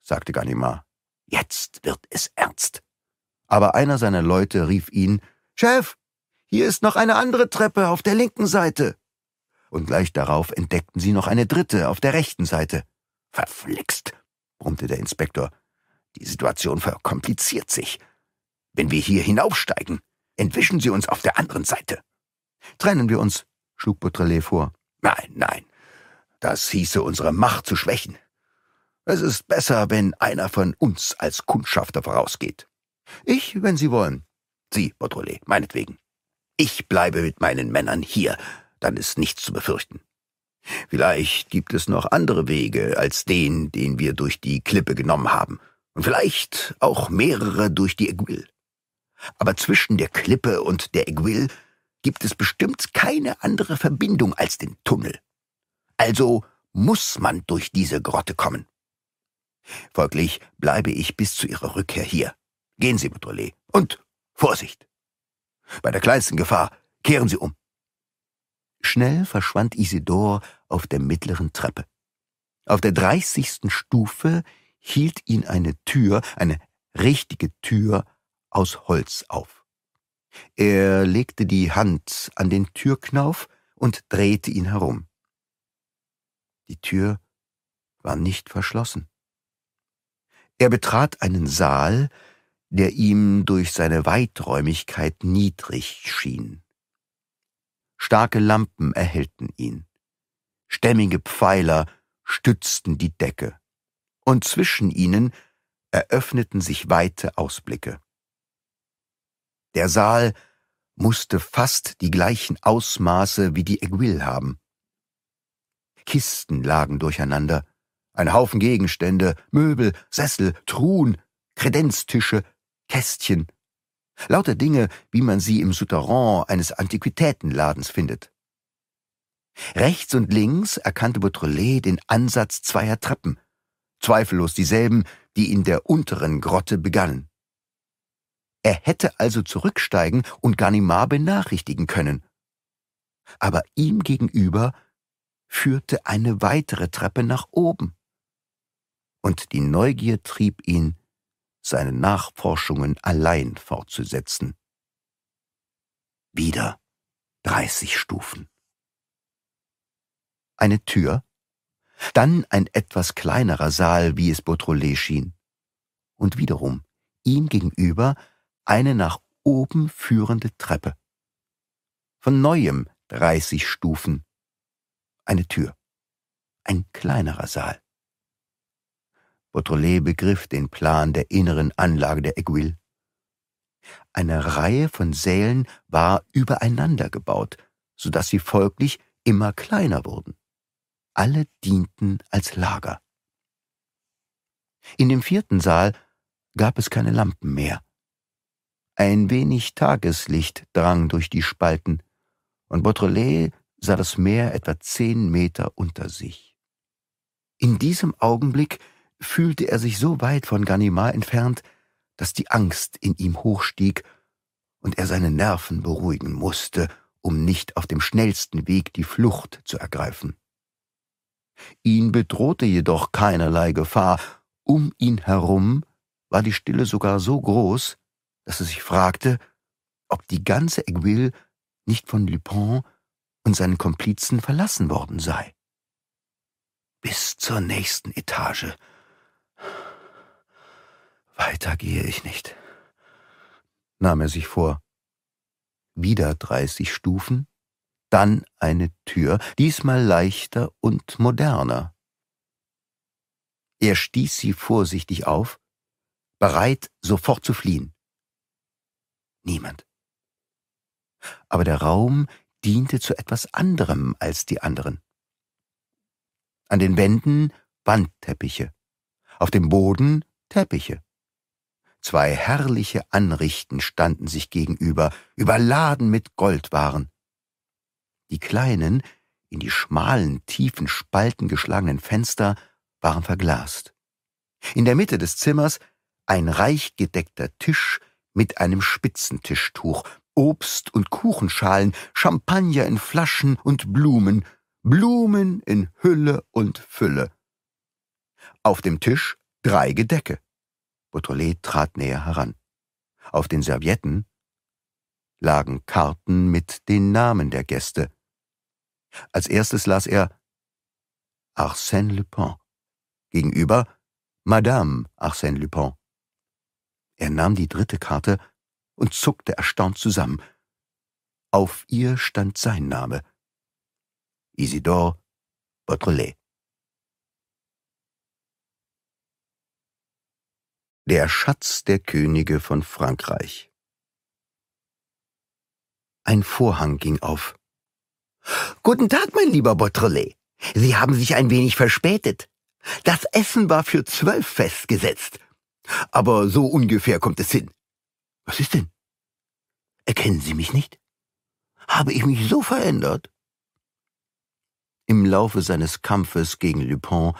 sagte Ganimar. Jetzt wird es ernst. Aber einer seiner Leute rief ihn, Chef, hier ist noch eine andere Treppe auf der linken Seite. Und gleich darauf entdeckten sie noch eine dritte auf der rechten Seite. Verflixt, brummte der Inspektor. Die Situation verkompliziert sich. Wenn wir hier hinaufsteigen, entwischen sie uns auf der anderen Seite. Trennen wir uns, schlug Baudrillard vor. Nein, nein. Das hieße, unsere Macht zu schwächen. Es ist besser, wenn einer von uns als Kundschafter vorausgeht. Ich, wenn Sie wollen. Sie, Baudrillard, meinetwegen. Ich bleibe mit meinen Männern hier, dann ist nichts zu befürchten. Vielleicht gibt es noch andere Wege als den, den wir durch die Klippe genommen haben und vielleicht auch mehrere durch die Aiguille. Aber zwischen der Klippe und der Aiguille gibt es bestimmt keine andere Verbindung als den Tunnel. Also muss man durch diese Grotte kommen. Folglich bleibe ich bis zu Ihrer Rückkehr hier. Gehen Sie, Beautrelet, und Vorsicht! Bei der kleinsten Gefahr kehren Sie um. Schnell verschwand Isidor auf der mittleren Treppe. Auf der dreißigsten Stufe hielt ihn eine Tür, eine richtige Tür aus Holz auf. Er legte die Hand an den Türknauf und drehte ihn herum. Die Tür war nicht verschlossen. Er betrat einen Saal, der ihm durch seine Weiträumigkeit niedrig schien. Starke Lampen erhellten ihn. Stämmige Pfeiler stützten die Decke und zwischen ihnen eröffneten sich weite Ausblicke. Der Saal musste fast die gleichen Ausmaße wie die Aiguille haben. Kisten lagen durcheinander, ein Haufen Gegenstände, Möbel, Sessel, Truhen, Kredenztische, Kästchen, lauter Dinge, wie man sie im Souterrain eines Antiquitätenladens findet. Rechts und links erkannte Beautrelet den Ansatz zweier Treppen, zweifellos dieselben, die in der unteren Grotte begannen. Er hätte also zurücksteigen und Ganimar benachrichtigen können. Aber ihm gegenüber führte eine weitere Treppe nach oben. Und die Neugier trieb ihn, seine Nachforschungen allein fortzusetzen. Wieder dreißig Stufen. Eine Tür dann ein etwas kleinerer Saal, wie es Beautrelet schien. Und wiederum, ihm gegenüber eine nach oben führende Treppe. Von neuem dreißig Stufen. Eine Tür. Ein kleinerer Saal. Beautrelet begriff den Plan der inneren Anlage der Aiguille. Eine Reihe von Sälen war übereinander gebaut, so dass sie folglich immer kleiner wurden alle dienten als Lager. In dem vierten Saal gab es keine Lampen mehr. Ein wenig Tageslicht drang durch die Spalten, und Baudrelais sah das Meer etwa zehn Meter unter sich. In diesem Augenblick fühlte er sich so weit von Ganimar entfernt, dass die Angst in ihm hochstieg und er seine Nerven beruhigen musste, um nicht auf dem schnellsten Weg die Flucht zu ergreifen. Ihn bedrohte jedoch keinerlei Gefahr, um ihn herum war die Stille sogar so groß, dass er sich fragte, ob die ganze Aiguille nicht von Lupin und seinen Komplizen verlassen worden sei. Bis zur nächsten Etage. Weiter gehe ich nicht, nahm er sich vor. Wieder dreißig Stufen, dann eine Tür, diesmal leichter und moderner. Er stieß sie vorsichtig auf, bereit, sofort zu fliehen. Niemand. Aber der Raum diente zu etwas anderem als die anderen. An den Wänden Wandteppiche, auf dem Boden Teppiche. Zwei herrliche Anrichten standen sich gegenüber, überladen mit Goldwaren. Die kleinen, in die schmalen, tiefen Spalten geschlagenen Fenster waren verglast. In der Mitte des Zimmers ein reich gedeckter Tisch mit einem Spitzentischtuch, Obst und Kuchenschalen, Champagner in Flaschen und Blumen, Blumen in Hülle und Fülle. Auf dem Tisch drei Gedecke. Beautrelet trat näher heran. Auf den Servietten lagen Karten mit den Namen der Gäste. Als erstes las er Arsène Lupin gegenüber Madame Arsène Lupin. Er nahm die dritte Karte und zuckte erstaunt zusammen. Auf ihr stand sein Name. Isidore Beautrelet. Der Schatz der Könige von Frankreich Ein Vorhang ging auf. Guten Tag, mein lieber Bottrolet. Sie haben sich ein wenig verspätet. Das Essen war für zwölf festgesetzt. Aber so ungefähr kommt es hin. Was ist denn? Erkennen Sie mich nicht? Habe ich mich so verändert? Im Laufe seines Kampfes gegen Lupin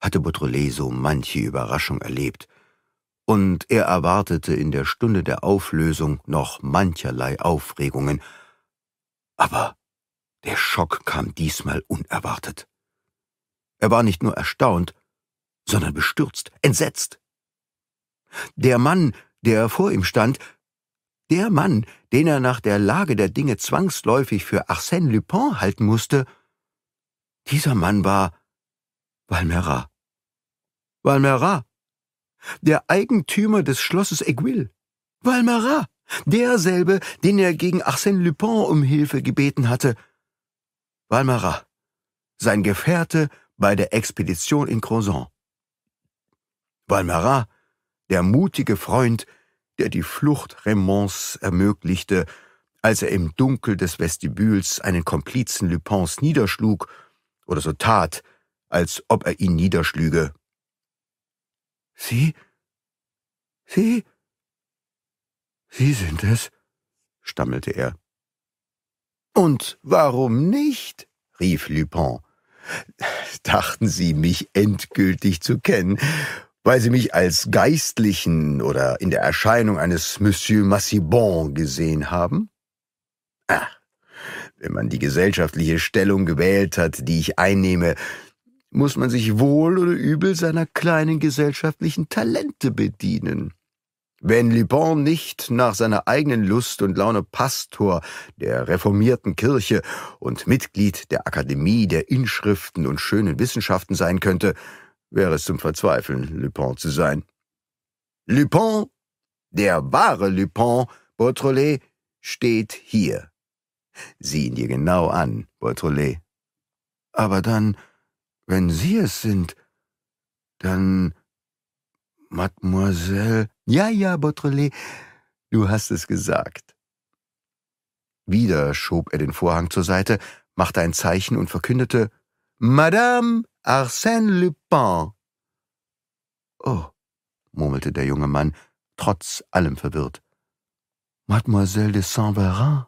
hatte Beautrelet so manche Überraschung erlebt, und er erwartete in der Stunde der Auflösung noch mancherlei Aufregungen. Aber der Schock kam diesmal unerwartet. Er war nicht nur erstaunt, sondern bestürzt, entsetzt. Der Mann, der vor ihm stand, der Mann, den er nach der Lage der Dinge zwangsläufig für Arsène Lupin halten musste, dieser Mann war Valmeras. Valmeras, der Eigentümer des Schlosses Aiguille. Valmeras, derselbe, den er gegen Arsène Lupin um Hilfe gebeten hatte – Valmarat, sein Gefährte bei der Expedition in Crozon. Valmarat, der mutige Freund, der die Flucht Raymonds ermöglichte, als er im Dunkel des Vestibüls einen Komplizen Lupins niederschlug oder so tat, als ob er ihn niederschlüge. Sie? Sie? Sie sind es? stammelte er. Und warum nicht? rief Lupin. Dachten Sie, mich endgültig zu kennen, weil Sie mich als Geistlichen oder in der Erscheinung eines Monsieur Massibon gesehen haben? Ah, wenn man die gesellschaftliche Stellung gewählt hat, die ich einnehme, muss man sich wohl oder übel seiner kleinen gesellschaftlichen Talente bedienen. Wenn Liban nicht nach seiner eigenen Lust und Laune Pastor der reformierten Kirche und Mitglied der Akademie der Inschriften und schönen Wissenschaften sein könnte, wäre es zum Verzweifeln, Lupin zu sein. Lupin, der wahre Lupin, Beautrelet, steht hier. Sieh ihn dir genau an, Beautrelet. Aber dann, wenn Sie es sind, dann, Mademoiselle, ja, ja, Beautrelet, du hast es gesagt. Wieder schob er den Vorhang zur Seite, machte ein Zeichen und verkündete Madame Arsène Lupin. Oh, murmelte der junge Mann, trotz allem verwirrt. Mademoiselle de saint Verin?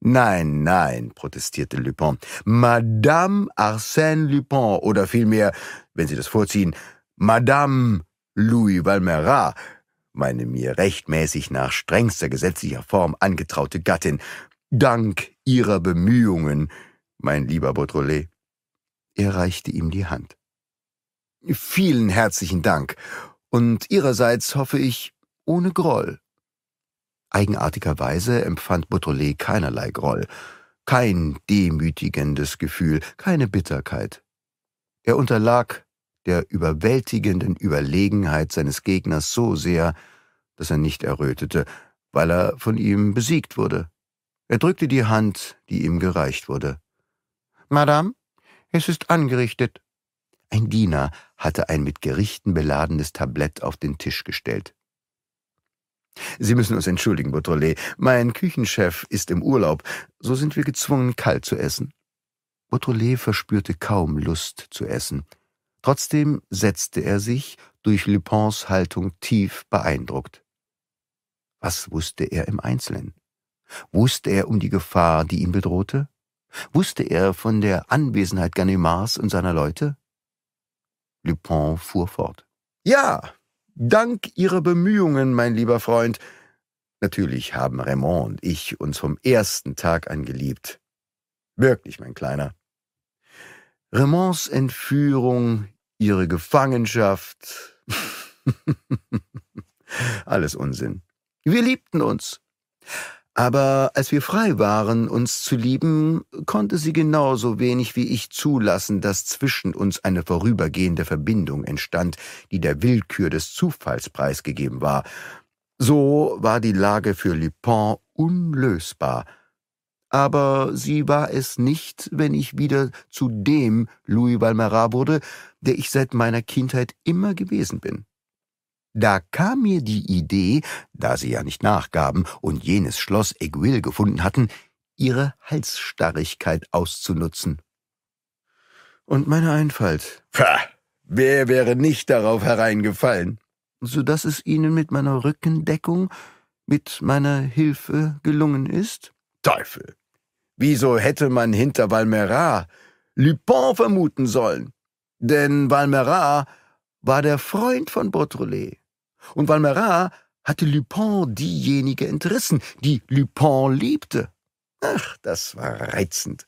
Nein, nein, protestierte Lupin. Madame Arsène Lupin oder vielmehr, wenn Sie das vorziehen, Madame Louis Valmerat meine mir rechtmäßig nach strengster gesetzlicher Form angetraute Gattin, dank ihrer Bemühungen, mein lieber Beautrelet. Er reichte ihm die Hand. Vielen herzlichen Dank, und ihrerseits hoffe ich, ohne Groll. Eigenartigerweise empfand Beautrelet keinerlei Groll, kein demütigendes Gefühl, keine Bitterkeit. Er unterlag der überwältigenden Überlegenheit seines Gegners so sehr, dass er nicht errötete, weil er von ihm besiegt wurde. Er drückte die Hand, die ihm gereicht wurde. Madame, es ist angerichtet. Ein Diener hatte ein mit Gerichten beladenes Tablett auf den Tisch gestellt. Sie müssen uns entschuldigen, Beautrelet. Mein Küchenchef ist im Urlaub. So sind wir gezwungen, kalt zu essen. Beautrelet verspürte kaum Lust zu essen. Trotzdem setzte er sich, durch Lupins Haltung tief beeindruckt. Was wusste er im Einzelnen? Wusste er um die Gefahr, die ihn bedrohte? Wusste er von der Anwesenheit Ganimars und seiner Leute? Lupin fuhr fort. Ja, dank Ihrer Bemühungen, mein lieber Freund. Natürlich haben Raymond und ich uns vom ersten Tag an geliebt. Wirklich, mein Kleiner. Raymonds Entführung, ihre Gefangenschaft. Alles Unsinn. Wir liebten uns. Aber als wir frei waren, uns zu lieben, konnte sie genauso wenig wie ich zulassen, dass zwischen uns eine vorübergehende Verbindung entstand, die der Willkür des Zufalls preisgegeben war. So war die Lage für Lupin unlösbar, aber sie war es nicht, wenn ich wieder zu dem Louis Valmerat wurde, der ich seit meiner Kindheit immer gewesen bin. Da kam mir die Idee, da sie ja nicht nachgaben und jenes Schloss Aiguille gefunden hatten, ihre Halsstarrigkeit auszunutzen. Und meine Einfalt. Pah, wer wäre nicht darauf hereingefallen? So dass es Ihnen mit meiner Rückendeckung, mit meiner Hilfe gelungen ist? Teufel! Wieso hätte man hinter Valmeras Lupin vermuten sollen? Denn Valmeras war der Freund von Beautrelet. Und Valmeras hatte Lupin diejenige entrissen, die Lupin liebte. Ach, das war reizend.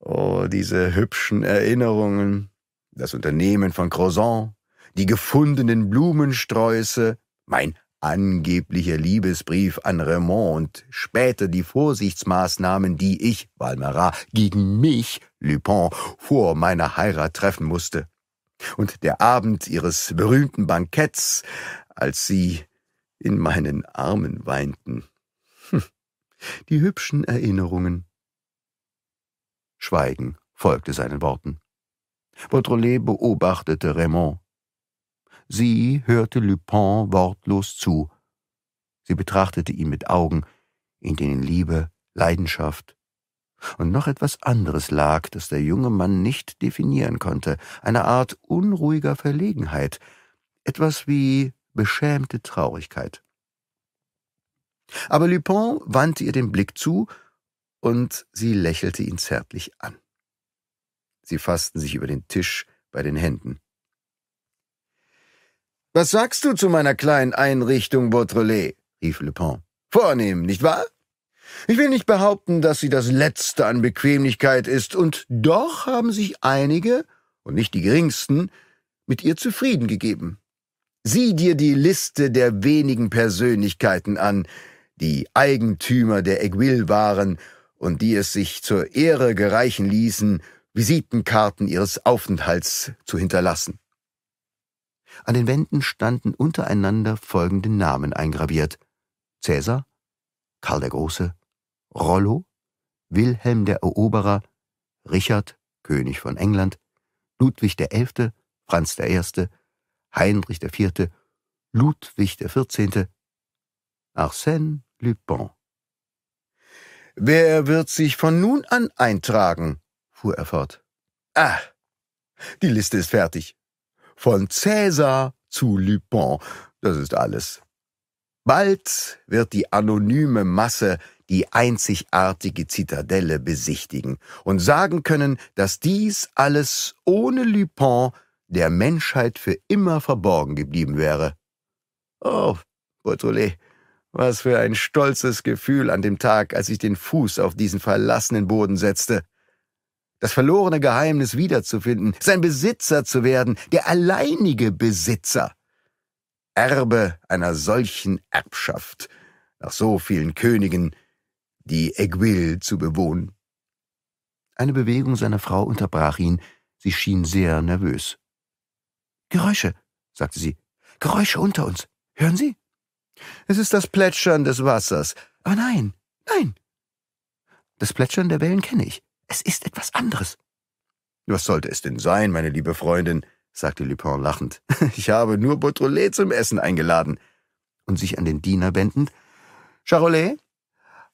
Oh, diese hübschen Erinnerungen. Das Unternehmen von Croissant, die gefundenen Blumensträuße, mein angeblicher Liebesbrief an Raymond und später die Vorsichtsmaßnahmen, die ich, Valmerat, gegen mich, Lupin, vor meiner Heirat treffen musste. Und der Abend ihres berühmten Banketts, als sie in meinen Armen weinten. Hm. Die hübschen Erinnerungen. Schweigen folgte seinen Worten. Beautrelet beobachtete Raymond. Sie hörte Lupin wortlos zu. Sie betrachtete ihn mit Augen, in denen Liebe, Leidenschaft und noch etwas anderes lag, das der junge Mann nicht definieren konnte, eine Art unruhiger Verlegenheit, etwas wie beschämte Traurigkeit. Aber Lupin wandte ihr den Blick zu, und sie lächelte ihn zärtlich an. Sie fassten sich über den Tisch bei den Händen. Was sagst du zu meiner kleinen Einrichtung, Beautrelet? rief Lepin. Vornehm, nicht wahr? Ich will nicht behaupten, dass sie das Letzte an Bequemlichkeit ist, und doch haben sich einige, und nicht die geringsten, mit ihr zufrieden gegeben. Sieh dir die Liste der wenigen Persönlichkeiten an, die Eigentümer der Aiguille waren und die es sich zur Ehre gereichen ließen, Visitenkarten ihres Aufenthalts zu hinterlassen. An den Wänden standen untereinander folgende Namen eingraviert. Cäsar, Karl der Große, Rollo, Wilhelm der Eroberer, Richard, König von England, Ludwig XI., Franz I., Heinrich IV., Ludwig XIV., Arsène Lupin. Wer wird sich von nun an eintragen? fuhr er fort. Ah, die Liste ist fertig. Von Cäsar zu Lupin, das ist alles. Bald wird die anonyme Masse die einzigartige Zitadelle besichtigen und sagen können, dass dies alles ohne Lupin der Menschheit für immer verborgen geblieben wäre. Oh, Beautrelet, was für ein stolzes Gefühl an dem Tag, als ich den Fuß auf diesen verlassenen Boden setzte das verlorene Geheimnis wiederzufinden, sein Besitzer zu werden, der alleinige Besitzer. Erbe einer solchen Erbschaft, nach so vielen Königen, die Egwil zu bewohnen. Eine Bewegung seiner Frau unterbrach ihn, sie schien sehr nervös. Geräusche, sagte sie, Geräusche unter uns. Hören Sie? Es ist das Plätschern des Wassers. Aber ah, nein, nein. Das Plätschern der Wellen kenne ich. Es ist etwas anderes. Was sollte es denn sein, meine liebe Freundin? sagte Lupin lachend. Ich habe nur Beautrelet zum Essen eingeladen. Und sich an den Diener wendend. Charolais,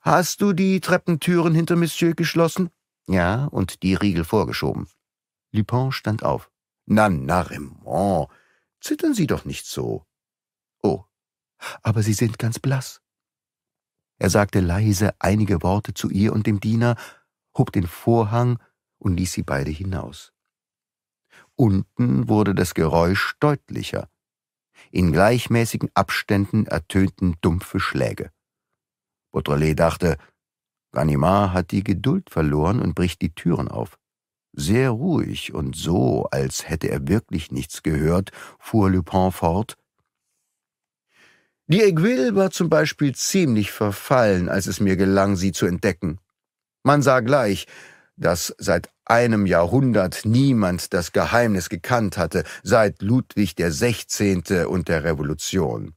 hast du die Treppentüren hinter Monsieur geschlossen? Ja, und die Riegel vorgeschoben. Lupin stand auf. Na, na, Raymond, zittern Sie doch nicht so. Oh, aber Sie sind ganz blass. Er sagte leise einige Worte zu ihr und dem Diener hob den Vorhang und ließ sie beide hinaus. Unten wurde das Geräusch deutlicher. In gleichmäßigen Abständen ertönten dumpfe Schläge. Baudrelais dachte, Ganimard hat die Geduld verloren und bricht die Türen auf. Sehr ruhig und so, als hätte er wirklich nichts gehört, fuhr Lupin fort. Die Aiguille war zum Beispiel ziemlich verfallen, als es mir gelang, sie zu entdecken. Man sah gleich, dass seit einem Jahrhundert niemand das Geheimnis gekannt hatte, seit Ludwig der 16. und der Revolution.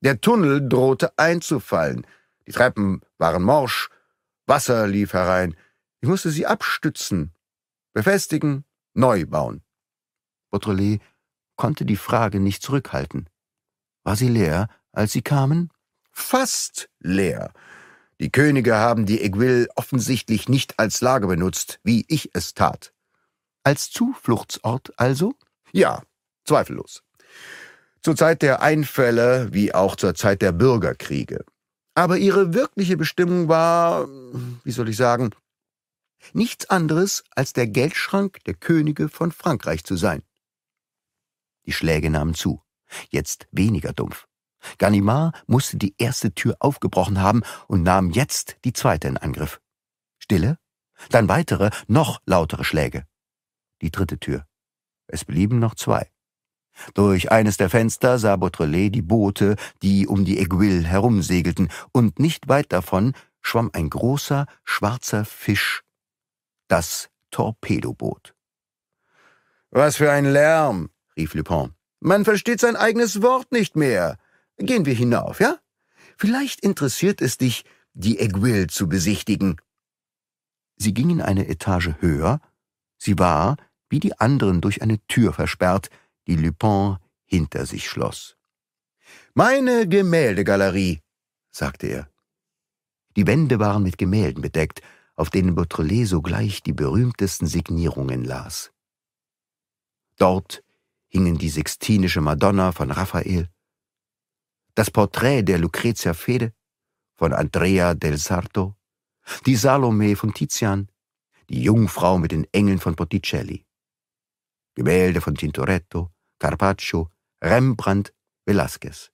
Der Tunnel drohte einzufallen. Die Treppen waren morsch, Wasser lief herein. Ich musste sie abstützen, befestigen, neu bauen. Beautrelet konnte die Frage nicht zurückhalten. War sie leer, als sie kamen? Fast leer. Die Könige haben die Aiguille offensichtlich nicht als Lager benutzt, wie ich es tat. Als Zufluchtsort also? Ja, zweifellos. Zur Zeit der Einfälle wie auch zur Zeit der Bürgerkriege. Aber ihre wirkliche Bestimmung war, wie soll ich sagen, nichts anderes als der Geldschrank der Könige von Frankreich zu sein. Die Schläge nahmen zu, jetzt weniger dumpf. Ganimard musste die erste Tür aufgebrochen haben und nahm jetzt die zweite in Angriff. Stille, dann weitere, noch lautere Schläge. Die dritte Tür. Es blieben noch zwei. Durch eines der Fenster sah Bautrelet die Boote, die um die Aiguille herumsegelten, und nicht weit davon schwamm ein großer, schwarzer Fisch, das Torpedoboot. Was für ein Lärm, rief Lupin. Man versteht sein eigenes Wort nicht mehr. Gehen wir hinauf, ja? Vielleicht interessiert es dich, die Aiguille zu besichtigen. Sie gingen eine Etage höher. Sie war, wie die anderen, durch eine Tür versperrt, die Lupin hinter sich schloss. »Meine Gemäldegalerie«, sagte er. Die Wände waren mit Gemälden bedeckt, auf denen Beautrelet sogleich die berühmtesten Signierungen las. Dort hingen die sixtinische Madonna von Raphael, das Porträt der Lucrezia Fede von Andrea del Sarto, die Salome von Tizian, die Jungfrau mit den Engeln von Botticelli, Gemälde von Tintoretto, Carpaccio, Rembrandt, Velasquez.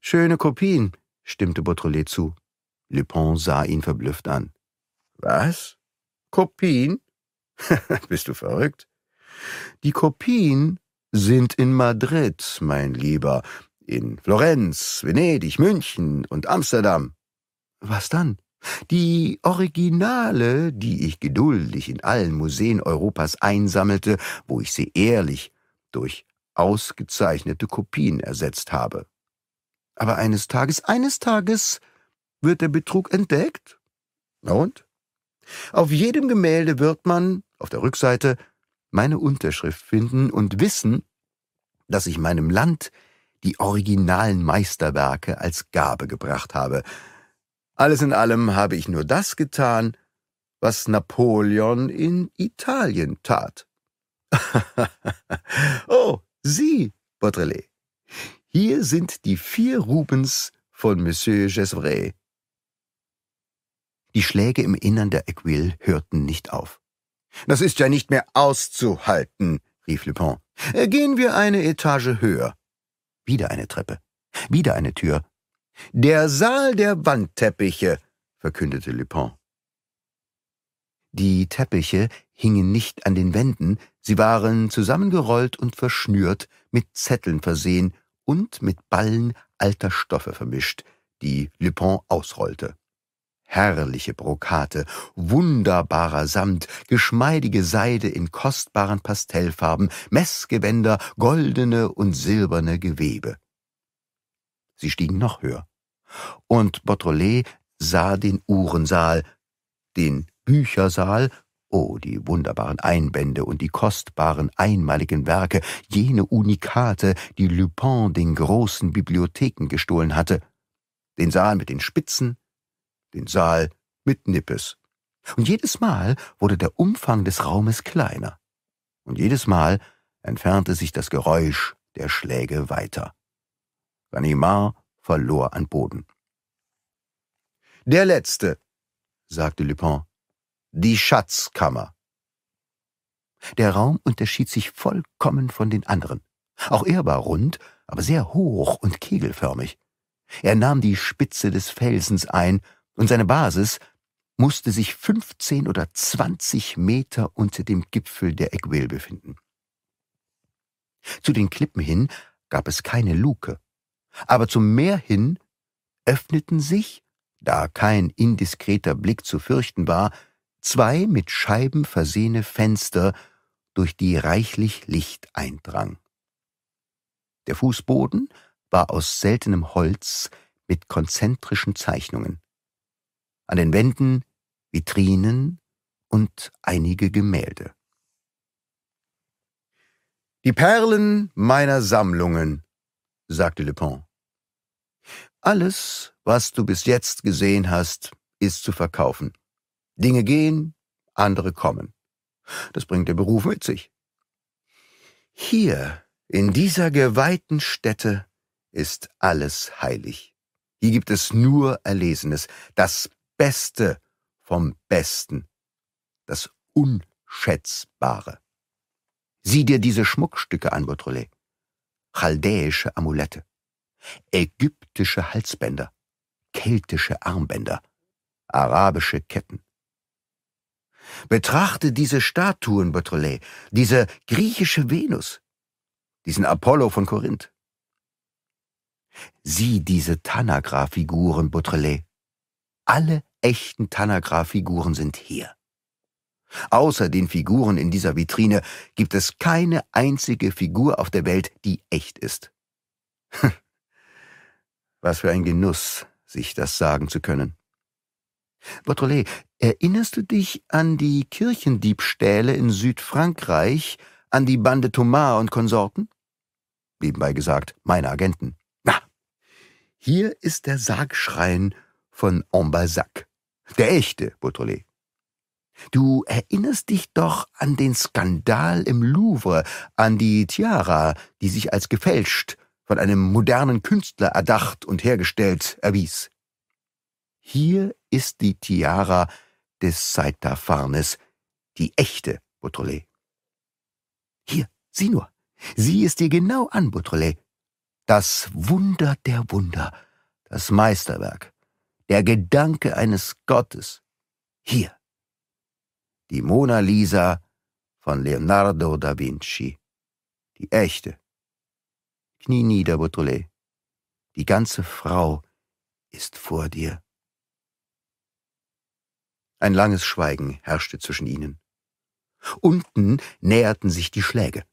Schöne Kopien, stimmte Beautrelet zu. Lupin sah ihn verblüfft an. Was? Kopien? Bist du verrückt? Die Kopien sind in Madrid, mein Lieber, in Florenz, Venedig, München und Amsterdam. Was dann? Die Originale, die ich geduldig in allen Museen Europas einsammelte, wo ich sie ehrlich durch ausgezeichnete Kopien ersetzt habe. Aber eines Tages, eines Tages wird der Betrug entdeckt. und? Auf jedem Gemälde wird man, auf der Rückseite, meine Unterschrift finden und wissen, dass ich meinem Land die originalen Meisterwerke als Gabe gebracht habe. Alles in allem habe ich nur das getan, was Napoleon in Italien tat. oh, Sie, Baudrelet. Hier sind die vier Rubens von Monsieur Gesvray. Die Schläge im Innern der Equille hörten nicht auf. Das ist ja nicht mehr auszuhalten, rief Lupin. Gehen wir eine Etage höher. Wieder eine Treppe. Wieder eine Tür. Der Saal der Wandteppiche, verkündete Lupin. Die Teppiche hingen nicht an den Wänden, sie waren zusammengerollt und verschnürt, mit Zetteln versehen und mit Ballen alter Stoffe vermischt, die Lupin ausrollte herrliche Brokate, wunderbarer Samt, geschmeidige Seide in kostbaren Pastellfarben, Messgewänder, goldene und silberne Gewebe. Sie stiegen noch höher, und Bottrolet sah den Uhrensaal, den Büchersaal, oh, die wunderbaren Einbände und die kostbaren einmaligen Werke, jene Unikate, die Lupin den großen Bibliotheken gestohlen hatte, den Saal mit den Spitzen, den Saal mit Nippes. Und jedes Mal wurde der Umfang des Raumes kleiner. Und jedes Mal entfernte sich das Geräusch der Schläge weiter. Ganimard verlor an Boden. Der letzte, sagte Lupin, die Schatzkammer. Der Raum unterschied sich vollkommen von den anderen. Auch er war rund, aber sehr hoch und kegelförmig. Er nahm die Spitze des Felsens ein und seine Basis musste sich 15 oder 20 Meter unter dem Gipfel der Equil befinden. Zu den Klippen hin gab es keine Luke, aber zum Meer hin öffneten sich, da kein indiskreter Blick zu fürchten war, zwei mit Scheiben versehene Fenster, durch die reichlich Licht eindrang. Der Fußboden war aus seltenem Holz mit konzentrischen Zeichnungen an den Wänden Vitrinen und einige Gemälde. Die Perlen meiner Sammlungen, sagte Lepon. Alles, was du bis jetzt gesehen hast, ist zu verkaufen. Dinge gehen, andere kommen. Das bringt der Beruf mit sich. Hier, in dieser geweihten Stätte, ist alles heilig. Hier gibt es nur Erlesenes, das Beste vom Besten, das Unschätzbare. Sieh dir diese Schmuckstücke an, Beautrelet. Chaldäische Amulette, ägyptische Halsbänder, keltische Armbänder, arabische Ketten. Betrachte diese Statuen, Beautrelet, diese griechische Venus, diesen Apollo von Korinth. Sieh diese Tanagra-Figuren, Beautrelet, alle echten Tanagra-Figuren sind hier. Außer den Figuren in dieser Vitrine gibt es keine einzige Figur auf der Welt, die echt ist. Was für ein Genuss, sich das sagen zu können. Beautrelet, erinnerst du dich an die Kirchendiebstähle in Südfrankreich, an die Bande Thomas und Konsorten? Nebenbei gesagt, meine Agenten. Na, hier ist der Sargschrein von Ambazac. Der echte Beautrelet. Du erinnerst dich doch an den Skandal im Louvre, an die Tiara, die sich als gefälscht, von einem modernen Künstler erdacht und hergestellt erwies. Hier ist die Tiara des Saitafarnes, die echte Beautrelet. Hier, sieh nur, sieh es dir genau an, Beautrelet. Das Wunder der Wunder, das Meisterwerk der Gedanke eines Gottes. Hier. Die Mona Lisa von Leonardo da Vinci. Die echte. Knie nieder, Beautrelet. Die ganze Frau ist vor dir. Ein langes Schweigen herrschte zwischen ihnen. Unten näherten sich die Schläge.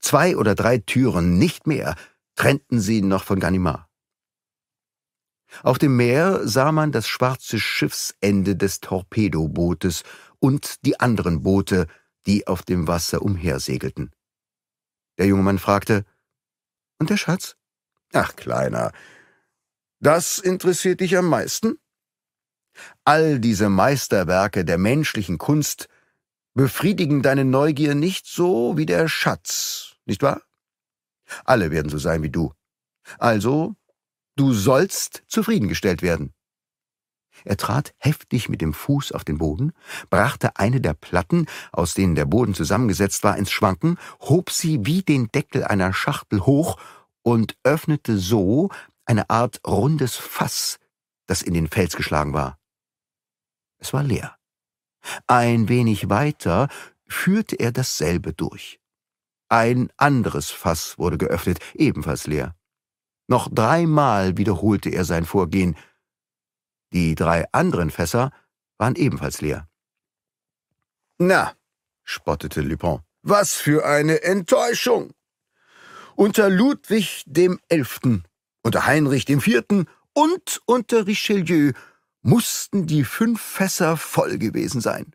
Zwei oder drei Türen, nicht mehr, trennten sie noch von Ganimard. Auf dem Meer sah man das schwarze Schiffsende des Torpedobootes und die anderen Boote, die auf dem Wasser umhersegelten. Der junge Mann fragte, »Und der Schatz?« »Ach, Kleiner, das interessiert dich am meisten?« All diese Meisterwerke der menschlichen Kunst befriedigen deine Neugier nicht so wie der Schatz, nicht wahr? Alle werden so sein wie du. Also Du sollst zufriedengestellt werden. Er trat heftig mit dem Fuß auf den Boden, brachte eine der Platten, aus denen der Boden zusammengesetzt war, ins Schwanken, hob sie wie den Deckel einer Schachtel hoch und öffnete so eine Art rundes Fass, das in den Fels geschlagen war. Es war leer. Ein wenig weiter führte er dasselbe durch. Ein anderes Fass wurde geöffnet, ebenfalls leer. Noch dreimal wiederholte er sein Vorgehen. Die drei anderen Fässer waren ebenfalls leer. Na, spottete Lupin, was für eine Enttäuschung! Unter Ludwig dem Elften, unter Heinrich dem Vierten und unter Richelieu mussten die fünf Fässer voll gewesen sein.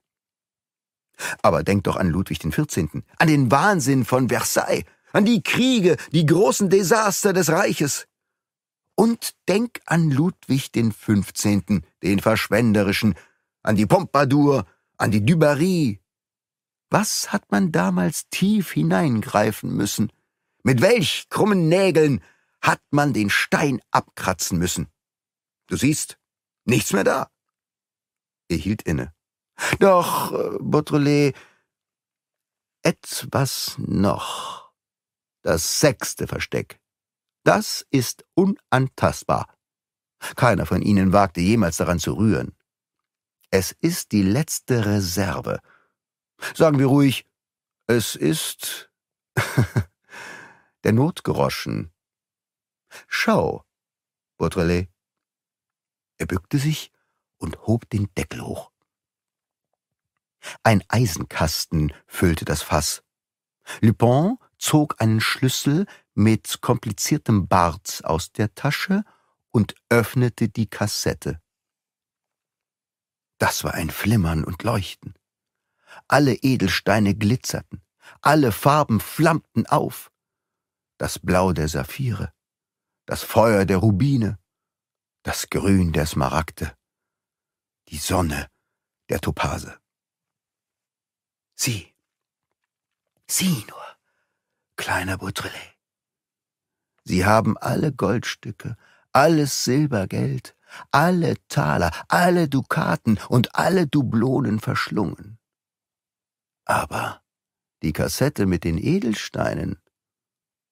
Aber denk doch an Ludwig den Vierzehnten, an den Wahnsinn von Versailles, an die Kriege, die großen Desaster des Reiches. Und denk an Ludwig den 15., den Verschwenderischen, an die Pompadour, an die Dubarry. Was hat man damals tief hineingreifen müssen? Mit welch krummen Nägeln hat man den Stein abkratzen müssen? Du siehst, nichts mehr da. Er hielt inne. Doch, äh, Beautrelet, etwas noch das sechste Versteck. Das ist unantastbar. Keiner von ihnen wagte jemals daran zu rühren. Es ist die letzte Reserve. Sagen wir ruhig, es ist der Notgroschen. Schau, Baudrelet. Er bückte sich und hob den Deckel hoch. Ein Eisenkasten füllte das Fass. Lupin zog einen Schlüssel mit kompliziertem Bart aus der Tasche und öffnete die Kassette. Das war ein Flimmern und Leuchten. Alle Edelsteine glitzerten, alle Farben flammten auf. Das Blau der Saphire, das Feuer der Rubine, das Grün der Smaragde, die Sonne der Topase. Sieh, sieh nur, kleiner Butrille. Sie haben alle Goldstücke, alles Silbergeld, alle Taler, alle Dukaten und alle Dublonen verschlungen. Aber die Kassette mit den Edelsteinen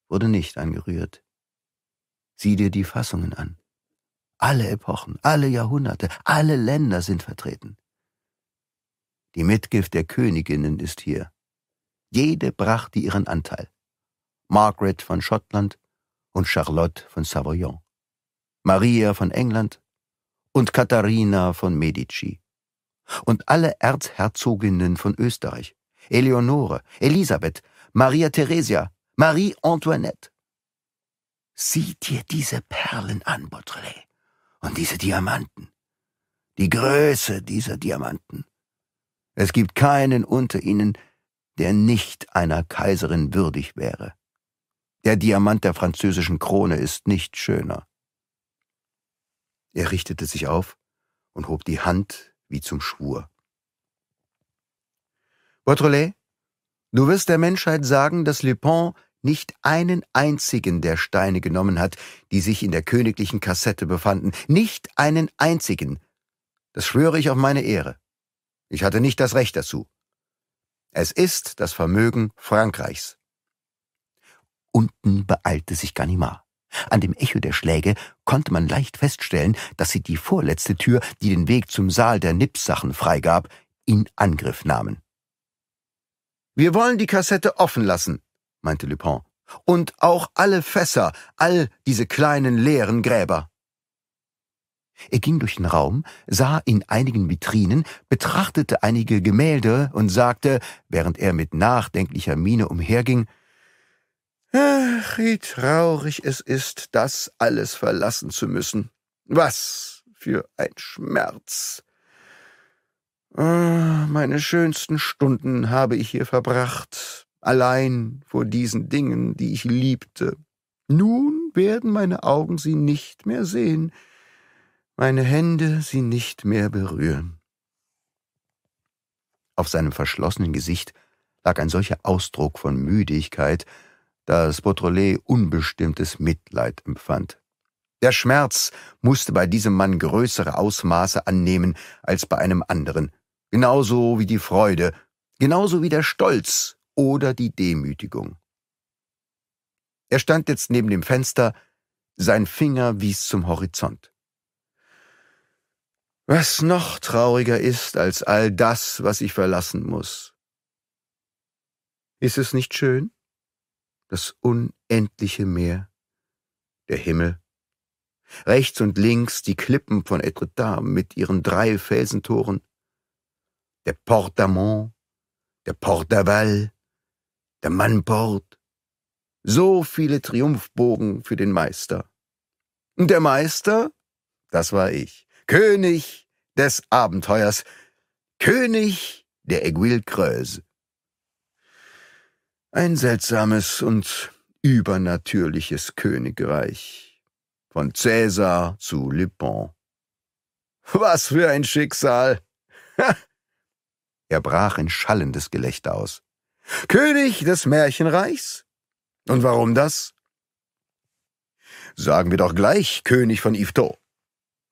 wurde nicht angerührt. Sieh dir die Fassungen an. Alle Epochen, alle Jahrhunderte, alle Länder sind vertreten. Die Mitgift der Königinnen ist hier. Jede brachte ihren Anteil. Margaret von Schottland und Charlotte von Savoyon, Maria von England und Katharina von Medici und alle Erzherzoginnen von Österreich, Eleonore, Elisabeth, Maria Theresia, Marie Antoinette. Sieh dir diese Perlen an, Baudrillard, und diese Diamanten, die Größe dieser Diamanten. Es gibt keinen unter ihnen, der nicht einer Kaiserin würdig wäre. Der Diamant der französischen Krone ist nicht schöner. Er richtete sich auf und hob die Hand wie zum Schwur. Beautrelet, du wirst der Menschheit sagen, dass Lupin nicht einen einzigen der Steine genommen hat, die sich in der königlichen Kassette befanden, nicht einen einzigen. Das schwöre ich auf meine Ehre. Ich hatte nicht das Recht dazu. Es ist das Vermögen Frankreichs unten beeilte sich Ganimar. An dem Echo der Schläge konnte man leicht feststellen, dass sie die vorletzte Tür, die den Weg zum Saal der Nippsachen freigab, in Angriff nahmen. Wir wollen die Kassette offen lassen, meinte Lupin, und auch alle Fässer, all diese kleinen leeren Gräber. Er ging durch den Raum, sah in einigen Vitrinen, betrachtete einige Gemälde und sagte, während er mit nachdenklicher Miene umherging, Ach, wie traurig es ist, das alles verlassen zu müssen. Was für ein Schmerz. Ah, meine schönsten Stunden habe ich hier verbracht, allein vor diesen Dingen, die ich liebte. Nun werden meine Augen sie nicht mehr sehen, meine Hände sie nicht mehr berühren. Auf seinem verschlossenen Gesicht lag ein solcher Ausdruck von Müdigkeit, dass Beautrelet unbestimmtes Mitleid empfand. Der Schmerz musste bei diesem Mann größere Ausmaße annehmen als bei einem anderen, genauso wie die Freude, genauso wie der Stolz oder die Demütigung. Er stand jetzt neben dem Fenster, sein Finger wies zum Horizont. Was noch trauriger ist als all das, was ich verlassen muss. Ist es nicht schön? das unendliche Meer, der Himmel, rechts und links die Klippen von Etretat mit ihren drei Felsentoren, der Port d'Amont, der Port d'Aval, der Mannport, so viele Triumphbogen für den Meister. Und der Meister, das war ich, König des Abenteuers, König der Aiguille Creuse. Ein seltsames und übernatürliches Königreich. Von Cäsar zu Lupin. Was für ein Schicksal! er brach in schallendes Gelächter aus. König des Märchenreichs? Und warum das? Sagen wir doch gleich König von Yvetot.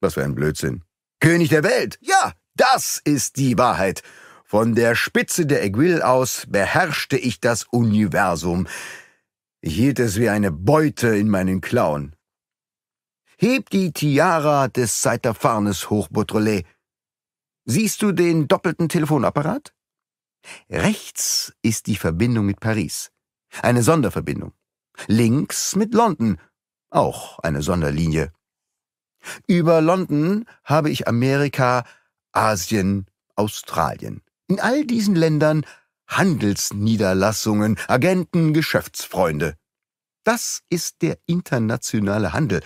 Was für ein Blödsinn. König der Welt! Ja, das ist die Wahrheit. Von der Spitze der Aiguille aus beherrschte ich das Universum. Ich hielt es wie eine Beute in meinen Klauen. Heb die Tiara des Zeiterfarnes hoch, Beautrelet. Siehst du den doppelten Telefonapparat? Rechts ist die Verbindung mit Paris. Eine Sonderverbindung. Links mit London. Auch eine Sonderlinie. Über London habe ich Amerika, Asien, Australien in all diesen Ländern Handelsniederlassungen, Agenten, Geschäftsfreunde. Das ist der internationale Handel.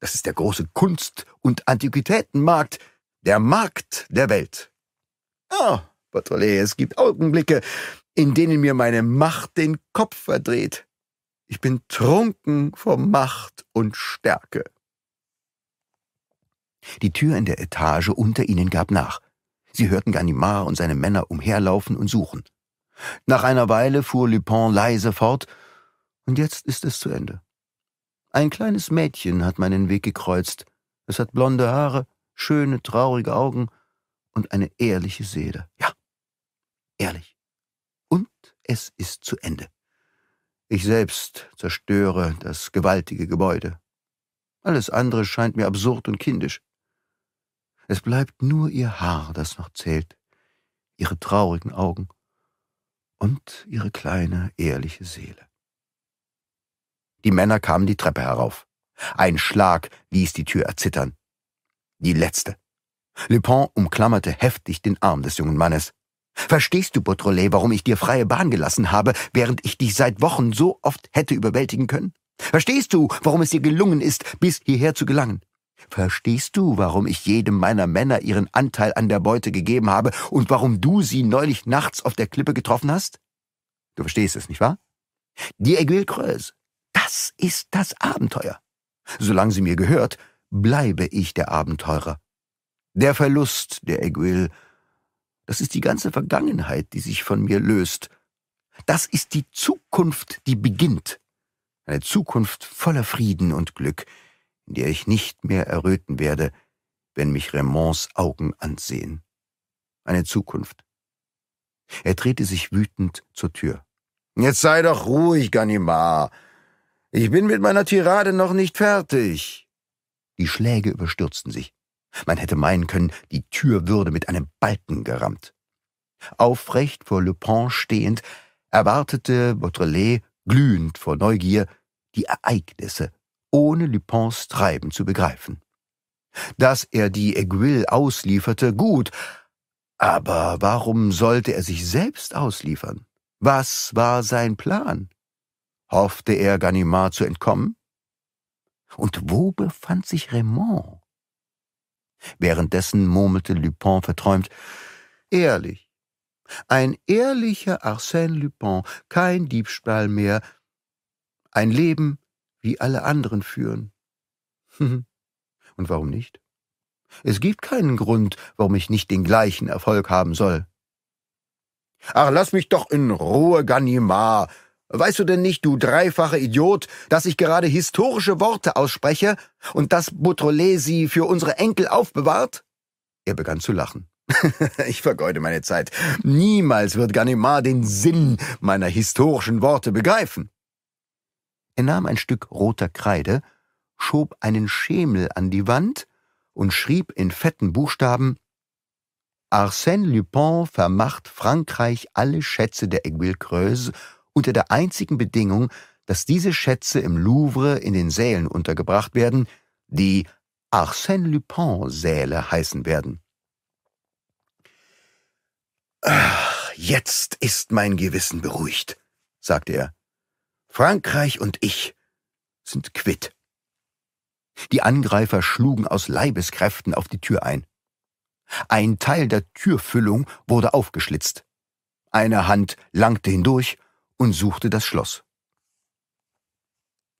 Das ist der große Kunst- und Antiquitätenmarkt, der Markt der Welt. Ah, oh, Baudelaire, es gibt Augenblicke, in denen mir meine Macht den Kopf verdreht. Ich bin trunken vor Macht und Stärke. Die Tür in der Etage unter ihnen gab nach. Sie hörten Ganimard und seine Männer umherlaufen und suchen. Nach einer Weile fuhr Lupin leise fort, und jetzt ist es zu Ende. Ein kleines Mädchen hat meinen Weg gekreuzt. Es hat blonde Haare, schöne, traurige Augen und eine ehrliche Seele. Ja, ehrlich. Und es ist zu Ende. Ich selbst zerstöre das gewaltige Gebäude. Alles andere scheint mir absurd und kindisch. Es bleibt nur ihr Haar, das noch zählt, ihre traurigen Augen und ihre kleine, ehrliche Seele. Die Männer kamen die Treppe herauf. Ein Schlag ließ die Tür erzittern. Die letzte. Lupin umklammerte heftig den Arm des jungen Mannes. Verstehst du, Beautrelet, warum ich dir freie Bahn gelassen habe, während ich dich seit Wochen so oft hätte überwältigen können? Verstehst du, warum es dir gelungen ist, bis hierher zu gelangen? Verstehst du, warum ich jedem meiner Männer ihren Anteil an der Beute gegeben habe und warum du sie neulich nachts auf der Klippe getroffen hast? Du verstehst es, nicht wahr? Die Aiguille Creuse, das ist das Abenteuer. Solange sie mir gehört, bleibe ich der Abenteurer. Der Verlust der Aiguille, das ist die ganze Vergangenheit, die sich von mir löst. Das ist die Zukunft, die beginnt. Eine Zukunft voller Frieden und Glück, in der ich nicht mehr erröten werde, wenn mich Raymonds Augen ansehen. Eine Zukunft. Er drehte sich wütend zur Tür. Jetzt sei doch ruhig, Ganimard. Ich bin mit meiner Tirade noch nicht fertig. Die Schläge überstürzten sich. Man hätte meinen können, die Tür würde mit einem Balken gerammt. Aufrecht vor Le Pont stehend, erwartete Baudrillard, glühend vor Neugier, die Ereignisse ohne Lupins Treiben zu begreifen. Dass er die Aiguille auslieferte, gut, aber warum sollte er sich selbst ausliefern? Was war sein Plan? Hoffte er, Ganimard zu entkommen? Und wo befand sich Raymond? Währenddessen murmelte Lupin verträumt, ehrlich. Ein ehrlicher Arsène Lupin, kein Diebstahl mehr, ein Leben wie alle anderen führen. Und warum nicht? Es gibt keinen Grund, warum ich nicht den gleichen Erfolg haben soll. Ach, lass mich doch in Ruhe, Ganimar. Weißt du denn nicht, du dreifache Idiot, dass ich gerade historische Worte ausspreche und dass Boutrolet sie für unsere Enkel aufbewahrt? Er begann zu lachen. ich vergeude meine Zeit. Niemals wird Ganimar den Sinn meiner historischen Worte begreifen. Er nahm ein Stück roter Kreide, schob einen Schemel an die Wand und schrieb in fetten Buchstaben Arsène Lupin vermacht Frankreich alle Schätze der Aiguille Creuse unter der einzigen Bedingung, dass diese Schätze im Louvre in den Sälen untergebracht werden, die Arsène Lupin Säle heißen werden. Ach, jetzt ist mein Gewissen beruhigt, sagte er. Frankreich und ich sind quitt. Die Angreifer schlugen aus Leibeskräften auf die Tür ein. Ein Teil der Türfüllung wurde aufgeschlitzt. Eine Hand langte hindurch und suchte das Schloss.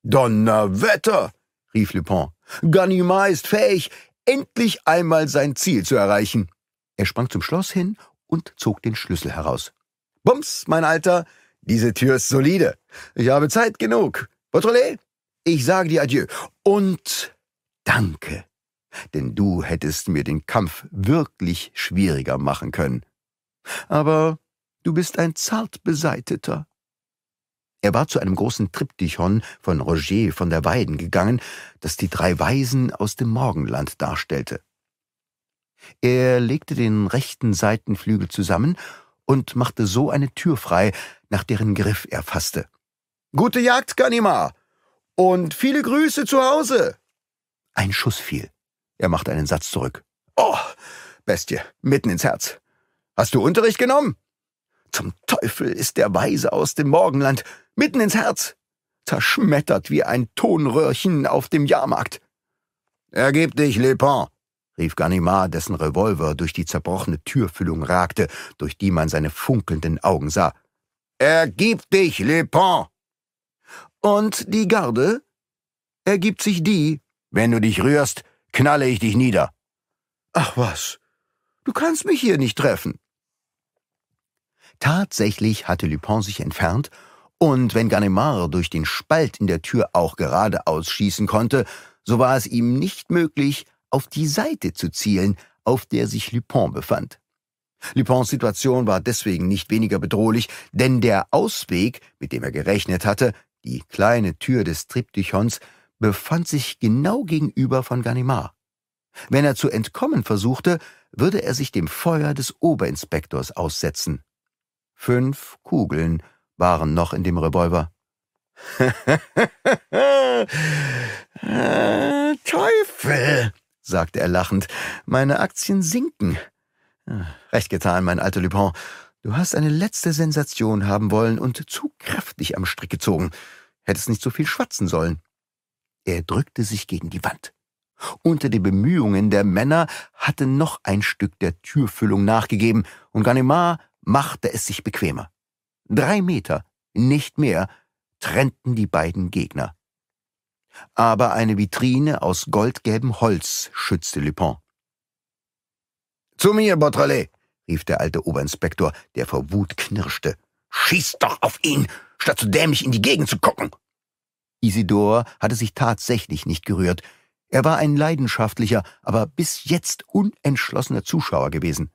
Donnerwetter! rief Lupin. Ganimard ist fähig, endlich einmal sein Ziel zu erreichen. Er sprang zum Schloss hin und zog den Schlüssel heraus. Bums, mein Alter, diese Tür ist solide. Ich habe Zeit genug. Beautrelet, ich sage dir Adieu. Und danke, denn du hättest mir den Kampf wirklich schwieriger machen können. Aber du bist ein zart beseiteter. Er war zu einem großen Triptychon von Roger von der Weiden gegangen, das die drei Weisen aus dem Morgenland darstellte. Er legte den rechten Seitenflügel zusammen und machte so eine Tür frei, nach deren Griff er fasste. Gute Jagd, Ganimar! Und viele Grüße zu Hause! Ein Schuss fiel. Er machte einen Satz zurück. Oh, Bestie, mitten ins Herz. Hast du Unterricht genommen? Zum Teufel ist der Weise aus dem Morgenland mitten ins Herz, zerschmettert wie ein Tonröhrchen auf dem Jahrmarkt. Ergib dich, Lepin, rief Ganimard, dessen Revolver durch die zerbrochene Türfüllung ragte, durch die man seine funkelnden Augen sah. Ergib dich, Lepon! Und die Garde? Ergibt sich die? Wenn du dich rührst, knalle ich dich nieder. Ach was, du kannst mich hier nicht treffen. Tatsächlich hatte Lupin sich entfernt, und wenn Ganimard durch den Spalt in der Tür auch geradeaus schießen konnte, so war es ihm nicht möglich, auf die Seite zu zielen, auf der sich Lupin befand. Lupins Situation war deswegen nicht weniger bedrohlich, denn der Ausweg, mit dem er gerechnet hatte, die kleine Tür des Triptychons, befand sich genau gegenüber von Ganimard. Wenn er zu entkommen versuchte, würde er sich dem Feuer des Oberinspektors aussetzen. Fünf Kugeln waren noch in dem Revolver. Teufel, sagte er lachend, meine Aktien sinken. Recht getan, mein alter Lupin. Du hast eine letzte Sensation haben wollen und zu kräftig am Strick gezogen. Hättest nicht so viel schwatzen sollen. Er drückte sich gegen die Wand. Unter den Bemühungen der Männer hatte noch ein Stück der Türfüllung nachgegeben und Ganimard machte es sich bequemer. Drei Meter, nicht mehr, trennten die beiden Gegner. Aber eine Vitrine aus goldgelbem Holz schützte Lupin. Zu mir, Botrelet! rief der alte Oberinspektor, der vor Wut knirschte. Schieß doch auf ihn, statt so dämlich in die Gegend zu gucken! Isidor hatte sich tatsächlich nicht gerührt. Er war ein leidenschaftlicher, aber bis jetzt unentschlossener Zuschauer gewesen.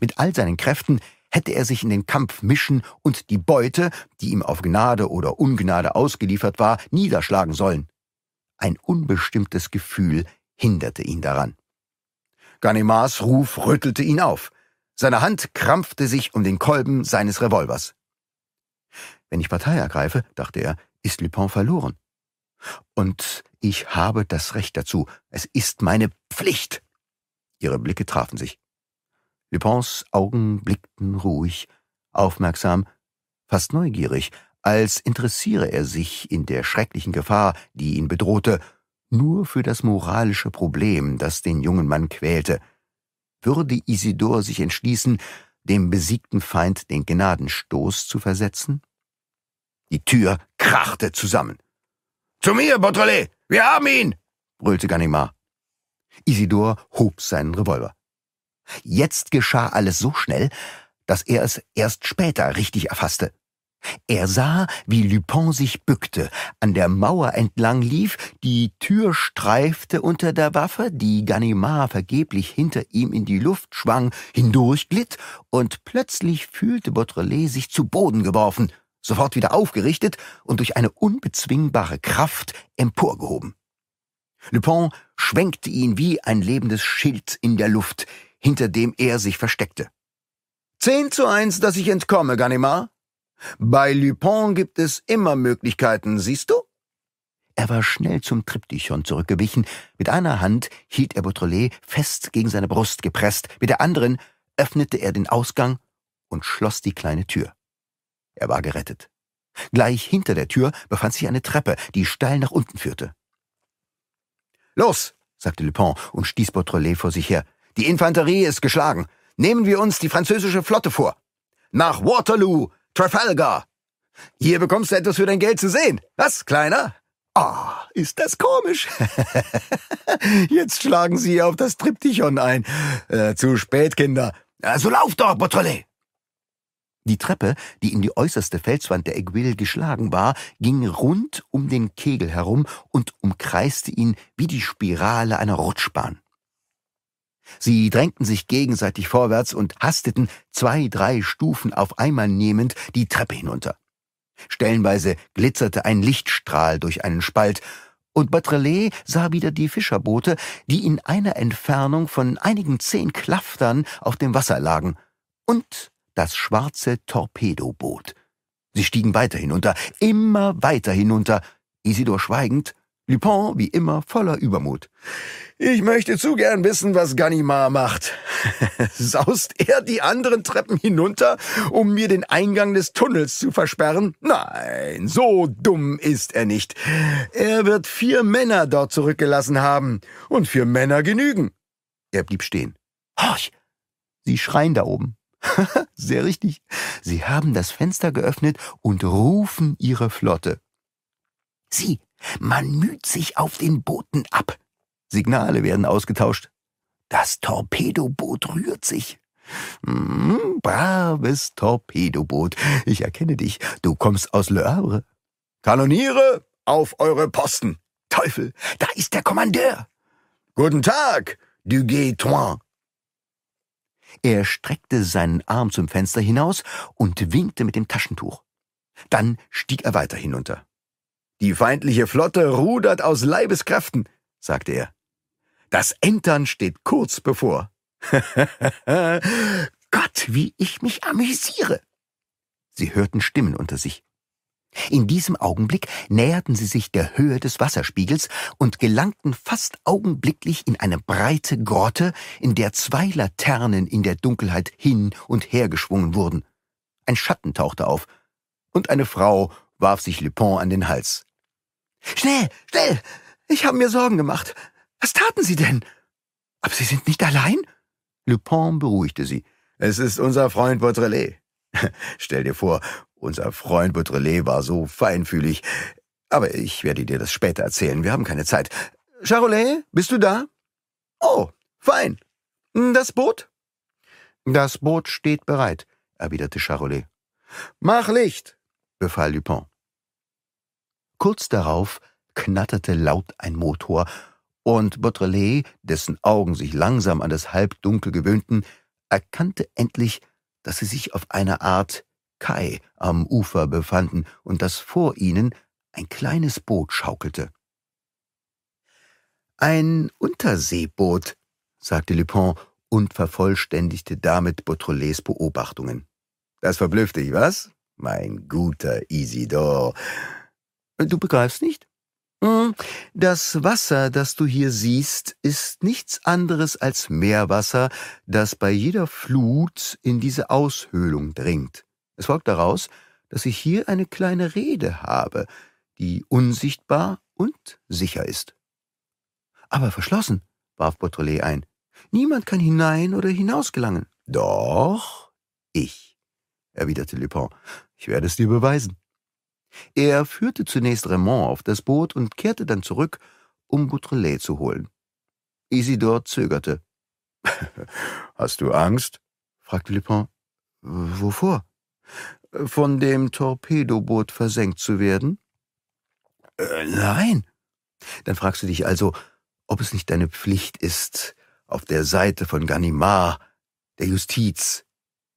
Mit all seinen Kräften hätte er sich in den Kampf mischen und die Beute, die ihm auf Gnade oder Ungnade ausgeliefert war, niederschlagen sollen. Ein unbestimmtes Gefühl hinderte ihn daran. Ganimars Ruf rüttelte ihn auf. Seine Hand krampfte sich um den Kolben seines Revolvers. Wenn ich Partei ergreife, dachte er, ist Lupin verloren. Und ich habe das Recht dazu. Es ist meine Pflicht. Ihre Blicke trafen sich. Lupins Augen blickten ruhig, aufmerksam, fast neugierig, als interessiere er sich in der schrecklichen Gefahr, die ihn bedrohte, nur für das moralische Problem, das den jungen Mann quälte, würde Isidor sich entschließen, dem besiegten Feind den Gnadenstoß zu versetzen? Die Tür krachte zusammen. Zu mir, Beautrelet! Wir haben ihn! brüllte Ganimard. Isidor hob seinen Revolver. Jetzt geschah alles so schnell, dass er es erst später richtig erfasste. Er sah, wie Lupin sich bückte, an der Mauer entlang lief, die Tür streifte unter der Waffe, die Ganimard vergeblich hinter ihm in die Luft schwang, hindurchglitt, und plötzlich fühlte Baudrelais sich zu Boden geworfen, sofort wieder aufgerichtet und durch eine unbezwingbare Kraft emporgehoben. Lupin schwenkte ihn wie ein lebendes Schild in der Luft, hinter dem er sich versteckte. Zehn zu eins, dass ich entkomme, Ganimard, bei Lupin gibt es immer Möglichkeiten, siehst du? Er war schnell zum Triptychon zurückgewichen. Mit einer Hand hielt er Beautrelet fest gegen seine Brust gepresst, mit der anderen öffnete er den Ausgang und schloss die kleine Tür. Er war gerettet. Gleich hinter der Tür befand sich eine Treppe, die steil nach unten führte. Los, sagte Lupin und stieß Beautrelet vor sich her. Die Infanterie ist geschlagen. Nehmen wir uns die französische Flotte vor. Nach Waterloo, Trafalgar. Hier bekommst du etwas für dein Geld zu sehen. Was, Kleiner? Ah, oh, ist das komisch. Jetzt schlagen sie auf das Triptychon ein. Äh, zu spät, Kinder. Also lauf doch, Botrolle. Die Treppe, die in die äußerste Felswand der Aiguille geschlagen war, ging rund um den Kegel herum und umkreiste ihn wie die Spirale einer Rutschbahn. Sie drängten sich gegenseitig vorwärts und hasteten zwei, drei Stufen auf einmal nehmend die Treppe hinunter. Stellenweise glitzerte ein Lichtstrahl durch einen Spalt, und Batrelé sah wieder die Fischerboote, die in einer Entfernung von einigen zehn Klaftern auf dem Wasser lagen, und das schwarze Torpedoboot. Sie stiegen weiter hinunter, immer weiter hinunter, Isidor schweigend Lupin, wie immer, voller Übermut. Ich möchte zu gern wissen, was Ganimar macht. Saust er die anderen Treppen hinunter, um mir den Eingang des Tunnels zu versperren? Nein, so dumm ist er nicht. Er wird vier Männer dort zurückgelassen haben. Und vier Männer genügen. Er blieb stehen. Horch! Sie schreien da oben. Sehr richtig. Sie haben das Fenster geöffnet und rufen ihre Flotte. Sie, man müht sich auf den Booten ab. Signale werden ausgetauscht. Das Torpedoboot rührt sich. Hm, braves Torpedoboot. Ich erkenne dich. Du kommst aus Le Havre. Kanoniere auf eure Posten. Teufel, da ist der Kommandeur. Guten Tag, du Guétoin. Er streckte seinen Arm zum Fenster hinaus und winkte mit dem Taschentuch. Dann stieg er weiter hinunter. Die feindliche Flotte rudert aus Leibeskräften, sagte er. Das Entern steht kurz bevor. Gott, wie ich mich amüsiere! Sie hörten Stimmen unter sich. In diesem Augenblick näherten sie sich der Höhe des Wasserspiegels und gelangten fast augenblicklich in eine breite Grotte, in der zwei Laternen in der Dunkelheit hin und her geschwungen wurden. Ein Schatten tauchte auf, und eine Frau warf sich Lepon an den Hals. Schnell, schnell! Ich habe mir Sorgen gemacht. Was taten Sie denn? Aber Sie sind nicht allein? Lupin beruhigte sie. Es ist unser Freund Baudrelet. Stell dir vor, unser Freund Baudrelet war so feinfühlig. Aber ich werde dir das später erzählen. Wir haben keine Zeit. Charolais, bist du da? Oh, fein. Das Boot? Das Boot steht bereit, erwiderte Charolais. Mach Licht, befahl Lupin. Kurz darauf knatterte laut ein Motor, und Baudrelais, dessen Augen sich langsam an das Halbdunkel gewöhnten, erkannte endlich, dass sie sich auf einer Art Kai am Ufer befanden und dass vor ihnen ein kleines Boot schaukelte. Ein Unterseeboot, sagte Lupin und vervollständigte damit Beautrelet's Beobachtungen. Das verblüfft dich, was? Mein guter Isidor. Äh, du begreifst nicht? Mm, das Wasser, das du hier siehst, ist nichts anderes als Meerwasser, das bei jeder Flut in diese Aushöhlung dringt. Es folgt daraus, dass ich hier eine kleine Rede habe, die unsichtbar und sicher ist. Aber verschlossen, warf Beautrelet ein. Niemand kann hinein oder hinaus gelangen. Doch, ich, erwiderte Lupin. Ich werde es dir beweisen. Er führte zunächst Raymond auf das Boot und kehrte dann zurück, um Boutrelet zu holen. Isidor zögerte. Hast du Angst? fragte Lupin. Wovor? Von dem Torpedoboot versenkt zu werden? Äh, nein. Dann fragst du dich also, ob es nicht deine Pflicht ist, auf der Seite von Ganimard, der Justiz,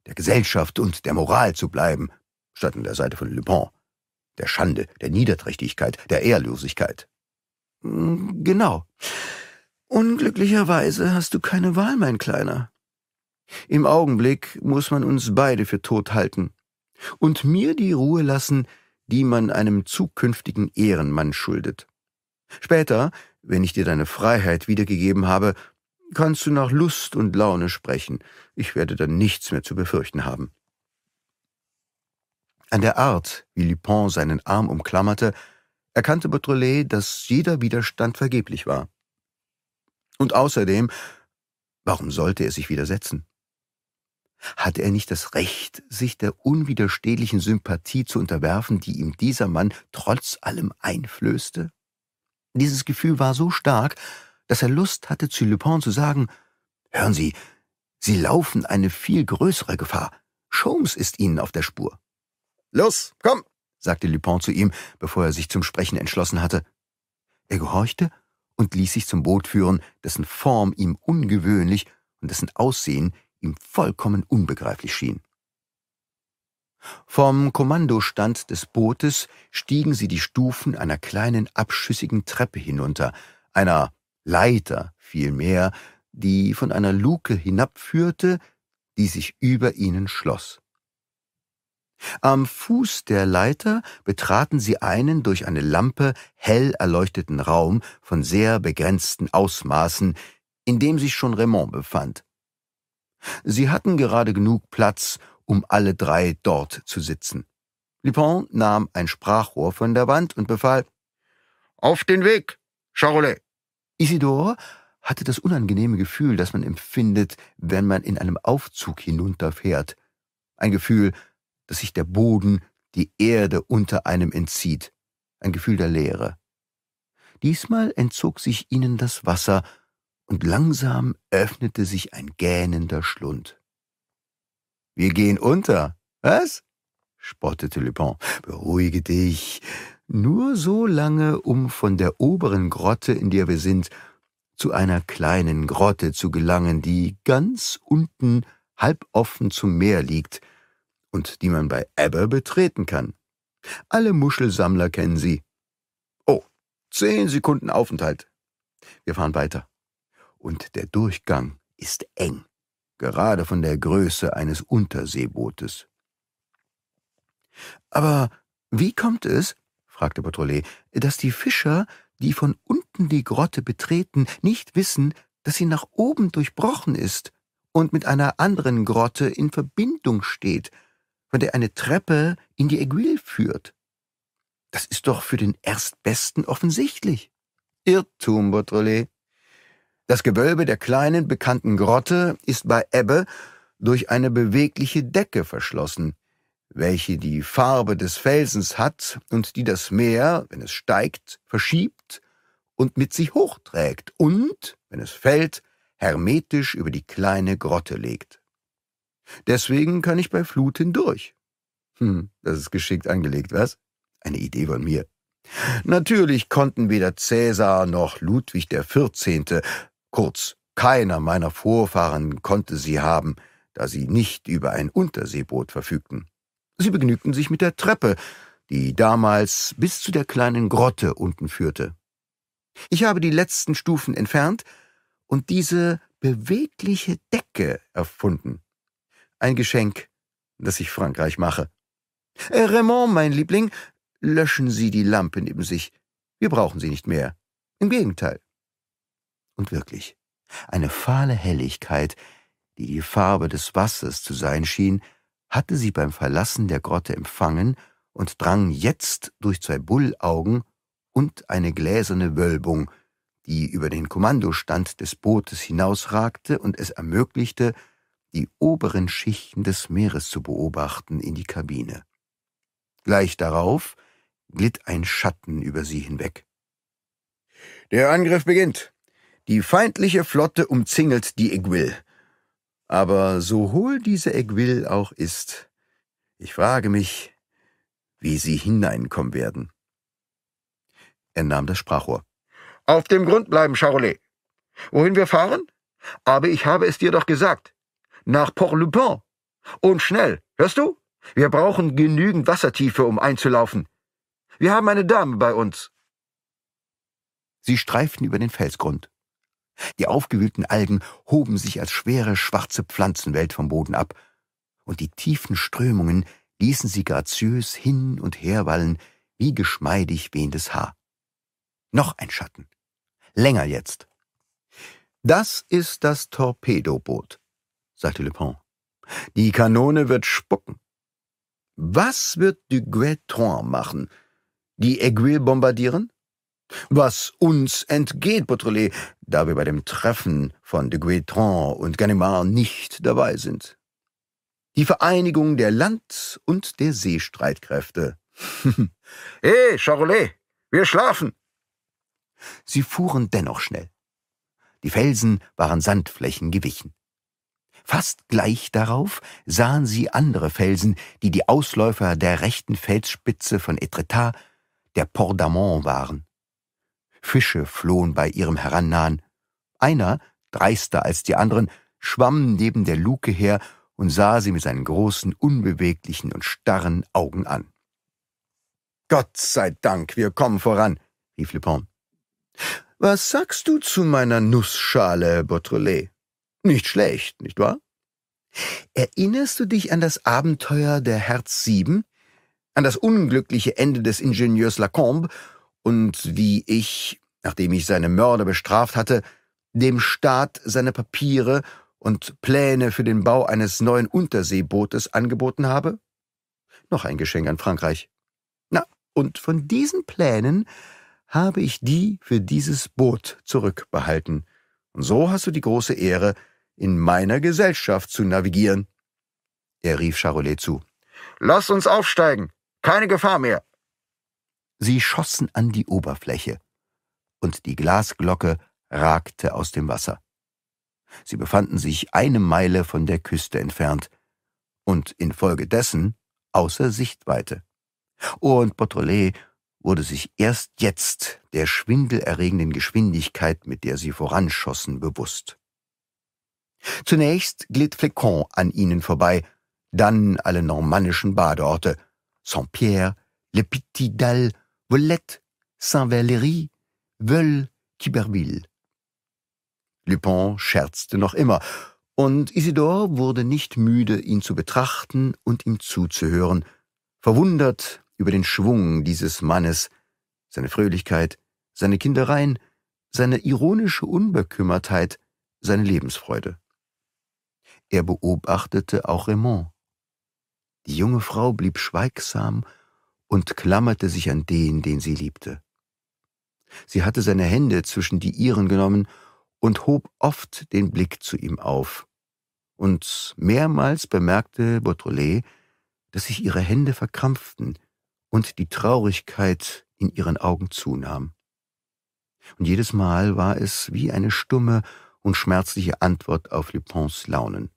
der Gesellschaft und der Moral zu bleiben, statt an der Seite von Lupin der Schande, der Niederträchtigkeit, der Ehrlosigkeit. Hm, genau. Unglücklicherweise hast du keine Wahl, mein Kleiner. Im Augenblick muss man uns beide für tot halten und mir die Ruhe lassen, die man einem zukünftigen Ehrenmann schuldet. Später, wenn ich dir deine Freiheit wiedergegeben habe, kannst du nach Lust und Laune sprechen. Ich werde dann nichts mehr zu befürchten haben. An der Art, wie Lupin seinen Arm umklammerte, erkannte Beautrelet, dass jeder Widerstand vergeblich war. Und außerdem, warum sollte er sich widersetzen? Hatte er nicht das Recht, sich der unwiderstehlichen Sympathie zu unterwerfen, die ihm dieser Mann trotz allem einflößte? Dieses Gefühl war so stark, dass er Lust hatte, zu Lupin zu sagen, »Hören Sie, Sie laufen eine viel größere Gefahr. Sholmes ist Ihnen auf der Spur.« Los, komm, sagte Lupin zu ihm, bevor er sich zum Sprechen entschlossen hatte. Er gehorchte und ließ sich zum Boot führen, dessen Form ihm ungewöhnlich und dessen Aussehen ihm vollkommen unbegreiflich schien. Vom Kommandostand des Bootes stiegen sie die Stufen einer kleinen abschüssigen Treppe hinunter, einer Leiter vielmehr, die von einer Luke hinabführte, die sich über ihnen schloss. Am Fuß der Leiter betraten sie einen durch eine Lampe hell erleuchteten Raum von sehr begrenzten Ausmaßen, in dem sich schon Raymond befand. Sie hatten gerade genug Platz, um alle drei dort zu sitzen. Lupin nahm ein Sprachrohr von der Wand und befahl, Auf den Weg, Charolais! Isidore hatte das unangenehme Gefühl, das man empfindet, wenn man in einem Aufzug hinunterfährt. Ein Gefühl, dass sich der Boden, die Erde unter einem entzieht, ein Gefühl der Leere. Diesmal entzog sich ihnen das Wasser, und langsam öffnete sich ein gähnender Schlund. Wir gehen unter, was? spottete Lupin. Beruhige dich. Nur so lange, um von der oberen Grotte, in der wir sind, zu einer kleinen Grotte zu gelangen, die ganz unten halb offen zum Meer liegt, und die man bei Ebbe betreten kann. Alle Muschelsammler kennen sie. Oh, zehn Sekunden Aufenthalt. Wir fahren weiter. Und der Durchgang ist eng, gerade von der Größe eines Unterseebootes. Aber wie kommt es, fragte Patrouillet, dass die Fischer, die von unten die Grotte betreten, nicht wissen, dass sie nach oben durchbrochen ist und mit einer anderen Grotte in Verbindung steht, von der eine Treppe in die Aiguille führt. Das ist doch für den Erstbesten offensichtlich. Irrtum, Beautrelet. Das Gewölbe der kleinen, bekannten Grotte ist bei Ebbe durch eine bewegliche Decke verschlossen, welche die Farbe des Felsens hat und die das Meer, wenn es steigt, verschiebt und mit sich hochträgt und, wenn es fällt, hermetisch über die kleine Grotte legt. Deswegen kann ich bei Flut hindurch. Hm, das ist geschickt angelegt, was? Eine Idee von mir. Natürlich konnten weder Cäsar noch Ludwig XIV., kurz, keiner meiner Vorfahren konnte sie haben, da sie nicht über ein Unterseeboot verfügten. Sie begnügten sich mit der Treppe, die damals bis zu der kleinen Grotte unten führte. Ich habe die letzten Stufen entfernt und diese bewegliche Decke erfunden ein Geschenk, das ich Frankreich mache. Äh, Raymond, mein Liebling, löschen Sie die Lampe neben sich. Wir brauchen sie nicht mehr. Im Gegenteil. Und wirklich, eine fahle Helligkeit, die die Farbe des Wassers zu sein schien, hatte sie beim Verlassen der Grotte empfangen und drang jetzt durch zwei Bullaugen und eine gläserne Wölbung, die über den Kommandostand des Bootes hinausragte und es ermöglichte, die oberen Schichten des Meeres zu beobachten, in die Kabine. Gleich darauf glitt ein Schatten über sie hinweg. Der Angriff beginnt. Die feindliche Flotte umzingelt die Aiguille. Aber so hohl diese Aiguille auch ist, ich frage mich, wie sie hineinkommen werden. Er nahm das Sprachrohr. Auf dem Grund bleiben, Charolais. Wohin wir fahren? Aber ich habe es dir doch gesagt nach Port-Lupin. Und schnell, hörst du? Wir brauchen genügend Wassertiefe, um einzulaufen. Wir haben eine Dame bei uns. Sie streiften über den Felsgrund. Die aufgewühlten Algen hoben sich als schwere, schwarze Pflanzenwelt vom Boden ab, und die tiefen Strömungen ließen sie graziös hin und her wallen, wie geschmeidig wehendes Haar. Noch ein Schatten. Länger jetzt. Das ist das Torpedoboot, sagte Lupin. Die Kanone wird spucken. Was wird du tron machen? Die Aiguille bombardieren? Was uns entgeht, Beautrelet, da wir bei dem Treffen von de Guétran und Ganimard nicht dabei sind. Die Vereinigung der Land- und der Seestreitkräfte. hey, Charolais, wir schlafen! Sie fuhren dennoch schnell. Die Felsen waren Sandflächen gewichen. Fast gleich darauf sahen sie andere Felsen, die die Ausläufer der rechten Felsspitze von Etretat, der Port d'Amont waren. Fische flohen bei ihrem Herannahen. Einer, dreister als die anderen, schwamm neben der Luke her und sah sie mit seinen großen, unbeweglichen und starren Augen an. Gott sei Dank, wir kommen voran, rief Lepon. Was sagst du zu meiner Nussschale, Beautrelet? Nicht schlecht, nicht wahr? Erinnerst du dich an das Abenteuer der Herz 7? An das unglückliche Ende des Ingenieurs Lacombe und wie ich, nachdem ich seine Mörder bestraft hatte, dem Staat seine Papiere und Pläne für den Bau eines neuen Unterseebootes angeboten habe? Noch ein Geschenk an Frankreich. Na, und von diesen Plänen habe ich die für dieses Boot zurückbehalten. Und so hast du die große Ehre, in meiner Gesellschaft zu navigieren. Er rief Charolais zu. Lass uns aufsteigen. Keine Gefahr mehr. Sie schossen an die Oberfläche, und die Glasglocke ragte aus dem Wasser. Sie befanden sich eine Meile von der Küste entfernt und infolgedessen außer Sichtweite. Ohr und Potrolet wurde sich erst jetzt der schwindelerregenden Geschwindigkeit, mit der sie voranschossen, bewusst. Zunächst glitt Flecon an ihnen vorbei, dann alle normannischen Badeorte, Saint-Pierre, Le Petit Dal, Volette, saint valery Veules, Quiberville. Lupin scherzte noch immer, und Isidore wurde nicht müde, ihn zu betrachten und ihm zuzuhören, verwundert über den Schwung dieses Mannes, seine Fröhlichkeit, seine Kindereien, seine ironische Unbekümmertheit, seine Lebensfreude. Er beobachtete auch Raymond. Die junge Frau blieb schweigsam und klammerte sich an den, den sie liebte. Sie hatte seine Hände zwischen die ihren genommen und hob oft den Blick zu ihm auf. Und mehrmals bemerkte Beautrelet, dass sich ihre Hände verkrampften und die Traurigkeit in ihren Augen zunahm. Und jedes Mal war es wie eine stumme und schmerzliche Antwort auf Lupons Launen.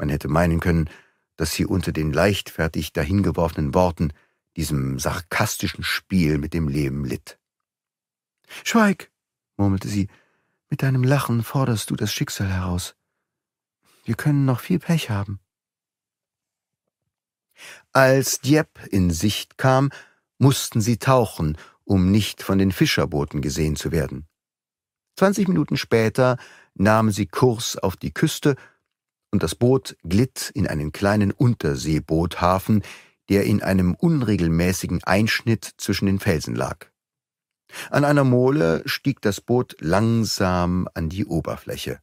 Man hätte meinen können, dass sie unter den leichtfertig dahingeworfenen Worten diesem sarkastischen Spiel mit dem Leben litt. Schweig, murmelte sie, mit deinem Lachen forderst du das Schicksal heraus. Wir können noch viel Pech haben. Als Dieppe in Sicht kam, mussten sie tauchen, um nicht von den Fischerbooten gesehen zu werden. Zwanzig Minuten später nahmen sie Kurs auf die Küste und das Boot glitt in einen kleinen Unterseeboothafen, der in einem unregelmäßigen Einschnitt zwischen den Felsen lag. An einer Mole stieg das Boot langsam an die Oberfläche.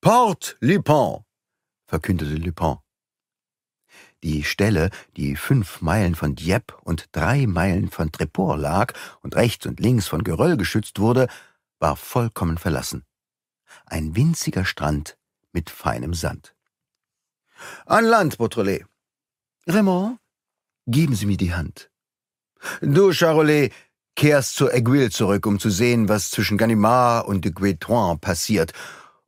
Port, Lupin! verkündete Lupin. Die Stelle, die fünf Meilen von Dieppe und drei Meilen von Treport lag und rechts und links von Geröll geschützt wurde, war vollkommen verlassen. Ein winziger Strand mit feinem Sand. An Land, Beautrelet. Raymond, geben Sie mir die Hand. Du, Charolais, kehrst zur Aiguille zurück, um zu sehen, was zwischen Ganimard und de Guétrin passiert,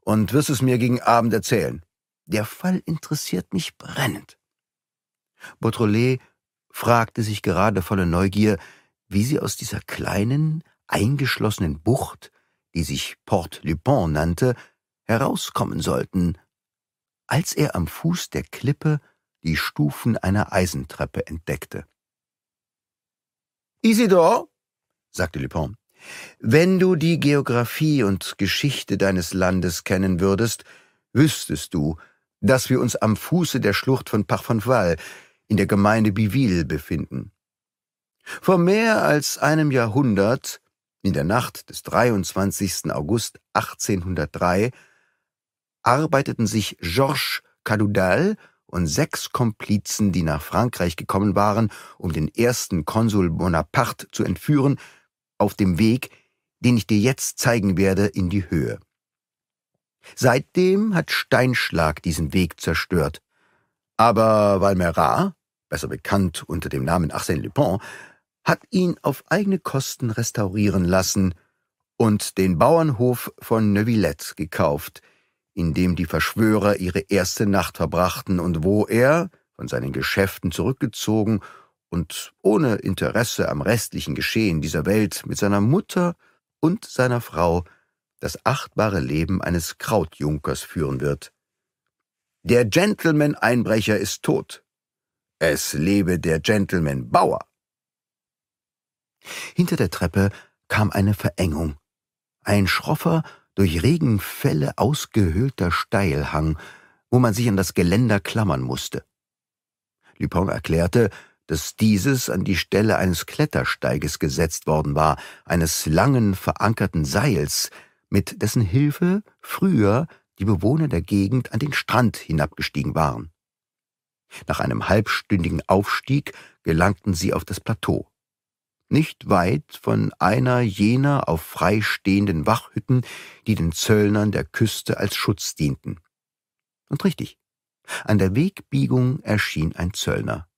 und wirst es mir gegen Abend erzählen. Der Fall interessiert mich brennend. Beautrelet fragte sich gerade voller Neugier, wie sie aus dieser kleinen, eingeschlossenen Bucht, die sich Port Lupin nannte, herauskommen sollten, als er am Fuß der Klippe die Stufen einer Eisentreppe entdeckte. Isidor, sagte Lupin, wenn du die Geographie und Geschichte deines Landes kennen würdest, wüsstest du, dass wir uns am Fuße der Schlucht von Parfonval in der Gemeinde Biville befinden. Vor mehr als einem Jahrhundert, in der Nacht des 23. August 1803, arbeiteten sich Georges Cadoudal und sechs Komplizen, die nach Frankreich gekommen waren, um den ersten Konsul Bonaparte zu entführen, auf dem Weg, den ich dir jetzt zeigen werde, in die Höhe. Seitdem hat Steinschlag diesen Weg zerstört. Aber Valmerat, besser bekannt unter dem Namen Arsène Lupin, hat ihn auf eigene Kosten restaurieren lassen und den Bauernhof von Neuvillette gekauft – in dem die Verschwörer ihre erste Nacht verbrachten und wo er, von seinen Geschäften zurückgezogen und ohne Interesse am restlichen Geschehen dieser Welt, mit seiner Mutter und seiner Frau das achtbare Leben eines Krautjunkers führen wird. Der Gentleman-Einbrecher ist tot. Es lebe der Gentleman-Bauer. Hinter der Treppe kam eine Verengung. Ein schroffer, durch Regenfälle ausgehöhlter Steilhang, wo man sich an das Geländer klammern musste. Lupin erklärte, dass dieses an die Stelle eines Klettersteiges gesetzt worden war, eines langen verankerten Seils, mit dessen Hilfe früher die Bewohner der Gegend an den Strand hinabgestiegen waren. Nach einem halbstündigen Aufstieg gelangten sie auf das Plateau nicht weit von einer jener auf frei stehenden Wachhütten, die den Zöllnern der Küste als Schutz dienten. Und richtig, an der Wegbiegung erschien ein Zöllner.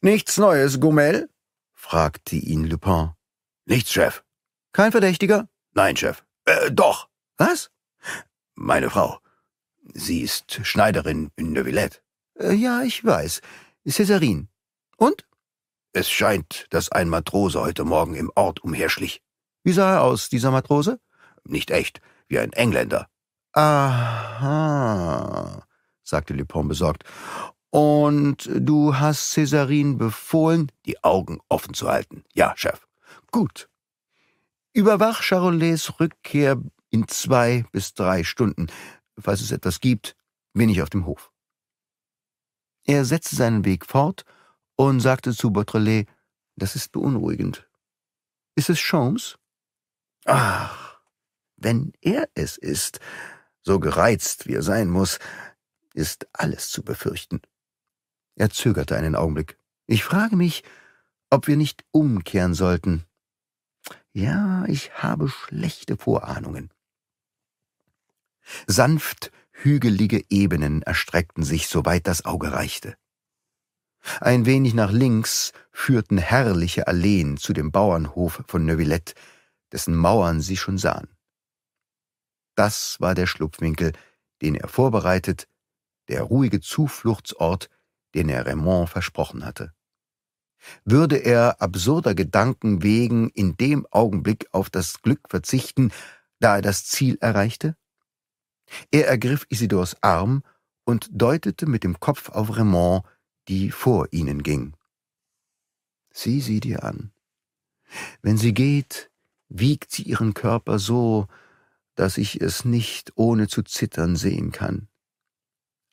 Nichts Neues, Gummel? fragte ihn Lupin. Nichts, Chef. Kein Verdächtiger? Nein, Chef. Äh, doch. Was? Meine Frau. Sie ist Schneiderin in der Villette. Äh, ja, ich weiß. Cäsarin. Und? Es scheint, dass ein Matrose heute Morgen im Ort umherschlich. Wie sah er aus, dieser Matrose? Nicht echt, wie ein Engländer. Aha, sagte Lupin besorgt. Und du hast Cesarin befohlen, die Augen offen zu halten. Ja, Chef. Gut. Überwach Charolais Rückkehr in zwei bis drei Stunden. Falls es etwas gibt, bin ich auf dem Hof. Er setzte seinen Weg fort und sagte zu Beautrelet, das ist beunruhigend. Ist es Sholmes? Ach, wenn er es ist, so gereizt wie er sein muss, ist alles zu befürchten. Er zögerte einen Augenblick. Ich frage mich, ob wir nicht umkehren sollten. Ja, ich habe schlechte Vorahnungen. Sanft hügelige Ebenen erstreckten sich, soweit das Auge reichte. Ein wenig nach links führten herrliche Alleen zu dem Bauernhof von Neuvillette, dessen Mauern sie schon sahen. Das war der Schlupfwinkel, den er vorbereitet, der ruhige Zufluchtsort, den er Raymond versprochen hatte. Würde er absurder Gedanken wegen in dem Augenblick auf das Glück verzichten, da er das Ziel erreichte? Er ergriff Isidors Arm und deutete mit dem Kopf auf Raymond, die vor ihnen ging. Sieh sie dir an. Wenn sie geht, wiegt sie ihren Körper so, dass ich es nicht ohne zu zittern sehen kann.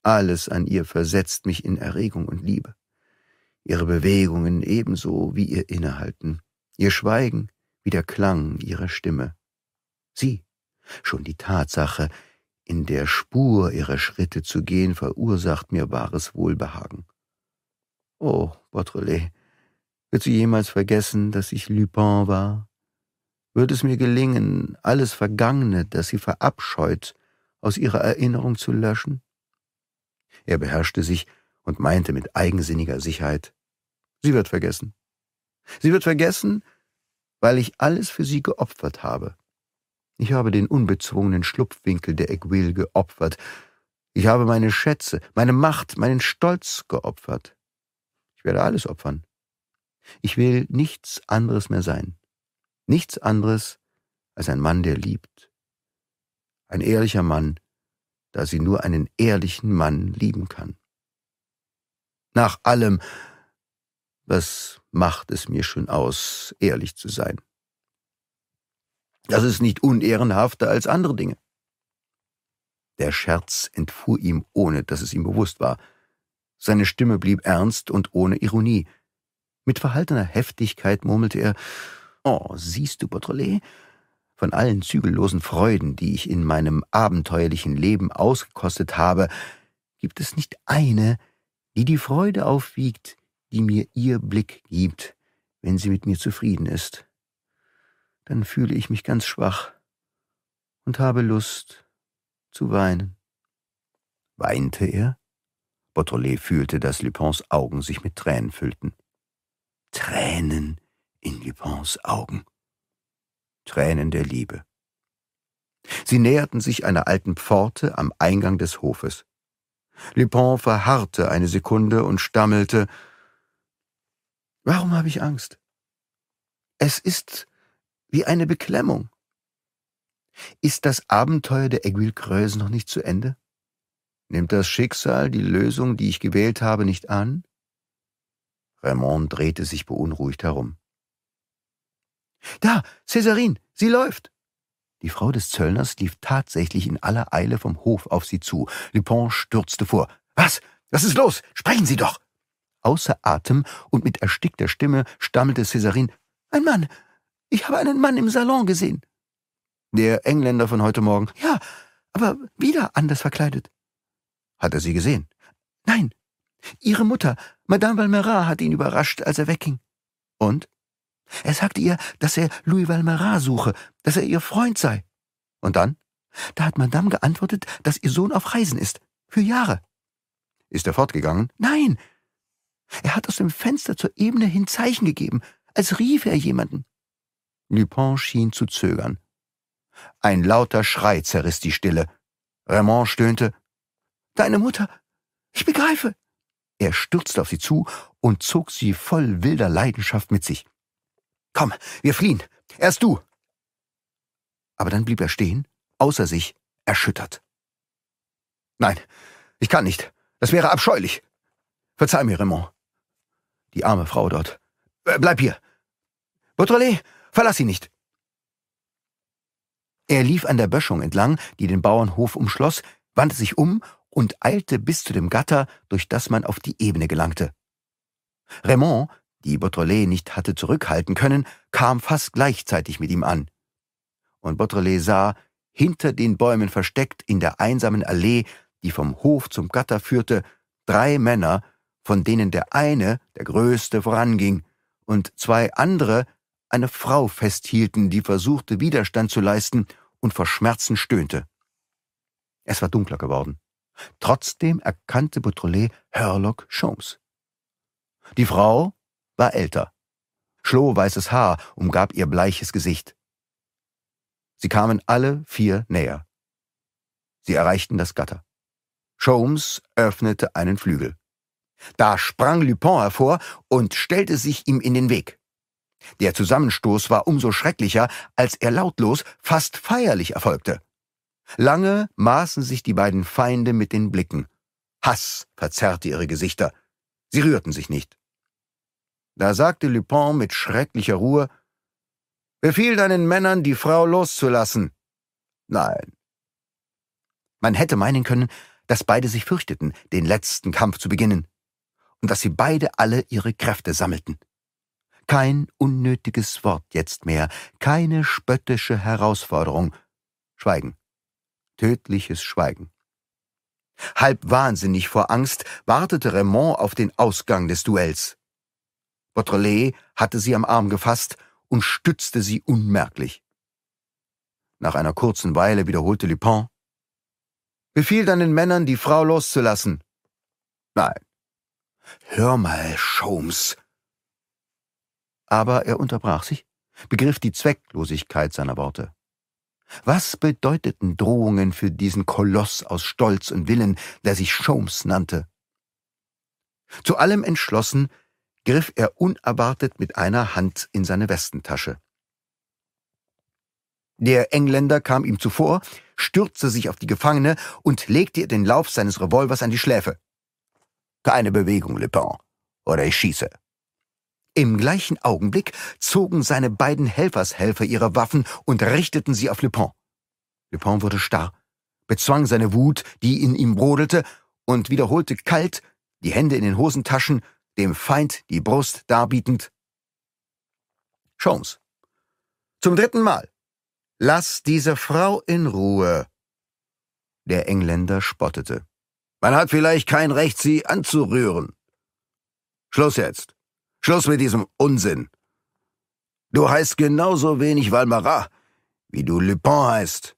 Alles an ihr versetzt mich in Erregung und Liebe. Ihre Bewegungen ebenso wie ihr Innehalten, ihr Schweigen wie der Klang ihrer Stimme. Sie, schon die Tatsache, in der Spur ihrer Schritte zu gehen, verursacht mir wahres Wohlbehagen. Oh, Beautrelet, wird sie jemals vergessen, dass ich Lupin war? Wird es mir gelingen, alles Vergangene, das sie verabscheut, aus ihrer Erinnerung zu löschen? Er beherrschte sich und meinte mit eigensinniger Sicherheit, sie wird vergessen. Sie wird vergessen, weil ich alles für sie geopfert habe. Ich habe den unbezwungenen Schlupfwinkel der Equil geopfert. Ich habe meine Schätze, meine Macht, meinen Stolz geopfert. Ich werde alles opfern. Ich will nichts anderes mehr sein. Nichts anderes als ein Mann, der liebt. Ein ehrlicher Mann, da sie nur einen ehrlichen Mann lieben kann. Nach allem, was macht es mir schon aus, ehrlich zu sein? Das ist nicht unehrenhafter als andere Dinge. Der Scherz entfuhr ihm, ohne dass es ihm bewusst war. Seine Stimme blieb ernst und ohne Ironie. Mit verhaltener Heftigkeit murmelte er, »Oh, siehst du, Beautrelet, von allen zügellosen Freuden, die ich in meinem abenteuerlichen Leben ausgekostet habe, gibt es nicht eine, die die Freude aufwiegt, die mir ihr Blick gibt, wenn sie mit mir zufrieden ist. Dann fühle ich mich ganz schwach und habe Lust zu weinen. Weinte er? Beautrelet fühlte, dass Lupins Augen sich mit Tränen füllten. Tränen in Lupins Augen. Tränen der Liebe. Sie näherten sich einer alten Pforte am Eingang des Hofes. Lupin verharrte eine Sekunde und stammelte, Warum habe ich Angst? Es ist wie eine Beklemmung. Ist das Abenteuer der Aiguille Creuse noch nicht zu Ende? Nimmt das Schicksal die Lösung, die ich gewählt habe, nicht an? Raymond drehte sich beunruhigt herum. Da, Cäsarin, sie läuft! Die Frau des Zöllners lief tatsächlich in aller Eile vom Hof auf sie zu. Lupin stürzte vor. Was? Was ist los? Sprechen Sie doch! Außer Atem und mit erstickter Stimme stammelte Cäsarin. Ein Mann! Ich habe einen Mann im Salon gesehen. Der Engländer von heute Morgen. Ja, aber wieder anders verkleidet. Hat er sie gesehen? Nein. Ihre Mutter, Madame Valmerat, hat ihn überrascht, als er wegging. Und? Er sagte ihr, dass er Louis Valmerat suche, dass er ihr Freund sei. Und dann? Da hat Madame geantwortet, dass ihr Sohn auf Reisen ist. Für Jahre. Ist er fortgegangen? Nein. Er hat aus dem Fenster zur Ebene hin Zeichen gegeben, als riefe er jemanden. Lupin schien zu zögern. Ein lauter Schrei zerriss die Stille. Raymond stöhnte, Deine Mutter. Ich begreife. Er stürzte auf sie zu und zog sie voll wilder Leidenschaft mit sich. Komm, wir fliehen. Erst du. Aber dann blieb er stehen, außer sich, erschüttert. Nein, ich kann nicht. Das wäre abscheulich. Verzeih mir, Raymond. Die arme Frau dort. Äh, bleib hier. Beautrelet, verlass sie nicht. Er lief an der Böschung entlang, die den Bauernhof umschloss, wandte sich um und eilte bis zu dem Gatter, durch das man auf die Ebene gelangte. Raymond, die Beautrelet nicht hatte zurückhalten können, kam fast gleichzeitig mit ihm an. Und Beautrelet sah, hinter den Bäumen versteckt in der einsamen Allee, die vom Hof zum Gatter führte, drei Männer, von denen der eine, der größte, voranging, und zwei andere eine Frau festhielten, die versuchte Widerstand zu leisten und vor Schmerzen stöhnte. Es war dunkler geworden. Trotzdem erkannte Beautrelet Herlock Sholmes. Die Frau war älter. Schlohweißes Haar umgab ihr bleiches Gesicht. Sie kamen alle vier näher. Sie erreichten das Gatter. Sholmes öffnete einen Flügel. Da sprang Lupin hervor und stellte sich ihm in den Weg. Der Zusammenstoß war umso schrecklicher, als er lautlos, fast feierlich erfolgte. Lange maßen sich die beiden Feinde mit den Blicken. Hass verzerrte ihre Gesichter. Sie rührten sich nicht. Da sagte Lupin mit schrecklicher Ruhe, Befiehl deinen Männern, die Frau loszulassen. Nein. Man hätte meinen können, dass beide sich fürchteten, den letzten Kampf zu beginnen, und dass sie beide alle ihre Kräfte sammelten. Kein unnötiges Wort jetzt mehr, keine spöttische Herausforderung. Schweigen tödliches Schweigen. Halb wahnsinnig vor Angst wartete Raymond auf den Ausgang des Duells. Beautrelet hatte sie am Arm gefasst und stützte sie unmerklich. Nach einer kurzen Weile wiederholte Lupin, Befiehl deinen Männern, die Frau loszulassen. Nein. Hör mal, Sholmes. Aber er unterbrach sich, begriff die Zwecklosigkeit seiner Worte. Was bedeuteten Drohungen für diesen Koloss aus Stolz und Willen, der sich Sholmes nannte? Zu allem entschlossen, griff er unerwartet mit einer Hand in seine Westentasche. Der Engländer kam ihm zuvor, stürzte sich auf die Gefangene und legte ihr den Lauf seines Revolvers an die Schläfe. Keine Bewegung, Lupin, oder ich schieße, im gleichen Augenblick zogen seine beiden Helfershelfer ihre Waffen und richteten sie auf Lupin. Lupin wurde starr, bezwang seine Wut, die in ihm brodelte, und wiederholte kalt, die Hände in den Hosentaschen, dem Feind die Brust darbietend. Jones. Zum dritten Mal. Lass diese Frau in Ruhe. Der Engländer spottete. Man hat vielleicht kein Recht, sie anzurühren. Schluss jetzt. Schluss mit diesem Unsinn. Du heißt genauso wenig Valmarat, wie du Lupin heißt.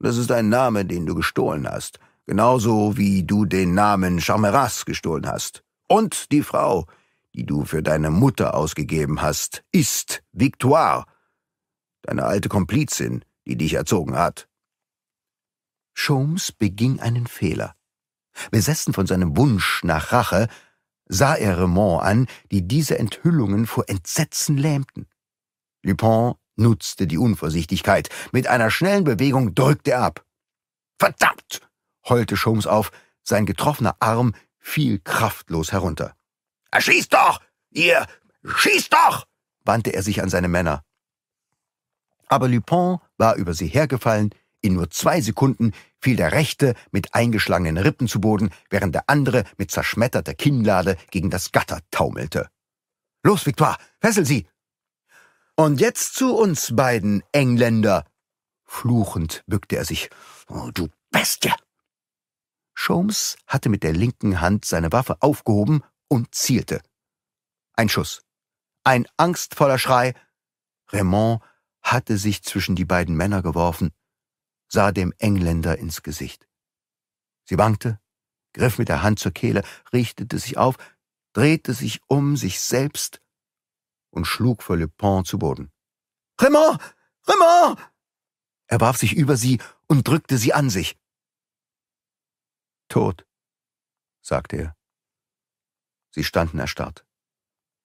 Das ist ein Name, den du gestohlen hast, genauso wie du den Namen Charmeras gestohlen hast. Und die Frau, die du für deine Mutter ausgegeben hast, ist Victoire, deine alte Komplizin, die dich erzogen hat. Sholmes beging einen Fehler. Besessen von seinem Wunsch nach Rache, sah er Raymond an, die diese Enthüllungen vor Entsetzen lähmten. Lupin nutzte die Unvorsichtigkeit. Mit einer schnellen Bewegung drückte er ab. Verdammt! heulte Sholmes auf. Sein getroffener Arm fiel kraftlos herunter. Erschießt doch! Ihr! Schießt doch! wandte er sich an seine Männer. Aber Lupin war über sie hergefallen. In nur zwei Sekunden fiel der rechte mit eingeschlagenen Rippen zu Boden, während der andere mit zerschmetterter Kinnlade gegen das Gatter taumelte. Los, Victoire, fessel sie! Und jetzt zu uns beiden, Engländer! Fluchend bückte er sich. Oh, du Bestie! Sholmes hatte mit der linken Hand seine Waffe aufgehoben und zielte. Ein Schuss. Ein angstvoller Schrei. Raymond hatte sich zwischen die beiden Männer geworfen sah dem Engländer ins Gesicht. Sie wankte, griff mit der Hand zur Kehle, richtete sich auf, drehte sich um sich selbst und schlug vor Le Pont zu Boden. Raymond! Raymond! Er warf sich über sie und drückte sie an sich. Tot, sagte er. Sie standen erstarrt.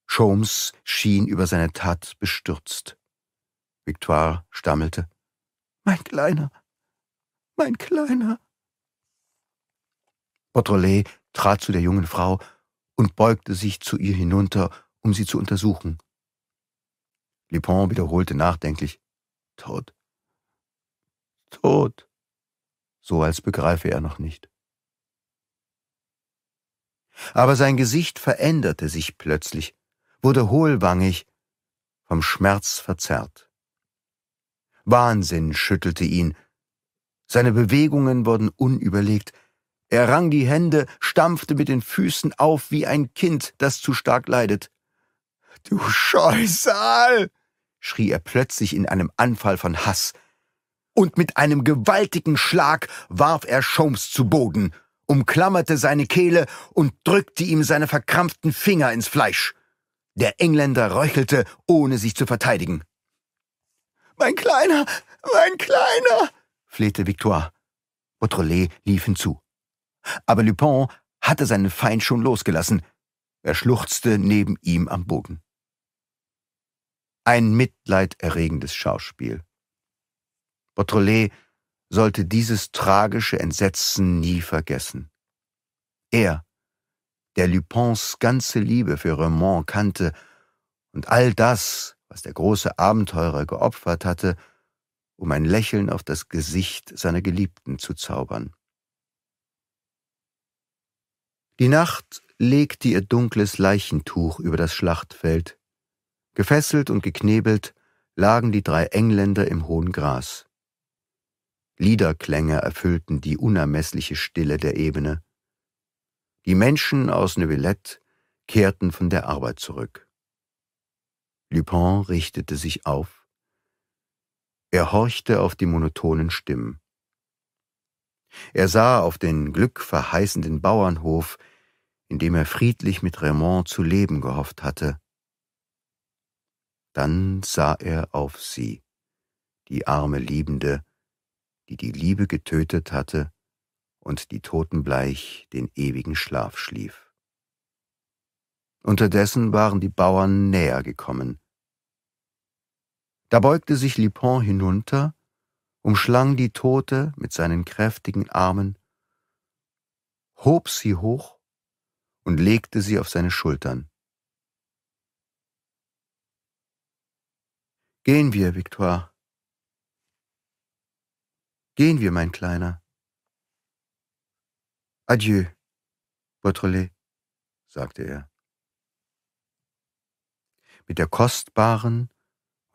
Sholmes schien über seine Tat bestürzt. Victoire stammelte. Mein Kleiner, mein Kleiner. Beautrelet trat zu der jungen Frau und beugte sich zu ihr hinunter, um sie zu untersuchen. Lupin wiederholte nachdenklich, »Tot, tot«, so als begreife er noch nicht. Aber sein Gesicht veränderte sich plötzlich, wurde hohlwangig, vom Schmerz verzerrt. Wahnsinn schüttelte ihn, seine Bewegungen wurden unüberlegt. Er rang die Hände, stampfte mit den Füßen auf wie ein Kind, das zu stark leidet. Du Scheusal! schrie er plötzlich in einem Anfall von Hass. Und mit einem gewaltigen Schlag warf er Sholmes zu Boden, umklammerte seine Kehle und drückte ihm seine verkrampften Finger ins Fleisch. Der Engländer röchelte, ohne sich zu verteidigen. Mein Kleiner, mein Kleiner, flehte Victoire. Beautrelet lief hinzu. Aber Lupin hatte seinen Feind schon losgelassen. Er schluchzte neben ihm am Boden. Ein mitleiderregendes Schauspiel. Beautrelet sollte dieses tragische Entsetzen nie vergessen. Er, der Lupins ganze Liebe für Raymond kannte und all das, was der große Abenteurer geopfert hatte, um ein Lächeln auf das Gesicht seiner Geliebten zu zaubern. Die Nacht legte ihr dunkles Leichentuch über das Schlachtfeld. Gefesselt und geknebelt lagen die drei Engländer im hohen Gras. Liederklänge erfüllten die unermessliche Stille der Ebene. Die Menschen aus Neuvillette kehrten von der Arbeit zurück. Lupin richtete sich auf er horchte auf die monotonen Stimmen. Er sah auf den glückverheißenden Bauernhof, in dem er friedlich mit Raymond zu leben gehofft hatte. Dann sah er auf sie, die arme Liebende, die die Liebe getötet hatte und die totenbleich den ewigen Schlaf schlief. Unterdessen waren die Bauern näher gekommen. Da beugte sich Lipon hinunter, umschlang die Tote mit seinen kräftigen Armen, hob sie hoch und legte sie auf seine Schultern. Gehen wir, Victoire. Gehen wir, mein Kleiner. Adieu, Beautrelet, sagte er. Mit der kostbaren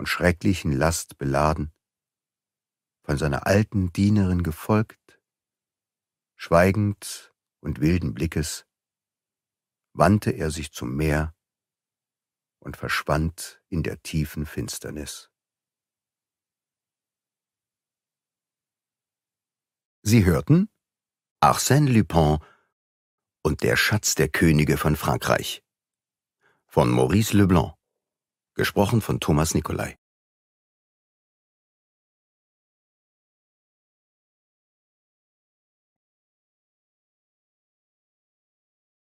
und schrecklichen Last beladen, von seiner alten Dienerin gefolgt, schweigend und wilden Blickes, wandte er sich zum Meer und verschwand in der tiefen Finsternis. Sie hörten Arsène Lupin und der Schatz der Könige von Frankreich von Maurice Leblanc. Gesprochen von Thomas Nikolai.